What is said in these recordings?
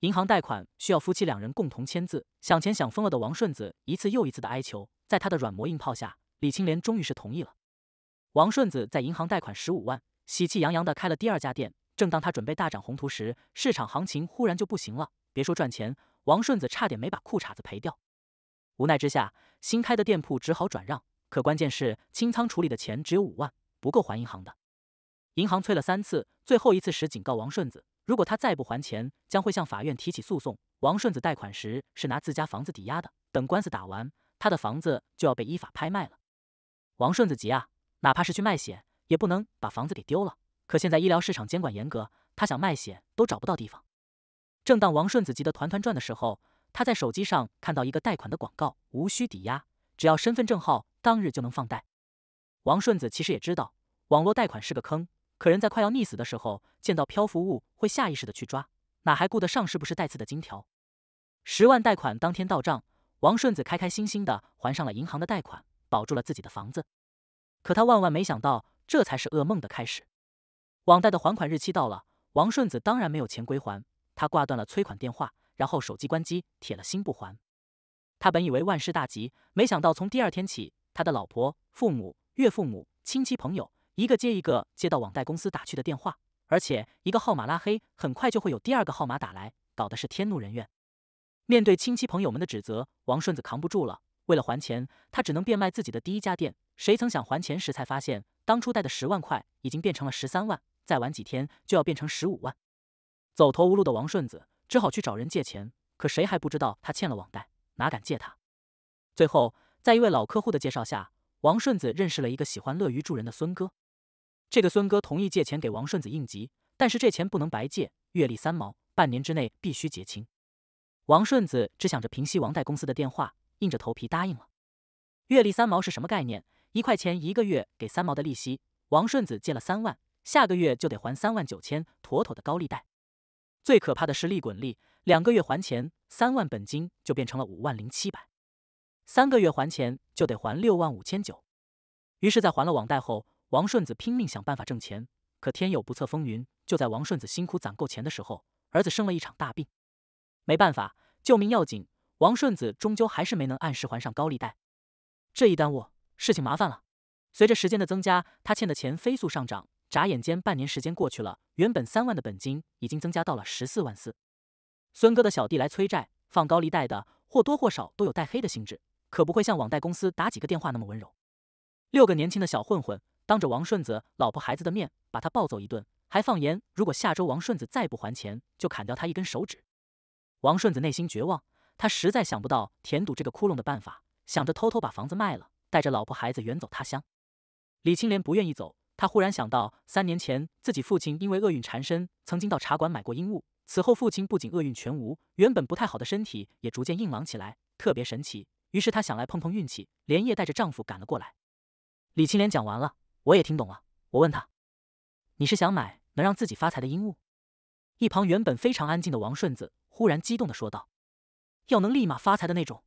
银行贷款需要夫妻两人共同签字，想钱想疯了的王顺子一次又一次的哀求，在他的软磨硬泡下，李青莲终于是同意了。王顺子在银行贷款十五万，喜气洋洋的开了第二家店。正当他准备大展宏图时，市场行情忽然就不行了，别说赚钱，王顺子差点没把裤衩子赔掉。无奈之下，新开的店铺只好转让，可关键是清仓处理的钱只有五万，不够还银行的。银行催了三次，最后一次时警告王顺子。如果他再不还钱，将会向法院提起诉讼。王顺子贷款时是拿自家房子抵押的，等官司打完，他的房子就要被依法拍卖了。王顺子急啊，哪怕是去卖血，也不能把房子给丢了。可现在医疗市场监管严格，他想卖血都找不到地方。正当王顺子急得团团转的时候，他在手机上看到一个贷款的广告，无需抵押，只要身份证号，当日就能放贷。王顺子其实也知道，网络贷款是个坑。可人在快要溺死的时候，见到漂浮物会下意识的去抓，哪还顾得上是不是带刺的金条？十万贷款当天到账，王顺子开开心心的还上了银行的贷款，保住了自己的房子。可他万万没想到，这才是噩梦的开始。网贷的还款日期到了，王顺子当然没有钱归还，他挂断了催款电话，然后手机关机，铁了心不还。他本以为万事大吉，没想到从第二天起，他的老婆、父母、岳父母、亲戚朋友。一个接一个接到网贷公司打去的电话，而且一个号码拉黑，很快就会有第二个号码打来，搞得是天怒人怨。面对亲戚朋友们的指责，王顺子扛不住了。为了还钱，他只能变卖自己的第一家店。谁曾想还钱时才发现，当初贷的十万块已经变成了十三万，再晚几天就要变成十五万。走投无路的王顺子只好去找人借钱，可谁还不知道他欠了网贷，哪敢借他？最后，在一位老客户的介绍下，王顺子认识了一个喜欢乐于助人的孙哥。这个孙哥同意借钱给王顺子应急，但是这钱不能白借，月利三毛，半年之内必须结清。王顺子只想着平息网贷公司的电话，硬着头皮答应了。月利三毛是什么概念？一块钱一个月给三毛的利息。王顺子借了三万，下个月就得还三万九千，妥妥的高利贷。最可怕的是利滚利，两个月还钱，三万本金就变成了五万零七百；三个月还钱就得还六万五千九。于是，在还了网贷后，王顺子拼命想办法挣钱，可天有不测风云。就在王顺子辛苦攒够钱的时候，儿子生了一场大病。没办法，救命要紧。王顺子终究还是没能按时还上高利贷，这一耽误，事情麻烦了。随着时间的增加，他欠的钱飞速上涨。眨眼间，半年时间过去了，原本三万的本金已经增加到了十四万四。孙哥的小弟来催债，放高利贷的或多或少都有带黑的性质，可不会像网贷公司打几个电话那么温柔。六个年轻的小混混。当着王顺子老婆孩子的面，把他暴揍一顿，还放言：如果下周王顺子再不还钱，就砍掉他一根手指。王顺子内心绝望，他实在想不到填堵这个窟窿的办法，想着偷偷把房子卖了，带着老婆孩子远走他乡。李青莲不愿意走，他忽然想到三年前自己父亲因为厄运缠身，曾经到茶馆买过阴物。此后父亲不仅厄运全无，原本不太好的身体也逐渐硬朗起来，特别神奇。于是她想来碰碰运气，连夜带着丈夫赶了过来。李青莲讲完了。我也听懂了。我问他：“你是想买能让自己发财的鹦鹉？”一旁原本非常安静的王顺子忽然激动的说道：“要能立马发财的那种。”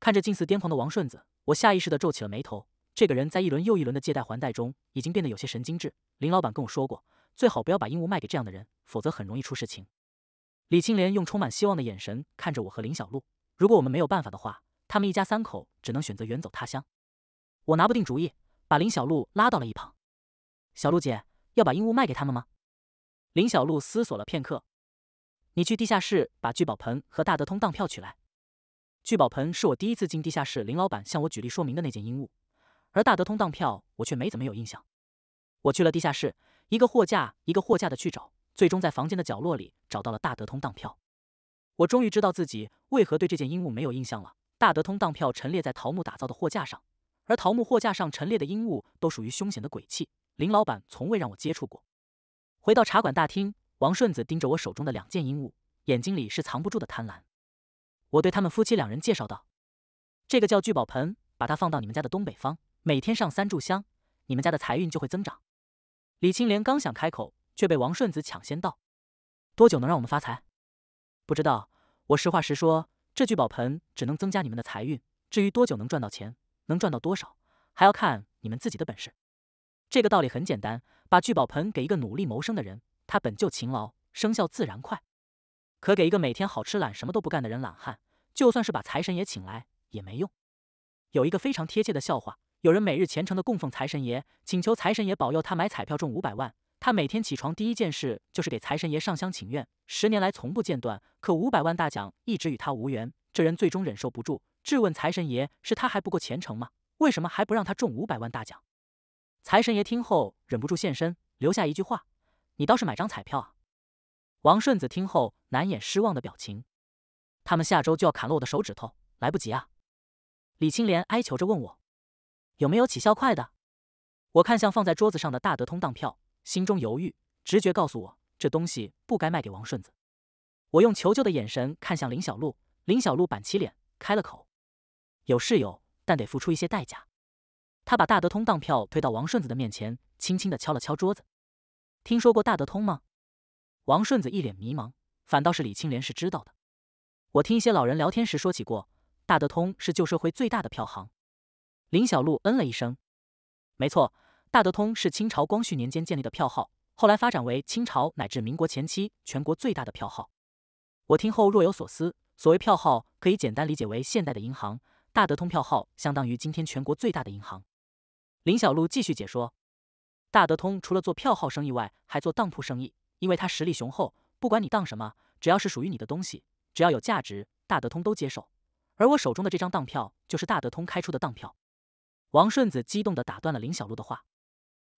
看着近似癫狂的王顺子，我下意识的皱起了眉头。这个人在一轮又一轮的借贷还贷中，已经变得有些神经质。林老板跟我说过，最好不要把鹦鹉卖给这样的人，否则很容易出事情。李青莲用充满希望的眼神看着我和林小璐。如果我们没有办法的话，他们一家三口只能选择远走他乡。我拿不定主意。把林小璐拉到了一旁，小璐姐，要把鹦鹉卖给他们吗？林小璐思索了片刻，你去地下室把聚宝盆和大德通当票取来。聚宝盆是我第一次进地下室，林老板向我举例说明的那件鹦鹉，而大德通当票我却没怎么有印象。我去了地下室，一个货架一个货架的去找，最终在房间的角落里找到了大德通当票。我终于知道自己为何对这件鹦鹉没有印象了。大德通当票陈列在桃木打造的货架上。而桃木货架上陈列的阴物都属于凶险的鬼器，林老板从未让我接触过。回到茶馆大厅，王顺子盯着我手中的两件阴物，眼睛里是藏不住的贪婪。我对他们夫妻两人介绍道：“这个叫聚宝盆，把它放到你们家的东北方，每天上三炷香，你们家的财运就会增长。”李青莲刚想开口，却被王顺子抢先道：“多久能让我们发财？不知道。我实话实说，这聚宝盆只能增加你们的财运，至于多久能赚到钱。”能赚到多少，还要看你们自己的本事。这个道理很简单，把聚宝盆给一个努力谋生的人，他本就勤劳，生效自然快；可给一个每天好吃懒什么都不干的人，懒汉，就算是把财神爷请来也没用。有一个非常贴切的笑话：有人每日虔诚的供奉财神爷，请求财神爷保佑他买彩票中五百万。他每天起床第一件事就是给财神爷上香请愿，十年来从不间断。可五百万大奖一直与他无缘，这人最终忍受不住。质问财神爷：“是他还不够虔诚吗？为什么还不让他中五百万大奖？”财神爷听后忍不住现身，留下一句话：“你倒是买张彩票啊！”王顺子听后难掩失望的表情。他们下周就要砍了我的手指头，来不及啊！李青莲哀求着问我：“有没有起效快的？”我看向放在桌子上的大德通当票，心中犹豫，直觉告诉我这东西不该卖给王顺子。我用求救的眼神看向林小璐，林小璐板起脸开了口。有是有，但得付出一些代价。他把大德通当票推到王顺子的面前，轻轻地敲了敲桌子。听说过大德通吗？王顺子一脸迷茫，反倒是李青莲是知道的。我听一些老人聊天时说起过，大德通是旧社会最大的票行。林小璐嗯了一声。没错，大德通是清朝光绪年间建立的票号，后来发展为清朝乃至民国前期全国最大的票号。我听后若有所思。所谓票号，可以简单理解为现代的银行。大德通票号相当于今天全国最大的银行。林小璐继续解说，大德通除了做票号生意外，还做当铺生意，因为他实力雄厚，不管你当什么，只要是属于你的东西，只要有价值，大德通都接受。而我手中的这张当票，就是大德通开出的当票。王顺子激动地打断了林小璐的话：“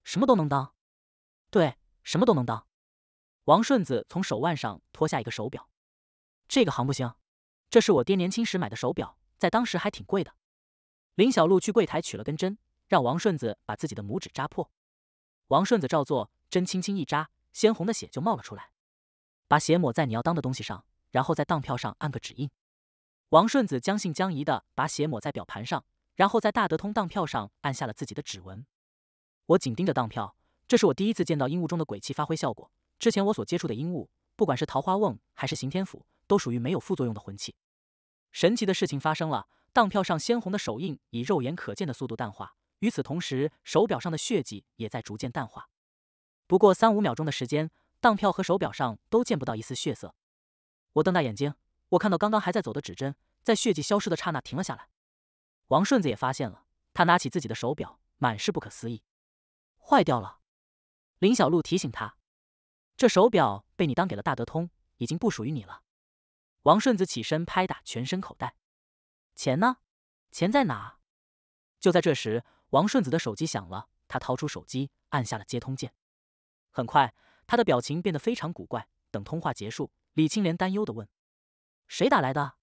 什么都能当？对，什么都能当。”王顺子从手腕上脱下一个手表：“这个行不行？这是我爹年轻时买的手表。”在当时还挺贵的。林小璐去柜台取了根针，让王顺子把自己的拇指扎破。王顺子照做，针轻轻一扎，鲜红的血就冒了出来。把血抹在你要当的东西上，然后在当票上按个指印。王顺子将信将疑的把血抹在表盘上，然后在大德通当票上按下了自己的指纹。我紧盯着当票，这是我第一次见到阴物中的鬼气发挥效果。之前我所接触的阴物，不管是桃花瓮还是刑天府，都属于没有副作用的魂器。神奇的事情发生了，当票上鲜红的手印以肉眼可见的速度淡化，与此同时，手表上的血迹也在逐渐淡化。不过三五秒钟的时间，当票和手表上都见不到一丝血色。我瞪大眼睛，我看到刚刚还在走的指针，在血迹消失的刹那停了下来。王顺子也发现了，他拿起自己的手表，满是不可思议。坏掉了。林小璐提醒他，这手表被你当给了大德通，已经不属于你了。王顺子起身拍打全身口袋，钱呢？钱在哪？就在这时，王顺子的手机响了，他掏出手机按下了接通键。很快，他的表情变得非常古怪。等通话结束，李青莲担忧地问：“谁打来的？”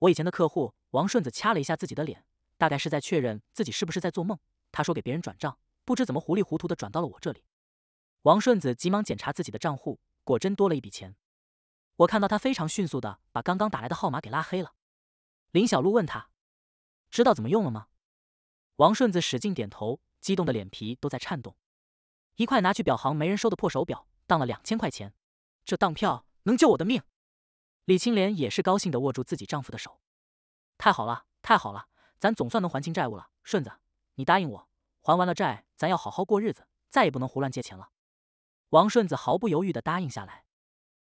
我以前的客户。王顺子掐了一下自己的脸，大概是在确认自己是不是在做梦。他说给别人转账，不知怎么糊里糊涂的转到了我这里。王顺子急忙检查自己的账户，果真多了一笔钱。我看到他非常迅速的把刚刚打来的号码给拉黑了。林小璐问他：“知道怎么用了吗？”王顺子使劲点头，激动的脸皮都在颤动。一块拿去表行没人收的破手表，当了两千块钱。这当票能救我的命！李青莲也是高兴的握住自己丈夫的手：“太好了，太好了，咱总算能还清债务了。顺子，你答应我，还完了债，咱要好好过日子，再也不能胡乱借钱了。”王顺子毫不犹豫的答应下来：“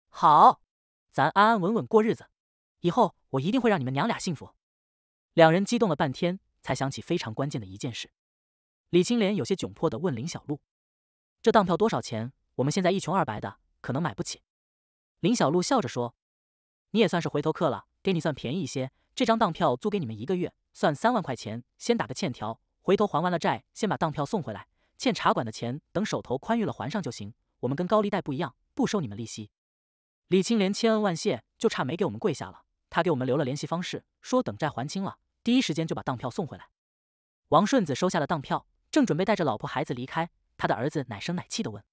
好。”咱安安稳稳过日子，以后我一定会让你们娘俩幸福。两人激动了半天，才想起非常关键的一件事。李青莲有些窘迫地问林小璐：“这当票多少钱？我们现在一穷二白的，可能买不起。”林小璐笑着说：“你也算是回头客了，给你算便宜一些。这张当票租给你们一个月，算三万块钱。先打个欠条，回头还完了债，先把当票送回来。欠茶馆的钱，等手头宽裕了还上就行。我们跟高利贷不一样，不收你们利息。”李青莲千恩万谢，就差没给我们跪下了。他给我们留了联系方式，说等债还清了，第一时间就把当票送回来。王顺子收下了当票，正准备带着老婆孩子离开，他的儿子奶声奶气地问：“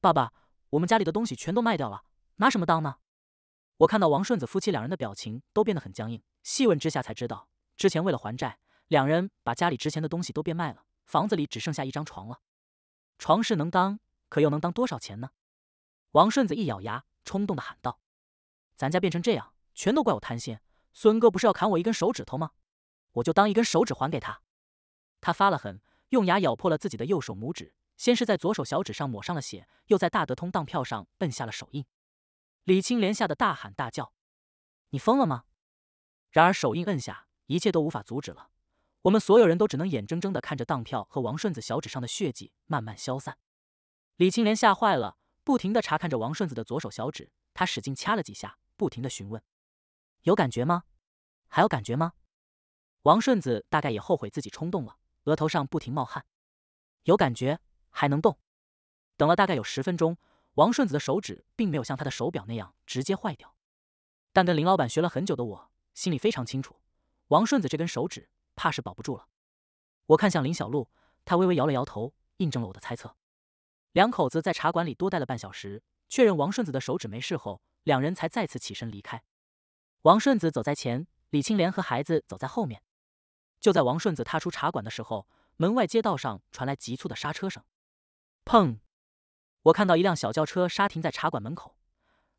爸爸，我们家里的东西全都卖掉了，拿什么当呢？”我看到王顺子夫妻两人的表情都变得很僵硬，细问之下才知道，之前为了还债，两人把家里值钱的东西都变卖了，房子里只剩下一张床了。床是能当，可又能当多少钱呢？王顺子一咬牙。冲动地喊道：“咱家变成这样，全都怪我贪心。孙哥不是要砍我一根手指头吗？我就当一根手指还给他。”他发了狠，用牙咬破了自己的右手拇指，先是在左手小指上抹上了血，又在大德通当票上摁下了手印。李青莲吓得大喊大叫：“你疯了吗？”然而手印摁下，一切都无法阻止了。我们所有人都只能眼睁睁地看着当票和王顺子小指上的血迹慢慢消散。李青莲吓坏了。不停地查看着王顺子的左手小指，他使劲掐了几下，不停地询问：“有感觉吗？还有感觉吗？”王顺子大概也后悔自己冲动了，额头上不停冒汗。有感觉，还能动。等了大概有十分钟，王顺子的手指并没有像他的手表那样直接坏掉，但跟林老板学了很久的我，心里非常清楚，王顺子这根手指怕是保不住了。我看向林小璐，她微微摇了摇头，印证了我的猜测。两口子在茶馆里多待了半小时，确认王顺子的手指没事后，两人才再次起身离开。王顺子走在前，李青莲和孩子走在后面。就在王顺子踏出茶馆的时候，门外街道上传来急促的刹车声，砰！我看到一辆小轿车刹停在茶馆门口，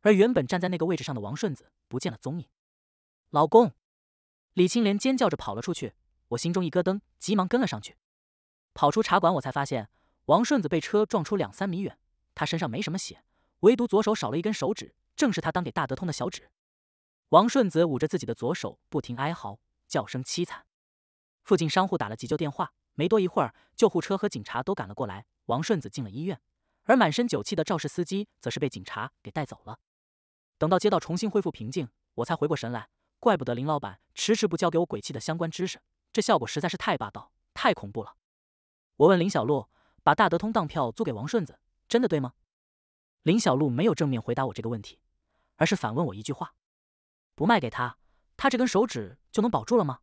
而原本站在那个位置上的王顺子不见了踪影。老公！李青莲尖叫着跑了出去，我心中一咯噔，急忙跟了上去。跑出茶馆，我才发现。王顺子被车撞出两三米远，他身上没什么血，唯独左手少了一根手指，正是他当给大德通的小指。王顺子捂着自己的左手，不停哀嚎，叫声凄惨。附近商户打了急救电话，没多一会儿，救护车和警察都赶了过来。王顺子进了医院，而满身酒气的肇事司机则是被警察给带走了。等到街道重新恢复平静，我才回过神来，怪不得林老板迟迟不交给我鬼气的相关知识，这效果实在是太霸道，太恐怖了。我问林小璐。把大德通当票租给王顺子，真的对吗？林小璐没有正面回答我这个问题，而是反问我一句话：“不卖给他，他这根手指就能保住了吗？”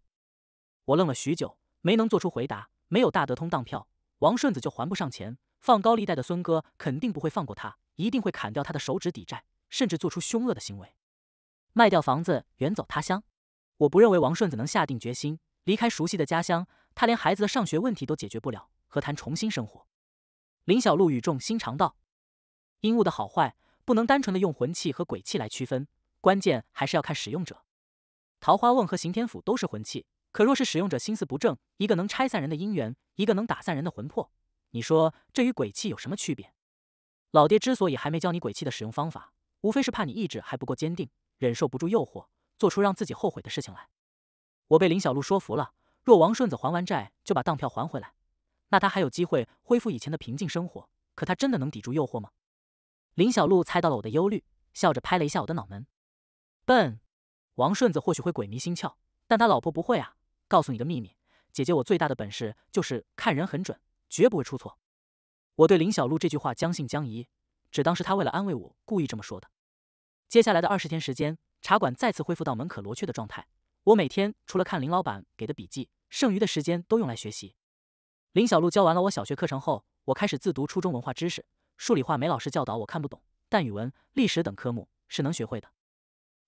我愣了许久，没能做出回答。没有大德通当票，王顺子就还不上钱，放高利贷的孙哥肯定不会放过他，一定会砍掉他的手指抵债，甚至做出凶恶的行为。卖掉房子，远走他乡？我不认为王顺子能下定决心离开熟悉的家乡，他连孩子的上学问题都解决不了。何谈重新生活？林小璐语重心长道：“阴物的好坏，不能单纯的用魂器和鬼器来区分，关键还是要看使用者。桃花瓮和刑天斧都是魂器，可若是使用者心思不正，一个能拆散人的姻缘，一个能打散人的魂魄，你说这与鬼器有什么区别？老爹之所以还没教你鬼器的使用方法，无非是怕你意志还不够坚定，忍受不住诱惑，做出让自己后悔的事情来。我被林小璐说服了，若王顺子还完债，就把当票还回来。”那他还有机会恢复以前的平静生活，可他真的能抵住诱惑吗？林小璐猜到了我的忧虑，笑着拍了一下我的脑门：“笨，王顺子或许会鬼迷心窍，但他老婆不会啊。告诉你个秘密，姐姐我最大的本事就是看人很准，绝不会出错。”我对林小璐这句话将信将疑，只当是他为了安慰我故意这么说的。接下来的二十天时间，茶馆再次恢复到门可罗雀的状态。我每天除了看林老板给的笔记，剩余的时间都用来学习。林小璐教完了我小学课程后，我开始自读初中文化知识。数理化没老师教导，我看不懂，但语文、历史等科目是能学会的。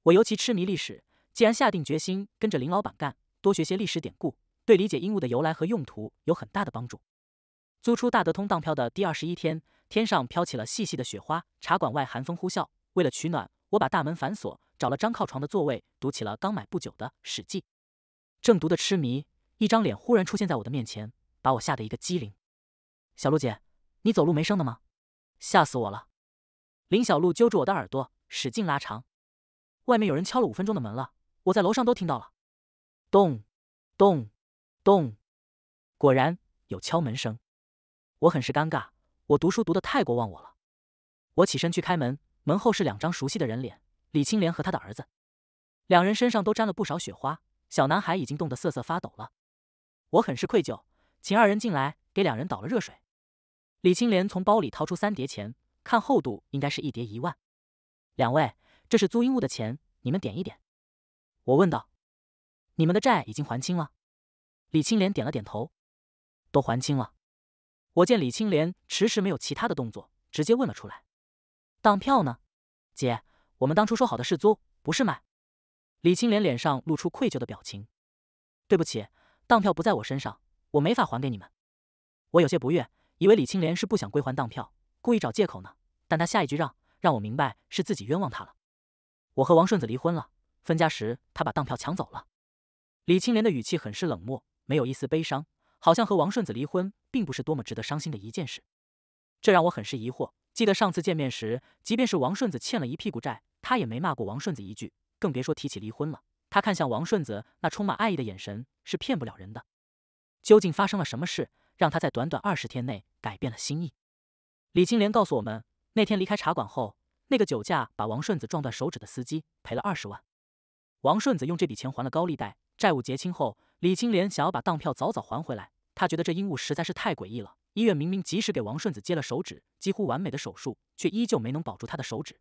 我尤其痴迷历史，既然下定决心跟着林老板干，多学些历史典故，对理解衣物的由来和用途有很大的帮助。租出大德通当票的第二十一天，天上飘起了细细的雪花，茶馆外寒风呼啸。为了取暖，我把大门反锁，找了张靠床的座位，读起了刚买不久的《史记》。正读的痴迷，一张脸忽然出现在我的面前。把我吓得一个机灵，小鹿姐，你走路没声的吗？吓死我了！林小璐揪住我的耳朵，使劲拉长。外面有人敲了五分钟的门了，我在楼上都听到了，咚，咚，咚，果然有敲门声。我很是尴尬，我读书读的太过忘我了。我起身去开门，门后是两张熟悉的人脸，李青莲和他的儿子。两人身上都沾了不少雪花，小男孩已经冻得瑟瑟发抖了。我很是愧疚。请二人进来，给两人倒了热水。李青莲从包里掏出三叠钱，看厚度应该是一叠一万。两位，这是租衣物的钱，你们点一点。我问道：“你们的债已经还清了？”李青莲点了点头：“都还清了。”我见李青莲迟迟没有其他的动作，直接问了出来：“当票呢？姐，我们当初说好的是租，不是买。”李青莲脸上露出愧疚的表情：“对不起，当票不在我身上。”我没法还给你们，我有些不悦，以为李青莲是不想归还当票，故意找借口呢。但他下一句让让我明白是自己冤枉他了。我和王顺子离婚了，分家时他把当票抢走了。李青莲的语气很是冷漠，没有一丝悲伤，好像和王顺子离婚并不是多么值得伤心的一件事。这让我很是疑惑。记得上次见面时，即便是王顺子欠了一屁股债，他也没骂过王顺子一句，更别说提起离婚了。他看向王顺子那充满爱意的眼神是骗不了人的。究竟发生了什么事，让他在短短二十天内改变了心意？李青莲告诉我们，那天离开茶馆后，那个酒驾把王顺子撞断手指的司机赔了二十万。王顺子用这笔钱还了高利贷债务，结清后，李青莲想要把当票早早还回来。他觉得这阴物实在是太诡异了。医院明明及时给王顺子接了手指，几乎完美的手术，却依旧没能保住他的手指。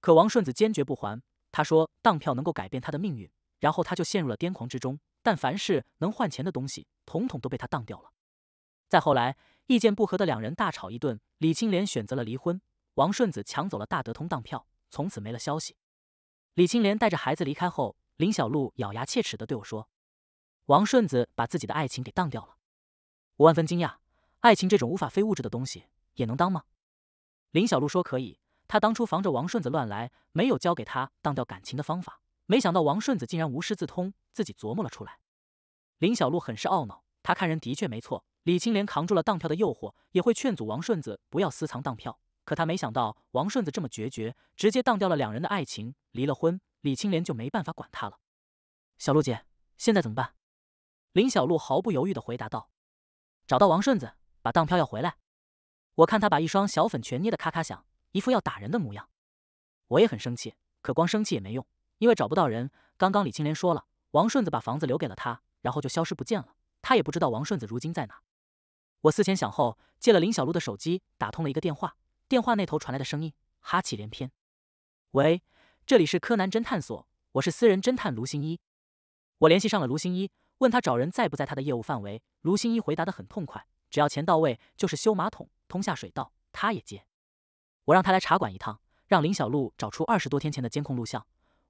可王顺子坚决不还，他说当票能够改变他的命运，然后他就陷入了癫狂之中。但凡是能换钱的东西，统统都被他当掉了。再后来，意见不合的两人大吵一顿，李青莲选择了离婚，王顺子抢走了大德通当票，从此没了消息。李青莲带着孩子离开后，林小璐咬牙切齿的对我说：“王顺子把自己的爱情给当掉了。”我万分惊讶，爱情这种无法非物质的东西也能当吗？林小璐说可以，她当初防着王顺子乱来，没有教给他当掉感情的方法。没想到王顺子竟然无师自通，自己琢磨了出来。林小璐很是懊恼，他看人的确没错。李青莲扛住了当票的诱惑，也会劝阻王顺子不要私藏当票，可他没想到王顺子这么决绝，直接当掉了两人的爱情，离了婚，李青莲就没办法管他了。小璐姐，现在怎么办？林小璐毫不犹豫的回答道：“找到王顺子，把当票要回来。”我看他把一双小粉拳捏得咔咔响，一副要打人的模样。我也很生气，可光生气也没用。因为找不到人，刚刚李青莲说了，王顺子把房子留给了他，然后就消失不见了。他也不知道王顺子如今在哪。我思前想后，借了林小璐的手机，打通了一个电话。电话那头传来的声音，哈气连篇：“喂，这里是柯南侦探所，我是私人侦探卢新一。”我联系上了卢新一，问他找人在不在他的业务范围。卢新一回答得很痛快：“只要钱到位，就是修马桶、通下水道，他也接。”我让他来茶馆一趟，让林小璐找出二十多天前的监控录像。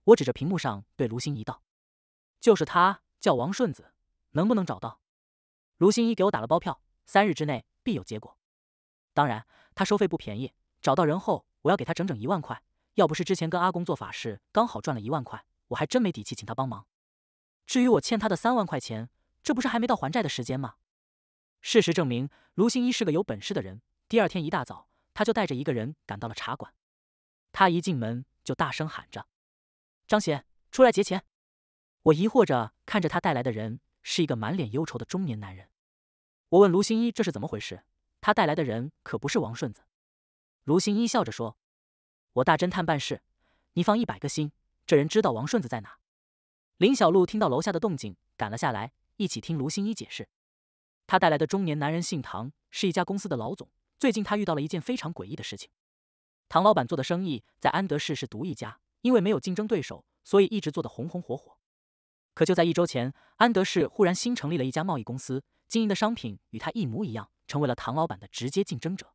我指着屏幕上对卢新一道：“就是他，叫王顺子，能不能找到？”卢新一给我打了包票，三日之内必有结果。当然，他收费不便宜，找到人后我要给他整整一万块。要不是之前跟阿公做法事刚好赚了一万块，我还真没底气请他帮忙。至于我欠他的三万块钱，这不是还没到还债的时间吗？事实证明，卢新一是个有本事的人。第二天一大早，他就带着一个人赶到了茶馆。他一进门就大声喊着。张贤，出来结钱。我疑惑着看着他带来的人，是一个满脸忧愁的中年男人。我问卢新一这是怎么回事，他带来的人可不是王顺子。卢新一笑着说：“我大侦探办事，你放一百个心，这人知道王顺子在哪。”林小璐听到楼下的动静，赶了下来，一起听卢新一解释。他带来的中年男人姓唐，是一家公司的老总。最近他遇到了一件非常诡异的事情。唐老板做的生意在安德市是独一家。因为没有竞争对手，所以一直做得红红火火。可就在一周前，安德士忽然新成立了一家贸易公司，经营的商品与他一模一样，成为了唐老板的直接竞争者。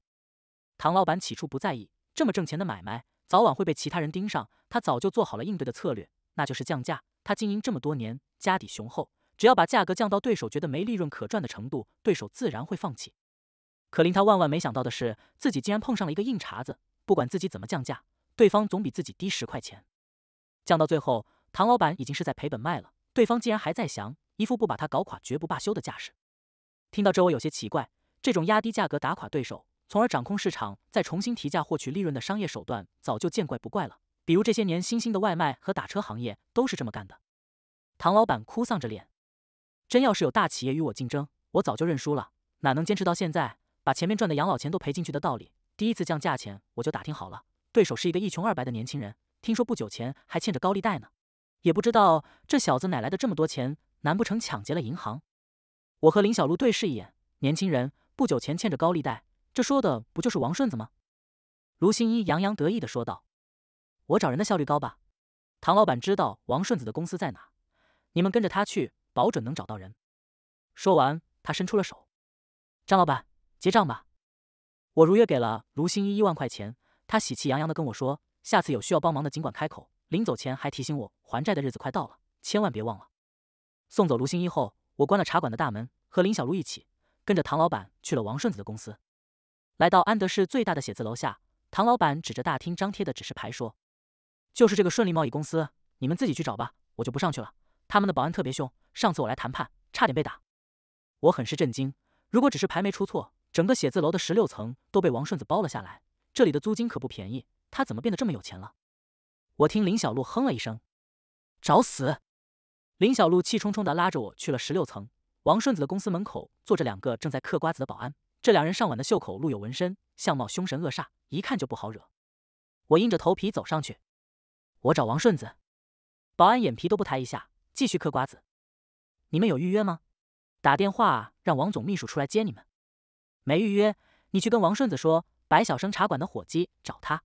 唐老板起初不在意，这么挣钱的买卖，早晚会被其他人盯上。他早就做好了应对的策略，那就是降价。他经营这么多年，家底雄厚，只要把价格降到对手觉得没利润可赚的程度，对手自然会放弃。可令他万万没想到的是，自己竟然碰上了一个硬茬子，不管自己怎么降价。对方总比自己低十块钱，降到最后，唐老板已经是在赔本卖了。对方竟然还在降，一副不把他搞垮绝不罢休的架势。听到这，我有些奇怪。这种压低价格打垮对手，从而掌控市场，再重新提价获取利润的商业手段，早就见怪不怪了。比如这些年新兴的外卖和打车行业都是这么干的。唐老板哭丧着脸，真要是有大企业与我竞争，我早就认输了，哪能坚持到现在，把前面赚的养老钱都赔进去的道理？第一次降价钱，我就打听好了。对手是一个一穷二白的年轻人，听说不久前还欠着高利贷呢，也不知道这小子哪来的这么多钱，难不成抢劫了银行？我和林小璐对视一眼，年轻人不久前欠着高利贷，这说的不就是王顺子吗？卢新一洋洋得意地说道：“我找人的效率高吧，唐老板知道王顺子的公司在哪，你们跟着他去，保准能找到人。”说完，他伸出了手：“张老板，结账吧。”我如约给了卢新一一万块钱。他喜气洋洋地跟我说：“下次有需要帮忙的，尽管开口。”临走前还提醒我：“还债的日子快到了，千万别忘了。”送走卢新一后，我关了茶馆的大门，和林小璐一起跟着唐老板去了王顺子的公司。来到安德市最大的写字楼下，唐老板指着大厅张贴的指示牌说：“就是这个顺利贸易公司，你们自己去找吧，我就不上去了。他们的保安特别凶，上次我来谈判差点被打。”我很是震惊，如果只是牌没出错，整个写字楼的十六层都被王顺子包了下来。这里的租金可不便宜，他怎么变得这么有钱了？我听林小璐哼了一声，找死！林小璐气冲冲地拉着我去了十六层王顺子的公司门口，坐着两个正在嗑瓜子的保安。这两人上晚的袖口露有纹身，相貌凶神恶煞，一看就不好惹。我硬着头皮走上去，我找王顺子。保安眼皮都不抬一下，继续嗑瓜子。你们有预约吗？打电话让王总秘书出来接你们。没预约，你去跟王顺子说。白小生茶馆的伙计找他，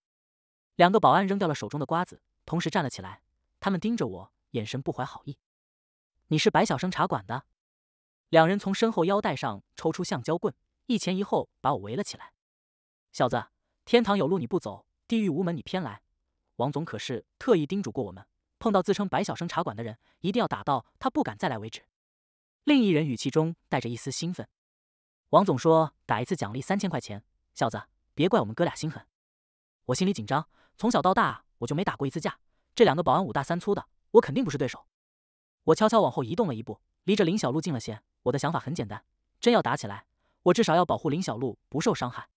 两个保安扔掉了手中的瓜子，同时站了起来。他们盯着我，眼神不怀好意。你是白小生茶馆的？两人从身后腰带上抽出橡胶棍，一前一后把我围了起来。小子，天堂有路你不走，地狱无门你偏来。王总可是特意叮嘱过我们，碰到自称白小生茶馆的人，一定要打到他不敢再来为止。另一人语气中带着一丝兴奋。王总说，打一次奖励三千块钱。小子。别怪我们哥俩心狠，我心里紧张，从小到大我就没打过一次架，这两个保安五大三粗的，我肯定不是对手。我悄悄往后移动了一步，离着林小璐近了些。我的想法很简单，真要打起来，我至少要保护林小璐不受伤害。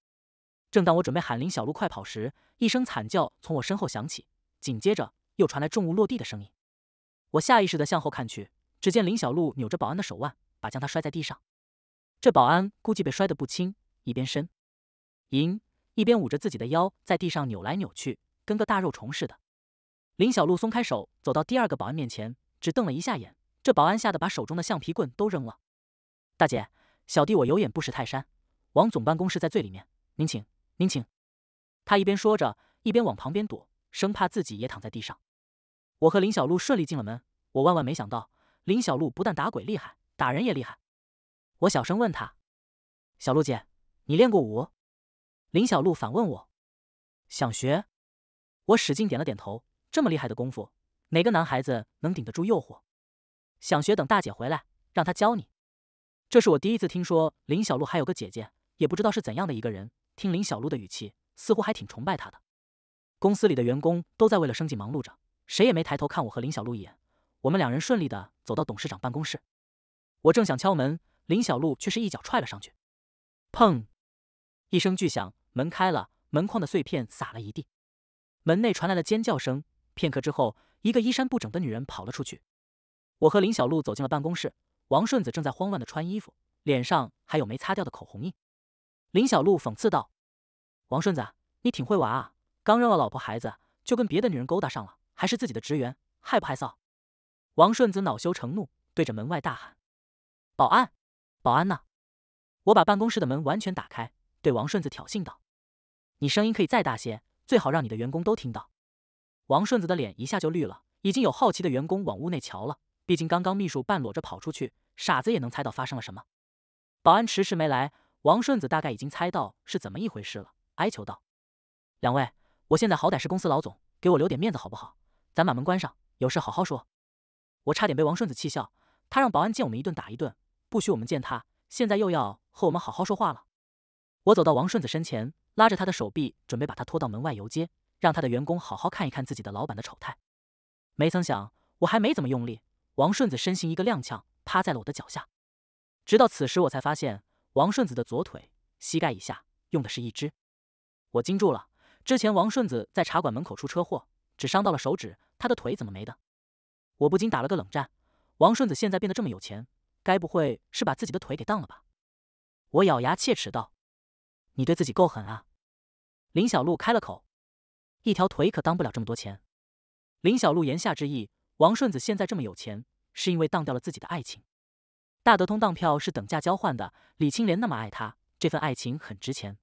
正当我准备喊林小璐快跑时，一声惨叫从我身后响起，紧接着又传来重物落地的声音。我下意识的向后看去，只见林小璐扭着保安的手腕，把将他摔在地上。这保安估计被摔得不轻，一边呻吟。一边捂着自己的腰，在地上扭来扭去，跟个大肉虫似的。林小璐松开手，走到第二个保安面前，只瞪了一下眼，这保安吓得把手中的橡皮棍都扔了。大姐，小弟我有眼不识泰山，王总办公室在最里面，您请，您请。他一边说着，一边往旁边躲，生怕自己也躺在地上。我和林小璐顺利进了门。我万万没想到，林小璐不但打鬼厉害，打人也厉害。我小声问她：“小璐姐，你练过武？”林小璐反问我：“想学？”我使劲点了点头。这么厉害的功夫，哪个男孩子能顶得住诱惑？想学，等大姐回来，让她教你。这是我第一次听说林小璐还有个姐姐，也不知道是怎样的一个人。听林小璐的语气，似乎还挺崇拜她的。公司里的员工都在为了生计忙碌着，谁也没抬头看我和林小璐一眼。我们两人顺利的走到董事长办公室，我正想敲门，林小璐却是一脚踹了上去，“砰！”一声巨响。门开了，门框的碎片撒了一地，门内传来了尖叫声。片刻之后，一个衣衫不整的女人跑了出去。我和林小璐走进了办公室，王顺子正在慌乱的穿衣服，脸上还有没擦掉的口红印。林小璐讽刺道：“王顺子，你挺会玩啊，刚扔了老婆孩子，就跟别的女人勾搭上了，还是自己的职员，害不害臊？”王顺子恼羞成怒，对着门外大喊：“保安，保安呢？”我把办公室的门完全打开，对王顺子挑衅道。你声音可以再大些，最好让你的员工都听到。王顺子的脸一下就绿了，已经有好奇的员工往屋内瞧了。毕竟刚刚秘书半裸着跑出去，傻子也能猜到发生了什么。保安迟迟没来，王顺子大概已经猜到是怎么一回事了，哀求道：“两位，我现在好歹是公司老总，给我留点面子好不好？咱把门关上，有事好好说。”我差点被王顺子气笑，他让保安见我们一顿打一顿，不许我们见他，现在又要和我们好好说话了。我走到王顺子身前。拉着他的手臂，准备把他拖到门外游街，让他的员工好好看一看自己的老板的丑态。没曾想，我还没怎么用力，王顺子身形一个踉跄，趴在了我的脚下。直到此时，我才发现王顺子的左腿膝盖以下用的是一只。我惊住了。之前王顺子在茶馆门口出车祸，只伤到了手指，他的腿怎么没的？我不禁打了个冷战。王顺子现在变得这么有钱，该不会是把自己的腿给当了吧？我咬牙切齿道。你对自己够狠啊！林小璐开了口：“一条腿可当不了这么多钱。”林小璐言下之意，王顺子现在这么有钱，是因为当掉了自己的爱情。大德通当票是等价交换的，李青莲那么爱他，这份爱情很值钱。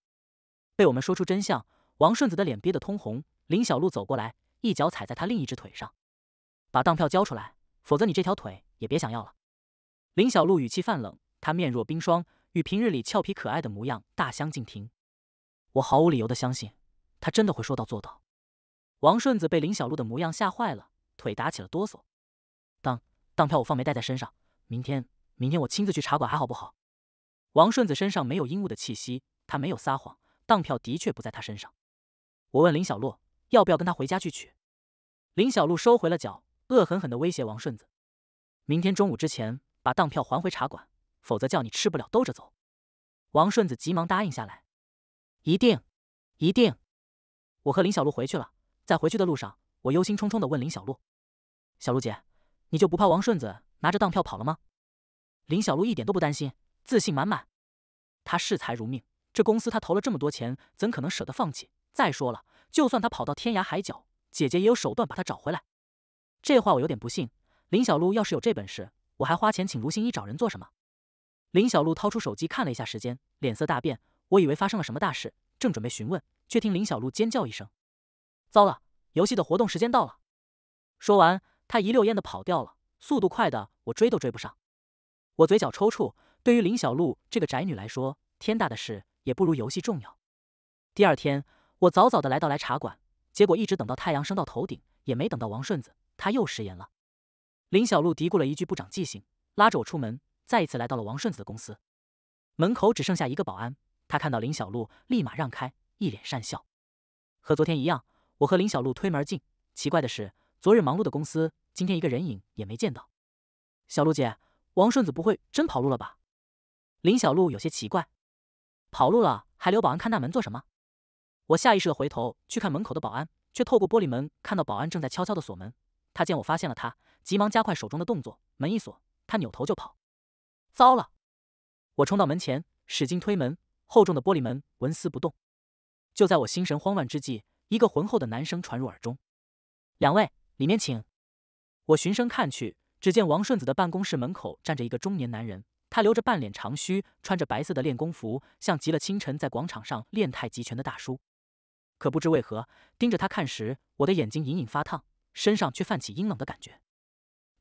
被我们说出真相，王顺子的脸憋得通红。林小璐走过来，一脚踩在他另一只腿上，把当票交出来，否则你这条腿也别想要了。林小璐语气泛冷，她面若冰霜。与平日里俏皮可爱的模样大相径庭，我毫无理由的相信，他真的会说到做到。王顺子被林小璐的模样吓坏了，腿打起了哆嗦。当当票我放没带在身上，明天明天我亲自去茶馆还好不好？王顺子身上没有阴物的气息，他没有撒谎，当票的确不在他身上。我问林小璐要不要跟他回家去取。林小璐收回了脚，恶狠狠地威胁王顺子：明天中午之前把当票还回茶馆。否则叫你吃不了兜着走！王顺子急忙答应下来：“一定，一定！”我和林小璐回去了，在回去的路上，我忧心忡忡的问林小璐：“小璐姐，你就不怕王顺子拿着当票跑了吗？”林小璐一点都不担心，自信满满。她视财如命，这公司她投了这么多钱，怎可能舍得放弃？再说了，就算他跑到天涯海角，姐姐也有手段把他找回来。这话我有点不信。林小璐要是有这本事，我还花钱请卢星一找人做什么？林小璐掏出手机看了一下时间，脸色大变。我以为发生了什么大事，正准备询问，却听林小璐尖叫一声：“糟了，游戏的活动时间到了！”说完，她一溜烟的跑掉了，速度快的我追都追不上。我嘴角抽搐。对于林小璐这个宅女来说，天大的事也不如游戏重要。第二天，我早早的来到来茶馆，结果一直等到太阳升到头顶，也没等到王顺子，他又食言了。林小璐嘀咕了一句：“不长记性。”拉着我出门。再一次来到了王顺子的公司，门口只剩下一个保安。他看到林小璐，立马让开，一脸讪笑。和昨天一样，我和林小璐推门而进。奇怪的是，昨日忙碌的公司，今天一个人影也没见到。小璐姐，王顺子不会真跑路了吧？林小璐有些奇怪，跑路了还留保安看大门做什么？我下意识的回头去看门口的保安，却透过玻璃门看到保安正在悄悄的锁门。他见我发现了他，急忙加快手中的动作，门一锁，他扭头就跑。糟了！我冲到门前，使劲推门，厚重的玻璃门纹丝不动。就在我心神慌乱之际，一个浑厚的男声传入耳中：“两位，里面请。”我循声看去，只见王顺子的办公室门口站着一个中年男人，他留着半脸长须，穿着白色的练功服，像极了清晨在广场上练太极拳的大叔。可不知为何，盯着他看时，我的眼睛隐隐发烫，身上却泛起阴冷的感觉。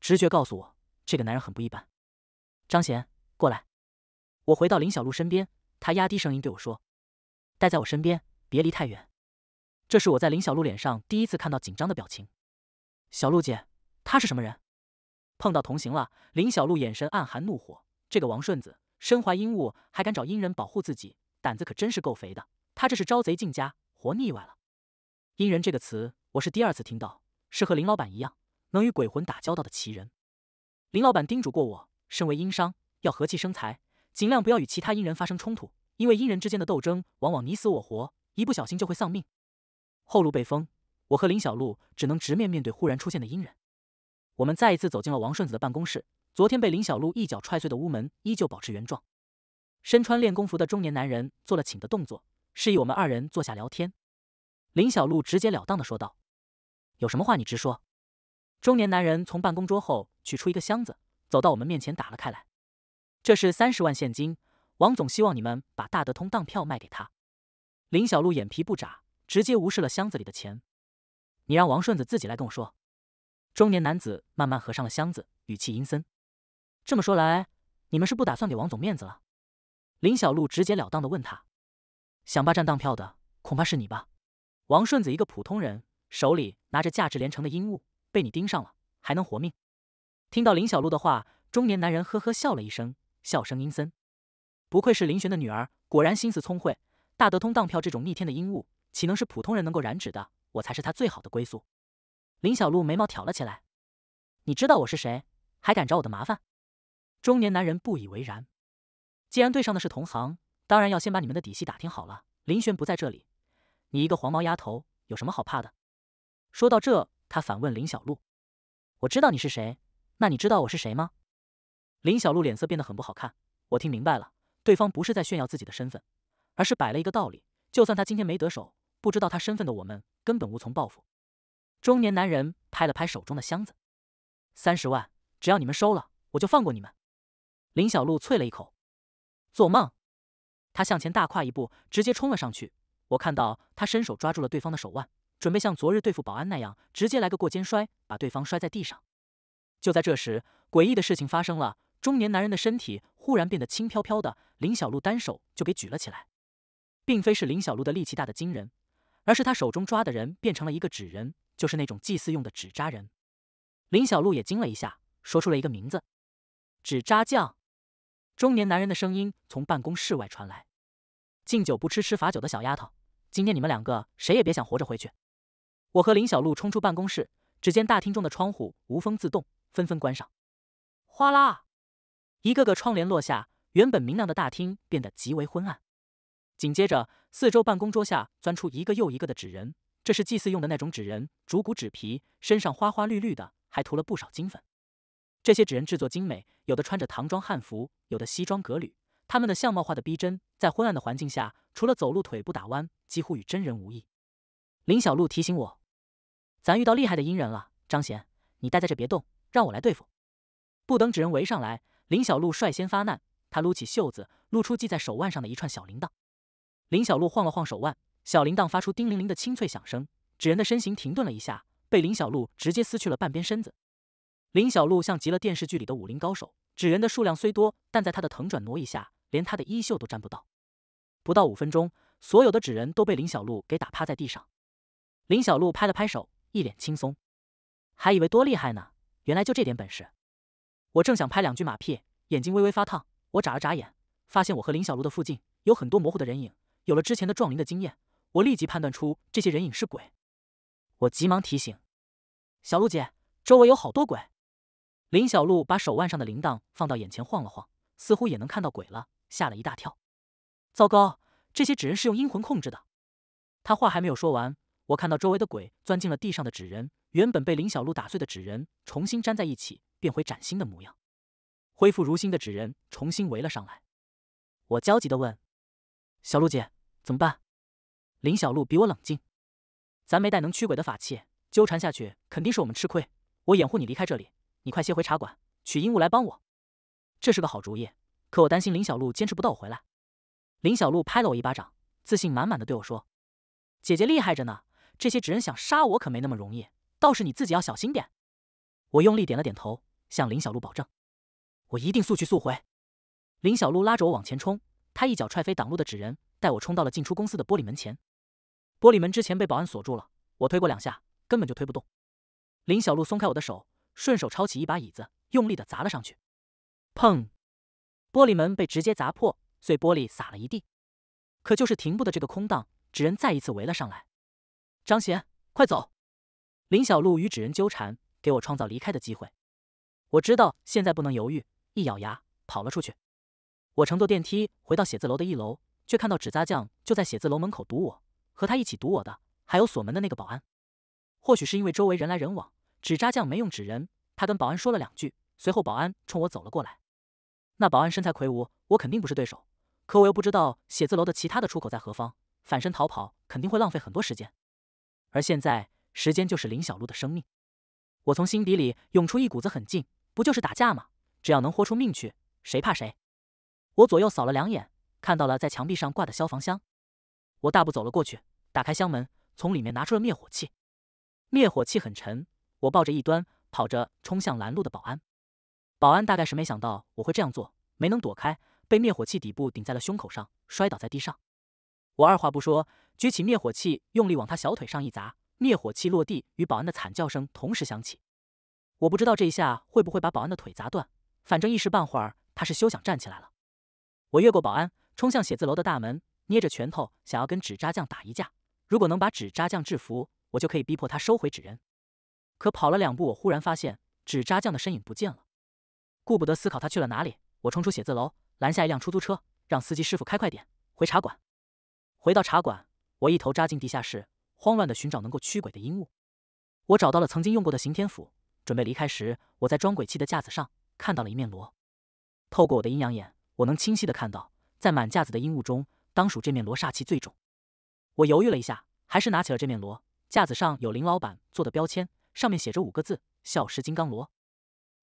直觉告诉我，这个男人很不一般。张贤，过来。我回到林小璐身边，她压低声音对我说：“待在我身边，别离太远。”这是我在林小璐脸上第一次看到紧张的表情。小璐姐，他是什么人？碰到同行了。林小璐眼神暗含怒火。这个王顺子身怀阴物，还敢找阴人保护自己，胆子可真是够肥的。他这是招贼进家，活腻歪了。阴人这个词，我是第二次听到，是和林老板一样，能与鬼魂打交道的奇人。林老板叮嘱过我。身为阴商，要和气生财，尽量不要与其他阴人发生冲突，因为阴人之间的斗争往往你死我活，一不小心就会丧命。后路被封，我和林小璐只能直面面对忽然出现的阴人。我们再一次走进了王顺子的办公室，昨天被林小璐一脚踹碎的屋门依旧保持原状。身穿练功服的中年男人做了请的动作，示意我们二人坐下聊天。林小璐直截了当的说道：“有什么话你直说。”中年男人从办公桌后取出一个箱子。走到我们面前，打了开来。这是三十万现金，王总希望你们把大德通当票卖给他。林小璐眼皮不眨，直接无视了箱子里的钱。你让王顺子自己来跟我说。中年男子慢慢合上了箱子，语气阴森。这么说来，你们是不打算给王总面子了？林小璐直截了当的问他。想霸占当票的，恐怕是你吧？王顺子一个普通人，手里拿着价值连城的阴物，被你盯上了，还能活命？听到林小璐的话，中年男人呵呵笑了一声，笑声阴森。不愧是林玄的女儿，果然心思聪慧。大德通当票这种逆天的阴物，岂能是普通人能够染指的？我才是他最好的归宿。林小璐眉毛挑了起来：“你知道我是谁，还敢找我的麻烦？”中年男人不以为然：“既然对上的是同行，当然要先把你们的底细打听好了。林玄不在这里，你一个黄毛丫头有什么好怕的？”说到这，他反问林小璐：“我知道你是谁。”那你知道我是谁吗？林小璐脸色变得很不好看。我听明白了，对方不是在炫耀自己的身份，而是摆了一个道理：就算他今天没得手，不知道他身份的我们根本无从报复。中年男人拍了拍手中的箱子，三十万，只要你们收了，我就放过你们。林小璐啐了一口，做梦！他向前大跨一步，直接冲了上去。我看到他伸手抓住了对方的手腕，准备像昨日对付保安那样，直接来个过肩摔，把对方摔在地上。就在这时，诡异的事情发生了。中年男人的身体忽然变得轻飘飘的，林小璐单手就给举了起来。并非是林小璐的力气大的惊人，而是他手中抓的人变成了一个纸人，就是那种祭祀用的纸扎人。林小璐也惊了一下，说出了一个名字：“纸扎匠。”中年男人的声音从办公室外传来：“敬酒不吃吃罚酒的小丫头，今天你们两个谁也别想活着回去！”我和林小璐冲出办公室，只见大厅中的窗户无风自动。纷纷关上，哗啦，一个个窗帘落下，原本明亮的大厅变得极为昏暗。紧接着，四周办公桌下钻出一个又一个的纸人，这是祭祀用的那种纸人，竹骨纸皮，身上花花绿绿的，还涂了不少金粉。这些纸人制作精美，有的穿着唐装汉服，有的西装革履，他们的相貌画的逼真，在昏暗的环境下，除了走路腿不打弯，几乎与真人无异。林小璐提醒我：“咱遇到厉害的阴人了，张贤，你待在这别动。”让我来对付！不等纸人围上来，林小璐率先发难。她撸起袖子，露出系在手腕上的一串小铃铛。林小璐晃了晃手腕，小铃铛发出叮铃铃的清脆响声。纸人的身形停顿了一下，被林小璐直接撕去了半边身子。林小璐像极了电视剧里的武林高手。纸人的数量虽多，但在她的腾转挪移下，连他的衣袖都沾不到。不到五分钟，所有的纸人都被林小璐给打趴在地上。林小璐拍了拍手，一脸轻松，还以为多厉害呢。原来就这点本事，我正想拍两句马屁，眼睛微微发烫，我眨了眨眼，发现我和林小璐的附近有很多模糊的人影。有了之前的撞铃的经验，我立即判断出这些人影是鬼。我急忙提醒小璐姐：“周围有好多鬼。”林小璐把手腕上的铃铛放到眼前晃了晃，似乎也能看到鬼了，吓了一大跳。糟糕，这些纸人是用阴魂控制的。他话还没有说完，我看到周围的鬼钻进了地上的纸人。原本被林小璐打碎的纸人重新粘在一起，变回崭新的模样。恢复如新的纸人重新围了上来。我焦急的问：“小璐姐，怎么办？”林小璐比我冷静，咱没带能驱鬼的法器，纠缠下去肯定是我们吃亏。我掩护你离开这里，你快先回茶馆取阴物来帮我。这是个好主意，可我担心林小璐坚持不到我回来。林小璐拍了我一巴掌，自信满满的对我说：“姐姐厉害着呢，这些纸人想杀我可没那么容易。”倒是你自己要小心点。我用力点了点头，向林小璐保证：“我一定速去速回。”林小璐拉着我往前冲，她一脚踹飞挡路的纸人，带我冲到了进出公司的玻璃门前。玻璃门之前被保安锁住了，我推过两下，根本就推不动。林小璐松开我的手，顺手抄起一把椅子，用力的砸了上去。砰！玻璃门被直接砸破，碎玻璃洒了一地。可就是停步的这个空档，纸人再一次围了上来。张贤，快走！林小璐与纸人纠缠，给我创造离开的机会。我知道现在不能犹豫，一咬牙跑了出去。我乘坐电梯回到写字楼的一楼，却看到纸扎匠就在写字楼门口堵我，和他一起堵我的还有锁门的那个保安。或许是因为周围人来人往，纸扎匠没用纸人，他跟保安说了两句，随后保安冲我走了过来。那保安身材魁梧，我肯定不是对手。可我又不知道写字楼的其他的出口在何方，反身逃跑肯定会浪费很多时间。而现在。时间就是林小璐的生命，我从心底里涌出一股子狠劲，不就是打架吗？只要能豁出命去，谁怕谁？我左右扫了两眼，看到了在墙壁上挂的消防箱，我大步走了过去，打开箱门，从里面拿出了灭火器。灭火器很沉，我抱着一端，跑着冲向拦路的保安。保安大概是没想到我会这样做，没能躲开，被灭火器底部顶在了胸口上，摔倒在地上。我二话不说，举起灭火器，用力往他小腿上一砸。灭火器落地，与保安的惨叫声同时响起。我不知道这一下会不会把保安的腿砸断，反正一时半会儿他是休想站起来了。我越过保安，冲向写字楼的大门，捏着拳头想要跟纸扎匠打一架。如果能把纸扎匠制服，我就可以逼迫他收回纸人。可跑了两步，我忽然发现纸扎匠的身影不见了。顾不得思考他去了哪里，我冲出写字楼，拦下一辆出租车，让司机师傅开快点回茶馆。回到茶馆，我一头扎进地下室。慌乱地寻找能够驱鬼的阴物，我找到了曾经用过的刑天斧。准备离开时，我在装鬼器的架子上看到了一面锣。透过我的阴阳眼，我能清晰地看到，在满架子的阴物中，当属这面罗煞气最重。我犹豫了一下，还是拿起了这面锣。架子上有林老板做的标签，上面写着五个字：笑石金刚锣。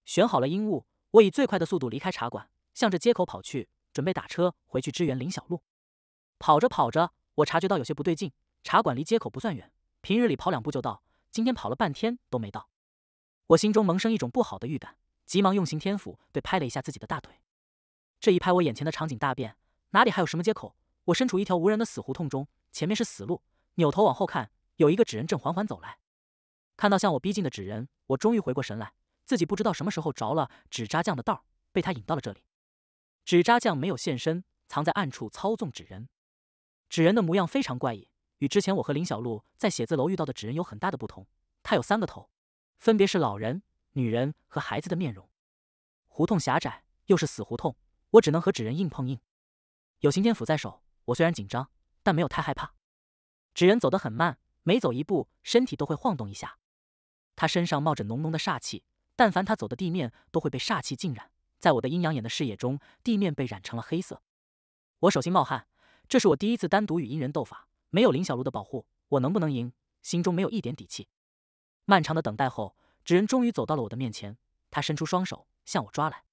选好了阴物，我以最快的速度离开茶馆，向着街口跑去，准备打车回去支援林小璐。跑着跑着，我察觉到有些不对劲。茶馆离街口不算远，平日里跑两步就到。今天跑了半天都没到，我心中萌生一种不好的预感，急忙用刑天府对拍了一下自己的大腿。这一拍，我眼前的场景大变，哪里还有什么街口？我身处一条无人的死胡同中，前面是死路。扭头往后看，有一个纸人正缓缓走来。看到向我逼近的纸人，我终于回过神来，自己不知道什么时候着了纸扎匠的道，被他引到了这里。纸扎匠没有现身，藏在暗处操纵纸人。纸人的模样非常怪异。与之前我和林小璐在写字楼遇到的纸人有很大的不同，他有三个头，分别是老人、女人和孩子的面容。胡同狭窄，又是死胡同，我只能和纸人硬碰硬。有刑天斧在手，我虽然紧张，但没有太害怕。纸人走得很慢，每走一步，身体都会晃动一下。他身上冒着浓浓的煞气，但凡他走的地面都会被煞气浸染。在我的阴阳眼的视野中，地面被染成了黑色。我手心冒汗，这是我第一次单独与阴人斗法。没有林小璐的保护，我能不能赢？心中没有一点底气。漫长的等待后，纸人终于走到了我的面前。他伸出双手向我抓来。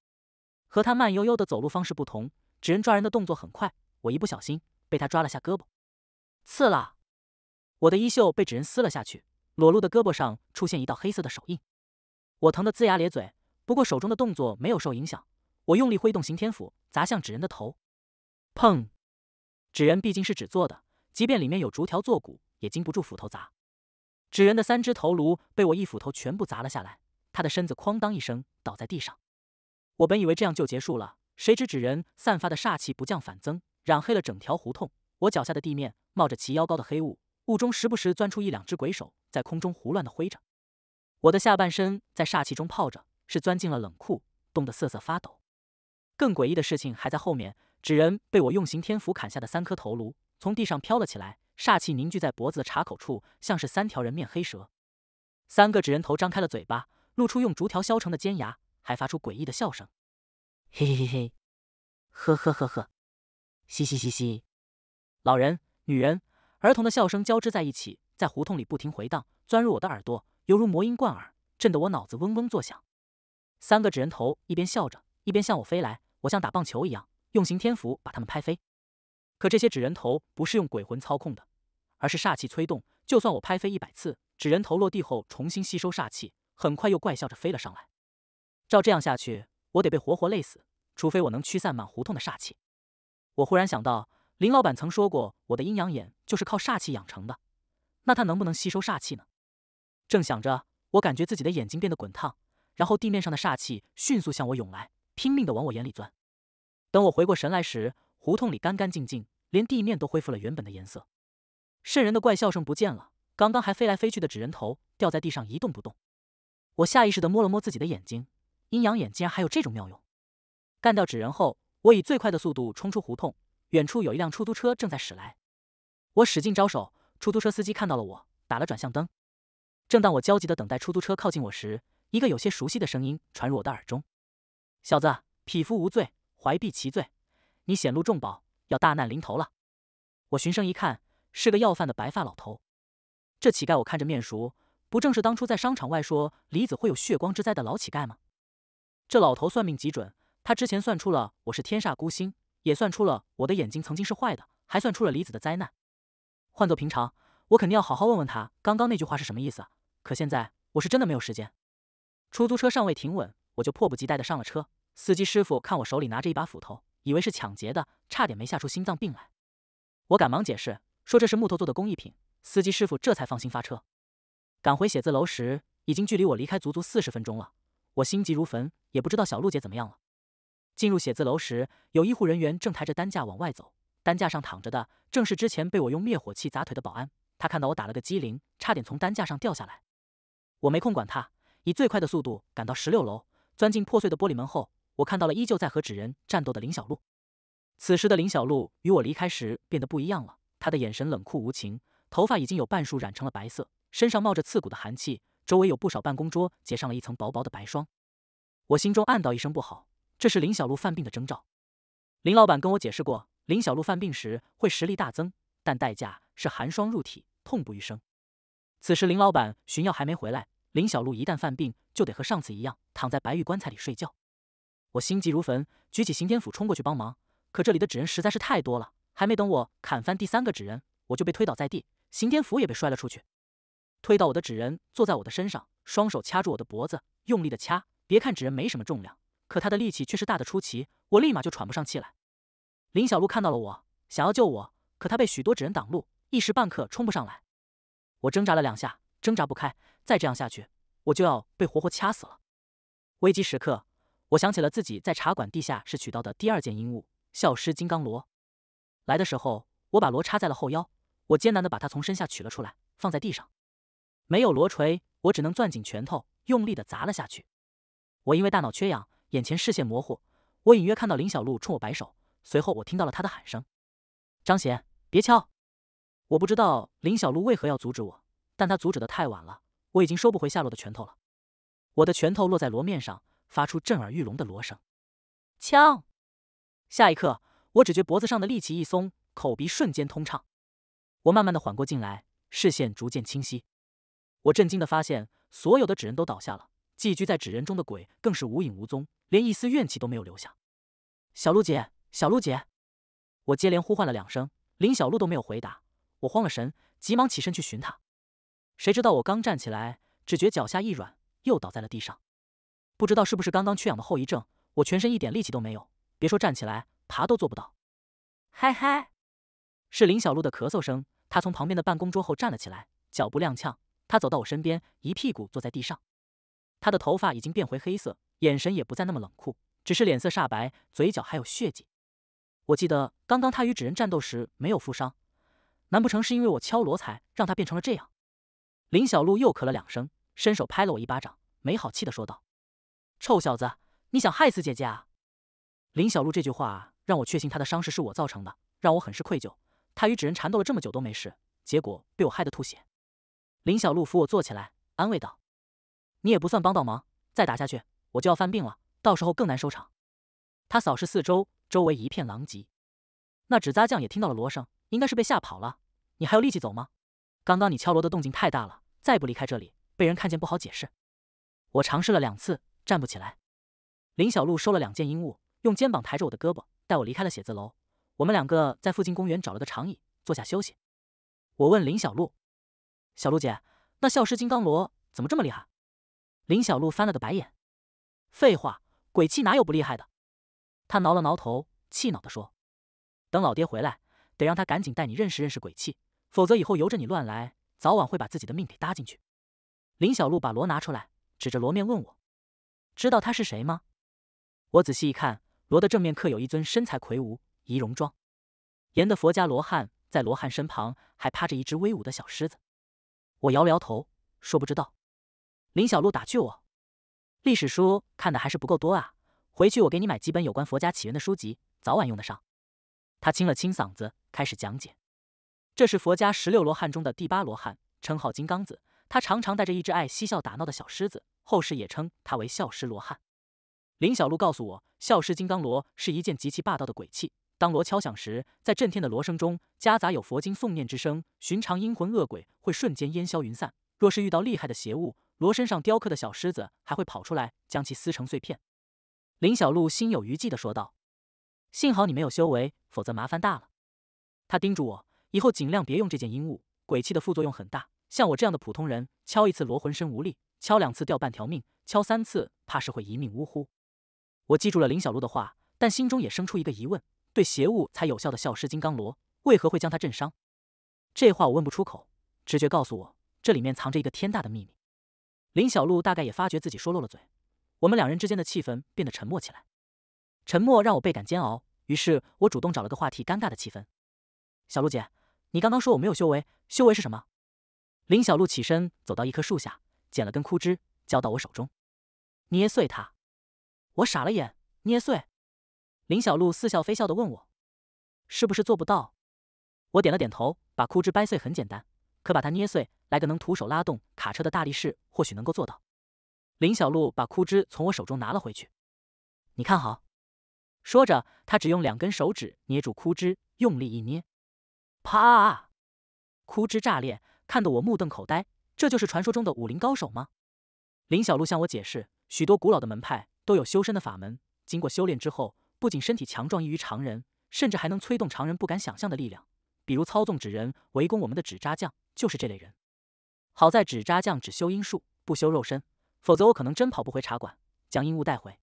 和他慢悠悠的走路方式不同，纸人抓人的动作很快。我一不小心被他抓了下胳膊，刺啦！我的衣袖被纸人撕了下去，裸露的胳膊上出现一道黑色的手印。我疼得龇牙咧嘴，不过手中的动作没有受影响。我用力挥动刑天斧砸向纸人的头，砰！纸人毕竟是纸做的。即便里面有竹条做骨，也经不住斧头砸。纸人的三只头颅被我一斧头全部砸了下来，他的身子哐当一声倒在地上。我本以为这样就结束了，谁知纸人散发的煞气不降反增，染黑了整条胡同。我脚下的地面冒着齐腰高的黑雾，雾中时不时钻出一两只鬼手，在空中胡乱的挥着。我的下半身在煞气中泡着，是钻进了冷库，冻得瑟瑟发抖。更诡异的事情还在后面，纸人被我用刑天斧砍下的三颗头颅。从地上飘了起来，煞气凝聚在脖子的插口处，像是三条人面黑蛇。三个纸人头张开了嘴巴，露出用竹条削成的尖牙，还发出诡异的笑声：“嘿嘿嘿嘿，呵呵呵呵，嘻嘻嘻嘻。”老人、女人、儿童的笑声交织在一起，在胡同里不停回荡，钻入我的耳朵，犹如魔音贯耳，震得我脑子嗡嗡作响。三个纸人头一边笑着，一边向我飞来，我像打棒球一样，用刑天符把他们拍飞。可这些纸人头不是用鬼魂操控的，而是煞气催动。就算我拍飞一百次，纸人头落地后重新吸收煞气，很快又怪笑着飞了上来。照这样下去，我得被活活累死。除非我能驱散满胡同的煞气。我忽然想到，林老板曾说过，我的阴阳眼就是靠煞气养成的，那他能不能吸收煞气呢？正想着，我感觉自己的眼睛变得滚烫，然后地面上的煞气迅速向我涌来，拼命地往我眼里钻。等我回过神来时，胡同里干干净净，连地面都恢复了原本的颜色，瘆人的怪笑声不见了。刚刚还飞来飞去的纸人头掉在地上一动不动。我下意识地摸了摸自己的眼睛，阴阳眼竟然还有这种妙用。干掉纸人后，我以最快的速度冲出胡同。远处有一辆出租车正在驶来，我使劲招手，出租车司机看到了我，打了转向灯。正当我焦急地等待出租车靠近我时，一个有些熟悉的声音传入我的耳中：“小子，匹夫无罪，怀璧其罪。”你显露重宝，要大难临头了！我循声一看，是个要饭的白发老头。这乞丐我看着面熟，不正是当初在商场外说李子会有血光之灾的老乞丐吗？这老头算命极准，他之前算出了我是天煞孤星，也算出了我的眼睛曾经是坏的，还算出了李子的灾难。换做平常，我肯定要好好问问他刚刚那句话是什么意思。可现在我是真的没有时间。出租车尚未停稳，我就迫不及待的上了车。司机师傅看我手里拿着一把斧头。以为是抢劫的，差点没吓出心脏病来。我赶忙解释说这是木头做的工艺品，司机师傅这才放心发车。赶回写字楼时，已经距离我离开足足四十分钟了。我心急如焚，也不知道小璐姐怎么样了。进入写字楼时，有医护人员正抬着担架往外走，担架上躺着的正是之前被我用灭火器砸腿的保安。他看到我打了个机灵，差点从担架上掉下来。我没空管他，以最快的速度赶到十六楼，钻进破碎的玻璃门后。我看到了依旧在和纸人战斗的林小璐。此时的林小璐与我离开时变得不一样了，她的眼神冷酷无情，头发已经有半数染成了白色，身上冒着刺骨的寒气，周围有不少办公桌结上了一层薄薄的白霜。我心中暗道一声不好，这是林小璐犯病的征兆。林老板跟我解释过，林小璐犯病时会实力大增，但代价是寒霜入体，痛不欲生。此时林老板寻药还没回来，林小璐一旦犯病，就得和上次一样躺在白玉棺材里睡觉。我心急如焚，举起刑天斧冲过去帮忙，可这里的纸人实在是太多了，还没等我砍翻第三个纸人，我就被推倒在地，刑天斧也被摔了出去。推到我的纸人坐在我的身上，双手掐住我的脖子，用力的掐。别看纸人没什么重量，可他的力气却是大的出奇，我立马就喘不上气来。林小璐看到了我，想要救我，可她被许多纸人挡路，一时半刻冲不上来。我挣扎了两下，挣扎不开，再这样下去，我就要被活活掐死了。危机时刻。我想起了自己在茶馆地下室取到的第二件阴物——笑尸金刚螺。来的时候，我把螺插在了后腰。我艰难地把它从身下取了出来，放在地上。没有螺锤，我只能攥紧拳头，用力地砸了下去。我因为大脑缺氧，眼前视线模糊。我隐约看到林小璐冲我摆手，随后我听到了她的喊声：“张贤，别敲！”我不知道林小璐为何要阻止我，但她阻止的太晚了，我已经收不回下落的拳头了。我的拳头落在螺面上。发出震耳欲聋的锣声，枪！下一刻，我只觉脖子上的力气一松，口鼻瞬间通畅。我慢慢的缓过劲来，视线逐渐清晰。我震惊的发现，所有的纸人都倒下了，寄居在纸人中的鬼更是无影无踪，连一丝怨气都没有留下。小鹿姐，小鹿姐，我接连呼唤了两声，林小璐都没有回答。我慌了神，急忙起身去寻她。谁知道我刚站起来，只觉脚下一软，又倒在了地上。不知道是不是刚刚缺氧的后遗症，我全身一点力气都没有，别说站起来，爬都做不到。嗨嗨，是林小璐的咳嗽声。她从旁边的办公桌后站了起来，脚步踉跄。她走到我身边，一屁股坐在地上。她的头发已经变回黑色，眼神也不再那么冷酷，只是脸色煞白，嘴角还有血迹。我记得刚刚她与纸人战斗时没有负伤，难不成是因为我敲锣才让她变成了这样？林小璐又咳了两声，伸手拍了我一巴掌，没好气的说道。臭小子，你想害死姐姐啊！林小璐这句话让我确信她的伤势是我造成的，让我很是愧疚。她与纸人缠斗了这么久都没事，结果被我害得吐血。林小璐扶我坐起来，安慰道：“你也不算帮到忙，再打下去我就要犯病了，到时候更难收场。”他扫视四周，周围一片狼藉。那纸扎匠也听到了锣声，应该是被吓跑了。你还有力气走吗？刚刚你敲锣的动静太大了，再不离开这里，被人看见不好解释。我尝试了两次。站不起来，林小璐收了两件衣物，用肩膀抬着我的胳膊，带我离开了写字楼。我们两个在附近公园找了个长椅坐下休息。我问林小璐：“小璐姐，那笑尸金刚罗怎么这么厉害？”林小璐翻了个白眼：“废话，鬼气哪有不厉害的？”她挠了挠头，气恼的说：“等老爹回来，得让他赶紧带你认识认识鬼气，否则以后由着你乱来，早晚会把自己的命给搭进去。”林小璐把锣拿出来，指着罗面问我。知道他是谁吗？我仔细一看，罗的正面刻有一尊身材魁梧、仪容庄严的佛家罗汉，在罗汉身旁还趴着一只威武的小狮子。我摇了摇头，说不知道。林小璐打趣我：“历史书看的还是不够多啊，回去我给你买几本有关佛家起源的书籍，早晚用得上。”他清了清嗓子，开始讲解：“这是佛家十六罗汉中的第八罗汉，称号金刚子，他常常带着一只爱嬉笑打闹的小狮子。”后世也称他为笑狮罗汉。林小璐告诉我，笑狮金刚罗是一件极其霸道的鬼器。当锣敲响时，在震天的锣声中，夹杂有佛经诵念之声，寻常阴魂恶鬼会瞬间烟消云散。若是遇到厉害的邪物，锣身上雕刻的小狮子还会跑出来，将其撕成碎片。林小璐心有余悸的说道：“幸好你没有修为，否则麻烦大了。”他叮嘱我，以后尽量别用这件阴物鬼器的副作用很大，像我这样的普通人，敲一次锣浑身无力。敲两次掉半条命，敲三次怕是会一命呜呼。我记住了林小璐的话，但心中也生出一个疑问：对邪物才有效的笑尸金刚罗，为何会将他震伤？这话我问不出口，直觉告诉我这里面藏着一个天大的秘密。林小璐大概也发觉自己说漏了嘴，我们两人之间的气氛变得沉默起来。沉默让我倍感煎熬，于是我主动找了个话题，尴尬的气氛。小璐姐，你刚刚说我没有修为，修为是什么？林小璐起身走到一棵树下。捡了根枯枝，交到我手中，捏碎它。我傻了眼，捏碎？林小璐似笑非笑的问我：“是不是做不到？”我点了点头。把枯枝掰碎很简单，可把它捏碎，来个能徒手拉动卡车的大力士，或许能够做到。林小璐把枯枝从我手中拿了回去。你看好。说着，他只用两根手指捏住枯枝，用力一捏，啪！枯枝炸裂，看得我目瞪口呆。这就是传说中的武林高手吗？林小璐向我解释，许多古老的门派都有修身的法门，经过修炼之后，不仅身体强壮异于常人，甚至还能催动常人不敢想象的力量，比如操纵纸人围攻我们的纸扎匠就是这类人。好在纸扎匠只修阴术不修肉身，否则我可能真跑不回茶馆将阴物带回。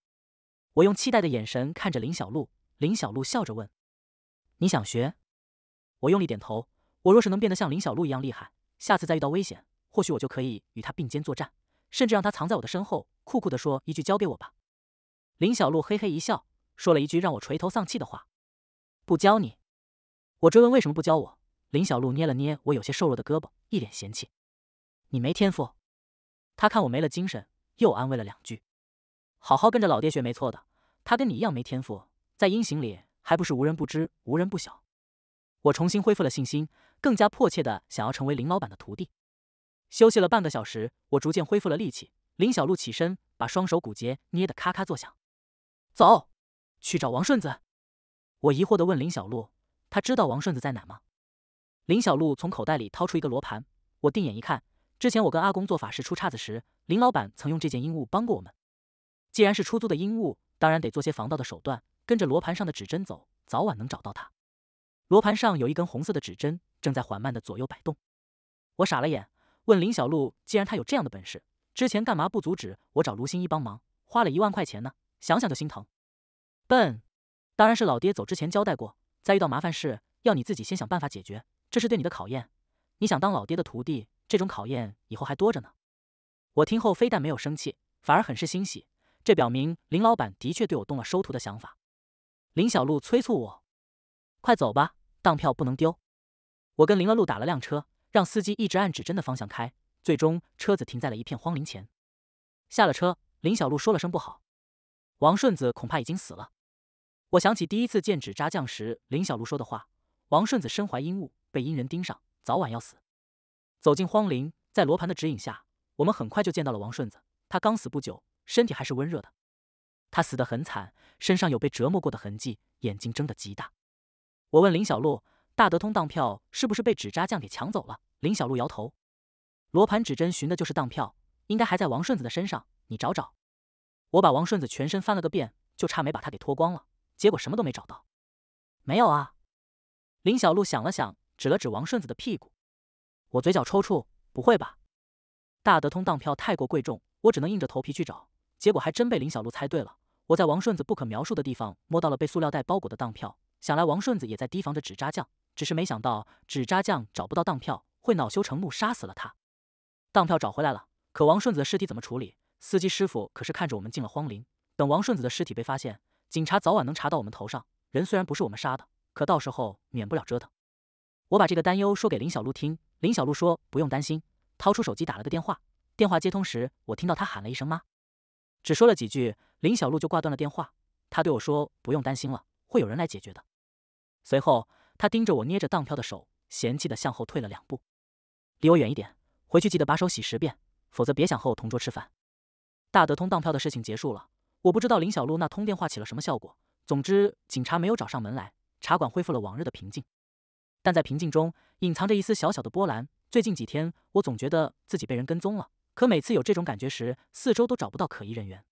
我用期待的眼神看着林小璐，林小璐笑着问：“你想学？”我用力点头。我若是能变得像林小璐一样厉害，下次再遇到危险。或许我就可以与他并肩作战，甚至让他藏在我的身后，酷酷的说一句“交给我吧”。林小璐嘿嘿一笑，说了一句让我垂头丧气的话：“不教你。”我追问为什么不教我，林小璐捏了捏我有些瘦弱的胳膊，一脸嫌弃：“你没天赋。”他看我没了精神，又安慰了两句：“好好跟着老爹学，没错的。他跟你一样没天赋，在阴行里还不是无人不知，无人不晓。”我重新恢复了信心，更加迫切的想要成为林老板的徒弟。休息了半个小时，我逐渐恢复了力气。林小璐起身，把双手骨节捏得咔咔作响。走，去找王顺子。我疑惑的问林小璐：“他知道王顺子在哪吗？”林小璐从口袋里掏出一个罗盘，我定眼一看，之前我跟阿公做法事出岔子时，林老板曾用这件阴物帮过我们。既然是出租的阴物，当然得做些防盗的手段。跟着罗盘上的指针走，早晚能找到他。罗盘上有一根红色的指针，正在缓慢的左右摆动。我傻了眼。问林小璐，既然他有这样的本事，之前干嘛不阻止我找卢心一帮忙？花了一万块钱呢，想想就心疼。笨，当然是老爹走之前交代过，在遇到麻烦事要你自己先想办法解决，这是对你的考验。你想当老爹的徒弟，这种考验以后还多着呢。我听后非但没有生气，反而很是欣喜，这表明林老板的确对我动了收徒的想法。林小璐催促我：“快走吧，当票不能丢。”我跟林乐路打了辆车。让司机一直按指针的方向开，最终车子停在了一片荒林前。下了车，林小璐说了声不好，王顺子恐怕已经死了。我想起第一次见纸扎匠时林小璐说的话：王顺子身怀阴物，被阴人盯上，早晚要死。走进荒林，在罗盘的指引下，我们很快就见到了王顺子。他刚死不久，身体还是温热的。他死得很惨，身上有被折磨过的痕迹，眼睛睁得极大。我问林小璐。大德通当票是不是被纸扎匠给抢走了？林小璐摇头。罗盘指针寻的就是当票，应该还在王顺子的身上，你找找。我把王顺子全身翻了个遍，就差没把他给脱光了，结果什么都没找到。没有啊！林小璐想了想，指了指王顺子的屁股。我嘴角抽搐，不会吧？大德通当票太过贵重，我只能硬着头皮去找，结果还真被林小璐猜对了。我在王顺子不可描述的地方摸到了被塑料袋包裹的当票，想来王顺子也在提防着纸扎匠。只是没想到纸扎匠找不到当票，会恼羞成怒杀死了他。当票找回来了，可王顺子的尸体怎么处理？司机师傅可是看着我们进了荒林。等王顺子的尸体被发现，警察早晚能查到我们头上。人虽然不是我们杀的，可到时候免不了折腾。我把这个担忧说给林小璐听，林小璐说不用担心，掏出手机打了个电话。电话接通时，我听到他喊了一声妈，只说了几句，林小璐就挂断了电话。他对我说不用担心了，会有人来解决的。随后。他盯着我捏着当票的手，嫌弃地向后退了两步，离我远一点。回去记得把手洗十遍，否则别想和我同桌吃饭。大德通当票的事情结束了，我不知道林小璐那通电话起了什么效果。总之，警察没有找上门来，茶馆恢复了往日的平静。但在平静中隐藏着一丝小小的波澜。最近几天，我总觉得自己被人跟踪了，可每次有这种感觉时，四周都找不到可疑人员。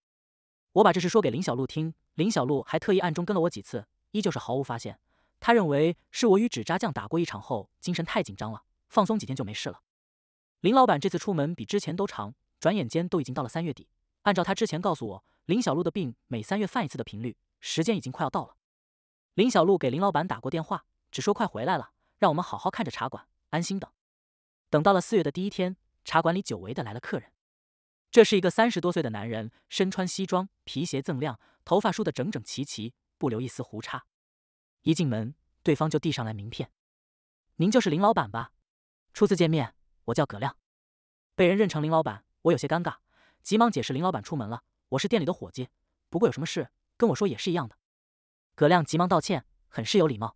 我把这事说给林小璐听，林小璐还特意暗中跟了我几次，依旧是毫无发现。他认为是我与纸扎匠打过一场后，精神太紧张了，放松几天就没事了。林老板这次出门比之前都长，转眼间都已经到了三月底。按照他之前告诉我，林小璐的病每三月犯一次的频率，时间已经快要到了。林小璐给林老板打过电话，只说快回来了，让我们好好看着茶馆，安心等。等到了四月的第一天，茶馆里久违的来了客人。这是一个三十多岁的男人，身穿西装，皮鞋锃亮，头发梳得整整齐齐，不留一丝胡茬。一进门，对方就递上来名片。“您就是林老板吧？”初次见面，我叫葛亮。被人认成林老板，我有些尴尬，急忙解释：“林老板出门了，我是店里的伙计。不过有什么事，跟我说也是一样的。”葛亮急忙道歉，很是有礼貌。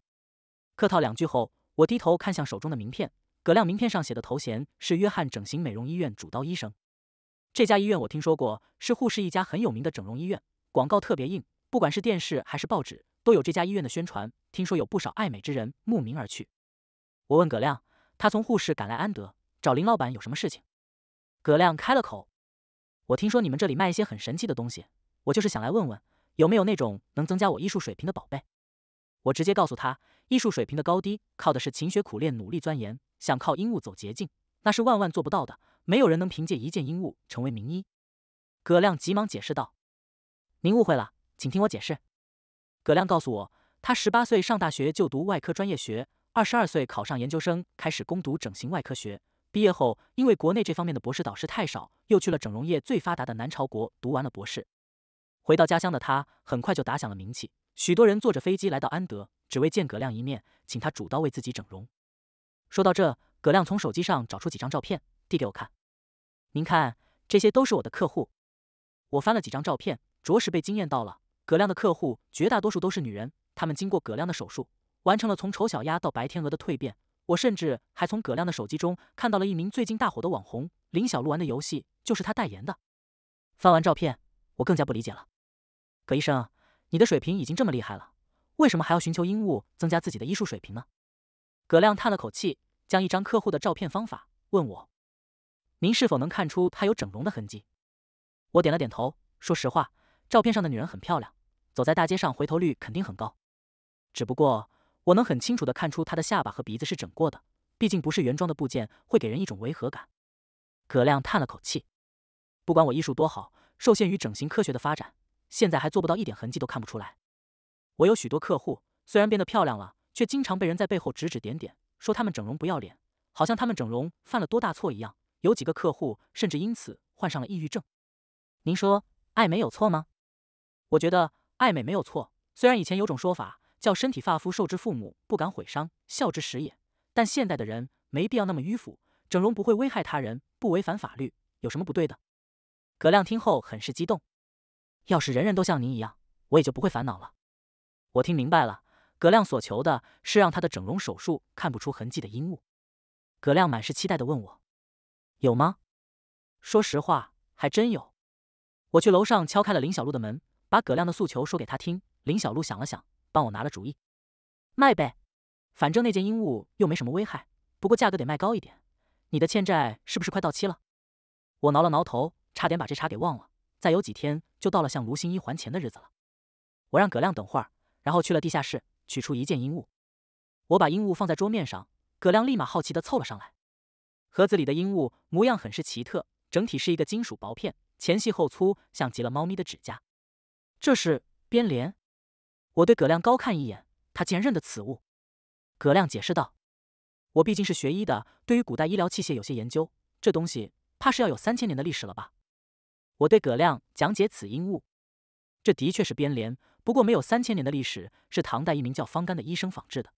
客套两句后，我低头看向手中的名片。葛亮名片上写的头衔是“约翰整形美容医院主刀医生”。这家医院我听说过，是沪市一家很有名的整容医院，广告特别硬，不管是电视还是报纸。都有这家医院的宣传，听说有不少爱美之人慕名而去。我问葛亮，他从护士赶来安德找林老板有什么事情？葛亮开了口：“我听说你们这里卖一些很神奇的东西，我就是想来问问，有没有那种能增加我医术水平的宝贝？”我直接告诉他：“艺术水平的高低，靠的是勤学苦练、努力钻研，想靠阴物走捷径，那是万万做不到的。没有人能凭借一件阴物成为名医。”葛亮急忙解释道：“您误会了，请听我解释。”葛亮告诉我，他十八岁上大学就读外科专业学，二十二岁考上研究生，开始攻读整形外科学。毕业后，因为国内这方面的博士导师太少，又去了整容业最发达的南朝国读完了博士。回到家乡的他，很快就打响了名气。许多人坐着飞机来到安德，只为见葛亮一面，请他主刀为自己整容。说到这，葛亮从手机上找出几张照片递给我看。您看，这些都是我的客户。我翻了几张照片，着实被惊艳到了。葛亮的客户绝大多数都是女人，她们经过葛亮的手术，完成了从丑小鸭到白天鹅的蜕变。我甚至还从葛亮的手机中看到了一名最近大火的网红林小璐玩的游戏，就是他代言的。翻完照片，我更加不理解了。葛医生，你的水平已经这么厉害了，为什么还要寻求阴物增加自己的医术水平呢？葛亮叹了口气，将一张客户的照片方法问我：“您是否能看出他有整容的痕迹？”我点了点头，说实话，照片上的女人很漂亮。走在大街上，回头率肯定很高。只不过，我能很清楚地看出他的下巴和鼻子是整过的，毕竟不是原装的部件，会给人一种违和感。葛亮叹了口气：“不管我医术多好，受限于整形科学的发展，现在还做不到一点痕迹都看不出来。我有许多客户，虽然变得漂亮了，却经常被人在背后指指点点，说他们整容不要脸，好像他们整容犯了多大错一样。有几个客户甚至因此患上了抑郁症。您说，爱美有错吗？我觉得。”爱美没有错，虽然以前有种说法叫“身体发肤受之父母，不敢毁伤，孝之始也”，但现代的人没必要那么迂腐。整容不会危害他人，不违反法律，有什么不对的？葛亮听后很是激动。要是人人都像您一样，我也就不会烦恼了。我听明白了，葛亮所求的是让他的整容手术看不出痕迹的阴物。葛亮满是期待地问我：“有吗？”说实话，还真有。我去楼上敲开了林小璐的门。把葛亮的诉求说给他听，林小璐想了想，帮我拿了主意，卖呗，反正那件阴物又没什么危害，不过价格得卖高一点。你的欠债是不是快到期了？我挠了挠头，差点把这茬给忘了，再有几天就到了向卢新一还钱的日子了。我让葛亮等会儿，然后去了地下室，取出一件阴物，我把阴物放在桌面上，葛亮立马好奇地凑了上来。盒子里的阴物模样很是奇特，整体是一个金属薄片，前细后粗，像极了猫咪的指甲。这是编联，我对葛亮高看一眼，他竟然认得此物。葛亮解释道：“我毕竟是学医的，对于古代医疗器械有些研究。这东西怕是要有三千年的历史了吧？”我对葛亮讲解此阴物，这的确是编联，不过没有三千年的历史，是唐代一名叫方干的医生仿制的。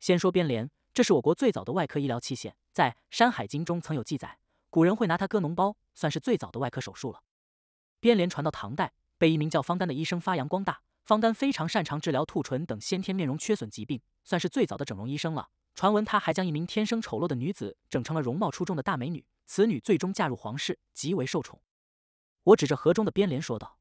先说编联，这是我国最早的外科医疗器械，在《山海经》中曾有记载，古人会拿它割脓包，算是最早的外科手术了。编联传到唐代。被一名叫方丹的医生发扬光大。方丹非常擅长治疗兔唇等先天面容缺损疾病，算是最早的整容医生了。传闻他还将一名天生丑陋的女子整成了容貌出众的大美女，此女最终嫁入皇室，极为受宠。我指着盒中的边莲说道：“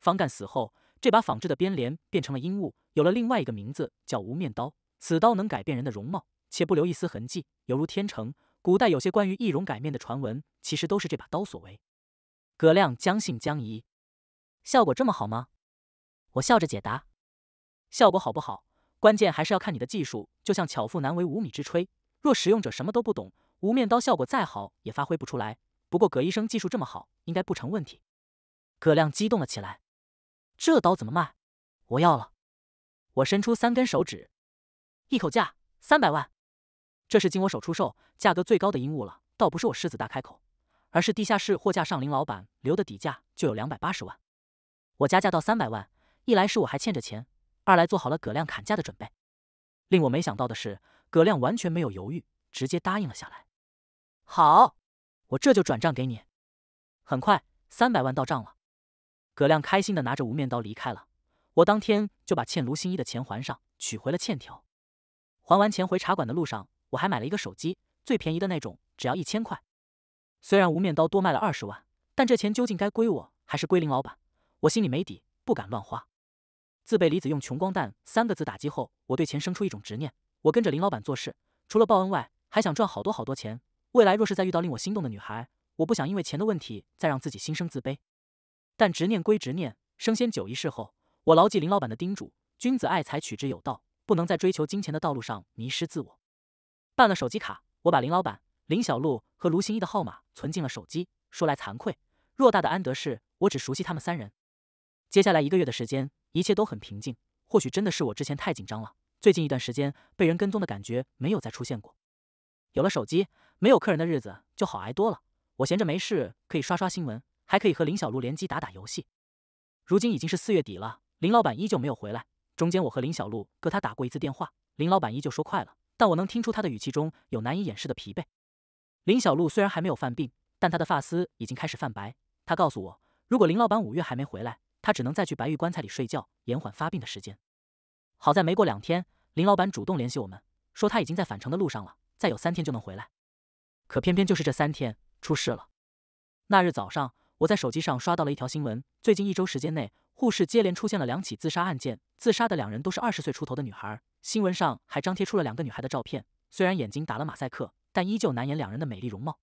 方干死后，这把仿制的边莲变成了阴物，有了另外一个名字，叫无面刀。此刀能改变人的容貌，且不留一丝痕迹，犹如天成。古代有些关于易容改面的传闻，其实都是这把刀所为。”葛亮将信将疑。效果这么好吗？我笑着解答。效果好不好，关键还是要看你的技术。就像巧妇难为无米之炊，若使用者什么都不懂，无面刀效果再好也发挥不出来。不过葛医生技术这么好，应该不成问题。葛亮激动了起来：“这刀怎么卖？我要了！”我伸出三根手指：“一口价三百万，这是经我手出售价格最高的阴物了。倒不是我狮子大开口，而是地下室货架上林老板留的底价就有两百八十万。”我加价到三百万，一来是我还欠着钱，二来做好了葛亮砍价的准备。令我没想到的是，葛亮完全没有犹豫，直接答应了下来。好，我这就转账给你。很快，三百万到账了。葛亮开心的拿着无面刀离开了。我当天就把欠卢新一的钱还上，取回了欠条。还完钱回茶馆的路上，我还买了一个手机，最便宜的那种，只要一千块。虽然无面刀多卖了二十万，但这钱究竟该归我还是归林老板？我心里没底，不敢乱花。自被李子用“穷光蛋”三个字打击后，我对钱生出一种执念。我跟着林老板做事，除了报恩外，还想赚好多好多钱。未来若是再遇到令我心动的女孩，我不想因为钱的问题再让自己心生自卑。但执念归执念，升仙酒一事后，我牢记林老板的叮嘱：君子爱财，取之有道，不能在追求金钱的道路上迷失自我。办了手机卡，我把林老板、林小璐和卢新一的号码存进了手机。说来惭愧，偌大的安德市，我只熟悉他们三人。接下来一个月的时间，一切都很平静。或许真的是我之前太紧张了。最近一段时间被人跟踪的感觉没有再出现过。有了手机，没有客人的日子就好挨多了。我闲着没事可以刷刷新闻，还可以和林小璐联机打打游戏。如今已经是四月底了，林老板依旧没有回来。中间我和林小璐各他打过一次电话，林老板依旧说快了，但我能听出他的语气中有难以掩饰的疲惫。林小璐虽然还没有犯病，但她的发丝已经开始泛白。她告诉我，如果林老板五月还没回来，他只能再去白玉棺材里睡觉，延缓发病的时间。好在没过两天，林老板主动联系我们，说他已经在返程的路上了，再有三天就能回来。可偏偏就是这三天，出事了。那日早上，我在手机上刷到了一条新闻：最近一周时间内，护士接连出现了两起自杀案件，自杀的两人都是二十岁出头的女孩。新闻上还张贴出了两个女孩的照片，虽然眼睛打了马赛克，但依旧难掩两人的美丽容貌。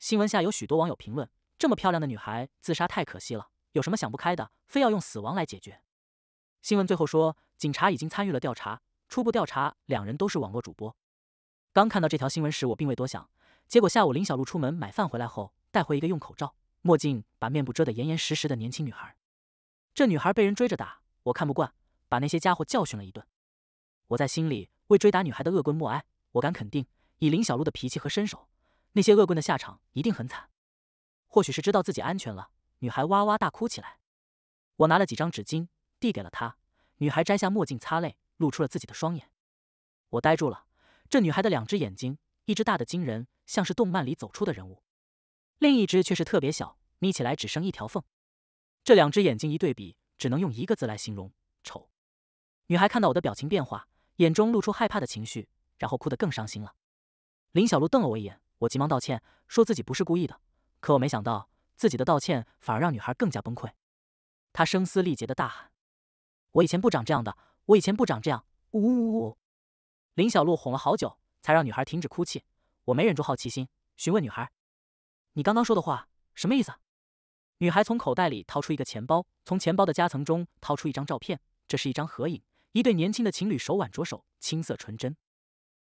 新闻下有许多网友评论：“这么漂亮的女孩自杀，太可惜了。”有什么想不开的，非要用死亡来解决？新闻最后说，警察已经参与了调查，初步调查两人都是网络主播。刚看到这条新闻时，我并未多想。结果下午，林小璐出门买饭回来后，带回一个用口罩、墨镜把面部遮得严严实实的年轻女孩。这女孩被人追着打，我看不惯，把那些家伙教训了一顿。我在心里为追打女孩的恶棍默哀。我敢肯定，以林小璐的脾气和身手，那些恶棍的下场一定很惨。或许是知道自己安全了。女孩哇哇大哭起来，我拿了几张纸巾递给了她。女孩摘下墨镜擦泪，露出了自己的双眼。我呆住了，这女孩的两只眼睛，一只大的惊人，像是动漫里走出的人物，另一只却是特别小，眯起来只剩一条缝。这两只眼睛一对比，只能用一个字来形容：丑。女孩看到我的表情变化，眼中露出害怕的情绪，然后哭得更伤心了。林小璐瞪了我一眼，我急忙道歉，说自己不是故意的，可我没想到。自己的道歉反而让女孩更加崩溃，她声嘶力竭的大喊：“我以前不长这样的，我以前不长这样！”呜呜呜！林小璐哄了好久，才让女孩停止哭泣。我没忍住好奇心，询问女孩：“你刚刚说的话什么意思？”女孩从口袋里掏出一个钱包，从钱包的夹层中掏出一张照片，这是一张合影，一对年轻的情侣手挽着手，青涩纯真。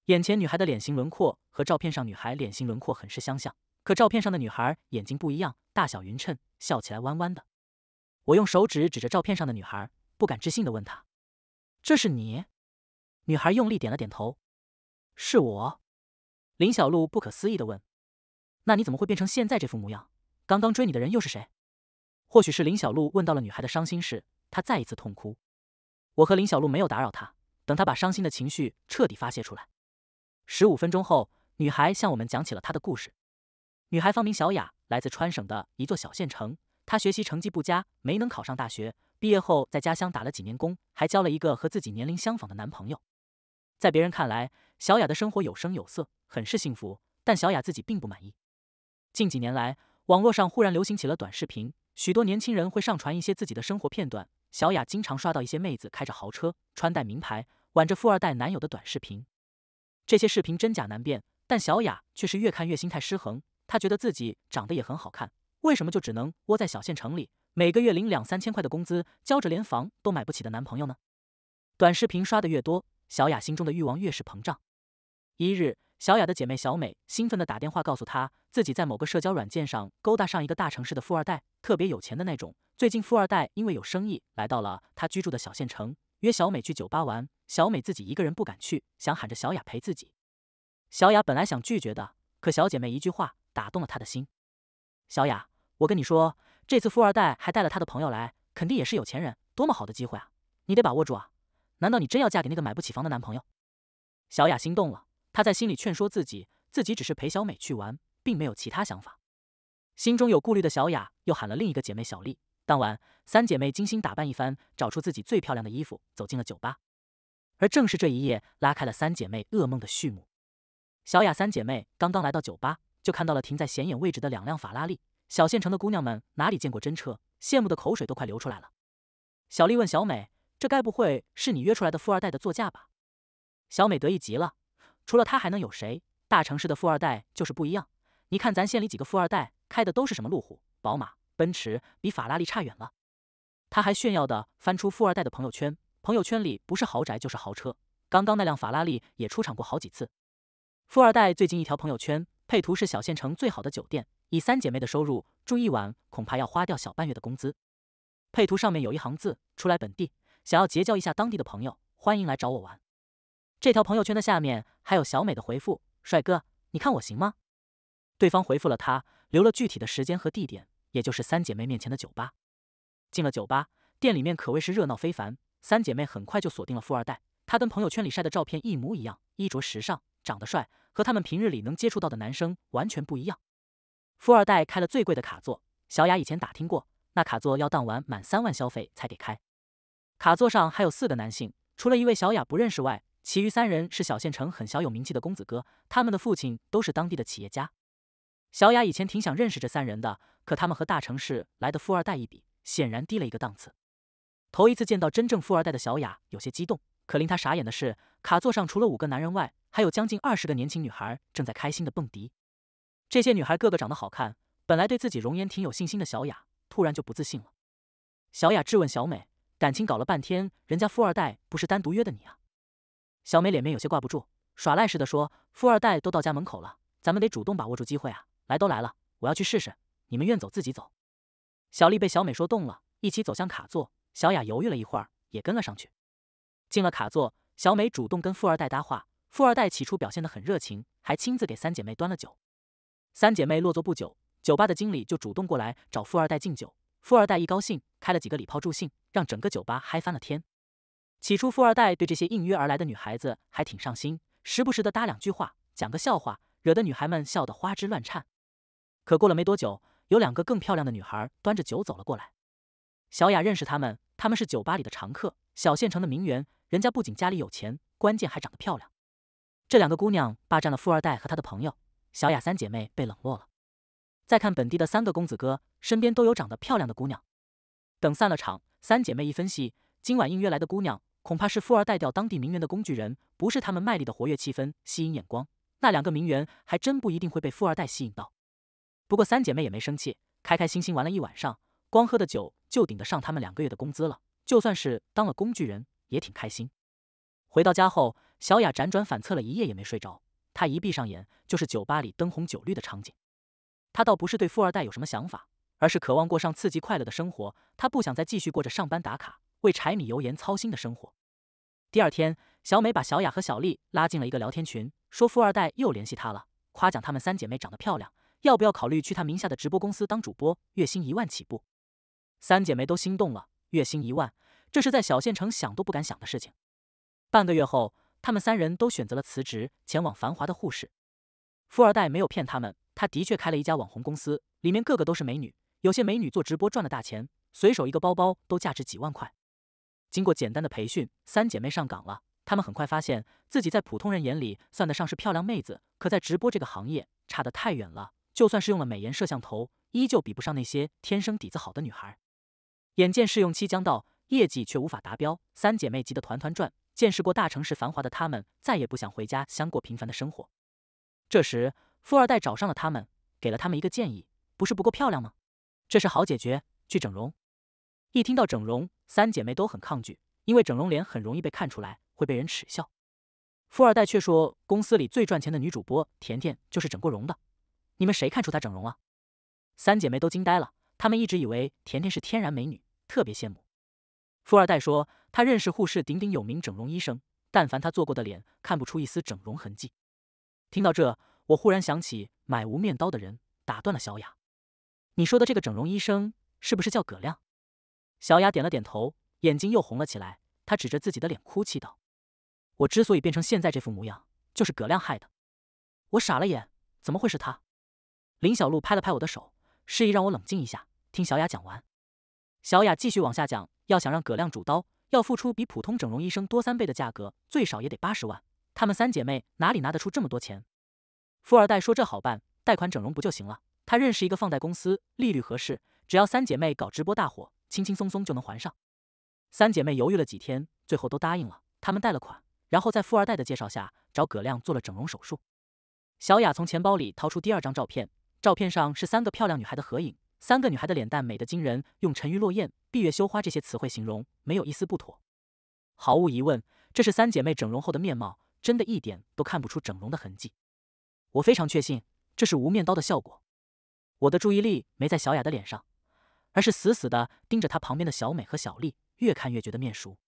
眼前女孩的脸型轮廓和照片上女孩脸型轮廓很是相像，可照片上的女孩眼睛不一样。大小匀称，笑起来弯弯的。我用手指指着照片上的女孩，不敢置信的问她：“这是你？”女孩用力点了点头：“是我。”林小璐不可思议的问：“那你怎么会变成现在这副模样？刚刚追你的人又是谁？”或许是林小璐问到了女孩的伤心事，她再一次痛哭。我和林小璐没有打扰她，等她把伤心的情绪彻底发泄出来。十五分钟后，女孩向我们讲起了她的故事。女孩芳名小雅。来自川省的一座小县城，她学习成绩不佳，没能考上大学。毕业后，在家乡打了几年工，还交了一个和自己年龄相仿的男朋友。在别人看来，小雅的生活有声有色，很是幸福。但小雅自己并不满意。近几年来，网络上忽然流行起了短视频，许多年轻人会上传一些自己的生活片段。小雅经常刷到一些妹子开着豪车，穿戴名牌，挽着富二代男友的短视频。这些视频真假难辨，但小雅却是越看越心态失衡。她觉得自己长得也很好看，为什么就只能窝在小县城里，每个月领两三千块的工资，交着连房都买不起的男朋友呢？短视频刷的越多，小雅心中的欲望越是膨胀。一日，小雅的姐妹小美兴奋的打电话告诉她，自己在某个社交软件上勾搭上一个大城市的富二代，特别有钱的那种。最近，富二代因为有生意来到了她居住的小县城，约小美去酒吧玩。小美自己一个人不敢去，想喊着小雅陪自己。小雅本来想拒绝的，可小姐妹一句话。打动了他的心，小雅，我跟你说，这次富二代还带了他的朋友来，肯定也是有钱人，多么好的机会啊！你得把握住啊！难道你真要嫁给那个买不起房的男朋友？小雅心动了，她在心里劝说自己，自己只是陪小美去玩，并没有其他想法。心中有顾虑的小雅又喊了另一个姐妹小丽。当晚，三姐妹精心打扮一番，找出自己最漂亮的衣服，走进了酒吧。而正是这一夜，拉开了三姐妹噩梦的序幕。小雅三姐妹刚刚来到酒吧。就看到了停在显眼位置的两辆法拉利。小县城的姑娘们哪里见过真车，羡慕的口水都快流出来了。小丽问小美：“这该不会是你约出来的富二代的座驾吧？”小美得意极了：“除了他还能有谁？大城市的富二代就是不一样。你看咱县里几个富二代开的都是什么路虎、宝马、奔驰，比法拉利差远了。”他还炫耀的翻出富二代的朋友圈，朋友圈里不是豪宅就是豪车。刚刚那辆法拉利也出场过好几次。富二代最近一条朋友圈。配图是小县城最好的酒店，以三姐妹的收入住一晚，恐怕要花掉小半月的工资。配图上面有一行字：“出来本地，想要结交一下当地的朋友，欢迎来找我玩。”这条朋友圈的下面还有小美的回复：“帅哥，你看我行吗？”对方回复了他，留了具体的时间和地点，也就是三姐妹面前的酒吧。进了酒吧，店里面可谓是热闹非凡。三姐妹很快就锁定了富二代，他跟朋友圈里晒的照片一模一样，衣着时尚，长得帅。和他们平日里能接触到的男生完全不一样。富二代开了最贵的卡座，小雅以前打听过，那卡座要当晚满三万消费才给开。卡座上还有四个男性，除了一位小雅不认识外，其余三人是小县城很小有名气的公子哥，他们的父亲都是当地的企业家。小雅以前挺想认识这三人的，可他们和大城市来的富二代一比，显然低了一个档次。头一次见到真正富二代的小雅有些激动，可令她傻眼的是，卡座上除了五个男人外。还有将近二十个年轻女孩正在开心的蹦迪，这些女孩个个长得好看。本来对自己容颜挺有信心的小雅，突然就不自信了。小雅质问小美：“感情搞了半天，人家富二代不是单独约的你啊？”小美脸面有些挂不住，耍赖似的说：“富二代都到家门口了，咱们得主动把握住机会啊！来都来了，我要去试试，你们愿走自己走。”小丽被小美说动了，一起走向卡座。小雅犹豫了一会儿，也跟了上去。进了卡座，小美主动跟富二代搭话。富二代起初表现得很热情，还亲自给三姐妹端了酒。三姐妹落座不久，酒吧的经理就主动过来找富二代敬酒。富二代一高兴，开了几个礼炮助兴，让整个酒吧嗨翻了天。起初，富二代对这些应约而来的女孩子还挺上心，时不时的搭两句话，讲个笑话，惹得女孩们笑得花枝乱颤。可过了没多久，有两个更漂亮的女孩端着酒走了过来。小雅认识她们，她们是酒吧里的常客，小县城的名媛。人家不仅家里有钱，关键还长得漂亮。这两个姑娘霸占了富二代和他的朋友，小雅三姐妹被冷落了。再看本地的三个公子哥，身边都有长得漂亮的姑娘。等散了场，三姐妹一分析，今晚应约来的姑娘恐怕是富二代调当地名媛的工具人，不是他们卖力的活跃气氛、吸引眼光。那两个名媛还真不一定会被富二代吸引到。不过三姐妹也没生气，开开心心玩了一晚上，光喝的酒就顶得上他们两个月的工资了。就算是当了工具人，也挺开心。回到家后。小雅辗转反侧了一夜也没睡着，她一闭上眼就是酒吧里灯红酒绿的场景。她倒不是对富二代有什么想法，而是渴望过上刺激快乐的生活。她不想再继续过着上班打卡、为柴米油盐操心的生活。第二天，小美把小雅和小丽拉进了一个聊天群，说富二代又联系她了，夸奖她们三姐妹长得漂亮，要不要考虑去她名下的直播公司当主播，月薪一万起步。三姐妹都心动了，月薪一万，这是在小县城想都不敢想的事情。半个月后。他们三人都选择了辞职，前往繁华的护士。富二代没有骗他们，他的确开了一家网红公司，里面个个都是美女。有些美女做直播赚了大钱，随手一个包包都价值几万块。经过简单的培训，三姐妹上岗了。她们很快发现自己在普通人眼里算得上是漂亮妹子，可在直播这个行业差得太远了。就算是用了美颜摄像头，依旧比不上那些天生底子好的女孩。眼见试用期将到，业绩却无法达标，三姐妹急得团团转。见识过大城市繁华的他们，再也不想回家乡过平凡的生活。这时，富二代找上了他们，给了他们一个建议：“不是不够漂亮吗？这是好解决，去整容。”一听到整容，三姐妹都很抗拒，因为整容脸很容易被看出来，会被人耻笑。富二代却说：“公司里最赚钱的女主播甜甜就是整过容的，你们谁看出她整容了？”三姐妹都惊呆了，她们一直以为甜甜是天然美女，特别羡慕。富二代说。他认识沪市鼎鼎有名整容医生，但凡他做过的脸，看不出一丝整容痕迹。听到这，我忽然想起买无面刀的人，打断了小雅：“你说的这个整容医生是不是叫葛亮？”小雅点了点头，眼睛又红了起来，她指着自己的脸哭泣道：“我之所以变成现在这副模样，就是葛亮害的。”我傻了眼，怎么会是他？林小璐拍了拍我的手，示意让我冷静一下，听小雅讲完。小雅继续往下讲：“要想让葛亮主刀。”要付出比普通整容医生多三倍的价格，最少也得八十万。她们三姐妹哪里拿得出这么多钱？富二代说这好办，贷款整容不就行了？他认识一个放贷公司，利率合适，只要三姐妹搞直播大火，轻轻松松就能还上。三姐妹犹豫了几天，最后都答应了。她们贷了款，然后在富二代的介绍下，找葛亮做了整容手术。小雅从钱包里掏出第二张照片，照片上是三个漂亮女孩的合影。三个女孩的脸蛋美得惊人，用沉鱼落雁、闭月羞花这些词汇形容，没有一丝不妥。毫无疑问，这是三姐妹整容后的面貌，真的一点都看不出整容的痕迹。我非常确信，这是无面刀的效果。我的注意力没在小雅的脸上，而是死死的盯着她旁边的小美和小丽，越看越觉得面熟。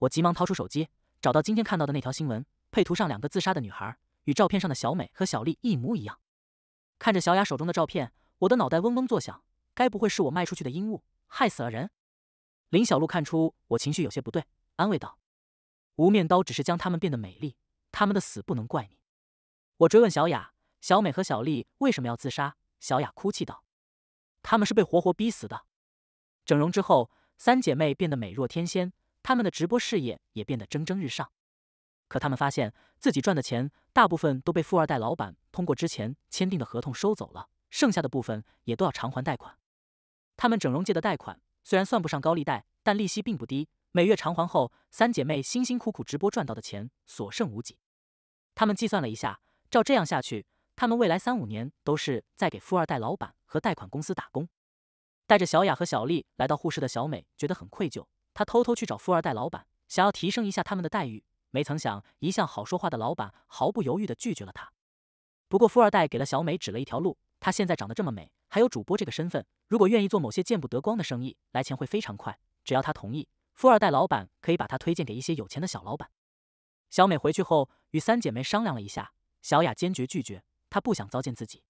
我急忙掏出手机，找到今天看到的那条新闻，配图上两个自杀的女孩，与照片上的小美和小丽一模一样。看着小雅手中的照片。我的脑袋嗡嗡作响，该不会是我卖出去的阴物害死了人？林小璐看出我情绪有些不对，安慰道：“无面刀只是将他们变得美丽，他们的死不能怪你。”我追问小雅、小美和小丽为什么要自杀。小雅哭泣道：“他们是被活活逼死的。整容之后，三姐妹变得美若天仙，他们的直播事业也变得蒸蒸日上。可他们发现自己赚的钱大部分都被富二代老板通过之前签订的合同收走了。”剩下的部分也都要偿还贷款。他们整容借的贷款虽然算不上高利贷，但利息并不低。每月偿还后，三姐妹辛辛苦苦直播赚到的钱所剩无几。他们计算了一下，照这样下去，他们未来三五年都是在给富二代老板和贷款公司打工。带着小雅和小丽来到护士的小美觉得很愧疚，她偷偷去找富二代老板，想要提升一下他们的待遇。没曾想，一向好说话的老板毫不犹豫地拒绝了她。不过，富二代给了小美指了一条路。她现在长得这么美，还有主播这个身份，如果愿意做某些见不得光的生意，来钱会非常快。只要她同意，富二代老板可以把她推荐给一些有钱的小老板。小美回去后与三姐妹商量了一下，小雅坚决拒绝，她不想糟践自己。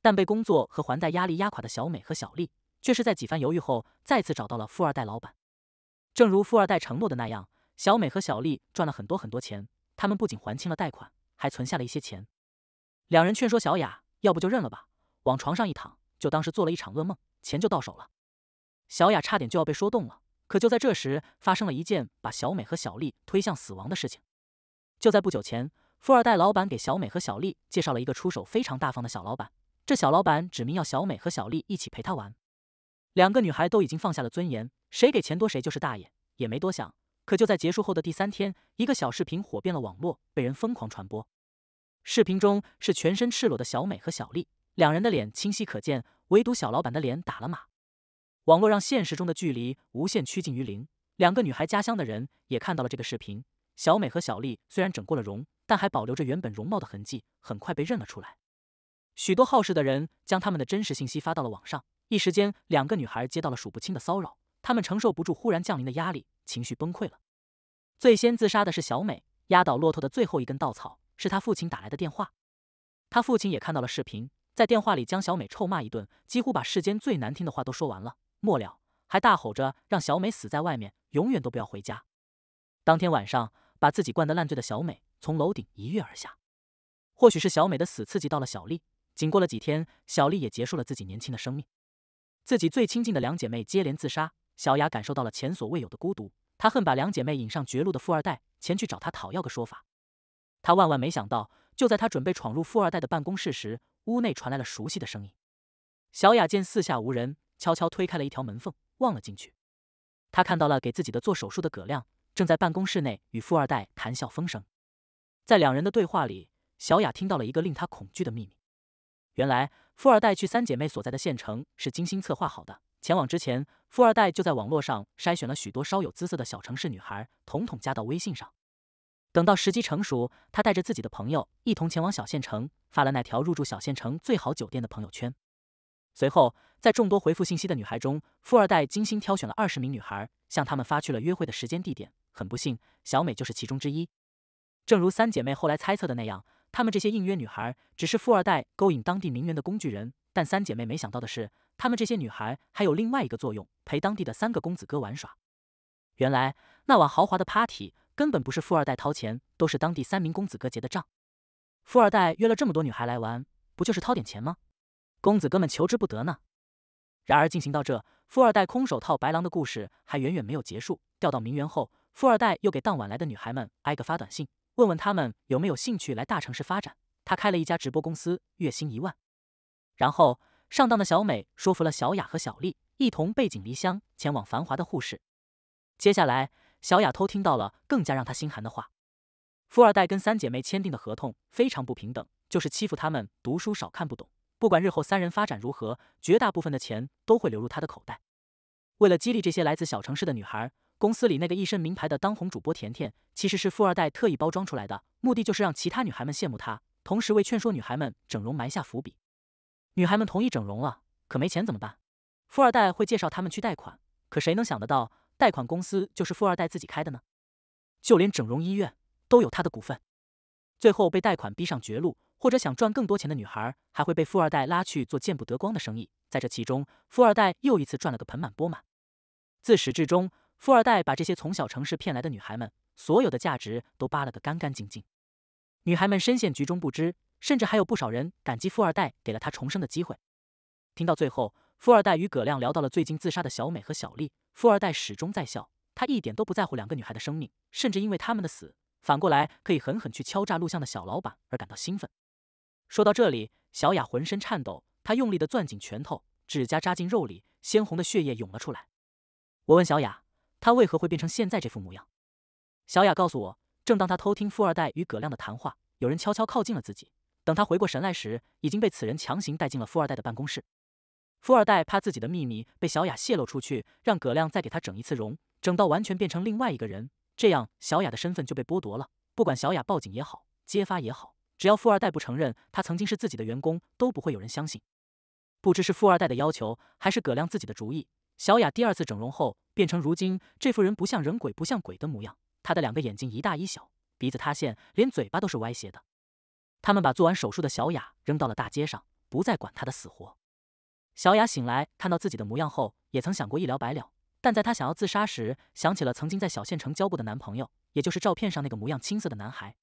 但被工作和还贷压力压垮的小美和小丽，却是在几番犹豫后再次找到了富二代老板。正如富二代承诺的那样，小美和小丽赚了很多很多钱。他们不仅还清了贷款，还存下了一些钱。两人劝说小雅，要不就认了吧。往床上一躺，就当是做了一场噩梦，钱就到手了。小雅差点就要被说动了，可就在这时，发生了一件把小美和小丽推向死亡的事情。就在不久前，富二代老板给小美和小丽介绍了一个出手非常大方的小老板，这小老板指明要小美和小丽一起陪他玩。两个女孩都已经放下了尊严，谁给钱多谁就是大爷，也没多想。可就在结束后的第三天，一个小视频火遍了网络，被人疯狂传播。视频中是全身赤裸的小美和小丽。两人的脸清晰可见，唯独小老板的脸打了码。网络让现实中的距离无限趋近于零。两个女孩家乡的人也看到了这个视频。小美和小丽虽然整过了容，但还保留着原本容貌的痕迹，很快被认了出来。许多好事的人将他们的真实信息发到了网上，一时间，两个女孩接到了数不清的骚扰。她们承受不住忽然降临的压力，情绪崩溃了。最先自杀的是小美。压倒骆驼的最后一根稻草是她父亲打来的电话。她父亲也看到了视频。在电话里，将小美臭骂一顿，几乎把世间最难听的话都说完了。末了，还大吼着让小美死在外面，永远都不要回家。当天晚上，把自己灌得烂醉的小美从楼顶一跃而下。或许是小美的死刺激到了小丽，仅过了几天，小丽也结束了自己年轻的生命。自己最亲近的两姐妹接连自杀，小雅感受到了前所未有的孤独。她恨把两姐妹引上绝路的富二代，前去找他讨要个说法。她万万没想到，就在她准备闯入富二代的办公室时。屋内传来了熟悉的声音。小雅见四下无人，悄悄推开了一条门缝，望了进去。她看到了给自己的做手术的葛亮，正在办公室内与富二代谈笑风生。在两人的对话里，小雅听到了一个令她恐惧的秘密。原来，富二代去三姐妹所在的县城是精心策划好的。前往之前，富二代就在网络上筛选了许多稍有姿色的小城市女孩，统统加到微信上。等到时机成熟，他带着自己的朋友一同前往小县城，发了那条入住小县城最好酒店的朋友圈。随后，在众多回复信息的女孩中，富二代精心挑选了二十名女孩，向她们发去了约会的时间地点。很不幸，小美就是其中之一。正如三姐妹后来猜测的那样，她们这些应约女孩只是富二代勾引当地名媛的工具人。但三姐妹没想到的是，她们这些女孩还有另外一个作用，陪当地的三个公子哥玩耍。原来那晚豪华的 party。根本不是富二代掏钱，都是当地三名公子哥结的账。富二代约了这么多女孩来玩，不就是掏点钱吗？公子哥们求之不得呢。然而进行到这，富二代空手套白狼的故事还远远没有结束。调到名媛后，富二代又给当晚来的女孩们挨个发短信，问问他们有没有兴趣来大城市发展。他开了一家直播公司，月薪一万。然后上当的小美说服了小雅和小丽，一同背井离乡前往繁华的沪市。接下来。小雅偷听到了更加让她心寒的话：富二代跟三姐妹签订的合同非常不平等，就是欺负他们读书少看不懂。不管日后三人发展如何，绝大部分的钱都会流入他的口袋。为了激励这些来自小城市的女孩，公司里那个一身名牌的当红主播甜甜，其实是富二代特意包装出来的，目的就是让其他女孩们羡慕她，同时为劝说女孩们整容埋下伏笔。女孩们同意整容了，可没钱怎么办？富二代会介绍他们去贷款，可谁能想得到？贷款公司就是富二代自己开的呢，就连整容医院都有他的股份。最后被贷款逼上绝路，或者想赚更多钱的女孩，还会被富二代拉去做见不得光的生意。在这其中，富二代又一次赚了个盆满钵满。自始至终，富二代把这些从小城市骗来的女孩们，所有的价值都扒了个干干净净。女孩们深陷局中不知，甚至还有不少人感激富二代给了她重生的机会。听到最后，富二代与葛亮聊到了最近自杀的小美和小丽。富二代始终在笑，他一点都不在乎两个女孩的生命，甚至因为他们的死，反过来可以狠狠去敲诈录像的小老板而感到兴奋。说到这里，小雅浑身颤抖，她用力地攥紧拳头，指甲扎进肉里，鲜红的血液涌了出来。我问小雅，她为何会变成现在这副模样？小雅告诉我，正当她偷听富二代与葛亮的谈话，有人悄悄靠近了自己。等她回过神来时，已经被此人强行带进了富二代的办公室。富二代怕自己的秘密被小雅泄露出去，让葛亮再给他整一次容，整到完全变成另外一个人，这样小雅的身份就被剥夺了。不管小雅报警也好，揭发也好，只要富二代不承认他曾经是自己的员工，都不会有人相信。不知是富二代的要求，还是葛亮自己的主意，小雅第二次整容后变成如今这副人不像人、鬼不像鬼的模样。她的两个眼睛一大一小，鼻子塌陷，连嘴巴都是歪斜的。他们把做完手术的小雅扔到了大街上，不再管她的死活。小雅醒来，看到自己的模样后，也曾想过一了百了。但在她想要自杀时，想起了曾经在小县城交过的男朋友，也就是照片上那个模样青涩的男孩。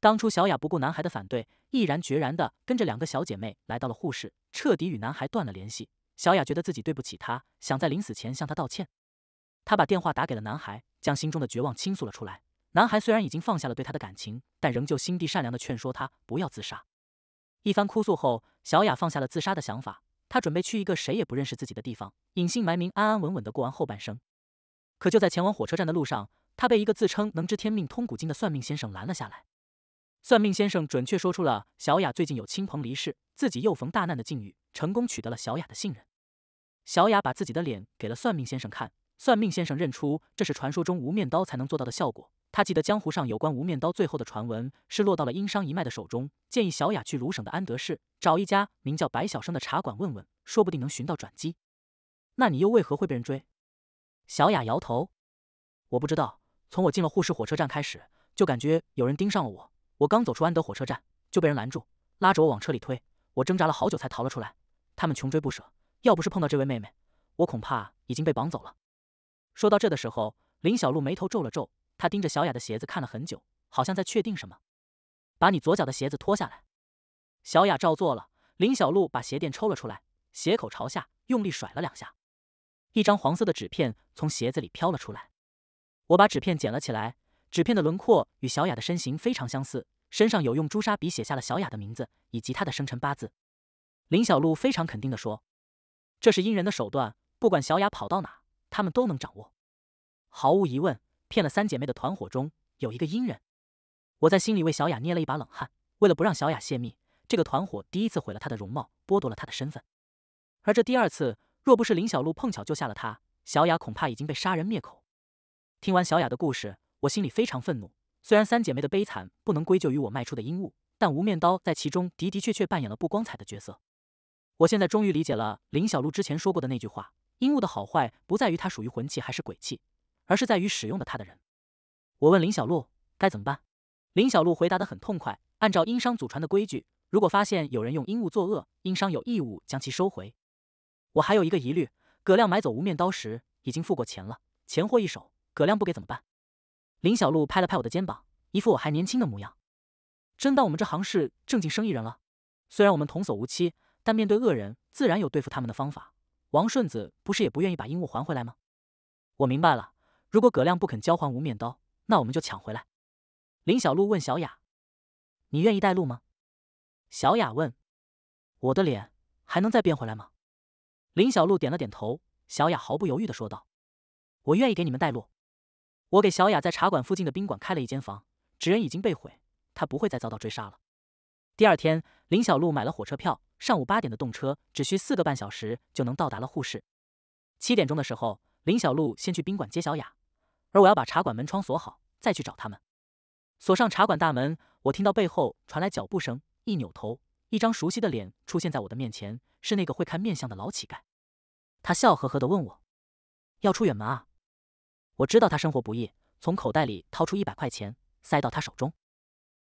当初小雅不顾男孩的反对，毅然决然的跟着两个小姐妹来到了护士，彻底与男孩断了联系。小雅觉得自己对不起他，想在临死前向他道歉。她把电话打给了男孩，将心中的绝望倾诉了出来。男孩虽然已经放下了对她的感情，但仍旧心地善良的劝说她不要自杀。一番哭诉后，小雅放下了自杀的想法。他准备去一个谁也不认识自己的地方，隐姓埋名，安安稳稳的过完后半生。可就在前往火车站的路上，他被一个自称能知天命、通古今的算命先生拦了下来。算命先生准确说出了小雅最近有亲朋离世，自己又逢大难的境遇，成功取得了小雅的信任。小雅把自己的脸给了算命先生看，算命先生认出这是传说中无面刀才能做到的效果。他记得江湖上有关无面刀最后的传闻是落到了殷商一脉的手中，建议小雅去卢省的安德市找一家名叫白晓生的茶馆问问，说不定能寻到转机。那你又为何会被人追？小雅摇头，我不知道。从我进了沪市火车站开始，就感觉有人盯上了我。我刚走出安德火车站，就被人拦住，拉着我往车里推。我挣扎了好久才逃了出来。他们穷追不舍，要不是碰到这位妹妹，我恐怕已经被绑走了。说到这的时候，林小璐眉头皱了皱。他盯着小雅的鞋子看了很久，好像在确定什么。把你左脚的鞋子脱下来。小雅照做了。林小璐把鞋垫抽了出来，鞋口朝下，用力甩了两下，一张黄色的纸片从鞋子里飘了出来。我把纸片捡了起来，纸片的轮廓与小雅的身形非常相似，身上有用朱砂笔写下了小雅的名字以及她的生辰八字。林小璐非常肯定的说：“这是阴人的手段，不管小雅跑到哪，他们都能掌握。”毫无疑问。骗了三姐妹的团伙中有一个阴人，我在心里为小雅捏了一把冷汗。为了不让小雅泄密，这个团伙第一次毁了她的容貌，剥夺了她的身份。而这第二次，若不是林小璐碰巧救下了她，小雅恐怕已经被杀人灭口。听完小雅的故事，我心里非常愤怒。虽然三姐妹的悲惨不能归咎于我卖出的阴物，但无面刀在其中的的确确扮演了不光彩的角色。我现在终于理解了林小璐之前说过的那句话：阴物的好坏不在于它属于魂器还是鬼器。而是在于使用的他的人。我问林小璐该怎么办，林小璐回答得很痛快。按照殷商祖传的规矩，如果发现有人用阴物作恶，殷商有义务将其收回。我还有一个疑虑，葛亮买走无面刀时已经付过钱了，钱货一手，葛亮不给怎么办？林小璐拍了拍我的肩膀，一副我还年轻的模样，真当我们这行是正经生意人了？虽然我们童叟无欺，但面对恶人，自然有对付他们的方法。王顺子不是也不愿意把阴物还回来吗？我明白了。如果葛亮不肯交还无面刀，那我们就抢回来。林小璐问小雅：“你愿意带路吗？”小雅问：“我的脸还能再变回来吗？”林小璐点了点头。小雅毫不犹豫的说道：“我愿意给你们带路。”我给小雅在茶馆附近的宾馆开了一间房。纸人已经被毁，她不会再遭到追杀了。第二天，林小璐买了火车票，上午八点的动车，只需四个半小时就能到达了沪市。七点钟的时候。林小璐先去宾馆接小雅，而我要把茶馆门窗锁好，再去找他们。锁上茶馆大门，我听到背后传来脚步声，一扭头，一张熟悉的脸出现在我的面前，是那个会看面相的老乞丐。他笑呵呵的问我：“要出远门啊？”我知道他生活不易，从口袋里掏出一百块钱，塞到他手中。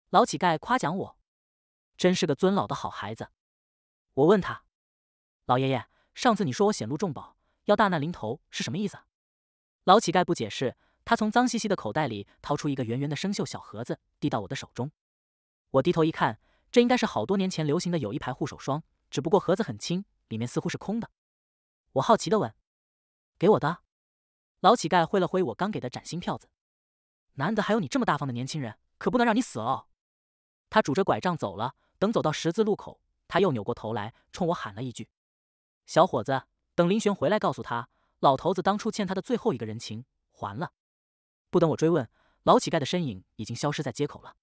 老乞丐夸奖我：“真是个尊老的好孩子。”我问他：“老爷爷，上次你说我显露重宝？”要大难临头是什么意思？老乞丐不解释，他从脏兮兮的口袋里掏出一个圆圆的生锈小盒子，递到我的手中。我低头一看，这应该是好多年前流行的有一排护手霜，只不过盒子很轻，里面似乎是空的。我好奇的问：“给我的？”老乞丐挥了挥我刚给的崭新票子：“难得还有你这么大方的年轻人，可不能让你死哦。”他拄着拐杖走了。等走到十字路口，他又扭过头来冲我喊了一句：“小伙子。”等林玄回来，告诉他老头子当初欠他的最后一个人情还了。不等我追问，老乞丐的身影已经消失在街口了。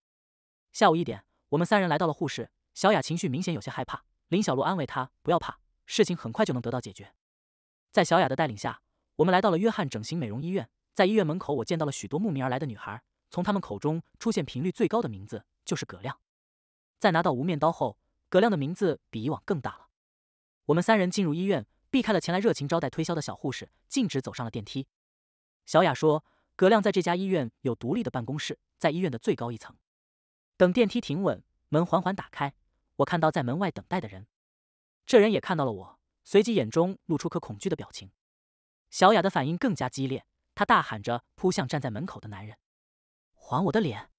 下午一点，我们三人来到了护士小雅，情绪明显有些害怕。林小璐安慰她：“不要怕，事情很快就能得到解决。”在小雅的带领下，我们来到了约翰整形美容医院。在医院门口，我见到了许多慕名而来的女孩。从她们口中出现频率最高的名字就是葛亮。在拿到无面刀后，葛亮的名字比以往更大了。我们三人进入医院。避开了前来热情招待推销的小护士，径直走上了电梯。小雅说：“葛亮在这家医院有独立的办公室，在医院的最高一层。”等电梯停稳，门缓缓打开，我看到在门外等待的人。这人也看到了我，随即眼中露出可恐惧的表情。小雅的反应更加激烈，她大喊着扑向站在门口的男人：“还我的脸！”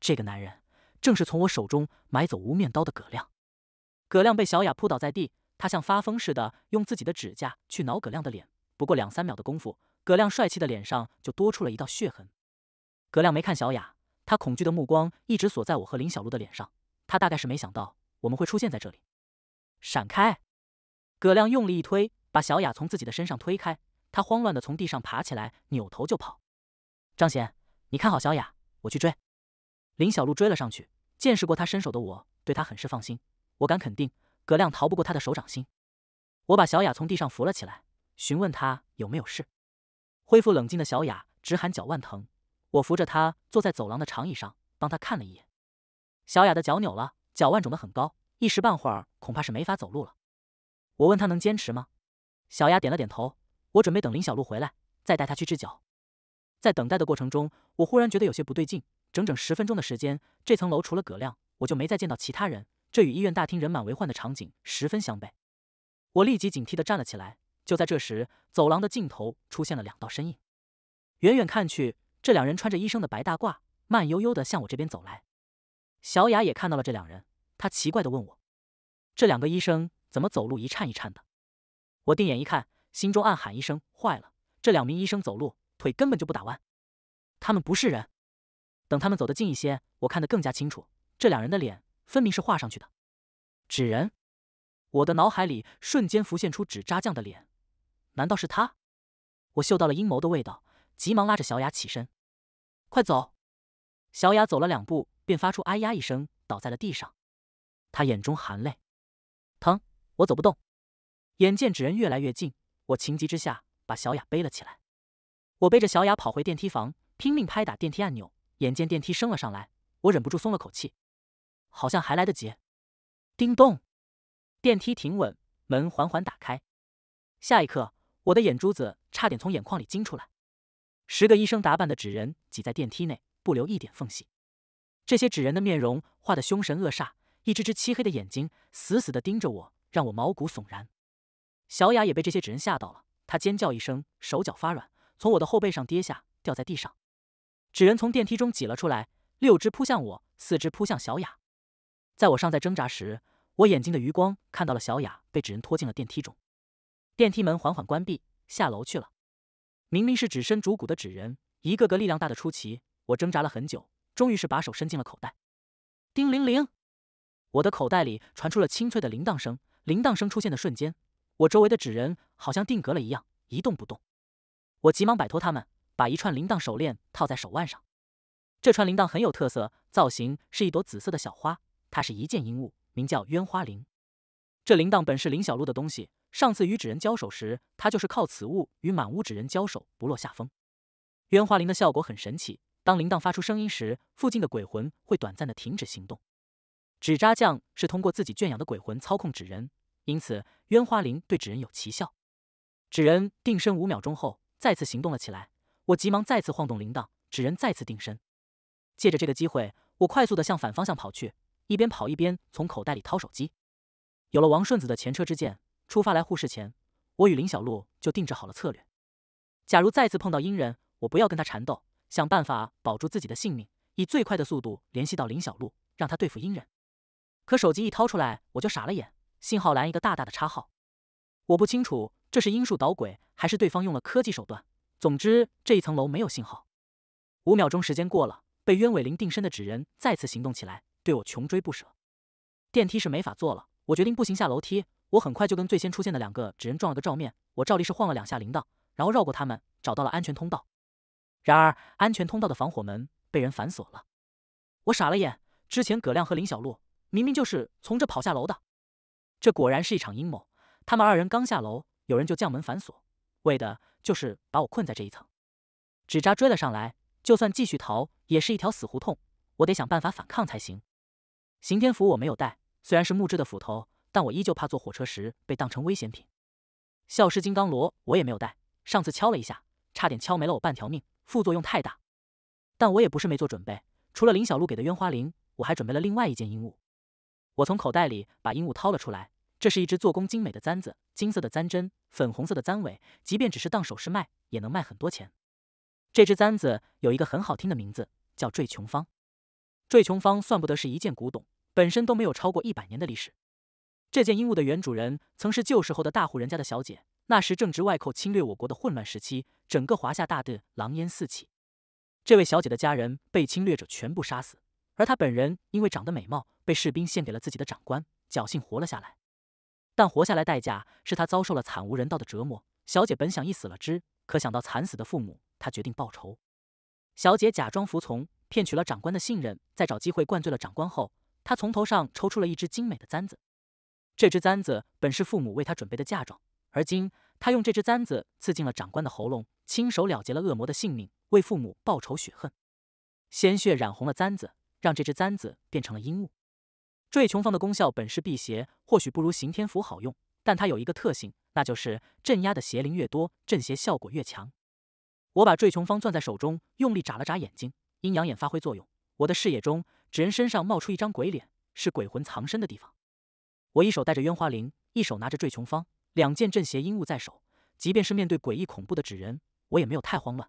这个男人正是从我手中买走无面刀的葛亮。葛亮被小雅扑倒在地。他像发疯似的，用自己的指甲去挠葛亮的脸。不过两三秒的功夫，葛亮帅气的脸上就多出了一道血痕。葛亮没看小雅，他恐惧的目光一直锁在我和林小璐的脸上。他大概是没想到我们会出现在这里。闪开！葛亮用力一推，把小雅从自己的身上推开。他慌乱的从地上爬起来，扭头就跑。张贤，你看好小雅，我去追。林小璐追了上去。见识过他身手的我，对他很是放心。我敢肯定。葛亮逃不过他的手掌心，我把小雅从地上扶了起来，询问她有没有事。恢复冷静的小雅直喊脚腕疼，我扶着她坐在走廊的长椅上，帮她看了一眼。小雅的脚扭了，脚腕肿得很高，一时半会儿恐怕是没法走路了。我问她能坚持吗？小雅点了点头。我准备等林小璐回来再带她去治脚。在等待的过程中，我忽然觉得有些不对劲。整整十分钟的时间，这层楼除了葛亮，我就没再见到其他人。这与医院大厅人满为患的场景十分相悖，我立即警惕地站了起来。就在这时，走廊的尽头出现了两道身影，远远看去，这两人穿着医生的白大褂，慢悠悠地向我这边走来。小雅也看到了这两人，她奇怪地问我：“这两个医生怎么走路一颤一颤的？”我定眼一看，心中暗喊一声：“坏了！”这两名医生走路腿根本就不打弯，他们不是人。等他们走得近一些，我看得更加清楚，这两人的脸。分明是画上去的纸人，我的脑海里瞬间浮现出纸扎匠的脸，难道是他？我嗅到了阴谋的味道，急忙拉着小雅起身，快走！小雅走了两步，便发出“哎呀”一声，倒在了地上。她眼中含泪，疼，我走不动。眼见纸人越来越近，我情急之下把小雅背了起来。我背着小雅跑回电梯房，拼命拍打电梯按钮，眼见电梯升了上来，我忍不住松了口气。好像还来得及。叮咚，电梯停稳，门缓缓打开。下一刻，我的眼珠子差点从眼眶里惊出来。十个医生打扮的纸人挤在电梯内，不留一点缝隙。这些纸人的面容画的凶神恶煞，一只只漆黑的眼睛死死的盯着我，让我毛骨悚然。小雅也被这些纸人吓到了，她尖叫一声，手脚发软，从我的后背上跌下，掉在地上。纸人从电梯中挤了出来，六只扑向我，四只扑向小雅。在我尚在挣扎时，我眼睛的余光看到了小雅被纸人拖进了电梯中，电梯门缓缓关闭，下楼去了。明明是只身主骨的纸人，一个个力量大的出奇。我挣扎了很久，终于是把手伸进了口袋。叮铃铃，我的口袋里传出了清脆的铃铛声。铃铛声出现的瞬间，我周围的纸人好像定格了一样，一动不动。我急忙摆脱他们，把一串铃铛手链套在手腕上。这串铃铛很有特色，造型是一朵紫色的小花。它是一件阴物，名叫冤花铃。这铃铛本是林小璐的东西。上次与纸人交手时，他就是靠此物与满屋纸人交手不落下风。冤花铃的效果很神奇，当铃铛发出声音时，附近的鬼魂会短暂的停止行动。纸扎匠是通过自己圈养的鬼魂操控纸人，因此冤花铃对纸人有奇效。纸人定身五秒钟后，再次行动了起来。我急忙再次晃动铃铛，纸人再次定身。借着这个机会，我快速的向反方向跑去。一边跑一边从口袋里掏手机，有了王顺子的前车之鉴，出发来护市前，我与林小璐就定制好了策略。假如再次碰到阴人，我不要跟他缠斗，想办法保住自己的性命，以最快的速度联系到林小璐，让他对付阴人。可手机一掏出来，我就傻了眼，信号栏一个大大的叉号。我不清楚这是阴术捣鬼，还是对方用了科技手段。总之，这一层楼没有信号。五秒钟时间过了，被鸢尾铃定身的纸人再次行动起来。对我穷追不舍，电梯是没法坐了，我决定步行下楼梯。我很快就跟最先出现的两个纸人撞了个照面，我照例是晃了两下铃铛，然后绕过他们，找到了安全通道。然而，安全通道的防火门被人反锁了，我傻了眼。之前葛亮和林小璐明明就是从这跑下楼的，这果然是一场阴谋。他们二人刚下楼，有人就将门反锁，为的就是把我困在这一层。纸扎追了上来，就算继续逃也是一条死胡同，我得想办法反抗才行。刑天斧我没有带，虽然是木质的斧头，但我依旧怕坐火车时被当成危险品。笑尸金刚螺我也没有带，上次敲了一下，差点敲没了我半条命，副作用太大。但我也不是没做准备，除了林小璐给的烟花铃，我还准备了另外一件鹦物。我从口袋里把鹦物掏了出来，这是一只做工精美的簪子，金色的簪针，粉红色的簪尾，即便只是当首饰卖，也能卖很多钱。这只簪子有一个很好听的名字，叫坠琼芳。坠琼芳算不得是一件古董。本身都没有超过一百年的历史。这件衣物的原主人曾是旧时候的大户人家的小姐。那时正值外寇侵略我国的混乱时期，整个华夏大地狼烟四起。这位小姐的家人被侵略者全部杀死，而她本人因为长得美貌，被士兵献给了自己的长官，侥幸活了下来。但活下来代价是她遭受了惨无人道的折磨。小姐本想一死了之，可想到惨死的父母，她决定报仇。小姐假装服从，骗取了长官的信任，再找机会灌醉了长官后。他从头上抽出了一只精美的簪子，这只簪子本是父母为他准备的嫁妆，而今他用这只簪子刺进了长官的喉咙，亲手了结了恶魔的性命，为父母报仇雪恨。鲜血染红了簪子，让这只簪子变成了阴物。坠琼芳的功效本是辟邪，或许不如刑天符好用，但它有一个特性，那就是镇压的邪灵越多，镇邪效果越强。我把坠琼芳攥在手中，用力眨了眨眼睛，阴阳眼发挥作用，我的视野中。纸人身上冒出一张鬼脸，是鬼魂藏身的地方。我一手带着冤花铃，一手拿着坠琼方，两件镇邪阴物在手，即便是面对诡异恐怖的纸人，我也没有太慌乱。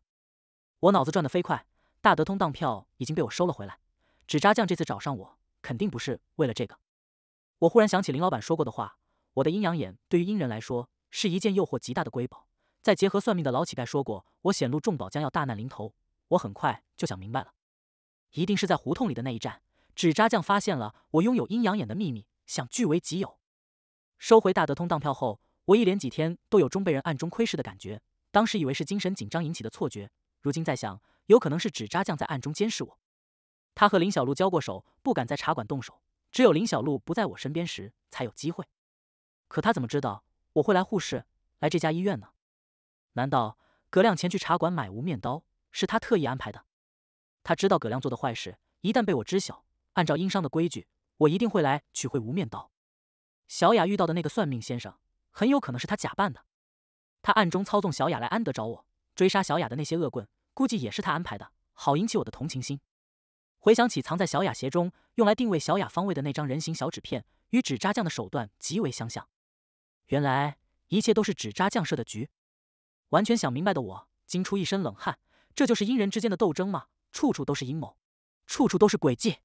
我脑子转得飞快，大德通当票已经被我收了回来。纸扎匠这次找上我，肯定不是为了这个。我忽然想起林老板说过的话，我的阴阳眼对于阴人来说是一件诱惑极大的瑰宝。再结合算命的老乞丐说过我显露重宝将要大难临头，我很快就想明白了。一定是在胡同里的那一站，纸扎匠发现了我拥有阴阳眼的秘密，想据为己有。收回大德通当票后，我一连几天都有中被人暗中窥视的感觉。当时以为是精神紧张引起的错觉，如今在想，有可能是纸扎匠在暗中监视我。他和林小璐交过手，不敢在茶馆动手，只有林小璐不在我身边时才有机会。可他怎么知道我会来护士，来这家医院呢？难道葛亮前去茶馆买无面刀是他特意安排的？他知道葛亮做的坏事，一旦被我知晓，按照殷商的规矩，我一定会来取回无面刀。小雅遇到的那个算命先生，很有可能是他假扮的。他暗中操纵小雅来安德找我，追杀小雅的那些恶棍，估计也是他安排的，好引起我的同情心。回想起藏在小雅鞋中用来定位小雅方位的那张人形小纸片，与纸扎匠的手段极为相像。原来一切都是纸扎匠设的局。完全想明白的我惊出一身冷汗，这就是阴人之间的斗争吗？处处都是阴谋，处处都是诡计。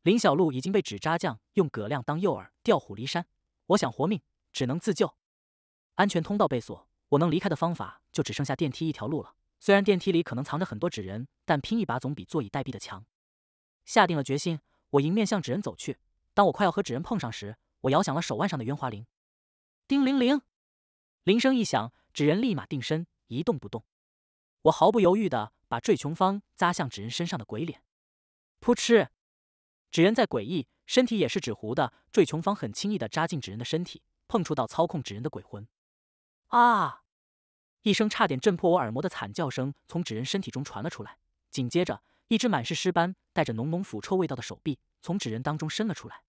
林小璐已经被纸扎匠用葛亮当诱饵调虎离山，我想活命，只能自救。安全通道被锁，我能离开的方法就只剩下电梯一条路了。虽然电梯里可能藏着很多纸人，但拼一把总比坐以待毙的强。下定了决心，我迎面向纸人走去。当我快要和纸人碰上时，我摇响了手腕上的冤花铃。叮铃铃！铃声一响，纸人立马定身，一动不动。我毫不犹豫地把坠琼芳扎向纸人身上的鬼脸，噗嗤！纸人在诡异，身体也是纸糊的，坠琼芳很轻易地扎进纸人的身体，碰触到操控纸人的鬼魂。啊！一声差点震破我耳膜的惨叫声从纸人身体中传了出来，紧接着一只满是尸斑、带着浓浓腐臭味道的手臂从纸人当中伸了出来。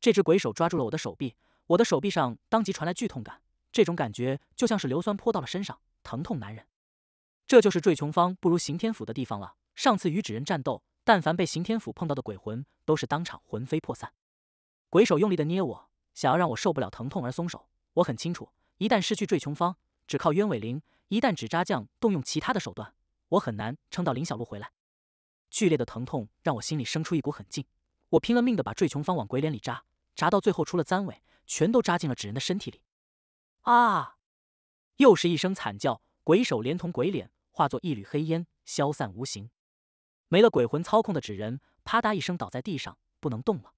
这只鬼手抓住了我的手臂，我的手臂上当即传来剧痛感，这种感觉就像是硫酸泼到了身上，疼痛难忍。这就是坠琼芳不如刑天府的地方了。上次与纸人战斗，但凡被刑天府碰到的鬼魂，都是当场魂飞魄散。鬼手用力的捏我，想要让我受不了疼痛而松手。我很清楚，一旦失去坠琼芳，只靠鸢尾铃，一旦纸扎匠动用其他的手段，我很难撑到林小璐回来。剧烈的疼痛让我心里生出一股狠劲，我拼了命的把坠琼芳往鬼脸里扎，扎到最后，除了簪尾，全都扎进了纸人的身体里。啊！又是一声惨叫。鬼手连同鬼脸化作一缕黑烟消散无形，没了鬼魂操控的纸人，啪嗒一声倒在地上，不能动了。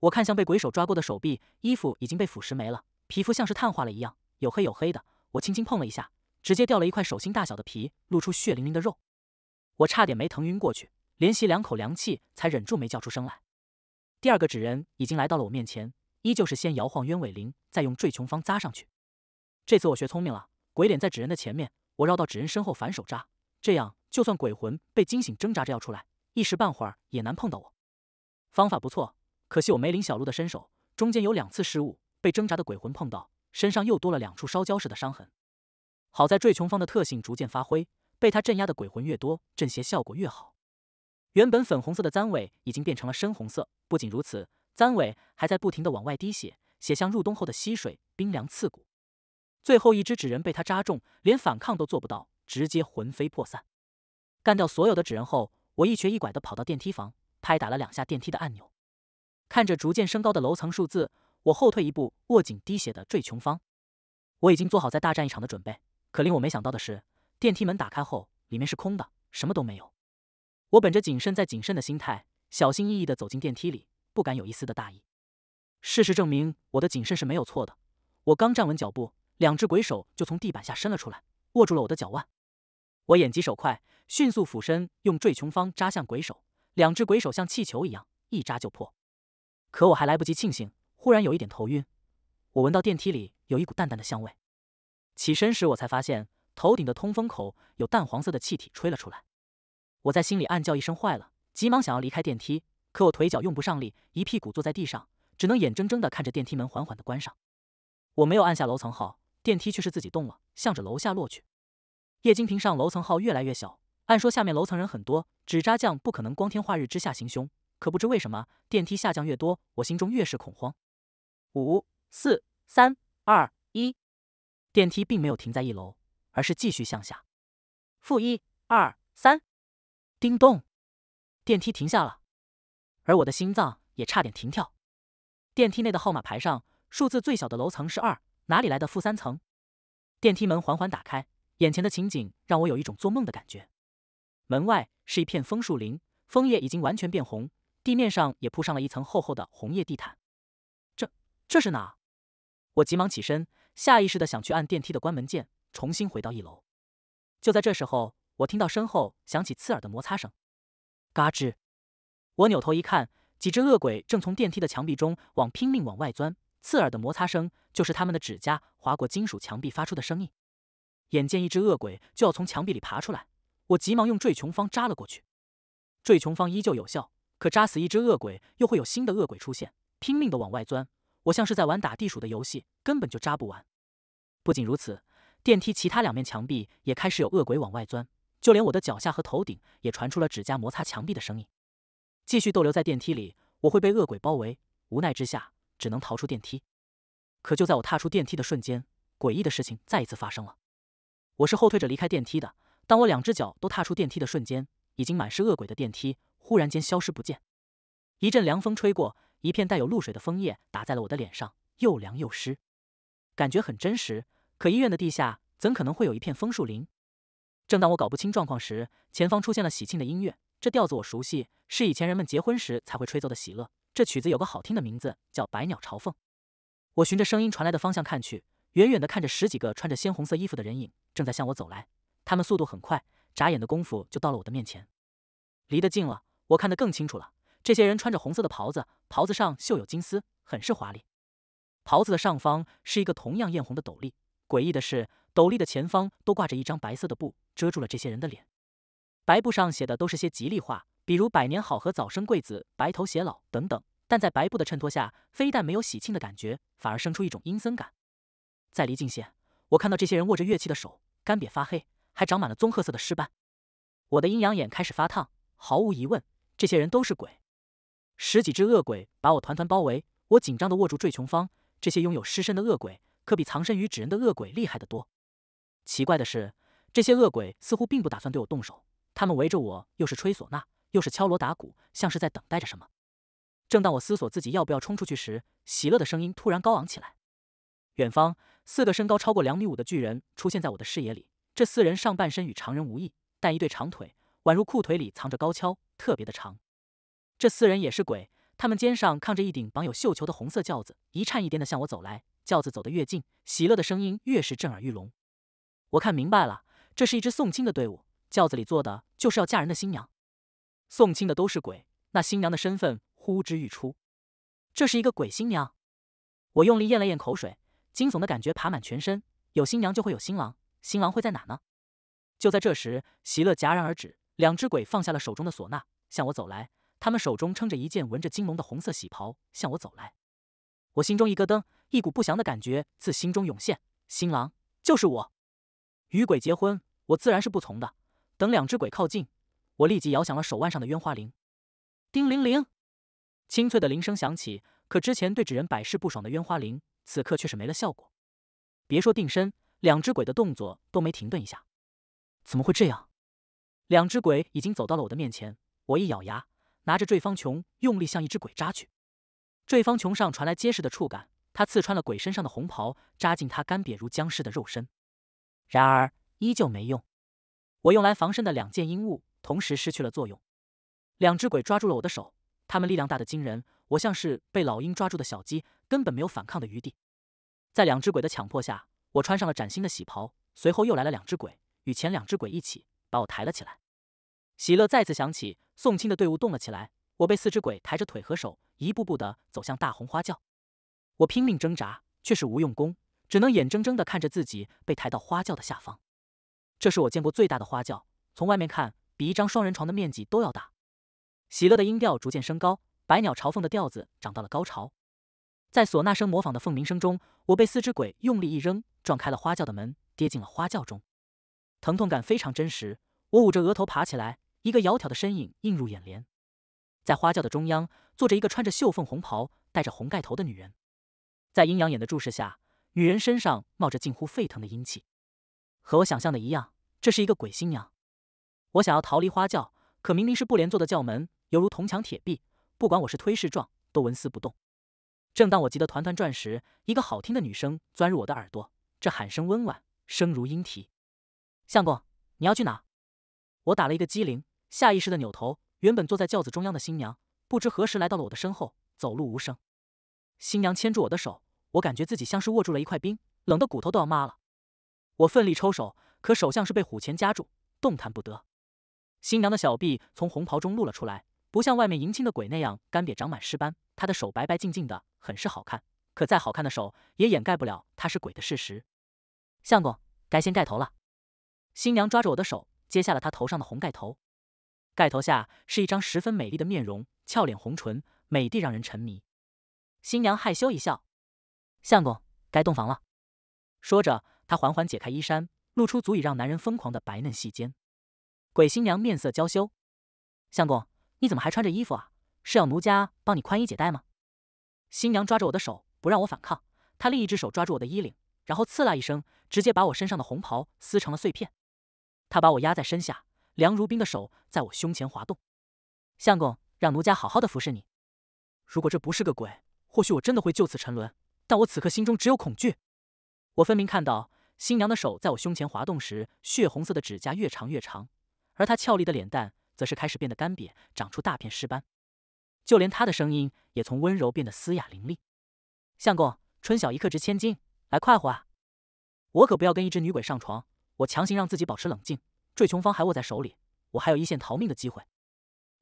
我看向被鬼手抓过的手臂，衣服已经被腐蚀没了，皮肤像是碳化了一样，有黑有黑的。我轻轻碰了一下，直接掉了一块手心大小的皮，露出血淋淋的肉。我差点没疼晕过去，连吸两口凉气才忍住没叫出声来。第二个纸人已经来到了我面前，依旧是先摇晃鸢尾铃，再用坠琼芳扎上去。这次我学聪明了。鬼脸在纸人的前面，我绕到纸人身后反手扎，这样就算鬼魂被惊醒挣扎着要出来，一时半会儿也难碰到我。方法不错，可惜我没林小鹿的身手，中间有两次失误，被挣扎的鬼魂碰到，身上又多了两处烧焦似的伤痕。好在坠琼芳的特性逐渐发挥，被他镇压的鬼魂越多，镇邪效果越好。原本粉红色的簪尾已经变成了深红色，不仅如此，簪尾还在不停的往外滴血，血像入冬后的溪水，冰凉刺骨。最后一只纸人被他扎中，连反抗都做不到，直接魂飞魄散。干掉所有的纸人后，我一瘸一拐地跑到电梯房，拍打了两下电梯的按钮。看着逐渐升高的楼层数字，我后退一步，握紧滴血的坠琼芳。我已经做好再大战一场的准备。可令我没想到的是，电梯门打开后，里面是空的，什么都没有。我本着谨慎再谨慎的心态，小心翼翼地走进电梯里，不敢有一丝的大意。事实证明，我的谨慎是没有错的。我刚站稳脚步。两只鬼手就从地板下伸了出来，握住了我的脚腕。我眼疾手快，迅速俯身，用坠琼方扎向鬼手。两只鬼手像气球一样，一扎就破。可我还来不及庆幸，忽然有一点头晕。我闻到电梯里有一股淡淡的香味。起身时，我才发现头顶的通风口有淡黄色的气体吹了出来。我在心里暗叫一声坏了，急忙想要离开电梯，可我腿脚用不上力，一屁股坐在地上，只能眼睁睁地看着电梯门缓缓地关上。我没有按下楼层号。电梯却是自己动了，向着楼下落去。液晶屏上楼层号越来越小。按说下面楼层人很多，纸扎匠不可能光天化日之下行凶。可不知为什么，电梯下降越多，我心中越是恐慌。五四三二一，电梯并没有停在一楼，而是继续向下。负一二三，叮咚，电梯停下了，而我的心脏也差点停跳。电梯内的号码牌上，数字最小的楼层是二。哪里来的负三层？电梯门缓缓打开，眼前的情景让我有一种做梦的感觉。门外是一片枫树林，枫叶已经完全变红，地面上也铺上了一层厚厚的红叶地毯。这这是哪？我急忙起身，下意识的想去按电梯的关门键，重新回到一楼。就在这时候，我听到身后响起刺耳的摩擦声，嘎吱！我扭头一看，几只恶鬼正从电梯的墙壁中往拼命往外钻，刺耳的摩擦声。就是他们的指甲划过金属墙壁发出的声音。眼见一只恶鬼就要从墙壁里爬出来，我急忙用坠琼方扎了过去。坠琼方依旧有效，可扎死一只恶鬼又会有新的恶鬼出现，拼命的往外钻。我像是在玩打地鼠的游戏，根本就扎不完。不仅如此，电梯其他两面墙壁也开始有恶鬼往外钻，就连我的脚下和头顶也传出了指甲摩擦墙壁的声音。继续逗留在电梯里，我会被恶鬼包围。无奈之下，只能逃出电梯。可就在我踏出电梯的瞬间，诡异的事情再一次发生了。我是后退着离开电梯的。当我两只脚都踏出电梯的瞬间，已经满是恶鬼的电梯忽然间消失不见。一阵凉风吹过，一片带有露水的枫叶打在了我的脸上，又凉又湿，感觉很真实。可医院的地下怎可能会有一片枫树林？正当我搞不清状况时，前方出现了喜庆的音乐，这调子我熟悉，是以前人们结婚时才会吹奏的喜乐。这曲子有个好听的名字，叫《百鸟朝凤》。我循着声音传来的方向看去，远远的看着十几个穿着鲜红色衣服的人影正在向我走来。他们速度很快，眨眼的功夫就到了我的面前。离得近了，我看得更清楚了。这些人穿着红色的袍子，袍子上绣有金丝，很是华丽。袍子的上方是一个同样艳红的斗笠。诡异的是，斗笠的前方都挂着一张白色的布，遮住了这些人的脸。白布上写的都是些吉利话，比如“百年好合”“早生贵子”“白头偕老”等等。但在白布的衬托下，非但没有喜庆的感觉，反而生出一种阴森感。再离近些，我看到这些人握着乐器的手干瘪发黑，还长满了棕褐色的尸斑。我的阴阳眼开始发烫，毫无疑问，这些人都是鬼。十几只恶鬼把我团团包围，我紧张地握住坠琼芳。这些拥有尸身的恶鬼，可比藏身于纸人的恶鬼厉害得多。奇怪的是，这些恶鬼似乎并不打算对我动手，他们围着我，又是吹唢呐，又是敲锣打鼓，像是在等待着什么。正当我思索自己要不要冲出去时，喜乐的声音突然高昂起来。远方，四个身高超过两米五的巨人出现在我的视野里。这四人上半身与常人无异，但一对长腿宛如裤腿里藏着高跷，特别的长。这四人也是鬼，他们肩上扛着一顶绑有绣球的红色轿子，一颤一颠的向我走来。轿子走得越近，喜乐的声音越是震耳欲聋。我看明白了，这是一支送亲的队伍，轿子里坐的就是要嫁人的新娘。送亲的都是鬼，那新娘的身份？呼之欲出，这是一个鬼新娘。我用力咽了咽口水，惊悚的感觉爬满全身。有新娘就会有新郎，新郎会在哪呢？就在这时，席乐戛然而止，两只鬼放下了手中的唢呐，向我走来。他们手中撑着一件纹着金龙的红色喜袍，向我走来。我心中一咯噔，一股不祥的感觉自心中涌现。新郎就是我，与鬼结婚，我自然是不从的。等两只鬼靠近，我立即摇响了手腕上的冤花铃，叮铃铃。清脆的铃声响起，可之前对纸人百试不爽的冤花铃，此刻却是没了效果。别说定身，两只鬼的动作都没停顿一下。怎么会这样？两只鬼已经走到了我的面前，我一咬牙，拿着坠方琼，用力向一只鬼扎去。坠方琼上传来结实的触感，它刺穿了鬼身上的红袍，扎进他干瘪如僵尸的肉身。然而依旧没用，我用来防身的两件阴物同时失去了作用。两只鬼抓住了我的手。他们力量大得惊人，我像是被老鹰抓住的小鸡，根本没有反抗的余地。在两只鬼的强迫下，我穿上了崭新的喜袍。随后又来了两只鬼，与前两只鬼一起把我抬了起来。喜乐再次响起，送亲的队伍动了起来。我被四只鬼抬着腿和手，一步步的走向大红花轿。我拼命挣扎，却是无用功，只能眼睁睁的看着自己被抬到花轿的下方。这是我见过最大的花轿，从外面看比一张双人床的面积都要大。喜乐的音调逐渐升高，百鸟朝凤的调子涨到了高潮。在唢呐声模仿的凤鸣声中，我被四只鬼用力一扔，撞开了花轿的门，跌进了花轿中。疼痛感非常真实，我捂着额头爬起来，一个窈窕的身影映入眼帘。在花轿的中央坐着一个穿着绣凤红袍、戴着红盖头的女人。在阴阳眼的注视下，女人身上冒着近乎沸腾的阴气。和我想象的一样，这是一个鬼新娘。我想要逃离花轿，可明明是不连做的轿门。犹如铜墙铁壁，不管我是推是撞，都纹丝不动。正当我急得团团转时，一个好听的女声钻入我的耳朵。这喊声温婉，声如莺啼。相公，你要去哪？我打了一个机灵，下意识的扭头。原本坐在轿子中央的新娘，不知何时来到了我的身后，走路无声。新娘牵住我的手，我感觉自己像是握住了一块冰，冷的骨头都要麻了。我奋力抽手，可手像是被虎钳夹住，动弹不得。新娘的小臂从红袍中露了出来。不像外面迎亲的鬼那样干瘪长满尸斑，他的手白白净净的，很是好看。可再好看的手，也掩盖不了他是鬼的事实。相公，该掀盖头了。新娘抓着我的手，揭下了她头上的红盖头。盖头下是一张十分美丽的面容，俏脸红唇，美的让人沉迷。新娘害羞一笑：“相公，该洞房了。”说着，她缓缓解开衣衫，露出足以让男人疯狂的白嫩细肩。鬼新娘面色娇羞：“相公。”你怎么还穿着衣服啊？是要奴家帮你宽衣解带吗？新娘抓着我的手不让我反抗，她另一只手抓住我的衣领，然后刺啦一声，直接把我身上的红袍撕成了碎片。她把我压在身下，梁如冰的手在我胸前滑动。相公，让奴家好好的服侍你。如果这不是个鬼，或许我真的会就此沉沦。但我此刻心中只有恐惧。我分明看到新娘的手在我胸前滑动时，血红色的指甲越长越长，而她俏丽的脸蛋。则是开始变得干瘪，长出大片尸斑，就连他的声音也从温柔变得嘶哑凌厉。相公，春晓一刻值千金，来快活啊！我可不要跟一只女鬼上床。我强行让自己保持冷静，坠琼芳还握在手里，我还有一线逃命的机会。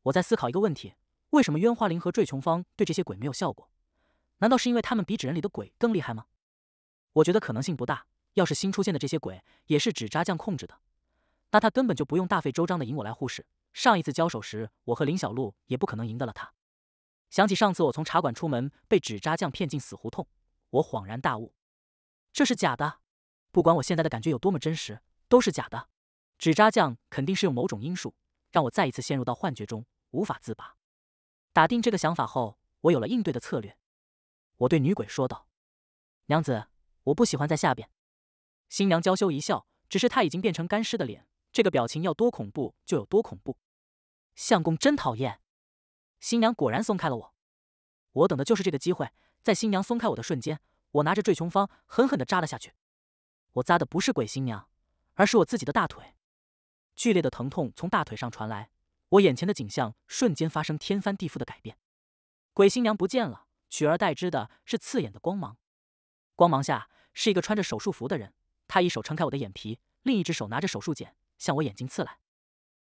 我在思考一个问题：为什么冤花灵和坠琼芳对这些鬼没有效果？难道是因为他们比纸人里的鬼更厉害吗？我觉得可能性不大。要是新出现的这些鬼也是纸扎匠控制的，那他根本就不用大费周章的引我来护士，上一次交手时，我和林小璐也不可能赢得了他。想起上次我从茶馆出门被纸扎匠骗进死胡同，我恍然大悟，这是假的。不管我现在的感觉有多么真实，都是假的。纸扎匠肯定是用某种因术让我再一次陷入到幻觉中，无法自拔。打定这个想法后，我有了应对的策略。我对女鬼说道：“娘子，我不喜欢在下边。”新娘娇羞一笑，只是她已经变成干尸的脸。这个表情要多恐怖就有多恐怖，相公真讨厌！新娘果然松开了我，我等的就是这个机会，在新娘松开我的瞬间，我拿着坠琼芳狠狠地扎了下去。我扎的不是鬼新娘，而是我自己的大腿。剧烈的疼痛从大腿上传来，我眼前的景象瞬间发生天翻地覆的改变，鬼新娘不见了，取而代之的是刺眼的光芒。光芒下是一个穿着手术服的人，他一手撑开我的眼皮，另一只手拿着手术剪。向我眼睛刺来，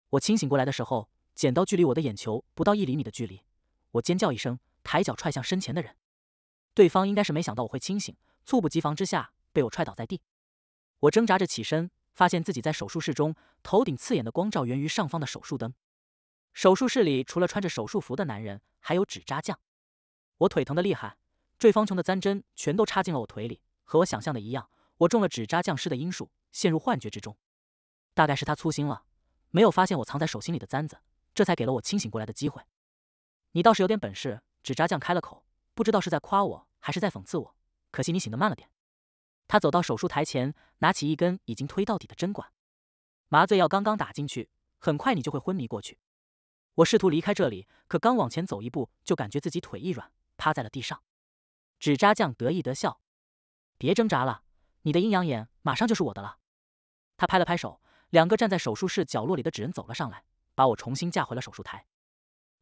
我清醒过来的时候，剪刀距离我的眼球不到一厘米的距离。我尖叫一声，抬脚踹向身前的人。对方应该是没想到我会清醒，猝不及防之下被我踹倒在地。我挣扎着起身，发现自己在手术室中，头顶刺眼的光照源于上方的手术灯。手术室里除了穿着手术服的男人，还有纸扎匠。我腿疼的厉害，坠方琼的簪针全都插进了我腿里。和我想象的一样，我中了纸扎匠师的阴术，陷入幻觉之中。大概是他粗心了，没有发现我藏在手心里的簪子，这才给了我清醒过来的机会。你倒是有点本事。纸扎匠开了口，不知道是在夸我还是在讽刺我。可惜你醒得慢了点。他走到手术台前，拿起一根已经推到底的针管，麻醉药刚刚打进去，很快你就会昏迷过去。我试图离开这里，可刚往前走一步，就感觉自己腿一软，趴在了地上。纸扎匠得意地笑：“别挣扎了，你的阴阳眼马上就是我的了。”他拍了拍手。两个站在手术室角落里的纸人走了上来，把我重新架回了手术台。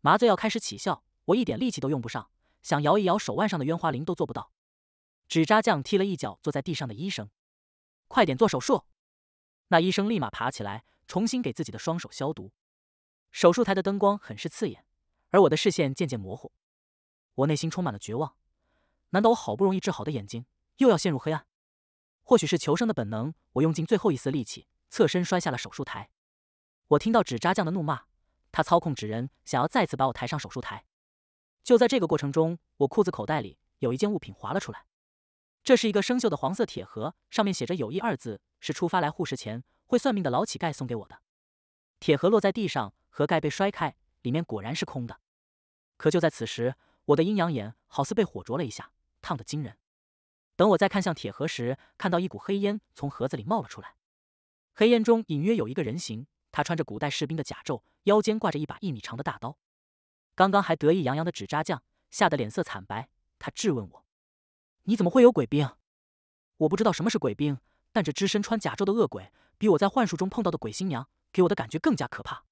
麻醉药开始起效，我一点力气都用不上，想摇一摇手腕上的烟花铃都做不到。纸扎匠踢了一脚坐在地上的医生：“快点做手术！”那医生立马爬起来，重新给自己的双手消毒。手术台的灯光很是刺眼，而我的视线渐渐模糊。我内心充满了绝望：难道我好不容易治好的眼睛又要陷入黑暗？或许是求生的本能，我用尽最后一丝力气。侧身摔下了手术台，我听到纸扎匠的怒骂，他操控纸人想要再次把我抬上手术台。就在这个过程中，我裤子口袋里有一件物品滑了出来，这是一个生锈的黄色铁盒，上面写着“友谊”二字，是出发来护士前会算命的老乞丐送给我的。铁盒落在地上，盒盖被摔开，里面果然是空的。可就在此时，我的阴阳眼好似被火灼了一下，烫得惊人。等我再看向铁盒时，看到一股黑烟从盒子里冒了出来。黑烟中隐约有一个人形，他穿着古代士兵的甲胄，腰间挂着一把一米长的大刀。刚刚还得意洋洋的纸扎匠吓得脸色惨白，他质问我：“你怎么会有鬼兵？”我不知道什么是鬼兵，但这只身穿甲胄的恶鬼比我在幻术中碰到的鬼新娘给我的感觉更加可怕。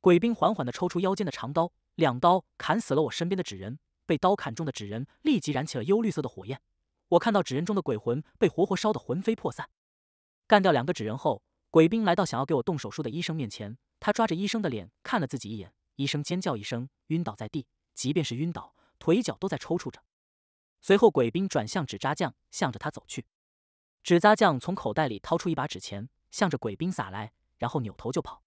鬼兵缓缓地抽出腰间的长刀，两刀砍死了我身边的纸人。被刀砍中的纸人立即燃起了幽绿色的火焰，我看到纸人中的鬼魂被活活烧得魂飞魄散。干掉两个纸人后。鬼兵来到想要给我动手术的医生面前，他抓着医生的脸看了自己一眼，医生尖叫一声，晕倒在地。即便是晕倒，腿脚都在抽搐着。随后，鬼兵转向纸扎匠，向着他走去。纸扎匠从口袋里掏出一把纸钱，向着鬼兵撒来，然后扭头就跑。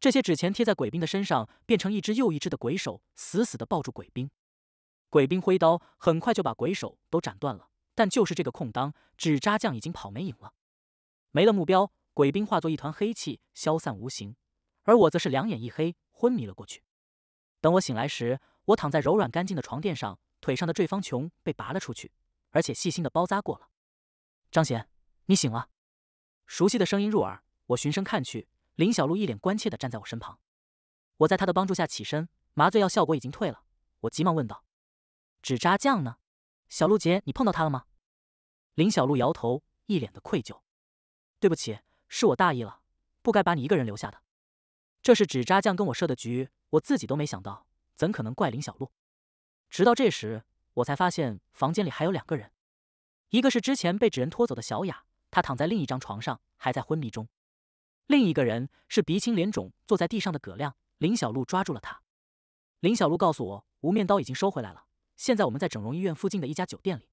这些纸钱贴在鬼兵的身上，变成一只又一只的鬼手，死死的抱住鬼兵。鬼兵挥刀，很快就把鬼手都斩断了。但就是这个空当，纸扎匠已经跑没影了，没了目标。鬼兵化作一团黑气，消散无形，而我则是两眼一黑，昏迷了过去。等我醒来时，我躺在柔软干净的床垫上，腿上的坠方琼被拔了出去，而且细心的包扎过了。张贤，你醒了？熟悉的声音入耳，我循声看去，林小璐一脸关切的站在我身旁。我在他的帮助下起身，麻醉药效果已经退了。我急忙问道：“纸扎匠呢？小璐姐，你碰到他了吗？”林小璐摇头，一脸的愧疚：“对不起。”是我大意了，不该把你一个人留下的。这是纸扎匠跟我设的局，我自己都没想到，怎可能怪林小璐？直到这时，我才发现房间里还有两个人，一个是之前被纸人拖走的小雅，她躺在另一张床上，还在昏迷中；另一个人是鼻青脸肿坐在地上的葛亮。林小璐抓住了他。林小璐告诉我，无面刀已经收回来了，现在我们在整容医院附近的一家酒店里。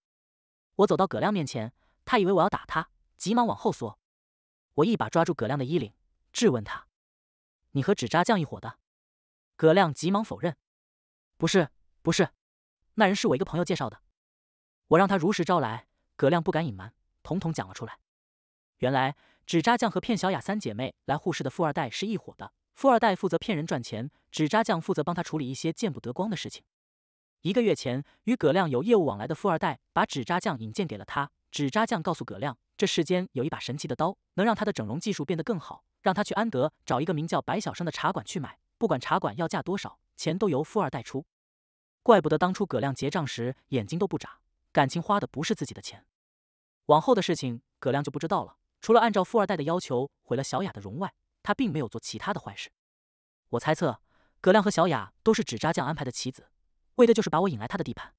我走到葛亮面前，他以为我要打他，急忙往后缩。我一把抓住葛亮的衣领，质问他：“你和纸扎匠一伙的？”葛亮急忙否认：“不是，不是，那人是我一个朋友介绍的，我让他如实招来。”葛亮不敢隐瞒，统统讲了出来。原来纸扎匠和骗小雅三姐妹来沪市的富二代是一伙的，富二代负责骗人赚钱，纸扎匠负责帮他处理一些见不得光的事情。一个月前，与葛亮有业务往来的富二代把纸扎匠引荐给了他。纸扎匠告诉葛亮，这世间有一把神奇的刀，能让他的整容技术变得更好，让他去安德找一个名叫白小生的茶馆去买，不管茶馆要价多少，钱都由富二代出。怪不得当初葛亮结账时眼睛都不眨，感情花的不是自己的钱。往后的事情，葛亮就不知道了。除了按照富二代的要求毁了小雅的容外，他并没有做其他的坏事。我猜测，葛亮和小雅都是纸扎匠安排的棋子，为的就是把我引来他的地盘。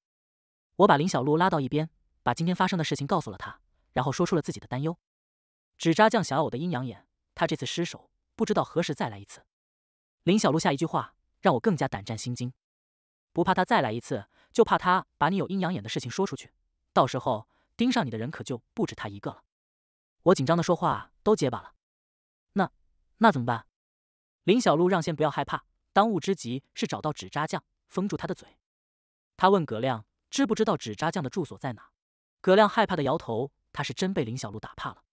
我把林小璐拉到一边。把今天发生的事情告诉了他，然后说出了自己的担忧。纸扎匠想要我的阴阳眼，他这次失手，不知道何时再来一次。林小璐下一句话让我更加胆战心惊：不怕他再来一次，就怕他把你有阴阳眼的事情说出去，到时候盯上你的人可就不止他一个了。我紧张的说话都结巴了。那那怎么办？林小璐让先不要害怕，当务之急是找到纸扎匠，封住他的嘴。他问葛亮，知不知道纸扎匠的住所在哪？葛亮害怕的摇头，他是真被林小璐打怕了。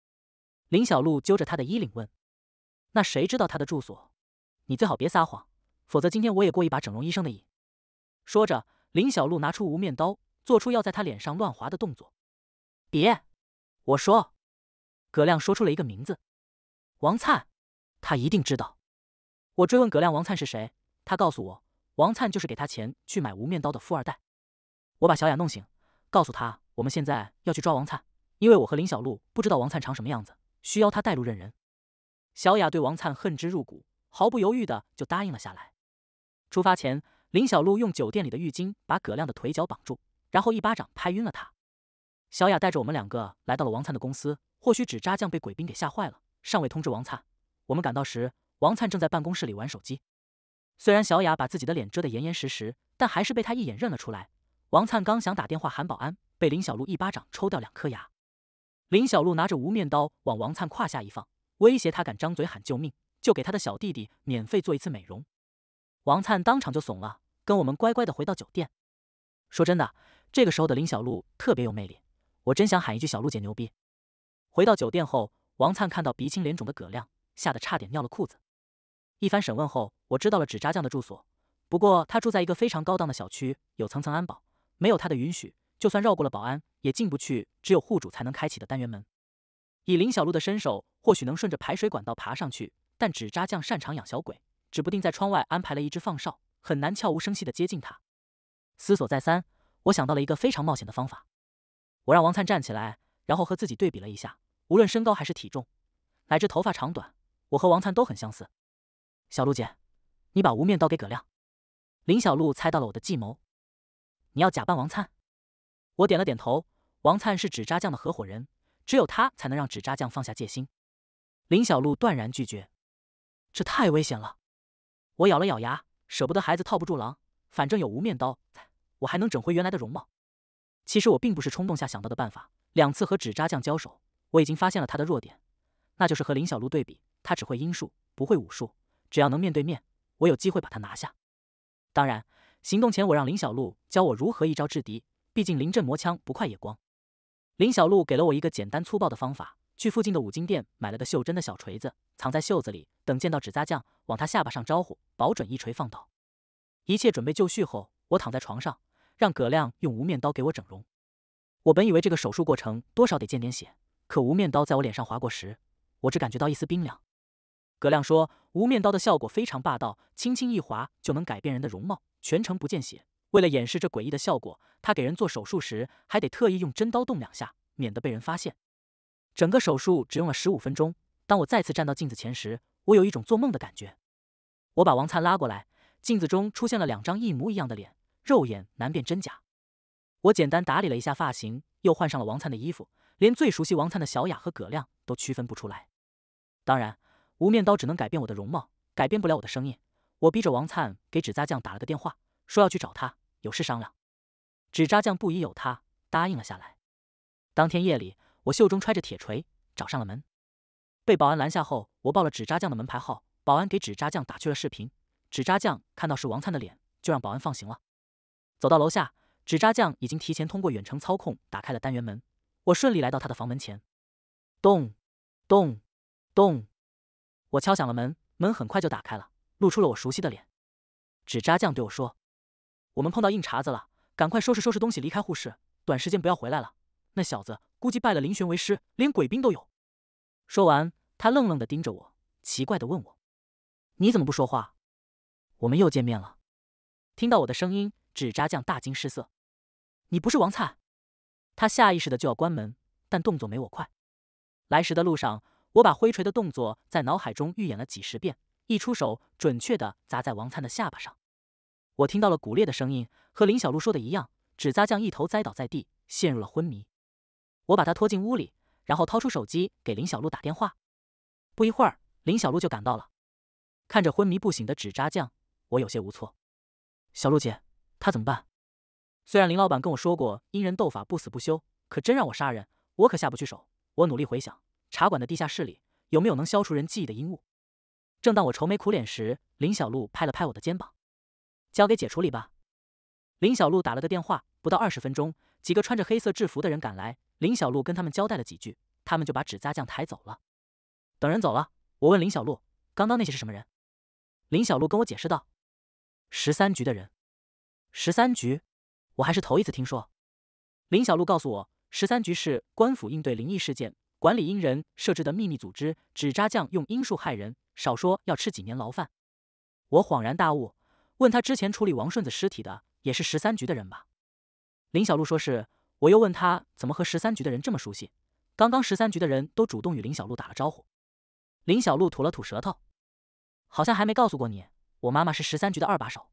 林小璐揪着他的衣领问：“那谁知道他的住所？你最好别撒谎，否则今天我也过一把整容医生的瘾。”说着，林小璐拿出无面刀，做出要在他脸上乱划的动作。“别！”我说。葛亮说出了一个名字：“王灿。”他一定知道。我追问葛亮：“王灿是谁？”他告诉我：“王灿就是给他钱去买无面刀的富二代。”我把小雅弄醒，告诉他。我们现在要去抓王灿，因为我和林小璐不知道王灿长什么样子，需要他带路认人。小雅对王灿恨之入骨，毫不犹豫的就答应了下来。出发前，林小璐用酒店里的浴巾把葛亮的腿脚绑住，然后一巴掌拍晕了他。小雅带着我们两个来到了王灿的公司，或许纸扎匠被鬼兵给吓坏了，尚未通知王灿。我们赶到时，王灿正在办公室里玩手机。虽然小雅把自己的脸遮得严严实实，但还是被他一眼认了出来。王灿刚想打电话喊保安。被林小璐一巴掌抽掉两颗牙，林小璐拿着无面刀往王灿胯下一放，威胁他敢张嘴喊救命，就给他的小弟弟免费做一次美容。王灿当场就怂了，跟我们乖乖的回到酒店。说真的，这个时候的林小璐特别有魅力，我真想喊一句“小璐姐牛逼”。回到酒店后，王灿看到鼻青脸肿的葛亮，吓得差点尿了裤子。一番审问后，我知道了纸扎匠的住所，不过他住在一个非常高档的小区，有层层安保，没有他的允许。就算绕过了保安，也进不去只有户主才能开启的单元门。以林小璐的身手，或许能顺着排水管道爬上去，但纸扎匠擅长养小鬼，指不定在窗外安排了一只放哨，很难悄无声息的接近他。思索再三，我想到了一个非常冒险的方法。我让王灿站起来，然后和自己对比了一下，无论身高还是体重，乃至头发长短，我和王灿都很相似。小璐姐，你把无面刀给葛亮。林小璐猜到了我的计谋，你要假扮王灿？我点了点头。王灿是纸扎匠的合伙人，只有他才能让纸扎匠放下戒心。林小璐断然拒绝，这太危险了。我咬了咬牙，舍不得孩子套不住狼。反正有无面刀在，我还能整回原来的容貌。其实我并不是冲动下想到的办法。两次和纸扎匠交手，我已经发现了他的弱点，那就是和林小璐对比，他只会阴术，不会武术。只要能面对面，我有机会把他拿下。当然，行动前我让林小璐教我如何一招制敌。毕竟临阵磨枪不快也光。林小璐给了我一个简单粗暴的方法，去附近的五金店买了个袖珍的小锤子，藏在袖子里，等见到纸扎匠，往他下巴上招呼，保准一锤放倒。一切准备就绪后，我躺在床上，让葛亮用无面刀给我整容。我本以为这个手术过程多少得见点血，可无面刀在我脸上划过时，我只感觉到一丝冰凉。葛亮说，无面刀的效果非常霸道，轻轻一划就能改变人的容貌，全程不见血。为了掩饰这诡异的效果，他给人做手术时还得特意用真刀动两下，免得被人发现。整个手术只用了十五分钟。当我再次站到镜子前时，我有一种做梦的感觉。我把王灿拉过来，镜子中出现了两张一模一样的脸，肉眼难辨真假。我简单打理了一下发型，又换上了王灿的衣服，连最熟悉王灿的小雅和葛亮都区分不出来。当然，无面刀只能改变我的容貌，改变不了我的声音。我逼着王灿给纸扎匠打了个电话，说要去找他。有事商量，纸扎匠不疑有他，答应了下来。当天夜里，我袖中揣着铁锤，找上了门。被保安拦下后，我报了纸扎匠的门牌号，保安给纸扎匠打去了视频。纸扎匠看到是王灿的脸，就让保安放行了。走到楼下，纸扎匠已经提前通过远程操控打开了单元门，我顺利来到他的房门前。咚，咚，咚，我敲响了门，门很快就打开了，露出了我熟悉的脸。纸扎匠对我说。我们碰到硬茬子了，赶快收拾收拾东西离开护士，短时间不要回来了。那小子估计拜了林玄为师，连鬼兵都有。说完，他愣愣的盯着我，奇怪的问我：“你怎么不说话？我们又见面了。”听到我的声音，纸扎匠大惊失色：“你不是王灿？”他下意识的就要关门，但动作没我快。来时的路上，我把挥锤的动作在脑海中预演了几十遍，一出手，准确的砸在王灿的下巴上。我听到了骨裂的声音，和林小璐说的一样，纸扎匠一头栽倒在地，陷入了昏迷。我把他拖进屋里，然后掏出手机给林小璐打电话。不一会儿，林小璐就赶到了。看着昏迷不醒的纸扎匠，我有些无措。小璐姐，他怎么办？虽然林老板跟我说过阴人斗法不死不休，可真让我杀人，我可下不去手。我努力回想茶馆的地下室里有没有能消除人记忆的阴物。正当我愁眉苦脸时，林小璐拍了拍我的肩膀。交给姐处理吧。林小璐打了个电话，不到二十分钟，几个穿着黑色制服的人赶来。林小璐跟他们交代了几句，他们就把纸扎匠抬走了。等人走了，我问林小璐：“刚刚那些是什么人？”林小璐跟我解释道：“十三局的人。十三局，我还是头一次听说。”林小璐告诉我：“十三局是官府应对灵异事件、管理阴人设置的秘密组织。纸扎匠用阴术害人，少说要吃几年牢饭。”我恍然大悟。问他之前处理王顺子尸体的也是十三局的人吧？林小璐说是。我又问他怎么和十三局的人这么熟悉？刚刚十三局的人都主动与林小璐打了招呼。林小璐吐了吐舌头，好像还没告诉过你，我妈妈是十三局的二把手。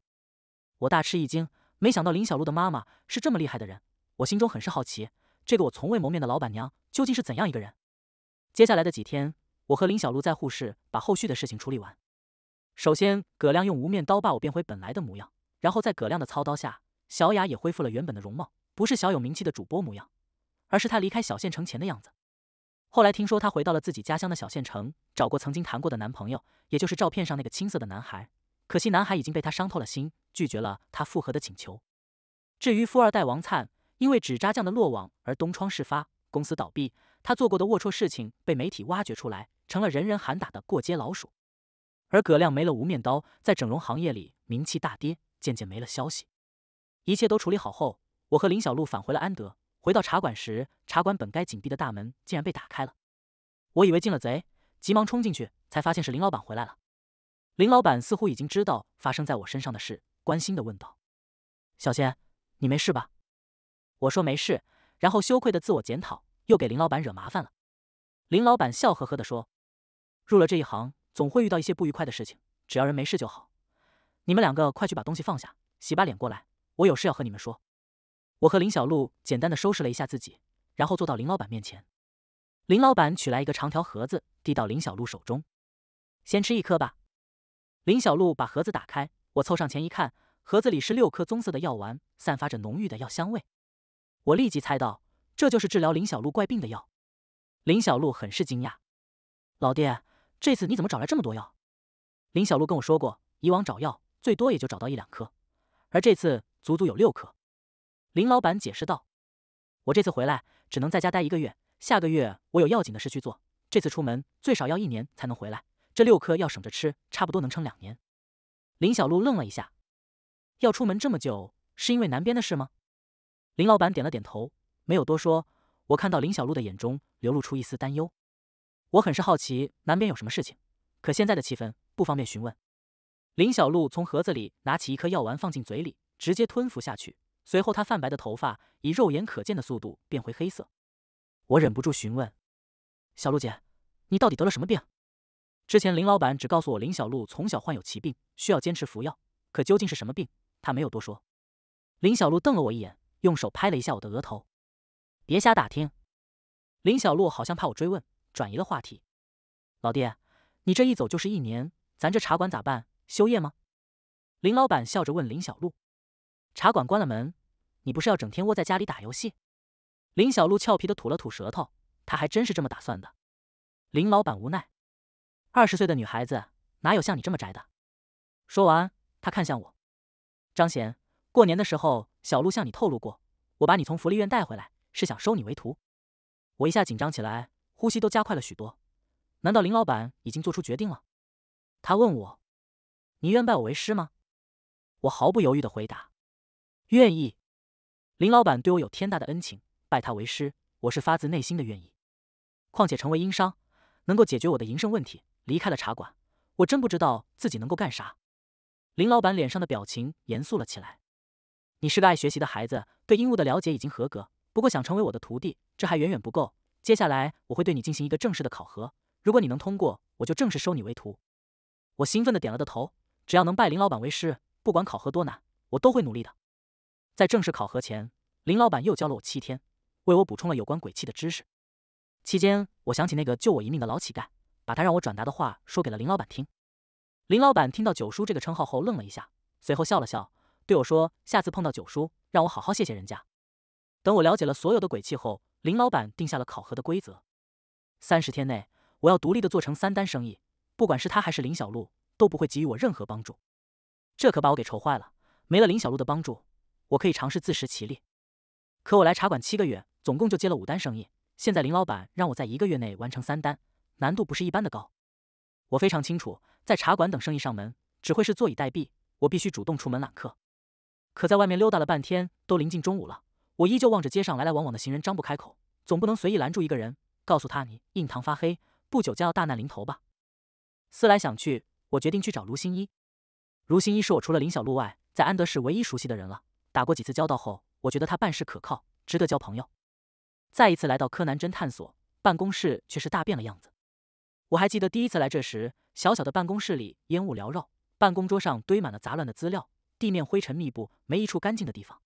我大吃一惊，没想到林小璐的妈妈是这么厉害的人。我心中很是好奇，这个我从未谋面的老板娘究竟是怎样一个人？接下来的几天，我和林小璐在护士把后续的事情处理完。首先，葛亮用无面刀把我变回本来的模样。然后，在葛亮的操刀下，小雅也恢复了原本的容貌，不是小有名气的主播模样，而是她离开小县城前的样子。后来听说，她回到了自己家乡的小县城，找过曾经谈过的男朋友，也就是照片上那个青涩的男孩。可惜，男孩已经被她伤透了心，拒绝了她复合的请求。至于富二代王灿，因为纸扎匠的落网而东窗事发，公司倒闭，他做过的龌龊事情被媒体挖掘出来，成了人人喊打的过街老鼠。而葛亮没了无面刀，在整容行业里名气大跌，渐渐没了消息。一切都处理好后，我和林小璐返回了安德。回到茶馆时，茶馆本该紧闭的大门竟然被打开了。我以为进了贼，急忙冲进去，才发现是林老板回来了。林老板似乎已经知道发生在我身上的事，关心的问道：“小仙，你没事吧？”我说没事，然后羞愧的自我检讨，又给林老板惹麻烦了。林老板笑呵呵的说：“入了这一行。”总会遇到一些不愉快的事情，只要人没事就好。你们两个快去把东西放下，洗把脸过来，我有事要和你们说。我和林小璐简单的收拾了一下自己，然后坐到林老板面前。林老板取来一个长条盒子，递到林小璐手中：“先吃一颗吧。”林小璐把盒子打开，我凑上前一看，盒子里是六颗棕色的药丸，散发着浓郁的药香味。我立即猜到这就是治疗林小璐怪病的药。林小璐很是惊讶：“老爹。”这次你怎么找来这么多药？林小璐跟我说过，以往找药最多也就找到一两颗，而这次足足有六颗。林老板解释道：“我这次回来只能在家待一个月，下个月我有要紧的事去做。这次出门最少要一年才能回来，这六颗药省着吃，差不多能撑两年。”林小璐愣了一下，要出门这么久，是因为南边的事吗？林老板点了点头，没有多说。我看到林小璐的眼中流露出一丝担忧。我很是好奇南边有什么事情，可现在的气氛不方便询问。林小璐从盒子里拿起一颗药丸，放进嘴里，直接吞服下去。随后，她泛白的头发以肉眼可见的速度变回黑色。我忍不住询问：“小璐姐，你到底得了什么病？”之前林老板只告诉我林小璐从小患有奇病，需要坚持服药，可究竟是什么病，他没有多说。林小璐瞪了我一眼，用手拍了一下我的额头：“别瞎打听。”林小璐好像怕我追问。转移了话题，老爹，你这一走就是一年，咱这茶馆咋办？休业吗？林老板笑着问林小璐。茶馆关了门，你不是要整天窝在家里打游戏？林小璐俏皮的吐了吐舌头，她还真是这么打算的。林老板无奈，二十岁的女孩子哪有像你这么宅的？说完，他看向我。张贤，过年的时候小璐向你透露过，我把你从福利院带回来是想收你为徒。我一下紧张起来。呼吸都加快了许多，难道林老板已经做出决定了？他问我：“你愿拜我为师吗？”我毫不犹豫的回答：“愿意。”林老板对我有天大的恩情，拜他为师，我是发自内心的愿意。况且成为殷商，能够解决我的营生问题。离开了茶馆，我真不知道自己能够干啥。林老板脸上的表情严肃了起来：“你是个爱学习的孩子，对阴物的了解已经合格。不过，想成为我的徒弟，这还远远不够。”接下来我会对你进行一个正式的考核，如果你能通过，我就正式收你为徒。我兴奋的点了的头，只要能拜林老板为师，不管考核多难，我都会努力的。在正式考核前，林老板又教了我七天，为我补充了有关鬼气的知识。期间，我想起那个救我一命的老乞丐，把他让我转达的话说给了林老板听。林老板听到“九叔”这个称号后愣了一下，随后笑了笑，对我说：“下次碰到九叔，让我好好谢谢人家。”等我了解了所有的鬼气后。林老板定下了考核的规则：三十天内，我要独立的做成三单生意。不管是他还是林小璐，都不会给予我任何帮助。这可把我给愁坏了。没了林小璐的帮助，我可以尝试自食其力。可我来茶馆七个月，总共就接了五单生意。现在林老板让我在一个月内完成三单，难度不是一般的高。我非常清楚，在茶馆等生意上门只会是坐以待毙。我必须主动出门揽客。可在外面溜达了半天，都临近中午了。我依旧望着街上来来往往的行人，张不开口。总不能随意拦住一个人，告诉他你印堂发黑，不久将要大难临头吧？思来想去，我决定去找卢新一。卢新一是我除了林小璐外，在安德市唯一熟悉的人了。打过几次交道后，我觉得他办事可靠，值得交朋友。再一次来到柯南侦探所，办公室却是大变了样子。我还记得第一次来这时，小小的办公室里烟雾缭绕，办公桌上堆满了杂乱的资料，地面灰尘密布，没一处干净的地方。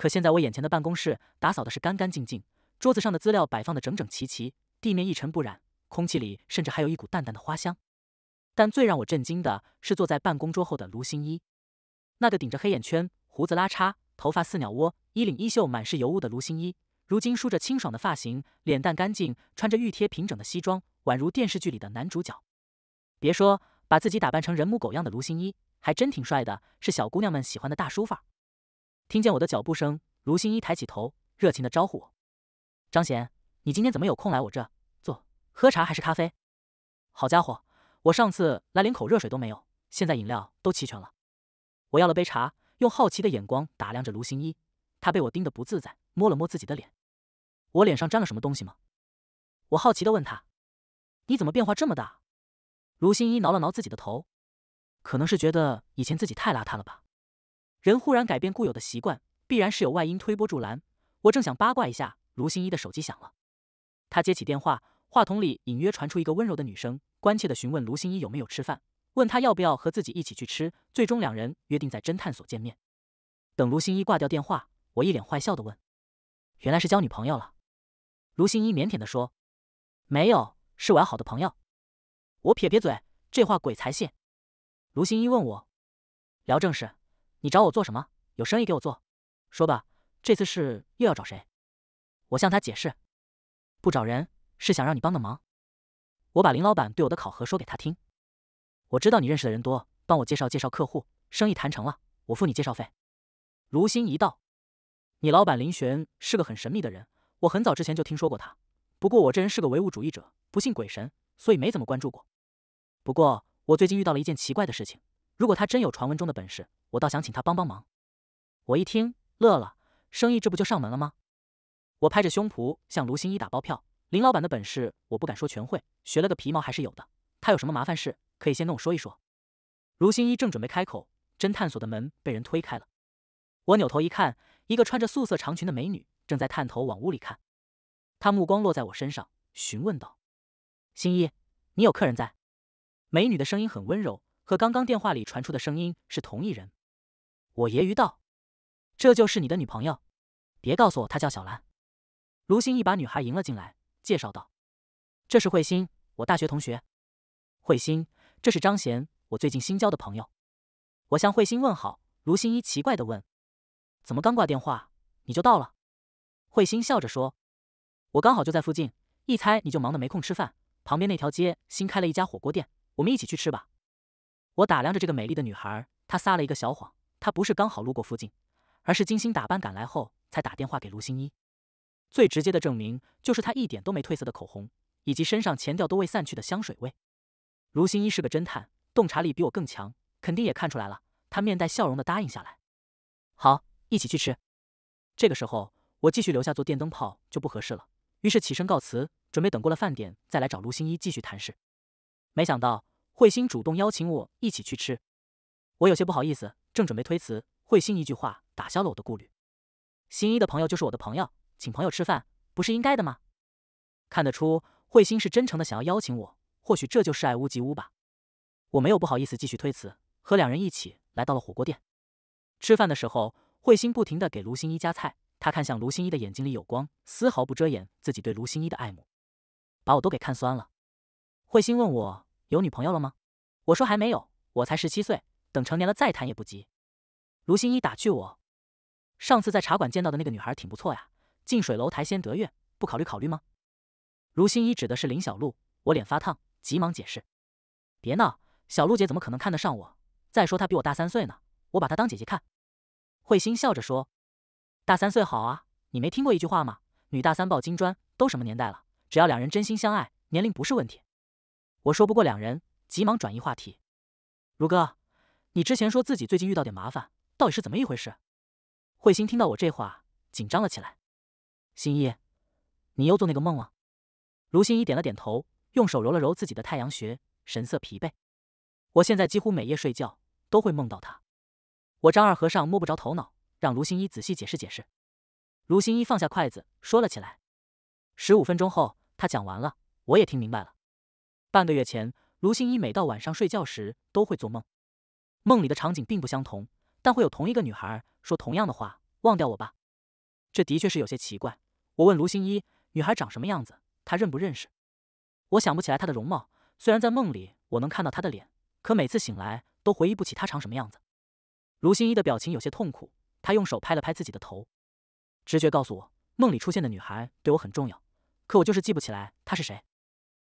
可现在我眼前的办公室打扫的是干干净净，桌子上的资料摆放的整整齐齐，地面一尘不染，空气里甚至还有一股淡淡的花香。但最让我震惊的是坐在办公桌后的卢新一，那个顶着黑眼圈、胡子拉碴、头发似鸟窝、衣领衣袖满是油污的卢新一，如今梳着清爽的发型，脸蛋干净，穿着熨贴平整的西装，宛如电视剧里的男主角。别说把自己打扮成人模狗样的卢新一，还真挺帅的，是小姑娘们喜欢的大叔范儿。听见我的脚步声，卢新一抬起头，热情的招呼我：“张贤，你今天怎么有空来我这坐？喝茶还是咖啡？”好家伙，我上次来连口热水都没有，现在饮料都齐全了。我要了杯茶，用好奇的眼光打量着卢新一。他被我盯得不自在，摸了摸自己的脸：“我脸上沾了什么东西吗？”我好奇的问他：“你怎么变化这么大？”卢新一挠了挠自己的头：“可能是觉得以前自己太邋遢了吧。”人忽然改变固有的习惯，必然是有外因推波助澜。我正想八卦一下，卢星一的手机响了，他接起电话，话筒里隐约传出一个温柔的女声，关切地询问卢星一有没有吃饭，问他要不要和自己一起去吃。最终两人约定在侦探所见面。等卢星一挂掉电话，我一脸坏笑地问：“原来是交女朋友了。”卢星一腼腆地说：“没有，是玩好的朋友。”我撇撇嘴，这话鬼才信。卢星一问我：“聊正事。”你找我做什么？有生意给我做，说吧，这次事又要找谁？我向他解释，不找人，是想让你帮个忙。我把林老板对我的考核说给他听。我知道你认识的人多，帮我介绍介绍客户，生意谈成了，我付你介绍费。卢心一道，你老板林玄是个很神秘的人，我很早之前就听说过他，不过我这人是个唯物主义者，不信鬼神，所以没怎么关注过。不过我最近遇到了一件奇怪的事情。如果他真有传闻中的本事，我倒想请他帮帮忙。我一听乐了，生意这不就上门了吗？我拍着胸脯向卢新一打包票：“林老板的本事我不敢说全会，学了个皮毛还是有的。他有什么麻烦事，可以先跟我说一说。”卢新一正准备开口，侦探所的门被人推开了。我扭头一看，一个穿着素色长裙的美女正在探头往屋里看。她目光落在我身上，询问道：“新一，你有客人在？”美女的声音很温柔。和刚刚电话里传出的声音是同一人，我揶揄道：“这就是你的女朋友？”别告诉我她叫小兰。卢星一把女孩迎了进来，介绍道：“这是慧心，我大学同学。慧心，这是张贤，我最近新交的朋友。”我向慧心问好，卢星一奇怪的问：“怎么刚挂电话你就到了？”慧心笑着说：“我刚好就在附近，一猜你就忙的没空吃饭。旁边那条街新开了一家火锅店，我们一起去吃吧。”我打量着这个美丽的女孩，她撒了一个小谎，她不是刚好路过附近，而是精心打扮赶来后才打电话给卢新一。最直接的证明就是她一点都没褪色的口红，以及身上前调都未散去的香水味。卢新一是个侦探，洞察力比我更强，肯定也看出来了。他面带笑容的答应下来，好，一起去吃。这个时候我继续留下做电灯泡就不合适了，于是起身告辞，准备等过了饭点再来找卢新一继续谈事。没想到。慧心主动邀请我一起去吃，我有些不好意思，正准备推辞，慧心一句话打消了我的顾虑。新一的朋友就是我的朋友，请朋友吃饭不是应该的吗？看得出慧心是真诚的想要邀请我，或许这就是爱屋及乌吧。我没有不好意思继续推辞，和两人一起来到了火锅店。吃饭的时候，慧心不停地给卢新一夹菜，她看向卢新一的眼睛里有光，丝毫不遮掩自己对卢新一的爱慕，把我都给看酸了。慧心问我。有女朋友了吗？我说还没有，我才十七岁，等成年了再谈也不急。卢新一打趣我：“上次在茶馆见到的那个女孩挺不错呀，近水楼台先得月，不考虑考虑吗？”卢新一指的是林小璐，我脸发烫，急忙解释：“别闹，小璐姐怎么可能看得上我？再说她比我大三岁呢，我把她当姐姐看。”慧心笑着说：“大三岁好啊，你没听过一句话吗？女大三抱金砖，都什么年代了，只要两人真心相爱，年龄不是问题。”我说不过两人，急忙转移话题。如哥，你之前说自己最近遇到点麻烦，到底是怎么一回事？慧心听到我这话，紧张了起来。心怡，你又做那个梦了？卢心一点了点头，用手揉了揉自己的太阳穴，神色疲惫。我现在几乎每夜睡觉都会梦到他。我张二和尚摸不着头脑，让卢心一仔细解释解释。卢心一放下筷子，说了起来。十五分钟后，他讲完了，我也听明白了。半个月前，卢新一每到晚上睡觉时都会做梦，梦里的场景并不相同，但会有同一个女孩说同样的话：“忘掉我吧。”这的确是有些奇怪。我问卢新一：“女孩长什么样子？他认不认识？”我想不起来她的容貌，虽然在梦里我能看到她的脸，可每次醒来都回忆不起她长什么样子。卢新一的表情有些痛苦，他用手拍了拍自己的头。直觉告诉我，梦里出现的女孩对我很重要，可我就是记不起来她是谁。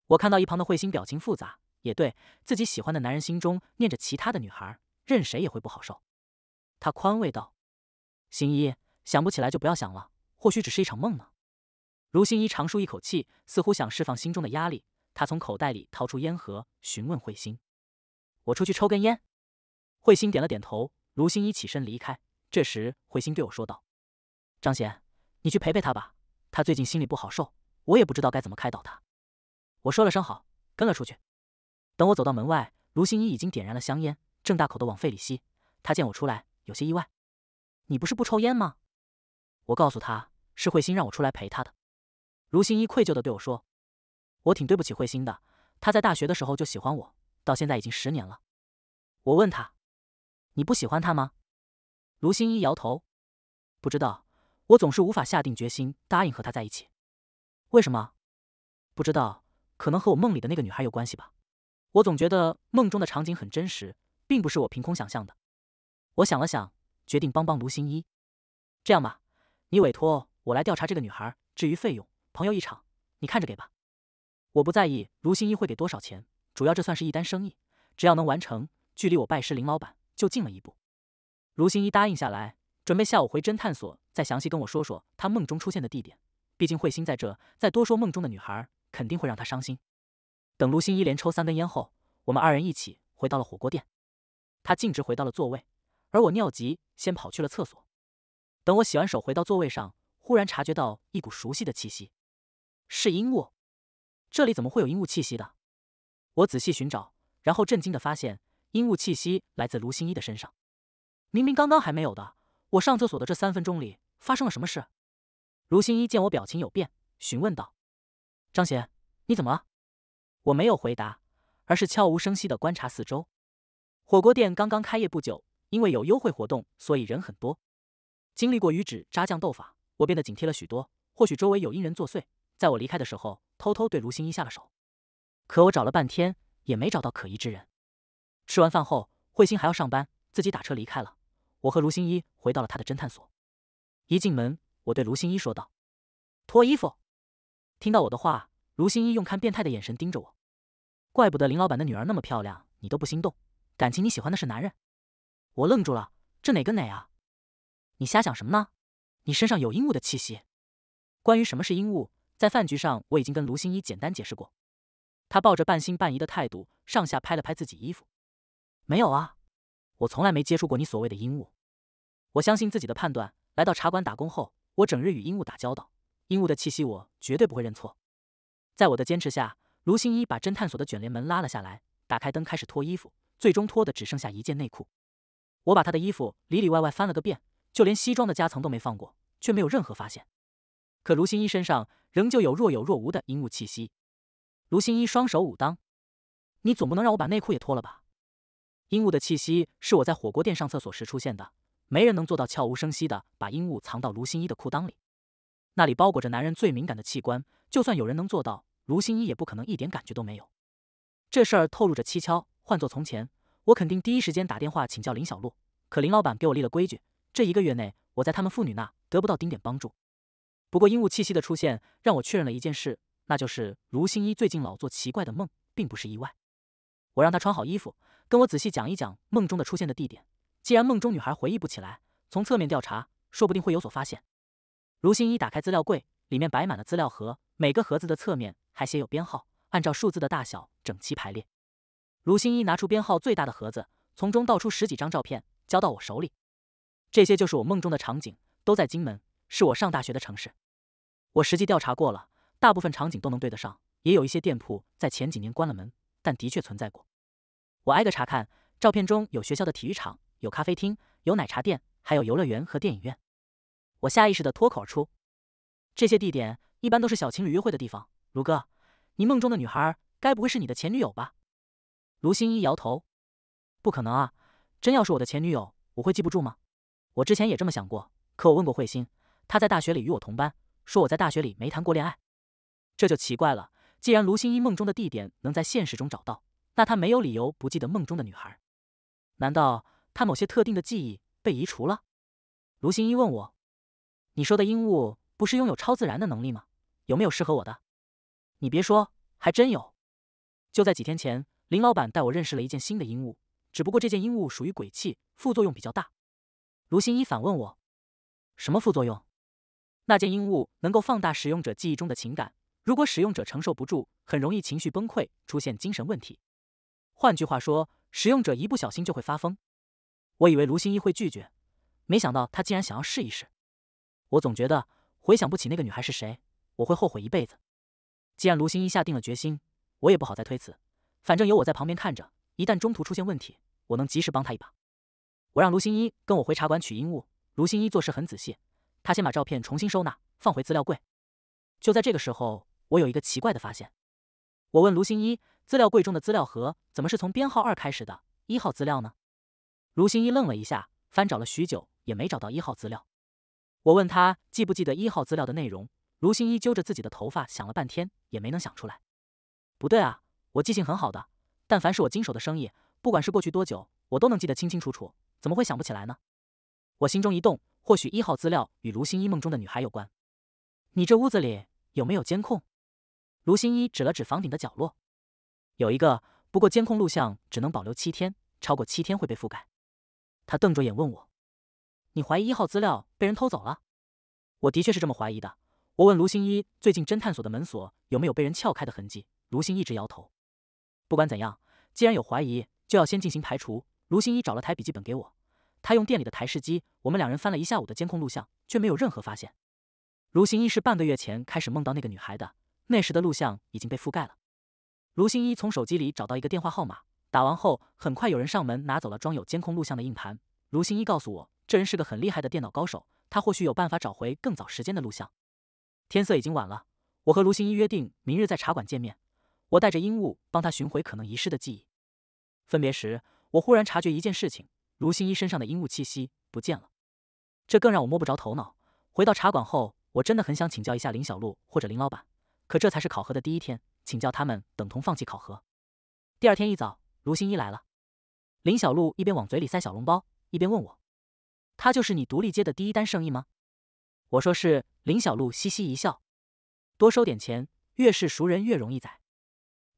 我看到一旁的慧心表情复杂，也对自己喜欢的男人心中念着其他的女孩，任谁也会不好受。他宽慰道：“心一，想不起来就不要想了，或许只是一场梦呢。”卢心一长舒一口气，似乎想释放心中的压力。他从口袋里掏出烟盒，询问慧心：“我出去抽根烟。”慧心点了点头。卢心一起身离开。这时，慧心对我说道：“张贤，你去陪陪他吧，他最近心里不好受，我也不知道该怎么开导他。”我说了声好，跟了出去。等我走到门外，卢星一已经点燃了香烟，正大口的往肺里吸。他见我出来，有些意外：“你不是不抽烟吗？”我告诉他：“是慧心让我出来陪他的。”卢星一愧疚的对我说：“我挺对不起慧心的，他在大学的时候就喜欢我，到现在已经十年了。”我问他：“你不喜欢他吗？”卢星一摇头：“不知道，我总是无法下定决心答应和他在一起。”为什么？不知道。可能和我梦里的那个女孩有关系吧，我总觉得梦中的场景很真实，并不是我凭空想象的。我想了想，决定帮帮卢新一。这样吧，你委托我来调查这个女孩，至于费用，朋友一场，你看着给吧。我不在意卢新一会给多少钱，主要这算是一单生意，只要能完成，距离我拜师林老板就近了一步。卢新一答应下来，准备下午回侦探所再详细跟我说说他梦中出现的地点。毕竟慧心在这，再多说梦中的女孩。肯定会让他伤心。等卢星一连抽三根烟后，我们二人一起回到了火锅店。他径直回到了座位，而我尿急，先跑去了厕所。等我洗完手回到座位上，忽然察觉到一股熟悉的气息，是阴雾。这里怎么会有阴雾气息的？我仔细寻找，然后震惊的发现，阴雾气息来自卢星一的身上。明明刚刚还没有的，我上厕所的这三分钟里发生了什么事？卢星一见我表情有变，询问道。张贤，你怎么了？我没有回答，而是悄无声息的观察四周。火锅店刚刚开业不久，因为有优惠活动，所以人很多。经历过与纸扎酱斗法，我变得警惕了许多。或许周围有阴人作祟，在我离开的时候，偷偷对卢星一下了手。可我找了半天，也没找到可疑之人。吃完饭后，慧心还要上班，自己打车离开了。我和卢星一回到了他的侦探所。一进门，我对卢星一说道：“脱衣服。”听到我的话，卢新一用看变态的眼神盯着我。怪不得林老板的女儿那么漂亮，你都不心动，感情你喜欢的是男人？我愣住了，这哪跟哪啊？你瞎想什么呢？你身上有阴物的气息。关于什么是阴物，在饭局上我已经跟卢新一简单解释过。他抱着半信半疑的态度，上下拍了拍自己衣服。没有啊，我从来没接触过你所谓的阴物。我相信自己的判断。来到茶馆打工后，我整日与阴物打交道。鹦鹉的气息，我绝对不会认错。在我的坚持下，卢新一把侦探所的卷帘门拉了下来，打开灯，开始脱衣服，最终脱的只剩下一件内裤。我把他的衣服里里外外翻了个遍，就连西装的夹层都没放过，却没有任何发现。可卢新一身上仍旧有若有若无的鹦鹉气息。卢新一双手捂裆：“你总不能让我把内裤也脱了吧？”鹦鹉的气息是我在火锅店上厕所时出现的，没人能做到悄无声息的把鹦鹉藏到卢新一的裤裆里。那里包裹着男人最敏感的器官，就算有人能做到，卢新一也不可能一点感觉都没有。这事儿透露着蹊跷，换做从前，我肯定第一时间打电话请教林小璐。可林老板给我立了规矩，这一个月内我在他们父女那得不到丁点帮助。不过阴雾气息的出现让我确认了一件事，那就是卢新一最近老做奇怪的梦，并不是意外。我让他穿好衣服，跟我仔细讲一讲梦中的出现的地点。既然梦中女孩回忆不起来，从侧面调查，说不定会有所发现。卢新一打开资料柜，里面摆满了资料盒，每个盒子的侧面还写有编号，按照数字的大小整齐排列。卢新一拿出编号最大的盒子，从中倒出十几张照片，交到我手里。这些就是我梦中的场景，都在荆门，是我上大学的城市。我实际调查过了，大部分场景都能对得上，也有一些店铺在前几年关了门，但的确存在过。我挨个查看，照片中有学校的体育场，有咖啡厅，有奶茶店，还有游乐园和电影院。我下意识的脱口而出：“这些地点一般都是小情侣约会的地方。”卢哥，你梦中的女孩该不会是你的前女友吧？卢星一摇头：“不可能啊，真要是我的前女友，我会记不住吗？我之前也这么想过，可我问过慧心，她在大学里与我同班，说我在大学里没谈过恋爱。”这就奇怪了，既然卢星一梦中的地点能在现实中找到，那他没有理由不记得梦中的女孩。难道他某些特定的记忆被移除了？卢星一问我。你说的阴物不是拥有超自然的能力吗？有没有适合我的？你别说，还真有。就在几天前，林老板带我认识了一件新的阴物。只不过这件阴物属于鬼器，副作用比较大。卢新一反问我：“什么副作用？”那件阴物能够放大使用者记忆中的情感，如果使用者承受不住，很容易情绪崩溃，出现精神问题。换句话说，使用者一不小心就会发疯。我以为卢新一会拒绝，没想到他竟然想要试一试。我总觉得回想不起那个女孩是谁，我会后悔一辈子。既然卢新一下定了决心，我也不好再推辞。反正有我在旁边看着，一旦中途出现问题，我能及时帮他一把。我让卢新一跟我回茶馆取衣物。卢新一做事很仔细，他先把照片重新收纳，放回资料柜。就在这个时候，我有一个奇怪的发现。我问卢新一：“资料柜中的资料盒怎么是从编号二开始的？一号资料呢？”卢新一愣了一下，翻找了许久，也没找到一号资料。我问他记不记得一号资料的内容，卢新一揪着自己的头发想了半天也没能想出来。不对啊，我记性很好的，但凡是我经手的生意，不管是过去多久，我都能记得清清楚楚，怎么会想不起来呢？我心中一动，或许一号资料与卢新一梦中的女孩有关。你这屋子里有没有监控？卢新一指了指房顶的角落，有一个，不过监控录像只能保留七天，超过七天会被覆盖。他瞪着眼问我。你怀疑一号资料被人偷走了？我的确是这么怀疑的。我问卢新一最近侦探所的门锁有没有被人撬开的痕迹，卢新一直摇头。不管怎样，既然有怀疑，就要先进行排除。卢新一找了台笔记本给我，他用店里的台式机，我们两人翻了一下午的监控录像，却没有任何发现。卢新一是半个月前开始梦到那个女孩的，那时的录像已经被覆盖了。卢新一从手机里找到一个电话号码，打完后很快有人上门拿走了装有监控录像的硬盘。卢新一告诉我。这人是个很厉害的电脑高手，他或许有办法找回更早时间的录像。天色已经晚了，我和卢新一约定明日在茶馆见面。我带着鹦鹉帮他寻回可能遗失的记忆。分别时，我忽然察觉一件事情：卢新一身上的鹦鹉气息不见了，这更让我摸不着头脑。回到茶馆后，我真的很想请教一下林小璐或者林老板，可这才是考核的第一天，请教他们等同放弃考核。第二天一早，卢新一来了，林小璐一边往嘴里塞小笼包，一边问我。他就是你独立接的第一单生意吗？我说是。林小璐嘻嘻一笑，多收点钱，越是熟人越容易宰。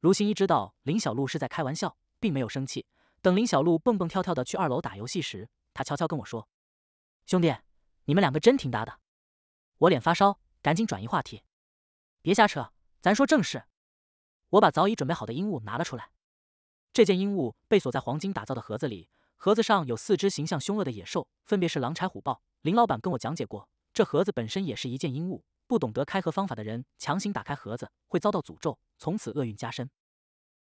卢新一知道林小璐是在开玩笑，并没有生气。等林小璐蹦蹦跳跳的去二楼打游戏时，他悄悄跟我说：“兄弟，你们两个真挺搭的。”我脸发烧，赶紧转移话题，别瞎扯，咱说正事。我把早已准备好的鹦鹉拿了出来，这件鹦鹉被锁在黄金打造的盒子里。盒子上有四只形象凶恶的野兽，分别是狼、豺、虎、豹。林老板跟我讲解过，这盒子本身也是一件阴物，不懂得开合方法的人强行打开盒子，会遭到诅咒，从此厄运加深。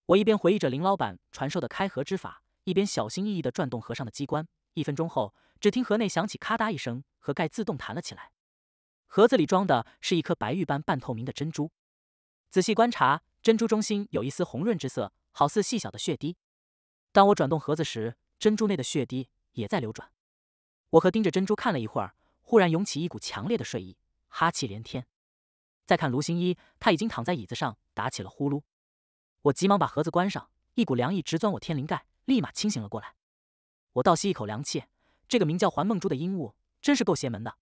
我一边回忆着林老板传授的开合之法，一边小心翼翼地转动盒上的机关。一分钟后，只听盒内响起咔嗒一声，盒盖自动弹了起来。盒子里装的是一颗白玉般半透明的珍珠，仔细观察，珍珠中心有一丝红润之色，好似细小的血滴。当我转动盒子时，珍珠内的血滴也在流转。我和盯着珍珠看了一会儿，忽然涌起一股强烈的睡意，哈气连天。再看卢新一，他已经躺在椅子上打起了呼噜。我急忙把盒子关上，一股凉意直钻我天灵盖，立马清醒了过来。我倒吸一口凉气，这个名叫环梦珠的鹦鹉真是够邪门的。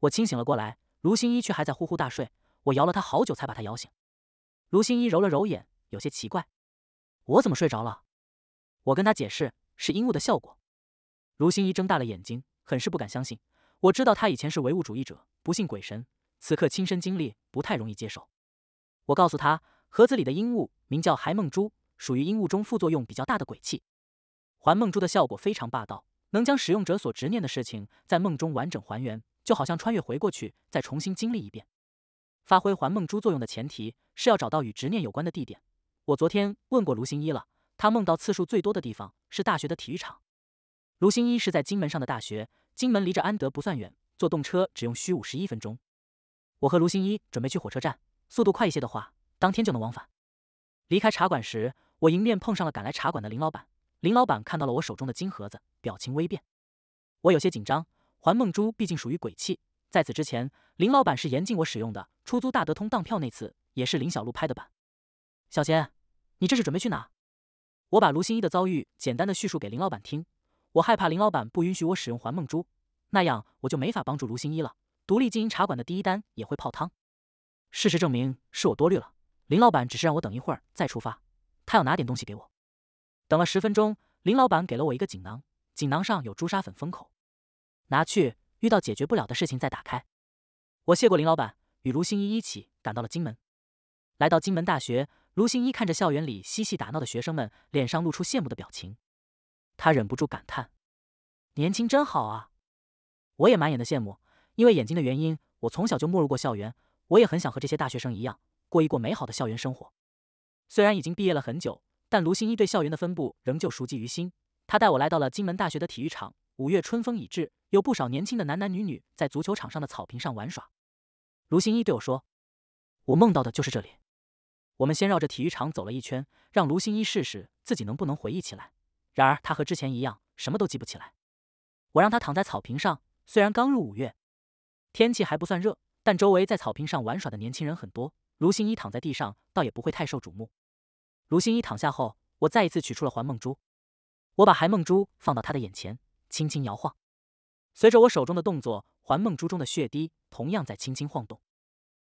我清醒了过来，卢新一却还在呼呼大睡。我摇了他好久才把他摇醒。卢新一揉了揉眼，有些奇怪：“我怎么睡着了？”我跟他解释。是阴物的效果，卢星一睁大了眼睛，很是不敢相信。我知道他以前是唯物主义者，不信鬼神，此刻亲身经历不太容易接受。我告诉他，盒子里的阴物名叫还梦珠，属于阴物中副作用比较大的鬼气。还梦珠的效果非常霸道，能将使用者所执念的事情在梦中完整还原，就好像穿越回过去再重新经历一遍。发挥还梦珠作用的前提是要找到与执念有关的地点。我昨天问过卢星一了，他梦到次数最多的地方。是大学的体育场。卢新一是在金门上的大学，金门离着安德不算远，坐动车只用需五十一分钟。我和卢新一准备去火车站，速度快一些的话，当天就能往返。离开茶馆时，我迎面碰上了赶来茶馆的林老板。林老板看到了我手中的金盒子，表情微变。我有些紧张，环梦珠毕竟属于鬼器，在此之前，林老板是严禁我使用的。出租大德通当票那次，也是林小璐拍的板。小贤，你这是准备去哪？我把卢新一的遭遇简单的叙述给林老板听，我害怕林老板不允许我使用环梦珠，那样我就没法帮助卢新一了，独立经营茶馆的第一单也会泡汤。事实证明是我多虑了，林老板只是让我等一会儿再出发，他要拿点东西给我。等了十分钟，林老板给了我一个锦囊，锦囊上有朱砂粉封口，拿去，遇到解决不了的事情再打开。我谢过林老板，与卢新一一起赶到了金门，来到金门大学。卢星一看着校园里嬉戏打闹的学生们，脸上露出羡慕的表情。他忍不住感叹：“年轻真好啊！”我也满眼的羡慕，因为眼睛的原因，我从小就没入过校园。我也很想和这些大学生一样，过一过美好的校园生活。虽然已经毕业了很久，但卢星一对校园的分布仍旧熟记于心。他带我来到了金门大学的体育场。五月春风已至，有不少年轻的男男女女在足球场上的草坪上玩耍。卢星一对我说：“我梦到的就是这里。”我们先绕着体育场走了一圈，让卢新一试试自己能不能回忆起来。然而他和之前一样，什么都记不起来。我让他躺在草坪上，虽然刚入五月，天气还不算热，但周围在草坪上玩耍的年轻人很多。卢新一躺在地上，倒也不会太受瞩目。卢新一躺下后，我再一次取出了环梦珠，我把环梦珠放到他的眼前，轻轻摇晃。随着我手中的动作，环梦珠中的血滴同样在轻轻晃动。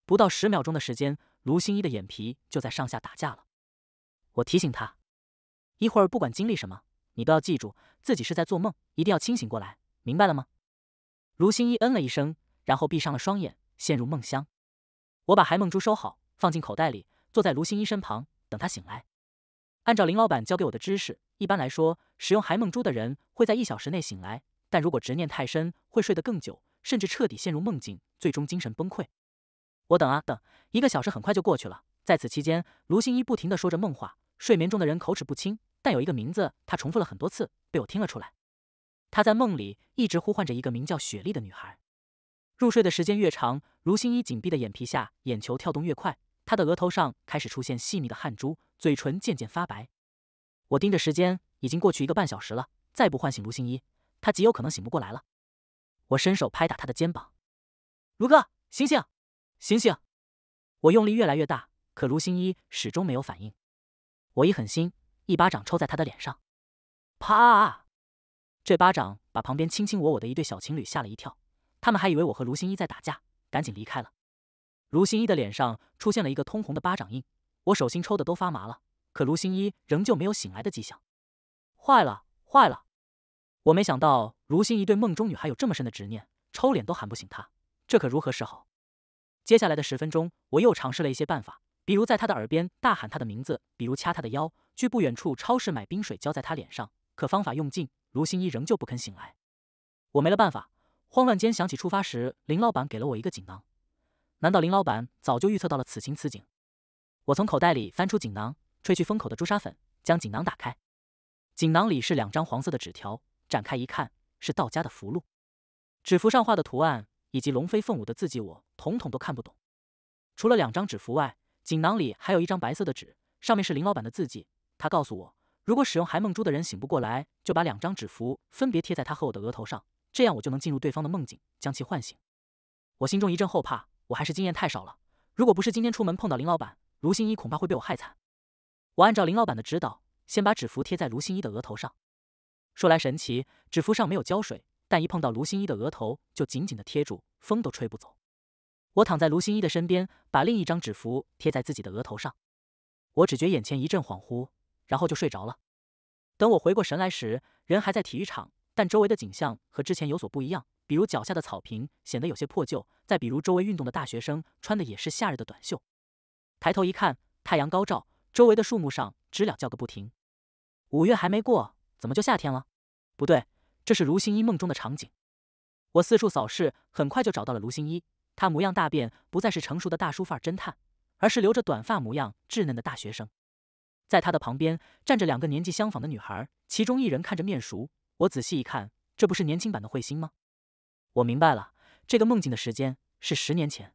不到十秒钟的时间。卢新一的眼皮就在上下打架了。我提醒他，一会儿不管经历什么，你都要记住自己是在做梦，一定要清醒过来，明白了吗？卢新一嗯了一声，然后闭上了双眼，陷入梦乡。我把孩梦珠收好，放进口袋里，坐在卢新一身旁，等他醒来。按照林老板教给我的知识，一般来说，使用孩梦珠的人会在一小时内醒来，但如果执念太深，会睡得更久，甚至彻底陷入梦境，最终精神崩溃。我等啊等，一个小时很快就过去了。在此期间，卢星一不停地说着梦话，睡眠中的人口齿不清，但有一个名字他重复了很多次，被我听了出来。他在梦里一直呼唤着一个名叫雪莉的女孩。入睡的时间越长，卢星一紧闭的眼皮下眼球跳动越快，他的额头上开始出现细密的汗珠，嘴唇渐渐发白。我盯着时间，已经过去一个半小时了，再不唤醒卢星一，他极有可能醒不过来了。我伸手拍打他的肩膀：“卢哥，醒醒！”醒醒！我用力越来越大，可卢新一始终没有反应。我一狠心，一巴掌抽在他的脸上，啪！这巴掌把旁边卿卿我我的一对小情侣吓了一跳，他们还以为我和卢新一在打架，赶紧离开了。卢新一的脸上出现了一个通红的巴掌印，我手心抽的都发麻了，可卢新一仍旧没有醒来的迹象。坏了，坏了！我没想到卢新一对梦中女孩有这么深的执念，抽脸都喊不醒她，这可如何是好？接下来的十分钟，我又尝试了一些办法，比如在他的耳边大喊他的名字，比如掐他的腰，去不远处超市买冰水浇在他脸上。可方法用尽，卢新一仍旧不肯醒来。我没了办法，慌乱间想起出发时林老板给了我一个锦囊。难道林老板早就预测到了此情此景？我从口袋里翻出锦囊，吹去封口的朱砂粉，将锦囊打开。锦囊里是两张黄色的纸条，展开一看，是道家的符箓。纸符上画的图案。以及龙飞凤舞的字迹，我统统都看不懂。除了两张纸符外，锦囊里还有一张白色的纸，上面是林老板的字迹。他告诉我，如果使用含梦珠的人醒不过来，就把两张纸符分别贴在他和我的额头上，这样我就能进入对方的梦境，将其唤醒。我心中一阵后怕，我还是经验太少了。如果不是今天出门碰到林老板，卢心一恐怕会被我害惨。我按照林老板的指导，先把纸符贴在卢心一的额头上。说来神奇，纸符上没有胶水。但一碰到卢星一的额头，就紧紧地贴住，风都吹不走。我躺在卢星一的身边，把另一张纸符贴在自己的额头上。我只觉眼前一阵恍惚，然后就睡着了。等我回过神来时，人还在体育场，但周围的景象和之前有所不一样。比如脚下的草坪显得有些破旧，再比如周围运动的大学生穿的也是夏日的短袖。抬头一看，太阳高照，周围的树木上知了叫个不停。五月还没过，怎么就夏天了？不对。这是卢新一梦中的场景，我四处扫视，很快就找到了卢新一。他模样大变，不再是成熟的大叔范儿侦探，而是留着短发、模样稚嫩的大学生。在他的旁边站着两个年纪相仿的女孩，其中一人看着面熟。我仔细一看，这不是年轻版的慧心吗？我明白了，这个梦境的时间是十年前。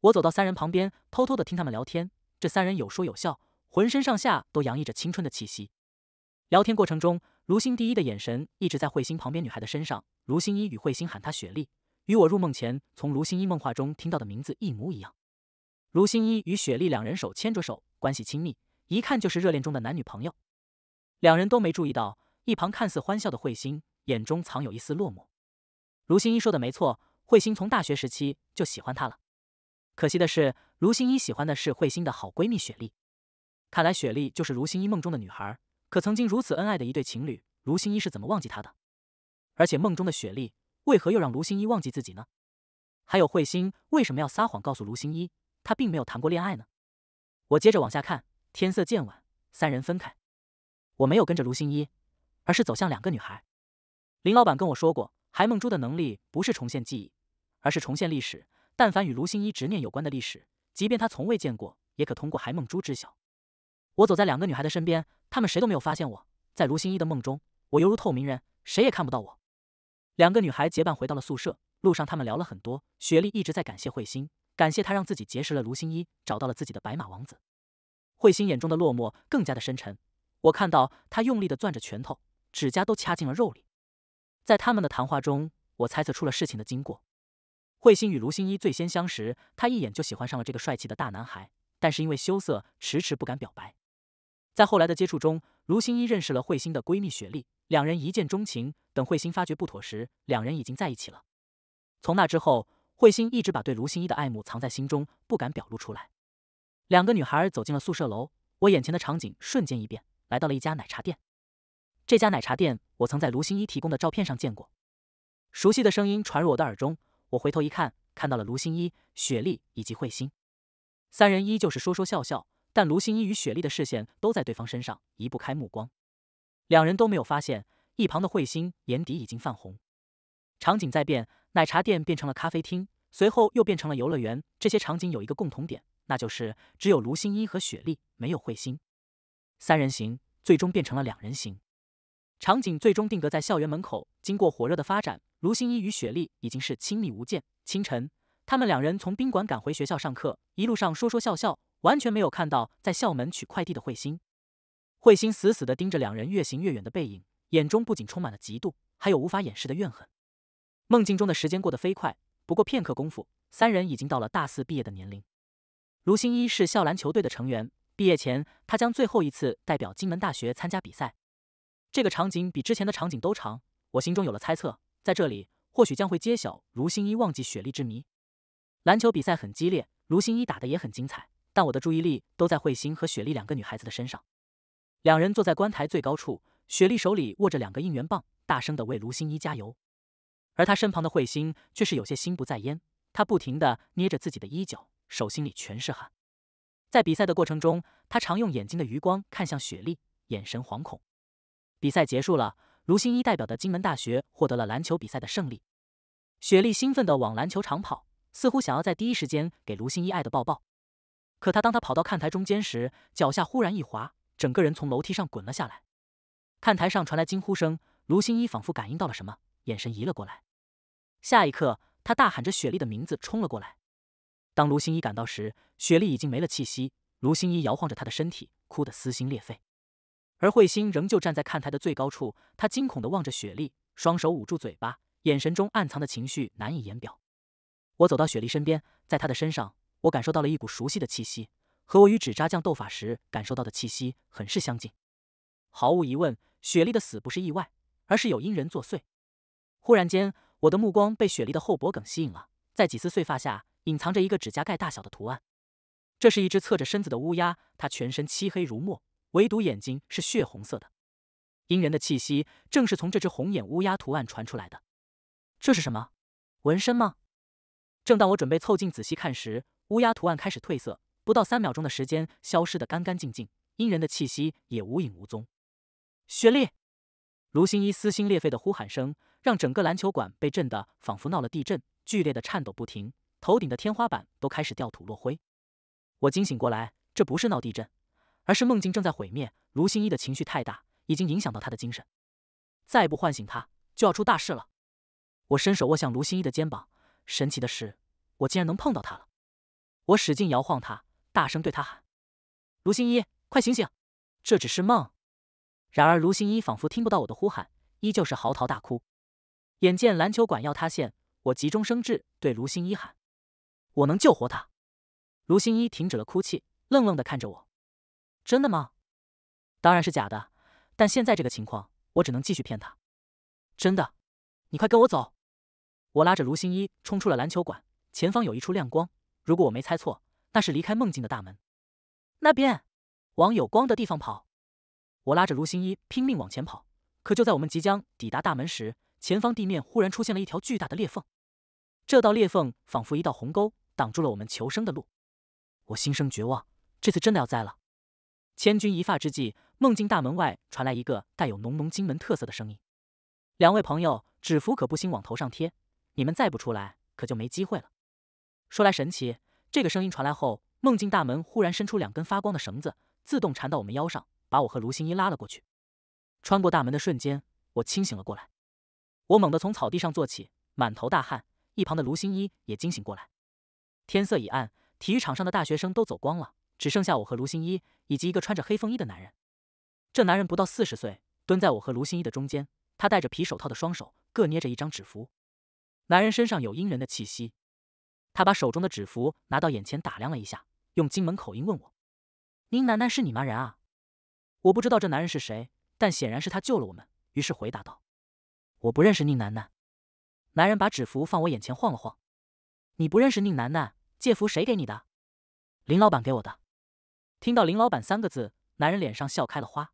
我走到三人旁边，偷偷的听他们聊天。这三人有说有笑，浑身上下都洋溢着青春的气息。聊天过程中。卢星第一的眼神一直在慧星旁边女孩的身上。卢星一与慧星喊她雪莉，与我入梦前从卢星一梦话中听到的名字一模一样。卢星一与雪莉两人手牵着手，关系亲密，一看就是热恋中的男女朋友。两人都没注意到一旁看似欢笑的慧星眼中藏有一丝落寞。卢星一说的没错，慧星从大学时期就喜欢他了，可惜的是，卢星一喜欢的是慧星的好闺蜜雪莉。看来雪莉就是卢星一梦中的女孩。可曾经如此恩爱的一对情侣，卢星一是怎么忘记他的？而且梦中的雪莉为何又让卢星一忘记自己呢？还有彗星为什么要撒谎告诉卢星一他并没有谈过恋爱呢？我接着往下看，天色渐晚，三人分开。我没有跟着卢星一，而是走向两个女孩。林老板跟我说过，韩梦珠的能力不是重现记忆，而是重现历史。但凡与卢星一执念有关的历史，即便他从未见过，也可通过韩梦珠知晓。我走在两个女孩的身边，她们谁都没有发现我。在卢新一的梦中，我犹如透明人，谁也看不到我。两个女孩结伴回到了宿舍，路上她们聊了很多。雪莉一直在感谢慧心，感谢她让自己结识了卢新一，找到了自己的白马王子。慧心眼中的落寞更加的深沉，我看到她用力的攥着拳头，指甲都掐进了肉里。在他们的谈话中，我猜测出了事情的经过。慧心与卢新一最先相识，她一眼就喜欢上了这个帅气的大男孩，但是因为羞涩，迟迟不敢表白。在后来的接触中，卢新一认识了慧心的闺蜜雪莉，两人一见钟情。等慧心发觉不妥时，两人已经在一起了。从那之后，慧心一直把对卢新一的爱慕藏在心中，不敢表露出来。两个女孩走进了宿舍楼，我眼前的场景瞬间一变，来到了一家奶茶店。这家奶茶店我曾在卢新一提供的照片上见过。熟悉的声音传入我的耳中，我回头一看，看到了卢新一、雪莉以及慧心，三人依旧是说说笑笑。但卢星一与雪莉的视线都在对方身上，移不开目光。两人都没有发现一旁的彗星眼底已经泛红。场景在变，奶茶店变成了咖啡厅，随后又变成了游乐园。这些场景有一个共同点，那就是只有卢星一和雪莉，没有彗星。三人行最终变成了两人行。场景最终定格在校园门口。经过火热的发展，卢星一与雪莉已经是亲密无间。清晨，他们两人从宾馆赶回学校上课，一路上说说笑笑。完全没有看到在校门取快递的彗星，彗星死死地盯着两人越行越远的背影，眼中不仅充满了嫉妒，还有无法掩饰的怨恨。梦境中的时间过得飞快，不过片刻功夫，三人已经到了大四毕业的年龄。卢新一是校篮球队的成员，毕业前他将最后一次代表金门大学参加比赛。这个场景比之前的场景都长，我心中有了猜测，在这里或许将会揭晓卢新一忘记雪莉之谜。篮球比赛很激烈，卢新一打得也很精彩。但我的注意力都在慧心和雪莉两个女孩子的身上。两人坐在观台最高处，雪莉手里握着两个应援棒，大声的为卢新一加油。而他身旁的慧心却是有些心不在焉，他不停的捏着自己的衣角，手心里全是汗。在比赛的过程中，他常用眼睛的余光看向雪莉，眼神惶恐。比赛结束了，卢新一代表的金门大学获得了篮球比赛的胜利。雪莉兴奋的往篮球场跑，似乎想要在第一时间给卢新一爱的抱抱。可他，当他跑到看台中间时，脚下忽然一滑，整个人从楼梯上滚了下来。看台上传来惊呼声，卢星一仿佛感应到了什么，眼神移了过来。下一刻，他大喊着雪莉的名字冲了过来。当卢星一赶到时，雪莉已经没了气息。卢星一摇晃着她的身体，哭得撕心裂肺。而慧心仍旧站在看台的最高处，他惊恐地望着雪莉，双手捂住嘴巴，眼神中暗藏的情绪难以言表。我走到雪莉身边，在她的身上。我感受到了一股熟悉的气息，和我与纸扎匠斗法时感受到的气息很是相近。毫无疑问，雪莉的死不是意外，而是有阴人作祟。忽然间，我的目光被雪莉的后脖梗吸引了，在几丝碎发下隐藏着一个指甲盖大小的图案。这是一只侧着身子的乌鸦，它全身漆黑如墨，唯独眼睛是血红色的。阴人的气息正是从这只红眼乌鸦图案传出来的。这是什么纹身吗？正当我准备凑近仔细看时，乌鸦图案开始褪色，不到三秒钟的时间，消失的干干净净，阴人的气息也无影无踪。雪莉，卢新一撕心裂肺的呼喊声，让整个篮球馆被震得仿佛闹了地震，剧烈的颤抖不停，头顶的天花板都开始掉土落灰。我惊醒过来，这不是闹地震，而是梦境正在毁灭。卢新一的情绪太大，已经影响到他的精神，再不唤醒他，就要出大事了。我伸手握向卢新一的肩膀，神奇的是，我竟然能碰到他了。我使劲摇晃他，大声对他喊：“卢新一，快醒醒，这只是梦。”然而卢新一仿佛听不到我的呼喊，依旧是嚎啕大哭。眼见篮球馆要塌陷，我急中生智，对卢新一喊：“我能救活他。”卢新一停止了哭泣，愣愣的看着我：“真的吗？”“当然是假的。”但现在这个情况，我只能继续骗他。“真的，你快跟我走！”我拉着卢新一冲出了篮球馆，前方有一处亮光。如果我没猜错，那是离开梦境的大门。那边，往有光的地方跑！我拉着卢新一拼命往前跑。可就在我们即将抵达大门时，前方地面忽然出现了一条巨大的裂缝。这道裂缝仿佛一道鸿沟，挡住了我们求生的路。我心生绝望，这次真的要栽了。千钧一发之际，梦境大门外传来一个带有浓浓金门特色的声音：“两位朋友，纸符可不兴往头上贴，你们再不出来，可就没机会了。”说来神奇，这个声音传来后，梦境大门忽然伸出两根发光的绳子，自动缠到我们腰上，把我和卢新一拉了过去。穿过大门的瞬间，我清醒了过来。我猛地从草地上坐起，满头大汗。一旁的卢新一也惊醒过来。天色已暗，体育场上的大学生都走光了，只剩下我和卢新一以及一个穿着黑风衣的男人。这男人不到四十岁，蹲在我和卢新一的中间。他戴着皮手套的双手各捏着一张纸符。男人身上有阴人的气息。他把手中的纸符拿到眼前打量了一下，用金门口音问我：“宁楠楠是你吗，人啊？”我不知道这男人是谁，但显然是他救了我们，于是回答道：“我不认识宁楠楠。”男人把纸符放我眼前晃了晃：“你不认识宁楠楠？借符谁给你的？”“林老板给我的。”听到“林老板”三个字，男人脸上笑开了花：“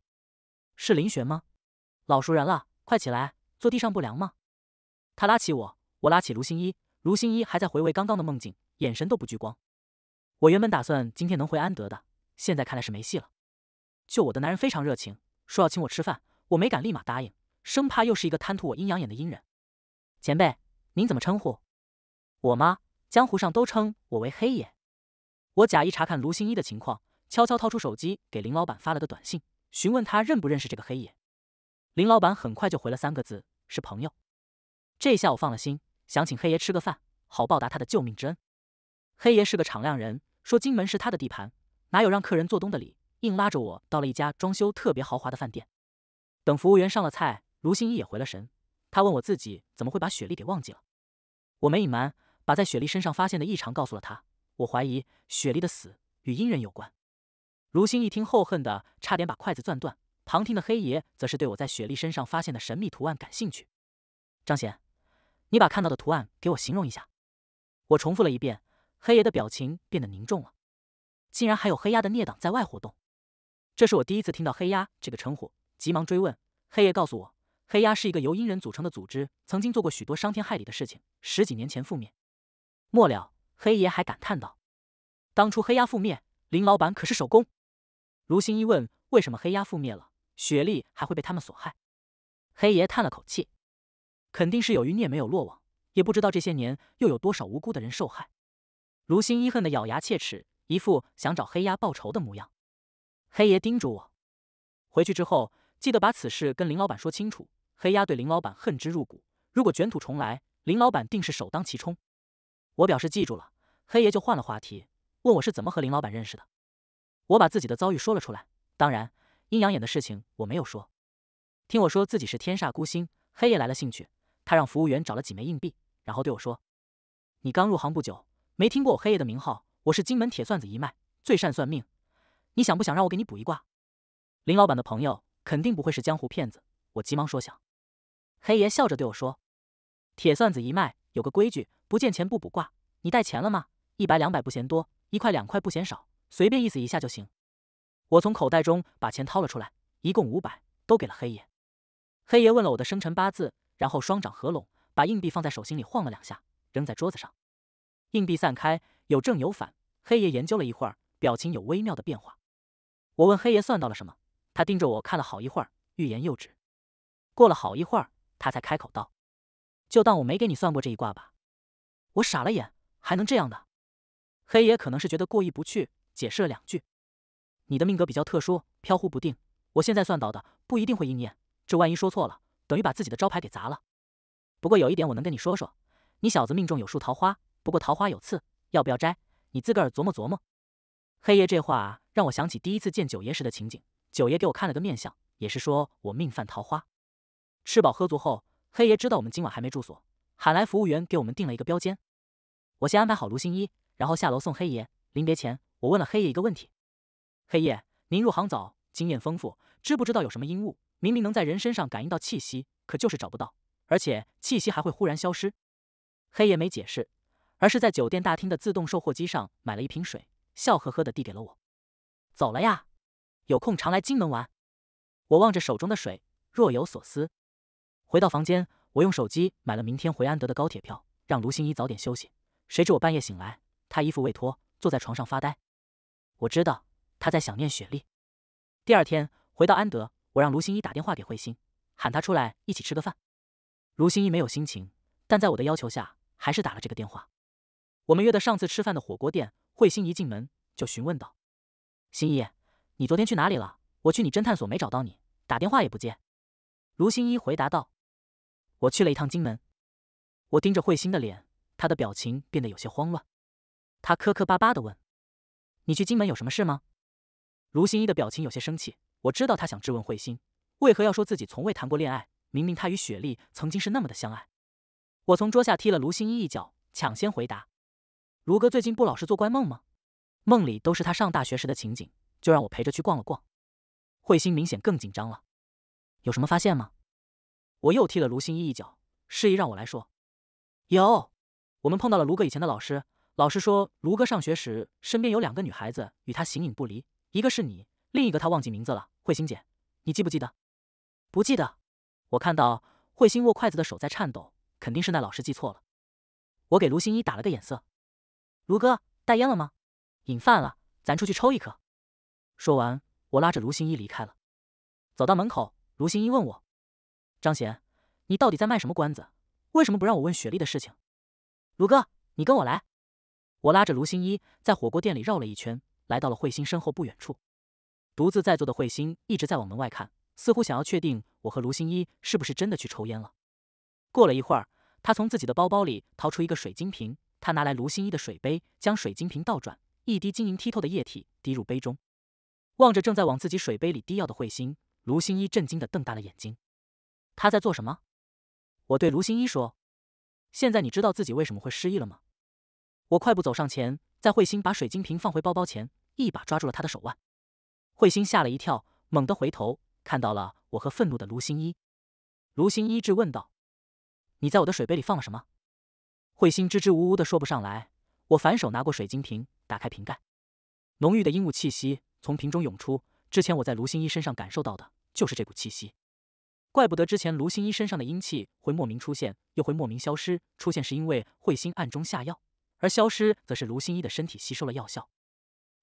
是林玄吗？老熟人了，快起来，坐地上不凉吗？”他拉起我，我拉起卢新一。卢星一还在回味刚刚的梦境，眼神都不聚光。我原本打算今天能回安德的，现在看来是没戏了。就我的男人非常热情，说要请我吃饭，我没敢立马答应，生怕又是一个贪图我阴阳眼的阴人。前辈，您怎么称呼？我吗？江湖上都称我为黑爷。我假意查看卢星一的情况，悄悄掏出手机给林老板发了个短信，询问他认不认识这个黑爷。林老板很快就回了三个字：是朋友。这下我放了心。想请黑爷吃个饭，好报答他的救命之恩。黑爷是个敞亮人，说金门是他的地盘，哪有让客人做东的理？硬拉着我到了一家装修特别豪华的饭店。等服务员上了菜，卢新一也回了神。他问我自己怎么会把雪莉给忘记了。我没隐瞒，把在雪莉身上发现的异常告诉了他。我怀疑雪莉的死与阴人有关。卢新一听后，恨得差点把筷子攥断。旁听的黑爷则是对我在雪莉身上发现的神秘图案感兴趣。张贤。你把看到的图案给我形容一下。我重复了一遍，黑爷的表情变得凝重了。竟然还有黑鸦的孽党在外活动，这是我第一次听到“黑鸦”这个称呼，急忙追问。黑爷告诉我，黑鸦是一个由阴人组成的组织，曾经做过许多伤天害理的事情，十几年前覆灭。末了，黑爷还感叹道：“当初黑鸦覆灭，林老板可是首功。”卢新一问：“为什么黑鸦覆灭了，雪莉还会被他们所害？”黑爷叹了口气。肯定是有余孽没有落网，也不知道这些年又有多少无辜的人受害。卢心一恨的咬牙切齿，一副想找黑鸭报仇的模样。黑爷叮嘱我，回去之后记得把此事跟林老板说清楚。黑鸭对林老板恨之入骨，如果卷土重来，林老板定是首当其冲。我表示记住了。黑爷就换了话题，问我是怎么和林老板认识的。我把自己的遭遇说了出来，当然阴阳眼的事情我没有说。听我说自己是天煞孤星，黑爷来了兴趣。他让服务员找了几枚硬币，然后对我说：“你刚入行不久，没听过我黑爷的名号。我是金门铁算子一脉，最善算命。你想不想让我给你卜一卦？”林老板的朋友肯定不会是江湖骗子。我急忙说：“想。”黑爷笑着对我说：“铁算子一脉有个规矩，不见钱不补卦。你带钱了吗？一百两百不嫌多，一块两块不嫌少，随便意思一下就行。”我从口袋中把钱掏了出来，一共五百，都给了黑爷。黑爷问了我的生辰八字。然后双掌合拢，把硬币放在手心里晃了两下，扔在桌子上。硬币散开，有正有反。黑爷研究了一会儿，表情有微妙的变化。我问黑爷算到了什么，他盯着我看了好一会儿，欲言又止。过了好一会儿，他才开口道：“就当我没给你算过这一卦吧。”我傻了眼，还能这样的？黑爷可能是觉得过意不去，解释了两句：“你的命格比较特殊，飘忽不定。我现在算到的不一定会应验，这万一说错了。”等于把自己的招牌给砸了。不过有一点我能跟你说说，你小子命中有树桃花，不过桃花有刺，要不要摘？你自个儿琢磨琢磨。黑爷这话让我想起第一次见九爷时的情景，九爷给我看了个面相，也是说我命犯桃花。吃饱喝足后，黑爷知道我们今晚还没住所，喊来服务员给我们订了一个标间。我先安排好卢新一，然后下楼送黑爷。临别前，我问了黑爷一个问题：黑爷，您入行早，经验丰富，知不知道有什么阴物？明明能在人身上感应到气息，可就是找不到，而且气息还会忽然消失。黑夜没解释，而是在酒店大厅的自动售货机上买了一瓶水，笑呵呵地递给了我。走了呀，有空常来金门玩。我望着手中的水，若有所思。回到房间，我用手机买了明天回安德的高铁票，让卢星怡早点休息。谁知我半夜醒来，她衣服未脱，坐在床上发呆。我知道她在想念雪莉。第二天回到安德。我让卢心一打电话给慧心，喊他出来一起吃个饭。卢心一没有心情，但在我的要求下，还是打了这个电话。我们约的上次吃饭的火锅店。慧心一进门就询问道：“心一，你昨天去哪里了？我去你侦探所没找到你，打电话也不接。”卢心一回答道：“我去了一趟金门。”我盯着慧心的脸，她的表情变得有些慌乱。她磕磕巴巴的问：“你去金门有什么事吗？”卢心一的表情有些生气。我知道他想质问慧心，为何要说自己从未谈过恋爱？明明他与雪莉曾经是那么的相爱。我从桌下踢了卢新一一脚，抢先回答：“卢哥最近不老是做怪梦吗？梦里都是他上大学时的情景，就让我陪着去逛了逛。”慧心明显更紧张了，有什么发现吗？我又踢了卢新一一脚，示意让我来说：“有，我们碰到了卢哥以前的老师，老师说卢哥上学时身边有两个女孩子与他形影不离，一个是你。”另一个他忘记名字了，慧心姐，你记不记得？不记得。我看到慧心握筷子的手在颤抖，肯定是那老师记错了。我给卢新一打了个眼色，卢哥带烟了吗？瘾犯了，咱出去抽一颗。说完，我拉着卢新一离开了。走到门口，卢新一问我：“张贤，你到底在卖什么关子？为什么不让我问雪莉的事情？”卢哥，你跟我来。我拉着卢新一在火锅店里绕了一圈，来到了慧心身后不远处。独自在座的彗星一直在往门外看，似乎想要确定我和卢新一是不是真的去抽烟了。过了一会儿，他从自己的包包里掏出一个水晶瓶，他拿来卢新一的水杯，将水晶瓶倒转，一滴晶莹剔透的液体滴入杯中。望着正在往自己水杯里滴药的彗星，卢新一震惊地瞪大了眼睛。他在做什么？我对卢新一说：“现在你知道自己为什么会失忆了吗？”我快步走上前，在彗星把水晶瓶放回包包前，一把抓住了他的手腕。慧心吓了一跳，猛地回头，看到了我和愤怒的卢新一。卢新一质问道：“你在我的水杯里放了什么？”慧心支支吾吾的说不上来。我反手拿过水晶瓶，打开瓶盖，浓郁的阴雾气息从瓶中涌出。之前我在卢新一身上感受到的就是这股气息，怪不得之前卢新一身上的阴气会莫名出现，又会莫名消失。出现是因为慧心暗中下药，而消失则是卢新一的身体吸收了药效。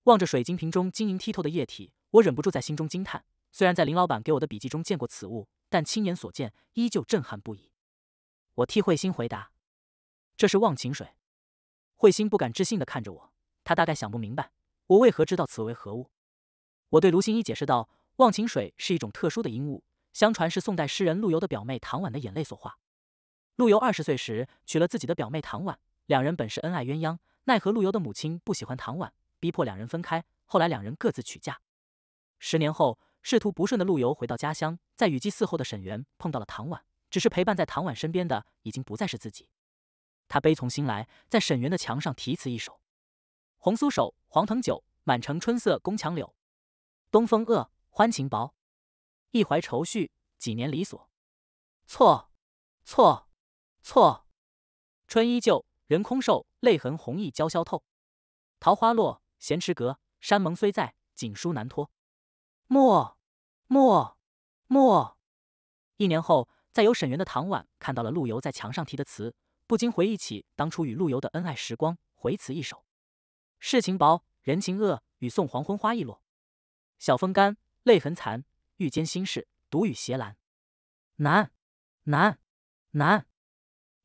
望着水晶瓶中晶莹剔透的液体，我忍不住在心中惊叹，虽然在林老板给我的笔记中见过此物，但亲眼所见依旧震撼不已。我替慧心回答：“这是忘情水。”慧心不敢置信的看着我，他大概想不明白我为何知道此为何物。我对卢心一解释道：“忘情水是一种特殊的阴物，相传是宋代诗人陆游的表妹唐婉的眼泪所化。陆游二十岁时娶了自己的表妹唐婉，两人本是恩爱鸳鸯，奈何陆游的母亲不喜欢唐婉，逼迫两人分开。后来两人各自娶嫁。”十年后，仕途不顺的陆游回到家乡，在雨季伺后的沈园碰到了唐婉，只是陪伴在唐婉身边的已经不再是自己。他悲从心来，在沈园的墙上题词一首：“红酥手，黄藤酒，满城春色宫墙柳。东风恶，欢情薄，一怀愁绪，几年离索。错，错，错。春依旧，人空瘦，泪痕红浥鲛绡透。桃花落，闲池阁。山盟虽在，锦书难托。”莫莫莫！一年后，在有沈园的唐婉看到了陆游在墙上题的词，不禁回忆起当初与陆游的恩爱时光，回词一首：世情薄，人情恶，雨送黄昏花易落。晓风干，泪痕残，欲笺心事，独语斜阑。难难难！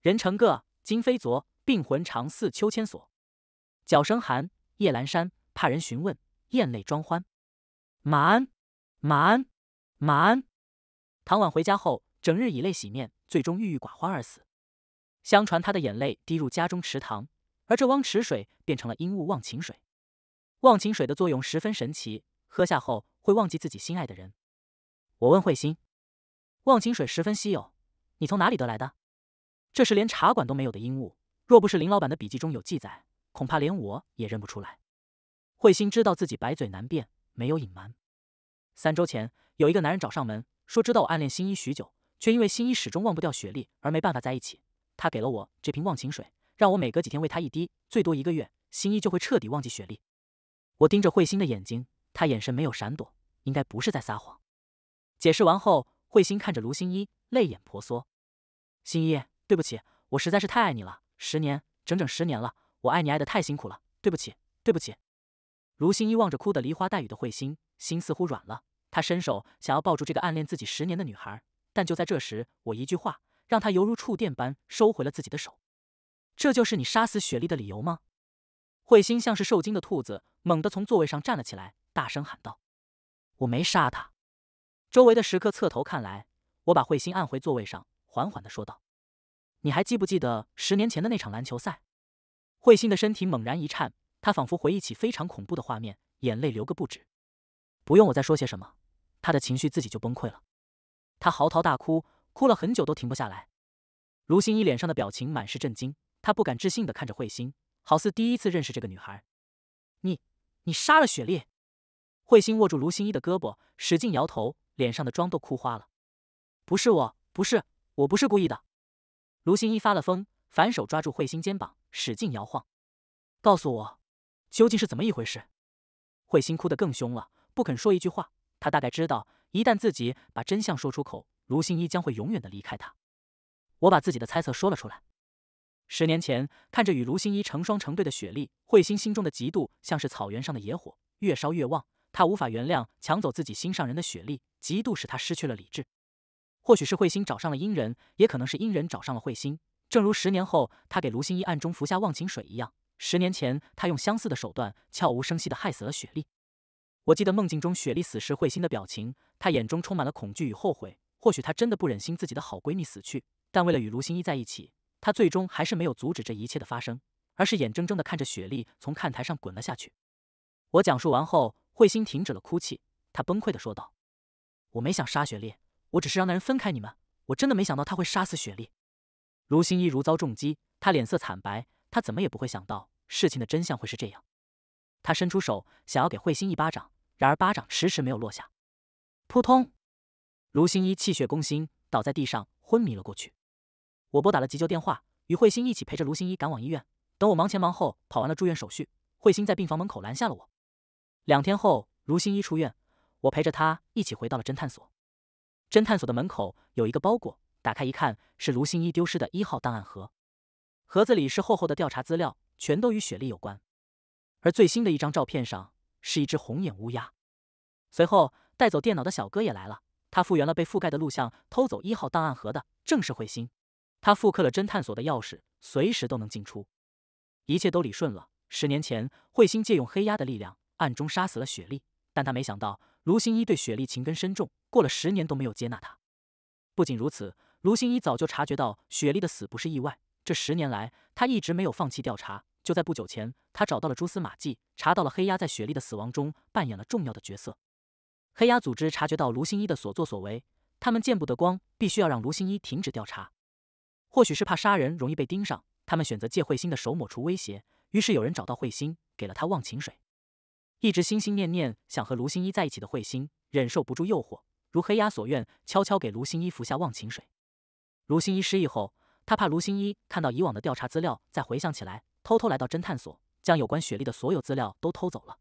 人成各，今非昨，病魂常似秋千索。角声寒，夜阑珊，怕人询问，咽泪装欢。满，满，满。唐婉回家后，整日以泪洗面，最终郁郁寡欢而死。相传她的眼泪滴入家中池塘，而这汪池水变成了阴物忘情水。忘情水的作用十分神奇，喝下后会忘记自己心爱的人。我问慧心：“忘情水十分稀有，你从哪里得来的？”这是连茶馆都没有的鹦鹉。若不是林老板的笔记中有记载，恐怕连我也认不出来。慧心知道自己百嘴难辨。没有隐瞒。三周前，有一个男人找上门，说知道我暗恋新一许久，却因为新一始终忘不掉雪莉而没办法在一起。他给了我这瓶忘情水，让我每隔几天喂他一滴，最多一个月，新一就会彻底忘记雪莉。我盯着慧心的眼睛，他眼神没有闪躲，应该不是在撒谎。解释完后，慧心看着卢新一，泪眼婆娑。新一，对不起，我实在是太爱你了，十年，整整十年了，我爱你爱的太辛苦了，对不起，对不起。如新依望着哭得梨花带雨的慧心，心似乎软了。他伸手想要抱住这个暗恋自己十年的女孩，但就在这时，我一句话让他犹如触电般收回了自己的手。这就是你杀死雪莉的理由吗？慧心像是受惊的兔子，猛地从座位上站了起来，大声喊道：“我没杀他！”周围的食客侧头看来，我把慧心按回座位上，缓缓的说道：“你还记不记得十年前的那场篮球赛？”慧心的身体猛然一颤。他仿佛回忆起非常恐怖的画面，眼泪流个不止。不用我再说些什么，他的情绪自己就崩溃了。他嚎啕大哭，哭了很久都停不下来。卢星一脸上的表情满是震惊，他不敢置信的看着慧心，好似第一次认识这个女孩。你，你杀了雪莉？慧心握住卢星一的胳膊，使劲摇头，脸上的妆都哭花了。不是我，不是，我不是故意的。卢星一发了疯，反手抓住慧心肩膀，使劲摇晃，告诉我。究竟是怎么一回事？慧心哭得更凶了，不肯说一句话。他大概知道，一旦自己把真相说出口，卢新一将会永远的离开他。我把自己的猜测说了出来。十年前，看着与卢新一成双成对的雪莉，慧心心中的嫉妒像是草原上的野火，越烧越旺。他无法原谅抢走自己心上人的雪莉，嫉妒使他失去了理智。或许是慧心找上了阴人，也可能是阴人找上了慧心。正如十年后，他给卢新一暗中服下忘情水一样。十年前，他用相似的手段，悄无声息地害死了雪莉。我记得梦境中雪莉死时会心的表情，她眼中充满了恐惧与后悔。或许她真的不忍心自己的好闺蜜死去，但为了与卢星一在一起，她最终还是没有阻止这一切的发生，而是眼睁睁地看着雪莉从看台上滚了下去。我讲述完后，慧心停止了哭泣，她崩溃地说道：“我没想杀雪莉，我只是让那人分开你们。我真的没想到他会杀死雪莉。”卢星一如遭重击，她脸色惨白，她怎么也不会想到。事情的真相会是这样？他伸出手想要给慧心一巴掌，然而巴掌迟迟没有落下。扑通！卢新一气血攻心，倒在地上昏迷了过去。我拨打了急救电话，与慧心一起陪着卢新一赶往医院。等我忙前忙后跑完了住院手续，慧心在病房门口拦下了我。两天后，卢新一出院，我陪着他一起回到了侦探所。侦探所的门口有一个包裹，打开一看，是卢新一丢失的一号档案盒。盒子里是厚厚的调查资料。全都与雪莉有关，而最新的一张照片上是一只红眼乌鸦。随后带走电脑的小哥也来了，他复原了被覆盖的录像。偷走一号档案盒的正是彗星，他复刻了侦探所的钥匙，随时都能进出。一切都理顺了。十年前，彗星借用黑鸦的力量，暗中杀死了雪莉。但他没想到，卢新一对雪莉情根深重，过了十年都没有接纳他。不仅如此，卢新一早就察觉到雪莉的死不是意外。这十年来，他一直没有放弃调查。就在不久前，他找到了蛛丝马迹，查到了黑鸦在雪莉的死亡中扮演了重要的角色。黑鸦组织察觉到卢新一的所作所为，他们见不得光，必须要让卢新一停止调查。或许是怕杀人容易被盯上，他们选择借彗星的手抹除威胁。于是有人找到彗星，给了他忘情水。一直心心念念想和卢新一在一起的彗星，忍受不住诱惑，如黑鸦所愿，悄悄给卢新一服下忘情水。卢新一失忆后，他怕卢新一看到以往的调查资料，再回想起来。偷偷来到侦探所，将有关雪莉的所有资料都偷走了。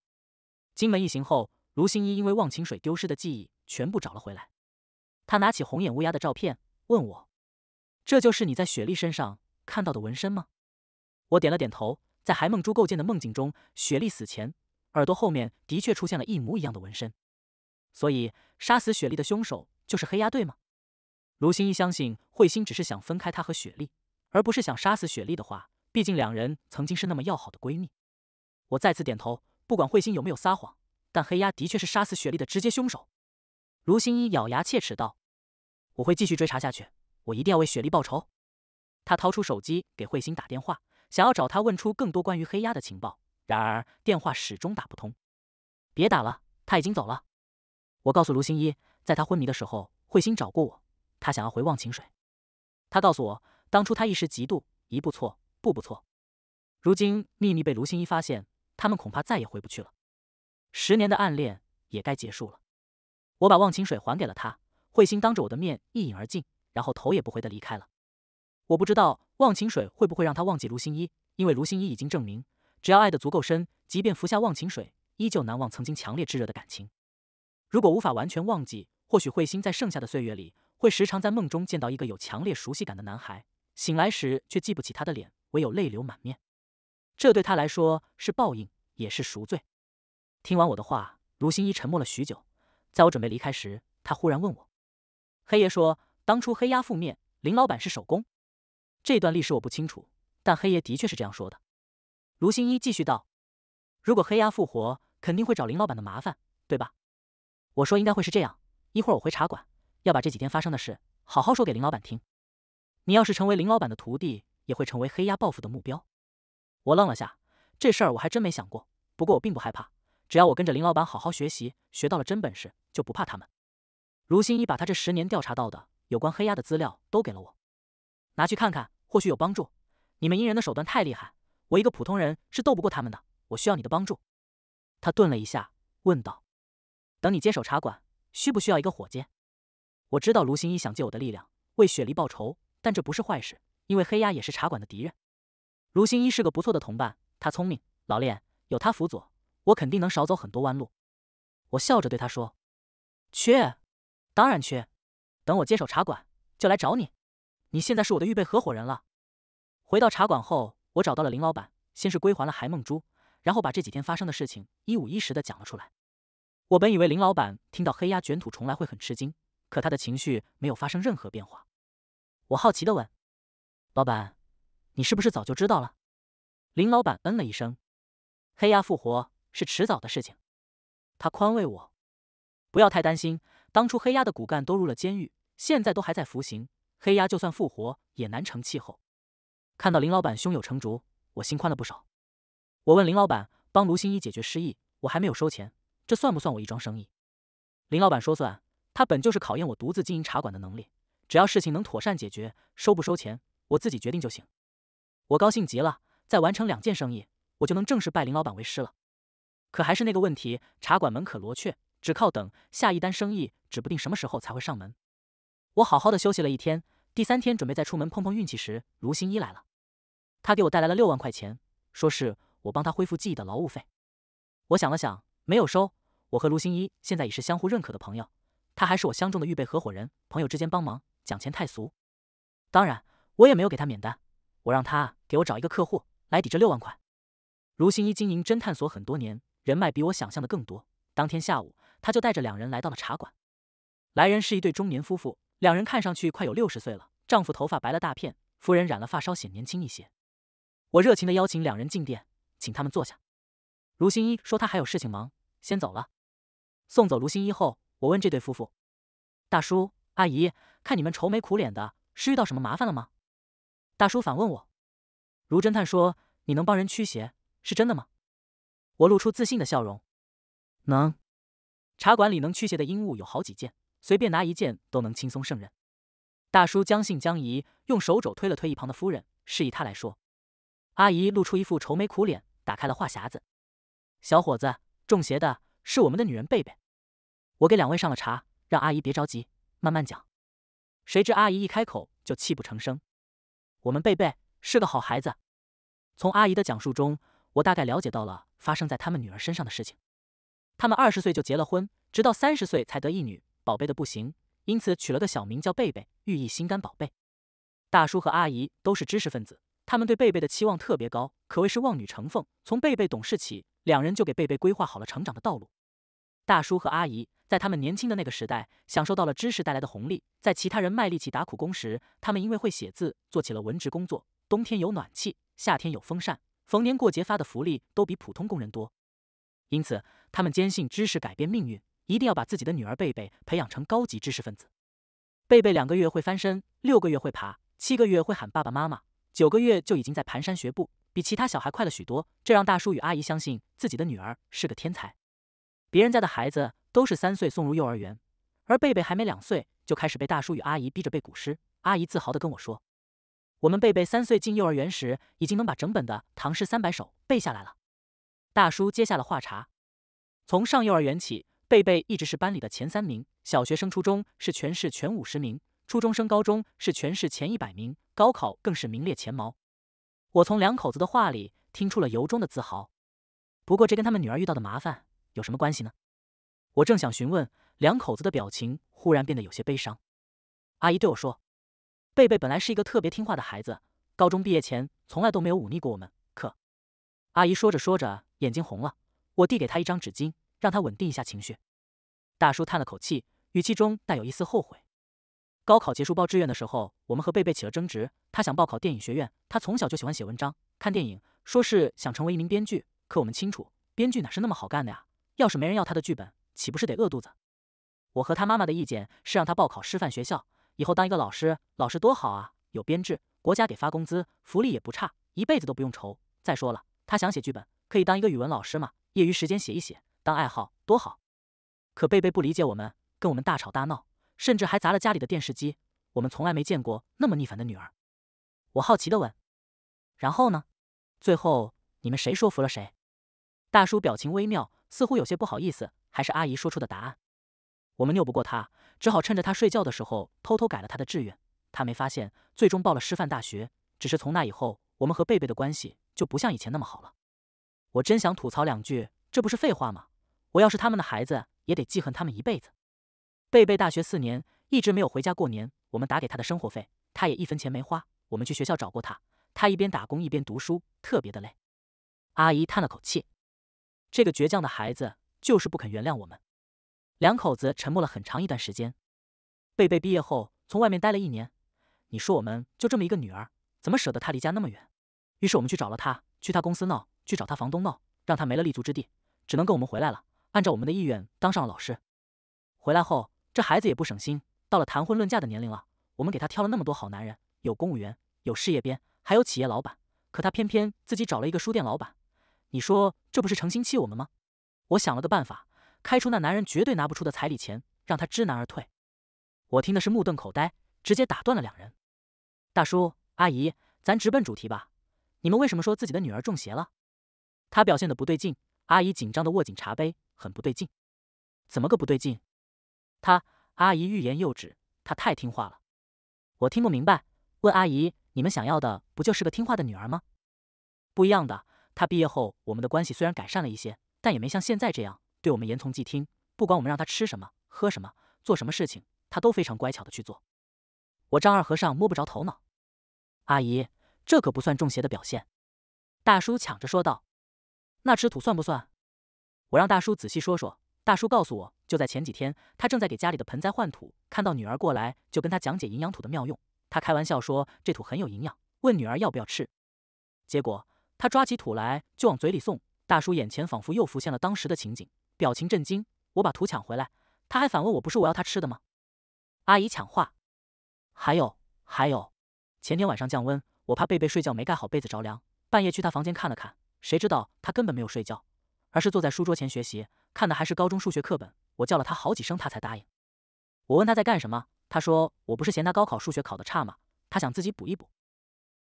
金门一行后，卢新一因为忘情水丢失的记忆全部找了回来。他拿起红眼乌鸦的照片，问我：“这就是你在雪莉身上看到的纹身吗？”我点了点头。在海梦珠构建的梦境中，雪莉死前耳朵后面的确出现了一模一样的纹身。所以，杀死雪莉的凶手就是黑鸦队吗？卢新一相信彗星只是想分开他和雪莉，而不是想杀死雪莉的话。毕竟两人曾经是那么要好的闺蜜。我再次点头。不管慧心有没有撒谎，但黑鸦的确是杀死雪莉的直接凶手。卢新一咬牙切齿道：“我会继续追查下去，我一定要为雪莉报仇。”他掏出手机给慧心打电话，想要找他问出更多关于黑鸦的情报。然而，电话始终打不通。别打了，他已经走了。我告诉卢新一，在他昏迷的时候，慧心找过我。他想要回忘情水。他告诉我，当初他一时嫉妒，一步错。不，不错。如今秘密被卢星一发现，他们恐怕再也回不去了。十年的暗恋也该结束了。我把忘情水还给了他，彗星当着我的面一饮而尽，然后头也不回的离开了。我不知道忘情水会不会让他忘记卢星一，因为卢星一已经证明，只要爱的足够深，即便服下忘情水，依旧难忘曾经强烈炙热的感情。如果无法完全忘记，或许慧星在剩下的岁月里，会时常在梦中见到一个有强烈熟悉感的男孩，醒来时却记不起他的脸。唯有泪流满面，这对他来说是报应，也是赎罪。听完我的话，卢新一沉默了许久。在我准备离开时，他忽然问我：“黑爷说，当初黑鸦覆灭，林老板是首功。这段历史我不清楚，但黑爷的确是这样说的。”卢新一继续道：“如果黑鸦复活，肯定会找林老板的麻烦，对吧？”我说：“应该会是这样。一会儿我回茶馆，要把这几天发生的事好好说给林老板听。你要是成为林老板的徒弟。”也会成为黑鸦报复的目标。我愣了下，这事儿我还真没想过。不过我并不害怕，只要我跟着林老板好好学习，学到了真本事，就不怕他们。卢新一把他这十年调查到的有关黑鸦的资料都给了我，拿去看看，或许有帮助。你们阴人的手段太厉害，我一个普通人是斗不过他们的。我需要你的帮助。他顿了一下，问道：“等你接手茶馆，需不需要一个伙计？”我知道卢新一想借我的力量为雪梨报仇，但这不是坏事。因为黑鸦也是茶馆的敌人，卢新一是个不错的同伴，他聪明、老练，有他辅佐，我肯定能少走很多弯路。我笑着对他说：“缺，当然缺。等我接手茶馆，就来找你。你现在是我的预备合伙人了。”回到茶馆后，我找到了林老板，先是归还了海梦珠，然后把这几天发生的事情一五一十的讲了出来。我本以为林老板听到黑鸦卷土重来会很吃惊，可他的情绪没有发生任何变化。我好奇的问。老板，你是不是早就知道了？林老板嗯了一声。黑鸦复活是迟早的事情，他宽慰我：“不要太担心，当初黑鸦的骨干都入了监狱，现在都还在服刑，黑鸦就算复活也难成气候。”看到林老板胸有成竹，我心宽了不少。我问林老板：“帮卢新一解决失忆，我还没有收钱，这算不算我一桩生意？”林老板说：“算，他本就是考验我独自经营茶馆的能力，只要事情能妥善解决，收不收钱？”我自己决定就行，我高兴极了。再完成两件生意，我就能正式拜林老板为师了。可还是那个问题，茶馆门可罗雀，只靠等下一单生意，指不定什么时候才会上门。我好好的休息了一天，第三天准备再出门碰碰运气时，卢新一来了。他给我带来了六万块钱，说是我帮他恢复记忆的劳务费。我想了想，没有收。我和卢新一现在已是相互认可的朋友，他还是我相中的预备合伙人。朋友之间帮忙，讲钱太俗。当然。我也没有给他免单，我让他给我找一个客户来抵这六万块。卢新一经营侦探所很多年，人脉比我想象的更多。当天下午，他就带着两人来到了茶馆。来人是一对中年夫妇，两人看上去快有六十岁了，丈夫头发白了大片，夫人染了发梢显年轻一些。我热情的邀请两人进店，请他们坐下。卢新一说他还有事情忙，先走了。送走卢新一后，我问这对夫妇：“大叔阿姨，看你们愁眉苦脸的，是遇到什么麻烦了吗？”大叔反问我：“如侦探说，你能帮人驱邪，是真的吗？”我露出自信的笑容：“能。茶馆里能驱邪的阴物有好几件，随便拿一件都能轻松胜任。”大叔将信将疑，用手肘推了推一旁的夫人，示意她来说。阿姨露出一副愁眉苦脸，打开了话匣子：“小伙子，中邪的是我们的女人贝贝。我给两位上了茶，让阿姨别着急，慢慢讲。”谁知阿姨一开口就泣不成声。我们贝贝是个好孩子。从阿姨的讲述中，我大概了解到了发生在他们女儿身上的事情。他们二十岁就结了婚，直到三十岁才得一女，宝贝的不行，因此取了个小名叫贝贝，寓意心肝宝贝。大叔和阿姨都是知识分子，他们对贝贝的期望特别高，可谓是望女成凤。从贝贝懂事起，两人就给贝贝规划好了成长的道路。大叔和阿姨。在他们年轻的那个时代，享受到了知识带来的红利。在其他人卖力气打苦工时，他们因为会写字，做起了文职工作。冬天有暖气，夏天有风扇，逢年过节发的福利都比普通工人多。因此，他们坚信知识改变命运，一定要把自己的女儿贝贝培养成高级知识分子。贝贝两个月会翻身，六个月会爬，七个月会喊爸爸妈妈，九个月就已经在蹒跚学步，比其他小孩快了许多。这让大叔与阿姨相信自己的女儿是个天才。别人家的孩子。都是三岁送入幼儿园，而贝贝还没两岁就开始被大叔与阿姨逼着背古诗。阿姨自豪地跟我说：“我们贝贝三岁进幼儿园时，已经能把整本的《唐诗三百首》背下来了。”大叔接下了话茬：“从上幼儿园起，贝贝一直是班里的前三名。小学生、初中是全市前五十名，初中升高中是全市前一百名，高考更是名列前茅。”我从两口子的话里听出了由衷的自豪。不过，这跟他们女儿遇到的麻烦有什么关系呢？我正想询问，两口子的表情忽然变得有些悲伤。阿姨对我说：“贝贝本来是一个特别听话的孩子，高中毕业前从来都没有忤逆过我们。”可，阿姨说着说着，眼睛红了。我递给她一张纸巾，让她稳定一下情绪。大叔叹了口气，语气中带有一丝后悔。高考结束报志愿的时候，我们和贝贝起了争执。他想报考电影学院，他从小就喜欢写文章、看电影，说是想成为一名编剧。可我们清楚，编剧哪是那么好干的呀？要是没人要他的剧本。岂不是得饿肚子？我和他妈妈的意见是让他报考师范学校，以后当一个老师。老师多好啊，有编制，国家给发工资，福利也不差，一辈子都不用愁。再说了，他想写剧本，可以当一个语文老师嘛，业余时间写一写，当爱好，多好。可贝贝不理解我们，跟我们大吵大闹，甚至还砸了家里的电视机。我们从来没见过那么逆反的女儿。我好奇的问：“然后呢？最后你们谁说服了谁？”大叔表情微妙，似乎有些不好意思。还是阿姨说出的答案，我们拗不过他，只好趁着他睡觉的时候偷偷改了他的志愿，他没发现，最终报了师范大学。只是从那以后，我们和贝贝的关系就不像以前那么好了。我真想吐槽两句，这不是废话吗？我要是他们的孩子，也得记恨他们一辈子。贝贝大学四年一直没有回家过年，我们打给他的生活费，他也一分钱没花。我们去学校找过他，他一边打工一边读书，特别的累。阿姨叹了口气，这个倔强的孩子。就是不肯原谅我们，两口子沉默了很长一段时间。贝贝毕业后从外面待了一年，你说我们就这么一个女儿，怎么舍得她离家那么远？于是我们去找了她，去她公司闹，去找她房东闹，让她没了立足之地，只能跟我们回来了。按照我们的意愿，当上了老师。回来后，这孩子也不省心，到了谈婚论嫁的年龄了，我们给她挑了那么多好男人，有公务员，有事业编，还有企业老板，可她偏偏自己找了一个书店老板。你说这不是诚心气我们吗？我想了个办法，开出那男人绝对拿不出的彩礼钱，让他知难而退。我听的是目瞪口呆，直接打断了两人。大叔、阿姨，咱直奔主题吧。你们为什么说自己的女儿中邪了？她表现的不对劲。阿姨紧张的握紧茶杯，很不对劲。怎么个不对劲？她阿姨欲言又止。她太听话了。我听不明白。问阿姨，你们想要的不就是个听话的女儿吗？不一样的。她毕业后，我们的关系虽然改善了一些。但也没像现在这样对我们言从计听，不管我们让他吃什么、喝什么、做什么事情，他都非常乖巧的去做。我张二和尚摸不着头脑，阿姨，这可不算中邪的表现。大叔抢着说道：“那吃土算不算？”我让大叔仔细说说。大叔告诉我，就在前几天，他正在给家里的盆栽换土，看到女儿过来，就跟他讲解营养土的妙用。他开玩笑说这土很有营养，问女儿要不要吃。结果他抓起土来就往嘴里送。大叔眼前仿佛又浮现了当时的情景，表情震惊。我把图抢回来，他还反问我：“不是我要他吃的吗？”阿姨抢话：“还有，还有，前天晚上降温，我怕贝贝睡觉没盖好被子着凉，半夜去他房间看了看，谁知道他根本没有睡觉，而是坐在书桌前学习，看的还是高中数学课本。我叫了他好几声，他才答应。我问他在干什么，他说：我不是嫌他高考数学考得差吗？他想自己补一补。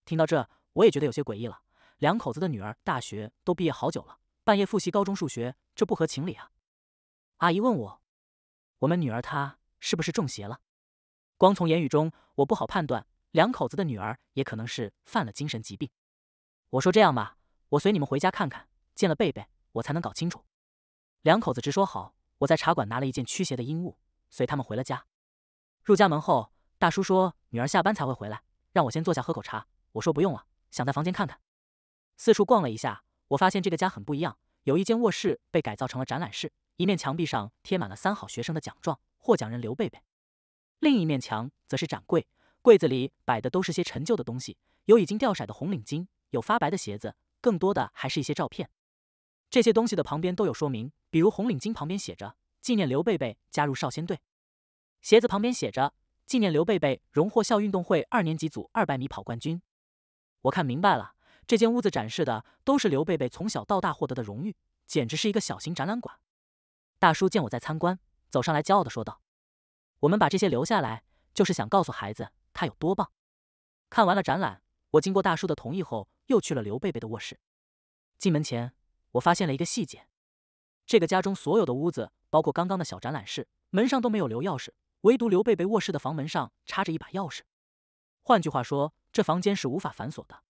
听到这，我也觉得有些诡异了。”两口子的女儿大学都毕业好久了，半夜复习高中数学，这不合情理啊！阿姨问我，我们女儿她是不是中邪了？光从言语中我不好判断，两口子的女儿也可能是犯了精神疾病。我说这样吧，我随你们回家看看，见了贝贝我才能搞清楚。两口子直说好，我在茶馆拿了一件驱邪的阴物，随他们回了家。入家门后，大叔说女儿下班才会回来，让我先坐下喝口茶。我说不用了，想在房间看看。四处逛了一下，我发现这个家很不一样。有一间卧室被改造成了展览室，一面墙壁上贴满了三好学生的奖状，获奖人刘贝贝。另一面墙则是展柜，柜子里摆的都是些陈旧的东西，有已经掉色的红领巾，有发白的鞋子，更多的还是一些照片。这些东西的旁边都有说明，比如红领巾旁边写着“纪念刘贝贝加入少先队”，鞋子旁边写着“纪念刘贝贝荣获校运动会二年级组二百米跑冠军”。我看明白了。这间屋子展示的都是刘贝贝从小到大获得的荣誉，简直是一个小型展览馆。大叔见我在参观，走上来骄傲的说道：“我们把这些留下来，就是想告诉孩子他有多棒。”看完了展览，我经过大叔的同意后，又去了刘贝贝的卧室。进门前，我发现了一个细节：这个家中所有的屋子，包括刚刚的小展览室，门上都没有留钥匙，唯独刘贝贝卧室的房门上插着一把钥匙。换句话说，这房间是无法反锁的。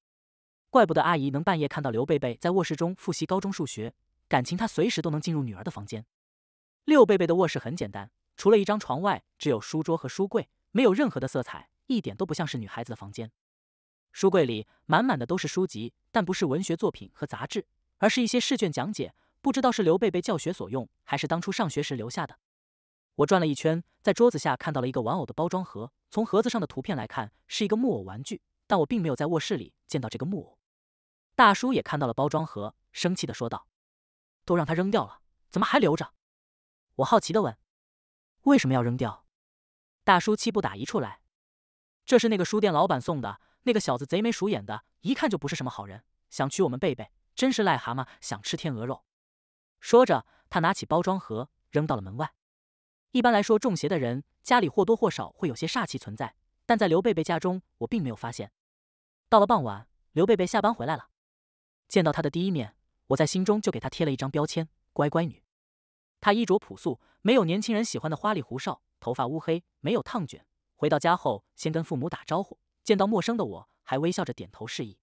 怪不得阿姨能半夜看到刘贝贝在卧室中复习高中数学，感情她随时都能进入女儿的房间。六贝贝的卧室很简单，除了一张床外，只有书桌和书柜，没有任何的色彩，一点都不像是女孩子的房间。书柜里满满的都是书籍，但不是文学作品和杂志，而是一些试卷讲解，不知道是刘贝贝教学所用，还是当初上学时留下的。我转了一圈，在桌子下看到了一个玩偶的包装盒，从盒子上的图片来看，是一个木偶玩具，但我并没有在卧室里。见到这个木偶，大叔也看到了包装盒，生气的说道：“都让他扔掉了，怎么还留着？”我好奇的问：“为什么要扔掉？”大叔气不打一处来：“这是那个书店老板送的，那个小子贼眉鼠眼的，一看就不是什么好人，想娶我们贝贝，真是癞蛤蟆想吃天鹅肉。”说着，他拿起包装盒扔到了门外。一般来说，中邪的人家里或多或少会有些煞气存在，但在刘贝贝家中，我并没有发现。到了傍晚，刘贝贝下班回来了。见到她的第一面，我在心中就给她贴了一张标签——乖乖女。她衣着朴素，没有年轻人喜欢的花里胡哨，头发乌黑，没有烫卷。回到家后，先跟父母打招呼，见到陌生的我还微笑着点头示意。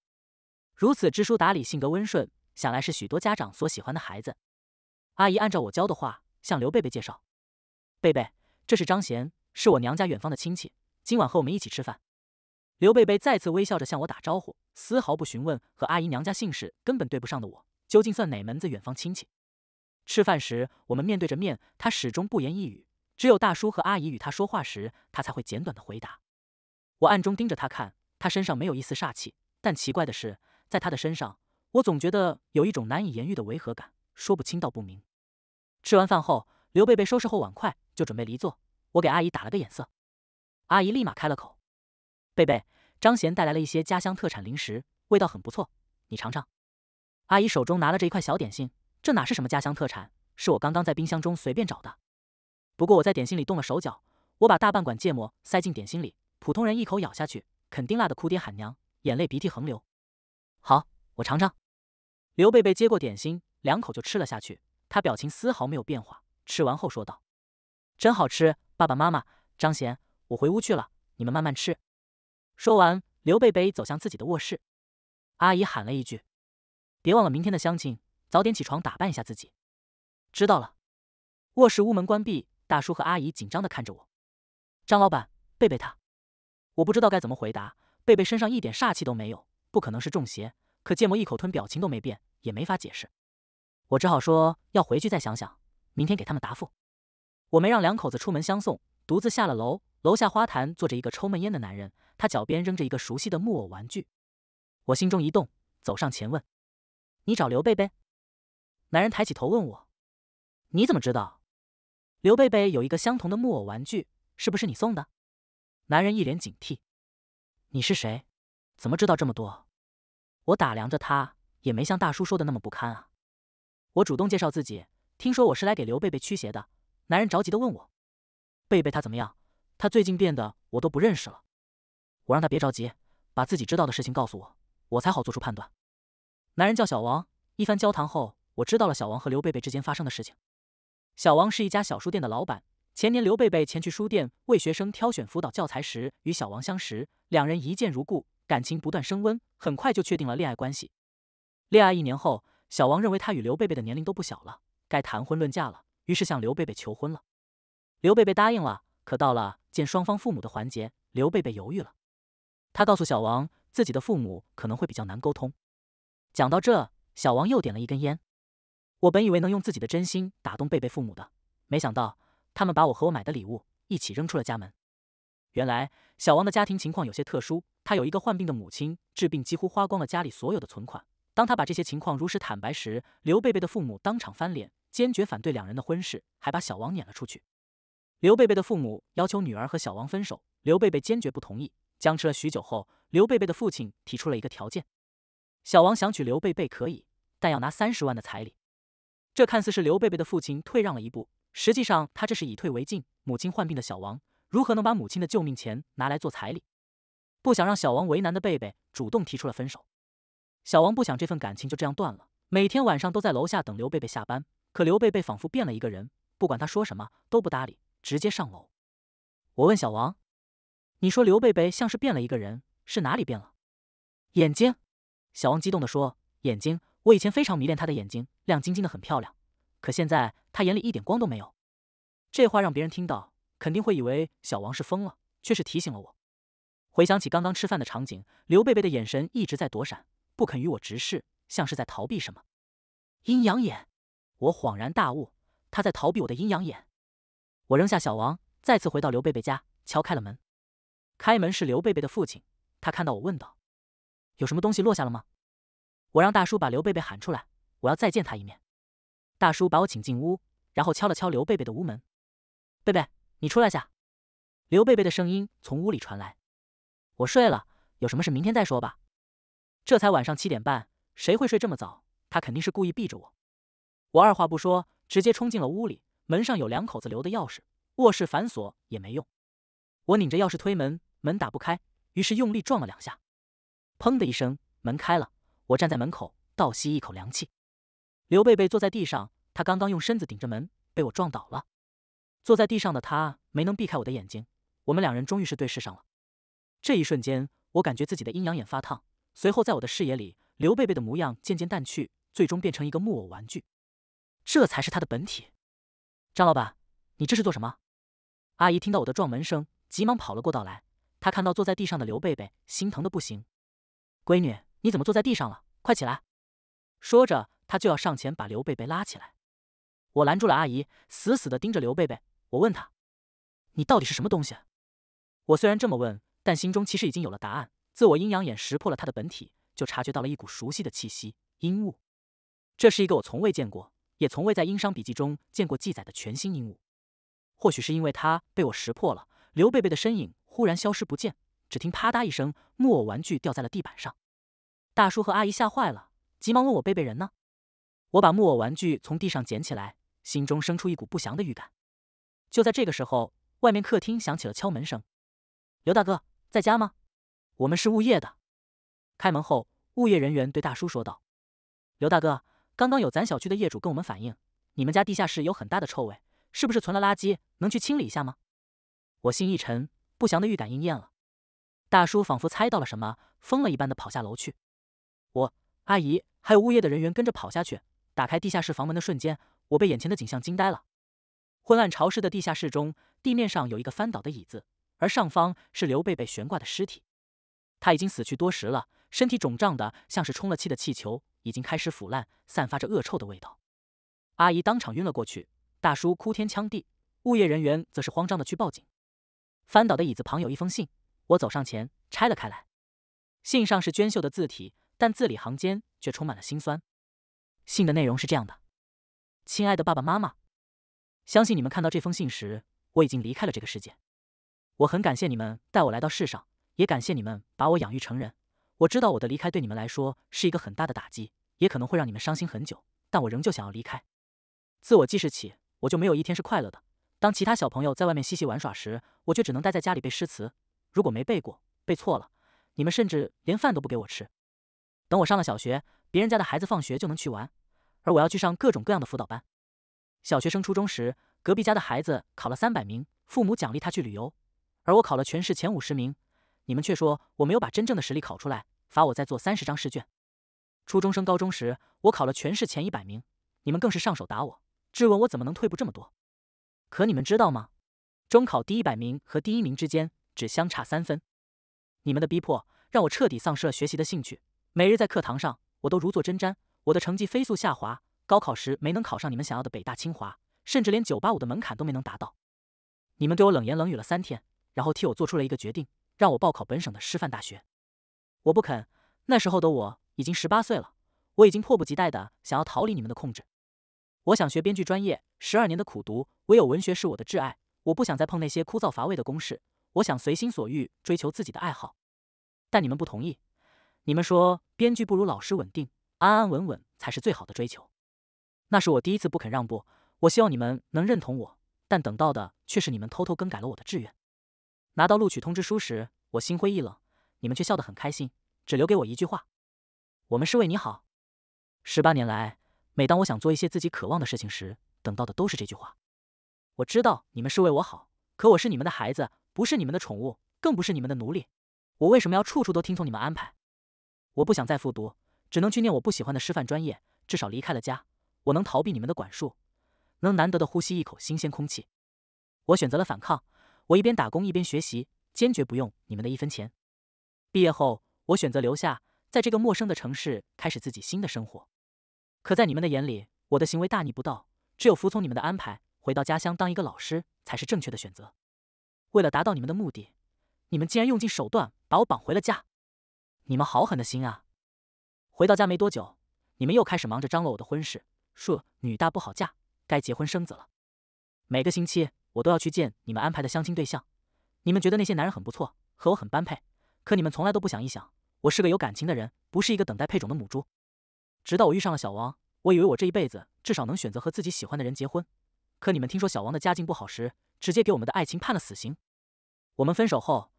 如此知书达理，性格温顺，想来是许多家长所喜欢的孩子。阿姨按照我教的话，向刘贝贝介绍：“贝贝，这是张贤，是我娘家远方的亲戚，今晚和我们一起吃饭。”刘贝贝再次微笑着向我打招呼，丝毫不询问和阿姨娘家姓氏根本对不上的我究竟算哪门子远方亲戚。吃饭时，我们面对着面，她始终不言一语，只有大叔和阿姨与她说话时，她才会简短的回答。我暗中盯着她看，她身上没有一丝煞气，但奇怪的是，在她的身上，我总觉得有一种难以言喻的违和感，说不清道不明。吃完饭后，刘贝贝收拾后碗筷就准备离座，我给阿姨打了个眼色，阿姨立马开了口。贝贝，张贤带来了一些家乡特产零食，味道很不错，你尝尝。阿姨手中拿了这一块小点心，这哪是什么家乡特产？是我刚刚在冰箱中随便找的。不过我在点心里动了手脚，我把大半管芥末塞进点心里，普通人一口咬下去，肯定辣的哭爹喊娘，眼泪鼻涕横流。好，我尝尝。刘贝贝接过点心，两口就吃了下去，他表情丝毫没有变化。吃完后说道：“真好吃，爸爸妈妈，张贤，我回屋去了，你们慢慢吃。”说完，刘贝贝走向自己的卧室。阿姨喊了一句：“别忘了明天的相亲，早点起床打扮一下自己。”知道了。卧室屋门关闭，大叔和阿姨紧张的看着我。张老板，贝贝他……我不知道该怎么回答。贝贝身上一点煞气都没有，不可能是中邪。可芥末一口吞，表情都没变，也没法解释。我只好说要回去再想想，明天给他们答复。我没让两口子出门相送，独自下了楼。楼下花坛坐着一个抽闷烟的男人，他脚边扔着一个熟悉的木偶玩具。我心中一动，走上前问：“你找刘贝贝？”男人抬起头问我：“你怎么知道？刘贝贝有一个相同的木偶玩具，是不是你送的？”男人一脸警惕：“你是谁？怎么知道这么多？”我打量着他，也没像大叔说的那么不堪啊。我主动介绍自己：“听说我是来给刘贝贝驱邪的。”男人着急的问我：“贝贝他怎么样？”他最近变得我都不认识了，我让他别着急，把自己知道的事情告诉我，我才好做出判断。男人叫小王，一番交谈后，我知道了小王和刘贝贝之间发生的事情。小王是一家小书店的老板，前年刘贝贝前去书店为学生挑选辅导教材时与小王相识，两人一见如故，感情不断升温，很快就确定了恋爱关系。恋爱一年后，小王认为他与刘贝贝的年龄都不小了，该谈婚论嫁了，于是向刘贝贝求婚了。刘贝贝答应了，可到了。见双方父母的环节，刘贝贝犹豫了。他告诉小王，自己的父母可能会比较难沟通。讲到这，小王又点了一根烟。我本以为能用自己的真心打动贝贝父母的，没想到他们把我和我买的礼物一起扔出了家门。原来，小王的家庭情况有些特殊，他有一个患病的母亲，治病几乎花光了家里所有的存款。当他把这些情况如实坦白时，刘贝贝的父母当场翻脸，坚决反对两人的婚事，还把小王撵了出去。刘贝贝的父母要求女儿和小王分手，刘贝贝坚决不同意。僵持了许久后，刘贝贝的父亲提出了一个条件：小王想娶刘贝贝可以，但要拿三十万的彩礼。这看似是刘贝贝的父亲退让了一步，实际上他这是以退为进。母亲患病的小王如何能把母亲的救命钱拿来做彩礼？不想让小王为难的贝贝主动提出了分手。小王不想这份感情就这样断了，每天晚上都在楼下等刘贝贝下班，可刘贝贝仿佛变了一个人，不管他说什么都不搭理。直接上楼。我问小王：“你说刘贝贝像是变了一个人，是哪里变了？”眼睛。小王激动的说：“眼睛，我以前非常迷恋她的眼睛，亮晶晶的，很漂亮。可现在她眼里一点光都没有。”这话让别人听到，肯定会以为小王是疯了，却是提醒了我。回想起刚刚吃饭的场景，刘贝贝的眼神一直在躲闪，不肯与我直视，像是在逃避什么。阴阳眼。我恍然大悟，他在逃避我的阴阳眼。我扔下小王，再次回到刘贝贝家，敲开了门。开门是刘贝贝的父亲，他看到我，问道：“有什么东西落下了吗？”我让大叔把刘贝贝喊出来，我要再见他一面。大叔把我请进屋，然后敲了敲刘贝贝的屋门：“贝贝，你出来下。”刘贝贝的声音从屋里传来：“我睡了，有什么事明天再说吧。”这才晚上七点半，谁会睡这么早？他肯定是故意避着我。我二话不说，直接冲进了屋里。门上有两口子留的钥匙，卧室反锁也没用。我拧着钥匙推门，门打不开，于是用力撞了两下，砰的一声，门开了。我站在门口，倒吸一口凉气。刘贝贝坐在地上，她刚刚用身子顶着门，被我撞倒了。坐在地上的她没能避开我的眼睛，我们两人终于是对视上了。这一瞬间，我感觉自己的阴阳眼发烫，随后在我的视野里，刘贝贝的模样渐渐淡去，最终变成一个木偶玩具。这才是他的本体。张老板，你这是做什么？阿姨听到我的撞门声，急忙跑了过道来。她看到坐在地上的刘贝贝，心疼的不行。闺女，你怎么坐在地上了？快起来！说着，她就要上前把刘贝贝拉起来。我拦住了阿姨，死死的盯着刘贝贝。我问她：“你到底是什么东西？”我虽然这么问，但心中其实已经有了答案。自我阴阳眼识破了她的本体，就察觉到了一股熟悉的气息——阴雾。这是一个我从未见过。也从未在《殷商笔记》中见过记载的全新鹦鹉，或许是因为它被我识破了，刘贝贝的身影忽然消失不见，只听啪嗒一声，木偶玩具掉在了地板上。大叔和阿姨吓坏了，急忙问我：“贝贝人呢？”我把木偶玩具从地上捡起来，心中生出一股不祥的预感。就在这个时候，外面客厅响起了敲门声：“刘大哥在家吗？我们是物业的。”开门后，物业人员对大叔说道：“刘大哥。”刚刚有咱小区的业主跟我们反映，你们家地下室有很大的臭味，是不是存了垃圾？能去清理一下吗？我心一沉，不祥的预感应验了。大叔仿佛猜到了什么，疯了一般的跑下楼去。我、阿姨还有物业的人员跟着跑下去。打开地下室房门的瞬间，我被眼前的景象惊呆了。昏暗潮湿的地下室中，地面上有一个翻倒的椅子，而上方是刘贝贝悬挂的尸体。他已经死去多时了。身体肿胀的像是充了气的气球，已经开始腐烂，散发着恶臭的味道。阿姨当场晕了过去，大叔哭天抢地，物业人员则是慌张的去报警。翻倒的椅子旁有一封信，我走上前拆了开来。信上是娟秀的字体，但字里行间却充满了心酸。信的内容是这样的：亲爱的爸爸妈妈，相信你们看到这封信时，我已经离开了这个世界。我很感谢你们带我来到世上，也感谢你们把我养育成人。我知道我的离开对你们来说是一个很大的打击，也可能会让你们伤心很久，但我仍旧想要离开。自我记事起，我就没有一天是快乐的。当其他小朋友在外面嬉戏玩耍时，我却只能待在家里背诗词。如果没背过，背错了，你们甚至连饭都不给我吃。等我上了小学，别人家的孩子放学就能去玩，而我要去上各种各样的辅导班。小学升初中时，隔壁家的孩子考了三百名，父母奖励他去旅游，而我考了全市前五十名。你们却说我没有把真正的实力考出来，罚我再做三十张试卷。初中升高中时，我考了全市前一百名，你们更是上手打我，质问我怎么能退步这么多。可你们知道吗？中考第一百名和第一名之间只相差三分。你们的逼迫让我彻底丧失了学习的兴趣，每日在课堂上我都如坐针毡，我的成绩飞速下滑。高考时没能考上你们想要的北大、清华，甚至连九八五的门槛都没能达到。你们对我冷言冷语了三天，然后替我做出了一个决定。让我报考本省的师范大学，我不肯。那时候的我已经十八岁了，我已经迫不及待的想要逃离你们的控制。我想学编剧专业，十二年的苦读，唯有文学是我的挚爱。我不想再碰那些枯燥乏味的公式，我想随心所欲，追求自己的爱好。但你们不同意，你们说编剧不如老师稳定，安安稳稳才是最好的追求。那是我第一次不肯让步，我希望你们能认同我，但等到的却是你们偷偷更改了我的志愿。拿到录取通知书时，我心灰意冷，你们却笑得很开心，只留给我一句话：“我们是为你好。”十八年来，每当我想做一些自己渴望的事情时，等到的都是这句话。我知道你们是为我好，可我是你们的孩子，不是你们的宠物，更不是你们的奴隶。我为什么要处处都听从你们安排？我不想再复读，只能去念我不喜欢的师范专业。至少离开了家，我能逃避你们的管束，能难得的呼吸一口新鲜空气。我选择了反抗。我一边打工一边学习，坚决不用你们的一分钱。毕业后，我选择留下，在这个陌生的城市开始自己新的生活。可在你们的眼里，我的行为大逆不道，只有服从你们的安排，回到家乡当一个老师才是正确的选择。为了达到你们的目的，你们竟然用尽手段把我绑回了家。你们好狠的心啊！回到家没多久，你们又开始忙着张罗我的婚事，说女大不好嫁，该结婚生子了。每个星期。我都要去见你们安排的相亲对象，你们觉得那些男人很不错，和我很般配，可你们从来都不想一想，我是个有感情的人，不是一个等待配种的母猪。直到我遇上了小王，我以为我这一辈子至少能选择和自己喜欢的人结婚。可你们听说小王的家境不好时，直接给我们的爱情判了死刑。我们分手后，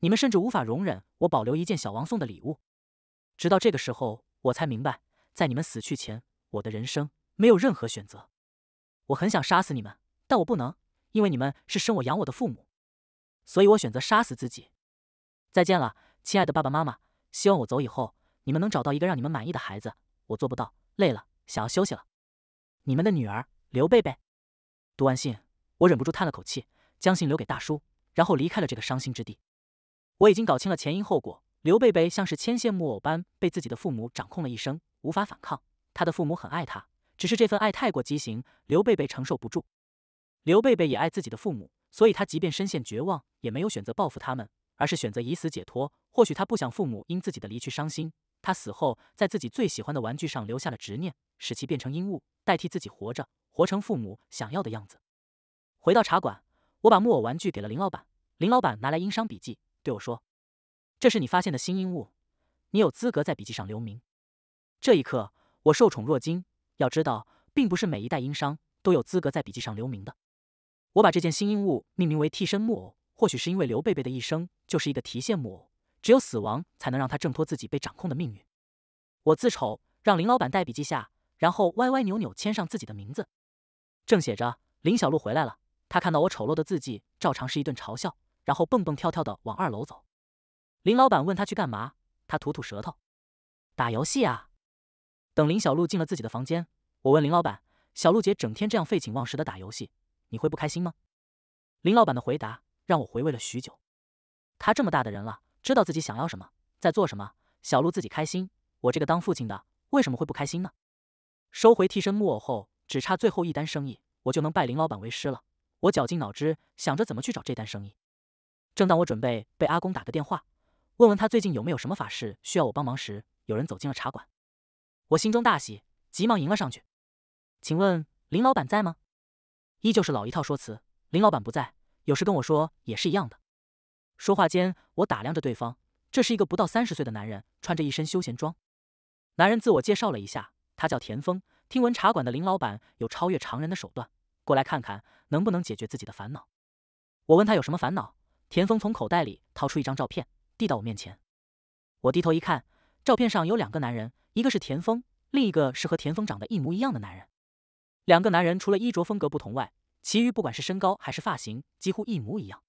你们甚至无法容忍我保留一件小王送的礼物。直到这个时候，我才明白，在你们死去前，我的人生没有任何选择。我很想杀死你们，但我不能。因为你们是生我养我的父母，所以我选择杀死自己。再见了，亲爱的爸爸妈妈，希望我走以后，你们能找到一个让你们满意的孩子。我做不到，累了，想要休息了。你们的女儿刘贝贝。读完信，我忍不住叹了口气，将信留给大叔，然后离开了这个伤心之地。我已经搞清了前因后果。刘贝贝像是牵线木偶般被自己的父母掌控了一生，无法反抗。他的父母很爱他，只是这份爱太过畸形，刘贝贝承受不住。刘贝贝也爱自己的父母，所以她即便深陷绝望，也没有选择报复他们，而是选择以死解脱。或许她不想父母因自己的离去伤心。她死后，在自己最喜欢的玩具上留下了执念，使其变成阴物，代替自己活着，活成父母想要的样子。回到茶馆，我把木偶玩具给了林老板，林老板拿来殷商笔记，对我说：“这是你发现的新阴物，你有资格在笔记上留名。”这一刻，我受宠若惊。要知道，并不是每一代殷商都有资格在笔记上留名的。我把这件新衣物命名为替身木偶，或许是因为刘贝贝的一生就是一个提线木偶，只有死亡才能让他挣脱自己被掌控的命运。我字丑，让林老板代笔记下，然后歪歪扭扭签上自己的名字。正写着，林小璐回来了。她看到我丑陋的字迹，照常是一顿嘲笑，然后蹦蹦跳跳地往二楼走。林老板问他去干嘛，他吐吐舌头，打游戏啊。等林小璐进了自己的房间，我问林老板：“小璐姐整天这样废寝忘食的打游戏。”你会不开心吗？林老板的回答让我回味了许久。他这么大的人了，知道自己想要什么，在做什么。小鹿自己开心，我这个当父亲的为什么会不开心呢？收回替身木偶后，只差最后一单生意，我就能拜林老板为师了。我绞尽脑汁想着怎么去找这单生意。正当我准备被阿公打个电话，问问他最近有没有什么法事需要我帮忙时，有人走进了茶馆。我心中大喜，急忙迎了上去。请问林老板在吗？依旧是老一套说辞，林老板不在，有事跟我说也是一样的。说话间，我打量着对方，这是一个不到三十岁的男人，穿着一身休闲装。男人自我介绍了一下，他叫田峰，听闻茶馆的林老板有超越常人的手段，过来看看能不能解决自己的烦恼。我问他有什么烦恼，田峰从口袋里掏出一张照片，递到我面前。我低头一看，照片上有两个男人，一个是田峰，另一个是和田峰长得一模一样的男人。两个男人除了衣着风格不同外，其余不管是身高还是发型，几乎一模一样。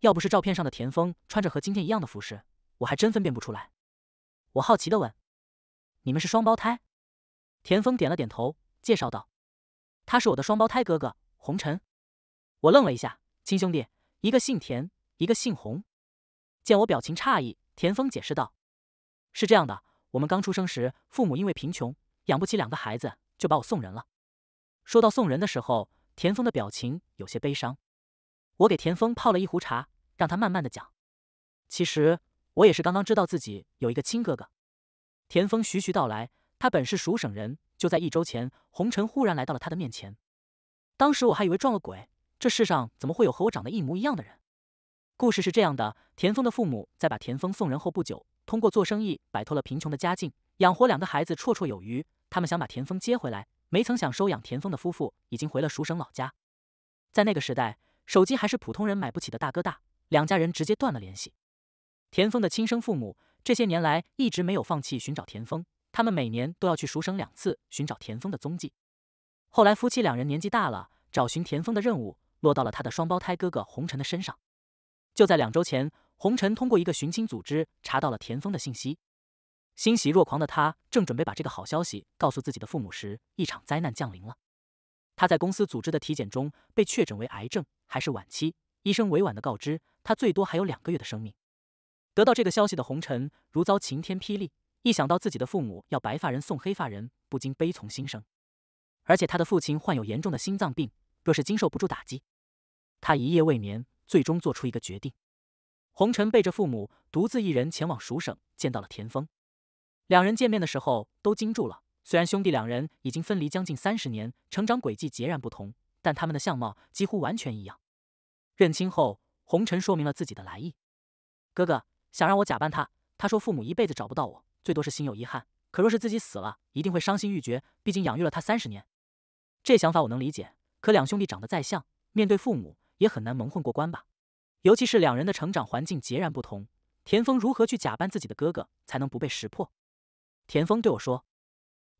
要不是照片上的田丰穿着和今天一样的服饰，我还真分辨不出来。我好奇地问：“你们是双胞胎？”田峰点了点头，介绍道：“他是我的双胞胎哥哥，红尘。”我愣了一下：“亲兄弟，一个姓田，一个姓红。”见我表情诧异，田峰解释道：“是这样的，我们刚出生时，父母因为贫穷，养不起两个孩子，就把我送人了。”说到送人的时候，田丰的表情有些悲伤。我给田丰泡了一壶茶，让他慢慢的讲。其实我也是刚刚知道自己有一个亲哥哥。田丰徐徐道来，他本是蜀省人，就在一周前，红尘忽然来到了他的面前。当时我还以为撞了鬼，这世上怎么会有和我长得一模一样的人？故事是这样的：田丰的父母在把田丰送人后不久，通过做生意摆脱了贫穷的家境，养活两个孩子绰绰有余。他们想把田丰接回来。没曾想，收养田丰的夫妇已经回了熟省老家。在那个时代，手机还是普通人买不起的大哥大，两家人直接断了联系。田丰的亲生父母这些年来一直没有放弃寻找田丰，他们每年都要去熟省两次寻找田丰的踪迹。后来夫妻两人年纪大了，找寻田丰的任务落到了他的双胞胎哥哥红尘的身上。就在两周前，红尘通过一个寻亲组织查到了田丰的信息。欣喜若狂的他正准备把这个好消息告诉自己的父母时，一场灾难降临了。他在公司组织的体检中被确诊为癌症，还是晚期。医生委婉地告知他，最多还有两个月的生命。得到这个消息的红尘如遭晴天霹雳，一想到自己的父母要白发人送黑发人，不禁悲从心生。而且他的父亲患有严重的心脏病，若是经受不住打击，他一夜未眠，最终做出一个决定：红尘背着父母，独自一人前往蜀省，见到了田丰。两人见面的时候都惊住了。虽然兄弟两人已经分离将近三十年，成长轨迹截然不同，但他们的相貌几乎完全一样。认亲后，红尘说明了自己的来意。哥哥想让我假扮他，他说父母一辈子找不到我，最多是心有遗憾。可若是自己死了，一定会伤心欲绝，毕竟养育了他三十年。这想法我能理解。可两兄弟长得再像，面对父母也很难蒙混过关吧？尤其是两人的成长环境截然不同，田丰如何去假扮自己的哥哥，才能不被识破？田丰对我说：“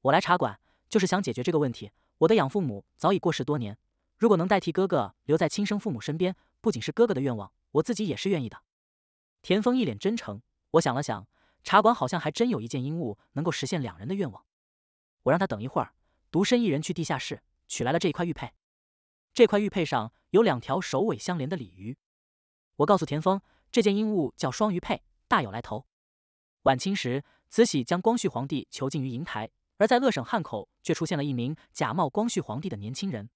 我来茶馆就是想解决这个问题。我的养父母早已过世多年，如果能代替哥哥留在亲生父母身边，不仅是哥哥的愿望，我自己也是愿意的。”田丰一脸真诚。我想了想，茶馆好像还真有一件阴物能够实现两人的愿望。我让他等一会儿，独身一人去地下室取来了这一块玉佩。这块玉佩上有两条首尾相连的鲤鱼。我告诉田丰，这件阴物叫双鱼佩，大有来头。晚清时。慈禧将光绪皇帝囚禁于瀛台，而在鄂省汉口却出现了一名假冒光绪皇帝的年轻人。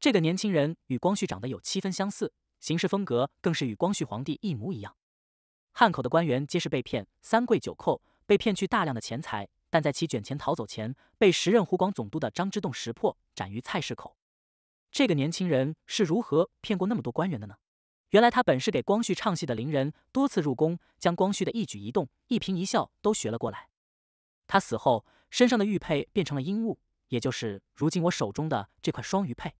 这个年轻人与光绪长得有七分相似，行事风格更是与光绪皇帝一模一样。汉口的官员皆是被骗，三跪九叩，被骗去大量的钱财，但在其卷钱逃走前，被时任湖广总督的张之洞识破，斩于菜市口。这个年轻人是如何骗过那么多官员的呢？原来他本是给光绪唱戏的伶人，多次入宫，将光绪的一举一动、一颦一笑都学了过来。他死后，身上的玉佩变成了阴物，也就是如今我手中的这块双鱼佩。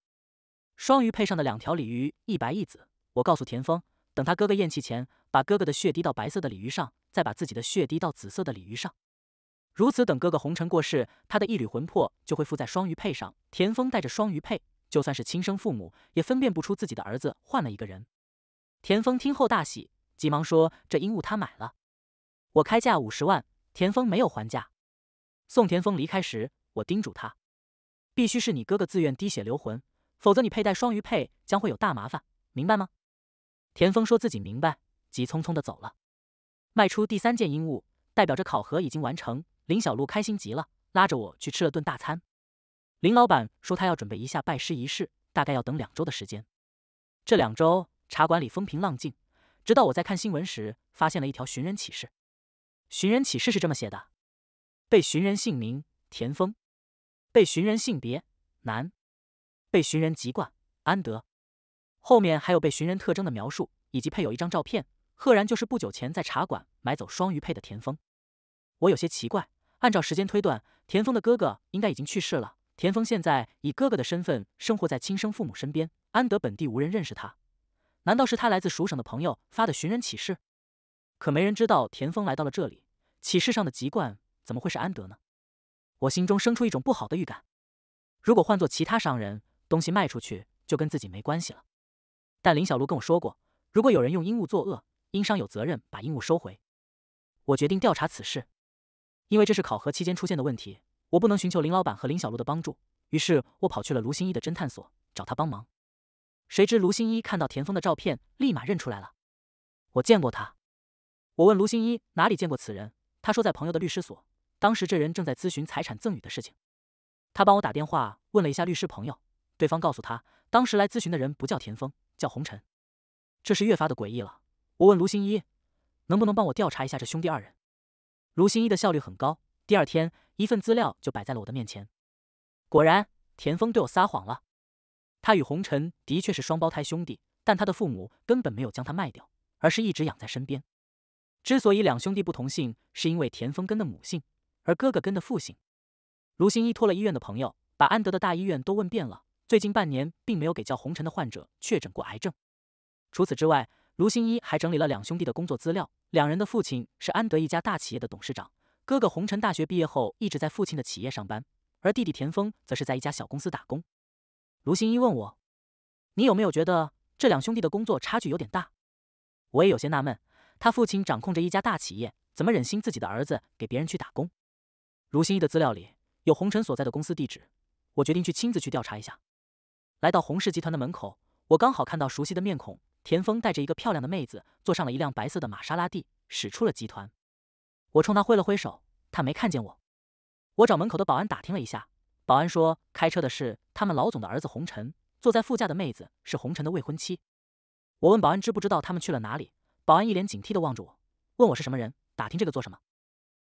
双鱼佩上的两条鲤鱼，一白一紫。我告诉田丰，等他哥哥咽气前，把哥哥的血滴到白色的鲤鱼上，再把自己的血滴到紫色的鲤鱼上。如此，等哥哥红尘过世，他的一缕魂魄就会附在双鱼佩上。田丰带着双鱼佩，就算是亲生父母，也分辨不出自己的儿子换了一个人。田丰听后大喜，急忙说：“这鹦鹉他买了，我开价五十万。”田丰没有还价。宋田丰离开时，我叮嘱他：“必须是你哥哥自愿滴血留魂，否则你佩戴双鱼佩将会有大麻烦，明白吗？”田丰说自己明白，急匆匆的走了。卖出第三件鹦鹉，代表着考核已经完成。林小璐开心极了，拉着我去吃了顿大餐。林老板说他要准备一下拜师仪式，大概要等两周的时间。这两周。茶馆里风平浪静，直到我在看新闻时发现了一条寻人启事。寻人启事是这么写的：被寻人姓名田丰，被寻人性别男，被寻人籍贯安德。后面还有被寻人特征的描述，以及配有一张照片，赫然就是不久前在茶馆买走双鱼配的田丰。我有些奇怪，按照时间推断，田丰的哥哥应该已经去世了，田丰现在以哥哥的身份生活在亲生父母身边，安德本地无人认识他。难道是他来自蜀省的朋友发的寻人启事？可没人知道田丰来到了这里。启事上的籍贯怎么会是安德呢？我心中生出一种不好的预感。如果换做其他商人，东西卖出去就跟自己没关系了。但林小璐跟我说过，如果有人用阴物作恶，殷商有责任把阴物收回。我决定调查此事，因为这是考核期间出现的问题，我不能寻求林老板和林小璐的帮助。于是我跑去了卢新一的侦探所，找他帮忙。谁知卢新一看到田峰的照片，立马认出来了。我见过他。我问卢新一哪里见过此人，他说在朋友的律师所，当时这人正在咨询财产赠与的事情。他帮我打电话问了一下律师朋友，对方告诉他，当时来咨询的人不叫田峰，叫红尘。这事越发的诡异了。我问卢新一，能不能帮我调查一下这兄弟二人？卢新一的效率很高，第二天一份资料就摆在了我的面前。果然，田峰对我撒谎了。他与红尘的确是双胞胎兄弟，但他的父母根本没有将他卖掉，而是一直养在身边。之所以两兄弟不同姓，是因为田丰根的母姓，而哥哥根的父姓。卢新一托了医院的朋友，把安德的大医院都问遍了，最近半年并没有给叫红尘的患者确诊过癌症。除此之外，卢新一还整理了两兄弟的工作资料。两人的父亲是安德一家大企业的董事长，哥哥红尘大学毕业后一直在父亲的企业上班，而弟弟田丰则是在一家小公司打工。卢新一问我：“你有没有觉得这两兄弟的工作差距有点大？”我也有些纳闷，他父亲掌控着一家大企业，怎么忍心自己的儿子给别人去打工？卢新一的资料里有红尘所在的公司地址，我决定去亲自去调查一下。来到洪氏集团的门口，我刚好看到熟悉的面孔，田丰带着一个漂亮的妹子坐上了一辆白色的玛莎拉蒂，驶出了集团。我冲他挥了挥手，他没看见我。我找门口的保安打听了一下。保安说：“开车的是他们老总的儿子红尘，坐在副驾的妹子是红尘的未婚妻。”我问保安知不知道他们去了哪里，保安一脸警惕地望着我，问我是什么人，打听这个做什么。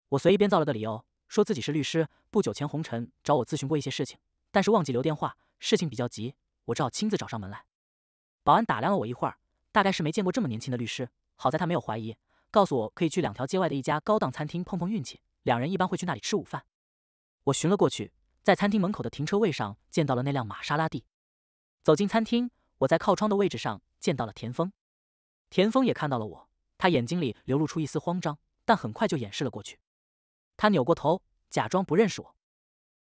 我随意编造了个理由，说自己是律师，不久前红尘找我咨询过一些事情，但是忘记留电话，事情比较急，我只好亲自找上门来。保安打量了我一会儿，大概是没见过这么年轻的律师，好在他没有怀疑，告诉我可以去两条街外的一家高档餐厅碰碰运气，两人一般会去那里吃午饭。我寻了过去。在餐厅门口的停车位上见到了那辆玛莎拉蒂。走进餐厅，我在靠窗的位置上见到了田丰。田丰也看到了我，他眼睛里流露出一丝慌张，但很快就掩饰了过去。他扭过头，假装不认识我。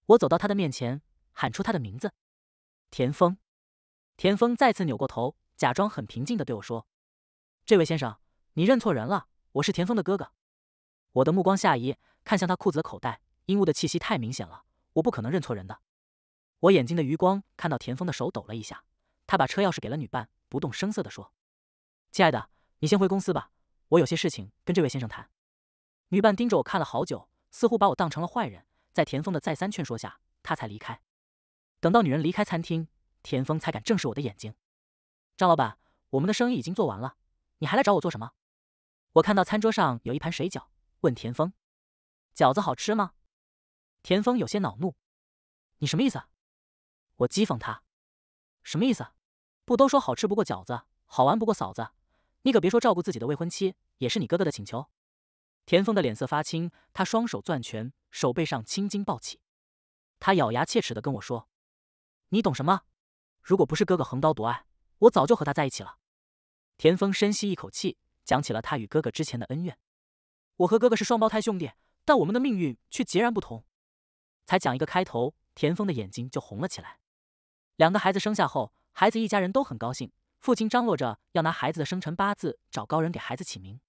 我走到他的面前，喊出他的名字：田丰。田丰再次扭过头，假装很平静地对我说：“这位先生，你认错人了，我是田丰的哥哥。”我的目光下移，看向他裤子的口袋，烟雾的气息太明显了。我不可能认错人的。我眼睛的余光看到田峰的手抖了一下，他把车钥匙给了女伴，不动声色地说：“亲爱的，你先回公司吧，我有些事情跟这位先生谈。”女伴盯着我看了好久，似乎把我当成了坏人。在田峰的再三劝说下，她才离开。等到女人离开餐厅，田峰才敢正视我的眼睛。张老板，我们的生意已经做完了，你还来找我做什么？我看到餐桌上有一盘水饺，问田峰：“饺子好吃吗？”田丰有些恼怒，“你什么意思？”我讥讽他，“什么意思？不都说好吃不过饺子，好玩不过嫂子？你可别说照顾自己的未婚妻也是你哥哥的请求。”田峰的脸色发青，他双手攥拳，手背上青筋暴起，他咬牙切齿的跟我说：“你懂什么？如果不是哥哥横刀夺爱，我早就和他在一起了。”田峰深吸一口气，讲起了他与哥哥之前的恩怨：“我和哥哥是双胞胎兄弟，但我们的命运却截然不同。”才讲一个开头，田丰的眼睛就红了起来。两个孩子生下后，孩子一家人都很高兴。父亲张罗着要拿孩子的生辰八字找高人给孩子起名。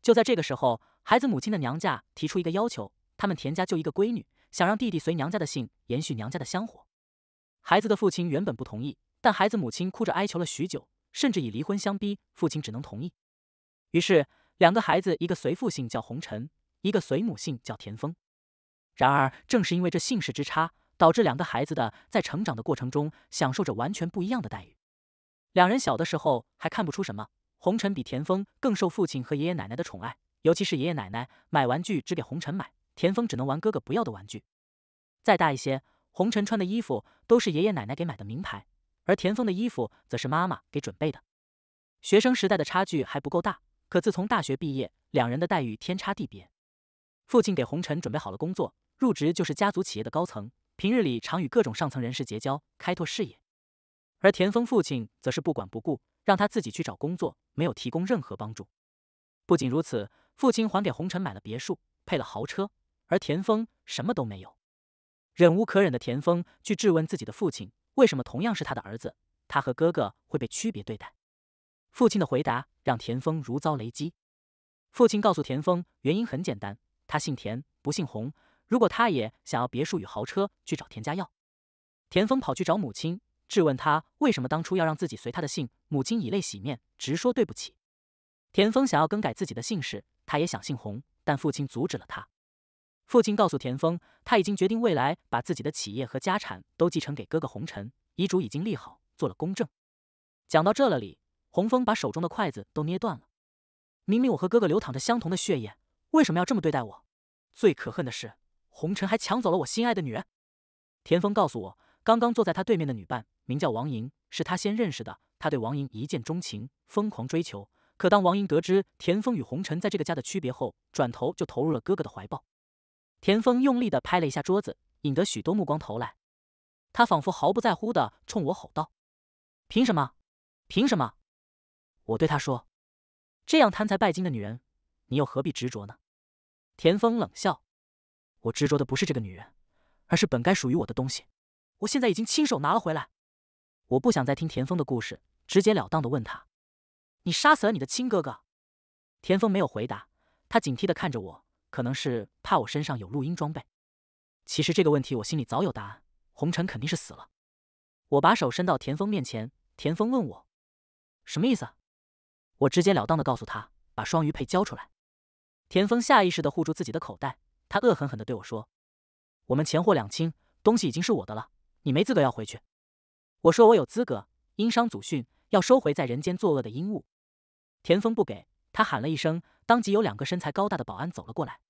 就在这个时候，孩子母亲的娘家提出一个要求：他们田家就一个闺女，想让弟弟随娘家的姓，延续娘家的香火。孩子的父亲原本不同意，但孩子母亲哭着哀求了许久，甚至以离婚相逼，父亲只能同意。于是，两个孩子，一个随父姓叫红尘，一个随母姓叫田丰。然而，正是因为这姓氏之差，导致两个孩子的在成长的过程中享受着完全不一样的待遇。两人小的时候还看不出什么，红尘比田丰更受父亲和爷爷奶奶的宠爱，尤其是爷爷奶奶买玩具只给红尘买，田丰只能玩哥哥不要的玩具。再大一些，红尘穿的衣服都是爷爷奶奶给买的名牌，而田丰的衣服则是妈妈给准备的。学生时代的差距还不够大，可自从大学毕业，两人的待遇天差地别。父亲给红尘准备好了工作。入职就是家族企业的高层，平日里常与各种上层人士结交，开拓视野。而田丰父亲则是不管不顾，让他自己去找工作，没有提供任何帮助。不仅如此，父亲还给红尘买了别墅，配了豪车，而田丰什么都没有。忍无可忍的田丰去质问自己的父亲，为什么同样是他的儿子，他和哥哥会被区别对待？父亲的回答让田丰如遭雷击。父亲告诉田丰，原因很简单，他姓田，不姓红。如果他也想要别墅与豪车，去找田家要。田丰跑去找母亲，质问他为什么当初要让自己随他的姓。母亲以泪洗面，直说对不起。田丰想要更改自己的姓氏，他也想姓洪，但父亲阻止了他。父亲告诉田丰，他已经决定未来把自己的企业和家产都继承给哥哥洪辰，遗嘱已经立好，做了公证。讲到这了里，洪峰把手中的筷子都捏断了。明明我和哥哥流淌着相同的血液，为什么要这么对待我？最可恨的是。红尘还抢走了我心爱的女人。田丰告诉我，刚刚坐在他对面的女伴名叫王莹，是他先认识的。他对王莹一见钟情，疯狂追求。可当王莹得知田丰与红尘在这个家的区别后，转头就投入了哥哥的怀抱。田丰用力地拍了一下桌子，引得许多目光投来。他仿佛毫不在乎地冲我吼道：“凭什么？凭什么？”我对他说：“这样贪财拜金的女人，你又何必执着呢？”田丰冷笑。我执着的不是这个女人，而是本该属于我的东西。我现在已经亲手拿了回来。我不想再听田峰的故事，直截了当的问他：“你杀死了你的亲哥哥？”田峰没有回答，他警惕的看着我，可能是怕我身上有录音装备。其实这个问题我心里早有答案，红尘肯定是死了。我把手伸到田峰面前，田峰问我：“什么意思？”我直截了当的告诉他：“把双鱼佩交出来。”田峰下意识的护住自己的口袋。他恶狠狠的对我说：“我们钱货两清，东西已经是我的了，你没资格要回去。”我说：“我有资格，殷商祖训要收回在人间作恶的阴物。”田丰不给他喊了一声，当即有两个身材高大的保安走了过来。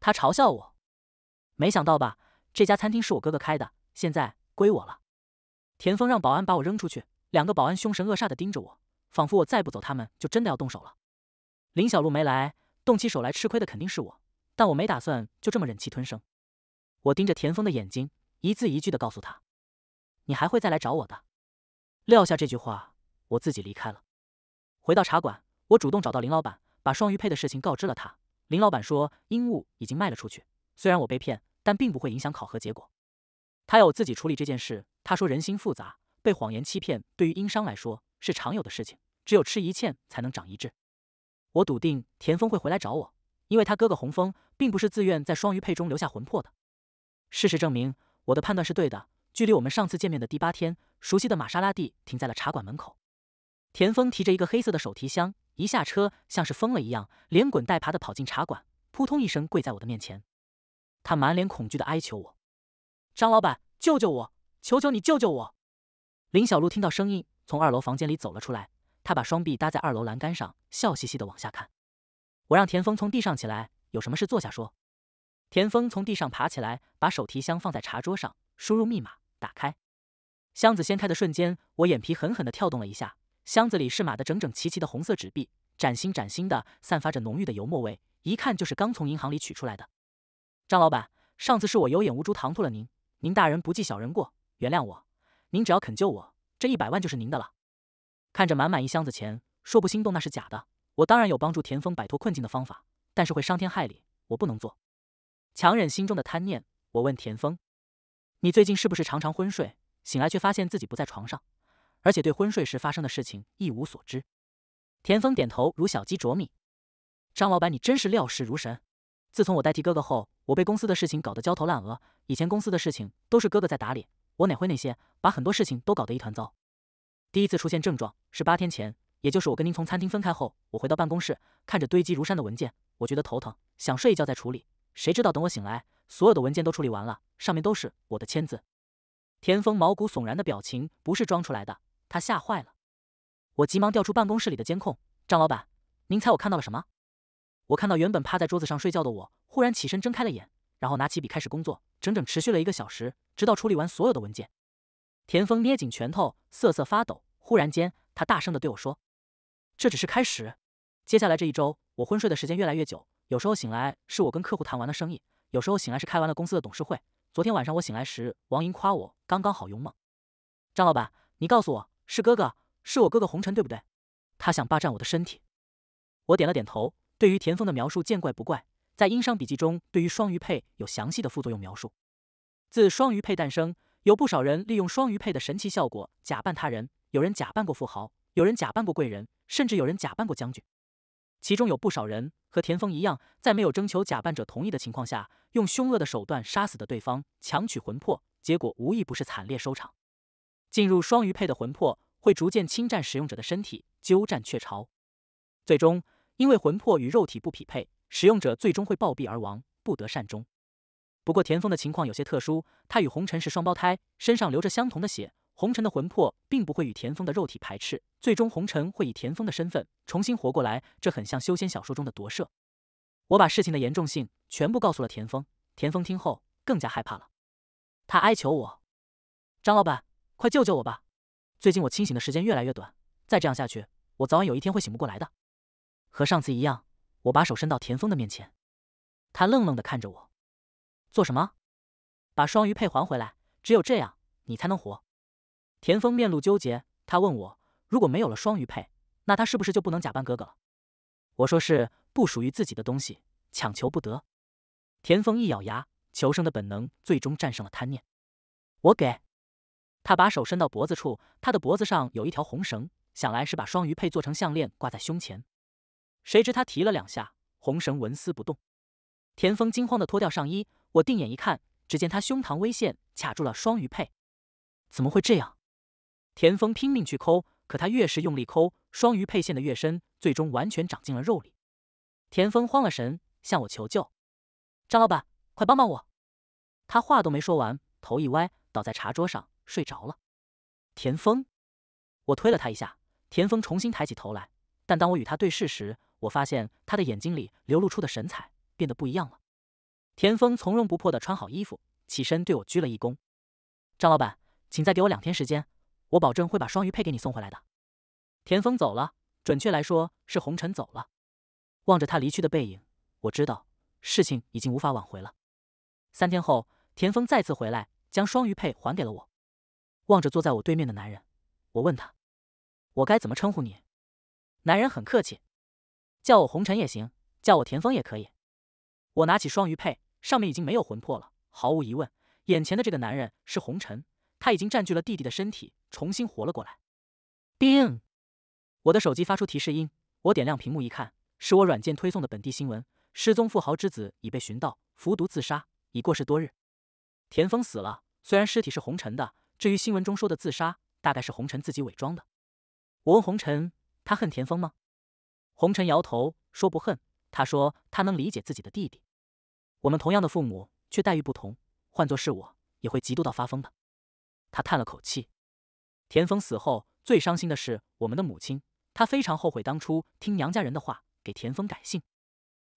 他嘲笑我：“没想到吧？这家餐厅是我哥哥开的，现在归我了。”田丰让保安把我扔出去。两个保安凶神恶煞的盯着我，仿佛我再不走，他们就真的要动手了。林小璐没来，动起手来吃亏的肯定是我。但我没打算就这么忍气吞声。我盯着田丰的眼睛，一字一句的告诉他：“你还会再来找我的。”撂下这句话，我自己离开了。回到茶馆，我主动找到林老板，把双鱼配的事情告知了他。林老板说：“鹦鹉已经卖了出去，虽然我被骗，但并不会影响考核结果。”他要我自己处理这件事。他说：“人心复杂，被谎言欺骗，对于殷商来说是常有的事情。只有吃一堑，才能长一智。”我笃定田丰会回来找我。因为他哥哥洪峰并不是自愿在双鱼配中留下魂魄的。事实证明，我的判断是对的。距离我们上次见面的第八天，熟悉的玛莎拉蒂停在了茶馆门口。田峰提着一个黑色的手提箱，一下车像是疯了一样，连滚带爬的跑进茶馆，扑通一声跪在我的面前。他满脸恐惧的哀求我：“张老板，救救我！求求你救救我！”林小璐听到声音，从二楼房间里走了出来。她把双臂搭在二楼栏杆上，笑嘻嘻的往下看。我让田丰从地上起来，有什么事坐下说。田丰从地上爬起来，把手提箱放在茶桌上，输入密码，打开。箱子掀开的瞬间，我眼皮狠狠地跳动了一下。箱子里是码的整整齐齐的红色纸币，崭新崭新的，散发着浓郁的油墨味，一看就是刚从银行里取出来的。张老板，上次是我有眼无珠，唐突了您，您大人不计小人过，原谅我。您只要肯救我，这一百万就是您的了。看着满满一箱子钱，说不心动那是假的。我当然有帮助田丰摆脱困境的方法，但是会伤天害理，我不能做。强忍心中的贪念，我问田丰：“你最近是不是常常昏睡，醒来却发现自己不在床上，而且对昏睡时发生的事情一无所知？”田丰点头如小鸡啄米。张老板，你真是料事如神。自从我代替哥哥后，我被公司的事情搞得焦头烂额。以前公司的事情都是哥哥在打理，我哪会那些，把很多事情都搞得一团糟。第一次出现症状是八天前。也就是我跟您从餐厅分开后，我回到办公室，看着堆积如山的文件，我觉得头疼，想睡一觉再处理。谁知道等我醒来，所有的文件都处理完了，上面都是我的签字。田丰毛骨悚然的表情不是装出来的，他吓坏了。我急忙调出办公室里的监控，张老板，您猜我看到了什么？我看到原本趴在桌子上睡觉的我，忽然起身睁开了眼，然后拿起笔开始工作，整整持续了一个小时，直到处理完所有的文件。田丰捏紧拳头，瑟瑟发抖。忽然间，他大声的对我说。这只是开始，接下来这一周，我昏睡的时间越来越久。有时候醒来是我跟客户谈完了生意，有时候醒来是开完了公司的董事会。昨天晚上我醒来时，王莹夸我刚刚好勇猛。张老板，你告诉我是哥哥，是我哥哥红尘对不对？他想霸占我的身体。我点了点头，对于田丰的描述见怪不怪。在《殷商笔记》中，对于双鱼配有详细的副作用描述。自双鱼配诞生，有不少人利用双鱼配的神奇效果假扮他人，有人假扮过富豪。有人假扮过贵人，甚至有人假扮过将军，其中有不少人和田丰一样，在没有征求假扮者同意的情况下，用凶恶的手段杀死的对方，强取魂魄，结果无一不是惨烈收场。进入双鱼配的魂魄会逐渐侵占使用者的身体，鸠占鹊巢，最终因为魂魄与肉体不匹配，使用者最终会暴毙而亡，不得善终。不过田丰的情况有些特殊，他与红尘是双胞胎，身上流着相同的血。红尘的魂魄并不会与田丰的肉体排斥，最终红尘会以田丰的身份重新活过来。这很像修仙小说中的夺舍。我把事情的严重性全部告诉了田丰，田丰听后更加害怕了，他哀求我：“张老板，快救救我吧！最近我清醒的时间越来越短，再这样下去，我早晚有一天会醒不过来的。”和上次一样，我把手伸到田丰的面前，他愣愣的看着我：“做什么？把双鱼配还回来，只有这样，你才能活。”田丰面露纠结，他问我：“如果没有了双鱼配，那他是不是就不能假扮哥哥了？”我说：“是不属于自己的东西，强求不得。”田丰一咬牙，求生的本能最终战胜了贪念。我给他把手伸到脖子处，他的脖子上有一条红绳，想来是把双鱼配做成项链挂在胸前。谁知他提了两下，红绳纹丝不动。田丰惊慌地脱掉上衣，我定眼一看，只见他胸膛微陷，卡住了双鱼佩。怎么会这样？田丰拼命去抠，可他越是用力抠，双鱼配线的越深，最终完全长进了肉里。田丰慌了神，向我求救：“张老板，快帮帮我！”他话都没说完，头一歪，倒在茶桌上睡着了。田丰，我推了他一下，田丰重新抬起头来，但当我与他对视时，我发现他的眼睛里流露出的神采变得不一样了。田丰从容不迫的穿好衣服，起身对我鞠了一躬：“张老板，请再给我两天时间。”我保证会把双鱼配给你送回来的。田峰走了，准确来说是红尘走了。望着他离去的背影，我知道事情已经无法挽回了。三天后，田峰再次回来，将双鱼配还给了我。望着坐在我对面的男人，我问他：“我该怎么称呼你？”男人很客气，叫我红尘也行，叫我田峰也可以。我拿起双鱼配，上面已经没有魂魄了。毫无疑问，眼前的这个男人是红尘，他已经占据了弟弟的身体。重新活了过来。叮，我的手机发出提示音。我点亮屏幕一看，是我软件推送的本地新闻：失踪富豪之子已被寻到，服毒自杀，已过世多日。田丰死了，虽然尸体是红尘的。至于新闻中说的自杀，大概是红尘自己伪装的。我问红尘，他恨田丰吗？红尘摇头说不恨。他说他能理解自己的弟弟。我们同样的父母，却待遇不同。换做是我，也会嫉妒到发疯的。他叹了口气。田丰死后最伤心的是我们的母亲，她非常后悔当初听娘家人的话给田丰改姓。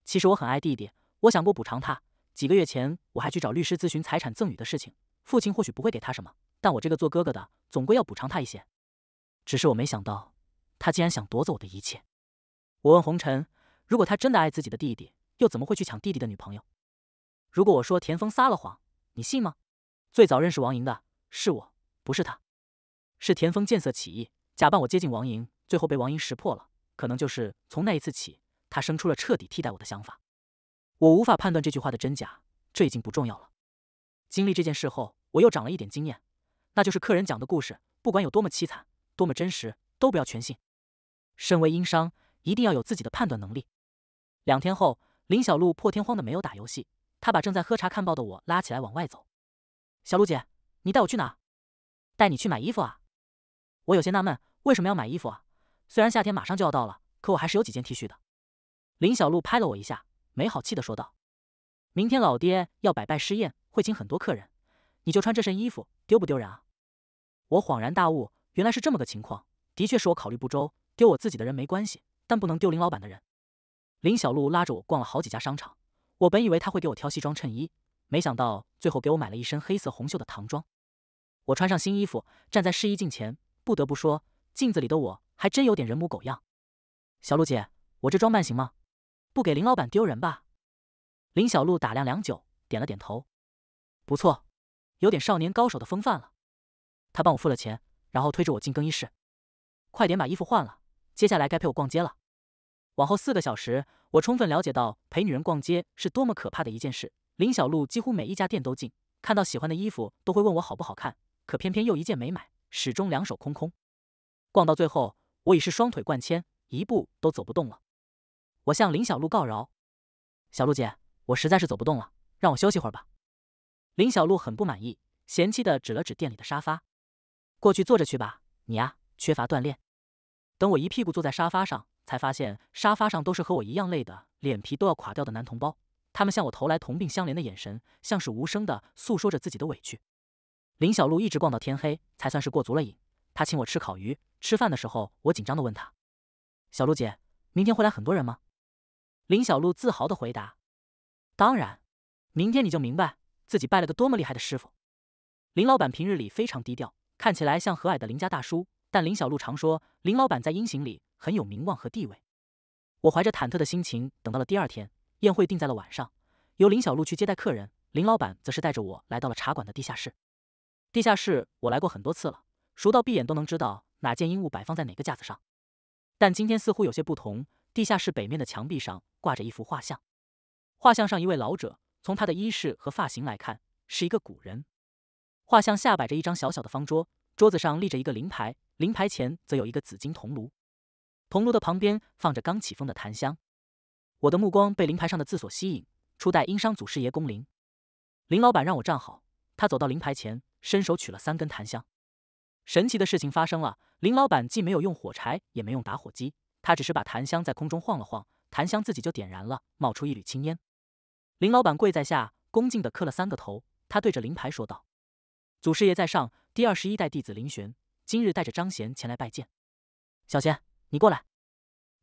其实我很爱弟弟，我想过补偿他。几个月前我还去找律师咨询财产赠与的事情。父亲或许不会给他什么，但我这个做哥哥的总归要补偿他一些。只是我没想到，他竟然想夺走我的一切。我问红尘，如果他真的爱自己的弟弟，又怎么会去抢弟弟的女朋友？如果我说田丰撒了谎，你信吗？最早认识王莹的是我，不是他。是田丰见色起意，假扮我接近王莹，最后被王莹识破了。可能就是从那一次起，他生出了彻底替代我的想法。我无法判断这句话的真假，这已经不重要了。经历这件事后，我又长了一点经验，那就是客人讲的故事，不管有多么凄惨，多么真实，都不要全信。身为殷商，一定要有自己的判断能力。两天后，林小璐破天荒的没有打游戏，她把正在喝茶看报的我拉起来往外走。小璐姐，你带我去哪？带你去买衣服啊。我有些纳闷，为什么要买衣服啊？虽然夏天马上就要到了，可我还是有几件 T 恤的。林小璐拍了我一下，没好气的说道：“明天老爹要摆拜师宴，会请很多客人，你就穿这身衣服，丢不丢人啊？”我恍然大悟，原来是这么个情况。的确是我考虑不周，丢我自己的人没关系，但不能丢林老板的人。林小璐拉着我逛了好几家商场，我本以为他会给我挑西装衬衣，没想到最后给我买了一身黑色红袖的唐装。我穿上新衣服，站在试衣镜前。不得不说，镜子里的我还真有点人模狗样。小鹿姐，我这装扮行吗？不给林老板丢人吧？林小璐打量良久，点了点头：“不错，有点少年高手的风范了。”他帮我付了钱，然后推着我进更衣室：“快点把衣服换了，接下来该陪我逛街了。”往后四个小时，我充分了解到陪女人逛街是多么可怕的一件事。林小璐几乎每一家店都进，看到喜欢的衣服都会问我好不好看，可偏偏又一件没买。始终两手空空，逛到最后，我已是双腿灌铅，一步都走不动了。我向林小璐告饶：“小璐姐，我实在是走不动了，让我休息会儿吧。”林小璐很不满意，嫌弃的指了指店里的沙发：“过去坐着去吧，你呀，缺乏锻炼。”等我一屁股坐在沙发上，才发现沙发上都是和我一样累的、脸皮都要垮掉的男同胞，他们向我投来同病相怜的眼神，像是无声的诉说着自己的委屈。林小璐一直逛到天黑，才算是过足了瘾。她请我吃烤鱼。吃饭的时候，我紧张地问她：“小璐姐，明天会来很多人吗？”林小璐自豪地回答：“当然，明天你就明白自己拜了个多么厉害的师傅。”林老板平日里非常低调，看起来像和蔼的林家大叔，但林小璐常说，林老板在阴行里很有名望和地位。我怀着忐忑的心情等到了第二天，宴会定在了晚上，由林小璐去接待客人，林老板则是带着我来到了茶馆的地下室。地下室我来过很多次了，熟到闭眼都能知道哪件阴物摆放在哪个架子上。但今天似乎有些不同。地下室北面的墙壁上挂着一幅画像，画像上一位老者，从他的衣饰和发型来看，是一个古人。画像下摆着一张小小的方桌，桌子上立着一个灵牌，灵牌前则有一个紫金铜炉，铜炉的旁边放着刚起封的檀香。我的目光被灵牌上的字所吸引：“初代殷商祖师爷宫灵。”林老板让我站好，他走到灵牌前。伸手取了三根檀香，神奇的事情发生了，林老板既没有用火柴，也没用打火机，他只是把檀香在空中晃了晃，檀香自己就点燃了，冒出一缕青烟。林老板跪在下，恭敬的磕了三个头，他对着灵牌说道：“祖师爷在上，第二十一代弟子林玄，今日带着张贤前来拜见。”小贤，你过来。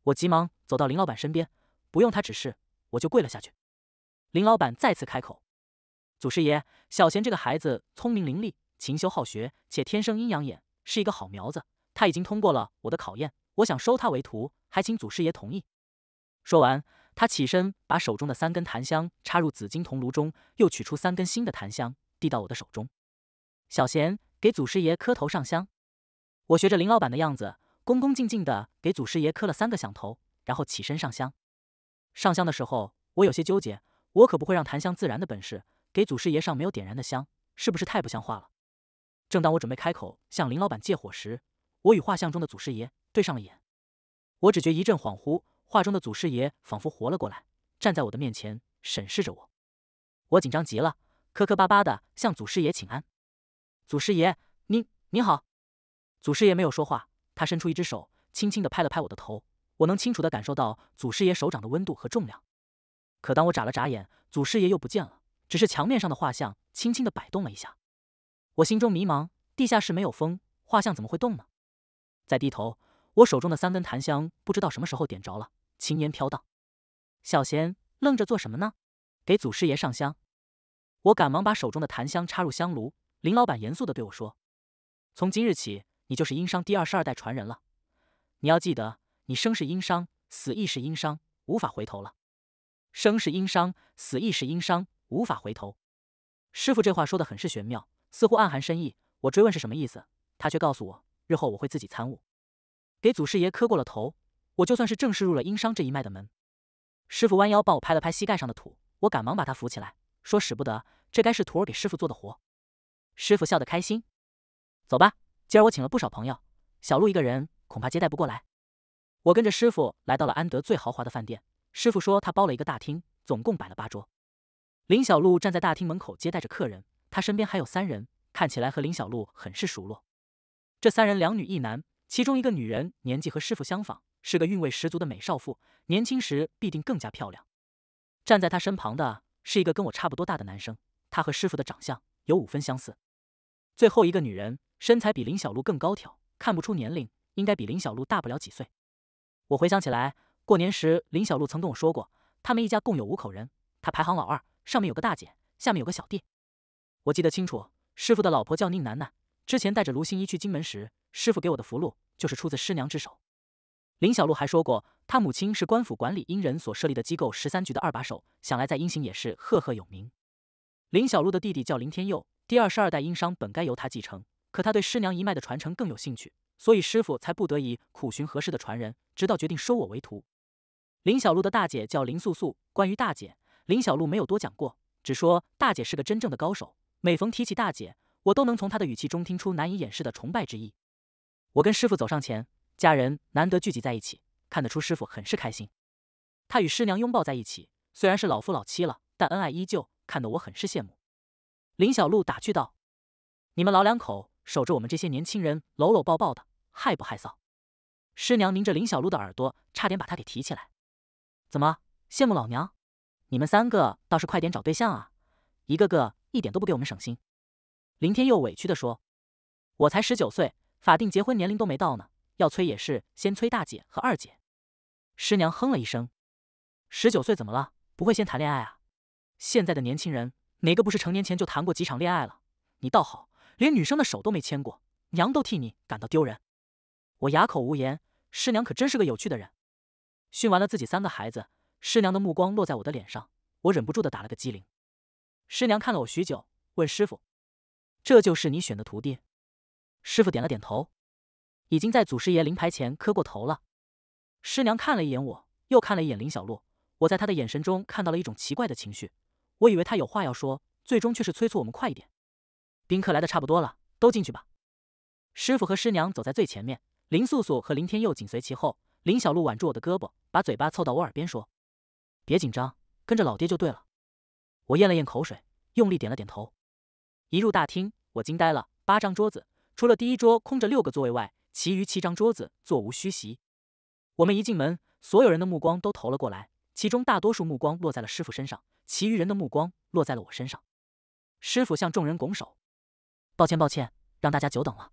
我急忙走到林老板身边，不用他指示，我就跪了下去。林老板再次开口。祖师爷，小贤这个孩子聪明伶俐，勤修好学，且天生阴阳眼，是一个好苗子。他已经通过了我的考验，我想收他为徒，还请祖师爷同意。说完，他起身把手中的三根檀香插入紫金铜炉中，又取出三根新的檀香递到我的手中。小贤给祖师爷磕头上香，我学着林老板的样子，恭恭敬敬的给祖师爷磕了三个响头，然后起身上香。上香的时候，我有些纠结，我可不会让檀香自燃的本事。给祖师爷上没有点燃的香，是不是太不像话了？正当我准备开口向林老板借火时，我与画像中的祖师爷对上了眼，我只觉一阵恍惚，画中的祖师爷仿佛活了过来，站在我的面前审视着我。我紧张极了，磕磕巴巴的向祖师爷请安：“祖师爷，您您好。”祖师爷没有说话，他伸出一只手，轻轻的拍了拍我的头。我能清楚的感受到祖师爷手掌的温度和重量。可当我眨了眨眼，祖师爷又不见了。只是墙面上的画像轻轻的摆动了一下，我心中迷茫。地下室没有风，画像怎么会动呢？再低头，我手中的三根檀香不知道什么时候点着了，青烟飘荡。小贤愣着做什么呢？给祖师爷上香。我赶忙把手中的檀香插入香炉。林老板严肃的对我说：“从今日起，你就是殷商第二十二代传人了。你要记得，你生是殷商，死亦是殷商，无法回头了。生是殷商，死亦是殷商。”无法回头，师傅这话说的很是玄妙，似乎暗含深意。我追问是什么意思，他却告诉我，日后我会自己参悟。给祖师爷磕过了头，我就算是正式入了殷商这一脉的门。师傅弯腰帮我拍了拍膝盖上的土，我赶忙把他扶起来，说使不得，这该是徒儿给师傅做的活。师傅笑得开心，走吧，今儿我请了不少朋友，小鹿一个人恐怕接待不过来。我跟着师傅来到了安德最豪华的饭店，师傅说他包了一个大厅，总共摆了八桌。林小璐站在大厅门口接待着客人，她身边还有三人，看起来和林小璐很是熟络。这三人两女一男，其中一个女人年纪和师傅相仿，是个韵味十足的美少妇，年轻时必定更加漂亮。站在她身旁的是一个跟我差不多大的男生，他和师傅的长相有五分相似。最后一个女人身材比林小璐更高挑，看不出年龄，应该比林小璐大不了几岁。我回想起来，过年时林小璐曾跟我说过，他们一家共有五口人，她排行老二。上面有个大姐，下面有个小弟，我记得清楚。师傅的老婆叫宁楠楠，之前带着卢新一去金门时，师傅给我的符箓就是出自师娘之手。林小璐还说过，她母亲是官府管理阴人所设立的机构十三局的二把手，想来在阴行也是赫赫有名。林小璐的弟弟叫林天佑，第二十二代阴商本该由他继承，可他对师娘一脉的传承更有兴趣，所以师傅才不得已苦寻合适的传人，直到决定收我为徒。林小璐的大姐叫林素素，关于大姐。林小璐没有多讲过，只说大姐是个真正的高手。每逢提起大姐，我都能从她的语气中听出难以掩饰的崇拜之意。我跟师父走上前，家人难得聚集在一起，看得出师父很是开心。他与师娘拥抱在一起，虽然是老夫老妻了，但恩爱依旧，看得我很是羡慕。林小璐打趣道：“你们老两口守着我们这些年轻人搂搂抱抱的，害不害臊？”师娘拧着林小璐的耳朵，差点把她给提起来。怎么，羡慕老娘？你们三个倒是快点找对象啊！一个个一点都不给我们省心。林天佑委屈的说：“我才十九岁，法定结婚年龄都没到呢，要催也是先催大姐和二姐。”师娘哼了一声：“十九岁怎么了？不会先谈恋爱啊？现在的年轻人哪个不是成年前就谈过几场恋爱了？你倒好，连女生的手都没牵过，娘都替你感到丢人。”我哑口无言。师娘可真是个有趣的人，训完了自己三个孩子。师娘的目光落在我的脸上，我忍不住的打了个激灵。师娘看了我许久，问师傅：“这就是你选的徒弟？”师傅点了点头：“已经在祖师爷灵牌前磕过头了。”师娘看了一眼我，又看了一眼林小璐。我在她的眼神中看到了一种奇怪的情绪，我以为她有话要说，最终却是催促我们快一点：“宾客来的差不多了，都进去吧。”师傅和师娘走在最前面，林素素和林天佑紧随其后。林小璐挽住我的胳膊，把嘴巴凑到我耳边说。别紧张，跟着老爹就对了。我咽了咽口水，用力点了点头。一入大厅，我惊呆了。八张桌子，除了第一桌空着六个座位外，其余七张桌子座无虚席。我们一进门，所有人的目光都投了过来，其中大多数目光落在了师傅身上，其余人的目光落在了我身上。师傅向众人拱手：“抱歉，抱歉，让大家久等了。”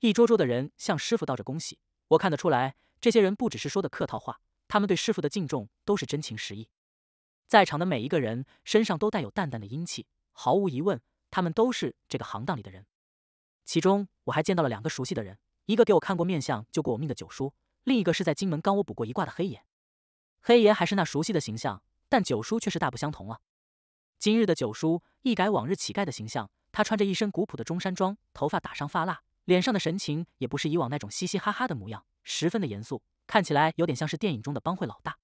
一桌桌的人向师傅道着恭喜。我看得出来，这些人不只是说的客套话。他们对师傅的敬重都是真情实意，在场的每一个人身上都带有淡淡的阴气，毫无疑问，他们都是这个行当里的人。其中我还见到了两个熟悉的人，一个给我看过面相、救过我命的九叔，另一个是在金门刚我卜过一卦的黑爷。黑爷还是那熟悉的形象，但九叔却是大不相同了。今日的九叔一改往日乞丐的形象，他穿着一身古朴的中山装，头发打上发蜡，脸上的神情也不是以往那种嘻嘻哈哈的模样，十分的严肃。看起来有点像是电影中的帮会老大。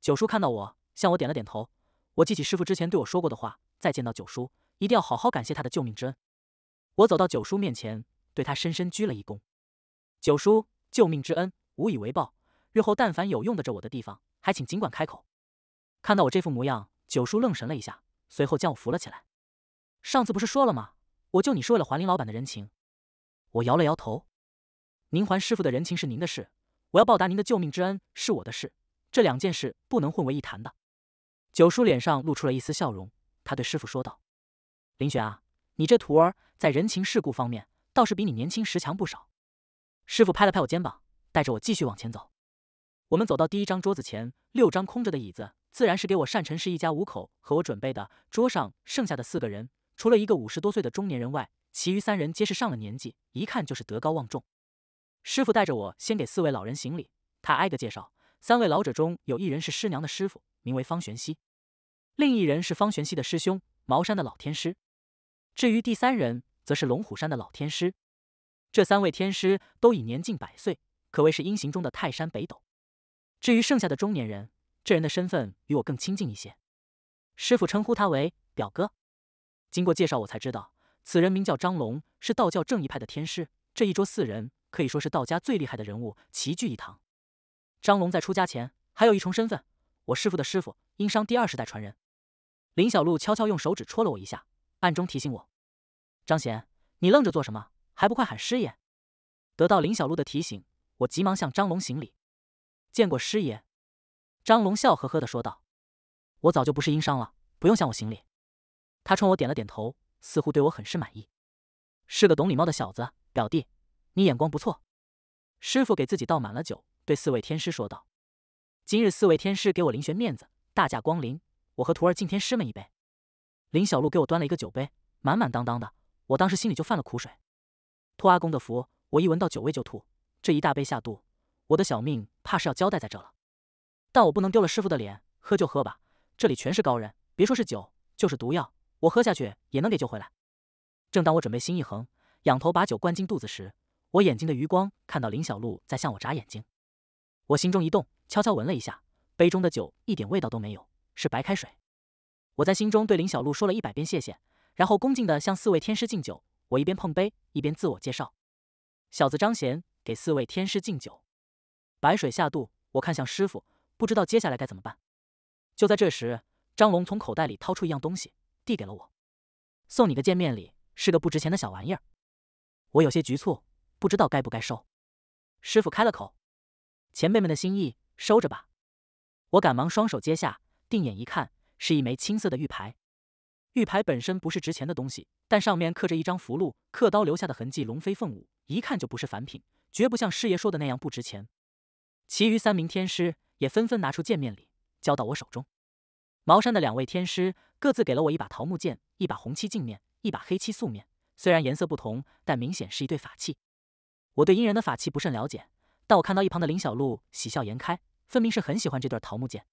九叔看到我，向我点了点头。我记起师傅之前对我说过的话，再见到九叔，一定要好好感谢他的救命之恩。我走到九叔面前，对他深深鞠了一躬。九叔，救命之恩无以为报，日后但凡有用的着我的地方，还请尽管开口。看到我这副模样，九叔愣神了一下，随后将我扶了起来。上次不是说了吗？我救你是为了还林老板的人情。我摇了摇头。您还师傅的人情是您的事。我要报答您的救命之恩是我的事，这两件事不能混为一谈的。九叔脸上露出了一丝笑容，他对师傅说道：“林玄啊，你这徒儿在人情世故方面倒是比你年轻时强不少。”师傅拍了拍我肩膀，带着我继续往前走。我们走到第一张桌子前，六张空着的椅子自然是给我善臣氏一家五口和我准备的。桌上剩下的四个人，除了一个五十多岁的中年人外，其余三人皆是上了年纪，一看就是德高望重。师傅带着我先给四位老人行礼，他挨个介绍。三位老者中有一人是师娘的师傅，名为方玄熙；另一人是方玄熙的师兄，茅山的老天师。至于第三人，则是龙虎山的老天师。这三位天师都已年近百岁，可谓是阴行中的泰山北斗。至于剩下的中年人，这人的身份与我更亲近一些，师傅称呼他为表哥。经过介绍，我才知道此人名叫张龙，是道教正一派的天师。这一桌四人。可以说是道家最厉害的人物齐聚一堂。张龙在出家前还有一重身份，我师傅的师傅，殷商第二世代传人。林小璐悄悄用手指戳了我一下，暗中提醒我：“张贤，你愣着做什么？还不快喊师爷！”得到林小璐的提醒，我急忙向张龙行礼：“见过师爷。”张龙笑呵呵的说道：“我早就不是殷商了，不用向我行礼。”他冲我点了点头，似乎对我很是满意，是个懂礼貌的小子，表弟。你眼光不错，师傅给自己倒满了酒，对四位天师说道：“今日四位天师给我林玄面子，大驾光临，我和徒儿敬天师们一杯。”林小璐给我端了一个酒杯，满满当当的。我当时心里就犯了苦水，托阿公的福，我一闻到酒味就吐。这一大杯下肚，我的小命怕是要交代在这了。但我不能丢了师傅的脸，喝就喝吧，这里全是高人，别说是酒，就是毒药，我喝下去也能给救回来。正当我准备心一横，仰头把酒灌进肚子时，我眼睛的余光看到林小璐在向我眨眼睛，我心中一动，悄悄闻了一下杯中的酒，一点味道都没有，是白开水。我在心中对林小璐说了一百遍谢谢，然后恭敬的向四位天师敬酒。我一边碰杯，一边自我介绍：“小子张贤，给四位天师敬酒。”白水下肚，我看向师傅，不知道接下来该怎么办。就在这时，张龙从口袋里掏出一样东西，递给了我：“送你个见面礼，是个不值钱的小玩意儿。”我有些局促。不知道该不该收，师傅开了口：“前辈们的心意，收着吧。”我赶忙双手接下，定眼一看，是一枚青色的玉牌。玉牌本身不是值钱的东西，但上面刻着一张符箓，刻刀留下的痕迹龙飞凤舞，一看就不是凡品，绝不像师爷说的那样不值钱。其余三名天师也纷纷拿出见面礼，交到我手中。茅山的两位天师各自给了我一把桃木剑、一把红漆镜面、一把黑漆素面，虽然颜色不同，但明显是一对法器。我对阴人的法器不甚了解，但我看到一旁的林小璐喜笑颜开，分明是很喜欢这对桃木剑。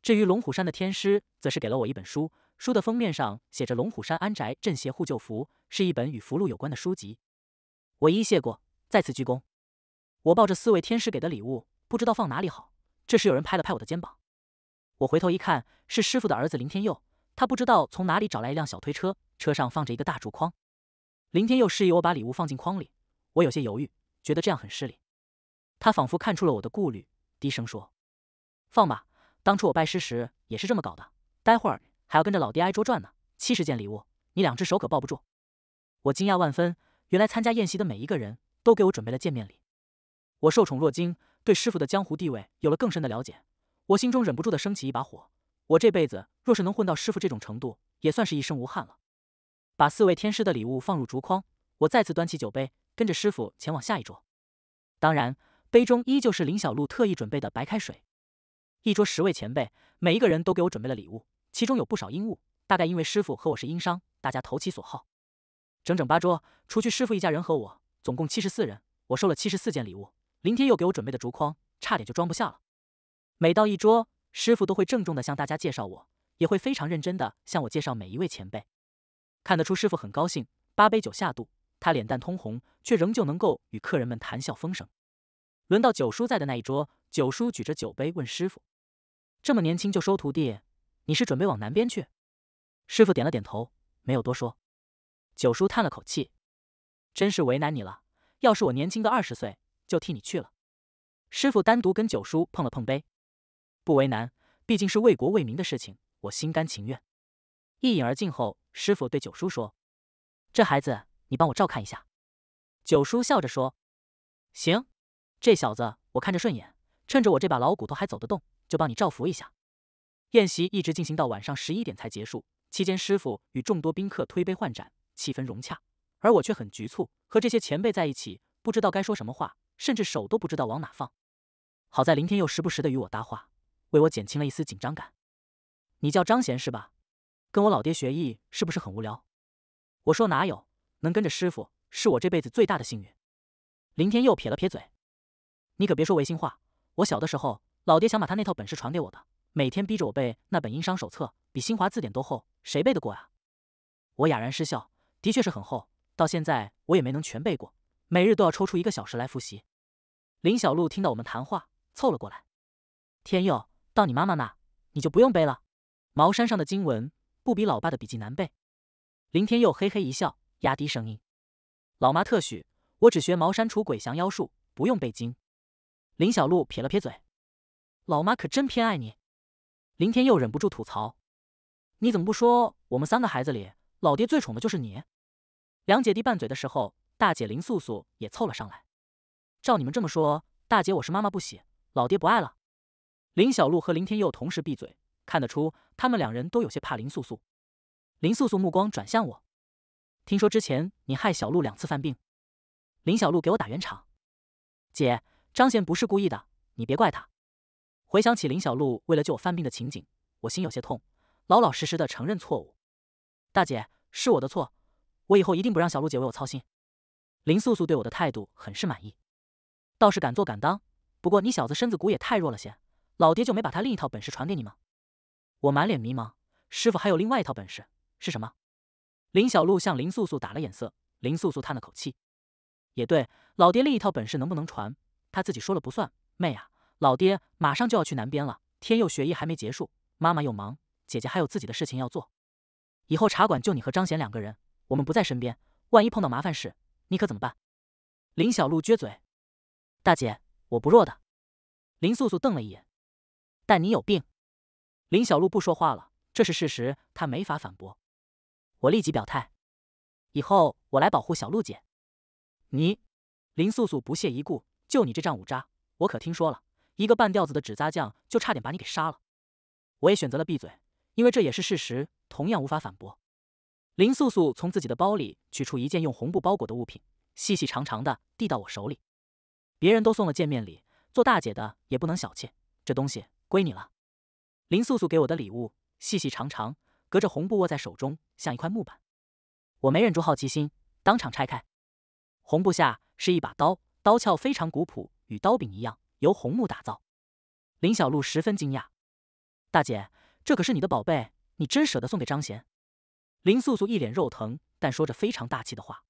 至于龙虎山的天师，则是给了我一本书，书的封面上写着“龙虎山安宅镇邪护救符”，是一本与符箓有关的书籍。我一一谢过，再次鞠躬。我抱着四位天师给的礼物，不知道放哪里好。这时有人拍了拍我的肩膀，我回头一看，是师傅的儿子林天佑。他不知道从哪里找来一辆小推车，车上放着一个大竹筐。林天佑示意我把礼物放进筐里。我有些犹豫，觉得这样很失礼。他仿佛看出了我的顾虑，低声说：“放吧，当初我拜师时也是这么搞的。待会儿还要跟着老爹挨桌转呢，七十件礼物，你两只手可抱不住。”我惊讶万分，原来参加宴席的每一个人都给我准备了见面礼。我受宠若惊，对师傅的江湖地位有了更深的了解。我心中忍不住的升起一把火，我这辈子若是能混到师傅这种程度，也算是一生无憾了。把四位天师的礼物放入竹筐，我再次端起酒杯。跟着师傅前往下一桌，当然，杯中依旧是林小璐特意准备的白开水。一桌十位前辈，每一个人都给我准备了礼物，其中有不少阴物。大概因为师傅和我是阴商，大家投其所好。整整八桌，除去师傅一家人和我，总共七十四人，我收了七十四件礼物。林天佑给我准备的竹筐，差点就装不下了。每到一桌，师傅都会郑重地向大家介绍我，也会非常认真地向我介绍每一位前辈。看得出师傅很高兴。八杯酒下肚。他脸蛋通红，却仍旧能够与客人们谈笑风生。轮到九叔在的那一桌，九叔举着酒杯问师傅：“这么年轻就收徒弟，你是准备往南边去？”师傅点了点头，没有多说。九叔叹了口气：“真是为难你了。要是我年轻个二十岁，就替你去了。”师傅单独跟九叔碰了碰杯：“不为难，毕竟是为国为民的事情，我心甘情愿。”一饮而尽后，师傅对九叔说：“这孩子。”你帮我照看一下，九叔笑着说：“行，这小子我看着顺眼，趁着我这把老骨头还走得动，就帮你照拂一下。”宴席一直进行到晚上十一点才结束，期间师傅与众多宾客推杯换盏，气氛融洽，而我却很局促，和这些前辈在一起，不知道该说什么话，甚至手都不知道往哪放。好在林天佑时不时的与我搭话，为我减轻了一丝紧张感。你叫张贤是吧？跟我老爹学艺是不是很无聊？我说哪有。能跟着师傅是我这辈子最大的幸运。林天佑撇了撇嘴：“你可别说违心话。我小的时候，老爹想把他那套本事传给我的，每天逼着我背那本《殷商手册》，比新华字典都厚，谁背得过啊？”我哑然失笑，的确是很厚，到现在我也没能全背过，每日都要抽出一个小时来复习。林小璐听到我们谈话，凑了过来：“天佑，到你妈妈那，你就不用背了。茅山上的经文不比老爸的笔记难背。”林天佑嘿嘿一笑。压低声音，老妈特许我只学茅山除鬼降妖术，不用背经。林小璐撇了撇嘴，老妈可真偏爱你。林天佑忍不住吐槽：“你怎么不说我们三个孩子里，老爹最宠的就是你？”两姐弟拌嘴的时候，大姐林素素也凑了上来。照你们这么说，大姐我是妈妈不喜，老爹不爱了。林小璐和林天佑同时闭嘴，看得出他们两人都有些怕林素素。林素素目光转向我。听说之前你害小鹿两次犯病，林小璐给我打圆场，姐张贤不是故意的，你别怪他。回想起林小璐为了救我犯病的情景，我心有些痛，老老实实的承认错误。大姐，是我的错，我以后一定不让小璐姐为我操心。林素素对我的态度很是满意，倒是敢做敢当。不过你小子身子骨也太弱了些，老爹就没把他另一套本事传给你吗？我满脸迷茫，师傅还有另外一套本事是什么？林小璐向林素素打了眼色，林素素叹了口气：“也对，老爹另一套本事能不能传，他自己说了不算。妹啊，老爹马上就要去南边了，天佑学艺还没结束，妈妈又忙，姐姐还有自己的事情要做。以后茶馆就你和张贤两个人，我们不在身边，万一碰到麻烦事，你可怎么办？”林小璐撅嘴：“大姐，我不弱的。”林素素瞪了一眼：“但你有病。”林小璐不说话了，这是事实，她没法反驳。我立即表态，以后我来保护小鹿姐。你，林素素不屑一顾，就你这战五渣，我可听说了一个半吊子的纸扎匠就差点把你给杀了。我也选择了闭嘴，因为这也是事实，同样无法反驳。林素素从自己的包里取出一件用红布包裹的物品，细细长长的递到我手里。别人都送了见面礼，做大姐的也不能小气，这东西归你了。林素素给我的礼物，细细长长。隔着红布握在手中，像一块木板。我没忍住好奇心，当场拆开。红布下是一把刀，刀鞘非常古朴，与刀柄一样由红木打造。林小璐十分惊讶：“大姐，这可是你的宝贝，你真舍得送给张贤？”林素素一脸肉疼，但说着非常大气的话：“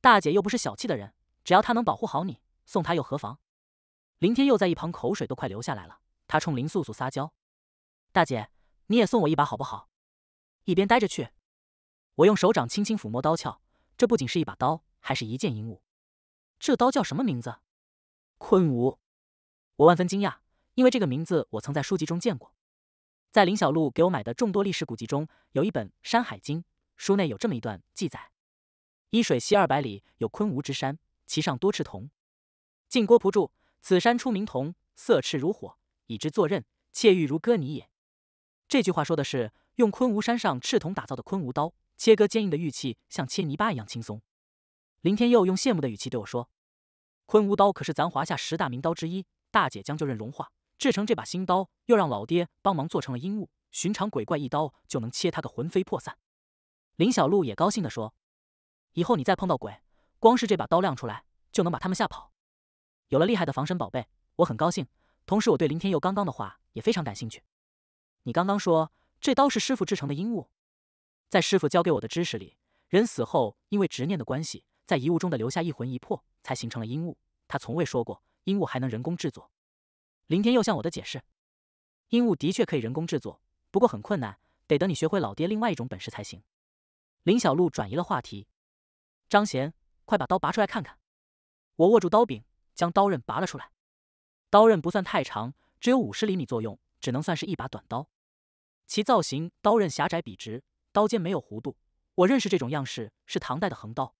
大姐又不是小气的人，只要他能保护好你，送他又何妨？”林天佑在一旁口水都快流下来了，他冲林素素撒娇：“大姐，你也送我一把好不好？”一边待着去。我用手掌轻轻抚摸刀鞘，这不仅是一把刀，还是一件银物。这刀叫什么名字？昆吾。我万分惊讶，因为这个名字我曾在书籍中见过。在林小璐给我买的众多历史古籍中，有一本《山海经》，书内有这么一段记载：“伊水西二百里有昆吾之山，其上多赤铜。晋郭璞注：此山出名铜，色赤如火，以之作刃，切玉如割泥也。”这句话说的是。用昆吾山上赤铜打造的昆吾刀切割坚硬的玉器，像切泥巴一样轻松。林天佑用羡慕的语气对我说：“昆吾刀可是咱华夏十大名刀之一。大姐将就任融化制成这把新刀，又让老爹帮忙做成了阴物，寻常鬼怪一刀就能切他个魂飞魄散。”林小璐也高兴地说：“以后你再碰到鬼，光是这把刀亮出来就能把他们吓跑。有了厉害的防身宝贝，我很高兴。同时，我对林天佑刚刚的话也非常感兴趣。你刚刚说。”这刀是师傅制成的阴物，在师傅教给我的知识里，人死后因为执念的关系，在遗物中的留下一魂一魄，才形成了阴物。他从未说过阴物还能人工制作。林天佑向我的解释，阴物的确可以人工制作，不过很困难，得等你学会老爹另外一种本事才行。林小璐转移了话题：“张贤，快把刀拔出来看看。”我握住刀柄，将刀刃拔了出来。刀刃不算太长，只有五十厘米左右，只能算是一把短刀。其造型刀刃狭窄笔直，刀尖没有弧度。我认识这种样式是唐代的横刀，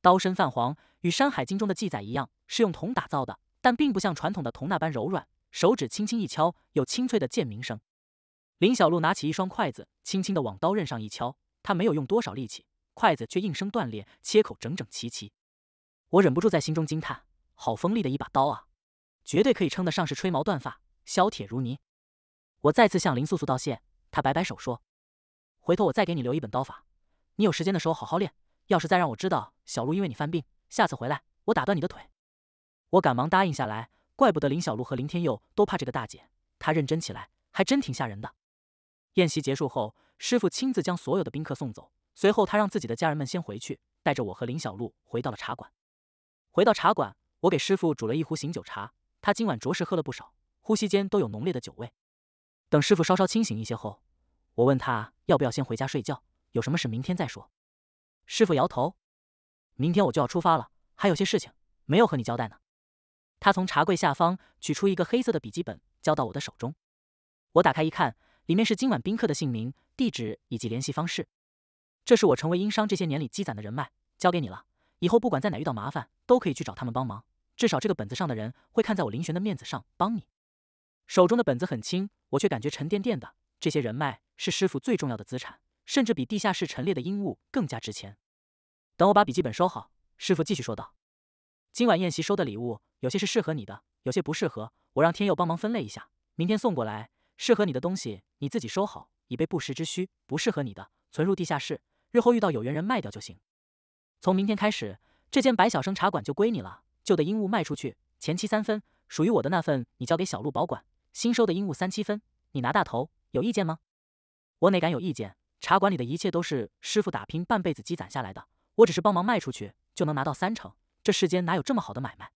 刀身泛黄，与《山海经》中的记载一样，是用铜打造的，但并不像传统的铜那般柔软。手指轻轻一敲，有清脆的剑鸣声。林小璐拿起一双筷子，轻轻的往刀刃上一敲，她没有用多少力气，筷子却应声断裂，切口整整齐齐。我忍不住在心中惊叹：好锋利的一把刀啊！绝对可以称得上是吹毛断发，削铁如泥。我再次向林素素道谢。他摆摆手说：“回头我再给你留一本刀法，你有时间的时候好好练。要是再让我知道小鹿因为你犯病，下次回来我打断你的腿。”我赶忙答应下来。怪不得林小璐和林天佑都怕这个大姐，她认真起来还真挺吓人的。宴席结束后，师傅亲自将所有的宾客送走，随后他让自己的家人们先回去，带着我和林小璐回到了茶馆。回到茶馆，我给师傅煮了一壶醒酒茶，他今晚着实喝了不少，呼吸间都有浓烈的酒味。等师傅稍稍清醒一些后，我问他要不要先回家睡觉，有什么事明天再说。师傅摇头，明天我就要出发了，还有些事情没有和你交代呢。他从茶柜下方取出一个黑色的笔记本，交到我的手中。我打开一看，里面是今晚宾客的姓名、地址以及联系方式。这是我成为殷商这些年里积攒的人脉，交给你了。以后不管在哪遇到麻烦，都可以去找他们帮忙。至少这个本子上的人会看在我林玄的面子上帮你。手中的本子很轻，我却感觉沉甸甸的。这些人脉是师傅最重要的资产，甚至比地下室陈列的阴物更加值钱。等我把笔记本收好，师傅继续说道：“今晚宴席收的礼物，有些是适合你的，有些不适合。我让天佑帮忙分类一下，明天送过来。适合你的东西你自己收好，以备不时之需；不适合你的，存入地下室，日后遇到有缘人卖掉就行。从明天开始，这间百晓生茶馆就归你了。旧的阴物卖出去，前期三分，属于我的那份你交给小陆保管。”新收的衣物三七分，你拿大头，有意见吗？我哪敢有意见？茶馆里的一切都是师傅打拼半辈子积攒下来的，我只是帮忙卖出去就能拿到三成，这世间哪有这么好的买卖？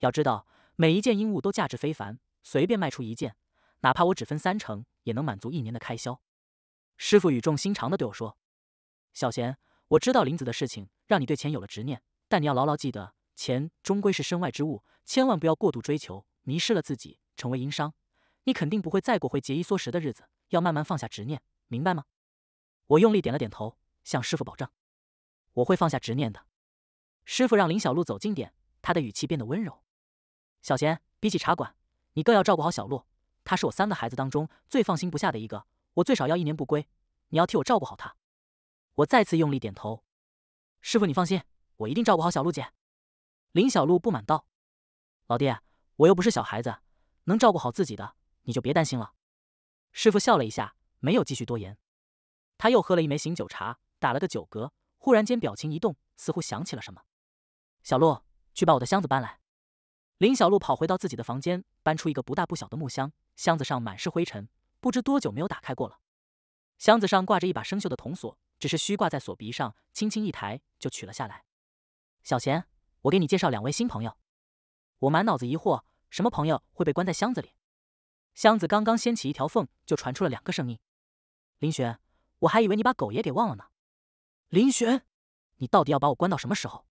要知道，每一件衣物都价值非凡，随便卖出一件，哪怕我只分三成，也能满足一年的开销。师傅语重心长的对我说：“小贤，我知道林子的事情让你对钱有了执念，但你要牢牢记得，钱终归是身外之物，千万不要过度追求，迷失了自己。”成为殷商，你肯定不会再过回节衣缩食的日子，要慢慢放下执念，明白吗？我用力点了点头，向师傅保证，我会放下执念的。师傅让林小璐走近点，他的语气变得温柔。小贤，比起茶馆，你更要照顾好小璐，她是我三个孩子当中最放心不下的一个，我最少要一年不归，你要替我照顾好她。我再次用力点头，师傅你放心，我一定照顾好小璐姐。林小璐不满道：“老爹，我又不是小孩子。”能照顾好自己的，你就别担心了。师傅笑了一下，没有继续多言。他又喝了一枚醒酒茶，打了个酒嗝，忽然间表情一动，似乎想起了什么。小洛，去把我的箱子搬来。林小路跑回到自己的房间，搬出一个不大不小的木箱，箱子上满是灰尘，不知多久没有打开过了。箱子上挂着一把生锈的铜锁，只是虚挂在锁鼻上，轻轻一抬就取了下来。小贤，我给你介绍两位新朋友。我满脑子疑惑。什么朋友会被关在箱子里？箱子刚刚掀起一条缝，就传出了两个声音。林玄，我还以为你把狗爷给忘了呢。林玄，你到底要把我关到什么时候？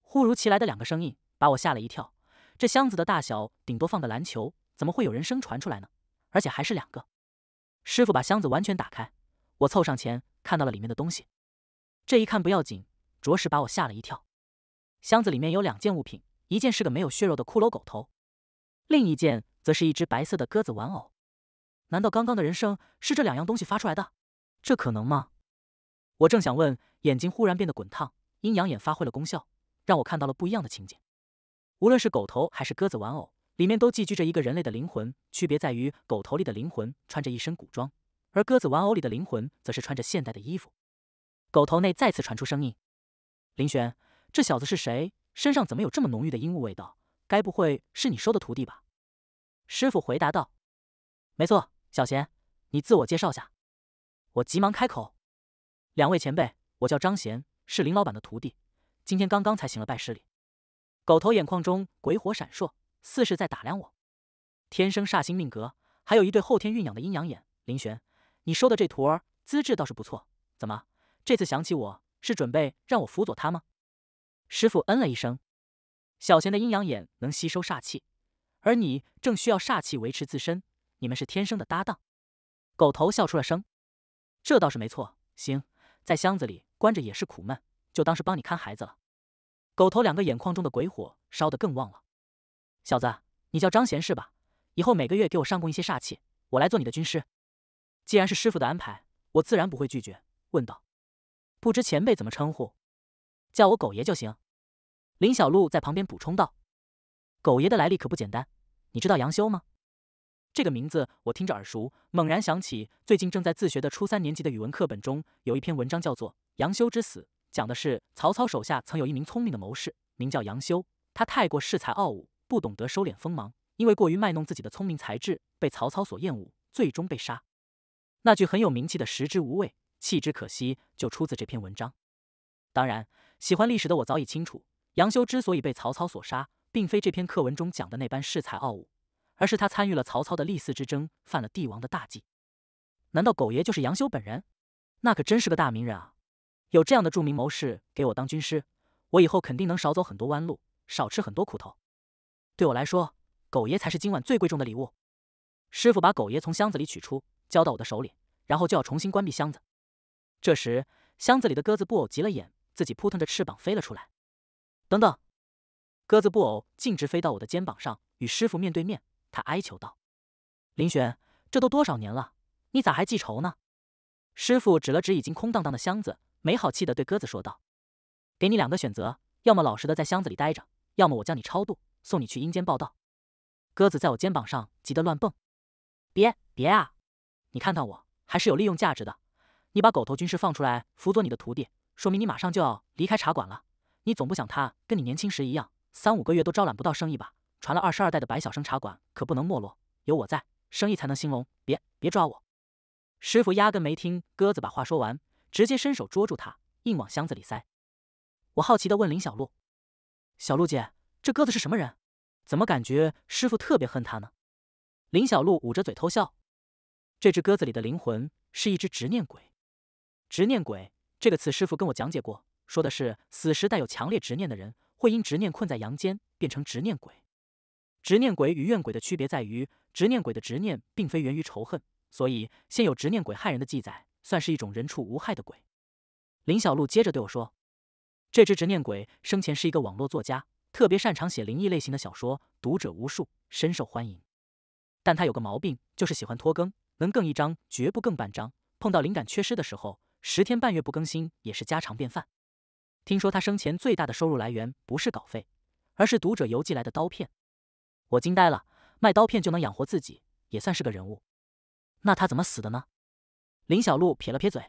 忽如其来的两个声音把我吓了一跳。这箱子的大小顶多放个篮球，怎么会有人声传出来呢？而且还是两个。师傅把箱子完全打开，我凑上前看到了里面的东西。这一看不要紧，着实把我吓了一跳。箱子里面有两件物品，一件是个没有血肉的骷髅狗头。另一件则是一只白色的鸽子玩偶，难道刚刚的人声是这两样东西发出来的？这可能吗？我正想问，眼睛忽然变得滚烫，阴阳眼发挥了功效，让我看到了不一样的情景。无论是狗头还是鸽子玩偶，里面都寄居着一个人类的灵魂，区别在于狗头里的灵魂穿着一身古装，而鸽子玩偶里的灵魂则是穿着现代的衣服。狗头内再次传出声音：“林玄，这小子是谁？身上怎么有这么浓郁的烟雾味道？”该不会是你收的徒弟吧？师傅回答道：“没错，小贤，你自我介绍下。”我急忙开口：“两位前辈，我叫张贤，是林老板的徒弟，今天刚刚才行了拜师礼。”狗头眼眶中鬼火闪烁，似是在打量我。天生煞星命格，还有一对后天蕴养的阴阳眼。林玄，你收的这徒儿资质倒是不错，怎么这次想起我，是准备让我辅佐他吗？师傅嗯了一声。小贤的阴阳眼能吸收煞气，而你正需要煞气维持自身，你们是天生的搭档。狗头笑出了声，这倒是没错。行，在箱子里关着也是苦闷，就当是帮你看孩子了。狗头两个眼眶中的鬼火烧得更旺了。小子，你叫张贤是吧？以后每个月给我上供一些煞气，我来做你的军师。既然是师傅的安排，我自然不会拒绝。问道，不知前辈怎么称呼？叫我狗爷就行。林小璐在旁边补充道：“狗爷的来历可不简单，你知道杨修吗？这个名字我听着耳熟，猛然想起，最近正在自学的初三年级的语文课本中有一篇文章叫做《杨修之死》，讲的是曹操手下曾有一名聪明的谋士，名叫杨修，他太过恃才傲物，不懂得收敛锋芒，因为过于卖弄自己的聪明才智，被曹操所厌恶，最终被杀。那句很有名气的‘食之无味，弃之可惜’就出自这篇文章。当然，喜欢历史的我早已清楚。”杨修之所以被曹操所杀，并非这篇课文中讲的那般恃才傲物，而是他参与了曹操的立嗣之争，犯了帝王的大忌。难道狗爷就是杨修本人？那可真是个大名人啊！有这样的著名谋士给我当军师，我以后肯定能少走很多弯路，少吃很多苦头。对我来说，狗爷才是今晚最贵重的礼物。师傅把狗爷从箱子里取出，交到我的手里，然后就要重新关闭箱子。这时，箱子里的鸽子布偶急了眼，自己扑腾着翅膀飞了出来。等等，鸽子布偶径直飞到我的肩膀上，与师傅面对面。他哀求道：“林玄，这都多少年了，你咋还记仇呢？”师傅指了指已经空荡荡的箱子，没好气的对鸽子说道：“给你两个选择，要么老实的在箱子里待着，要么我将你超度，送你去阴间报道。”鸽子在我肩膀上急得乱蹦：“别别啊！你看看我，还是有利用价值的。你把狗头军师放出来辅佐你的徒弟，说明你马上就要离开茶馆了。”你总不想他跟你年轻时一样，三五个月都招揽不到生意吧？传了二十二代的白晓生茶馆可不能没落，有我在，生意才能兴隆。别别抓我！师傅压根没听鸽子把话说完，直接伸手捉住他，硬往箱子里塞。我好奇地问林小璐：“小璐姐，这鸽子是什么人？怎么感觉师傅特别恨他呢？”林小璐捂着嘴偷笑：“这只鸽子里的灵魂是一只执念鬼。执念鬼这个词，师傅跟我讲解过。”说的是，死时带有强烈执念的人，会因执念困在阳间，变成执念鬼。执念鬼与怨鬼的区别在于，执念鬼的执念并非源于仇恨，所以现有执念鬼害人的记载，算是一种人畜无害的鬼。林小璐接着对我说：“这只执念鬼生前是一个网络作家，特别擅长写灵异类型的小说，读者无数，深受欢迎。但他有个毛病，就是喜欢拖更，能更一章绝不更半章。碰到灵感缺失的时候，十天半月不更新也是家常便饭。”听说他生前最大的收入来源不是稿费，而是读者邮寄来的刀片，我惊呆了。卖刀片就能养活自己，也算是个人物。那他怎么死的呢？林小璐撇了撇嘴。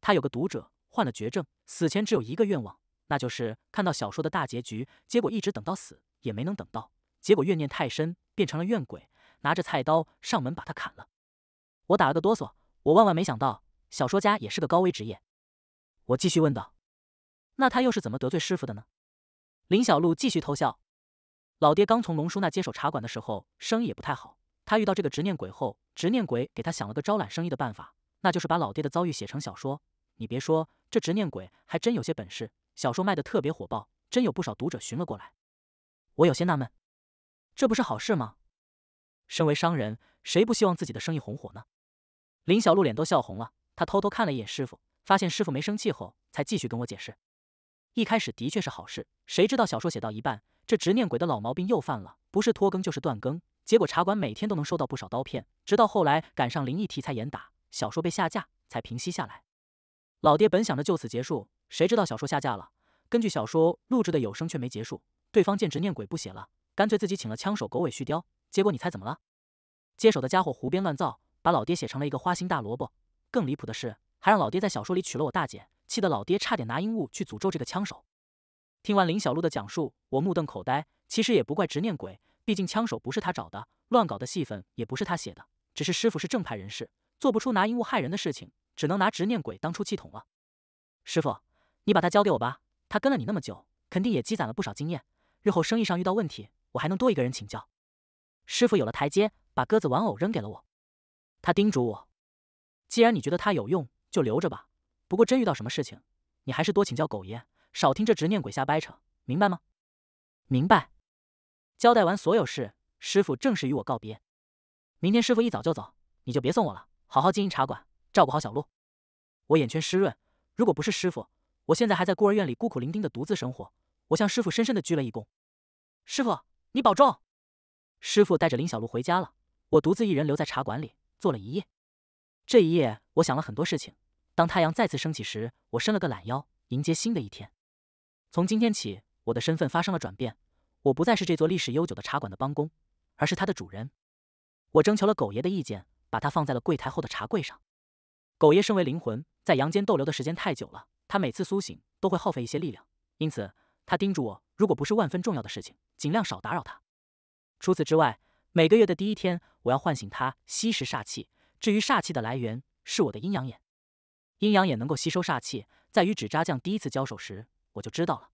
他有个读者患了绝症，死前只有一个愿望，那就是看到小说的大结局。结果一直等到死也没能等到。结果怨念太深，变成了怨鬼，拿着菜刀上门把他砍了。我打了个哆嗦。我万万没想到，小说家也是个高危职业。我继续问道。那他又是怎么得罪师傅的呢？林小璐继续偷笑。老爹刚从龙叔那接手茶馆的时候，生意也不太好。他遇到这个执念鬼后，执念鬼给他想了个招揽生意的办法，那就是把老爹的遭遇写成小说。你别说，这执念鬼还真有些本事，小说卖的特别火爆，真有不少读者寻了过来。我有些纳闷，这不是好事吗？身为商人，谁不希望自己的生意红火呢？林小璐脸都笑红了，她偷偷看了一眼师傅，发现师傅没生气后，才继续跟我解释。一开始的确是好事，谁知道小说写到一半，这执念鬼的老毛病又犯了，不是拖更就是断更。结果茶馆每天都能收到不少刀片，直到后来赶上灵异题材严打，小说被下架，才平息下来。老爹本想着就此结束，谁知道小说下架了，根据小说录制的有声却没结束。对方见执念鬼不写了，干脆自己请了枪手狗尾续貂。结果你猜怎么了？接手的家伙胡编乱造，把老爹写成了一个花心大萝卜。更离谱的是，还让老爹在小说里娶了我大姐。气得老爹差点拿阴物去诅咒这个枪手。听完林小璐的讲述，我目瞪口呆。其实也不怪执念鬼，毕竟枪手不是他找的，乱搞的戏份也不是他写的。只是师傅是正派人士，做不出拿阴物害人的事情，只能拿执念鬼当出气筒了。师傅，你把他交给我吧，他跟了你那么久，肯定也积攒了不少经验。日后生意上遇到问题，我还能多一个人请教。师傅有了台阶，把鸽子玩偶扔给了我。他叮嘱我：“既然你觉得他有用，就留着吧。”不过，真遇到什么事情，你还是多请教狗爷，少听这执念鬼瞎掰扯，明白吗？明白。交代完所有事，师傅正式与我告别。明天师傅一早就走，你就别送我了，好好经营茶馆，照顾好小鹿。我眼圈湿润，如果不是师傅，我现在还在孤儿院里孤苦伶仃的独自生活。我向师傅深深的鞠了一躬：“师傅，你保重。”师傅带着林小璐回家了，我独自一人留在茶馆里坐了一夜。这一夜，我想了很多事情。当太阳再次升起时，我伸了个懒腰，迎接新的一天。从今天起，我的身份发生了转变，我不再是这座历史悠久的茶馆的帮工，而是它的主人。我征求了狗爷的意见，把它放在了柜台后的茶柜上。狗爷身为灵魂，在阳间逗留的时间太久了，他每次苏醒都会耗费一些力量，因此他叮嘱我，如果不是万分重要的事情，尽量少打扰他。除此之外，每个月的第一天，我要唤醒他吸食煞气。至于煞气的来源，是我的阴阳眼。阴阳眼能够吸收煞气，在与纸扎匠第一次交手时，我就知道了。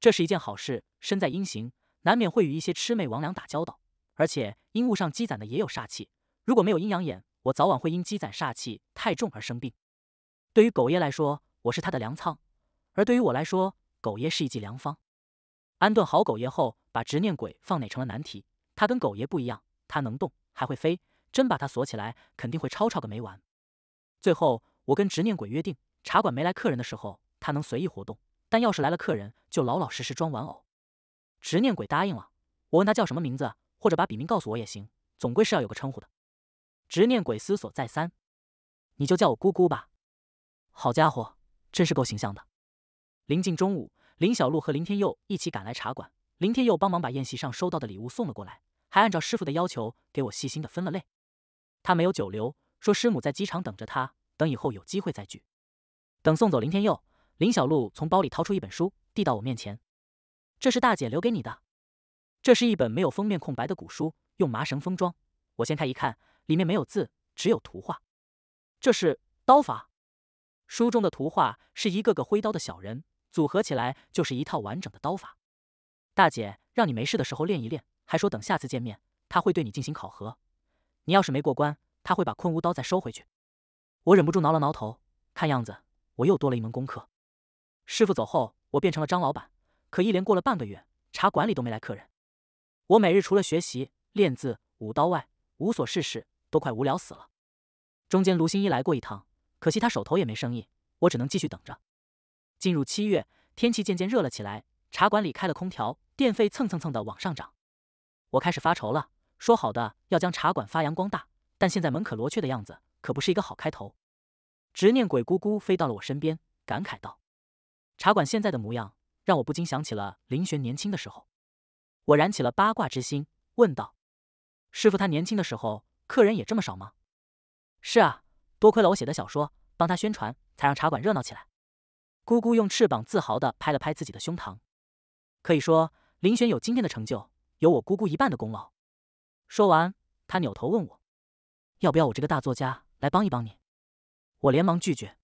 这是一件好事。身在阴行，难免会与一些魑魅魍魉打交道，而且阴物上积攒的也有煞气。如果没有阴阳眼，我早晚会因积攒煞气太重而生病。对于狗爷来说，我是他的粮仓；而对于我来说，狗爷是一剂良方。安顿好狗爷后，把执念鬼放哪成了难题。他跟狗爷不一样，他能动，还会飞。真把他锁起来，肯定会吵吵个没完。最后。我跟执念鬼约定，茶馆没来客人的时候，他能随意活动；但要是来了客人，就老老实实装玩偶。执念鬼答应了。我问他叫什么名字，或者把笔名告诉我也行，总归是要有个称呼的。执念鬼思索再三，你就叫我姑姑吧。好家伙，真是够形象的。临近中午，林小璐和林天佑一起赶来茶馆。林天佑帮忙把宴席上收到的礼物送了过来，还按照师傅的要求给我细心的分了类。他没有久留，说师母在机场等着他。等以后有机会再聚。等送走林天佑，林小璐从包里掏出一本书，递到我面前：“这是大姐留给你的。这是一本没有封面、空白的古书，用麻绳封装。我掀开一看，里面没有字，只有图画。这是刀法。书中的图画是一个个挥刀的小人，组合起来就是一套完整的刀法。大姐让你没事的时候练一练，还说等下次见面，她会对你进行考核。你要是没过关，她会把昆吾刀再收回去。”我忍不住挠了挠头，看样子我又多了一门功课。师傅走后，我变成了张老板，可一连过了半个月，茶馆里都没来客人。我每日除了学习、练字、舞刀外，无所事事，都快无聊死了。中间卢新一来过一趟，可惜他手头也没生意，我只能继续等着。进入七月，天气渐渐热了起来，茶馆里开了空调，电费蹭蹭蹭的往上涨，我开始发愁了。说好的要将茶馆发扬光大，但现在门可罗雀的样子。可不是一个好开头。执念鬼咕咕飞到了我身边，感慨道：“茶馆现在的模样，让我不禁想起了林玄年轻的时候。”我燃起了八卦之心，问道：“师傅，他年轻的时候，客人也这么少吗？”“是啊，多亏了我写的小说帮他宣传，才让茶馆热闹起来。”咕咕用翅膀自豪的拍了拍自己的胸膛，可以说林玄有今天的成就，有我姑姑一半的功劳。说完，他扭头问我：“要不要我这个大作家？”来帮一帮你，我连忙拒绝，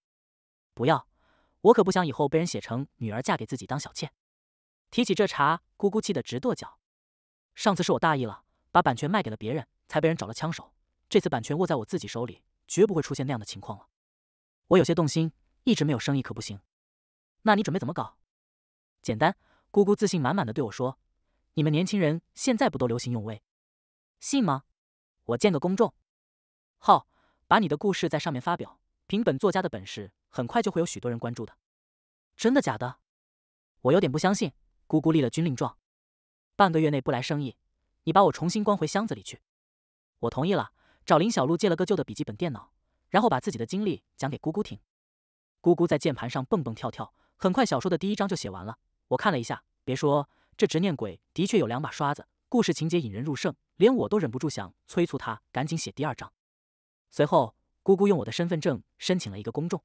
不要，我可不想以后被人写成女儿嫁给自己当小妾。提起这茬，姑姑气得直跺脚。上次是我大意了，把版权卖给了别人，才被人找了枪手。这次版权握在我自己手里，绝不会出现那样的情况了。我有些动心，一直没有生意可不行。那你准备怎么搞？简单，姑姑自信满满的对我说：“你们年轻人现在不都流行用微，信吗？我建个公众号。”把你的故事在上面发表，凭本作家的本事，很快就会有许多人关注的。真的假的？我有点不相信。姑姑立了军令状，半个月内不来生意，你把我重新关回箱子里去。我同意了，找林小璐借了个旧的笔记本电脑，然后把自己的经历讲给姑姑听。姑姑在键盘上蹦蹦跳跳，很快小说的第一章就写完了。我看了一下，别说，这执念鬼的确有两把刷子，故事情节引人入胜，连我都忍不住想催促他赶紧写第二章。随后，姑姑用我的身份证申请了一个公众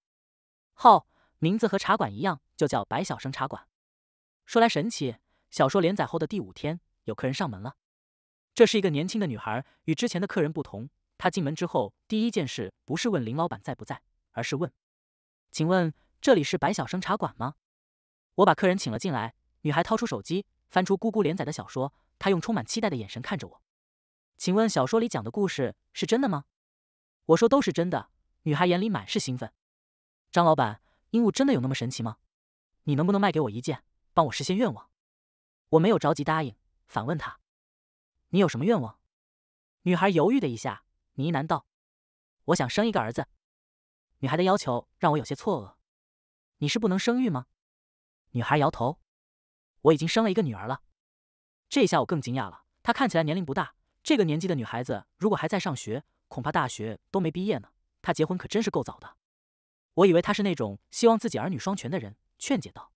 号，名字和茶馆一样，就叫“白晓生茶馆”。说来神奇，小说连载后的第五天，有客人上门了。这是一个年轻的女孩，与之前的客人不同。她进门之后，第一件事不是问林老板在不在，而是问：“请问这里是白晓生茶馆吗？”我把客人请了进来，女孩掏出手机，翻出姑姑连载的小说，她用充满期待的眼神看着我：“请问小说里讲的故事是真的吗？”我说：“都是真的。”女孩眼里满是兴奋。张老板，鹦鹉真的有那么神奇吗？你能不能卖给我一件，帮我实现愿望？我没有着急答应，反问他：“你有什么愿望？”女孩犹豫了一下，呢喃道：“我想生一个儿子。”女孩的要求让我有些错愕。“你是不能生育吗？”女孩摇头：“我已经生了一个女儿了。”这下我更惊讶了。她看起来年龄不大，这个年纪的女孩子如果还在上学……恐怕大学都没毕业呢，她结婚可真是够早的。我以为她是那种希望自己儿女双全的人，劝解道：“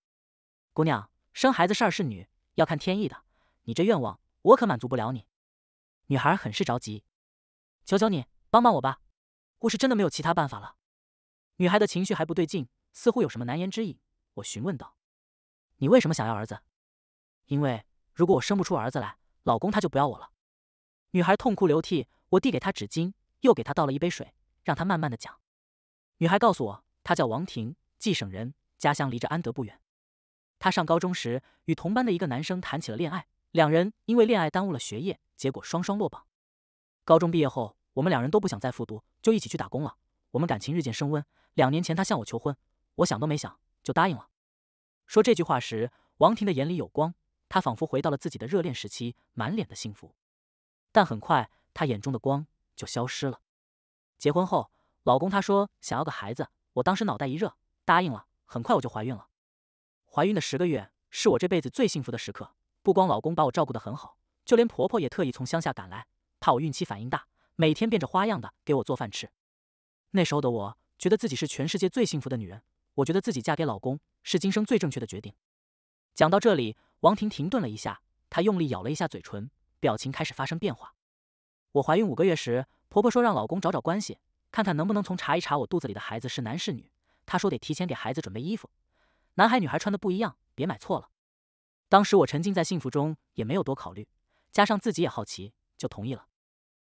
姑娘，生孩子事儿是女要看天意的，你这愿望我可满足不了你。”女孩很是着急：“求求你帮帮我吧，我是真的没有其他办法了。”女孩的情绪还不对劲，似乎有什么难言之隐。我询问道：“你为什么想要儿子？因为如果我生不出儿子来，老公他就不要我了。”女孩痛哭流涕，我递给她纸巾。又给他倒了一杯水，让他慢慢的讲。女孩告诉我，她叫王婷，冀省人，家乡离着安德不远。她上高中时与同班的一个男生谈起了恋爱，两人因为恋爱耽误了学业，结果双双落榜。高中毕业后，我们两人都不想再复读，就一起去打工了。我们感情日渐升温，两年前他向我求婚，我想都没想就答应了。说这句话时，王婷的眼里有光，她仿佛回到了自己的热恋时期，满脸的幸福。但很快，她眼中的光。就消失了。结婚后，老公他说想要个孩子，我当时脑袋一热答应了。很快我就怀孕了。怀孕的十个月是我这辈子最幸福的时刻，不光老公把我照顾得很好，就连婆婆也特意从乡下赶来，怕我孕期反应大，每天变着花样的给我做饭吃。那时候的我觉得自己是全世界最幸福的女人，我觉得自己嫁给老公是今生最正确的决定。讲到这里，王婷停顿了一下，她用力咬了一下嘴唇，表情开始发生变化。我怀孕五个月时，婆婆说让老公找找关系，看看能不能从查一查我肚子里的孩子是男是女。她说得提前给孩子准备衣服，男孩女孩穿的不一样，别买错了。当时我沉浸在幸福中，也没有多考虑，加上自己也好奇，就同意了。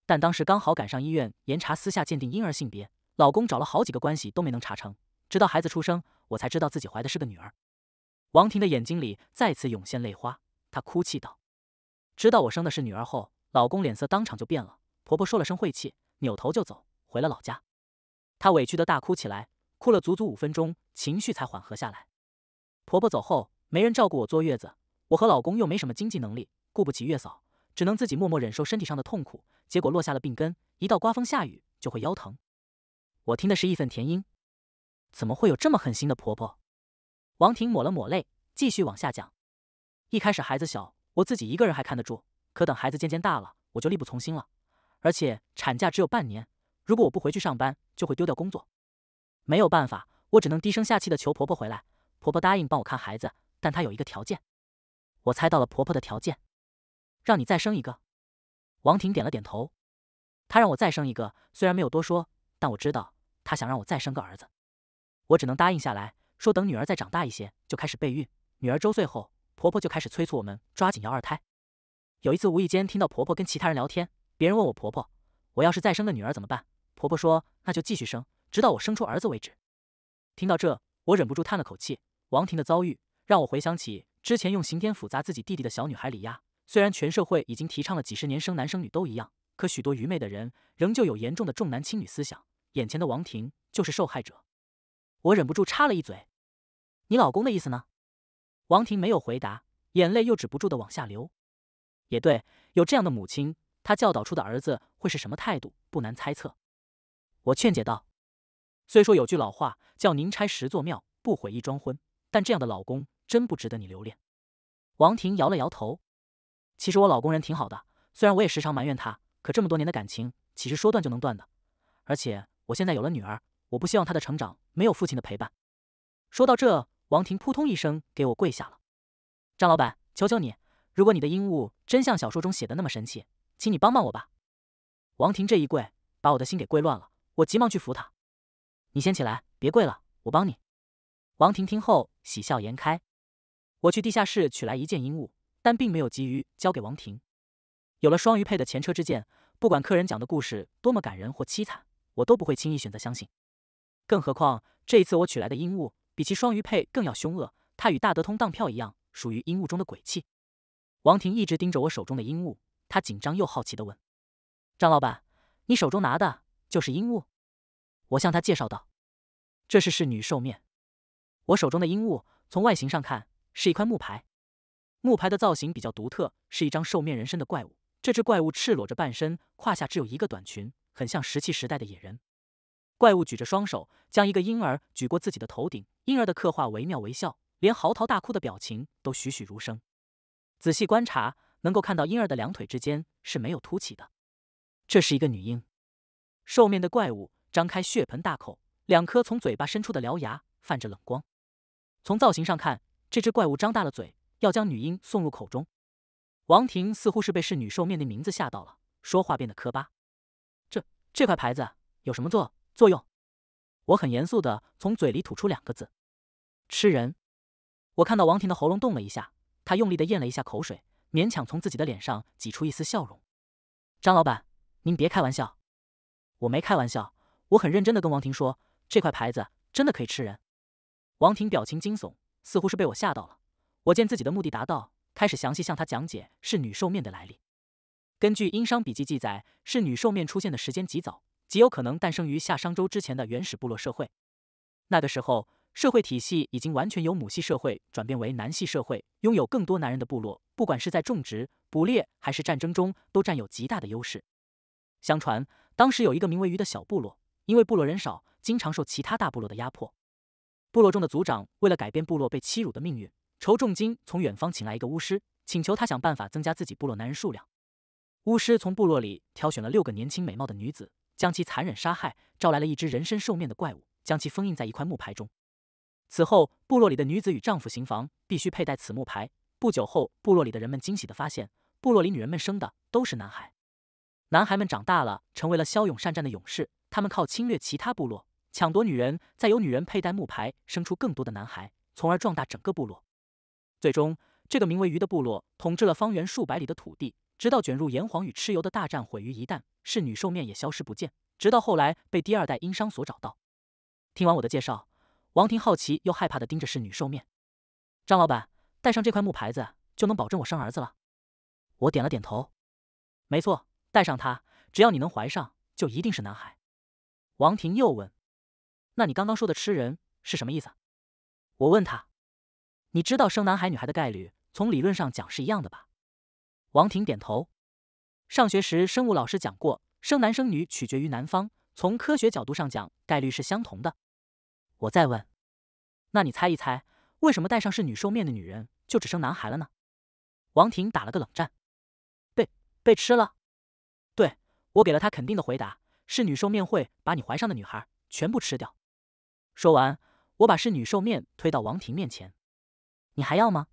但当时刚好赶上医院严查私下鉴定婴儿性别，老公找了好几个关系都没能查成。直到孩子出生，我才知道自己怀的是个女儿。王婷的眼睛里再次涌现泪花，她哭泣道：“知道我生的是女儿后。”老公脸色当场就变了，婆婆说了声晦气，扭头就走回了老家。她委屈的大哭起来，哭了足足五分钟，情绪才缓和下来。婆婆走后，没人照顾我坐月子，我和老公又没什么经济能力，顾不起月嫂，只能自己默默忍受身体上的痛苦，结果落下了病根，一到刮风下雨就会腰疼。我听的是义愤填膺，怎么会有这么狠心的婆婆？王婷抹了抹泪，继续往下讲。一开始孩子小，我自己一个人还看得住。可等孩子渐渐大了，我就力不从心了，而且产假只有半年，如果我不回去上班，就会丢掉工作。没有办法，我只能低声下气的求婆婆回来。婆婆答应帮我看孩子，但她有一个条件。我猜到了婆婆的条件，让你再生一个。王婷点了点头，她让我再生一个，虽然没有多说，但我知道她想让我再生个儿子。我只能答应下来，说等女儿再长大一些就开始备孕。女儿周岁后，婆婆就开始催促我们抓紧要二胎。有一次无意间听到婆婆跟其他人聊天，别人问我婆婆，我要是再生个女儿怎么办？婆婆说那就继续生，直到我生出儿子为止。听到这，我忍不住叹了口气。王婷的遭遇让我回想起之前用刑天斧砸自己弟弟的小女孩李丫。虽然全社会已经提倡了几十年生男生女都一样，可许多愚昧的人仍旧有严重的重男轻女思想。眼前的王婷就是受害者。我忍不住插了一嘴：“你老公的意思呢？”王婷没有回答，眼泪又止不住的往下流。也对，有这样的母亲，他教导出的儿子会是什么态度？不难猜测。我劝解道：“虽说有句老话叫‘宁拆十座庙，不毁一桩婚’，但这样的老公真不值得你留恋。”王婷摇了摇头：“其实我老公人挺好的，虽然我也时常埋怨他，可这么多年的感情岂是说断就能断的？而且我现在有了女儿，我不希望她的成长没有父亲的陪伴。”说到这，王婷扑通一声给我跪下了：“张老板，求求你！”如果你的阴物真像小说中写的那么神奇，请你帮帮我吧。王婷这一跪，把我的心给跪乱了。我急忙去扶她。你先起来，别跪了，我帮你。”王婷听后喜笑颜开。我去地下室取来一件阴物，但并没有急于交给王婷。有了双鱼配的前车之鉴，不管客人讲的故事多么感人或凄惨，我都不会轻易选择相信。更何况这一次我取来的阴物比其双鱼配更要凶恶，它与大德通当票一样，属于阴物中的鬼气。王婷一直盯着我手中的阴物，她紧张又好奇地问：“张老板，你手中拿的就是阴物？”我向他介绍道：“这是侍女兽面。我手中的阴物，从外形上看是一块木牌。木牌的造型比较独特，是一张兽面人身的怪物。这只怪物赤裸着半身，胯下只有一个短裙，很像石器时代的野人。怪物举着双手，将一个婴儿举过自己的头顶。婴儿的刻画惟妙惟肖，连嚎啕大哭的表情都栩栩如生。”仔细观察，能够看到婴儿的两腿之间是没有凸起的，这是一个女婴。兽面的怪物张开血盆大口，两颗从嘴巴伸出的獠牙泛着冷光。从造型上看，这只怪物张大了嘴，要将女婴送入口中。王婷似乎是被“侍女兽面”的名字吓到了，说话变得磕巴。这这块牌子有什么作作用？我很严肃的从嘴里吐出两个字：吃人。我看到王婷的喉咙动了一下。他用力的咽了一下口水，勉强从自己的脸上挤出一丝笑容。张老板，您别开玩笑，我没开玩笑，我很认真的跟王婷说，这块牌子真的可以吃人。王婷表情惊悚，似乎是被我吓到了。我见自己的目的达到，开始详细向他讲解是女寿面的来历。根据《殷商笔记》记载，是女寿面出现的时间极早，极有可能诞生于夏商周之前的原始部落社会。那个时候。社会体系已经完全由母系社会转变为男系社会，拥有更多男人的部落，不管是在种植、捕猎还是战争中，都占有极大的优势。相传，当时有一个名为鱼的小部落，因为部落人少，经常受其他大部落的压迫。部落中的族长为了改变部落被欺辱的命运，筹重金从远方请来一个巫师，请求他想办法增加自己部落男人数量。巫师从部落里挑选了六个年轻美貌的女子，将其残忍杀害，招来了一只人身兽面的怪物，将其封印在一块木牌中。此后，部落里的女子与丈夫行房必须佩戴此木牌。不久后，部落里的人们惊喜地发现，部落里女人们生的都是男孩。男孩们长大了，成为了骁勇善战的勇士。他们靠侵略其他部落，抢夺女人，再由女人佩戴木牌，生出更多的男孩，从而壮大整个部落。最终，这个名为鱼的部落统治了方圆数百里的土地，直到卷入炎黄与蚩尤的大战，毁于一旦，侍女兽面也消失不见。直到后来被第二代殷商所找到。听完我的介绍。王婷好奇又害怕的盯着是女寿面，张老板带上这块木牌子就能保证我生儿子了。我点了点头，没错，带上它，只要你能怀上，就一定是男孩。王婷又问：“那你刚刚说的吃人是什么意思？”我问他：“你知道生男孩女孩的概率，从理论上讲是一样的吧？”王婷点头。上学时生物老师讲过，生男生女取决于男方，从科学角度上讲，概率是相同的。我再问，那你猜一猜，为什么戴上是女兽面的女人就只剩男孩了呢？王婷打了个冷战。被被吃了？对我给了他肯定的回答，是女兽面会把你怀上的女孩全部吃掉。说完，我把是女兽面推到王婷面前，你还要吗？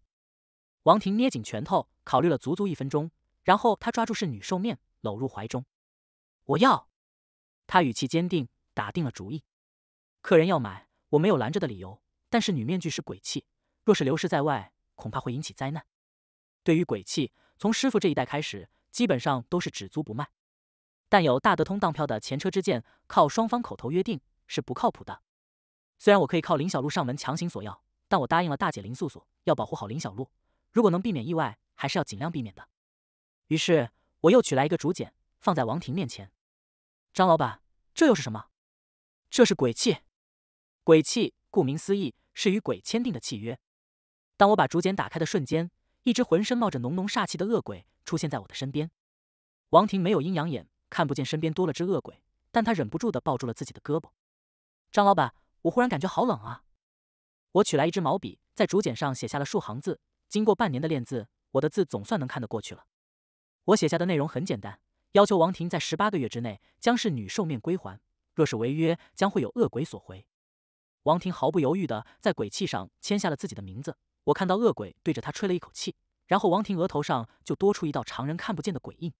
王婷捏紧拳头，考虑了足足一分钟，然后她抓住是女兽面，搂入怀中。我要。他语气坚定，打定了主意。客人要买。我没有拦着的理由，但是女面具是鬼器，若是流失在外，恐怕会引起灾难。对于鬼器，从师傅这一代开始，基本上都是只租不卖。但有大德通当票的前车之鉴，靠双方口头约定是不靠谱的。虽然我可以靠林小璐上门强行索要，但我答应了大姐林素素要保护好林小璐。如果能避免意外，还是要尽量避免的。于是我又取来一个竹简，放在王婷面前。张老板，这又是什么？这是鬼器。鬼契，顾名思义，是与鬼签订的契约。当我把竹简打开的瞬间，一只浑身冒着浓浓煞气的恶鬼出现在我的身边。王庭没有阴阳眼，看不见身边多了只恶鬼，但他忍不住地抱住了自己的胳膊。张老板，我忽然感觉好冷啊！我取来一支毛笔，在竹简上写下了数行字。经过半年的练字，我的字总算能看得过去了。我写下的内容很简单，要求王庭在十八个月之内将侍女寿面归还，若是违约，将会有恶鬼索回。王婷毫不犹豫地在鬼器上签下了自己的名字。我看到恶鬼对着他吹了一口气，然后王婷额头上就多出一道常人看不见的鬼印。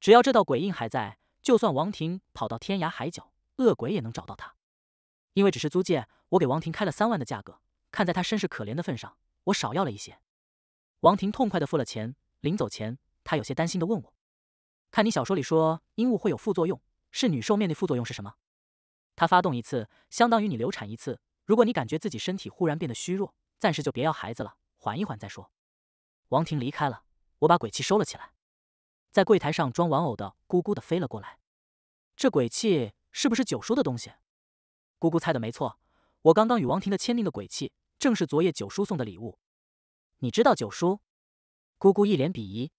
只要这道鬼印还在，就算王婷跑到天涯海角，恶鬼也能找到他。因为只是租借，我给王婷开了三万的价格。看在他身世可怜的份上，我少要了一些。王婷痛快地付了钱。临走前，他有些担心地问我：“看你小说里说阴物会有副作用，是女兽面的副作用是什么？”他发动一次，相当于你流产一次。如果你感觉自己身体忽然变得虚弱，暂时就别要孩子了，缓一缓再说。王婷离开了，我把鬼气收了起来，在柜台上装玩偶的咕咕的飞了过来。这鬼气是不是九叔的东西？姑姑猜的没错，我刚刚与王婷的签订的鬼气，正是昨夜九叔送的礼物。你知道九叔？姑姑一脸鄙夷。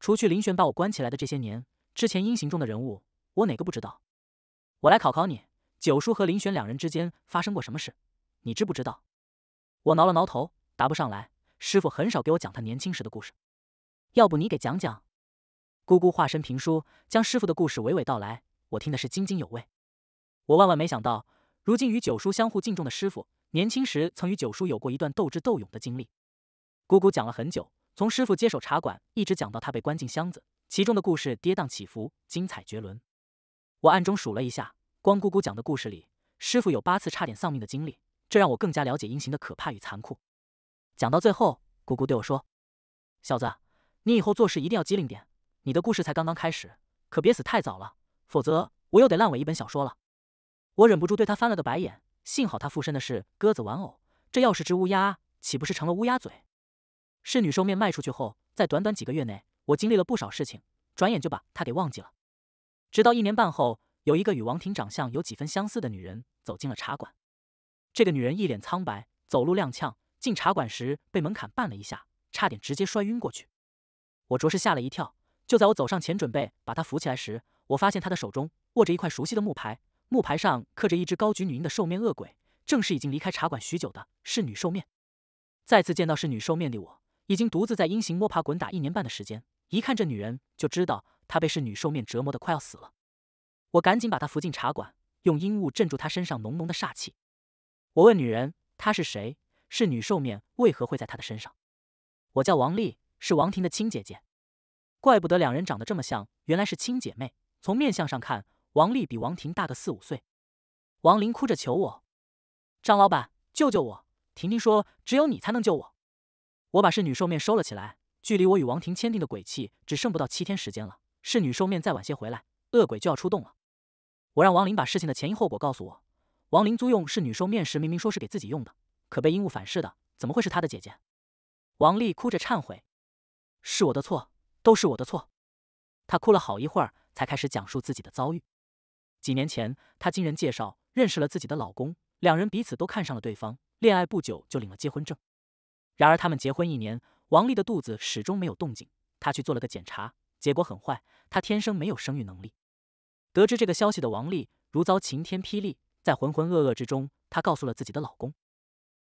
除去林玄把我关起来的这些年，之前阴行中的人物，我哪个不知道？我来考考你。九叔和林玄两人之间发生过什么事？你知不知道？我挠了挠头，答不上来。师傅很少给我讲他年轻时的故事，要不你给讲讲？姑姑化身评书，将师傅的故事娓娓道来，我听的是津津有味。我万万没想到，如今与九叔相互敬重的师傅，年轻时曾与九叔有过一段斗智斗勇的经历。姑姑讲了很久，从师傅接手茶馆一直讲到他被关进箱子，其中的故事跌宕起伏，精彩绝伦。我暗中数了一下。光姑姑讲的故事里，师傅有八次差点丧命的经历，这让我更加了解阴行的可怕与残酷。讲到最后，姑姑对我说：“小子，你以后做事一定要机灵点，你的故事才刚刚开始，可别死太早了，否则我又得烂尾一本小说了。”我忍不住对他翻了个白眼。幸好他附身的是鸽子玩偶，这要是只乌鸦，岂不是成了乌鸦嘴？侍女寿面卖出去后，在短短几个月内，我经历了不少事情，转眼就把他给忘记了。直到一年半后。有一个与王婷长相有几分相似的女人走进了茶馆。这个女人一脸苍白，走路踉跄，进茶馆时被门槛绊了一下，差点直接摔晕过去。我着实吓了一跳。就在我走上前准备把她扶起来时，我发现她的手中握着一块熟悉的木牌，木牌上刻着一只高举女婴的兽面恶鬼，正是已经离开茶馆许久的侍女兽面。再次见到侍女兽面的我，已经独自在阴行摸爬滚打一年半的时间，一看这女人就知道她被侍女兽面折磨得快要死了。我赶紧把她扶进茶馆，用阴雾镇住她身上浓浓的煞气。我问女人：“她是谁？是女寿面为何会在她的身上？”我叫王丽，是王婷的亲姐姐。怪不得两人长得这么像，原来是亲姐妹。从面相上看，王丽比王婷大个四五岁。王林哭着求我：“张老板，救救我！”婷婷说：“只有你才能救我。”我把是女寿面收了起来。距离我与王婷签订的鬼契只剩不到七天时间了。是女寿面再晚些回来，恶鬼就要出动了。我让王林把事情的前因后果告诉我。王林租用是女兽面食，明明说是给自己用的，可被鹦鹉反噬的，怎么会是她的姐姐？王丽哭着忏悔：“是我的错，都是我的错。”她哭了好一会儿，才开始讲述自己的遭遇。几年前，她经人介绍认识了自己的老公，两人彼此都看上了对方，恋爱不久就领了结婚证。然而，他们结婚一年，王丽的肚子始终没有动静。她去做了个检查，结果很坏，她天生没有生育能力。得知这个消息的王丽如遭晴天霹雳，在浑浑噩噩之中，她告诉了自己的老公。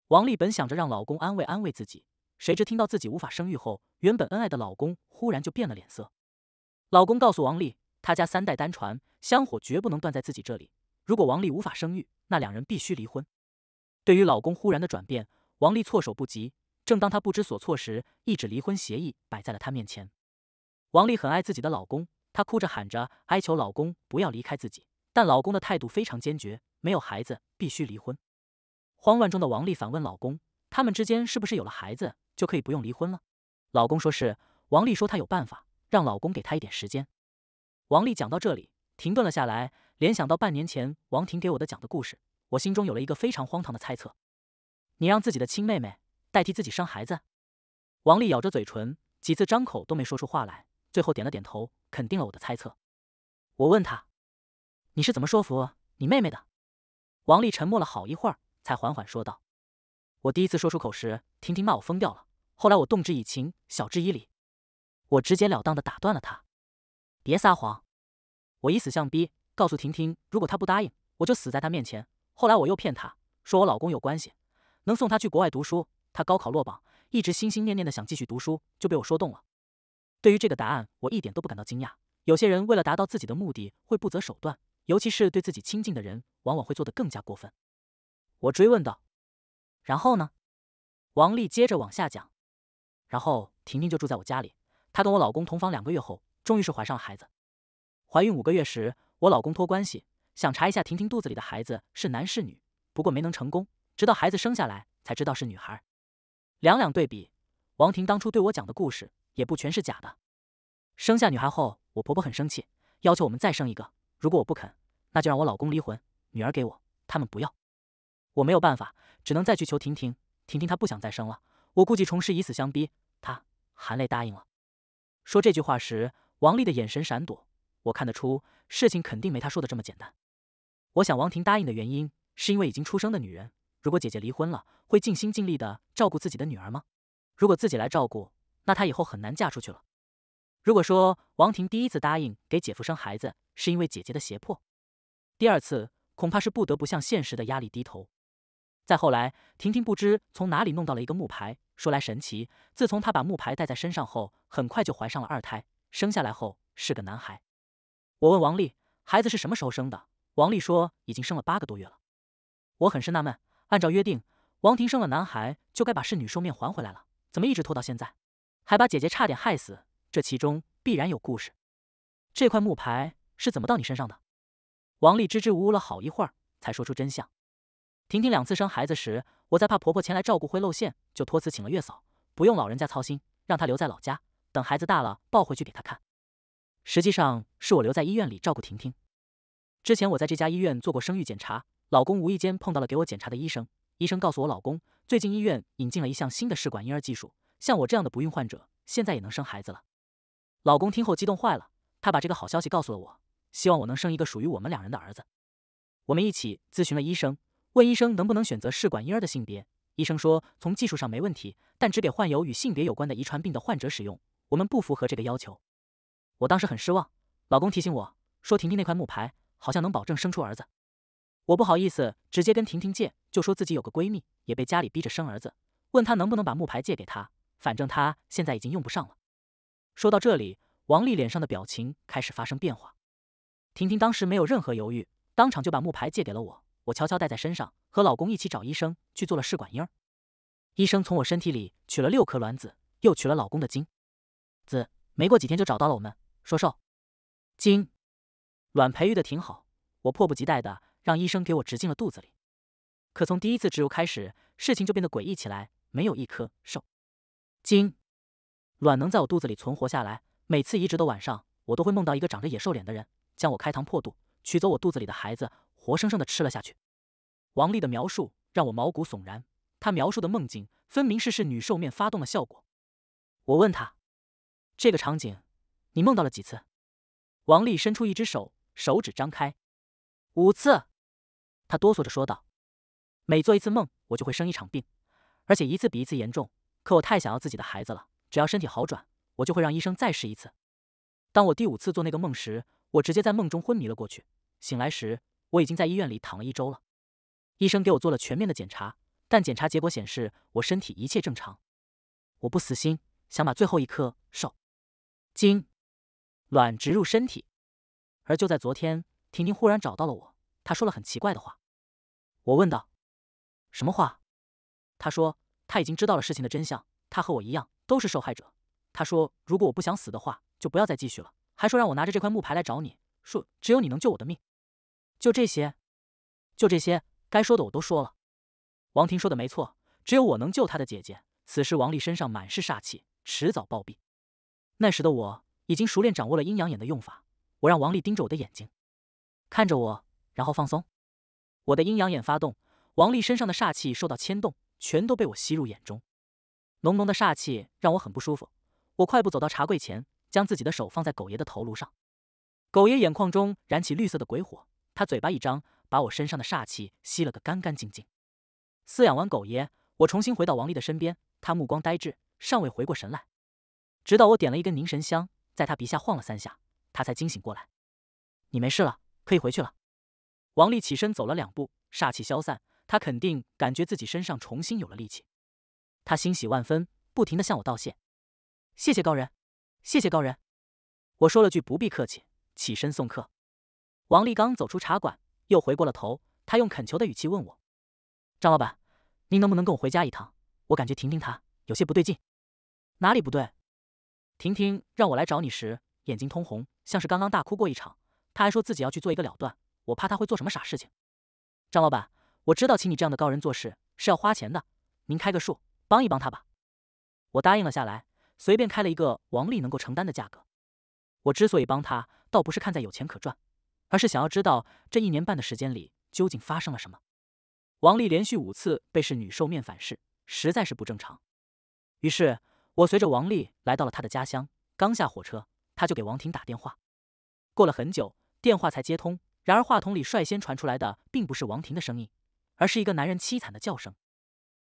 王丽本想着让老公安慰安慰自己，谁知听到自己无法生育后，原本恩爱的老公忽然就变了脸色。老公告诉王丽，他家三代单传，香火绝不能断在自己这里。如果王丽无法生育，那两人必须离婚。对于老公忽然的转变，王丽措手不及。正当她不知所措时，一纸离婚协议摆在了她面前。王丽很爱自己的老公。她哭着喊着哀求老公不要离开自己，但老公的态度非常坚决，没有孩子必须离婚。慌乱中的王丽反问老公：“他们之间是不是有了孩子就可以不用离婚了？”老公说是。王丽说：“她有办法，让老公给她一点时间。”王丽讲到这里停顿了下来，联想到半年前王婷给我的讲的故事，我心中有了一个非常荒唐的猜测：“你让自己的亲妹妹代替自己生孩子？”王丽咬着嘴唇，几次张口都没说出话来。最后点了点头，肯定了我的猜测。我问他：“你是怎么说服你妹妹的？”王丽沉默了好一会儿，才缓缓说道：“我第一次说出口时，婷婷骂我疯掉了。后来我动之以情，晓之以理。我直截了当的打断了她：‘别撒谎！’我以死相逼，告诉婷婷，如果她不答应，我就死在她面前。后来我又骗她说我老公有关系，能送她去国外读书。她高考落榜，一直心心念念的想继续读书，就被我说动了。”对于这个答案，我一点都不感到惊讶。有些人为了达到自己的目的，会不择手段，尤其是对自己亲近的人，往往会做得更加过分。我追问道：“然后呢？”王丽接着往下讲：“然后婷婷就住在我家里，她跟我老公同房两个月后，终于是怀上了孩子。怀孕五个月时，我老公托关系想查一下婷婷肚子里的孩子是男是女，不过没能成功。直到孩子生下来，才知道是女孩。”两两对比，王婷当初对我讲的故事。也不全是假的。生下女孩后，我婆婆很生气，要求我们再生一个。如果我不肯，那就让我老公离婚，女儿给我，他们不要。我没有办法，只能再去求婷婷。婷婷她不想再生了。我故技重施，以死相逼，她含泪答应了。说这句话时，王丽的眼神闪躲，我看得出，事情肯定没她说的这么简单。我想，王婷答应的原因，是因为已经出生的女人，如果姐姐离婚了，会尽心尽力的照顾自己的女儿吗？如果自己来照顾？那她以后很难嫁出去了。如果说王婷第一次答应给姐夫生孩子是因为姐姐的胁迫，第二次恐怕是不得不向现实的压力低头。再后来，婷婷不知从哪里弄到了一个木牌，说来神奇，自从她把木牌带在身上后，很快就怀上了二胎，生下来后是个男孩。我问王丽，孩子是什么时候生的？王丽说已经生了八个多月了。我很是纳闷，按照约定，王婷生了男孩就该把侍女寿面还回来了，怎么一直拖到现在？还把姐姐差点害死，这其中必然有故事。这块木牌是怎么到你身上的？王丽支支吾吾了好一会儿，才说出真相。婷婷两次生孩子时，我在怕婆婆前来照顾会露馅，就托辞请了月嫂，不用老人家操心，让她留在老家，等孩子大了抱回去给她看。实际上是我留在医院里照顾婷婷。之前我在这家医院做过生育检查，老公无意间碰到了给我检查的医生，医生告诉我老公最近医院引进了一项新的试管婴儿技术。像我这样的不孕患者，现在也能生孩子了。老公听后激动坏了，他把这个好消息告诉了我，希望我能生一个属于我们两人的儿子。我们一起咨询了医生，问医生能不能选择试管婴儿的性别。医生说从技术上没问题，但只给患有与性别有关的遗传病的患者使用，我们不符合这个要求。我当时很失望。老公提醒我说：“婷婷那块木牌好像能保证生出儿子。”我不好意思直接跟婷婷借，就说自己有个闺蜜也被家里逼着生儿子，问她能不能把木牌借给她。反正他现在已经用不上了。说到这里，王丽脸上的表情开始发生变化。婷婷当时没有任何犹豫，当场就把木牌借给了我。我悄悄带在身上，和老公一起找医生去做了试管婴儿。医生从我身体里取了六颗卵子，又取了老公的精子。没过几天就找到了我们，说受精卵培育的挺好。我迫不及待的让医生给我植进了肚子里。可从第一次植入开始，事情就变得诡异起来，没有一颗瘦。精卵能在我肚子里存活下来。每次移植的晚上，我都会梦到一个长着野兽脸的人，将我开膛破肚，取走我肚子里的孩子，活生生的吃了下去。王丽的描述让我毛骨悚然。她描述的梦境，分明是侍女兽面发动的效果。我问她：“这个场景，你梦到了几次？”王丽伸出一只手，手指张开：“五次。”她哆嗦着说道：“每做一次梦，我就会生一场病，而且一次比一次严重。”可我太想要自己的孩子了，只要身体好转，我就会让医生再试一次。当我第五次做那个梦时，我直接在梦中昏迷了过去。醒来时，我已经在医院里躺了一周了。医生给我做了全面的检查，但检查结果显示我身体一切正常。我不死心，想把最后一颗受精卵植入身体。而就在昨天，婷婷忽然找到了我，她说了很奇怪的话。我问道：“什么话？”她说。他已经知道了事情的真相，他和我一样都是受害者。他说：“如果我不想死的话，就不要再继续了。”还说让我拿着这块木牌来找你，说只有你能救我的命。就这些，就这些，该说的我都说了。王婷说的没错，只有我能救她的姐姐。此时王丽身上满是煞气，迟早暴毙。那时的我已经熟练掌握了阴阳眼的用法，我让王丽盯着我的眼睛，看着我，然后放松。我的阴阳眼发动，王丽身上的煞气受到牵动。全都被我吸入眼中，浓浓的煞气让我很不舒服。我快步走到茶柜前，将自己的手放在狗爷的头颅上。狗爷眼眶中燃起绿色的鬼火，他嘴巴一张，把我身上的煞气吸了个干干净净。饲养完狗爷，我重新回到王丽的身边，他目光呆滞，尚未回过神来。直到我点了一根凝神香，在他鼻下晃了三下，他才惊醒过来。你没事了，可以回去了。王丽起身走了两步，煞气消散。他肯定感觉自己身上重新有了力气，他欣喜万分，不停的向我道谢：“谢谢高人，谢谢高人。”我说了句“不必客气”，起身送客。王立刚走出茶馆，又回过了头，他用恳求的语气问我：“张老板，您能不能跟我回家一趟？我感觉婷婷她有些不对劲，哪里不对？婷婷让我来找你时，眼睛通红，像是刚刚大哭过一场。她还说自己要去做一个了断，我怕她会做什么傻事情。”张老板。我知道，请你这样的高人做事是要花钱的，您开个数，帮一帮他吧。我答应了下来，随便开了一个王丽能够承担的价格。我之所以帮他，倒不是看在有钱可赚，而是想要知道这一年半的时间里究竟发生了什么。王丽连续五次被侍女受面反噬，实在是不正常。于是，我随着王丽来到了他的家乡。刚下火车，他就给王婷打电话。过了很久，电话才接通。然而，话筒里率先传出来的并不是王婷的声音。而是一个男人凄惨的叫声。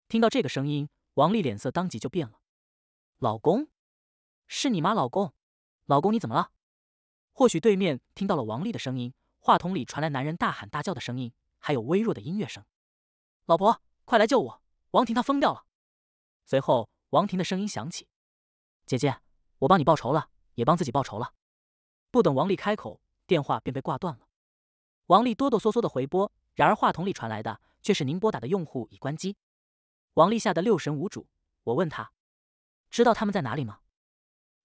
听到这个声音，王丽脸色当即就变了。老公，是你吗？老公，老公你怎么了？或许对面听到了王丽的声音，话筒里传来男人大喊大叫的声音，还有微弱的音乐声。老婆，快来救我！王婷她疯掉了。随后，王婷的声音响起：“姐姐，我帮你报仇了，也帮自己报仇了。”不等王丽开口，电话便被挂断了。王丽哆哆嗦嗦的回拨，然而话筒里传来的。却是您拨打的用户已关机。王丽吓得六神无主，我问他：“知道他们在哪里吗？”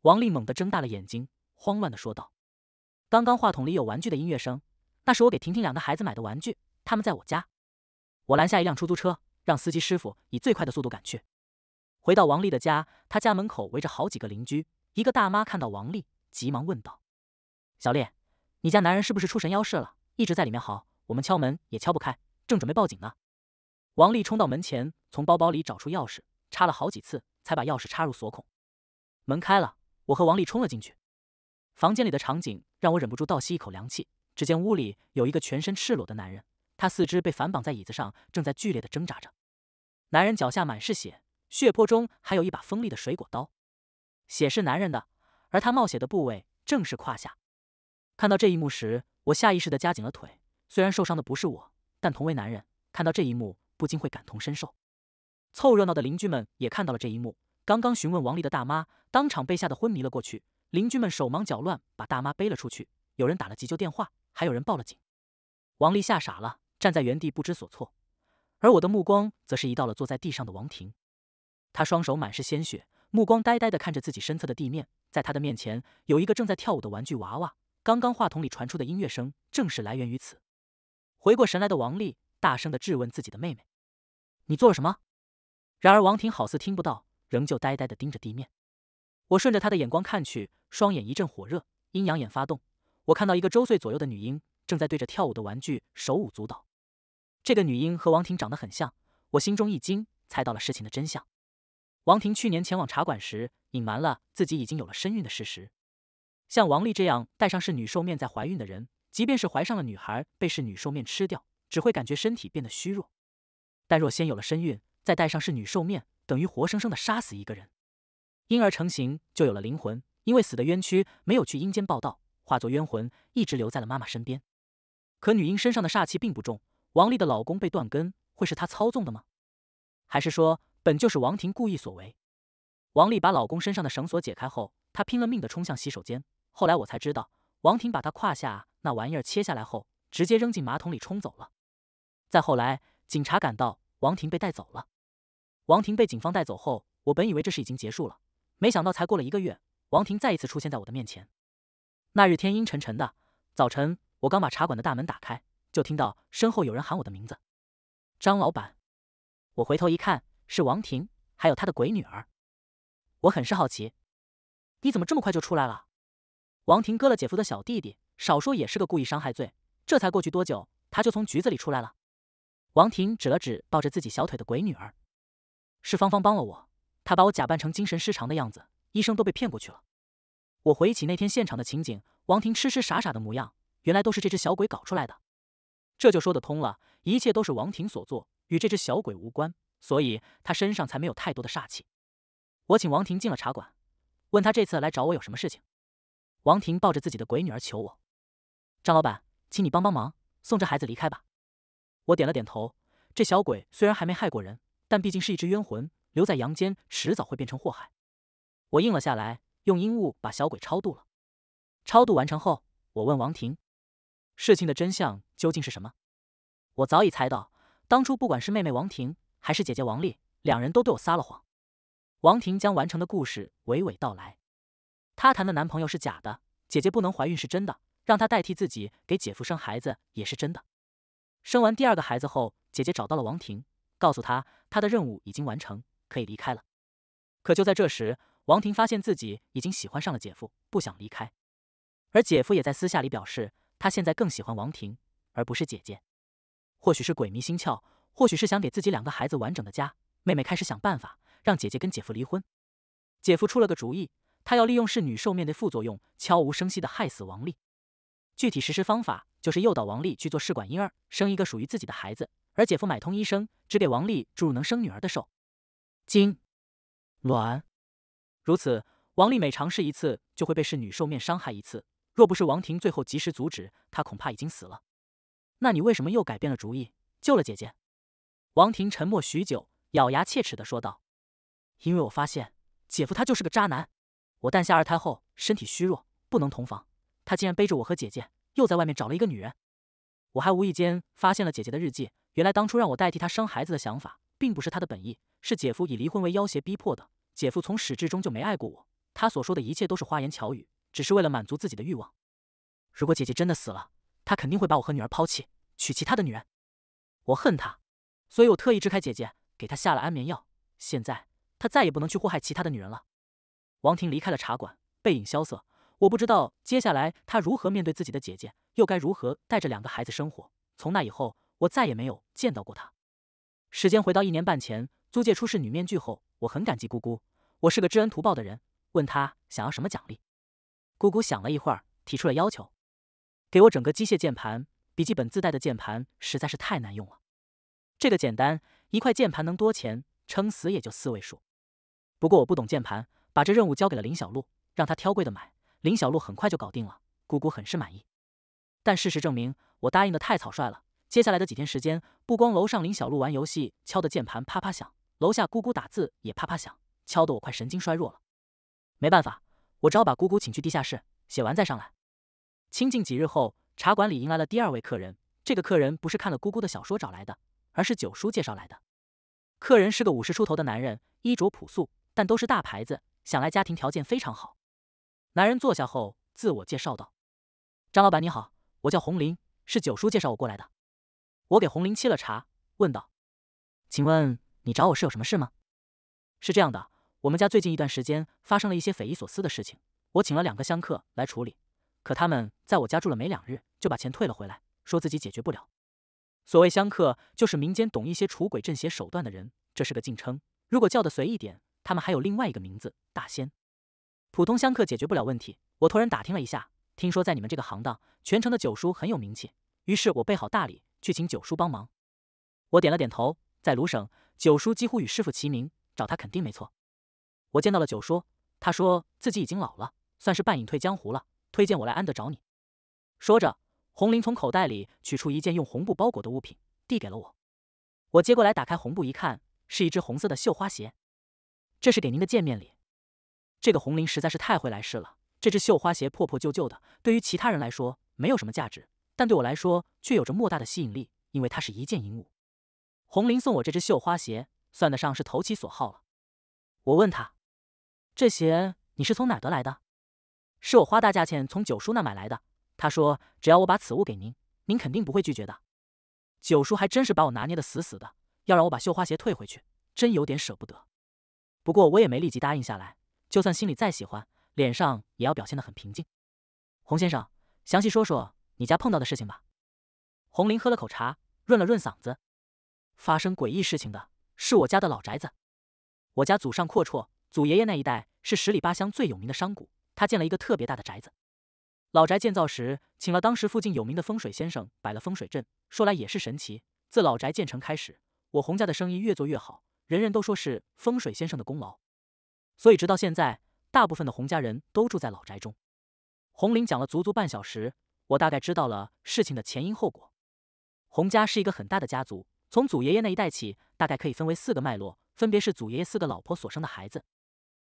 王丽猛地睁大了眼睛，慌乱的说道：“刚刚话筒里有玩具的音乐声，那是我给婷婷两个孩子买的玩具，他们在我家。”我拦下一辆出租车，让司机师傅以最快的速度赶去。回到王丽的家，她家门口围着好几个邻居。一个大妈看到王丽，急忙问道：“小丽，你家男人是不是出神妖事了？一直在里面嚎，我们敲门也敲不开。”正准备报警呢，王丽冲到门前，从包包里找出钥匙，插了好几次才把钥匙插入锁孔。门开了，我和王丽冲了进去。房间里的场景让我忍不住倒吸一口凉气。只见屋里有一个全身赤裸的男人，他四肢被反绑在椅子上，正在剧烈的挣扎着。男人脚下满是血，血泊中还有一把锋利的水果刀。血是男人的，而他冒血的部位正是胯下。看到这一幕时，我下意识的夹紧了腿，虽然受伤的不是我。但同为男人，看到这一幕不禁会感同身受。凑热闹的邻居们也看到了这一幕。刚刚询问王丽的大妈，当场被吓得昏迷了过去。邻居们手忙脚乱，把大妈背了出去。有人打了急救电话，还有人报了警。王丽吓傻了，站在原地不知所措。而我的目光则是移到了坐在地上的王婷。她双手满是鲜血，目光呆呆地看着自己身侧的地面。在她的面前有一个正在跳舞的玩具娃娃。刚刚话筒里传出的音乐声，正是来源于此。回过神来的王丽大声的质问自己的妹妹：“你做了什么？”然而王婷好似听不到，仍旧呆呆的盯着地面。我顺着他的眼光看去，双眼一阵火热，阴阳眼发动，我看到一个周岁左右的女婴正在对着跳舞的玩具手舞足蹈。这个女婴和王婷长得很像，我心中一惊，猜到了事情的真相。王婷去年前往茶馆时，隐瞒了自己已经有了身孕的事实。像王丽这样带上是女寿面在怀孕的人。即便是怀上了女孩，被是女寿面吃掉，只会感觉身体变得虚弱。但若先有了身孕，再带上是女寿面，等于活生生的杀死一个人。婴儿成型就有了灵魂，因为死的冤屈没有去阴间报道，化作冤魂，一直留在了妈妈身边。可女婴身上的煞气并不重，王丽的老公被断根，会是她操纵的吗？还是说本就是王婷故意所为？王丽把老公身上的绳索解开后，她拼了命的冲向洗手间。后来我才知道。王婷把他胯下那玩意儿切下来后，直接扔进马桶里冲走了。再后来，警察赶到，王婷被带走了。王婷被警方带走后，我本以为这事已经结束了，没想到才过了一个月，王婷再一次出现在我的面前。那日天阴沉沉的，早晨我刚把茶馆的大门打开，就听到身后有人喊我的名字：“张老板。”我回头一看，是王婷，还有她的鬼女儿。我很是好奇，你怎么这么快就出来了？王婷割了姐夫的小弟弟，少说也是个故意伤害罪。这才过去多久，他就从局子里出来了。王婷指了指抱着自己小腿的鬼女儿：“是芳芳帮了我，她把我假扮成精神失常的样子，医生都被骗过去了。”我回忆起那天现场的情景，王婷痴痴傻傻的模样，原来都是这只小鬼搞出来的。这就说得通了，一切都是王婷所做，与这只小鬼无关，所以她身上才没有太多的煞气。我请王婷进了茶馆，问她这次来找我有什么事情。王婷抱着自己的鬼女儿求我：“张老板，请你帮帮忙，送这孩子离开吧。”我点了点头。这小鬼虽然还没害过人，但毕竟是一只冤魂，留在阳间迟早会变成祸害。我应了下来，用阴物把小鬼超度了。超度完成后，我问王婷：“事情的真相究竟是什么？”我早已猜到，当初不管是妹妹王婷还是姐姐王丽，两人都对我撒了谎。王婷将完成的故事娓娓道来。她谈的男朋友是假的，姐姐不能怀孕是真的，让她代替自己给姐夫生孩子也是真的。生完第二个孩子后，姐姐找到了王婷，告诉她她的任务已经完成，可以离开了。可就在这时，王婷发现自己已经喜欢上了姐夫，不想离开。而姐夫也在私下里表示，他现在更喜欢王婷，而不是姐姐。或许是鬼迷心窍，或许是想给自己两个孩子完整的家，妹妹开始想办法让姐姐跟姐夫离婚。姐夫出了个主意。他要利用侍女兽面的副作用，悄无声息的害死王丽。具体实施方法就是诱导王丽去做试管婴儿，生一个属于自己的孩子。而姐夫买通医生，只给王丽注入能生女儿的受精卵。如此，王丽每尝试一次，就会被侍女受面伤害一次。若不是王婷最后及时阻止，她恐怕已经死了。那你为什么又改变了主意，救了姐姐？王婷沉默许久，咬牙切齿的说道：“因为我发现姐夫他就是个渣男。”我诞下二胎后身体虚弱，不能同房。他竟然背着我和姐姐，又在外面找了一个女人。我还无意间发现了姐姐的日记，原来当初让我代替她生孩子的想法，并不是她的本意，是姐夫以离婚为要挟逼迫的。姐夫从始至终就没爱过我，他所说的一切都是花言巧语，只是为了满足自己的欲望。如果姐姐真的死了，他肯定会把我和女儿抛弃，娶其他的女人。我恨他，所以我特意支开姐姐，给她下了安眠药。现在她再也不能去祸害其他的女人了。王婷离开了茶馆，背影萧瑟。我不知道接下来她如何面对自己的姐姐，又该如何带着两个孩子生活。从那以后，我再也没有见到过她。时间回到一年半前，租界出事女面具后，我很感激姑姑，我是个知恩图报的人，问她想要什么奖励。姑姑想了一会儿，提出了要求，给我整个机械键盘。笔记本自带的键盘实在是太难用了。这个简单，一块键盘能多钱？撑死也就四位数。不过我不懂键盘。把这任务交给了林小璐，让她挑贵的买。林小璐很快就搞定了，姑姑很是满意。但事实证明，我答应的太草率了。接下来的几天时间，不光楼上林小璐玩游戏，敲的键盘啪啪响，楼下姑姑打字也啪啪响，敲得我快神经衰弱了。没办法，我只好把姑姑请去地下室写完再上来。清静几日后，茶馆里迎来了第二位客人。这个客人不是看了姑姑的小说找来的，而是九叔介绍来的。客人是个五十出头的男人，衣着朴素，但都是大牌子。想来家庭条件非常好。男人坐下后，自我介绍道：“张老板你好，我叫红林，是九叔介绍我过来的。”我给红林沏了茶，问道：“请问你找我是有什么事吗？”“是这样的，我们家最近一段时间发生了一些匪夷所思的事情，我请了两个香客来处理，可他们在我家住了没两日，就把钱退了回来，说自己解决不了。所谓香客，就是民间懂一些除鬼镇邪手段的人，这是个敬称，如果叫的随意点。”他们还有另外一个名字，大仙。普通香客解决不了问题，我托人打听了一下，听说在你们这个行当，全城的九叔很有名气。于是我备好大礼，去请九叔帮忙。我点了点头，在鲁省，九叔几乎与师傅齐名，找他肯定没错。我见到了九叔，他说自己已经老了，算是半隐退江湖了，推荐我来安德找你。说着，红绫从口袋里取出一件用红布包裹的物品，递给了我。我接过来，打开红布一看，是一只红色的绣花鞋。这是给您的见面礼，这个红绫实在是太会来事了。这只绣花鞋破破旧旧的，对于其他人来说没有什么价值，但对我来说却有着莫大的吸引力，因为它是一件银物。红绫送我这只绣花鞋，算得上是投其所好了。我问他，这鞋你是从哪得来的？是我花大价钱从九叔那买来的。他说，只要我把此物给您，您肯定不会拒绝的。九叔还真是把我拿捏的死死的，要让我把绣花鞋退回去，真有点舍不得。不过我也没立即答应下来，就算心里再喜欢，脸上也要表现得很平静。洪先生，详细说说你家碰到的事情吧。洪林喝了口茶，润了润嗓子。发生诡异事情的是我家的老宅子。我家祖上阔绰，祖爷爷那一代是十里八乡最有名的商贾，他建了一个特别大的宅子。老宅建造时，请了当时附近有名的风水先生摆了风水阵，说来也是神奇。自老宅建成开始，我洪家的生意越做越好。人人都说是风水先生的功劳，所以直到现在，大部分的洪家人都住在老宅中。洪林讲了足足半小时，我大概知道了事情的前因后果。洪家是一个很大的家族，从祖爷爷那一代起，大概可以分为四个脉络，分别是祖爷爷四个老婆所生的孩子。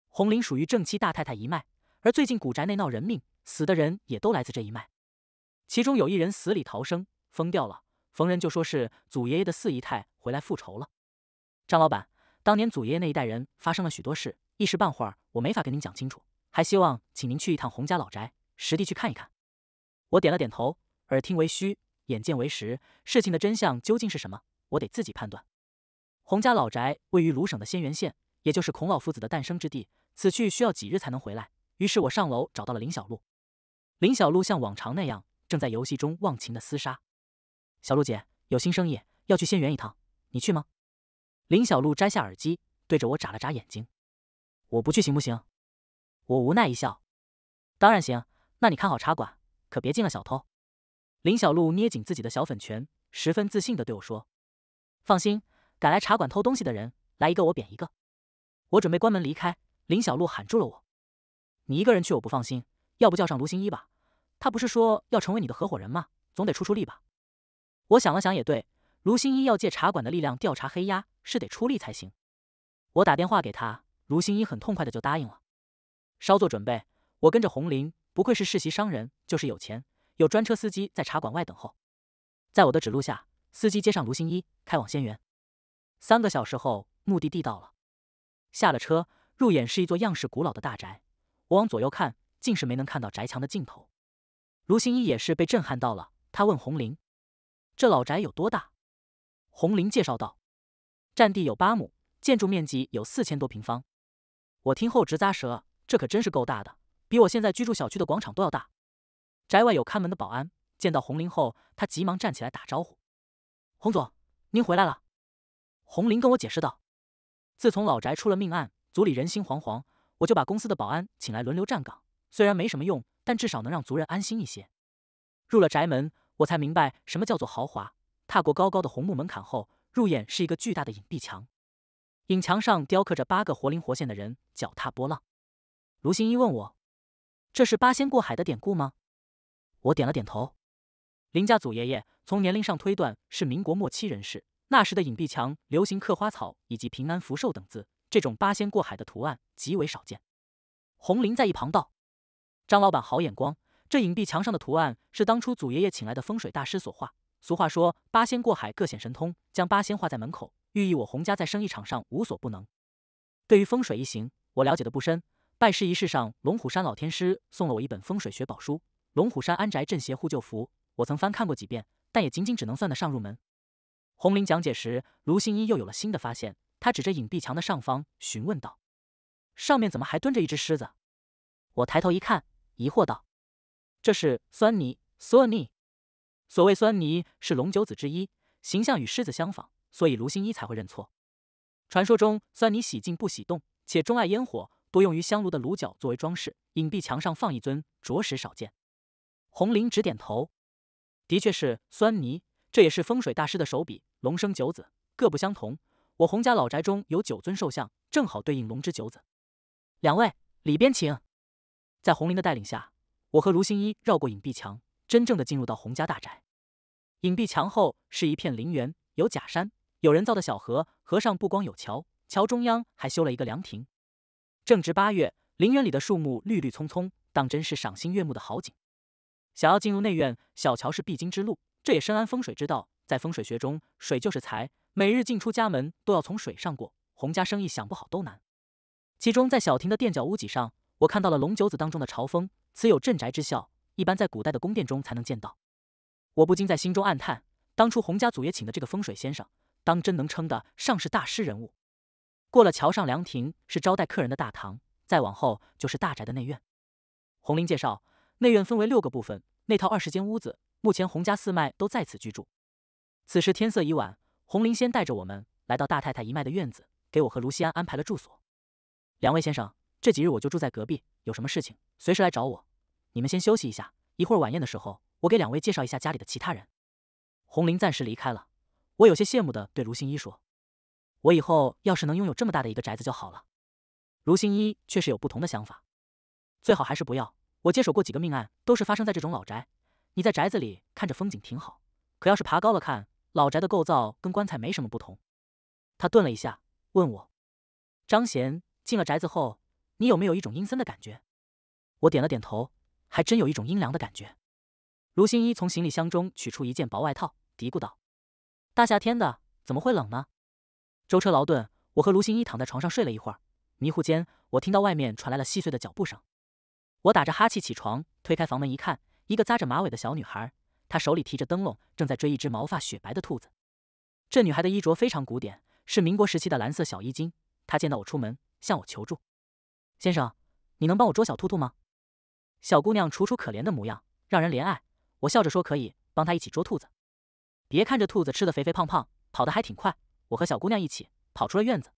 洪林属于正妻大太太一脉，而最近古宅内闹人命，死的人也都来自这一脉。其中有一人死里逃生，疯掉了，逢人就说是祖爷爷的四姨太回来复仇了。张老板，当年祖爷爷那一代人发生了许多事，一时半会儿我没法跟您讲清楚，还希望请您去一趟洪家老宅，实地去看一看。我点了点头，耳听为虚，眼见为实，事情的真相究竟是什么，我得自己判断。洪家老宅位于鲁省的仙源县，也就是孔老夫子的诞生之地，此去需要几日才能回来。于是我上楼找到了林小璐，林小璐像往常那样，正在游戏中忘情的厮杀。小璐姐，有新生意要去仙源一趟，你去吗？林小璐摘下耳机，对着我眨了眨眼睛：“我不去行不行？”我无奈一笑：“当然行，那你看好茶馆，可别进了小偷。”林小璐捏紧自己的小粉拳，十分自信地对我说：“放心，敢来茶馆偷东西的人，来一个我扁一个。”我准备关门离开，林小璐喊住了我：“你一个人去我不放心，要不叫上卢星一吧？他不是说要成为你的合伙人吗？总得出出力吧？”我想了想，也对。卢新一要借茶馆的力量调查黑鸦，是得出力才行。我打电话给他，卢新一很痛快的就答应了。稍作准备，我跟着红林。不愧是世袭商人，就是有钱，有专车司机在茶馆外等候。在我的指路下，司机接上卢新一，开往仙园。三个小时后，目的地到了。下了车，入眼是一座样式古老的大宅。我往左右看，竟是没能看到宅墙的尽头。卢新一也是被震撼到了，他问红林：“这老宅有多大？”红林介绍道：“占地有八亩，建筑面积有四千多平方。”我听后直咂舌，这可真是够大的，比我现在居住小区的广场都要大。宅外有看门的保安，见到红林后，他急忙站起来打招呼：“洪总，您回来了。”红林跟我解释道：“自从老宅出了命案，族里人心惶惶，我就把公司的保安请来轮流站岗。虽然没什么用，但至少能让族人安心一些。”入了宅门，我才明白什么叫做豪华。踏过高高的红木门槛后，入眼是一个巨大的影壁墙，影墙上雕刻着八个活灵活现的人脚踏波浪。卢新一问我：“这是八仙过海的典故吗？”我点了点头。林家祖爷爷从年龄上推断是民国末期人士，那时的影壁墙流行刻花草以及平安福寿等字，这种八仙过海的图案极为少见。红林在一旁道：“张老板好眼光，这影壁墙上的图案是当初祖爷爷请来的风水大师所画。”俗话说，八仙过海，各显神通。将八仙画在门口，寓意我洪家在生意场上无所不能。对于风水一行，我了解的不深。拜师仪式上，龙虎山老天师送了我一本风水学宝书《龙虎山安宅镇邪护旧符》，我曾翻看过几遍，但也仅仅只能算得上入门。洪林讲解时，卢新一又有了新的发现。他指着隐蔽墙的上方，询问道：“上面怎么还蹲着一只狮子？”我抬头一看，疑惑道：“这是狻猊，狻猊。”所谓酸泥是龙九子之一，形象与狮子相仿，所以卢星一才会认错。传说中，酸泥喜静不喜动，且钟爱烟火，多用于香炉的炉角作为装饰。隐蔽墙上放一尊，着实少见。红林直点头，的确是酸泥，这也是风水大师的手笔。龙生九子，各不相同。我洪家老宅中有九尊兽像，正好对应龙之九子。两位里边请。在红林的带领下，我和卢星一绕过隐蔽墙。真正的进入到洪家大宅，隐蔽墙后是一片林园，有假山，有人造的小河，河上不光有桥，桥中央还修了一个凉亭。正值八月，林园里的树木绿绿葱葱，当真是赏心悦目的好景。想要进入内院，小桥是必经之路。这也深谙风水之道，在风水学中，水就是财，每日进出家门都要从水上过，洪家生意想不好都难。其中在小亭的垫脚屋脊上，我看到了龙九子当中的朝风，此有镇宅之效。一般在古代的宫殿中才能见到，我不禁在心中暗叹：当初洪家祖爷请的这个风水先生，当真能称得上是大师人物。过了桥上凉亭，是招待客人的大堂，再往后就是大宅的内院。洪林介绍，内院分为六个部分，那套二十间屋子目前洪家四脉都在此居住。此时天色已晚，洪林先带着我们来到大太太一脉的院子，给我和卢锡安安排了住所。两位先生，这几日我就住在隔壁，有什么事情随时来找我。你们先休息一下，一会儿晚宴的时候，我给两位介绍一下家里的其他人。红玲暂时离开了，我有些羡慕的对卢新一说：“我以后要是能拥有这么大的一个宅子就好了。”卢新一却是有不同的想法：“最好还是不要。我接手过几个命案，都是发生在这种老宅。你在宅子里看着风景挺好，可要是爬高了看，老宅的构造跟棺材没什么不同。”他顿了一下，问我：“张贤进了宅子后，你有没有一种阴森的感觉？”我点了点头。还真有一种阴凉的感觉。卢新一从行李箱中取出一件薄外套，嘀咕道：“大夏天的怎么会冷呢？”舟车劳顿，我和卢新一躺在床上睡了一会儿。迷糊间，我听到外面传来了细碎的脚步声。我打着哈气起床，推开房门一看，一个扎着马尾的小女孩，她手里提着灯笼，正在追一只毛发雪白的兔子。这女孩的衣着非常古典，是民国时期的蓝色小衣襟。她见到我出门，向我求助：“先生，你能帮我捉小兔兔吗？”小姑娘楚楚可怜的模样让人怜爱，我笑着说：“可以帮她一起捉兔子。”别看这兔子吃的肥肥胖胖，跑得还挺快。我和小姑娘一起跑出了院子，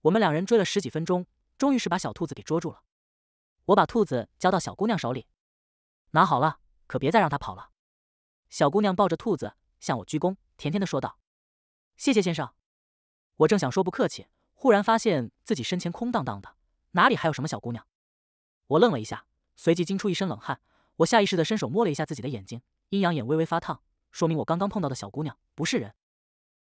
我们两人追了十几分钟，终于是把小兔子给捉住了。我把兔子交到小姑娘手里，拿好了，可别再让它跑了。小姑娘抱着兔子向我鞠躬，甜甜的说道：“谢谢先生。”我正想说不客气，忽然发现自己身前空荡荡的，哪里还有什么小姑娘？我愣了一下。随即惊出一身冷汗，我下意识地伸手摸了一下自己的眼睛，阴阳眼微微发烫，说明我刚刚碰到的小姑娘不是人。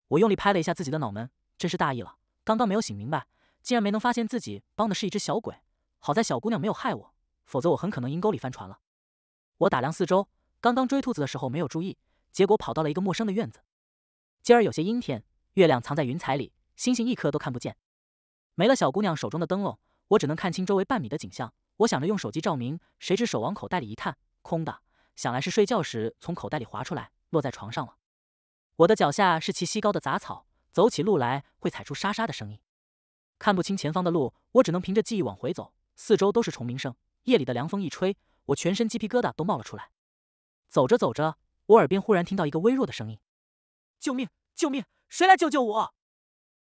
我用力拍了一下自己的脑门，真是大意了，刚刚没有醒明白，竟然没能发现自己帮的是一只小鬼。好在小姑娘没有害我，否则我很可能阴沟里翻船了。我打量四周，刚刚追兔子的时候没有注意，结果跑到了一个陌生的院子。今儿有些阴天，月亮藏在云彩里，星星一颗都看不见。没了小姑娘手中的灯笼，我只能看清周围半米的景象。我想着用手机照明，谁知手往口袋里一探，空的。想来是睡觉时从口袋里滑出来，落在床上了。我的脚下是齐膝高的杂草，走起路来会踩出沙沙的声音。看不清前方的路，我只能凭着记忆往回走。四周都是虫鸣声，夜里的凉风一吹，我全身鸡皮疙瘩都冒了出来。走着走着，我耳边忽然听到一个微弱的声音：“救命！救命！谁来救救我？”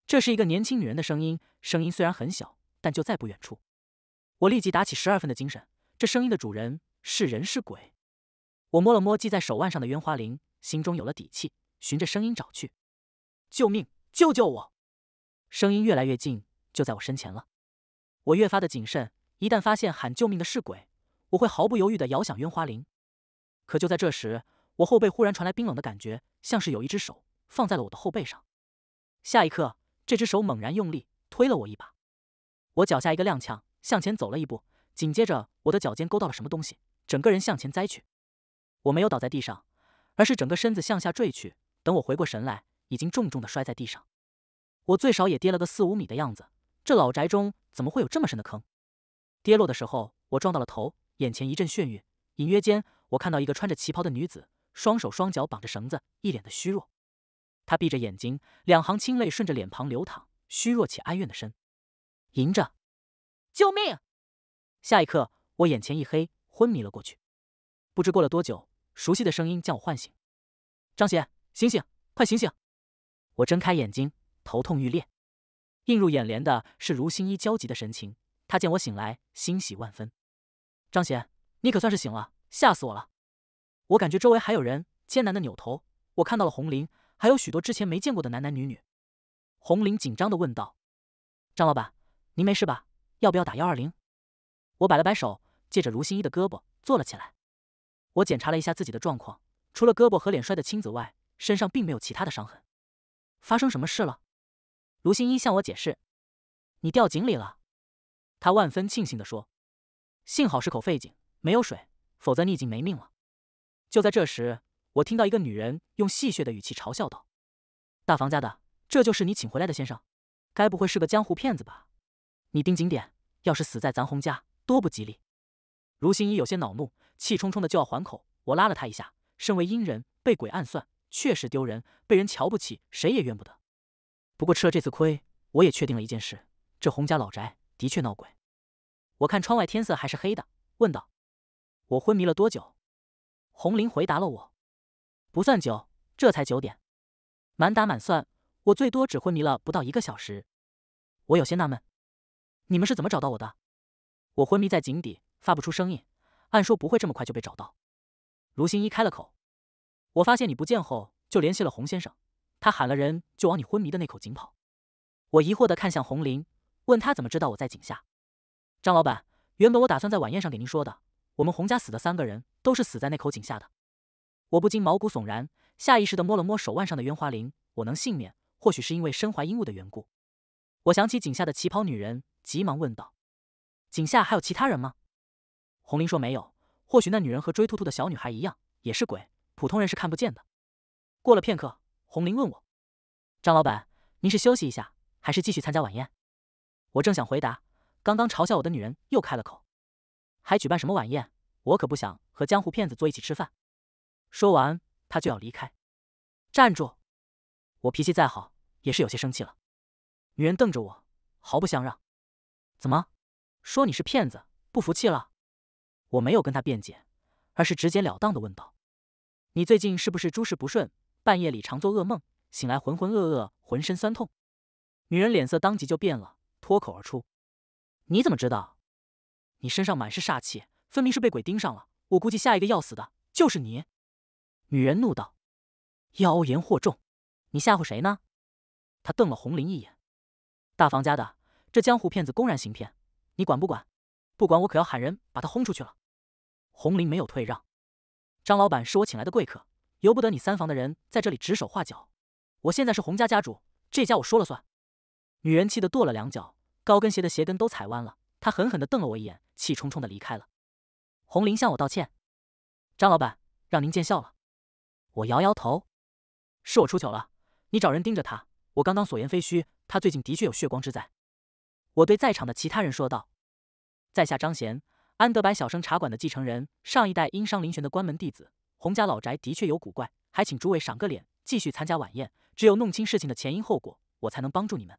这是一个年轻女人的声音，声音虽然很小，但就在不远处。我立即打起十二分的精神，这声音的主人是人是鬼？我摸了摸系在手腕上的冤花铃，心中有了底气，循着声音找去。救命！救救我！声音越来越近，就在我身前了。我越发的谨慎，一旦发现喊救命的是鬼，我会毫不犹豫地摇响冤花铃。可就在这时，我后背忽然传来冰冷的感觉，像是有一只手放在了我的后背上。下一刻，这只手猛然用力推了我一把，我脚下一个踉跄。向前走了一步，紧接着我的脚尖勾到了什么东西，整个人向前栽去。我没有倒在地上，而是整个身子向下坠去。等我回过神来，已经重重的摔在地上。我最少也跌了个四五米的样子。这老宅中怎么会有这么深的坑？跌落的时候，我撞到了头，眼前一阵眩晕。隐约间，我看到一个穿着旗袍的女子，双手双脚绑着绳子，一脸的虚弱。她闭着眼睛，两行清泪顺着脸庞流淌，虚弱且哀怨的呻吟着。救命！下一刻，我眼前一黑，昏迷了过去。不知过了多久，熟悉的声音将我唤醒：“张贤，醒醒，快醒醒！”我睁开眼睛，头痛欲裂，映入眼帘的是如新一焦急的神情。他见我醒来，欣喜万分：“张贤，你可算是醒了，吓死我了！”我感觉周围还有人，艰难的扭头，我看到了红林，还有许多之前没见过的男男女女。红林紧张的问道：“张老板，您没事吧？”要不要打幺二零？我摆了摆手，借着卢新一的胳膊坐了起来。我检查了一下自己的状况，除了胳膊和脸摔的青紫外，身上并没有其他的伤痕。发生什么事了？卢新一向我解释：“你掉井里了。”他万分庆幸的说：“幸好是口废井，没有水，否则你已经没命了。”就在这时，我听到一个女人用戏谑的语气嘲笑道：“大房家的，这就是你请回来的先生？该不会是个江湖骗子吧？”你盯紧点，要是死在咱洪家，多不吉利。卢心怡有些恼怒，气冲冲的就要还口。我拉了他一下，身为阴人被鬼暗算，确实丢人，被人瞧不起，谁也怨不得。不过吃了这次亏，我也确定了一件事：这洪家老宅的确闹鬼。我看窗外天色还是黑的，问道：“我昏迷了多久？”洪林回答了我：“不算久，这才九点，满打满算，我最多只昏迷了不到一个小时。”我有些纳闷。你们是怎么找到我的？我昏迷在井底，发不出声音。按说不会这么快就被找到。卢新一开了口：“我发现你不见后，就联系了洪先生，他喊了人就往你昏迷的那口井跑。”我疑惑的看向洪林，问他怎么知道我在井下。张老板，原本我打算在晚宴上给您说的，我们洪家死的三个人都是死在那口井下的。我不禁毛骨悚然，下意识的摸了摸手腕上的鸳花铃。我能幸免，或许是因为身怀阴物的缘故。我想起井下的旗袍女人。急忙问道：“井下还有其他人吗？”红林说：“没有，或许那女人和追兔兔的小女孩一样，也是鬼，普通人是看不见的。”过了片刻，红林问我：“张老板，您是休息一下，还是继续参加晚宴？”我正想回答，刚刚嘲笑我的女人又开了口：“还举办什么晚宴？我可不想和江湖骗子坐一起吃饭。”说完，她就要离开。“站住！”我脾气再好，也是有些生气了。女人瞪着我，毫不相让。怎么，说你是骗子，不服气了？我没有跟他辩解，而是直截了当的问道：“你最近是不是诸事不顺？半夜里常做噩梦，醒来浑浑噩噩，浑身酸痛？”女人脸色当即就变了，脱口而出：“你怎么知道？你身上满是煞气，分明是被鬼盯上了。我估计下一个要死的就是你。”女人怒道：“妖言惑众，你吓唬谁呢？”她瞪了红林一眼：“大房家的。”这江湖骗子公然行骗，你管不管？不管我可要喊人把他轰出去了。红林没有退让。张老板是我请来的贵客，由不得你三房的人在这里指手画脚。我现在是洪家家主，这家我说了算。女人气得跺了两脚，高跟鞋的鞋跟都踩弯了。她狠狠地瞪了我一眼，气冲冲地离开了。红林向我道歉：“张老板，让您见笑了。”我摇摇头：“是我出糗了。你找人盯着他。我刚刚所言非虚，他最近的确有血光之灾。”我对在场的其他人说道：“在下张贤，安德白小生茶馆的继承人，上一代殷商林玄的关门弟子。洪家老宅的确有古怪，还请诸位赏个脸，继续参加晚宴。只有弄清事情的前因后果，我才能帮助你们。”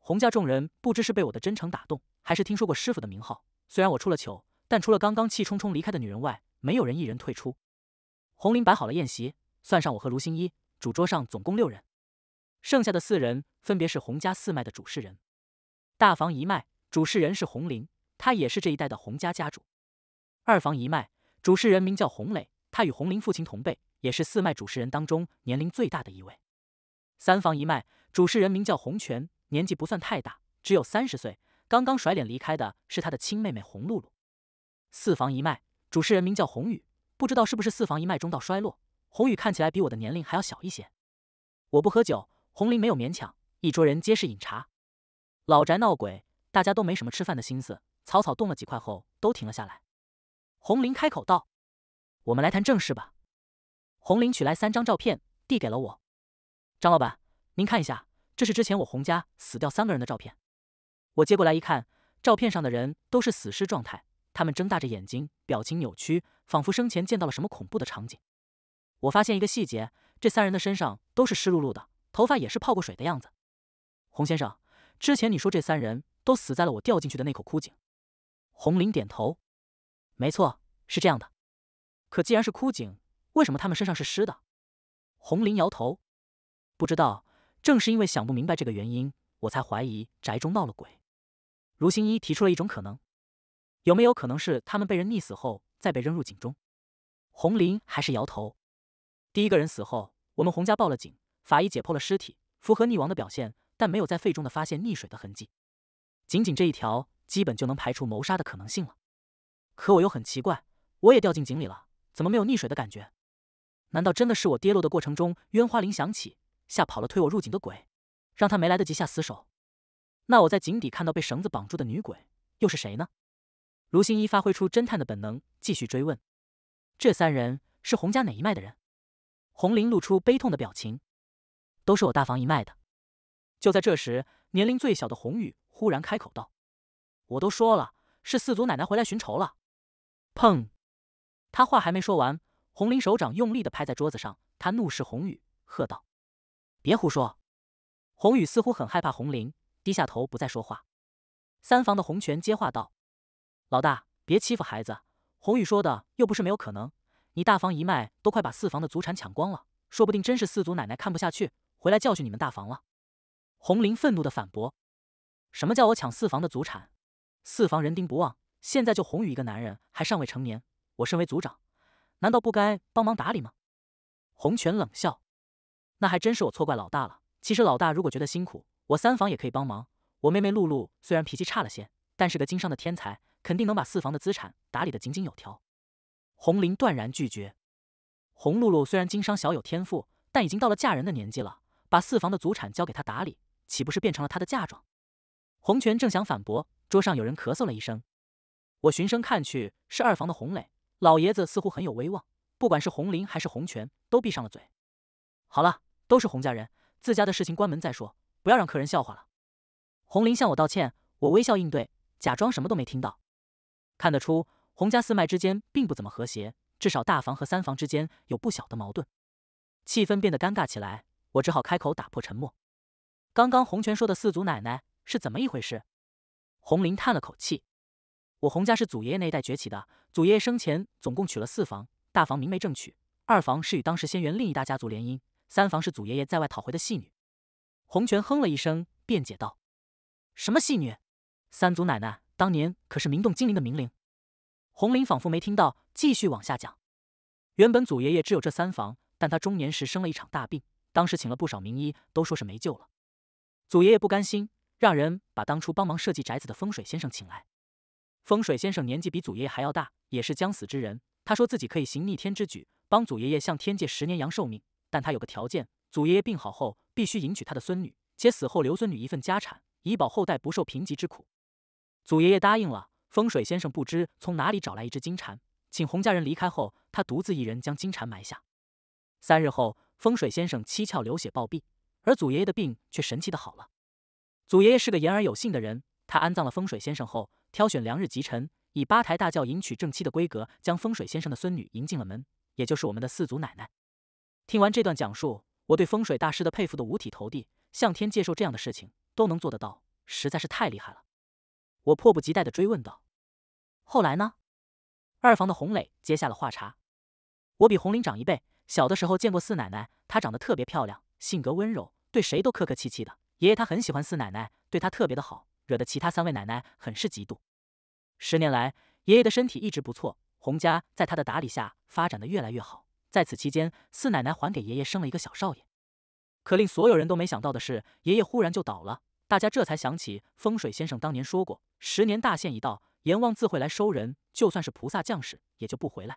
洪家众人不知是被我的真诚打动，还是听说过师傅的名号。虽然我出了糗，但除了刚刚气冲冲离开的女人外，没有人一人退出。洪林摆好了宴席，算上我和卢新一，主桌上总共六人。剩下的四人分别是洪家四脉的主事人。大房一脉主事人是洪林，他也是这一代的洪家家主。二房一脉主事人名叫洪磊，他与洪林父亲同辈，也是四脉主事人当中年龄最大的一位。三房一脉主事人名叫洪权，年纪不算太大，只有三十岁，刚刚甩脸离开的是他的亲妹妹洪露露。四房一脉主事人名叫洪宇，不知道是不是四房一脉中道衰落，洪宇看起来比我的年龄还要小一些。我不喝酒，洪林没有勉强，一桌人皆是饮茶。老宅闹鬼，大家都没什么吃饭的心思，草草动了几块后都停了下来。红林开口道：“我们来谈正事吧。”红林取来三张照片，递给了我：“张老板，您看一下，这是之前我洪家死掉三个人的照片。”我接过来一看，照片上的人都是死尸状态，他们睁大着眼睛，表情扭曲，仿佛生前见到了什么恐怖的场景。我发现一个细节，这三人的身上都是湿漉漉的，头发也是泡过水的样子。洪先生。之前你说这三人都死在了我掉进去的那口枯井。红林点头，没错，是这样的。可既然是枯井，为什么他们身上是湿的？红林摇头，不知道。正是因为想不明白这个原因，我才怀疑宅中闹了鬼。卢新一提出了一种可能，有没有可能是他们被人溺死后再被扔入井中？红林还是摇头。第一个人死后，我们洪家报了警，法医解剖了尸体，符合溺亡的表现。但没有在肺中的发现溺水的痕迹，仅仅这一条，基本就能排除谋杀的可能性了。可我又很奇怪，我也掉进井里了，怎么没有溺水的感觉？难道真的是我跌落的过程中冤花铃响起，吓跑了推我入井的鬼，让他没来得及下死手？那我在井底看到被绳子绑住的女鬼，又是谁呢？卢新一发挥出侦探的本能，继续追问：这三人是洪家哪一脉的人？洪玲露出悲痛的表情，都是我大房一脉的。就在这时，年龄最小的红雨忽然开口道：“我都说了，是四祖奶奶回来寻仇了。”砰！他话还没说完，红林手掌用力的拍在桌子上，他怒视红雨，喝道：“别胡说！”红雨似乎很害怕红林，低下头不再说话。三房的红泉接话道：“老大，别欺负孩子。红雨说的又不是没有可能。你大房一脉都快把四房的祖产抢光了，说不定真是四祖奶奶看不下去，回来教训你们大房了。”红林愤怒的反驳：“什么叫我抢四房的祖产？四房人丁不旺，现在就红宇一个男人，还尚未成年。我身为族长，难道不该帮忙打理吗？”红泉冷笑：“那还真是我错怪老大了。其实老大如果觉得辛苦，我三房也可以帮忙。我妹妹露露虽然脾气差了些，但是个经商的天才，肯定能把四房的资产打理的井井有条。”红林断然拒绝：“红露露虽然经商小有天赋，但已经到了嫁人的年纪了，把四房的祖产交给她打理。”岂不是变成了他的嫁妆？洪泉正想反驳，桌上有人咳嗽了一声。我循声看去，是二房的洪磊。老爷子似乎很有威望，不管是洪林还是洪泉，都闭上了嘴。好了，都是洪家人，自家的事情关门再说，不要让客人笑话了。洪林向我道歉，我微笑应对，假装什么都没听到。看得出，洪家四脉之间并不怎么和谐，至少大房和三房之间有不小的矛盾，气氛变得尴尬起来。我只好开口打破沉默。刚刚洪泉说的四祖奶奶是怎么一回事？洪林叹了口气：“我洪家是祖爷爷那一代崛起的。祖爷爷生前总共娶了四房，大房明媒正娶，二房是与当时仙元另一大家族联姻，三房是祖爷爷在外讨回的戏女。”洪泉哼了一声，辩解道：“什么戏女？三祖奶奶当年可是名动金陵的名伶。”洪林仿佛没听到，继续往下讲：“原本祖爷爷只有这三房，但他中年时生了一场大病，当时请了不少名医，都说是没救了。”祖爷爷不甘心，让人把当初帮忙设计宅子的风水先生请来。风水先生年纪比祖爷爷还要大，也是将死之人。他说自己可以行逆天之举，帮祖爷爷向天界十年阳寿命，但他有个条件：祖爷爷病好后必须迎娶他的孙女，且死后留孙女一份家产，以保后代不受贫瘠之苦。祖爷爷答应了。风水先生不知从哪里找来一只金蝉，请洪家人离开后，他独自一人将金蝉埋下。三日后，风水先生七窍流血暴毙。而祖爷爷的病却神奇的好了。祖爷爷是个言而有信的人，他安葬了风水先生后，挑选良日吉辰，以八抬大轿迎娶正妻的规格，将风水先生的孙女迎进了门，也就是我们的四祖奶奶。听完这段讲述，我对风水大师的佩服的五体投地，向天接受这样的事情都能做得到，实在是太厉害了。我迫不及待地追问道：“后来呢？”二房的洪磊接下了话茬：“我比洪林长一辈，小的时候见过四奶奶，她长得特别漂亮，性格温柔。”对谁都客客气气的，爷爷他很喜欢四奶奶，对她特别的好，惹得其他三位奶奶很是嫉妒。十年来，爷爷的身体一直不错，洪家在他的打理下发展得越来越好。在此期间，四奶奶还给爷爷生了一个小少爷。可令所有人都没想到的是，爷爷忽然就倒了。大家这才想起风水先生当年说过，十年大限已到，阎王自会来收人，就算是菩萨将士也就不回来。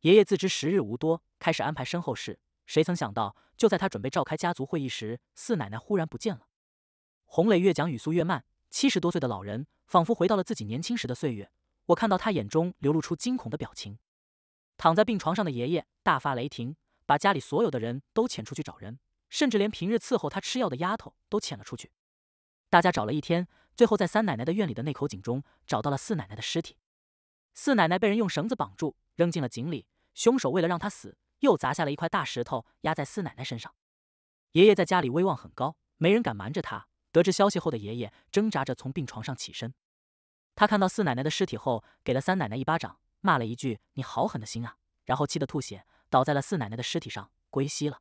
爷爷自知时日无多，开始安排身后事。谁曾想到，就在他准备召开家族会议时，四奶奶忽然不见了。洪磊越讲语速越慢，七十多岁的老人仿佛回到了自己年轻时的岁月。我看到他眼中流露出惊恐的表情。躺在病床上的爷爷大发雷霆，把家里所有的人都遣出去找人，甚至连平日伺候他吃药的丫头都遣了出去。大家找了一天，最后在三奶奶的院里的那口井中找到了四奶奶的尸体。四奶奶被人用绳子绑住，扔进了井里。凶手为了让她死。又砸下了一块大石头压在四奶奶身上。爷爷在家里威望很高，没人敢瞒着他。得知消息后的爷爷挣扎着从病床上起身，他看到四奶奶的尸体后，给了三奶奶一巴掌，骂了一句：“你好狠的心啊！”然后气得吐血，倒在了四奶奶的尸体上，归西了。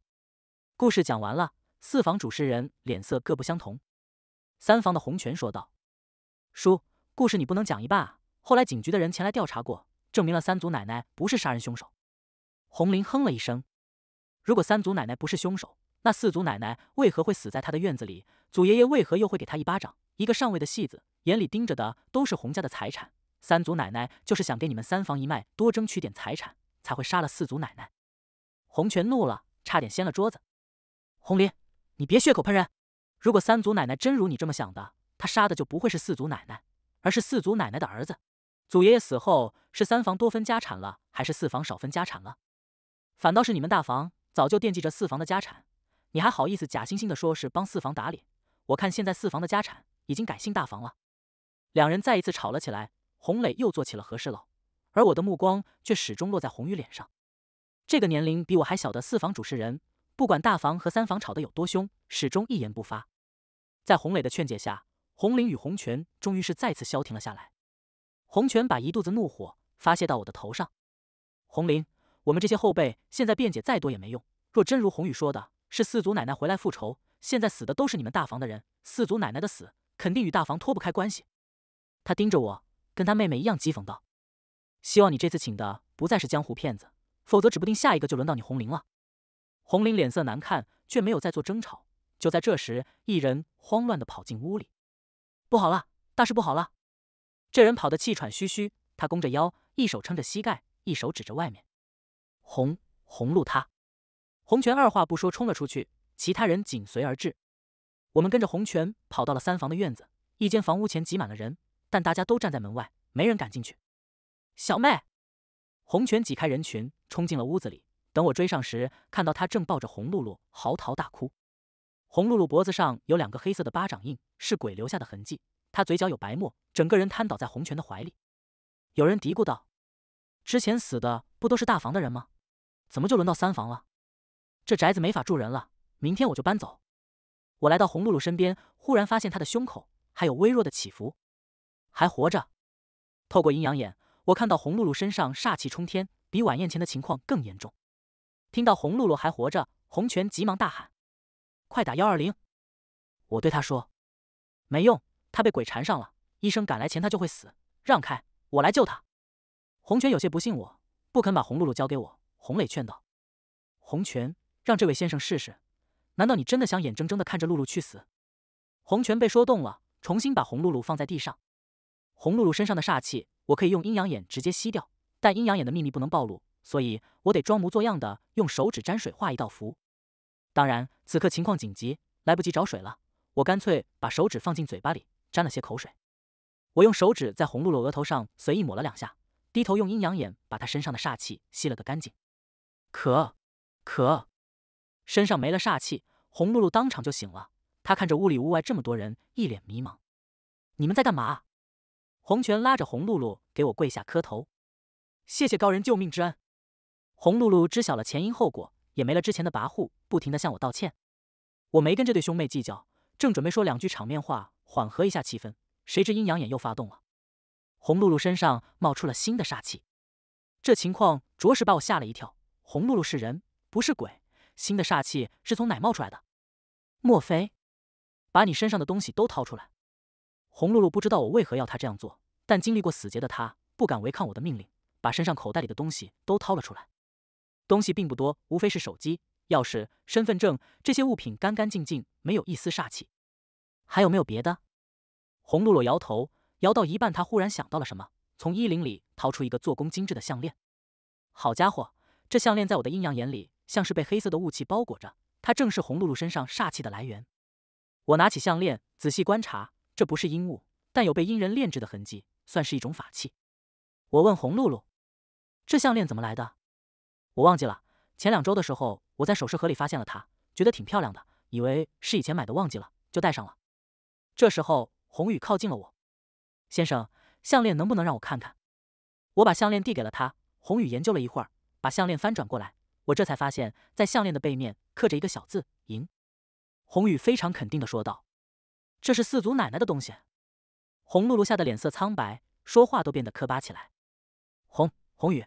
故事讲完了，四房主持人脸色各不相同。三房的洪权说道：“叔，故事你不能讲一半啊！后来警局的人前来调查过，证明了三祖奶奶不是杀人凶手。”洪林哼了一声：“如果三祖奶奶不是凶手，那四祖奶奶为何会死在他的院子里？祖爷爷为何又会给他一巴掌？一个上位的戏子，眼里盯着的都是洪家的财产。三祖奶奶就是想给你们三房一脉多争取点财产，才会杀了四祖奶奶。”洪泉怒了，差点掀了桌子：“洪林，你别血口喷人！如果三祖奶奶真如你这么想的，他杀的就不会是四祖奶奶，而是四祖奶奶的儿子。祖爷爷死后是三房多分家产了，还是四房少分家产了？”反倒是你们大房早就惦记着四房的家产，你还好意思假惺惺的说是帮四房打理？我看现在四房的家产已经改姓大房了。两人再一次吵了起来，洪磊又做起了和事佬，而我的目光却始终落在洪宇脸上。这个年龄比我还小的四房主事人，不管大房和三房吵得有多凶，始终一言不发。在洪磊的劝解下，洪林与洪泉终于是再次消停了下来。洪泉把一肚子怒火发泄到我的头上，洪林。我们这些后辈现在辩解再多也没用。若真如红雨说的，是四祖奶奶回来复仇，现在死的都是你们大房的人，四祖奶奶的死肯定与大房脱不开关系。他盯着我，跟他妹妹一样讥讽道：“希望你这次请的不再是江湖骗子，否则指不定下一个就轮到你红玲了。”红玲脸色难看，却没有再做争吵。就在这时，一人慌乱地跑进屋里：“不好了，大事不好了！”这人跑得气喘吁吁，他弓着腰，一手撑着膝盖，一手指着外面。红红露他，洪泉二话不说冲了出去，其他人紧随而至。我们跟着洪泉跑到了三房的院子，一间房屋前挤满了人，但大家都站在门外，没人敢进去。小妹，洪泉挤开人群，冲进了屋子里。等我追上时，看到他正抱着红露露嚎啕大哭。红露露脖子上有两个黑色的巴掌印，是鬼留下的痕迹。她嘴角有白沫，整个人瘫倒在洪泉的怀里。有人嘀咕道：“之前死的不都是大房的人吗？”怎么就轮到三房了？这宅子没法住人了。明天我就搬走。我来到红露露身边，忽然发现她的胸口还有微弱的起伏，还活着。透过阴阳眼，我看到红露露身上煞气冲天，比晚宴前的情况更严重。听到红露露还活着，洪泉急忙大喊：“快打幺二零！”我对他说：“没用，她被鬼缠上了。医生赶来前她就会死。让开，我来救她。”洪泉有些不信，我不肯把红露露交给我。洪磊劝道：“洪泉，让这位先生试试。难道你真的想眼睁睁的看着露露去死？”洪泉被说动了，重新把洪露露放在地上。洪露露身上的煞气，我可以用阴阳眼直接吸掉，但阴阳眼的秘密不能暴露，所以我得装模作样的用手指沾水画一道符。当然，此刻情况紧急，来不及找水了，我干脆把手指放进嘴巴里沾了些口水。我用手指在红露露额头上随意抹了两下，低头用阴阳眼把她身上的煞气吸了个干净。可，可，身上没了煞气，红露露当场就醒了。她看着屋里屋外这么多人，一脸迷茫：“你们在干嘛？”洪泉拉着红露露给我跪下磕头：“谢谢高人救命之恩。”红露露知晓了前因后果，也没了之前的跋扈，不停的向我道歉。我没跟这对兄妹计较，正准备说两句场面话，缓和一下气氛，谁知阴阳眼又发动了，红露露身上冒出了新的煞气，这情况着实把我吓了一跳。红露露是人，不是鬼。新的煞气是从哪冒出来的？莫非把你身上的东西都掏出来？红露露不知道我为何要她这样做，但经历过死劫的她不敢违抗我的命令，把身上口袋里的东西都掏了出来。东西并不多，无非是手机、钥匙、身份证这些物品，干干净净，没有一丝煞气。还有没有别的？红露露摇头，摇到一半，她忽然想到了什么，从衣领里掏出一个做工精致的项链。好家伙！这项链在我的阴阳眼里，像是被黑色的雾气包裹着，它正是红露露身上煞气的来源。我拿起项链仔细观察，这不是阴物，但有被阴人炼制的痕迹，算是一种法器。我问红露露：“这项链怎么来的？”我忘记了，前两周的时候，我在首饰盒里发现了它，觉得挺漂亮的，以为是以前买的，忘记了就戴上了。这时候，红宇靠近了我，先生，项链能不能让我看看？我把项链递给了他，红宇研究了一会儿。把项链翻转过来，我这才发现，在项链的背面刻着一个小字“银”。红雨非常肯定的说道：“这是四祖奶奶的东西。”红露露吓得脸色苍白，说话都变得磕巴起来。“红红雨，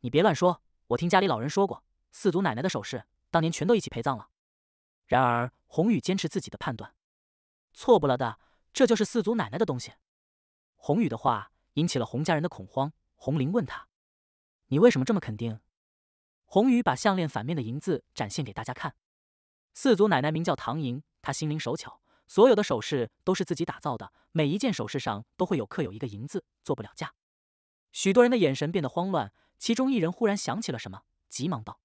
你别乱说！我听家里老人说过，四祖奶奶的首饰当年全都一起陪葬了。”然而，红雨坚持自己的判断：“错不了的，这就是四祖奶奶的东西。”红雨的话引起了红家人的恐慌。红林问他：“你为什么这么肯定？”红鱼把项链反面的银字展现给大家看。四祖奶奶名叫唐莹，她心灵手巧，所有的首饰都是自己打造的，每一件首饰上都会有刻有一个银字，做不了假。许多人的眼神变得慌乱，其中一人忽然想起了什么，急忙道：“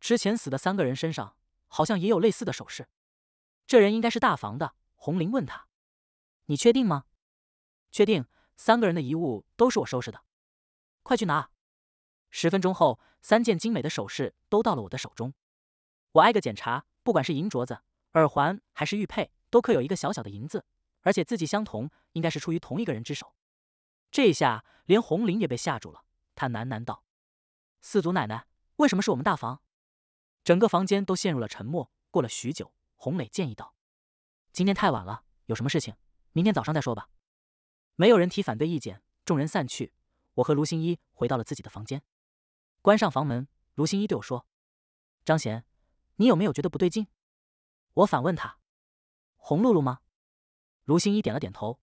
之前死的三个人身上好像也有类似的首饰，这人应该是大房的。”红玲问他：“你确定吗？”“确定，三个人的遗物都是我收拾的，快去拿。”十分钟后，三件精美的首饰都到了我的手中。我挨个检查，不管是银镯子、耳环还是玉佩，都刻有一个小小的“银”字，而且字迹相同，应该是出于同一个人之手。这一下，连红菱也被吓住了。她喃喃道：“四祖奶奶，为什么是我们大房？”整个房间都陷入了沉默。过了许久，洪磊建议道：“今天太晚了，有什么事情，明天早上再说吧。”没有人提反对意见。众人散去，我和卢新一回到了自己的房间。关上房门，卢新一对我说：“张贤，你有没有觉得不对劲？”我反问他：“红露露吗？”卢新一点了点头。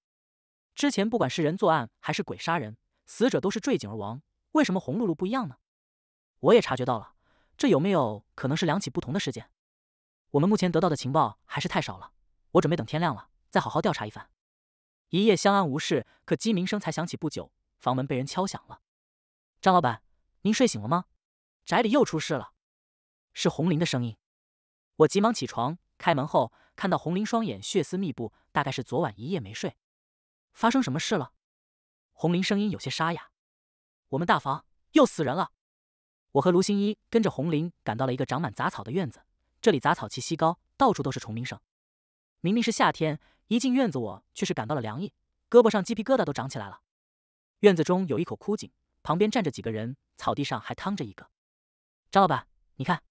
之前不管是人作案还是鬼杀人，死者都是坠井而亡，为什么红露露不一样呢？我也察觉到了，这有没有可能是两起不同的事件？我们目前得到的情报还是太少了，我准备等天亮了再好好调查一番。一夜相安无事，可鸡鸣声才响起不久，房门被人敲响了。张老板。您睡醒了吗？宅里又出事了，是红林的声音。我急忙起床，开门后看到红林双眼血丝密布，大概是昨晚一夜没睡。发生什么事了？红林声音有些沙哑。我们大房又死人了。我和卢新一跟着红林赶到了一个长满杂草的院子，这里杂草齐息高，到处都是虫鸣声。明明是夏天，一进院子我却是感到了凉意，胳膊上鸡皮疙瘩都长起来了。院子中有一口枯井。旁边站着几个人，草地上还躺着一个。张老板，你看。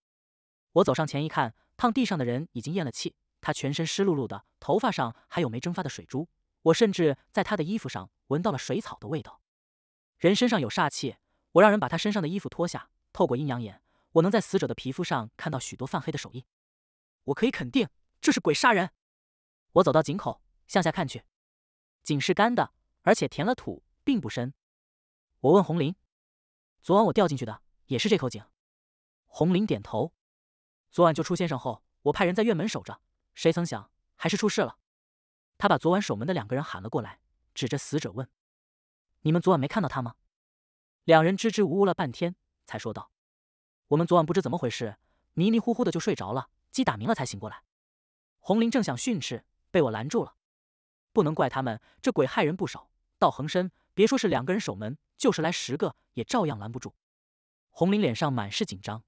我走上前一看，躺地上的人已经咽了气。他全身湿漉漉的，头发上还有没蒸发的水珠。我甚至在他的衣服上闻到了水草的味道。人身上有煞气，我让人把他身上的衣服脱下。透过阴阳眼，我能在死者的皮肤上看到许多泛黑的手印。我可以肯定，这是鬼杀人。我走到井口，向下看去，井是干的，而且填了土，并不深。我问红林：“昨晚我掉进去的也是这口井。”红林点头：“昨晚救出先生后，我派人在院门守着，谁曾想还是出事了。”他把昨晚守门的两个人喊了过来，指着死者问：“你们昨晚没看到他吗？”两人支支吾吾了半天，才说道：“我们昨晚不知怎么回事，迷迷糊糊的就睡着了，鸡打鸣了才醒过来。”红林正想训斥，被我拦住了：“不能怪他们，这鬼害人不少，道横深，别说是两个人守门。”就是来十个，也照样拦不住。红林脸上满是紧张。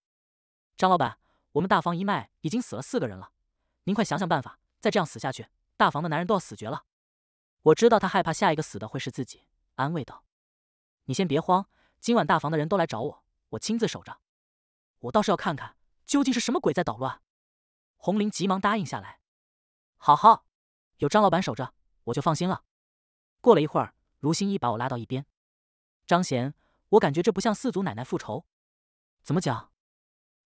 张老板，我们大房一脉已经死了四个人了，您快想想办法，再这样死下去，大房的男人都要死绝了。我知道他害怕下一个死的会是自己，安慰道：“你先别慌，今晚大房的人都来找我，我亲自守着。我倒是要看看究竟是什么鬼在捣乱。”红林急忙答应下来：“好好，有张老板守着，我就放心了。”过了一会儿，如新一把我拉到一边。张贤，我感觉这不像四祖奶奶复仇。怎么讲？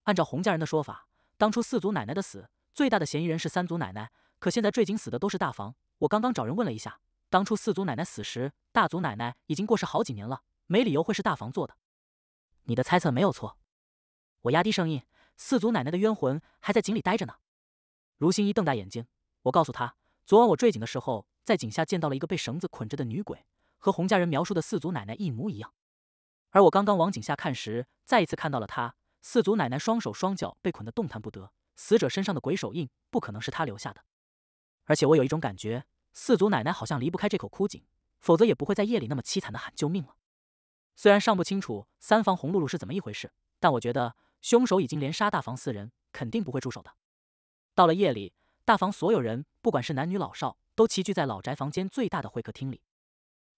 按照洪家人的说法，当初四祖奶奶的死，最大的嫌疑人是三祖奶奶。可现在坠井死的都是大房。我刚刚找人问了一下，当初四祖奶奶死时，大祖奶奶已经过世好几年了，没理由会是大房做的。你的猜测没有错。我压低声音，四祖奶奶的冤魂还在井里待着呢。卢心一瞪大眼睛，我告诉他，昨晚我坠井的时候，在井下见到了一个被绳子捆着的女鬼。和洪家人描述的四祖奶奶一模一样，而我刚刚往井下看时，再一次看到了她。四祖奶奶双手双脚被捆得动弹不得，死者身上的鬼手印不可能是她留下的。而且我有一种感觉，四祖奶奶好像离不开这口枯井，否则也不会在夜里那么凄惨的喊救命了。虽然尚不清楚三房洪露露是怎么一回事，但我觉得凶手已经连杀大房四人，肯定不会住手的。到了夜里，大房所有人，不管是男女老少，都齐聚在老宅房间最大的会客厅里。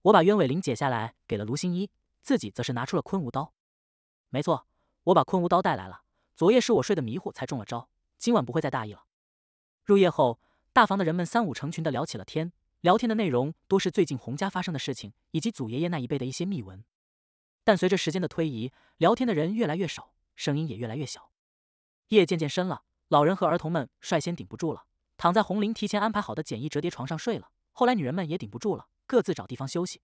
我把鸢尾铃解下来给了卢新一，自己则是拿出了昆吾刀。没错，我把昆吾刀带来了。昨夜是我睡得迷糊才中了招，今晚不会再大意了。入夜后，大房的人们三五成群的聊起了天，聊天的内容多是最近洪家发生的事情以及祖爷爷那一辈的一些秘闻。但随着时间的推移，聊天的人越来越少，声音也越来越小。夜渐渐深了，老人和儿童们率先顶不住了，躺在红林提前安排好的简易折叠床上睡了。后来女人们也顶不住了。各自找地方休息。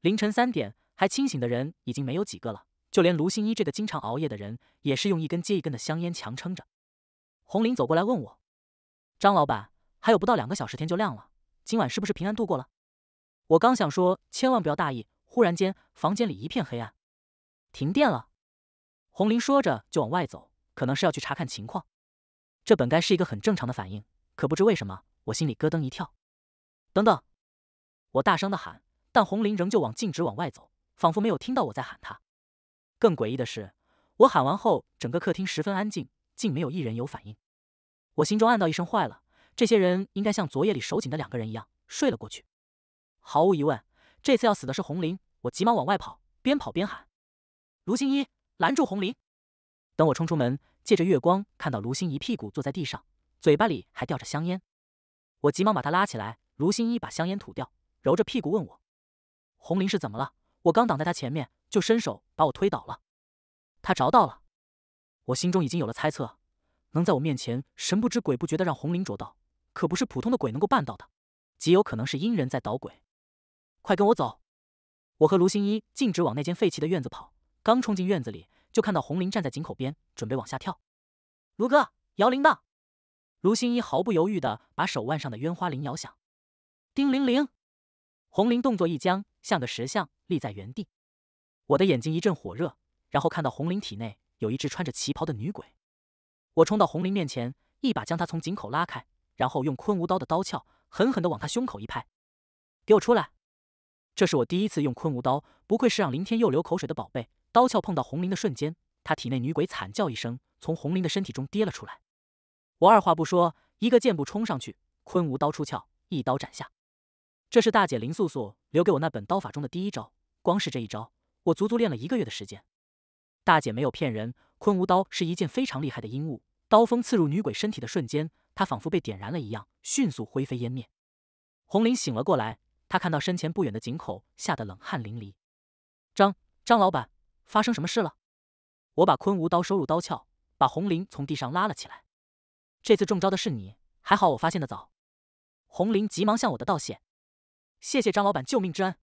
凌晨三点，还清醒的人已经没有几个了。就连卢新一这个经常熬夜的人，也是用一根接一根的香烟强撑着。红林走过来问我：“张老板，还有不到两个小时，天就亮了，今晚是不是平安度过了？”我刚想说“千万不要大意”，忽然间房间里一片黑暗，停电了。红林说着就往外走，可能是要去查看情况。这本该是一个很正常的反应，可不知为什么我心里咯噔一跳。等等。我大声的喊，但红林仍旧往径直往外走，仿佛没有听到我在喊他。更诡异的是，我喊完后，整个客厅十分安静，竟没有一人有反应。我心中暗道一声坏了，这些人应该像昨夜里守井的两个人一样睡了过去。毫无疑问，这次要死的是红林。我急忙往外跑，边跑边喊：“卢新一，拦住红林！”等我冲出门，借着月光看到卢新一屁股坐在地上，嘴巴里还叼着香烟。我急忙把他拉起来，卢新一把香烟吐掉。揉着屁股问我：“红林是怎么了？”我刚挡在他前面，就伸手把我推倒了。他着到了。我心中已经有了猜测，能在我面前神不知鬼不觉的让红林着道，可不是普通的鬼能够办到的，极有可能是阴人在捣鬼。快跟我走！我和卢新一径直往那间废弃的院子跑。刚冲进院子里，就看到红林站在井口边，准备往下跳。卢哥，摇铃铛！卢新一毫不犹豫的把手腕上的烟花铃摇响，叮铃铃。红菱动作一僵，像个石像立在原地。我的眼睛一阵火热，然后看到红菱体内有一只穿着旗袍的女鬼。我冲到红菱面前，一把将她从井口拉开，然后用昆吾刀的刀鞘狠狠的往她胸口一拍：“给我出来！”这是我第一次用昆吾刀，不愧是让林天佑流口水的宝贝。刀鞘碰到红菱的瞬间，她体内女鬼惨叫一声，从红菱的身体中跌了出来。我二话不说，一个箭步冲上去，昆吾刀出鞘，一刀斩下。这是大姐林素素留给我那本刀法中的第一招，光是这一招，我足足练了一个月的时间。大姐没有骗人，昆吾刀是一件非常厉害的阴物。刀锋刺入女鬼身体的瞬间，她仿佛被点燃了一样，迅速灰飞烟灭。红林醒了过来，她看到身前不远的井口，吓得冷汗淋漓。张张老板，发生什么事了？我把昆吾刀收入刀鞘，把红林从地上拉了起来。这次中招的是你，还好我发现的早。红林急忙向我的道谢。谢谢张老板救命之恩。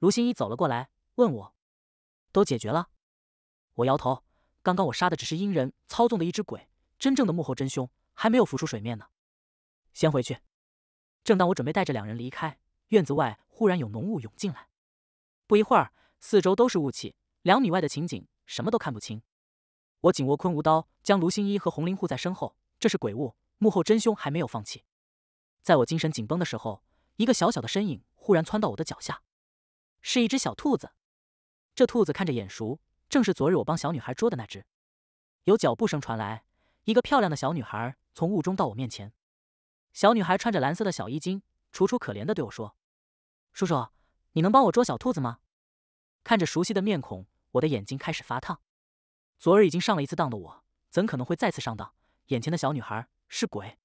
卢新一走了过来，问我：“都解决了？”我摇头。刚刚我杀的只是阴人操纵的一只鬼，真正的幕后真凶还没有浮出水面呢。先回去。正当我准备带着两人离开院子外，忽然有浓雾涌进来。不一会儿，四周都是雾气，两米外的情景什么都看不清。我紧握昆吾刀，将卢新一和红菱护在身后。这是鬼雾，幕后真凶还没有放弃。在我精神紧绷的时候。一个小小的身影忽然窜到我的脚下，是一只小兔子。这兔子看着眼熟，正是昨日我帮小女孩捉的那只。有脚步声传来，一个漂亮的小女孩从雾中到我面前。小女孩穿着蓝色的小衣襟，楚楚可怜的对我说：“叔叔，你能帮我捉小兔子吗？”看着熟悉的面孔，我的眼睛开始发烫。昨日已经上了一次当的我，怎可能会再次上当？眼前的小女孩是鬼！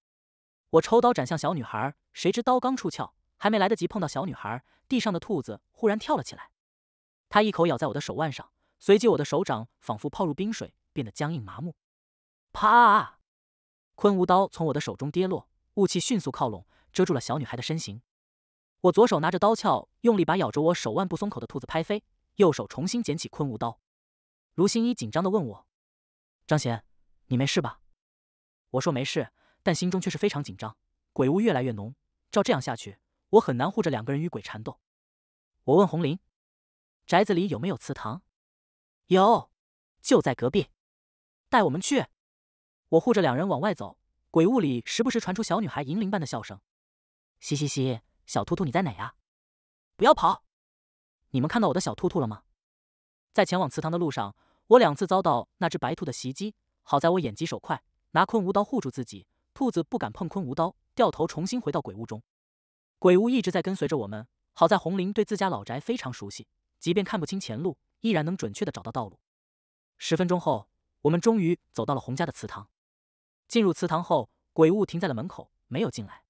我抽刀斩向小女孩，谁知刀刚出鞘。还没来得及碰到小女孩，地上的兔子忽然跳了起来，它一口咬在我的手腕上，随即我的手掌仿佛泡入冰水，变得僵硬麻木。啪！昆吾刀从我的手中跌落，雾气迅速靠拢，遮住了小女孩的身形。我左手拿着刀鞘，用力把咬着我手腕不松口的兔子拍飞，右手重新捡起昆吾刀。卢新一紧张地问我：“张贤，你没事吧？”我说没事，但心中却是非常紧张。鬼雾越来越浓，照这样下去。我很难护着两个人与鬼缠斗。我问红林：“宅子里有没有祠堂？”“有，就在隔壁。”带我们去。我护着两人往外走，鬼屋里时不时传出小女孩银铃般的笑声：“嘻嘻嘻，小兔兔你在哪啊？不要跑！你们看到我的小兔兔了吗？”在前往祠堂的路上，我两次遭到那只白兔的袭击，好在我眼疾手快，拿昆吾刀护住自己，兔子不敢碰昆吾刀，掉头重新回到鬼屋中。鬼屋一直在跟随着我们，好在红林对自家老宅非常熟悉，即便看不清前路，依然能准确的找到道路。十分钟后，我们终于走到了洪家的祠堂。进入祠堂后，鬼物停在了门口，没有进来。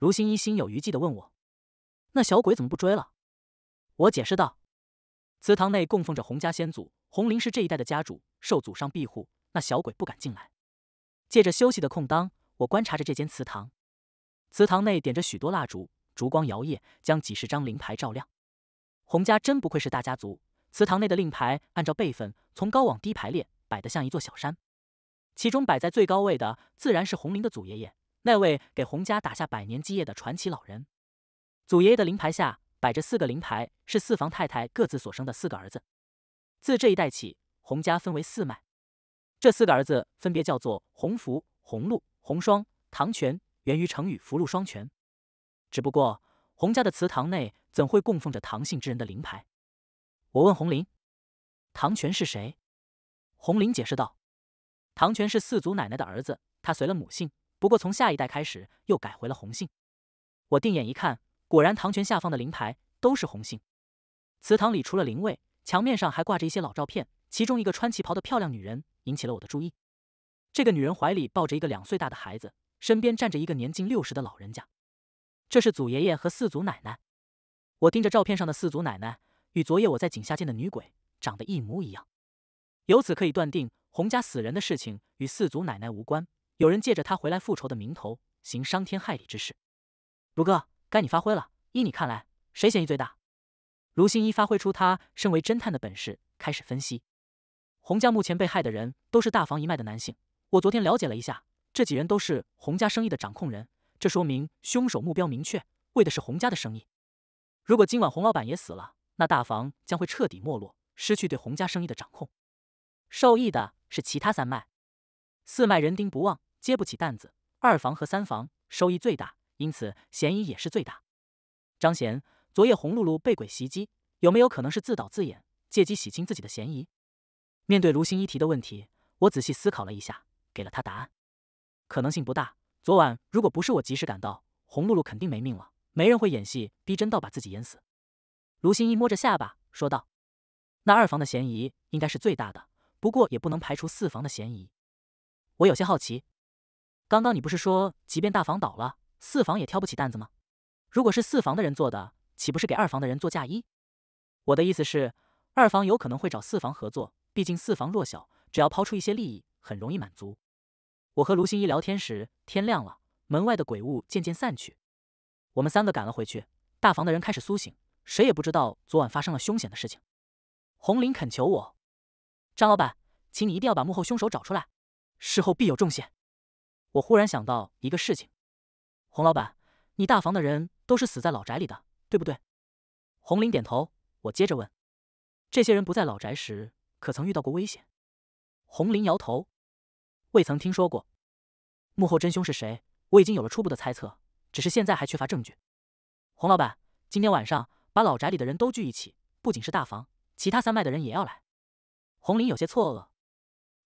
卢新一心有余悸的问我：“那小鬼怎么不追了？”我解释道：“祠堂内供奉着洪家先祖，洪林是这一代的家主，受祖上庇护，那小鬼不敢进来。”借着休息的空当，我观察着这间祠堂。祠堂内点着许多蜡烛，烛光摇曳，将几十张灵牌照亮。洪家真不愧是大家族，祠堂内的令牌按照辈分从高往低排列，摆得像一座小山。其中摆在最高位的自然是洪林的祖爷爷，那位给洪家打下百年基业的传奇老人。祖爷爷的灵牌下摆着四个灵牌，是四房太太各自所生的四个儿子。自这一代起，洪家分为四脉，这四个儿子分别叫做洪福、洪禄、洪双、唐全。源于成语“福禄双全”，只不过洪家的祠堂内怎会供奉着唐姓之人的灵牌？我问洪林：“唐权是谁？”洪林解释道：“唐权是四祖奶奶的儿子，他随了母姓，不过从下一代开始又改回了洪姓。”我定眼一看，果然唐权下方的灵牌都是洪姓。祠堂里除了灵位，墙面上还挂着一些老照片，其中一个穿旗袍的漂亮女人引起了我的注意。这个女人怀里抱着一个两岁大的孩子。身边站着一个年近六十的老人家，这是祖爷爷和四祖奶奶。我盯着照片上的四祖奶奶，与昨夜我在井下见的女鬼长得一模一样，由此可以断定，洪家死人的事情与四祖奶奶无关。有人借着她回来复仇的名头，行伤天害理之事。卢哥，该你发挥了。依你看来，谁嫌疑最大？卢新一发挥出他身为侦探的本事，开始分析。洪家目前被害的人都是大房一脉的男性。我昨天了解了一下。这几人都是洪家生意的掌控人，这说明凶手目标明确，为的是洪家的生意。如果今晚洪老板也死了，那大房将会彻底没落，失去对洪家生意的掌控，受益的是其他三脉、四脉人丁不旺，接不起担子。二房和三房收益最大，因此嫌疑也是最大。张贤，昨夜洪露露被鬼袭击，有没有可能是自导自演，借机洗清自己的嫌疑？面对卢星一提的问题，我仔细思考了一下，给了他答案。可能性不大。昨晚如果不是我及时赶到，红露露肯定没命了。没人会演戏逼真到把自己淹死。卢新一摸着下巴说道：“那二房的嫌疑应该是最大的，不过也不能排除四房的嫌疑。我有些好奇，刚刚你不是说即便大房倒了，四房也挑不起担子吗？如果是四房的人做的，岂不是给二房的人做嫁衣？我的意思是，二房有可能会找四房合作，毕竟四房弱小，只要抛出一些利益，很容易满足。”我和卢心怡聊天时，天亮了，门外的鬼雾渐渐散去。我们三个赶了回去，大房的人开始苏醒，谁也不知道昨晚发生了凶险的事情。洪林恳求我：“张老板，请你一定要把幕后凶手找出来，事后必有重谢。”我忽然想到一个事情：“洪老板，你大房的人都是死在老宅里的，对不对？”洪林点头。我接着问：“这些人不在老宅时，可曾遇到过危险？”洪林摇头。未曾听说过，幕后真凶是谁？我已经有了初步的猜测，只是现在还缺乏证据。洪老板，今天晚上把老宅里的人都聚一起，不仅是大房，其他三脉的人也要来。洪林有些错愕，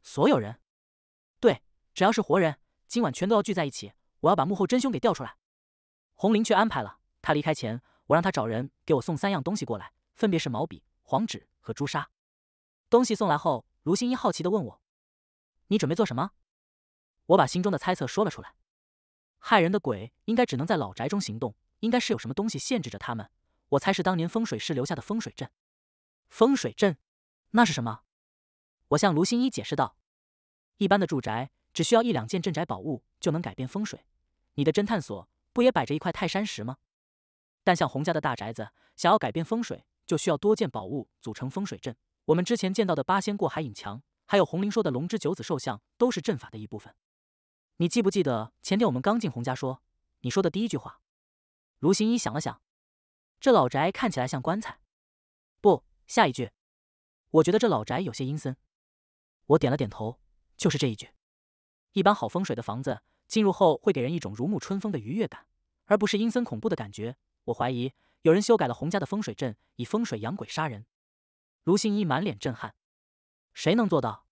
所有人？对，只要是活人，今晚全都要聚在一起。我要把幕后真凶给调出来。洪林却安排了，他离开前，我让他找人给我送三样东西过来，分别是毛笔、黄纸和朱砂。东西送来后，卢新一好奇的问我。你准备做什么？我把心中的猜测说了出来。害人的鬼应该只能在老宅中行动，应该是有什么东西限制着他们。我猜是当年风水师留下的风水阵。风水阵？那是什么？我向卢新一解释道：“一般的住宅只需要一两件镇宅宝物就能改变风水。你的侦探所不也摆着一块泰山石吗？但像洪家的大宅子，想要改变风水，就需要多件宝物组成风水阵。我们之前见到的八仙过海引墙。”还有红灵说的“龙之九子兽像，都是阵法的一部分。你记不记得前天我们刚进洪家说你说的第一句话？卢新一想了想，这老宅看起来像棺材。不，下一句，我觉得这老宅有些阴森。我点了点头，就是这一句。一般好风水的房子进入后会给人一种如沐春风的愉悦感，而不是阴森恐怖的感觉。我怀疑有人修改了洪家的风水阵，以风水养鬼杀人。卢新一满脸震撼。谁能做到？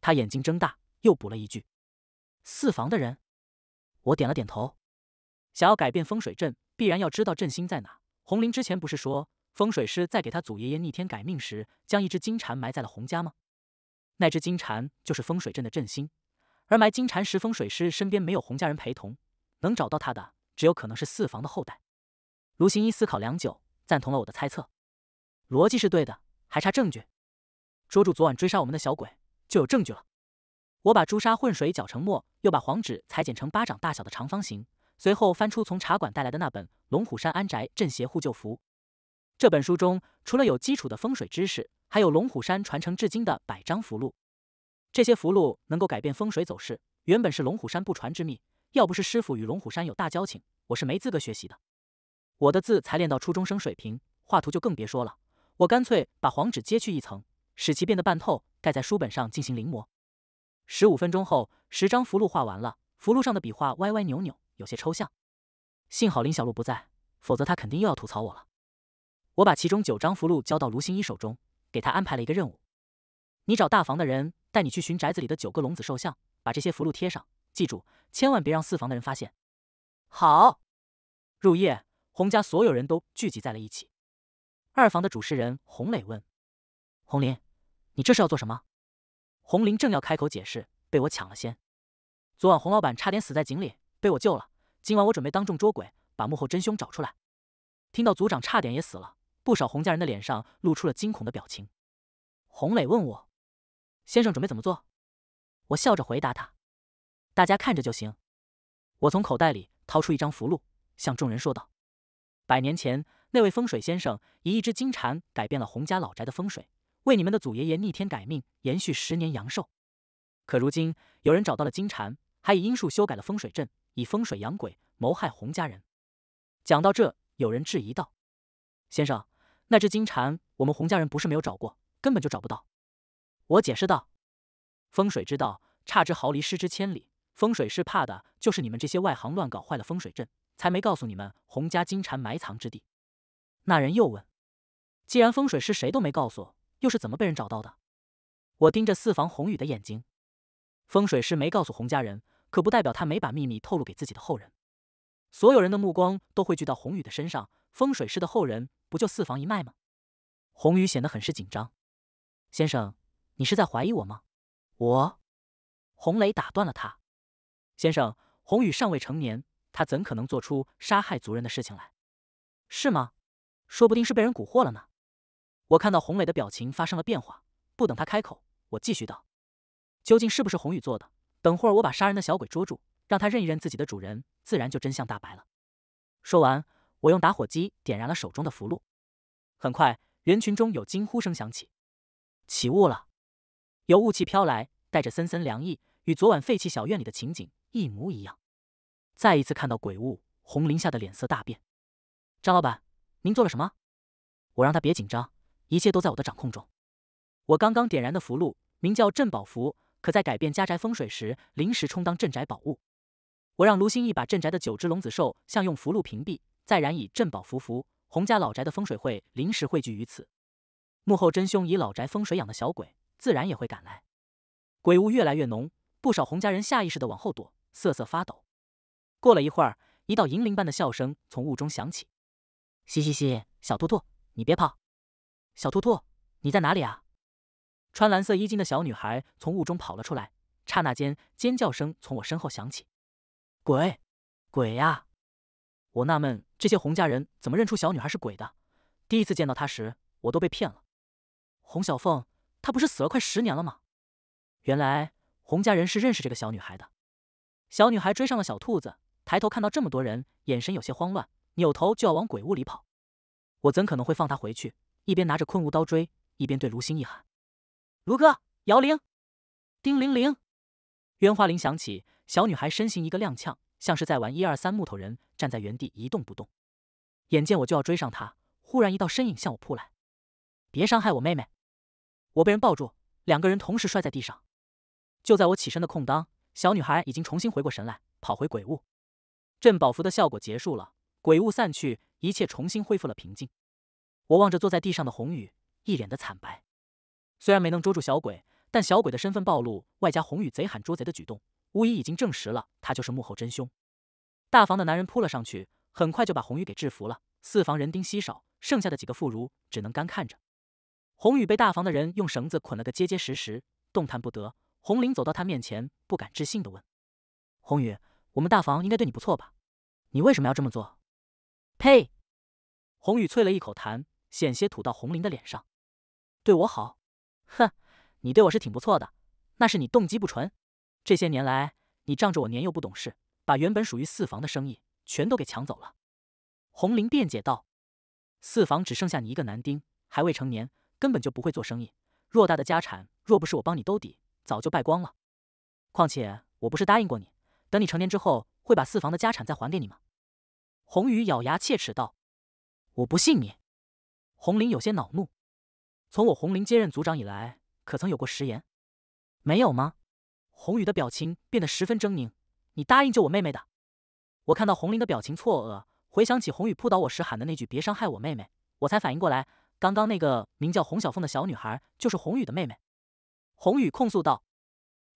他眼睛睁大，又补了一句：“四房的人。”我点了点头。想要改变风水阵，必然要知道阵心在哪。红林之前不是说，风水师在给他祖爷爷逆天改命时，将一只金蝉埋在了洪家吗？那只金蝉就是风水阵的阵心。而埋金蝉时，风水师身边没有洪家人陪同，能找到他的，只有可能是四房的后代。卢新一思考良久，赞同了我的猜测。逻辑是对的，还差证据。捉住昨晚追杀我们的小鬼，就有证据了。我把朱砂混水搅成末，又把黄纸裁剪成巴掌大小的长方形，随后翻出从茶馆带来的那本《龙虎山安宅镇邪护救符》。这本书中除了有基础的风水知识，还有龙虎山传承至今的百张符箓。这些符箓能够改变风水走势，原本是龙虎山不传之秘。要不是师傅与龙虎山有大交情，我是没资格学习的。我的字才练到初中生水平，画图就更别说了。我干脆把黄纸揭去一层。使其变得半透，盖在书本上进行临摹。十五分钟后，十张符箓画完了，符箓上的笔画歪歪扭扭，有些抽象。幸好林小璐不在，否则她肯定又要吐槽我了。我把其中九张符箓交到卢星一手中，给他安排了一个任务：你找大房的人带你去寻宅子里的九个龙子兽像，把这些符箓贴上。记住，千万别让四房的人发现。好。入夜，洪家所有人都聚集在了一起。二房的主持人洪磊问：洪林。你这是要做什么？洪林正要开口解释，被我抢了先。昨晚洪老板差点死在井里，被我救了。今晚我准备当众捉鬼，把幕后真凶找出来。听到组长差点也死了，不少洪家人的脸上露出了惊恐的表情。洪磊问我：“先生准备怎么做？”我笑着回答他：“大家看着就行。”我从口袋里掏出一张符箓，向众人说道：“百年前那位风水先生以一只金蝉改变了洪家老宅的风水。”为你们的祖爷爷逆天改命，延续十年阳寿。可如今有人找到了金蝉，还以阴术修改了风水阵，以风水养鬼，谋害洪家人。讲到这，有人质疑道：“先生，那只金蝉，我们洪家人不是没有找过，根本就找不到。”我解释道：“风水之道，差之毫厘，失之千里。风水师怕的就是你们这些外行乱搞坏了风水阵，才没告诉你们洪家金蝉埋藏之地。”那人又问：“既然风水师谁都没告诉？”又是怎么被人找到的？我盯着四房红宇的眼睛。风水师没告诉红家人，可不代表他没把秘密透露给自己的后人。所有人的目光都汇聚到红宇的身上。风水师的后人不就四房一脉吗？红宇显得很是紧张。先生，你是在怀疑我吗？我，洪雷打断了他。先生，红宇尚未成年，他怎可能做出杀害族人的事情来？是吗？说不定是被人蛊惑了呢。我看到洪磊的表情发生了变化，不等他开口，我继续道：“究竟是不是洪宇做的？等会儿我把杀人的小鬼捉住，让他认一认自己的主人，自然就真相大白了。”说完，我用打火机点燃了手中的符箓。很快，人群中有惊呼声响起，起雾了，有雾气飘来，带着森森凉意，与昨晚废弃小院里的情景一模一样。再一次看到鬼雾，洪林吓得脸色大变。张老板，您做了什么？我让他别紧张。一切都在我的掌控中。我刚刚点燃的符箓名叫镇宝符，可在改变家宅风水时临时充当镇宅宝物。我让卢新义把镇宅的九只龙子兽像用符箓屏蔽，再燃以镇宝符符。洪家老宅的风水会临时汇聚于此，幕后真凶以老宅风水养的小鬼自然也会赶来。鬼雾越来越浓，不少洪家人下意识的往后躲，瑟瑟发抖。过了一会儿，一道银铃般的笑声从雾中响起：“嘻嘻嘻，小兔兔，你别跑。”小兔兔，你在哪里啊？穿蓝色衣襟的小女孩从雾中跑了出来。刹那间，尖叫声从我身后响起：“鬼，鬼呀！”我纳闷，这些洪家人怎么认出小女孩是鬼的？第一次见到她时，我都被骗了。洪小凤，她不是死了快十年了吗？原来洪家人是认识这个小女孩的。小女孩追上了小兔子，抬头看到这么多人，眼神有些慌乱，扭头就要往鬼屋里跑。我怎可能会放她回去？一边拿着昆吾刀追，一边对卢星一喊：“卢哥，摇铃，叮铃铃！”烟花铃响起，小女孩身形一个踉跄，像是在玩“一二三木头人”，站在原地一动不动。眼见我就要追上她，忽然一道身影向我扑来，“别伤害我妹妹！”我被人抱住，两个人同时摔在地上。就在我起身的空当，小女孩已经重新回过神来，跑回鬼屋。镇宝符的效果结束了，鬼雾散去，一切重新恢复了平静。我望着坐在地上的红雨，一脸的惨白。虽然没能捉住小鬼，但小鬼的身份暴露，外加红雨贼喊捉贼的举动，无疑已经证实了他就是幕后真凶。大房的男人扑了上去，很快就把红雨给制服了。四房人丁稀少，剩下的几个妇孺只能干看着。红雨被大房的人用绳子捆了个结结实实，动弹不得。红玲走到他面前，不敢置信地问：“红雨，我们大房应该对你不错吧？你为什么要这么做？”“呸！”红雨啐了一口痰。险些吐到红林的脸上。对我好？哼，你对我是挺不错的，那是你动机不纯。这些年来，你仗着我年幼不懂事，把原本属于四房的生意全都给抢走了。红林辩解道：“四房只剩下你一个男丁，还未成年，根本就不会做生意。偌大的家产，若不是我帮你兜底，早就败光了。况且，我不是答应过你，等你成年之后，会把四房的家产再还给你吗？”红宇咬牙切齿道：“我不信你。”红林有些恼怒，从我红林接任组长以来，可曾有过食言？没有吗？红雨的表情变得十分狰狞。你答应救我妹妹的。我看到红林的表情错愕，回想起红雨扑倒我时喊的那句“别伤害我妹妹”，我才反应过来，刚刚那个名叫洪小凤的小女孩就是红雨的妹妹。红雨控诉道：“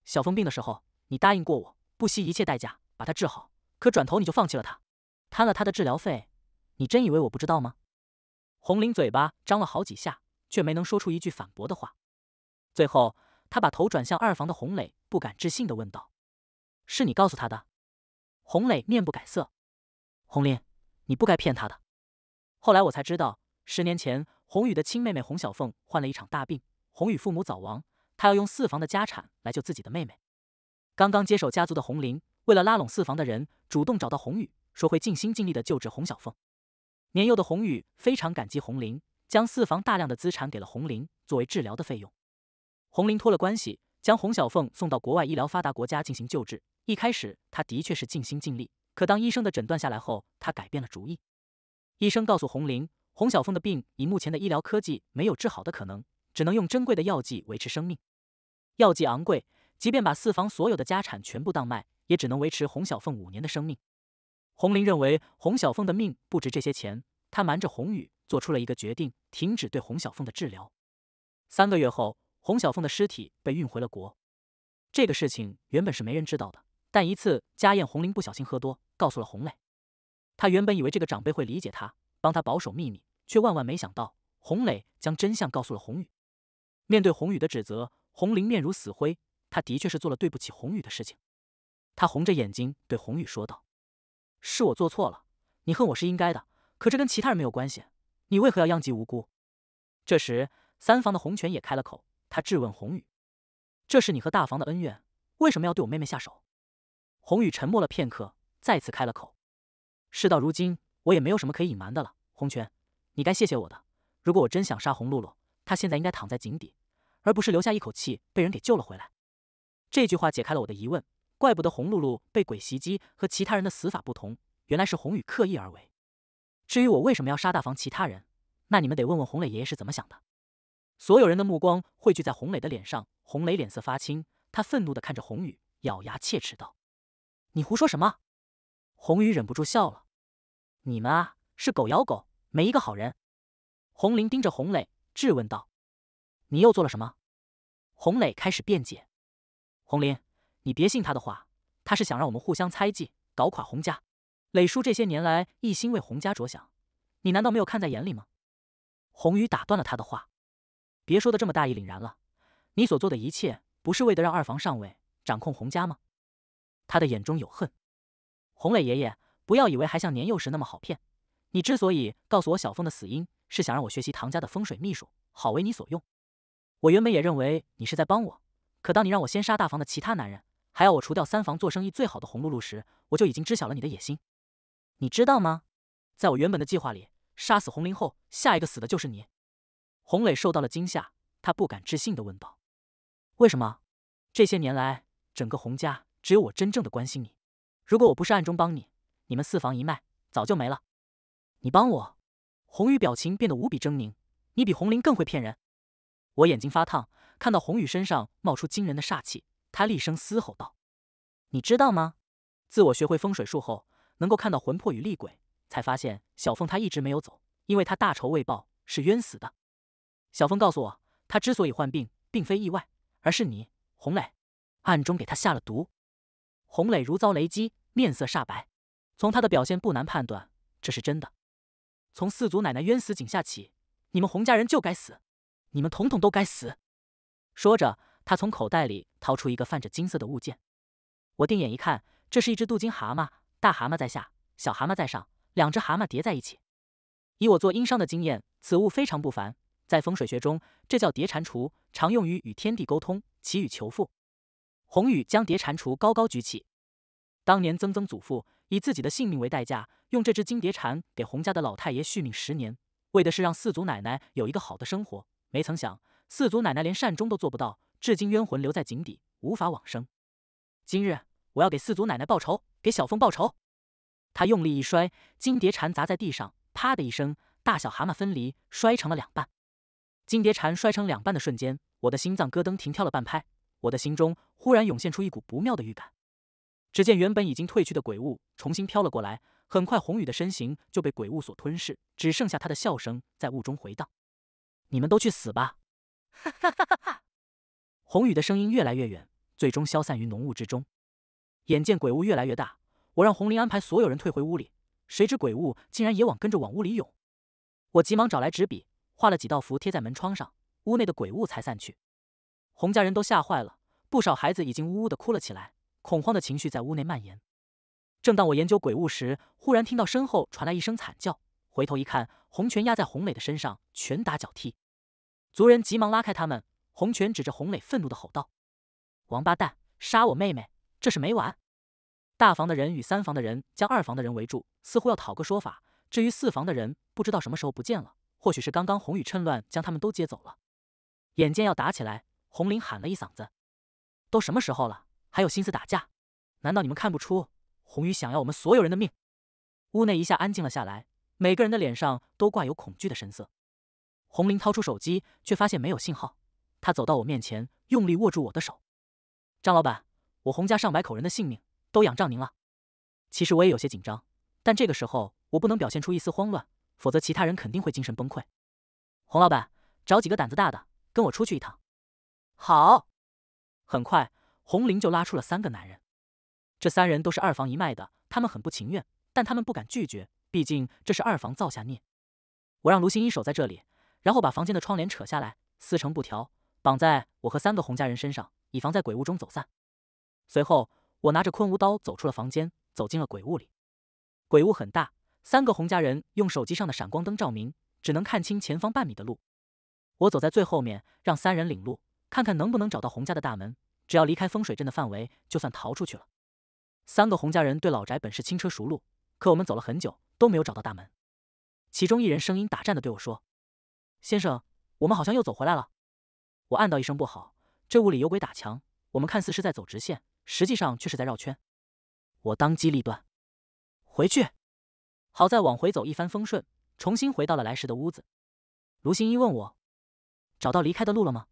小凤病的时候，你答应过我，不惜一切代价把她治好，可转头你就放弃了她，贪了她的治疗费。你真以为我不知道吗？”洪林嘴巴张了好几下，却没能说出一句反驳的话。最后，他把头转向二房的洪磊，不敢置信的问道：“是你告诉他的？”洪磊面不改色：“洪林，你不该骗他的。”后来我才知道，十年前洪宇的亲妹妹洪小凤患了一场大病，洪宇父母早亡，他要用四房的家产来救自己的妹妹。刚刚接手家族的洪林，为了拉拢四房的人，主动找到洪宇，说会尽心尽力的救治洪小凤。年幼的红宇非常感激红林，将四房大量的资产给了红林作为治疗的费用。红林托了关系，将洪小凤送到国外医疗发达国家进行救治。一开始，他的确是尽心尽力，可当医生的诊断下来后，他改变了主意。医生告诉红林，洪小凤的病以目前的医疗科技没有治好的可能，只能用珍贵的药剂维持生命。药剂昂贵，即便把四房所有的家产全部当卖，也只能维持洪小凤五年的生命。洪林认为洪小凤的命不值这些钱，他瞒着洪宇做出了一个决定，停止对洪小凤的治疗。三个月后，洪小凤的尸体被运回了国。这个事情原本是没人知道的，但一次家宴，洪林不小心喝多，告诉了洪磊。他原本以为这个长辈会理解他，帮他保守秘密，却万万没想到洪磊将真相告诉了洪宇。面对洪宇的指责，洪林面如死灰。他的确是做了对不起洪宇的事情。他红着眼睛对洪宇说道。是我做错了，你恨我是应该的，可这跟其他人没有关系，你为何要殃及无辜？这时，三房的洪泉也开了口，他质问洪宇：“这是你和大房的恩怨，为什么要对我妹妹下手？”洪宇沉默了片刻，再次开了口：“事到如今，我也没有什么可以隐瞒的了。洪泉，你该谢谢我的。如果我真想杀洪露露，她现在应该躺在井底，而不是留下一口气被人给救了回来。”这句话解开了我的疑问。怪不得红露露被鬼袭击和其他人的死法不同，原来是红雨刻意而为。至于我为什么要杀大房其他人，那你们得问问红磊爷爷是怎么想的。所有人的目光汇聚在红磊的脸上，红磊脸色发青，他愤怒的看着红雨，咬牙切齿道：“你胡说什么？”红雨忍不住笑了：“你们啊，是狗咬狗，没一个好人。”红林盯着红磊质问道：“你又做了什么？”红磊开始辩解：“红林。”你别信他的话，他是想让我们互相猜忌，搞垮洪家。磊叔这些年来一心为洪家着想，你难道没有看在眼里吗？洪宇打断了他的话：“别说的这么大义凛然了，你所做的一切不是为了让二房上位，掌控洪家吗？”他的眼中有恨。洪磊爷爷，不要以为还像年幼时那么好骗。你之所以告诉我小凤的死因，是想让我学习唐家的风水秘术，好为你所用。我原本也认为你是在帮我，可当你让我先杀大房的其他男人。还要我除掉三房做生意最好的洪露露时，我就已经知晓了你的野心。你知道吗？在我原本的计划里，杀死洪林后，下一个死的就是你。洪磊受到了惊吓，他不敢置信的问道：“为什么？这些年来，整个洪家只有我真正的关心你。如果我不是暗中帮你，你们四房一脉早就没了。”你帮我？洪宇表情变得无比狰狞：“你比洪林更会骗人。”我眼睛发烫，看到洪宇身上冒出惊人的煞气。他厉声嘶吼道：“你知道吗？自我学会风水术后，能够看到魂魄与厉鬼，才发现小凤她一直没有走，因为她大仇未报，是冤死的。小凤告诉我，她之所以患病，并非意外，而是你，洪磊，暗中给她下了毒。”洪磊如遭雷击，面色煞白。从他的表现不难判断，这是真的。从四祖奶奶冤死井下起，你们洪家人就该死，你们统统都该死！”说着。他从口袋里掏出一个泛着金色的物件，我定眼一看，这是一只镀金蛤蟆，大蛤蟆在下，小蛤蟆在上，两只蛤蟆叠在一起。以我做殷商的经验，此物非常不凡，在风水学中，这叫叠蟾蜍，常用于与天地沟通，祈雨求富。红宇将叠蟾蜍高高举起。当年曾曾祖父以自己的性命为代价，用这只金叠蟾给洪家的老太爷续命十年，为的是让四祖奶奶有一个好的生活。没曾想，四祖奶奶连善终都做不到。至今冤魂留在井底，无法往生。今日我要给四祖奶奶报仇，给小峰报仇。他用力一摔，金蝶蝉砸在地上，啪的一声，大小蛤蟆分离，摔成了两半。金蝶蝉摔成两半的瞬间，我的心脏咯噔停跳了半拍。我的心中忽然涌现出一股不妙的预感。只见原本已经退去的鬼雾重新飘了过来，很快红雨的身形就被鬼雾所吞噬，只剩下他的笑声在雾中回荡。你们都去死吧！哈哈哈哈！红雨的声音越来越远，最终消散于浓雾之中。眼见鬼雾越来越大，我让红林安排所有人退回屋里。谁知鬼雾竟然也往跟着往屋里涌，我急忙找来纸笔，画了几道符贴在门窗上，屋内的鬼雾才散去。洪家人都吓坏了，不少孩子已经呜呜的哭了起来，恐慌的情绪在屋内蔓延。正当我研究鬼物时，忽然听到身后传来一声惨叫，回头一看，洪拳压在洪磊的身上，拳打脚踢。族人急忙拉开他们。洪泉指着洪磊，愤怒的吼道：“王八蛋，杀我妹妹，这是没完！”大房的人与三房的人将二房的人围住，似乎要讨个说法。至于四房的人，不知道什么时候不见了，或许是刚刚洪宇趁乱将他们都接走了。眼见要打起来，洪林喊了一嗓子：“都什么时候了，还有心思打架？难道你们看不出洪宇想要我们所有人的命？”屋内一下安静了下来，每个人的脸上都挂有恐惧的神色。洪林掏出手机，却发现没有信号。他走到我面前，用力握住我的手。张老板，我洪家上百口人的性命都仰仗您了。其实我也有些紧张，但这个时候我不能表现出一丝慌乱，否则其他人肯定会精神崩溃。洪老板，找几个胆子大的跟我出去一趟。好。很快，洪林就拉出了三个男人。这三人都是二房一脉的，他们很不情愿，但他们不敢拒绝，毕竟这是二房造下孽。我让卢新一守在这里，然后把房间的窗帘扯下来，撕成布条。绑在我和三个洪家人身上，以防在鬼屋中走散。随后，我拿着昆吾刀走出了房间，走进了鬼屋里。鬼屋很大，三个洪家人用手机上的闪光灯照明，只能看清前方半米的路。我走在最后面，让三人领路，看看能不能找到洪家的大门。只要离开风水镇的范围，就算逃出去了。三个洪家人对老宅本是轻车熟路，可我们走了很久都没有找到大门。其中一人声音打颤地对我说：“先生，我们好像又走回来了。”我暗道一声不好，这屋里有鬼打墙。我们看似是在走直线，实际上却是在绕圈。我当机立断，回去。好在往回走一帆风顺，重新回到了来时的屋子。卢新一问我，找到离开的路了吗？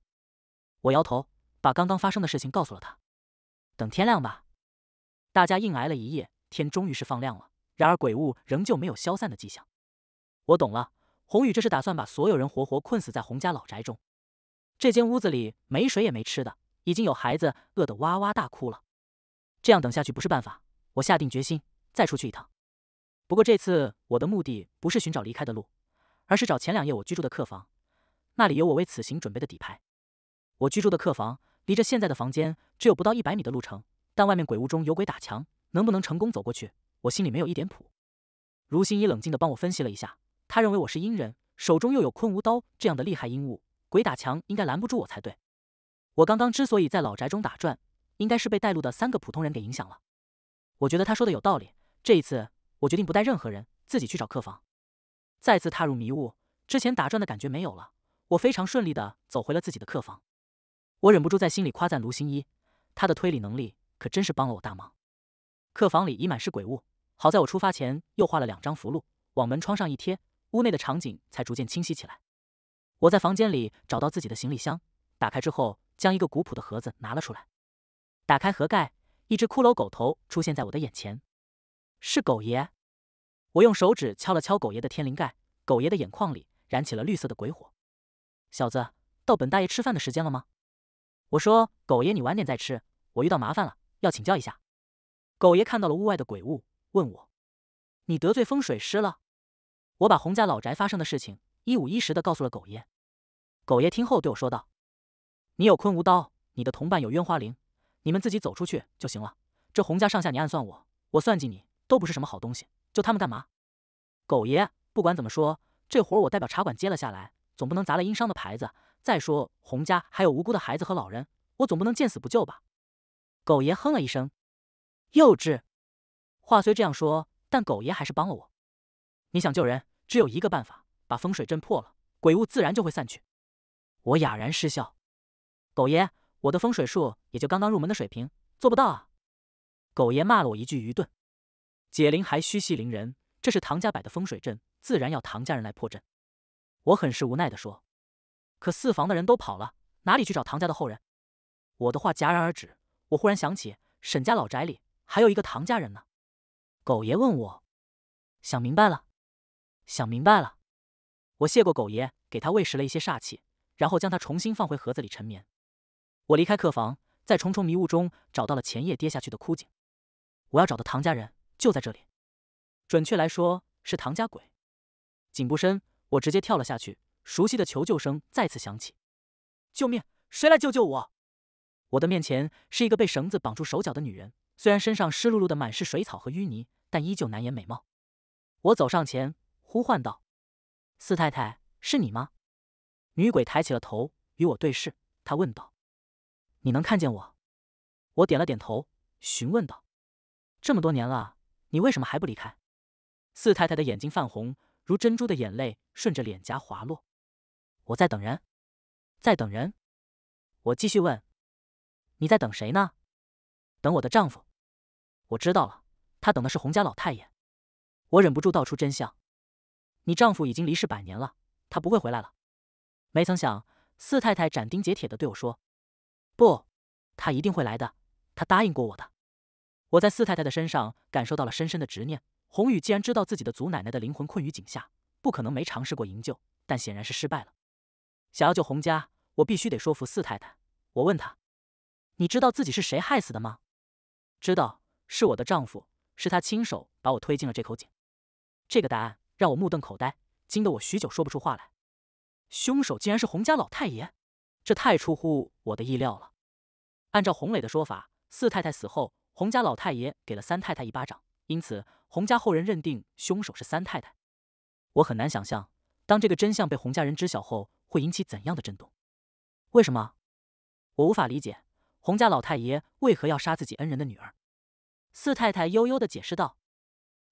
我摇头，把刚刚发生的事情告诉了他。等天亮吧。大家硬挨了一夜，天终于是放亮了。然而鬼雾仍旧没有消散的迹象。我懂了，红宇这是打算把所有人活活困死在洪家老宅中。这间屋子里没水也没吃的，已经有孩子饿得哇哇大哭了。这样等下去不是办法，我下定决心再出去一趟。不过这次我的目的不是寻找离开的路，而是找前两夜我居住的客房，那里有我为此行准备的底牌。我居住的客房离着现在的房间只有不到一百米的路程，但外面鬼屋中有鬼打墙，能不能成功走过去，我心里没有一点谱。卢心怡冷静的帮我分析了一下，他认为我是阴人，手中又有昆无刀这样的厉害阴物。鬼打墙应该拦不住我才对，我刚刚之所以在老宅中打转，应该是被带路的三个普通人给影响了。我觉得他说的有道理，这一次我决定不带任何人，自己去找客房。再次踏入迷雾，之前打转的感觉没有了，我非常顺利的走回了自己的客房。我忍不住在心里夸赞卢新一，他的推理能力可真是帮了我大忙。客房里已满是鬼物，好在我出发前又画了两张符箓，往门窗上一贴，屋内的场景才逐渐清晰起来。我在房间里找到自己的行李箱，打开之后将一个古朴的盒子拿了出来。打开盒盖，一只骷髅狗头出现在我的眼前，是狗爷。我用手指敲了敲狗爷的天灵盖，狗爷的眼眶里燃起了绿色的鬼火。小子，到本大爷吃饭的时间了吗？我说：“狗爷，你晚点再吃。我遇到麻烦了，要请教一下。”狗爷看到了屋外的鬼物，问我：“你得罪风水师了？”我把洪家老宅发生的事情。一五一十的告诉了狗爷，狗爷听后对我说道：“你有昆吾刀，你的同伴有冤花铃，你们自己走出去就行了。这洪家上下你暗算我，我算计你，都不是什么好东西，救他们干嘛？”狗爷不管怎么说，这活我代表茶馆接了下来，总不能砸了殷商的牌子。再说洪家还有无辜的孩子和老人，我总不能见死不救吧？狗爷哼了一声：“幼稚。”话虽这样说，但狗爷还是帮了我。你想救人，只有一个办法。把风水阵破了，鬼物自然就会散去。我哑然失笑。狗爷，我的风水术也就刚刚入门的水平，做不到啊。狗爷骂了我一句愚钝。解铃还须系铃人，这是唐家摆的风水阵，自然要唐家人来破阵。我很是无奈的说。可四房的人都跑了，哪里去找唐家的后人？我的话戛然而止。我忽然想起，沈家老宅里还有一个唐家人呢。狗爷问我，想明白了？想明白了。我谢过狗爷，给他喂食了一些煞气，然后将他重新放回盒子里沉眠。我离开客房，在重重迷雾中找到了前夜跌下去的枯井。我要找的唐家人就在这里，准确来说是唐家鬼。井不深，我直接跳了下去。熟悉的求救声再次响起：“救命！谁来救救我？”我的面前是一个被绳子绑住手脚的女人，虽然身上湿漉漉的，满是水草和淤泥，但依旧难掩美貌。我走上前，呼唤道。四太太，是你吗？女鬼抬起了头，与我对视。她问道：“你能看见我？”我点了点头，询问道：“这么多年了，你为什么还不离开？”四太太的眼睛泛红，如珍珠的眼泪顺着脸颊滑落。我在等人，在等人。我继续问：“你在等谁呢？”“等我的丈夫。”我知道了，她等的是洪家老太爷。我忍不住道出真相。你丈夫已经离世百年了，他不会回来了。没曾想，四太太斩钉截铁的对我说：“不，他一定会来的。他答应过我的。”我在四太太的身上感受到了深深的执念。红雨既然知道自己的祖奶奶的灵魂困于井下，不可能没尝试过营救，但显然是失败了。想要救洪家，我必须得说服四太太。我问她：“你知道自己是谁害死的吗？”“知道，是我的丈夫，是他亲手把我推进了这口井。”这个答案。让我目瞪口呆，惊得我许久说不出话来。凶手竟然是洪家老太爷，这太出乎我的意料了。按照洪磊的说法，四太太死后，洪家老太爷给了三太太一巴掌，因此洪家后人认定凶手是三太太。我很难想象，当这个真相被洪家人知晓后，会引起怎样的震动。为什么？我无法理解洪家老太爷为何要杀自己恩人的女儿。四太太悠悠的解释道：“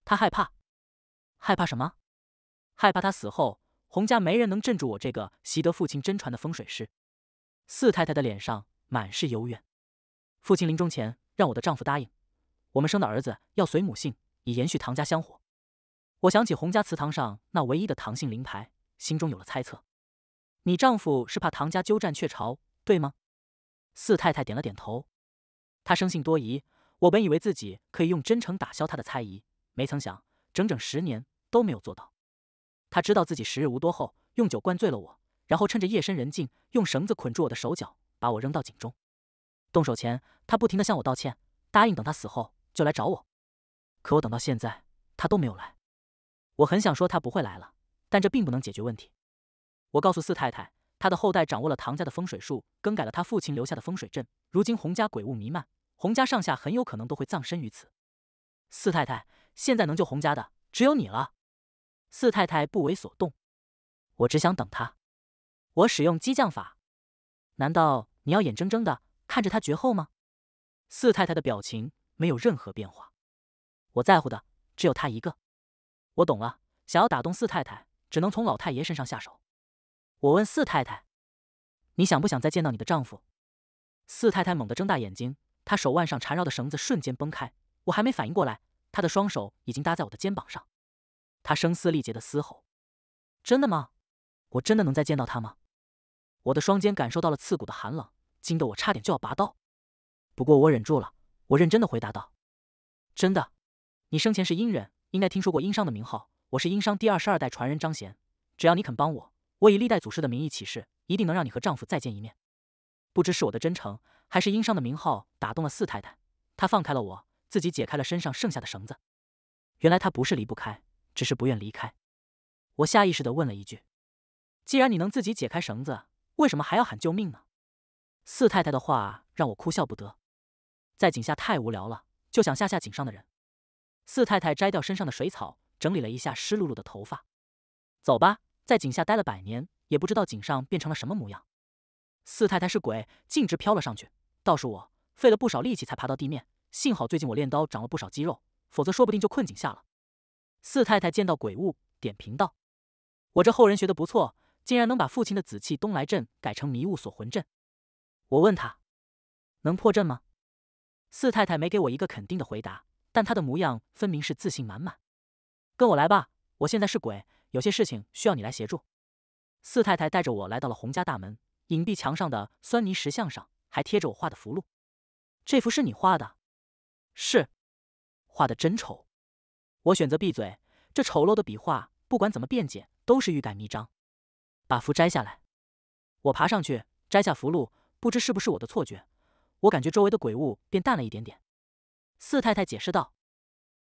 她害怕。”害怕什么？害怕他死后，洪家没人能镇住我这个习得父亲真传的风水师。四太太的脸上满是幽怨。父亲临终前让我的丈夫答应，我们生的儿子要随母姓，以延续唐家香火。我想起洪家祠堂上那唯一的唐姓灵牌，心中有了猜测。你丈夫是怕唐家鸠占鹊巢，对吗？四太太点了点头。他生性多疑，我本以为自己可以用真诚打消他的猜疑，没曾想整整十年。都没有做到。他知道自己时日无多后，用酒灌醉了我，然后趁着夜深人静，用绳子捆住我的手脚，把我扔到井中。动手前，他不停的向我道歉，答应等他死后就来找我。可我等到现在，他都没有来。我很想说他不会来了，但这并不能解决问题。我告诉四太太，他的后代掌握了唐家的风水术，更改了他父亲留下的风水阵，如今洪家鬼雾弥漫，洪家上下很有可能都会葬身于此。四太太，现在能救洪家的只有你了。四太太不为所动，我只想等他。我使用激将法，难道你要眼睁睁的看着他绝后吗？四太太的表情没有任何变化，我在乎的只有他一个。我懂了，想要打动四太太，只能从老太爷身上下手。我问四太太：“你想不想再见到你的丈夫？”四太太猛地睁大眼睛，她手腕上缠绕的绳子瞬间崩开，我还没反应过来，她的双手已经搭在我的肩膀上。他声嘶力竭的嘶吼：“真的吗？我真的能再见到他吗？”我的双肩感受到了刺骨的寒冷，惊得我差点就要拔刀，不过我忍住了。我认真的回答道：“真的，你生前是阴人，应该听说过殷商的名号。我是殷商第二十二代传人张贤，只要你肯帮我，我以历代祖师的名义起誓，一定能让你和丈夫再见一面。”不知是我的真诚，还是殷商的名号打动了四太太，她放开了我，自己解开了身上剩下的绳子。原来她不是离不开。只是不愿离开，我下意识的问了一句：“既然你能自己解开绳子，为什么还要喊救命呢？”四太太的话让我哭笑不得。在井下太无聊了，就想吓吓井上的人。四太太摘掉身上的水草，整理了一下湿漉漉的头发：“走吧，在井下待了百年，也不知道井上变成了什么模样。”四太太是鬼，径直飘了上去。倒是我费了不少力气才爬到地面，幸好最近我练刀长了不少肌肉，否则说不定就困井下了。四太太见到鬼物，点评道：“我这后人学的不错，竟然能把父亲的紫气东来阵改成迷雾锁魂阵。”我问他：“能破阵吗？”四太太没给我一个肯定的回答，但她的模样分明是自信满满。“跟我来吧，我现在是鬼，有些事情需要你来协助。”四太太带着我来到了洪家大门隐蔽墙上的酸泥石像上，还贴着我画的符箓。这幅是你画的？是，画的真丑。我选择闭嘴，这丑陋的笔画，不管怎么辩解，都是欲盖弥彰。把符摘下来，我爬上去摘下符箓。不知是不是我的错觉，我感觉周围的鬼物变淡了一点点。四太太解释道：“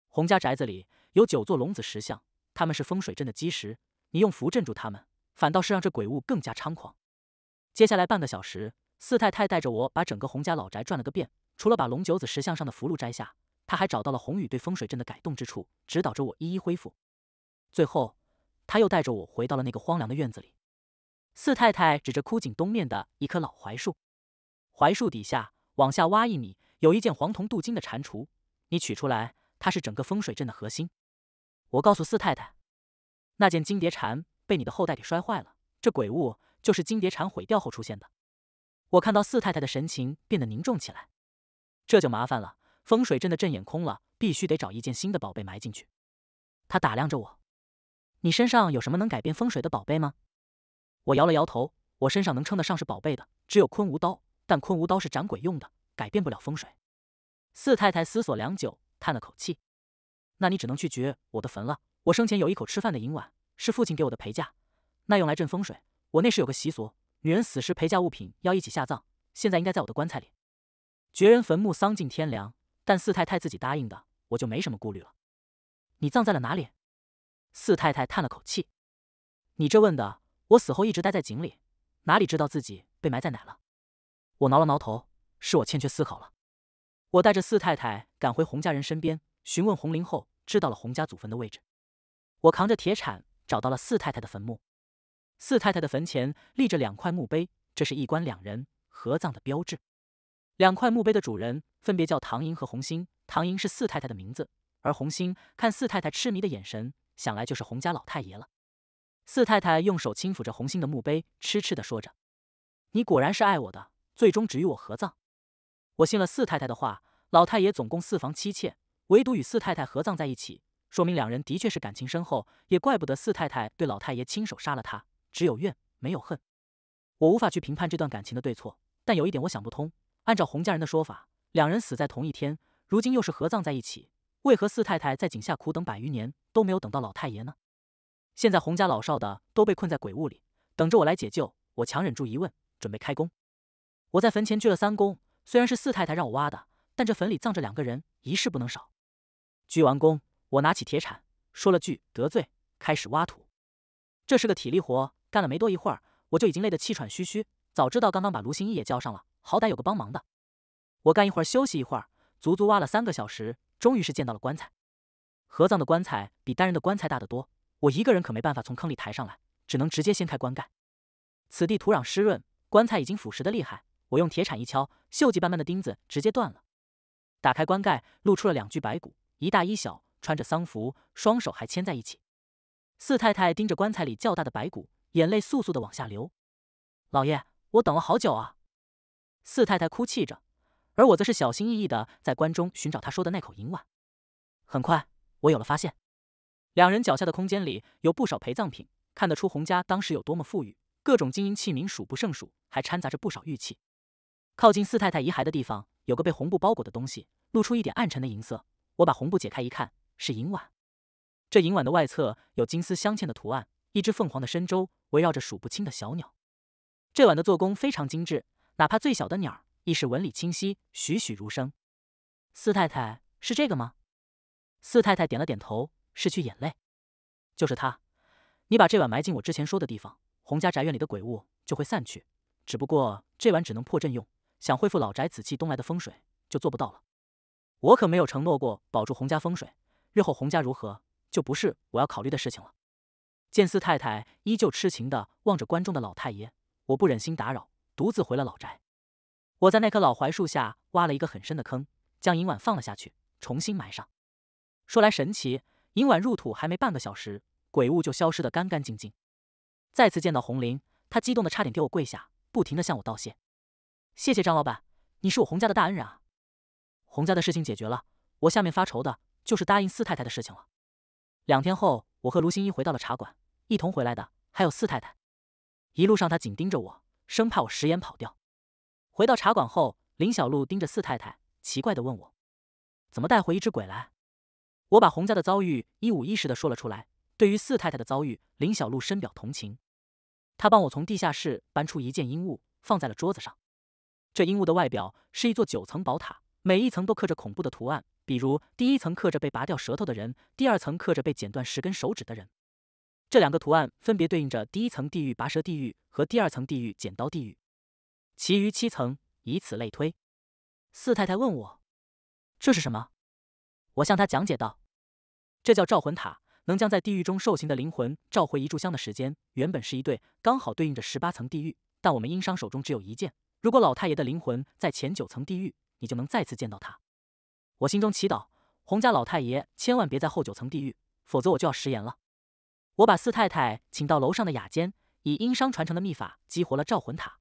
洪家宅子里有九座龙子石像，他们是风水阵的基石。你用符镇住他们，反倒是让这鬼物更加猖狂。”接下来半个小时，四太太带着我把整个洪家老宅转了个遍，除了把龙九子石像上的符箓摘下。他还找到了红宇对风水阵的改动之处，指导着我一一恢复。最后，他又带着我回到了那个荒凉的院子里。四太太指着枯井东面的一棵老槐树，槐树底下往下挖一米，有一件黄铜镀金的蟾蜍，你取出来。它是整个风水阵的核心。我告诉四太太，那件金蝶蟾被你的后代给摔坏了，这鬼物就是金蝶蟾毁掉后出现的。我看到四太太的神情变得凝重起来，这就麻烦了。风水阵的阵眼空了，必须得找一件新的宝贝埋进去。他打量着我：“你身上有什么能改变风水的宝贝吗？”我摇了摇头：“我身上能称得上是宝贝的，只有坤无刀，但坤无刀是斩鬼用的，改变不了风水。”四太太思索良久，叹了口气：“那你只能去掘我的坟了。我生前有一口吃饭的银碗，是父亲给我的陪嫁，那用来镇风水。我那时有个习俗，女人死时陪嫁物品要一起下葬，现在应该在我的棺材里。掘人坟墓，丧尽天良。”但四太太自己答应的，我就没什么顾虑了。你葬在了哪里？四太太叹了口气：“你这问的，我死后一直待在井里，哪里知道自己被埋在哪了？”我挠了挠头：“是我欠缺思考了。”我带着四太太赶回洪家人身边，询问洪林后，知道了洪家祖坟的位置。我扛着铁铲，找到了四太太的坟墓。四太太的坟前立着两块墓碑，这是一棺两人合葬的标志。两块墓碑的主人分别叫唐英和红欣，唐英是四太太的名字，而红欣看四太太痴迷的眼神，想来就是洪家老太爷了。四太太用手轻抚着红心的墓碑，痴痴的说着：“你果然是爱我的，最终只与我合葬。”我信了四太太的话。老太爷总共四房妻妾，唯独与四太太合葬在一起，说明两人的确是感情深厚。也怪不得四太太对老太爷亲手杀了他，只有怨没有恨。我无法去评判这段感情的对错，但有一点我想不通。按照洪家人的说法，两人死在同一天，如今又是合葬在一起，为何四太太在井下苦等百余年都没有等到老太爷呢？现在洪家老少的都被困在鬼屋里，等着我来解救。我强忍住疑问，准备开工。我在坟前鞠了三躬，虽然是四太太让我挖的，但这坟里葬着两个人，一事不能少。鞠完躬，我拿起铁铲，说了句得罪，开始挖土。这是个体力活，干了没多一会儿，我就已经累得气喘吁吁。早知道刚刚把卢新一也叫上了。好歹有个帮忙的，我干一会儿休息一会儿，足足挖了三个小时，终于是见到了棺材。合葬的棺材比单人的棺材大得多，我一个人可没办法从坑里抬上来，只能直接掀开棺盖。此地土壤湿润，棺材已经腐蚀的厉害，我用铁铲一敲，锈迹斑斑的钉子直接断了。打开棺盖，露出了两具白骨，一大一小，穿着丧服，双手还牵在一起。四太太盯着棺材里较大的白骨，眼泪簌簌的往下流。老爷，我等了好久啊。四太太哭泣着，而我则是小心翼翼的在关中寻找她说的那口银碗。很快，我有了发现。两人脚下的空间里有不少陪葬品，看得出洪家当时有多么富裕，各种金银器皿数不胜数，还掺杂着不少玉器。靠近四太太遗骸的地方，有个被红布包裹的东西，露出一点暗沉的银色。我把红布解开一看，是银碗。这银碗的外侧有金丝镶嵌的图案，一只凤凰的身周围绕着数不清的小鸟。这碗的做工非常精致。哪怕最小的鸟，亦是纹理清晰、栩栩如生。四太太，是这个吗？四太太点了点头，拭去眼泪，就是他。你把这碗埋进我之前说的地方，洪家宅院里的鬼物就会散去。只不过这碗只能破阵用，想恢复老宅紫气东来的风水，就做不到了。我可没有承诺过保住洪家风水，日后洪家如何，就不是我要考虑的事情了。见四太太依旧痴情的望着观众的老太爷，我不忍心打扰。独自回了老宅，我在那棵老槐树下挖了一个很深的坑，将银碗放了下去，重新埋上。说来神奇，银碗入土还没半个小时，鬼物就消失得干干净净。再次见到红林，他激动的差点给我跪下，不停的向我道谢：“谢谢张老板，你是我洪家的大恩人啊！”洪家的事情解决了，我下面发愁的就是答应四太太的事情了。两天后，我和卢新一回到了茶馆，一同回来的还有四太太。一路上，他紧盯着我。生怕我食言跑掉。回到茶馆后，林小璐盯着四太太，奇怪的问我：“怎么带回一只鬼来？”我把洪家的遭遇一五一十的说了出来。对于四太太的遭遇，林小璐深表同情。她帮我从地下室搬出一件阴物，放在了桌子上。这阴物的外表是一座九层宝塔，每一层都刻着恐怖的图案，比如第一层刻着被拔掉舌头的人，第二层刻着被剪断十根手指的人。这两个图案分别对应着第一层地狱拔舌地狱和第二层地狱剪刀地狱，其余七层以此类推。四太太问我：“这是什么？”我向她讲解道：“这叫召魂塔，能将在地狱中受刑的灵魂召回一炷香的时间。原本是一对，刚好对应着十八层地狱。但我们殷商手中只有一件。如果老太爷的灵魂在前九层地狱，你就能再次见到他。”我心中祈祷：洪家老太爷千万别在后九层地狱，否则我就要食言了。我把四太太请到楼上的雅间，以殷商传承的秘法激活了召魂塔。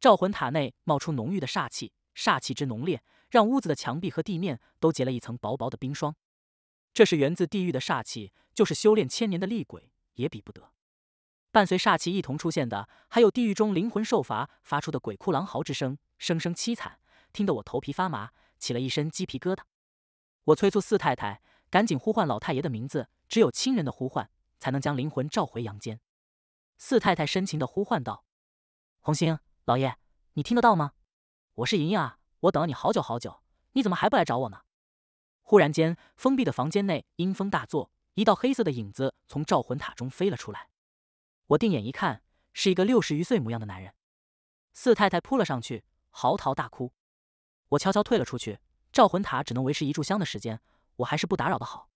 召魂塔内冒出浓郁的煞气，煞气之浓烈，让屋子的墙壁和地面都结了一层薄薄的冰霜。这是源自地狱的煞气，就是修炼千年的厉鬼也比不得。伴随煞气一同出现的，还有地狱中灵魂受罚发出的鬼哭狼嚎之声，声声凄惨，听得我头皮发麻，起了一身鸡皮疙瘩。我催促四太太赶紧呼唤老太爷的名字，只有亲人的呼唤。才能将灵魂召回阳间，四太太深情的呼唤道：“红星老爷，你听得到吗？我是莹莹啊，我等了你好久好久，你怎么还不来找我呢？”忽然间，封闭的房间内阴风大作，一道黑色的影子从召魂塔中飞了出来。我定眼一看，是一个六十余岁模样的男人。四太太扑了上去，嚎啕大哭。我悄悄退了出去。召魂塔只能维持一炷香的时间，我还是不打扰的好。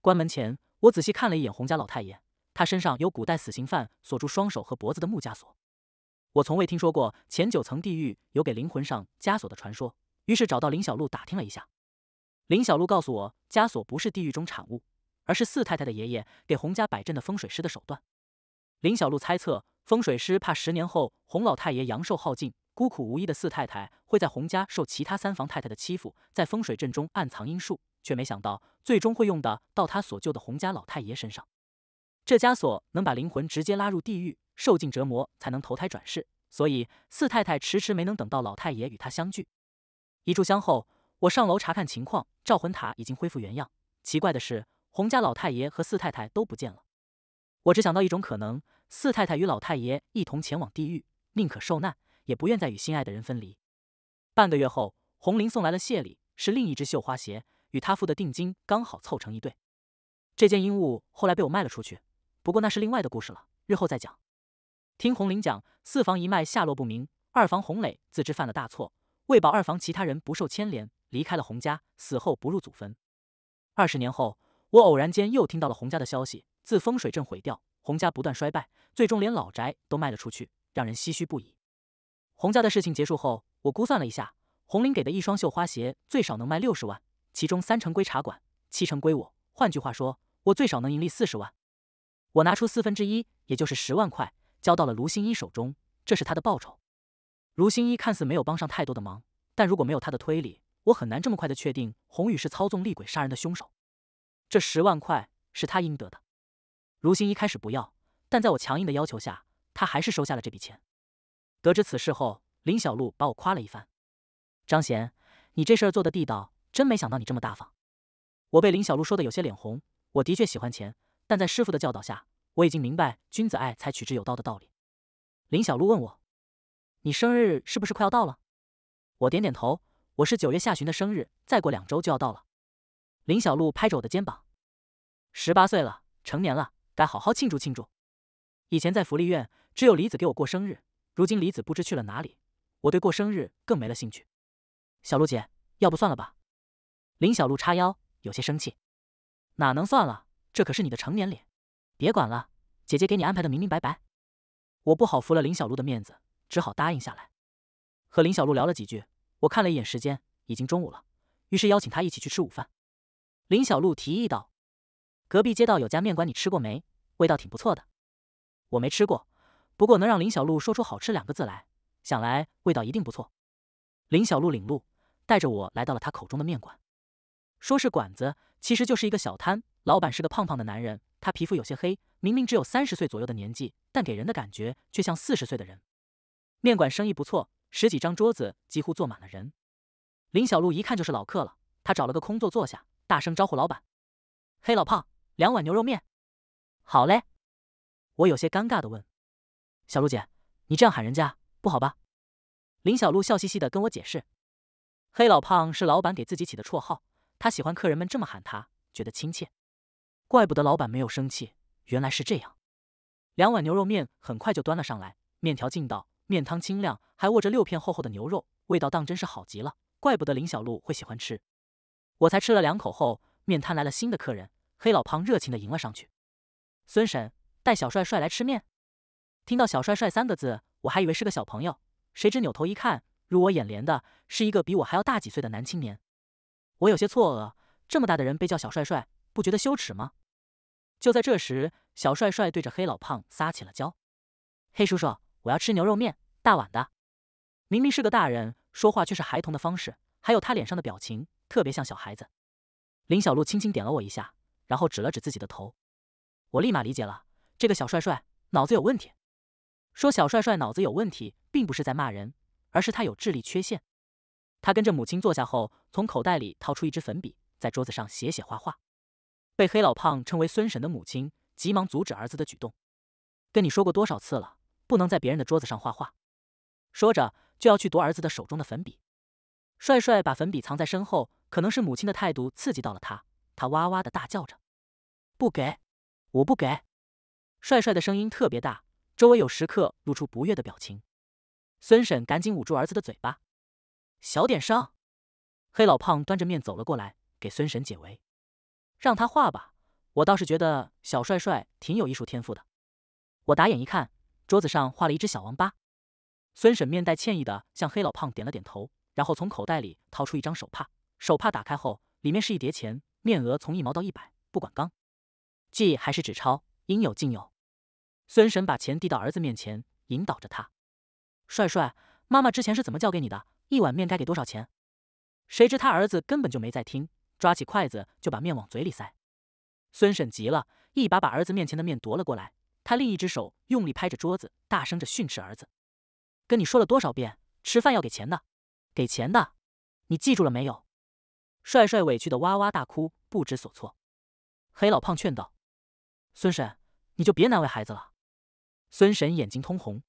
关门前。我仔细看了一眼洪家老太爷，他身上有古代死刑犯锁住双手和脖子的木枷锁。我从未听说过前九层地狱有给灵魂上枷锁的传说，于是找到林小璐打听了一下。林小璐告诉我，枷锁不是地狱中产物，而是四太太的爷爷给洪家摆阵的风水师的手段。林小璐猜测，风水师怕十年后洪老太爷阳寿耗尽。孤苦无依的四太太会在洪家受其他三房太太的欺负，在风水阵中暗藏阴术，却没想到最终会用的到她所救的洪家老太爷身上。这枷锁能把灵魂直接拉入地狱，受尽折磨才能投胎转世，所以四太太迟迟没能等到老太爷与她相聚。一炷香后，我上楼查看情况，召魂塔已经恢复原样。奇怪的是，洪家老太爷和四太太都不见了。我只想到一种可能：四太太与老太爷一同前往地狱，宁可受难。也不愿再与心爱的人分离。半个月后，洪玲送来了谢礼，是另一只绣花鞋，与他付的定金刚好凑成一对。这件衣物后来被我卖了出去，不过那是另外的故事了，日后再讲。听洪林讲，四房一脉下落不明，二房洪磊自知犯了大错，为保二房其他人不受牵连，离开了洪家，死后不入祖坟。二十年后，我偶然间又听到了洪家的消息：自风水镇毁掉，洪家不断衰败，最终连老宅都卖了出去，让人唏嘘不已。洪家的事情结束后，我估算了一下，洪林给的一双绣花鞋最少能卖六十万，其中三成归茶馆，七成归我。换句话说，我最少能盈利四十万。我拿出四分之一，也就是十万块，交到了卢新一手中，这是他的报酬。卢新一看似没有帮上太多的忙，但如果没有他的推理，我很难这么快的确定洪宇是操纵厉鬼杀人的凶手。这十万块是他应得的。卢新一开始不要，但在我强硬的要求下，他还是收下了这笔钱。得知此事后，林小璐把我夸了一番：“张贤，你这事儿做的地道，真没想到你这么大方。”我被林小璐说的有些脸红。我的确喜欢钱，但在师傅的教导下，我已经明白“君子爱财，取之有道”的道理。林小璐问我：“你生日是不是快要到了？”我点点头：“我是九月下旬的生日，再过两周就要到了。”林小璐拍着我的肩膀：“十八岁了，成年了，该好好庆祝庆祝。以前在福利院，只有李子给我过生日。”如今李子不知去了哪里，我对过生日更没了兴趣。小鹿姐，要不算了吧？林小璐叉腰，有些生气：“哪能算了？这可是你的成年礼！”别管了，姐姐给你安排的明明白白。我不好服了林小璐的面子，只好答应下来。和林小璐聊了几句，我看了一眼时间，已经中午了，于是邀请她一起去吃午饭。林小璐提议道：“隔壁街道有家面馆，你吃过没？味道挺不错的。”我没吃过。不过能让林小璐说出“好吃”两个字来，想来味道一定不错。林小璐领路，带着我来到了他口中的面馆。说是馆子，其实就是一个小摊。老板是个胖胖的男人，他皮肤有些黑，明明只有三十岁左右的年纪，但给人的感觉却像四十岁的人。面馆生意不错，十几张桌子几乎坐满了人。林小璐一看就是老客了，他找了个空座坐下，大声招呼老板：“嘿，老胖，两碗牛肉面。”“好嘞。”我有些尴尬的问。小鹿姐，你这样喊人家不好吧？林小璐笑嘻嘻的跟我解释：“黑老胖是老板给自己起的绰号，他喜欢客人们这么喊他，觉得亲切。怪不得老板没有生气，原来是这样。”两碗牛肉面很快就端了上来，面条劲道，面汤清亮，还握着六片厚厚的牛肉，味道当真是好极了，怪不得林小璐会喜欢吃。我才吃了两口，后面摊来了新的客人，黑老胖热情的迎了上去：“孙婶，带小帅帅来吃面。”听到“小帅帅”三个字，我还以为是个小朋友，谁知扭头一看，入我眼帘的是一个比我还要大几岁的男青年。我有些错愕，这么大的人被叫小帅帅，不觉得羞耻吗？就在这时，小帅帅对着黑老胖撒起了娇：“黑叔叔，我要吃牛肉面，大碗的。”明明是个大人，说话却是孩童的方式，还有他脸上的表情，特别像小孩子。林小璐轻轻点了我一下，然后指了指自己的头，我立马理解了，这个小帅帅脑子有问题。说小帅帅脑子有问题，并不是在骂人，而是他有智力缺陷。他跟着母亲坐下后，从口袋里掏出一支粉笔，在桌子上写写画画。被黑老胖称为孙婶的母亲急忙阻止儿子的举动：“跟你说过多少次了，不能在别人的桌子上画画。”说着就要去夺儿子的手中的粉笔。帅帅把粉笔藏在身后，可能是母亲的态度刺激到了他，他哇哇的大叫着：“不给！我不给！”帅帅的声音特别大。周围有食客露出不悦的表情，孙婶赶紧捂住儿子的嘴巴，小点声。黑老胖端着面走了过来，给孙婶解围，让他画吧，我倒是觉得小帅帅挺有艺术天赋的。我打眼一看，桌子上画了一只小王八。孙婶面带歉意的向黑老胖点了点头，然后从口袋里掏出一张手帕，手帕打开后，里面是一叠钱，面额从一毛到一百，不管钢，记还是纸钞，应有尽有。孙婶把钱递到儿子面前，引导着他：“帅帅，妈妈之前是怎么教给你的？一碗面该给多少钱？”谁知他儿子根本就没在听，抓起筷子就把面往嘴里塞。孙婶急了，一把把儿子面前的面夺了过来，他另一只手用力拍着桌子，大声着训斥儿子：“跟你说了多少遍，吃饭要给钱的，给钱的，你记住了没有？”帅帅委屈的哇哇大哭，不知所措。黑老胖劝道：“孙婶，你就别难为孩子了。”孙婶眼睛通红，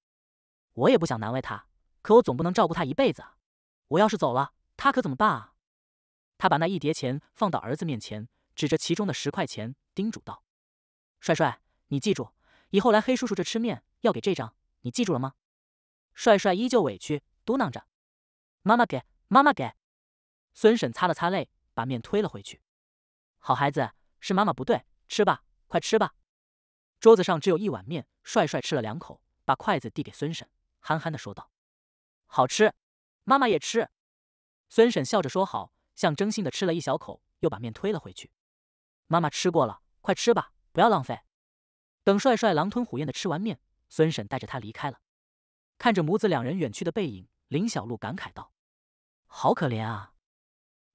我也不想难为他，可我总不能照顾他一辈子啊！我要是走了，他可怎么办啊？他把那一叠钱放到儿子面前，指着其中的十块钱，叮嘱道：“帅帅，你记住，以后来黑叔叔这吃面，要给这张，你记住了吗？”帅帅依旧委屈，嘟囔着：“妈妈给，妈妈给。”孙婶擦了擦泪，把面推了回去：“好孩子，是妈妈不对，吃吧，快吃吧。”桌子上只有一碗面，帅帅吃了两口，把筷子递给孙婶，憨憨的说道：“好吃，妈妈也吃。”孙婶笑着说：“好象征性的吃了一小口，又把面推了回去。”妈妈吃过了，快吃吧，不要浪费。等帅帅狼吞虎咽的吃完面，孙婶带着他离开了。看着母子两人远去的背影，林小璐感慨道：“好可怜啊！”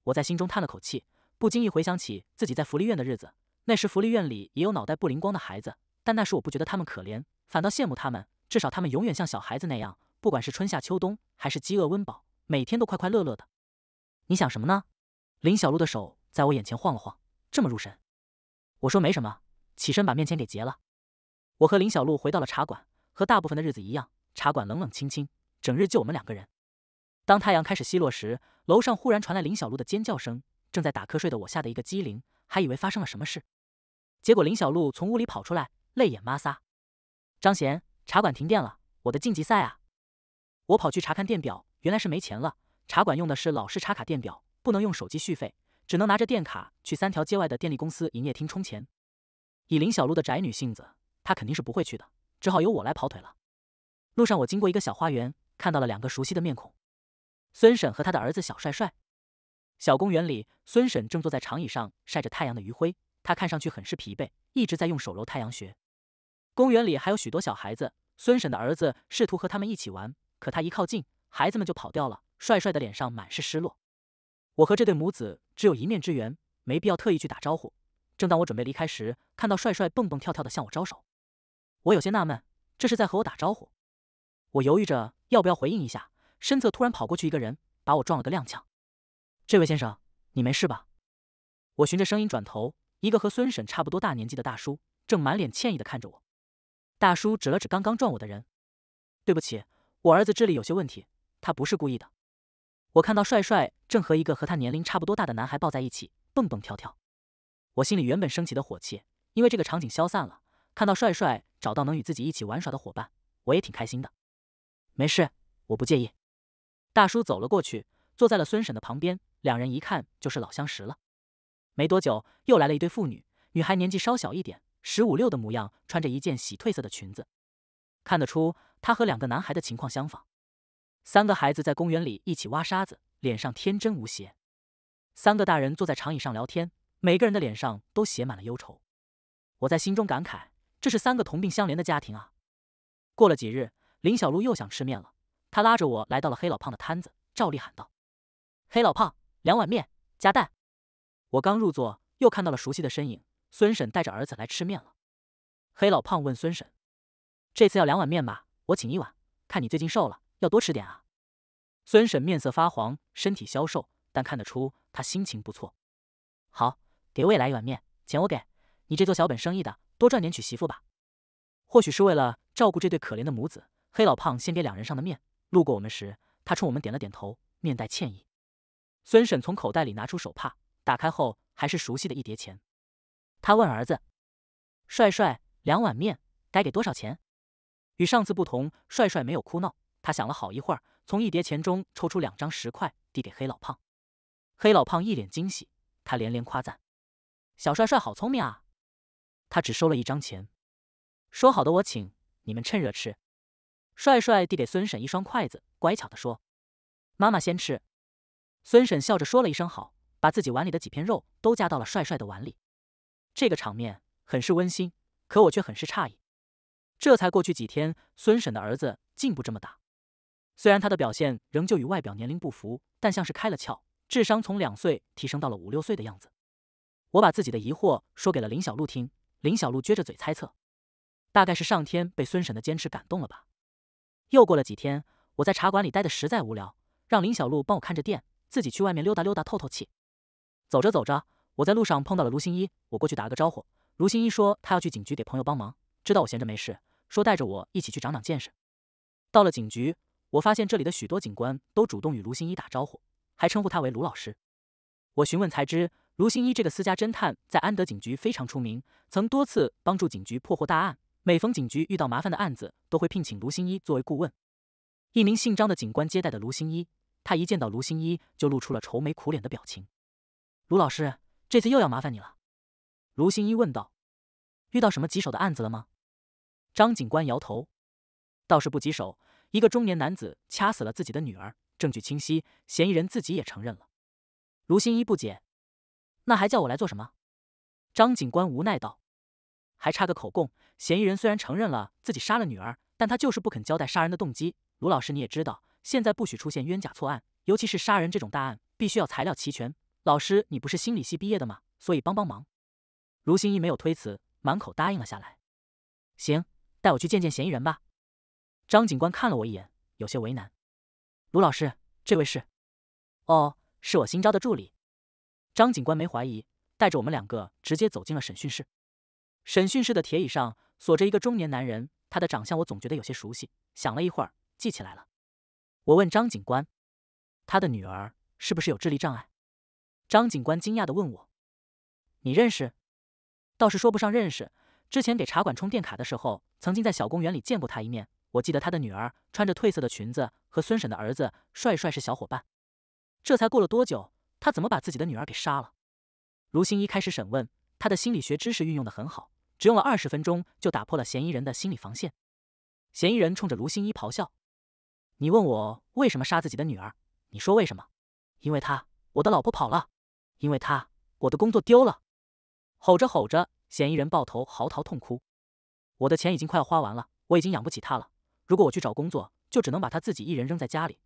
我在心中叹了口气，不经意回想起自己在福利院的日子，那时福利院里也有脑袋不灵光的孩子。但那时我不觉得他们可怜，反倒羡慕他们。至少他们永远像小孩子那样，不管是春夏秋冬，还是饥饿温饱，每天都快快乐乐的。你想什么呢？林小璐的手在我眼前晃了晃，这么入神。我说没什么，起身把面前给结了。我和林小璐回到了茶馆，和大部分的日子一样，茶馆冷冷清清，整日就我们两个人。当太阳开始西落时，楼上忽然传来林小璐的尖叫声，正在打瞌睡的我吓得一个机灵，还以为发生了什么事，结果林小璐从屋里跑出来。泪眼抹撒，张贤，茶馆停电了，我的晋级赛啊！我跑去查看电表，原来是没钱了。茶馆用的是老式插卡电表，不能用手机续费，只能拿着电卡去三条街外的电力公司营业厅充钱。以林小璐的宅女性子，她肯定是不会去的，只好由我来跑腿了。路上我经过一个小花园，看到了两个熟悉的面孔，孙婶和他的儿子小帅帅。小公园里，孙婶正坐在长椅上晒着太阳的余晖，她看上去很是疲惫，一直在用手揉太阳穴。公园里还有许多小孩子，孙婶的儿子试图和他们一起玩，可他一靠近，孩子们就跑掉了。帅帅的脸上满是失落。我和这对母子只有一面之缘，没必要特意去打招呼。正当我准备离开时，看到帅帅蹦蹦跳跳的向我招手，我有些纳闷，这是在和我打招呼。我犹豫着要不要回应一下，身侧突然跑过去一个人，把我撞了个踉跄。这位先生，你没事吧？我循着声音转头，一个和孙婶差不多大年纪的大叔正满脸歉意的看着我。大叔指了指刚刚撞我的人：“对不起，我儿子智力有些问题，他不是故意的。”我看到帅帅正和一个和他年龄差不多大的男孩抱在一起，蹦蹦跳跳。我心里原本升起的火气，因为这个场景消散了。看到帅帅找到能与自己一起玩耍的伙伴，我也挺开心的。没事，我不介意。大叔走了过去，坐在了孙婶的旁边，两人一看就是老相识了。没多久，又来了一对父女，女孩年纪稍小一点。十五六的模样，穿着一件洗褪色的裙子，看得出她和两个男孩的情况相仿。三个孩子在公园里一起挖沙子，脸上天真无邪。三个大人坐在长椅上聊天，每个人的脸上都写满了忧愁。我在心中感慨，这是三个同病相怜的家庭啊。过了几日，林小璐又想吃面了，她拉着我来到了黑老胖的摊子，照例喊道：“黑老胖，两碗面加蛋。”我刚入座，又看到了熟悉的身影。孙婶带着儿子来吃面了。黑老胖问孙婶：“这次要两碗面吧？我请一碗，看你最近瘦了，要多吃点啊。”孙婶面色发黄，身体消瘦，但看得出她心情不错。好，给我也来一碗面，钱我给你。这做小本生意的，多赚点娶媳妇吧。或许是为了照顾这对可怜的母子，黑老胖先给两人上的面。路过我们时，他冲我们点了点头，面带歉意。孙婶从口袋里拿出手帕，打开后还是熟悉的一叠钱。他问儿子：“帅帅，两碗面该给多少钱？”与上次不同，帅帅没有哭闹。他想了好一会儿，从一叠钱中抽出两张十块，递给黑老胖。黑老胖一脸惊喜，他连连夸赞：“小帅帅好聪明啊！”他只收了一张钱，说：“好的，我请你们趁热吃。”帅帅递给孙婶一双筷子，乖巧的说：“妈妈先吃。”孙婶笑着说了一声好，把自己碗里的几片肉都夹到了帅帅的碗里。这个场面很是温馨，可我却很是诧异。这才过去几天，孙婶的儿子进步这么大。虽然他的表现仍旧与外表年龄不符，但像是开了窍，智商从两岁提升到了五六岁的样子。我把自己的疑惑说给了林小璐听，林小璐撅着嘴猜测，大概是上天被孙婶的坚持感动了吧。又过了几天，我在茶馆里待的实在无聊，让林小璐帮我看着店，自己去外面溜达溜达透透气。走着走着。我在路上碰到了卢新一，我过去打个招呼。卢新一说他要去警局给朋友帮忙，知道我闲着没事，说带着我一起去长长见识。到了警局，我发现这里的许多警官都主动与卢新一打招呼，还称呼他为卢老师。我询问才知，卢新一这个私家侦探在安德警局非常出名，曾多次帮助警局破获大案。每逢警局遇到麻烦的案子，都会聘请卢新一作为顾问。一名姓张的警官接待的卢新一，他一见到卢新一就露出了愁眉苦脸的表情。卢老师。这次又要麻烦你了，卢新一问道：“遇到什么棘手的案子了吗？”张警官摇头：“倒是不棘手，一个中年男子掐死了自己的女儿，证据清晰，嫌疑人自己也承认了。”卢新一不解：“那还叫我来做什么？”张警官无奈道：“还差个口供，嫌疑人虽然承认了自己杀了女儿，但他就是不肯交代杀人的动机。卢老师你也知道，现在不许出现冤假错案，尤其是杀人这种大案，必须要材料齐全。”老师，你不是心理系毕业的吗？所以帮帮忙。卢心怡没有推辞，满口答应了下来。行，带我去见见嫌疑人吧。张警官看了我一眼，有些为难。卢老师，这位是？哦，是我新招的助理。张警官没怀疑，带着我们两个直接走进了审讯室。审讯室的铁椅上锁着一个中年男人，他的长相我总觉得有些熟悉。想了一会儿，记起来了。我问张警官，他的女儿是不是有智力障碍？张警官惊讶的问我：“你认识？倒是说不上认识。之前给茶馆充电卡的时候，曾经在小公园里见过他一面。我记得他的女儿穿着褪色的裙子，和孙婶的儿子帅帅是小伙伴。这才过了多久，他怎么把自己的女儿给杀了？”卢新一开始审问，他的心理学知识运用的很好，只用了二十分钟就打破了嫌疑人的心理防线。嫌疑人冲着卢新一咆哮：“你问我为什么杀自己的女儿？你说为什么？因为他，我的老婆跑了。”因为他，我的工作丢了。吼着吼着，嫌疑人抱头嚎啕痛哭。我的钱已经快要花完了，我已经养不起他了。如果我去找工作，就只能把他自己一人扔在家里。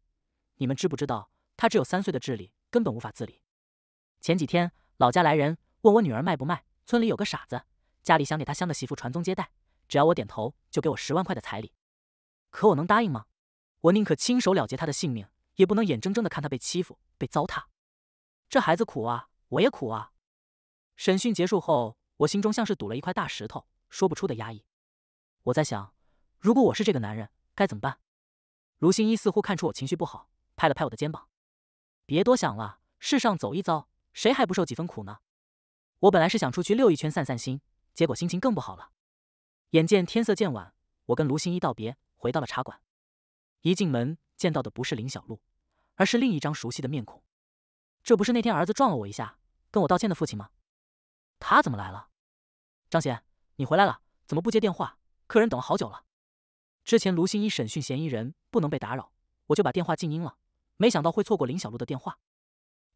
你们知不知道，他只有三岁的智力，根本无法自理。前几天老家来人问我女儿卖不卖，村里有个傻子，家里想给他相个媳妇传宗接代，只要我点头，就给我十万块的彩礼。可我能答应吗？我宁可亲手了结他的性命，也不能眼睁睁的看他被欺负、被糟蹋。这孩子苦啊，我也苦啊。审讯结束后，我心中像是堵了一块大石头，说不出的压抑。我在想，如果我是这个男人，该怎么办？卢新一似乎看出我情绪不好，拍了拍我的肩膀：“别多想了，世上走一遭，谁还不受几分苦呢？”我本来是想出去溜一圈散散心，结果心情更不好了。眼见天色渐晚，我跟卢新一道别，回到了茶馆。一进门，见到的不是林小璐，而是另一张熟悉的面孔。这不是那天儿子撞了我一下，跟我道歉的父亲吗？他怎么来了？张贤，你回来了，怎么不接电话？客人等了好久了。之前卢新一审讯嫌疑人，不能被打扰，我就把电话静音了。没想到会错过林小璐的电话。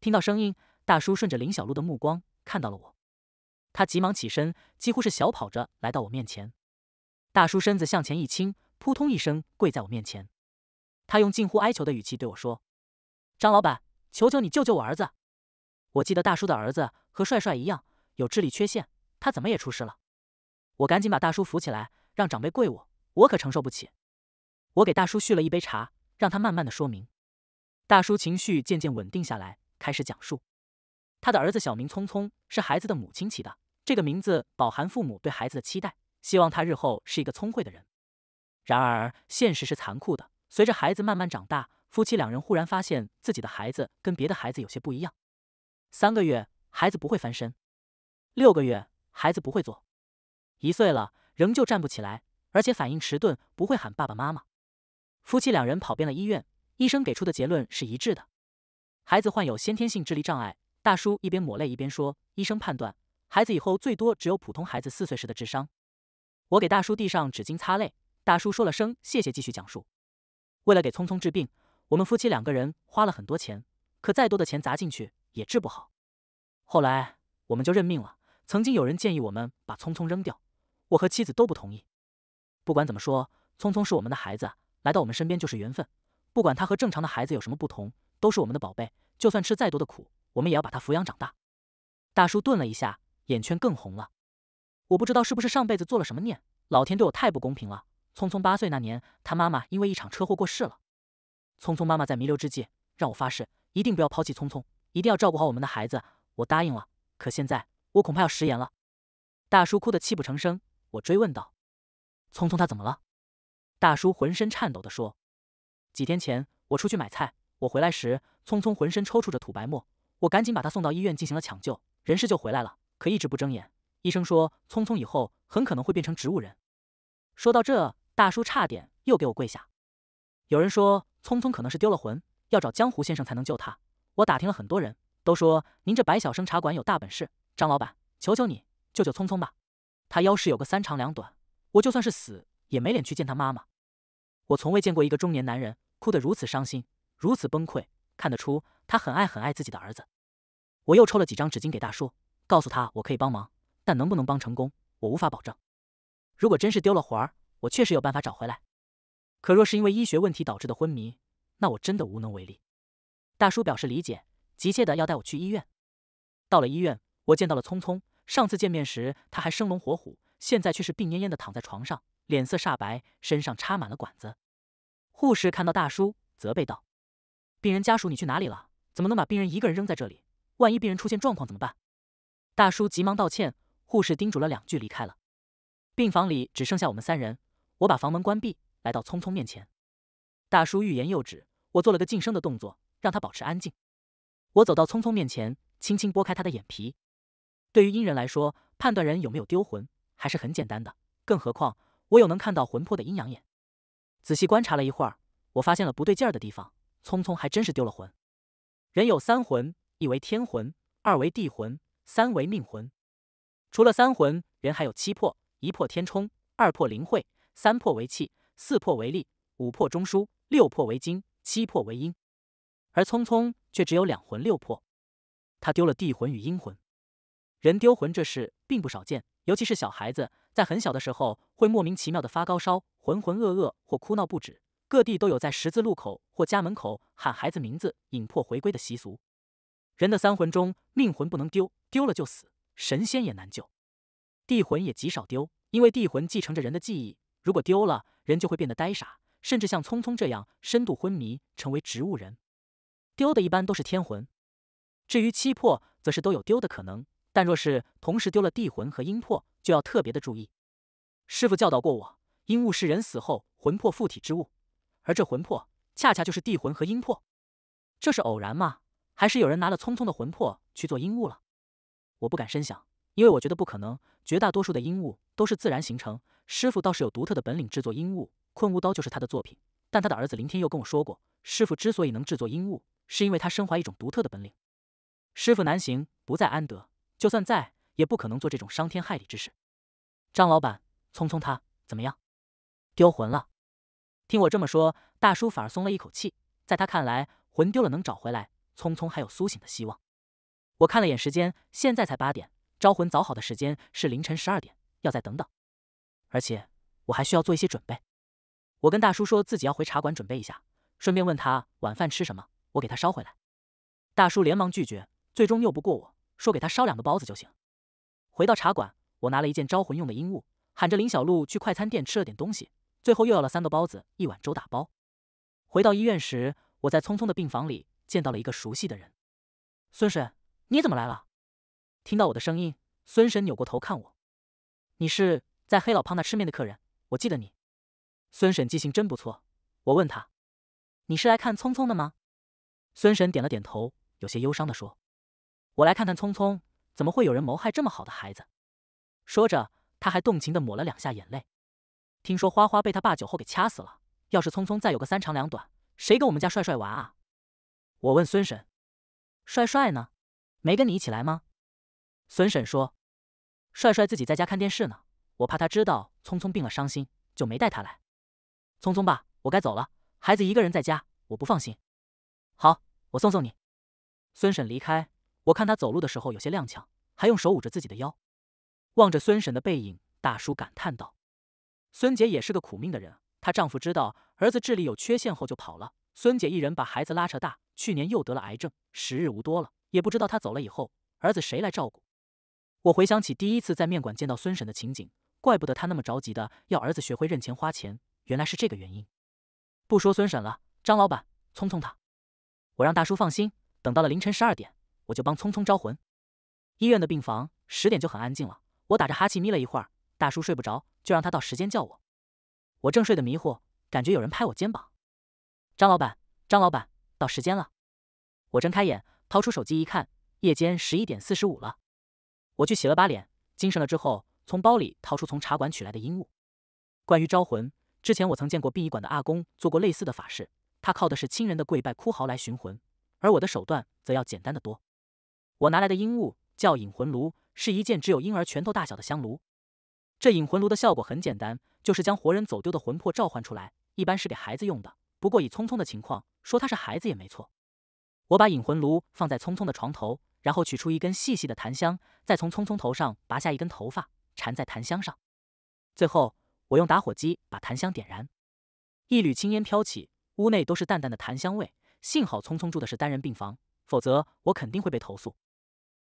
听到声音，大叔顺着林小璐的目光看到了我，他急忙起身，几乎是小跑着来到我面前。大叔身子向前一倾，扑通一声跪在我面前。他用近乎哀求的语气对我说：“张老板。”求求你救救我儿子！我记得大叔的儿子和帅帅一样，有智力缺陷，他怎么也出事了。我赶紧把大叔扶起来，让长辈跪我，我可承受不起。我给大叔续了一杯茶，让他慢慢的说明。大叔情绪渐渐稳定下来，开始讲述他的儿子小明聪聪，是孩子的母亲起的这个名字，饱含父母对孩子的期待，希望他日后是一个聪慧的人。然而现实是残酷的，随着孩子慢慢长大。夫妻两人忽然发现自己的孩子跟别的孩子有些不一样。三个月，孩子不会翻身；六个月，孩子不会坐；一岁了，仍旧站不起来，而且反应迟钝，不会喊爸爸妈妈。夫妻两人跑遍了医院，医生给出的结论是一致的：孩子患有先天性智力障碍。大叔一边抹泪一边说：“医生判断，孩子以后最多只有普通孩子四岁时的智商。”我给大叔递上纸巾擦泪，大叔说了声谢谢，继续讲述。为了给聪聪治病。我们夫妻两个人花了很多钱，可再多的钱砸进去也治不好。后来我们就认命了。曾经有人建议我们把聪聪扔掉，我和妻子都不同意。不管怎么说，聪聪是我们的孩子，来到我们身边就是缘分。不管他和正常的孩子有什么不同，都是我们的宝贝。就算吃再多的苦，我们也要把他抚养长大。大叔顿了一下，眼圈更红了。我不知道是不是上辈子做了什么孽，老天对我太不公平了。聪聪八岁那年，他妈妈因为一场车祸过世了。聪聪妈妈在弥留之际让我发誓，一定不要抛弃聪聪，一定要照顾好我们的孩子。我答应了，可现在我恐怕要食言了。大叔哭得泣不成声。我追问道：“聪聪他怎么了？”大叔浑身颤抖地说：“几天前我出去买菜，我回来时聪聪浑身抽搐着吐白沫，我赶紧把他送到医院进行了抢救，人事就回来了，可一直不睁眼。医生说聪聪以后很可能会变成植物人。”说到这，大叔差点又给我跪下。有人说，聪聪可能是丢了魂，要找江湖先生才能救他。我打听了很多人都说，您这百晓生茶馆有大本事，张老板，求求你救救聪聪吧。他要是有个三长两短，我就算是死也没脸去见他妈妈。我从未见过一个中年男人哭得如此伤心，如此崩溃，看得出他很爱很爱自己的儿子。我又抽了几张纸巾给大叔，告诉他我可以帮忙，但能不能帮成功，我无法保证。如果真是丢了魂儿，我确实有办法找回来。可若是因为医学问题导致的昏迷，那我真的无能为力。大叔表示理解，急切的要带我去医院。到了医院，我见到了聪聪。上次见面时他还生龙活虎，现在却是病恹恹的躺在床上，脸色煞白，身上插满了管子。护士看到大叔，责备道：“病人家属，你去哪里了？怎么能把病人一个人扔在这里？万一病人出现状况怎么办？”大叔急忙道歉。护士叮嘱了两句，离开了。病房里只剩下我们三人。我把房门关闭。来到聪聪面前，大叔欲言又止。我做了个噤声的动作，让他保持安静。我走到聪聪面前，轻轻拨开他的眼皮。对于阴人来说，判断人有没有丢魂还是很简单的，更何况我有能看到魂魄的阴阳眼。仔细观察了一会儿，我发现了不对劲儿的地方。聪聪还真是丢了魂。人有三魂，一为天魂，二为地魂，三为命魂。除了三魂，人还有七魄：一魄天冲，二魄灵慧，三魄为气。四魄为力，五魄中枢，六魄为精，七魄为阴。而匆匆却只有两魂六魄，他丢了地魂与阴魂。人丢魂这事并不少见，尤其是小孩子，在很小的时候会莫名其妙的发高烧、浑浑噩噩或哭闹不止。各地都有在十字路口或家门口喊孩子名字引魄回归的习俗。人的三魂中，命魂不能丢，丢了就死，神仙也难救。地魂也极少丢，因为地魂继承着人的记忆。如果丢了，人就会变得呆傻，甚至像匆匆这样深度昏迷，成为植物人。丢的一般都是天魂，至于七魄，则是都有丢的可能。但若是同时丢了地魂和阴魄，就要特别的注意。师傅教导过我，阴物是人死后魂魄附体之物，而这魂魄恰恰就是地魂和阴魄。这是偶然吗？还是有人拿了匆匆的魂魄去做阴物了？我不敢深想，因为我觉得不可能。绝大多数的阴物都是自然形成。师傅倒是有独特的本领，制作阴物，困巫刀就是他的作品。但他的儿子林天佑跟我说过，师傅之所以能制作阴物，是因为他身怀一种独特的本领。师傅难行，不在安德，就算在，也不可能做这种伤天害理之事。张老板，聪聪他怎么样？丢魂了？听我这么说，大叔反而松了一口气。在他看来，魂丢了能找回来，聪聪还有苏醒的希望。我看了眼时间，现在才八点，招魂早好的时间是凌晨十二点，要再等等。而且我还需要做一些准备。我跟大叔说自己要回茶馆准备一下，顺便问他晚饭吃什么，我给他捎回来。大叔连忙拒绝，最终拗不过我，说给他烧两个包子就行。回到茶馆，我拿了一件招魂用的阴物，喊着林小璐去快餐店吃了点东西，最后又要了三个包子一碗粥打包。回到医院时，我在匆匆的病房里见到了一个熟悉的人。孙神，你怎么来了？听到我的声音，孙神扭过头看我，你是？在黑老胖那吃面的客人，我记得你。孙婶记性真不错。我问他：“你是来看聪聪的吗？”孙婶点了点头，有些忧伤的说：“我来看看聪聪，怎么会有人谋害这么好的孩子？”说着，他还动情的抹了两下眼泪。听说花花被他爸酒后给掐死了。要是聪聪再有个三长两短，谁跟我们家帅帅玩啊？我问孙婶：“帅帅呢？没跟你一起来吗？”孙婶说：“帅帅自己在家看电视呢。”我怕他知道聪聪病了伤心，就没带他来。聪聪爸，我该走了，孩子一个人在家，我不放心。好，我送送你。孙婶离开，我看她走路的时候有些踉跄，还用手捂着自己的腰。望着孙婶的背影，大叔感叹道：“孙姐也是个苦命的人，她丈夫知道儿子智力有缺陷后就跑了，孙姐一人把孩子拉扯大，去年又得了癌症，时日无多了，也不知道她走了以后，儿子谁来照顾。”我回想起第一次在面馆见到孙婶的情景。怪不得他那么着急的要儿子学会认钱花钱，原来是这个原因。不说孙婶了，张老板，聪聪他，我让大叔放心，等到了凌晨十二点，我就帮聪聪招魂。医院的病房十点就很安静了，我打着哈气眯了一会儿，大叔睡不着，就让他到时间叫我。我正睡得迷糊，感觉有人拍我肩膀。张老板，张老板，到时间了。我睁开眼，掏出手机一看，夜间十一点四十五了。我去洗了把脸，精神了之后。从包里掏出从茶馆取来的阴物。关于招魂，之前我曾见过殡仪馆的阿公做过类似的法事，他靠的是亲人的跪拜哭嚎来寻魂，而我的手段则要简单的多。我拿来的阴物叫引魂炉，是一件只有婴儿拳头大小的香炉。这引魂炉的效果很简单，就是将活人走丢的魂魄召唤出来。一般是给孩子用的，不过以聪聪的情况说他是孩子也没错。我把引魂炉放在聪聪的床头，然后取出一根细细的檀香，再从聪聪头上拔下一根头发。缠在檀香上，最后我用打火机把檀香点燃，一缕青烟飘起，屋内都是淡淡的檀香味。幸好聪聪住的是单人病房，否则我肯定会被投诉。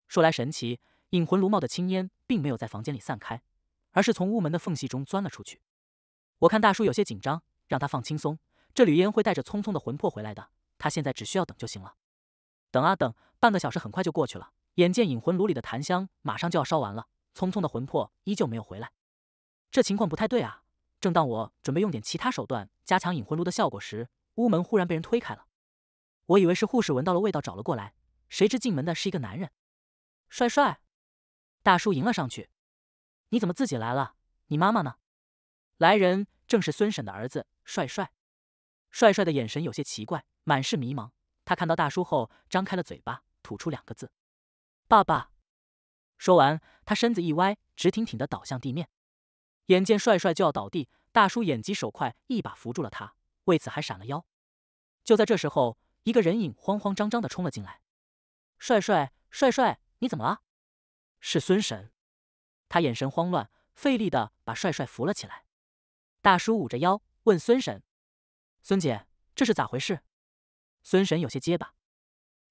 说来神奇，引魂炉冒的青烟并没有在房间里散开，而是从屋门的缝隙中钻了出去。我看大叔有些紧张，让他放轻松，这缕烟会带着聪聪的魂魄回来的。他现在只需要等就行了。等啊等，半个小时很快就过去了，眼见引魂炉里的檀香马上就要烧完了。匆匆的魂魄依旧没有回来，这情况不太对啊！正当我准备用点其他手段加强引魂炉的效果时，屋门忽然被人推开了。我以为是护士闻到了味道找了过来，谁知进门的是一个男人。帅帅，大叔迎了上去：“你怎么自己来了？你妈妈呢？”来人正是孙婶的儿子帅帅。帅帅的眼神有些奇怪，满是迷茫。他看到大叔后，张开了嘴巴，吐出两个字：“爸爸。”说完，他身子一歪，直挺挺的倒向地面。眼见帅帅就要倒地，大叔眼疾手快，一把扶住了他，为此还闪了腰。就在这时候，一个人影慌慌张张的冲了进来。“帅帅，帅帅，你怎么了？”是孙婶。他眼神慌乱，费力的把帅帅扶了起来。大叔捂着腰问孙婶：“孙姐，这是咋回事？”孙婶有些结巴：“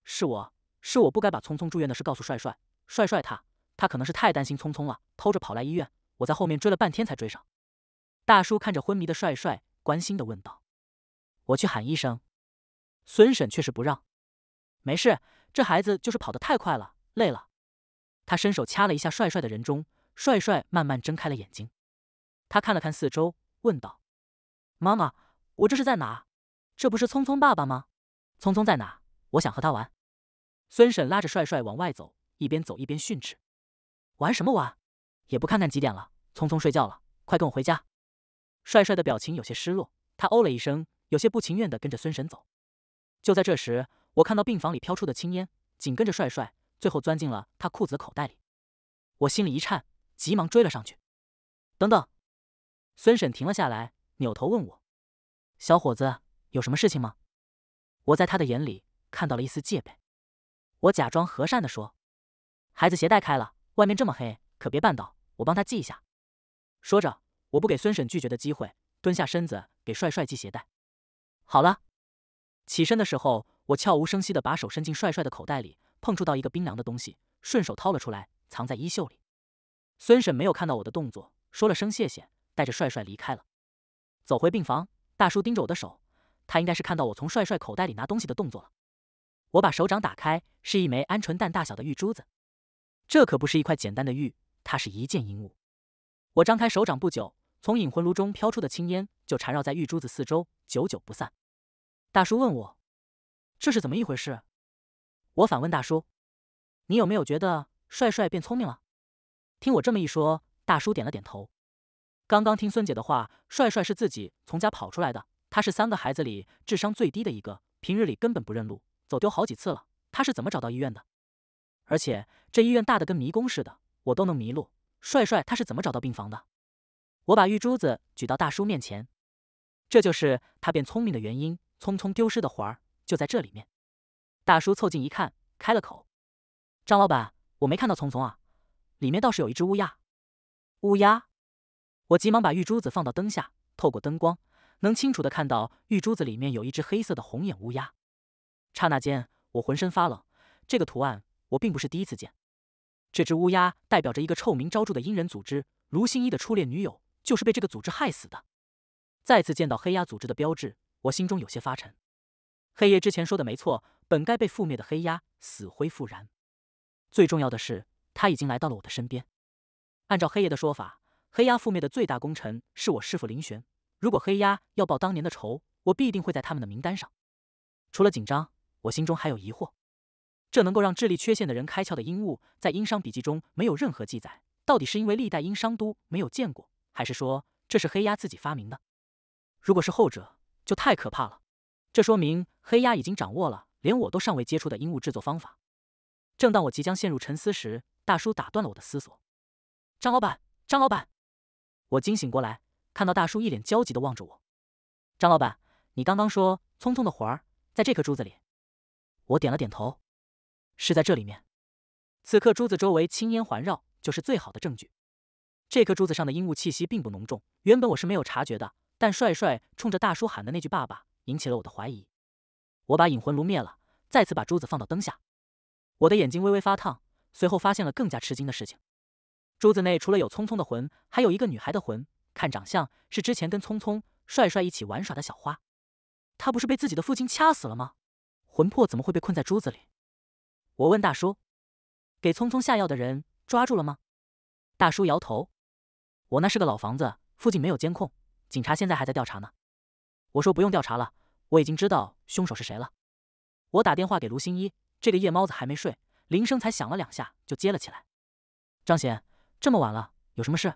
是我是我不该把聪聪住院的事告诉帅帅，帅帅他……”他可能是太担心聪聪了，偷着跑来医院。我在后面追了半天才追上。大叔看着昏迷的帅帅，关心的问道：“我去喊医生。”孙婶却是不让：“没事，这孩子就是跑得太快了，累了。”他伸手掐了一下帅帅的人中，帅帅慢慢睁开了眼睛。他看了看四周，问道：“妈妈，我这是在哪？这不是聪聪爸爸吗？聪聪在哪？我想和他玩。”孙婶拉着帅帅往外走，一边走一边训斥。玩什么玩？也不看看几点了，匆匆睡觉了，快跟我回家。帅帅的表情有些失落，他哦了一声，有些不情愿的跟着孙婶走。就在这时，我看到病房里飘出的青烟，紧跟着帅帅，最后钻进了他裤子口袋里。我心里一颤，急忙追了上去。等等，孙婶停了下来，扭头问我：“小伙子，有什么事情吗？”我在他的眼里看到了一丝戒备，我假装和善的说：“孩子鞋带开了。”外面这么黑，可别绊倒。我帮他系一下。说着，我不给孙婶拒绝的机会，蹲下身子给帅帅系鞋带。好了，起身的时候，我悄无声息的把手伸进帅帅的口袋里，碰触到一个冰凉的东西，顺手掏了出来，藏在衣袖里。孙婶没有看到我的动作，说了声谢谢，带着帅帅离开了。走回病房，大叔盯着我的手，他应该是看到我从帅帅口袋里拿东西的动作了。我把手掌打开，是一枚鹌鹑蛋大小的玉珠子。这可不是一块简单的玉，它是一件银物。我张开手掌，不久，从引魂炉中飘出的青烟就缠绕在玉珠子四周，久久不散。大叔问我：“这是怎么一回事？”我反问大叔：“你有没有觉得帅帅变聪明了？”听我这么一说，大叔点了点头。刚刚听孙姐的话，帅帅是自己从家跑出来的。他是三个孩子里智商最低的一个，平日里根本不认路，走丢好几次了。他是怎么找到医院的？而且这医院大的跟迷宫似的，我都能迷路。帅帅他是怎么找到病房的？我把玉珠子举到大叔面前，这就是他变聪明的原因。聪聪丢失的环儿就在这里面。大叔凑近一看，开了口：“张老板，我没看到聪聪啊，里面倒是有一只乌鸦。”乌鸦！我急忙把玉珠子放到灯下，透过灯光能清楚的看到玉珠子里面有一只黑色的红眼乌鸦。刹那间，我浑身发冷，这个图案。我并不是第一次见，这只乌鸦代表着一个臭名昭著的阴人组织。卢星一的初恋女友就是被这个组织害死的。再次见到黑鸦组织的标志，我心中有些发沉。黑夜之前说的没错，本该被覆灭的黑鸦死灰复燃。最重要的是，他已经来到了我的身边。按照黑夜的说法，黑鸦覆灭的最大功臣是我师父林玄。如果黑鸦要报当年的仇，我必定会在他们的名单上。除了紧张，我心中还有疑惑。这能够让智力缺陷的人开窍的阴物，在殷商笔记中没有任何记载。到底是因为历代殷商都没有见过，还是说这是黑鸦自己发明的？如果是后者，就太可怕了。这说明黑鸦已经掌握了连我都尚未接触的阴物制作方法。正当我即将陷入沉思时，大叔打断了我的思索：“张老板，张老板！”我惊醒过来，看到大叔一脸焦急地望着我。“张老板，你刚刚说，聪聪的魂儿在这颗珠子里？”我点了点头。是在这里面。此刻珠子周围青烟环绕，就是最好的证据。这颗珠子上的阴雾气息并不浓重，原本我是没有察觉的。但帅帅冲着大叔喊的那句“爸爸”引起了我的怀疑。我把引魂炉灭了，再次把珠子放到灯下，我的眼睛微微发烫。随后发现了更加吃惊的事情：珠子内除了有聪聪的魂，还有一个女孩的魂。看长相，是之前跟聪聪、帅帅一起玩耍的小花。她不是被自己的父亲掐死了吗？魂魄怎么会被困在珠子里？我问大叔：“给聪聪下药的人抓住了吗？”大叔摇头：“我那是个老房子，附近没有监控，警察现在还在调查呢。”我说：“不用调查了，我已经知道凶手是谁了。”我打电话给卢新一，这个夜猫子还没睡，铃声才响了两下就接了起来。“张贤，这么晚了，有什么事？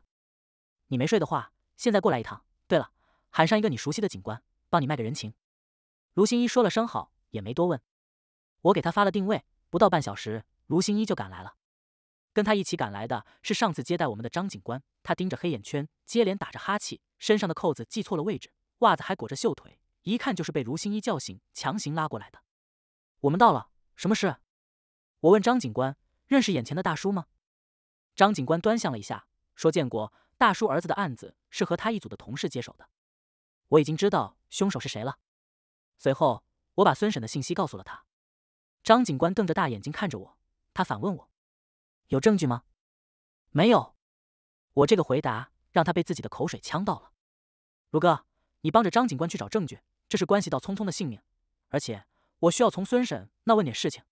你没睡的话，现在过来一趟。对了，喊上一个你熟悉的警官，帮你卖个人情。”卢新一说了声好，也没多问。我给他发了定位。不到半小时，卢新一就赶来了。跟他一起赶来的是上次接待我们的张警官。他盯着黑眼圈，接连打着哈气，身上的扣子系错了位置，袜子还裹着袖腿，一看就是被卢新一叫醒，强行拉过来的。我们到了，什么事？我问张警官：“认识眼前的大叔吗？”张警官端详了一下，说：“见过，大叔儿子的案子是和他一组的同事接手的。”我已经知道凶手是谁了。随后，我把孙婶的信息告诉了他。张警官瞪着大眼睛看着我，他反问我：“有证据吗？”“没有。”我这个回答让他被自己的口水呛到了。卢哥，你帮着张警官去找证据，这是关系到聪聪的性命，而且我需要从孙婶那问点事情。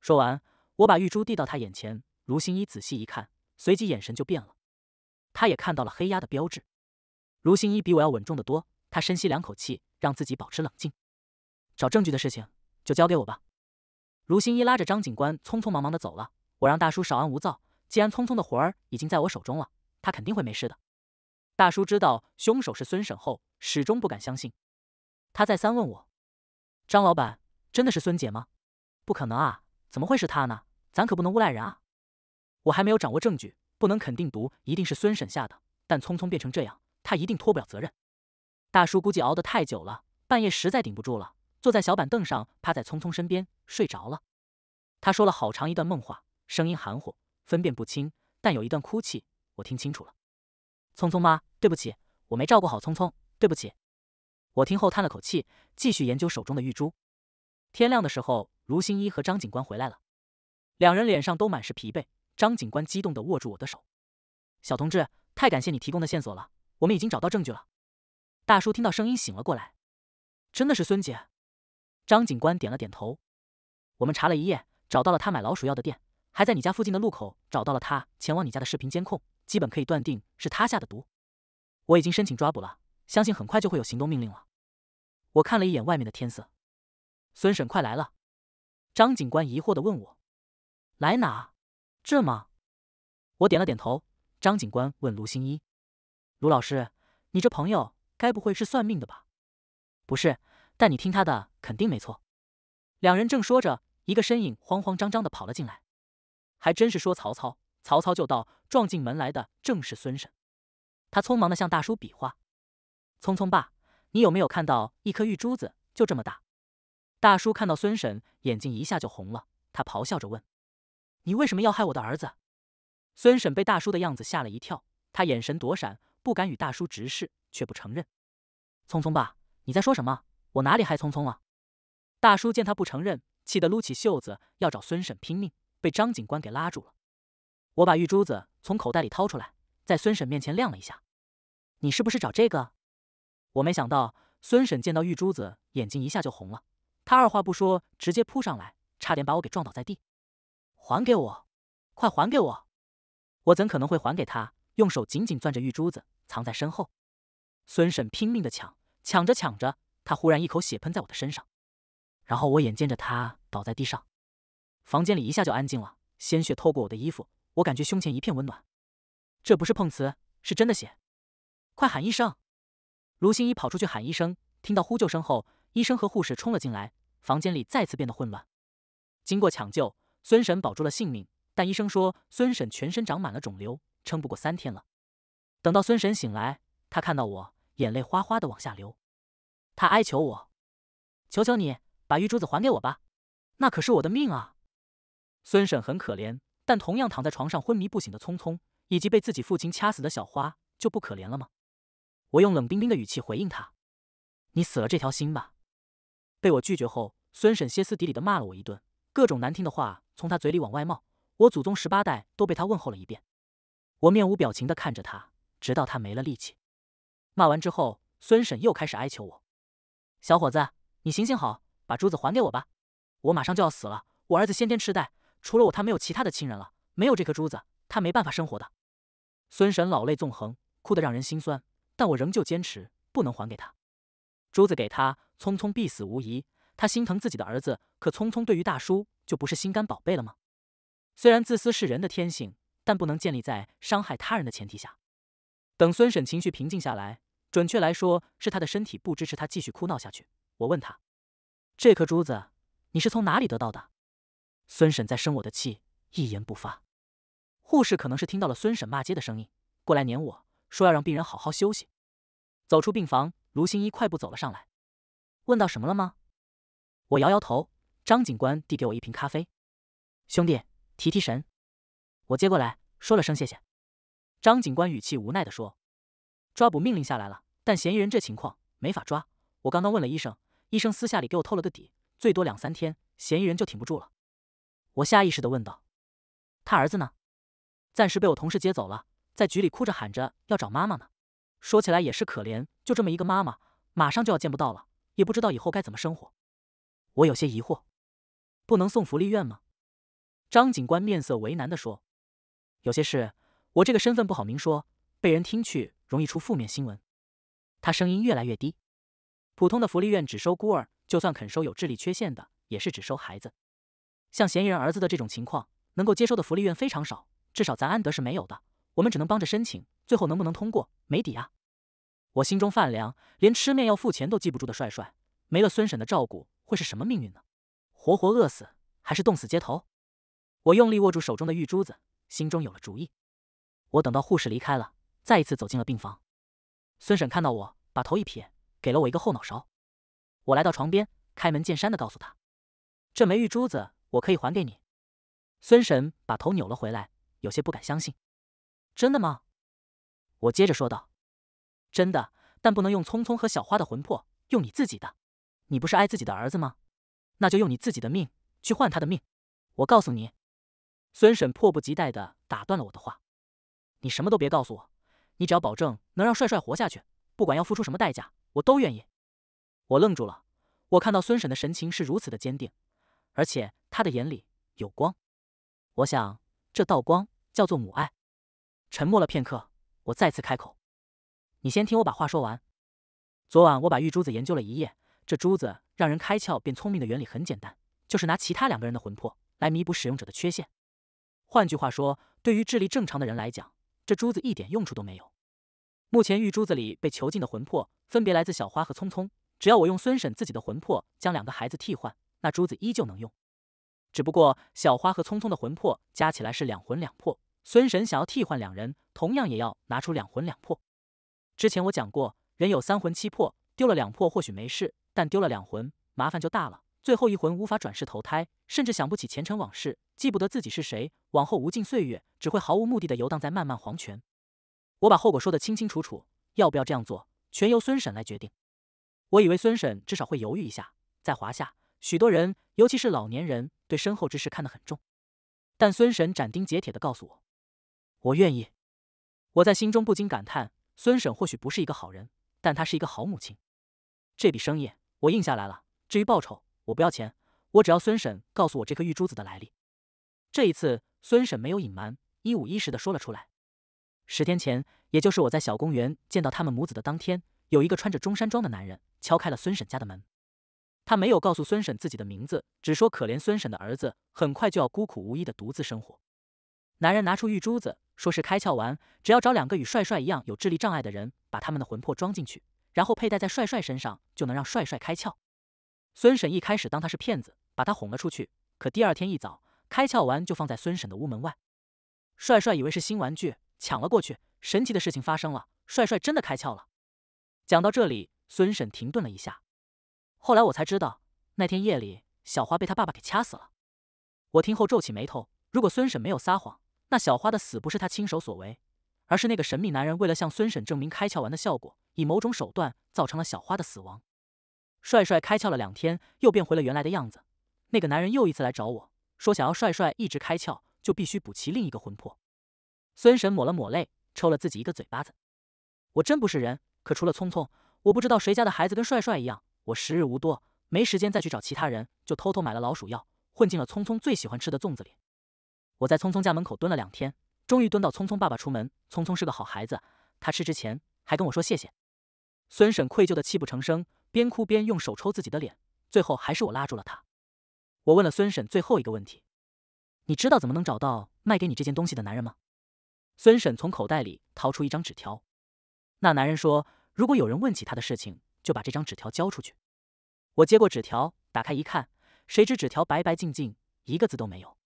说完，我把玉珠递到他眼前。卢新一仔细一看，随即眼神就变了。他也看到了黑鸦的标志。卢新一比我要稳重的多，他深吸两口气，让自己保持冷静。找证据的事情就交给我吧。卢新一拉着张警官，匆匆忙忙地走了。我让大叔少安无躁，既然匆匆的魂儿已经在我手中了，他肯定会没事的。大叔知道凶手是孙婶后，始终不敢相信。他再三问我：“张老板，真的是孙姐吗？不可能啊，怎么会是他呢？咱可不能诬赖人啊！”我还没有掌握证据，不能肯定毒一定是孙婶下的。但匆匆变成这样，他一定脱不了责任。大叔估计熬得太久了，半夜实在顶不住了。坐在小板凳上，趴在聪聪身边睡着了。他说了好长一段梦话，声音含糊，分辨不清，但有一段哭泣我听清楚了。聪聪妈，对不起，我没照顾好聪聪，对不起。我听后叹了口气，继续研究手中的玉珠。天亮的时候，卢新一和张警官回来了，两人脸上都满是疲惫。张警官激动地握住我的手：“小同志，太感谢你提供的线索了，我们已经找到证据了。”大叔听到声音醒了过来，真的是孙姐。张警官点了点头。我们查了一夜，找到了他买老鼠药的店，还在你家附近的路口找到了他前往你家的视频监控，基本可以断定是他下的毒。我已经申请抓捕了，相信很快就会有行动命令了。我看了一眼外面的天色，孙婶快来了。张警官疑惑的问我：“来哪？这吗？”我点了点头。张警官问卢新一：“卢老师，你这朋友该不会是算命的吧？”“不是。”但你听他的肯定没错。两人正说着，一个身影慌慌张张的跑了进来，还真是说曹操，曹操就到。撞进门来的正是孙婶，他匆忙的向大叔比划：“聪聪爸，你有没有看到一颗玉珠子？就这么大。”大叔看到孙婶，眼睛一下就红了，他咆哮着问：“你为什么要害我的儿子？”孙婶被大叔的样子吓了一跳，他眼神躲闪，不敢与大叔直视，却不承认。“聪聪爸，你在说什么？”我哪里还匆匆了？大叔见他不承认，气得撸起袖子要找孙婶拼命，被张警官给拉住了。我把玉珠子从口袋里掏出来，在孙婶面前亮了一下：“你是不是找这个？”我没想到，孙婶见到玉珠子，眼睛一下就红了。她二话不说，直接扑上来，差点把我给撞倒在地。“还给我！快还给我！”我怎可能会还给他？用手紧紧攥着玉珠子，藏在身后。孙婶拼命的抢，抢着抢着。他忽然一口血喷在我的身上，然后我眼见着他倒在地上，房间里一下就安静了。鲜血透过我的衣服，我感觉胸前一片温暖。这不是碰瓷，是真的血！快喊医生！卢心怡跑出去喊医生。听到呼救声后，医生和护士冲了进来，房间里再次变得混乱。经过抢救，孙婶保住了性命，但医生说孙婶全身长满了肿瘤，撑不过三天了。等到孙婶醒来，她看到我，眼泪哗哗的往下流。他哀求我：“求求你，把玉珠子还给我吧，那可是我的命啊！”孙婶很可怜，但同样躺在床上昏迷不醒的聪聪，以及被自己父亲掐死的小花，就不可怜了吗？我用冷冰冰的语气回应他：“你死了这条心吧。”被我拒绝后，孙婶歇斯底里的骂了我一顿，各种难听的话从他嘴里往外冒，我祖宗十八代都被他问候了一遍。我面无表情的看着他，直到他没了力气。骂完之后，孙婶又开始哀求我。小伙子，你行行好，把珠子还给我吧！我马上就要死了，我儿子先天痴呆，除了我，他没有其他的亲人了。没有这颗珠子，他没办法生活的。孙婶老泪纵横，哭得让人心酸。但我仍旧坚持，不能还给他。珠子给他，匆匆必死无疑。他心疼自己的儿子，可匆匆对于大叔，就不是心肝宝贝了吗？虽然自私是人的天性，但不能建立在伤害他人的前提下。等孙婶情绪平静下来。准确来说，是他的身体不支持他继续哭闹下去。我问他：“这颗珠子你是从哪里得到的？”孙婶在生我的气，一言不发。护士可能是听到了孙婶骂街的声音，过来撵我说要让病人好好休息。走出病房，卢新一快步走了上来，问到：“什么了吗？”我摇摇头。张警官递给我一瓶咖啡，兄弟，提提神。我接过来说了声谢谢。张警官语气无奈地说：“抓捕命令下来了。”但嫌疑人这情况没法抓，我刚刚问了医生，医生私下里给我透了个底，最多两三天，嫌疑人就挺不住了。我下意识的问道：“他儿子呢？”暂时被我同事接走了，在局里哭着喊着要找妈妈呢。说起来也是可怜，就这么一个妈妈，马上就要见不到了，也不知道以后该怎么生活。我有些疑惑：“不能送福利院吗？”张警官面色为难的说：“有些事，我这个身份不好明说，被人听去容易出负面新闻。”他声音越来越低。普通的福利院只收孤儿，就算肯收有智力缺陷的，也是只收孩子。像嫌疑人儿子的这种情况，能够接收的福利院非常少，至少咱安德是没有的。我们只能帮着申请，最后能不能通过，没底啊！我心中泛凉，连吃面要付钱都记不住的帅帅，没了孙婶的照顾，会是什么命运呢？活活饿死，还是冻死街头？我用力握住手中的玉珠子，心中有了主意。我等到护士离开了，再一次走进了病房。孙婶看到我，把头一撇，给了我一个后脑勺。我来到床边，开门见山的告诉他：“这枚玉珠子，我可以还给你。”孙婶把头扭了回来，有些不敢相信：“真的吗？”我接着说道：“真的，但不能用聪聪和小花的魂魄，用你自己的。你不是爱自己的儿子吗？那就用你自己的命去换他的命。”我告诉你，孙婶迫不及待的打断了我的话：“你什么都别告诉我。”你只要保证能让帅帅活下去，不管要付出什么代价，我都愿意。我愣住了，我看到孙婶的神情是如此的坚定，而且她的眼里有光。我想，这道光叫做母爱。沉默了片刻，我再次开口：“你先听我把话说完。昨晚我把玉珠子研究了一夜，这珠子让人开窍变聪明的原理很简单，就是拿其他两个人的魂魄来弥补使用者的缺陷。换句话说，对于智力正常的人来讲，这珠子一点用处都没有。”目前玉珠子里被囚禁的魂魄分别来自小花和聪聪。只要我用孙婶自己的魂魄将两个孩子替换，那珠子依旧能用。只不过小花和聪聪的魂魄加起来是两魂两魄，孙婶想要替换两人，同样也要拿出两魂两魄。之前我讲过，人有三魂七魄，丢了两魄或许没事，但丢了两魂，麻烦就大了。最后一魂无法转世投胎，甚至想不起前尘往事，记不得自己是谁，往后无尽岁月只会毫无目的的游荡在漫漫黄泉。我把后果说得清清楚楚，要不要这样做，全由孙婶来决定。我以为孙婶至少会犹豫一下，在华夏，许多人，尤其是老年人，对身后之事看得很重。但孙婶斩钉截铁地告诉我：“我愿意。”我在心中不禁感叹：孙婶或许不是一个好人，但她是一个好母亲。这笔生意我应下来了。至于报酬，我不要钱，我只要孙婶告诉我这颗玉珠子的来历。这一次，孙婶没有隐瞒，一五一十地说了出来。十天前，也就是我在小公园见到他们母子的当天，有一个穿着中山装的男人敲开了孙婶家的门。他没有告诉孙婶自己的名字，只说可怜孙婶的儿子，很快就要孤苦无依的独自生活。男人拿出玉珠子，说是开窍丸，只要找两个与帅帅一样有智力障碍的人，把他们的魂魄装进去，然后佩戴在帅帅身上，就能让帅帅开窍。孙婶一开始当他是骗子，把他哄了出去。可第二天一早，开窍丸就放在孙婶的屋门外。帅帅以为是新玩具。抢了过去，神奇的事情发生了，帅帅真的开窍了。讲到这里，孙婶停顿了一下，后来我才知道，那天夜里小花被他爸爸给掐死了。我听后皱起眉头，如果孙婶没有撒谎，那小花的死不是她亲手所为，而是那个神秘男人为了向孙婶证明开窍丸的效果，以某种手段造成了小花的死亡。帅帅开窍了两天，又变回了原来的样子。那个男人又一次来找我说，想要帅帅一直开窍，就必须补齐另一个魂魄。孙婶抹了抹泪，抽了自己一个嘴巴子。我真不是人，可除了聪聪，我不知道谁家的孩子跟帅帅一样。我时日无多，没时间再去找其他人，就偷偷买了老鼠药，混进了聪聪最喜欢吃的粽子里。我在聪聪家门口蹲了两天，终于蹲到聪聪爸爸出门。聪聪是个好孩子，他吃之前还跟我说谢谢。孙婶愧疚的泣不成声，边哭边用手抽自己的脸，最后还是我拉住了他。我问了孙婶最后一个问题：你知道怎么能找到卖给你这件东西的男人吗？孙婶从口袋里掏出一张纸条，那男人说：“如果有人问起他的事情，就把这张纸条交出去。”我接过纸条，打开一看，谁知纸条白白净净，一个字都没有。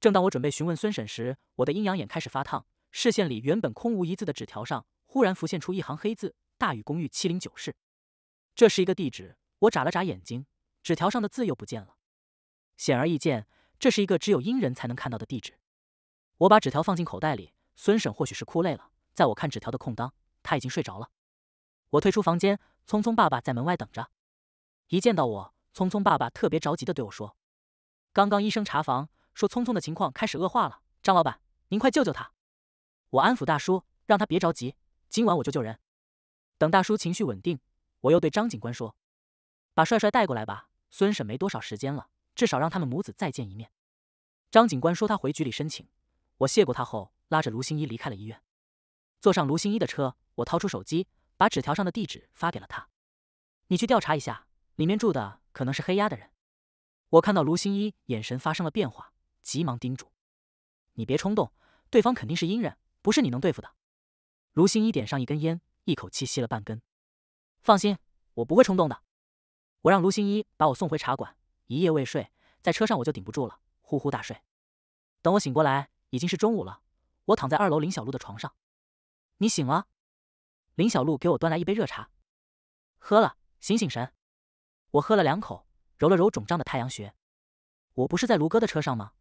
正当我准备询问孙婶时，我的阴阳眼开始发烫，视线里原本空无一字的纸条上忽然浮现出一行黑字：“大宇公寓七零九室。”这是一个地址。我眨了眨眼睛，纸条上的字又不见了。显而易见，这是一个只有阴人才能看到的地址。我把纸条放进口袋里。孙婶或许是哭累了，在我看纸条的空当，她已经睡着了。我退出房间，聪聪爸爸在门外等着。一见到我，聪聪爸爸特别着急的对我说：“刚刚医生查房说，聪聪的情况开始恶化了。张老板，您快救救他！”我安抚大叔，让他别着急，今晚我就救人。等大叔情绪稳定，我又对张警官说：“把帅帅带过来吧，孙婶没多少时间了，至少让他们母子再见一面。”张警官说他回局里申请。我谢过他后。拉着卢新一离开了医院，坐上卢新一的车，我掏出手机，把纸条上的地址发给了他。你去调查一下，里面住的可能是黑鸦的人。我看到卢新一眼神发生了变化，急忙叮嘱：“你别冲动，对方肯定是阴人，不是你能对付的。”卢新一点上一根烟，一口气吸了半根。放心，我不会冲动的。我让卢新一把我送回茶馆，一夜未睡，在车上我就顶不住了，呼呼大睡。等我醒过来，已经是中午了。我躺在二楼林小璐的床上，你醒了。林小璐给我端来一杯热茶，喝了，醒醒神。我喝了两口，揉了揉肿胀的太阳穴。我不是在卢哥的车上吗？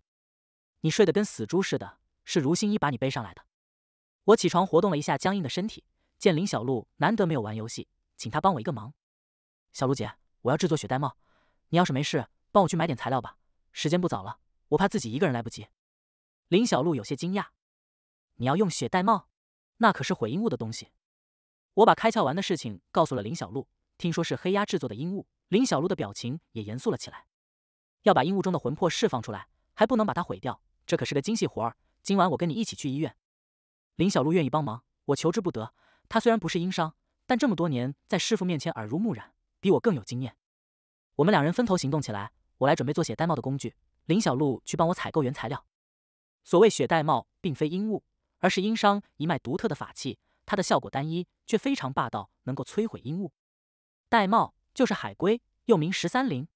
你睡得跟死猪似的，是卢星一把你背上来的。我起床活动了一下僵硬的身体，见林小璐难得没有玩游戏，请她帮我一个忙。小璐姐，我要制作雪戴帽，你要是没事，帮我去买点材料吧。时间不早了，我怕自己一个人来不及。林小璐有些惊讶。你要用血戴帽，那可是毁阴物的东西。我把开窍完的事情告诉了林小璐，听说是黑鸦制作的阴物。林小璐的表情也严肃了起来。要把阴物中的魂魄释放出来，还不能把它毁掉，这可是个精细活儿。今晚我跟你一起去医院。林小璐愿意帮忙，我求之不得。他虽然不是阴商，但这么多年在师傅面前耳濡目染，比我更有经验。我们两人分头行动起来，我来准备做血戴帽的工具，林小璐去帮我采购原材料。所谓血戴帽，并非阴物。而是殷商一脉独特的法器，它的效果单一却非常霸道，能够摧毁阴物。玳瑁就是海龟，又名十三陵。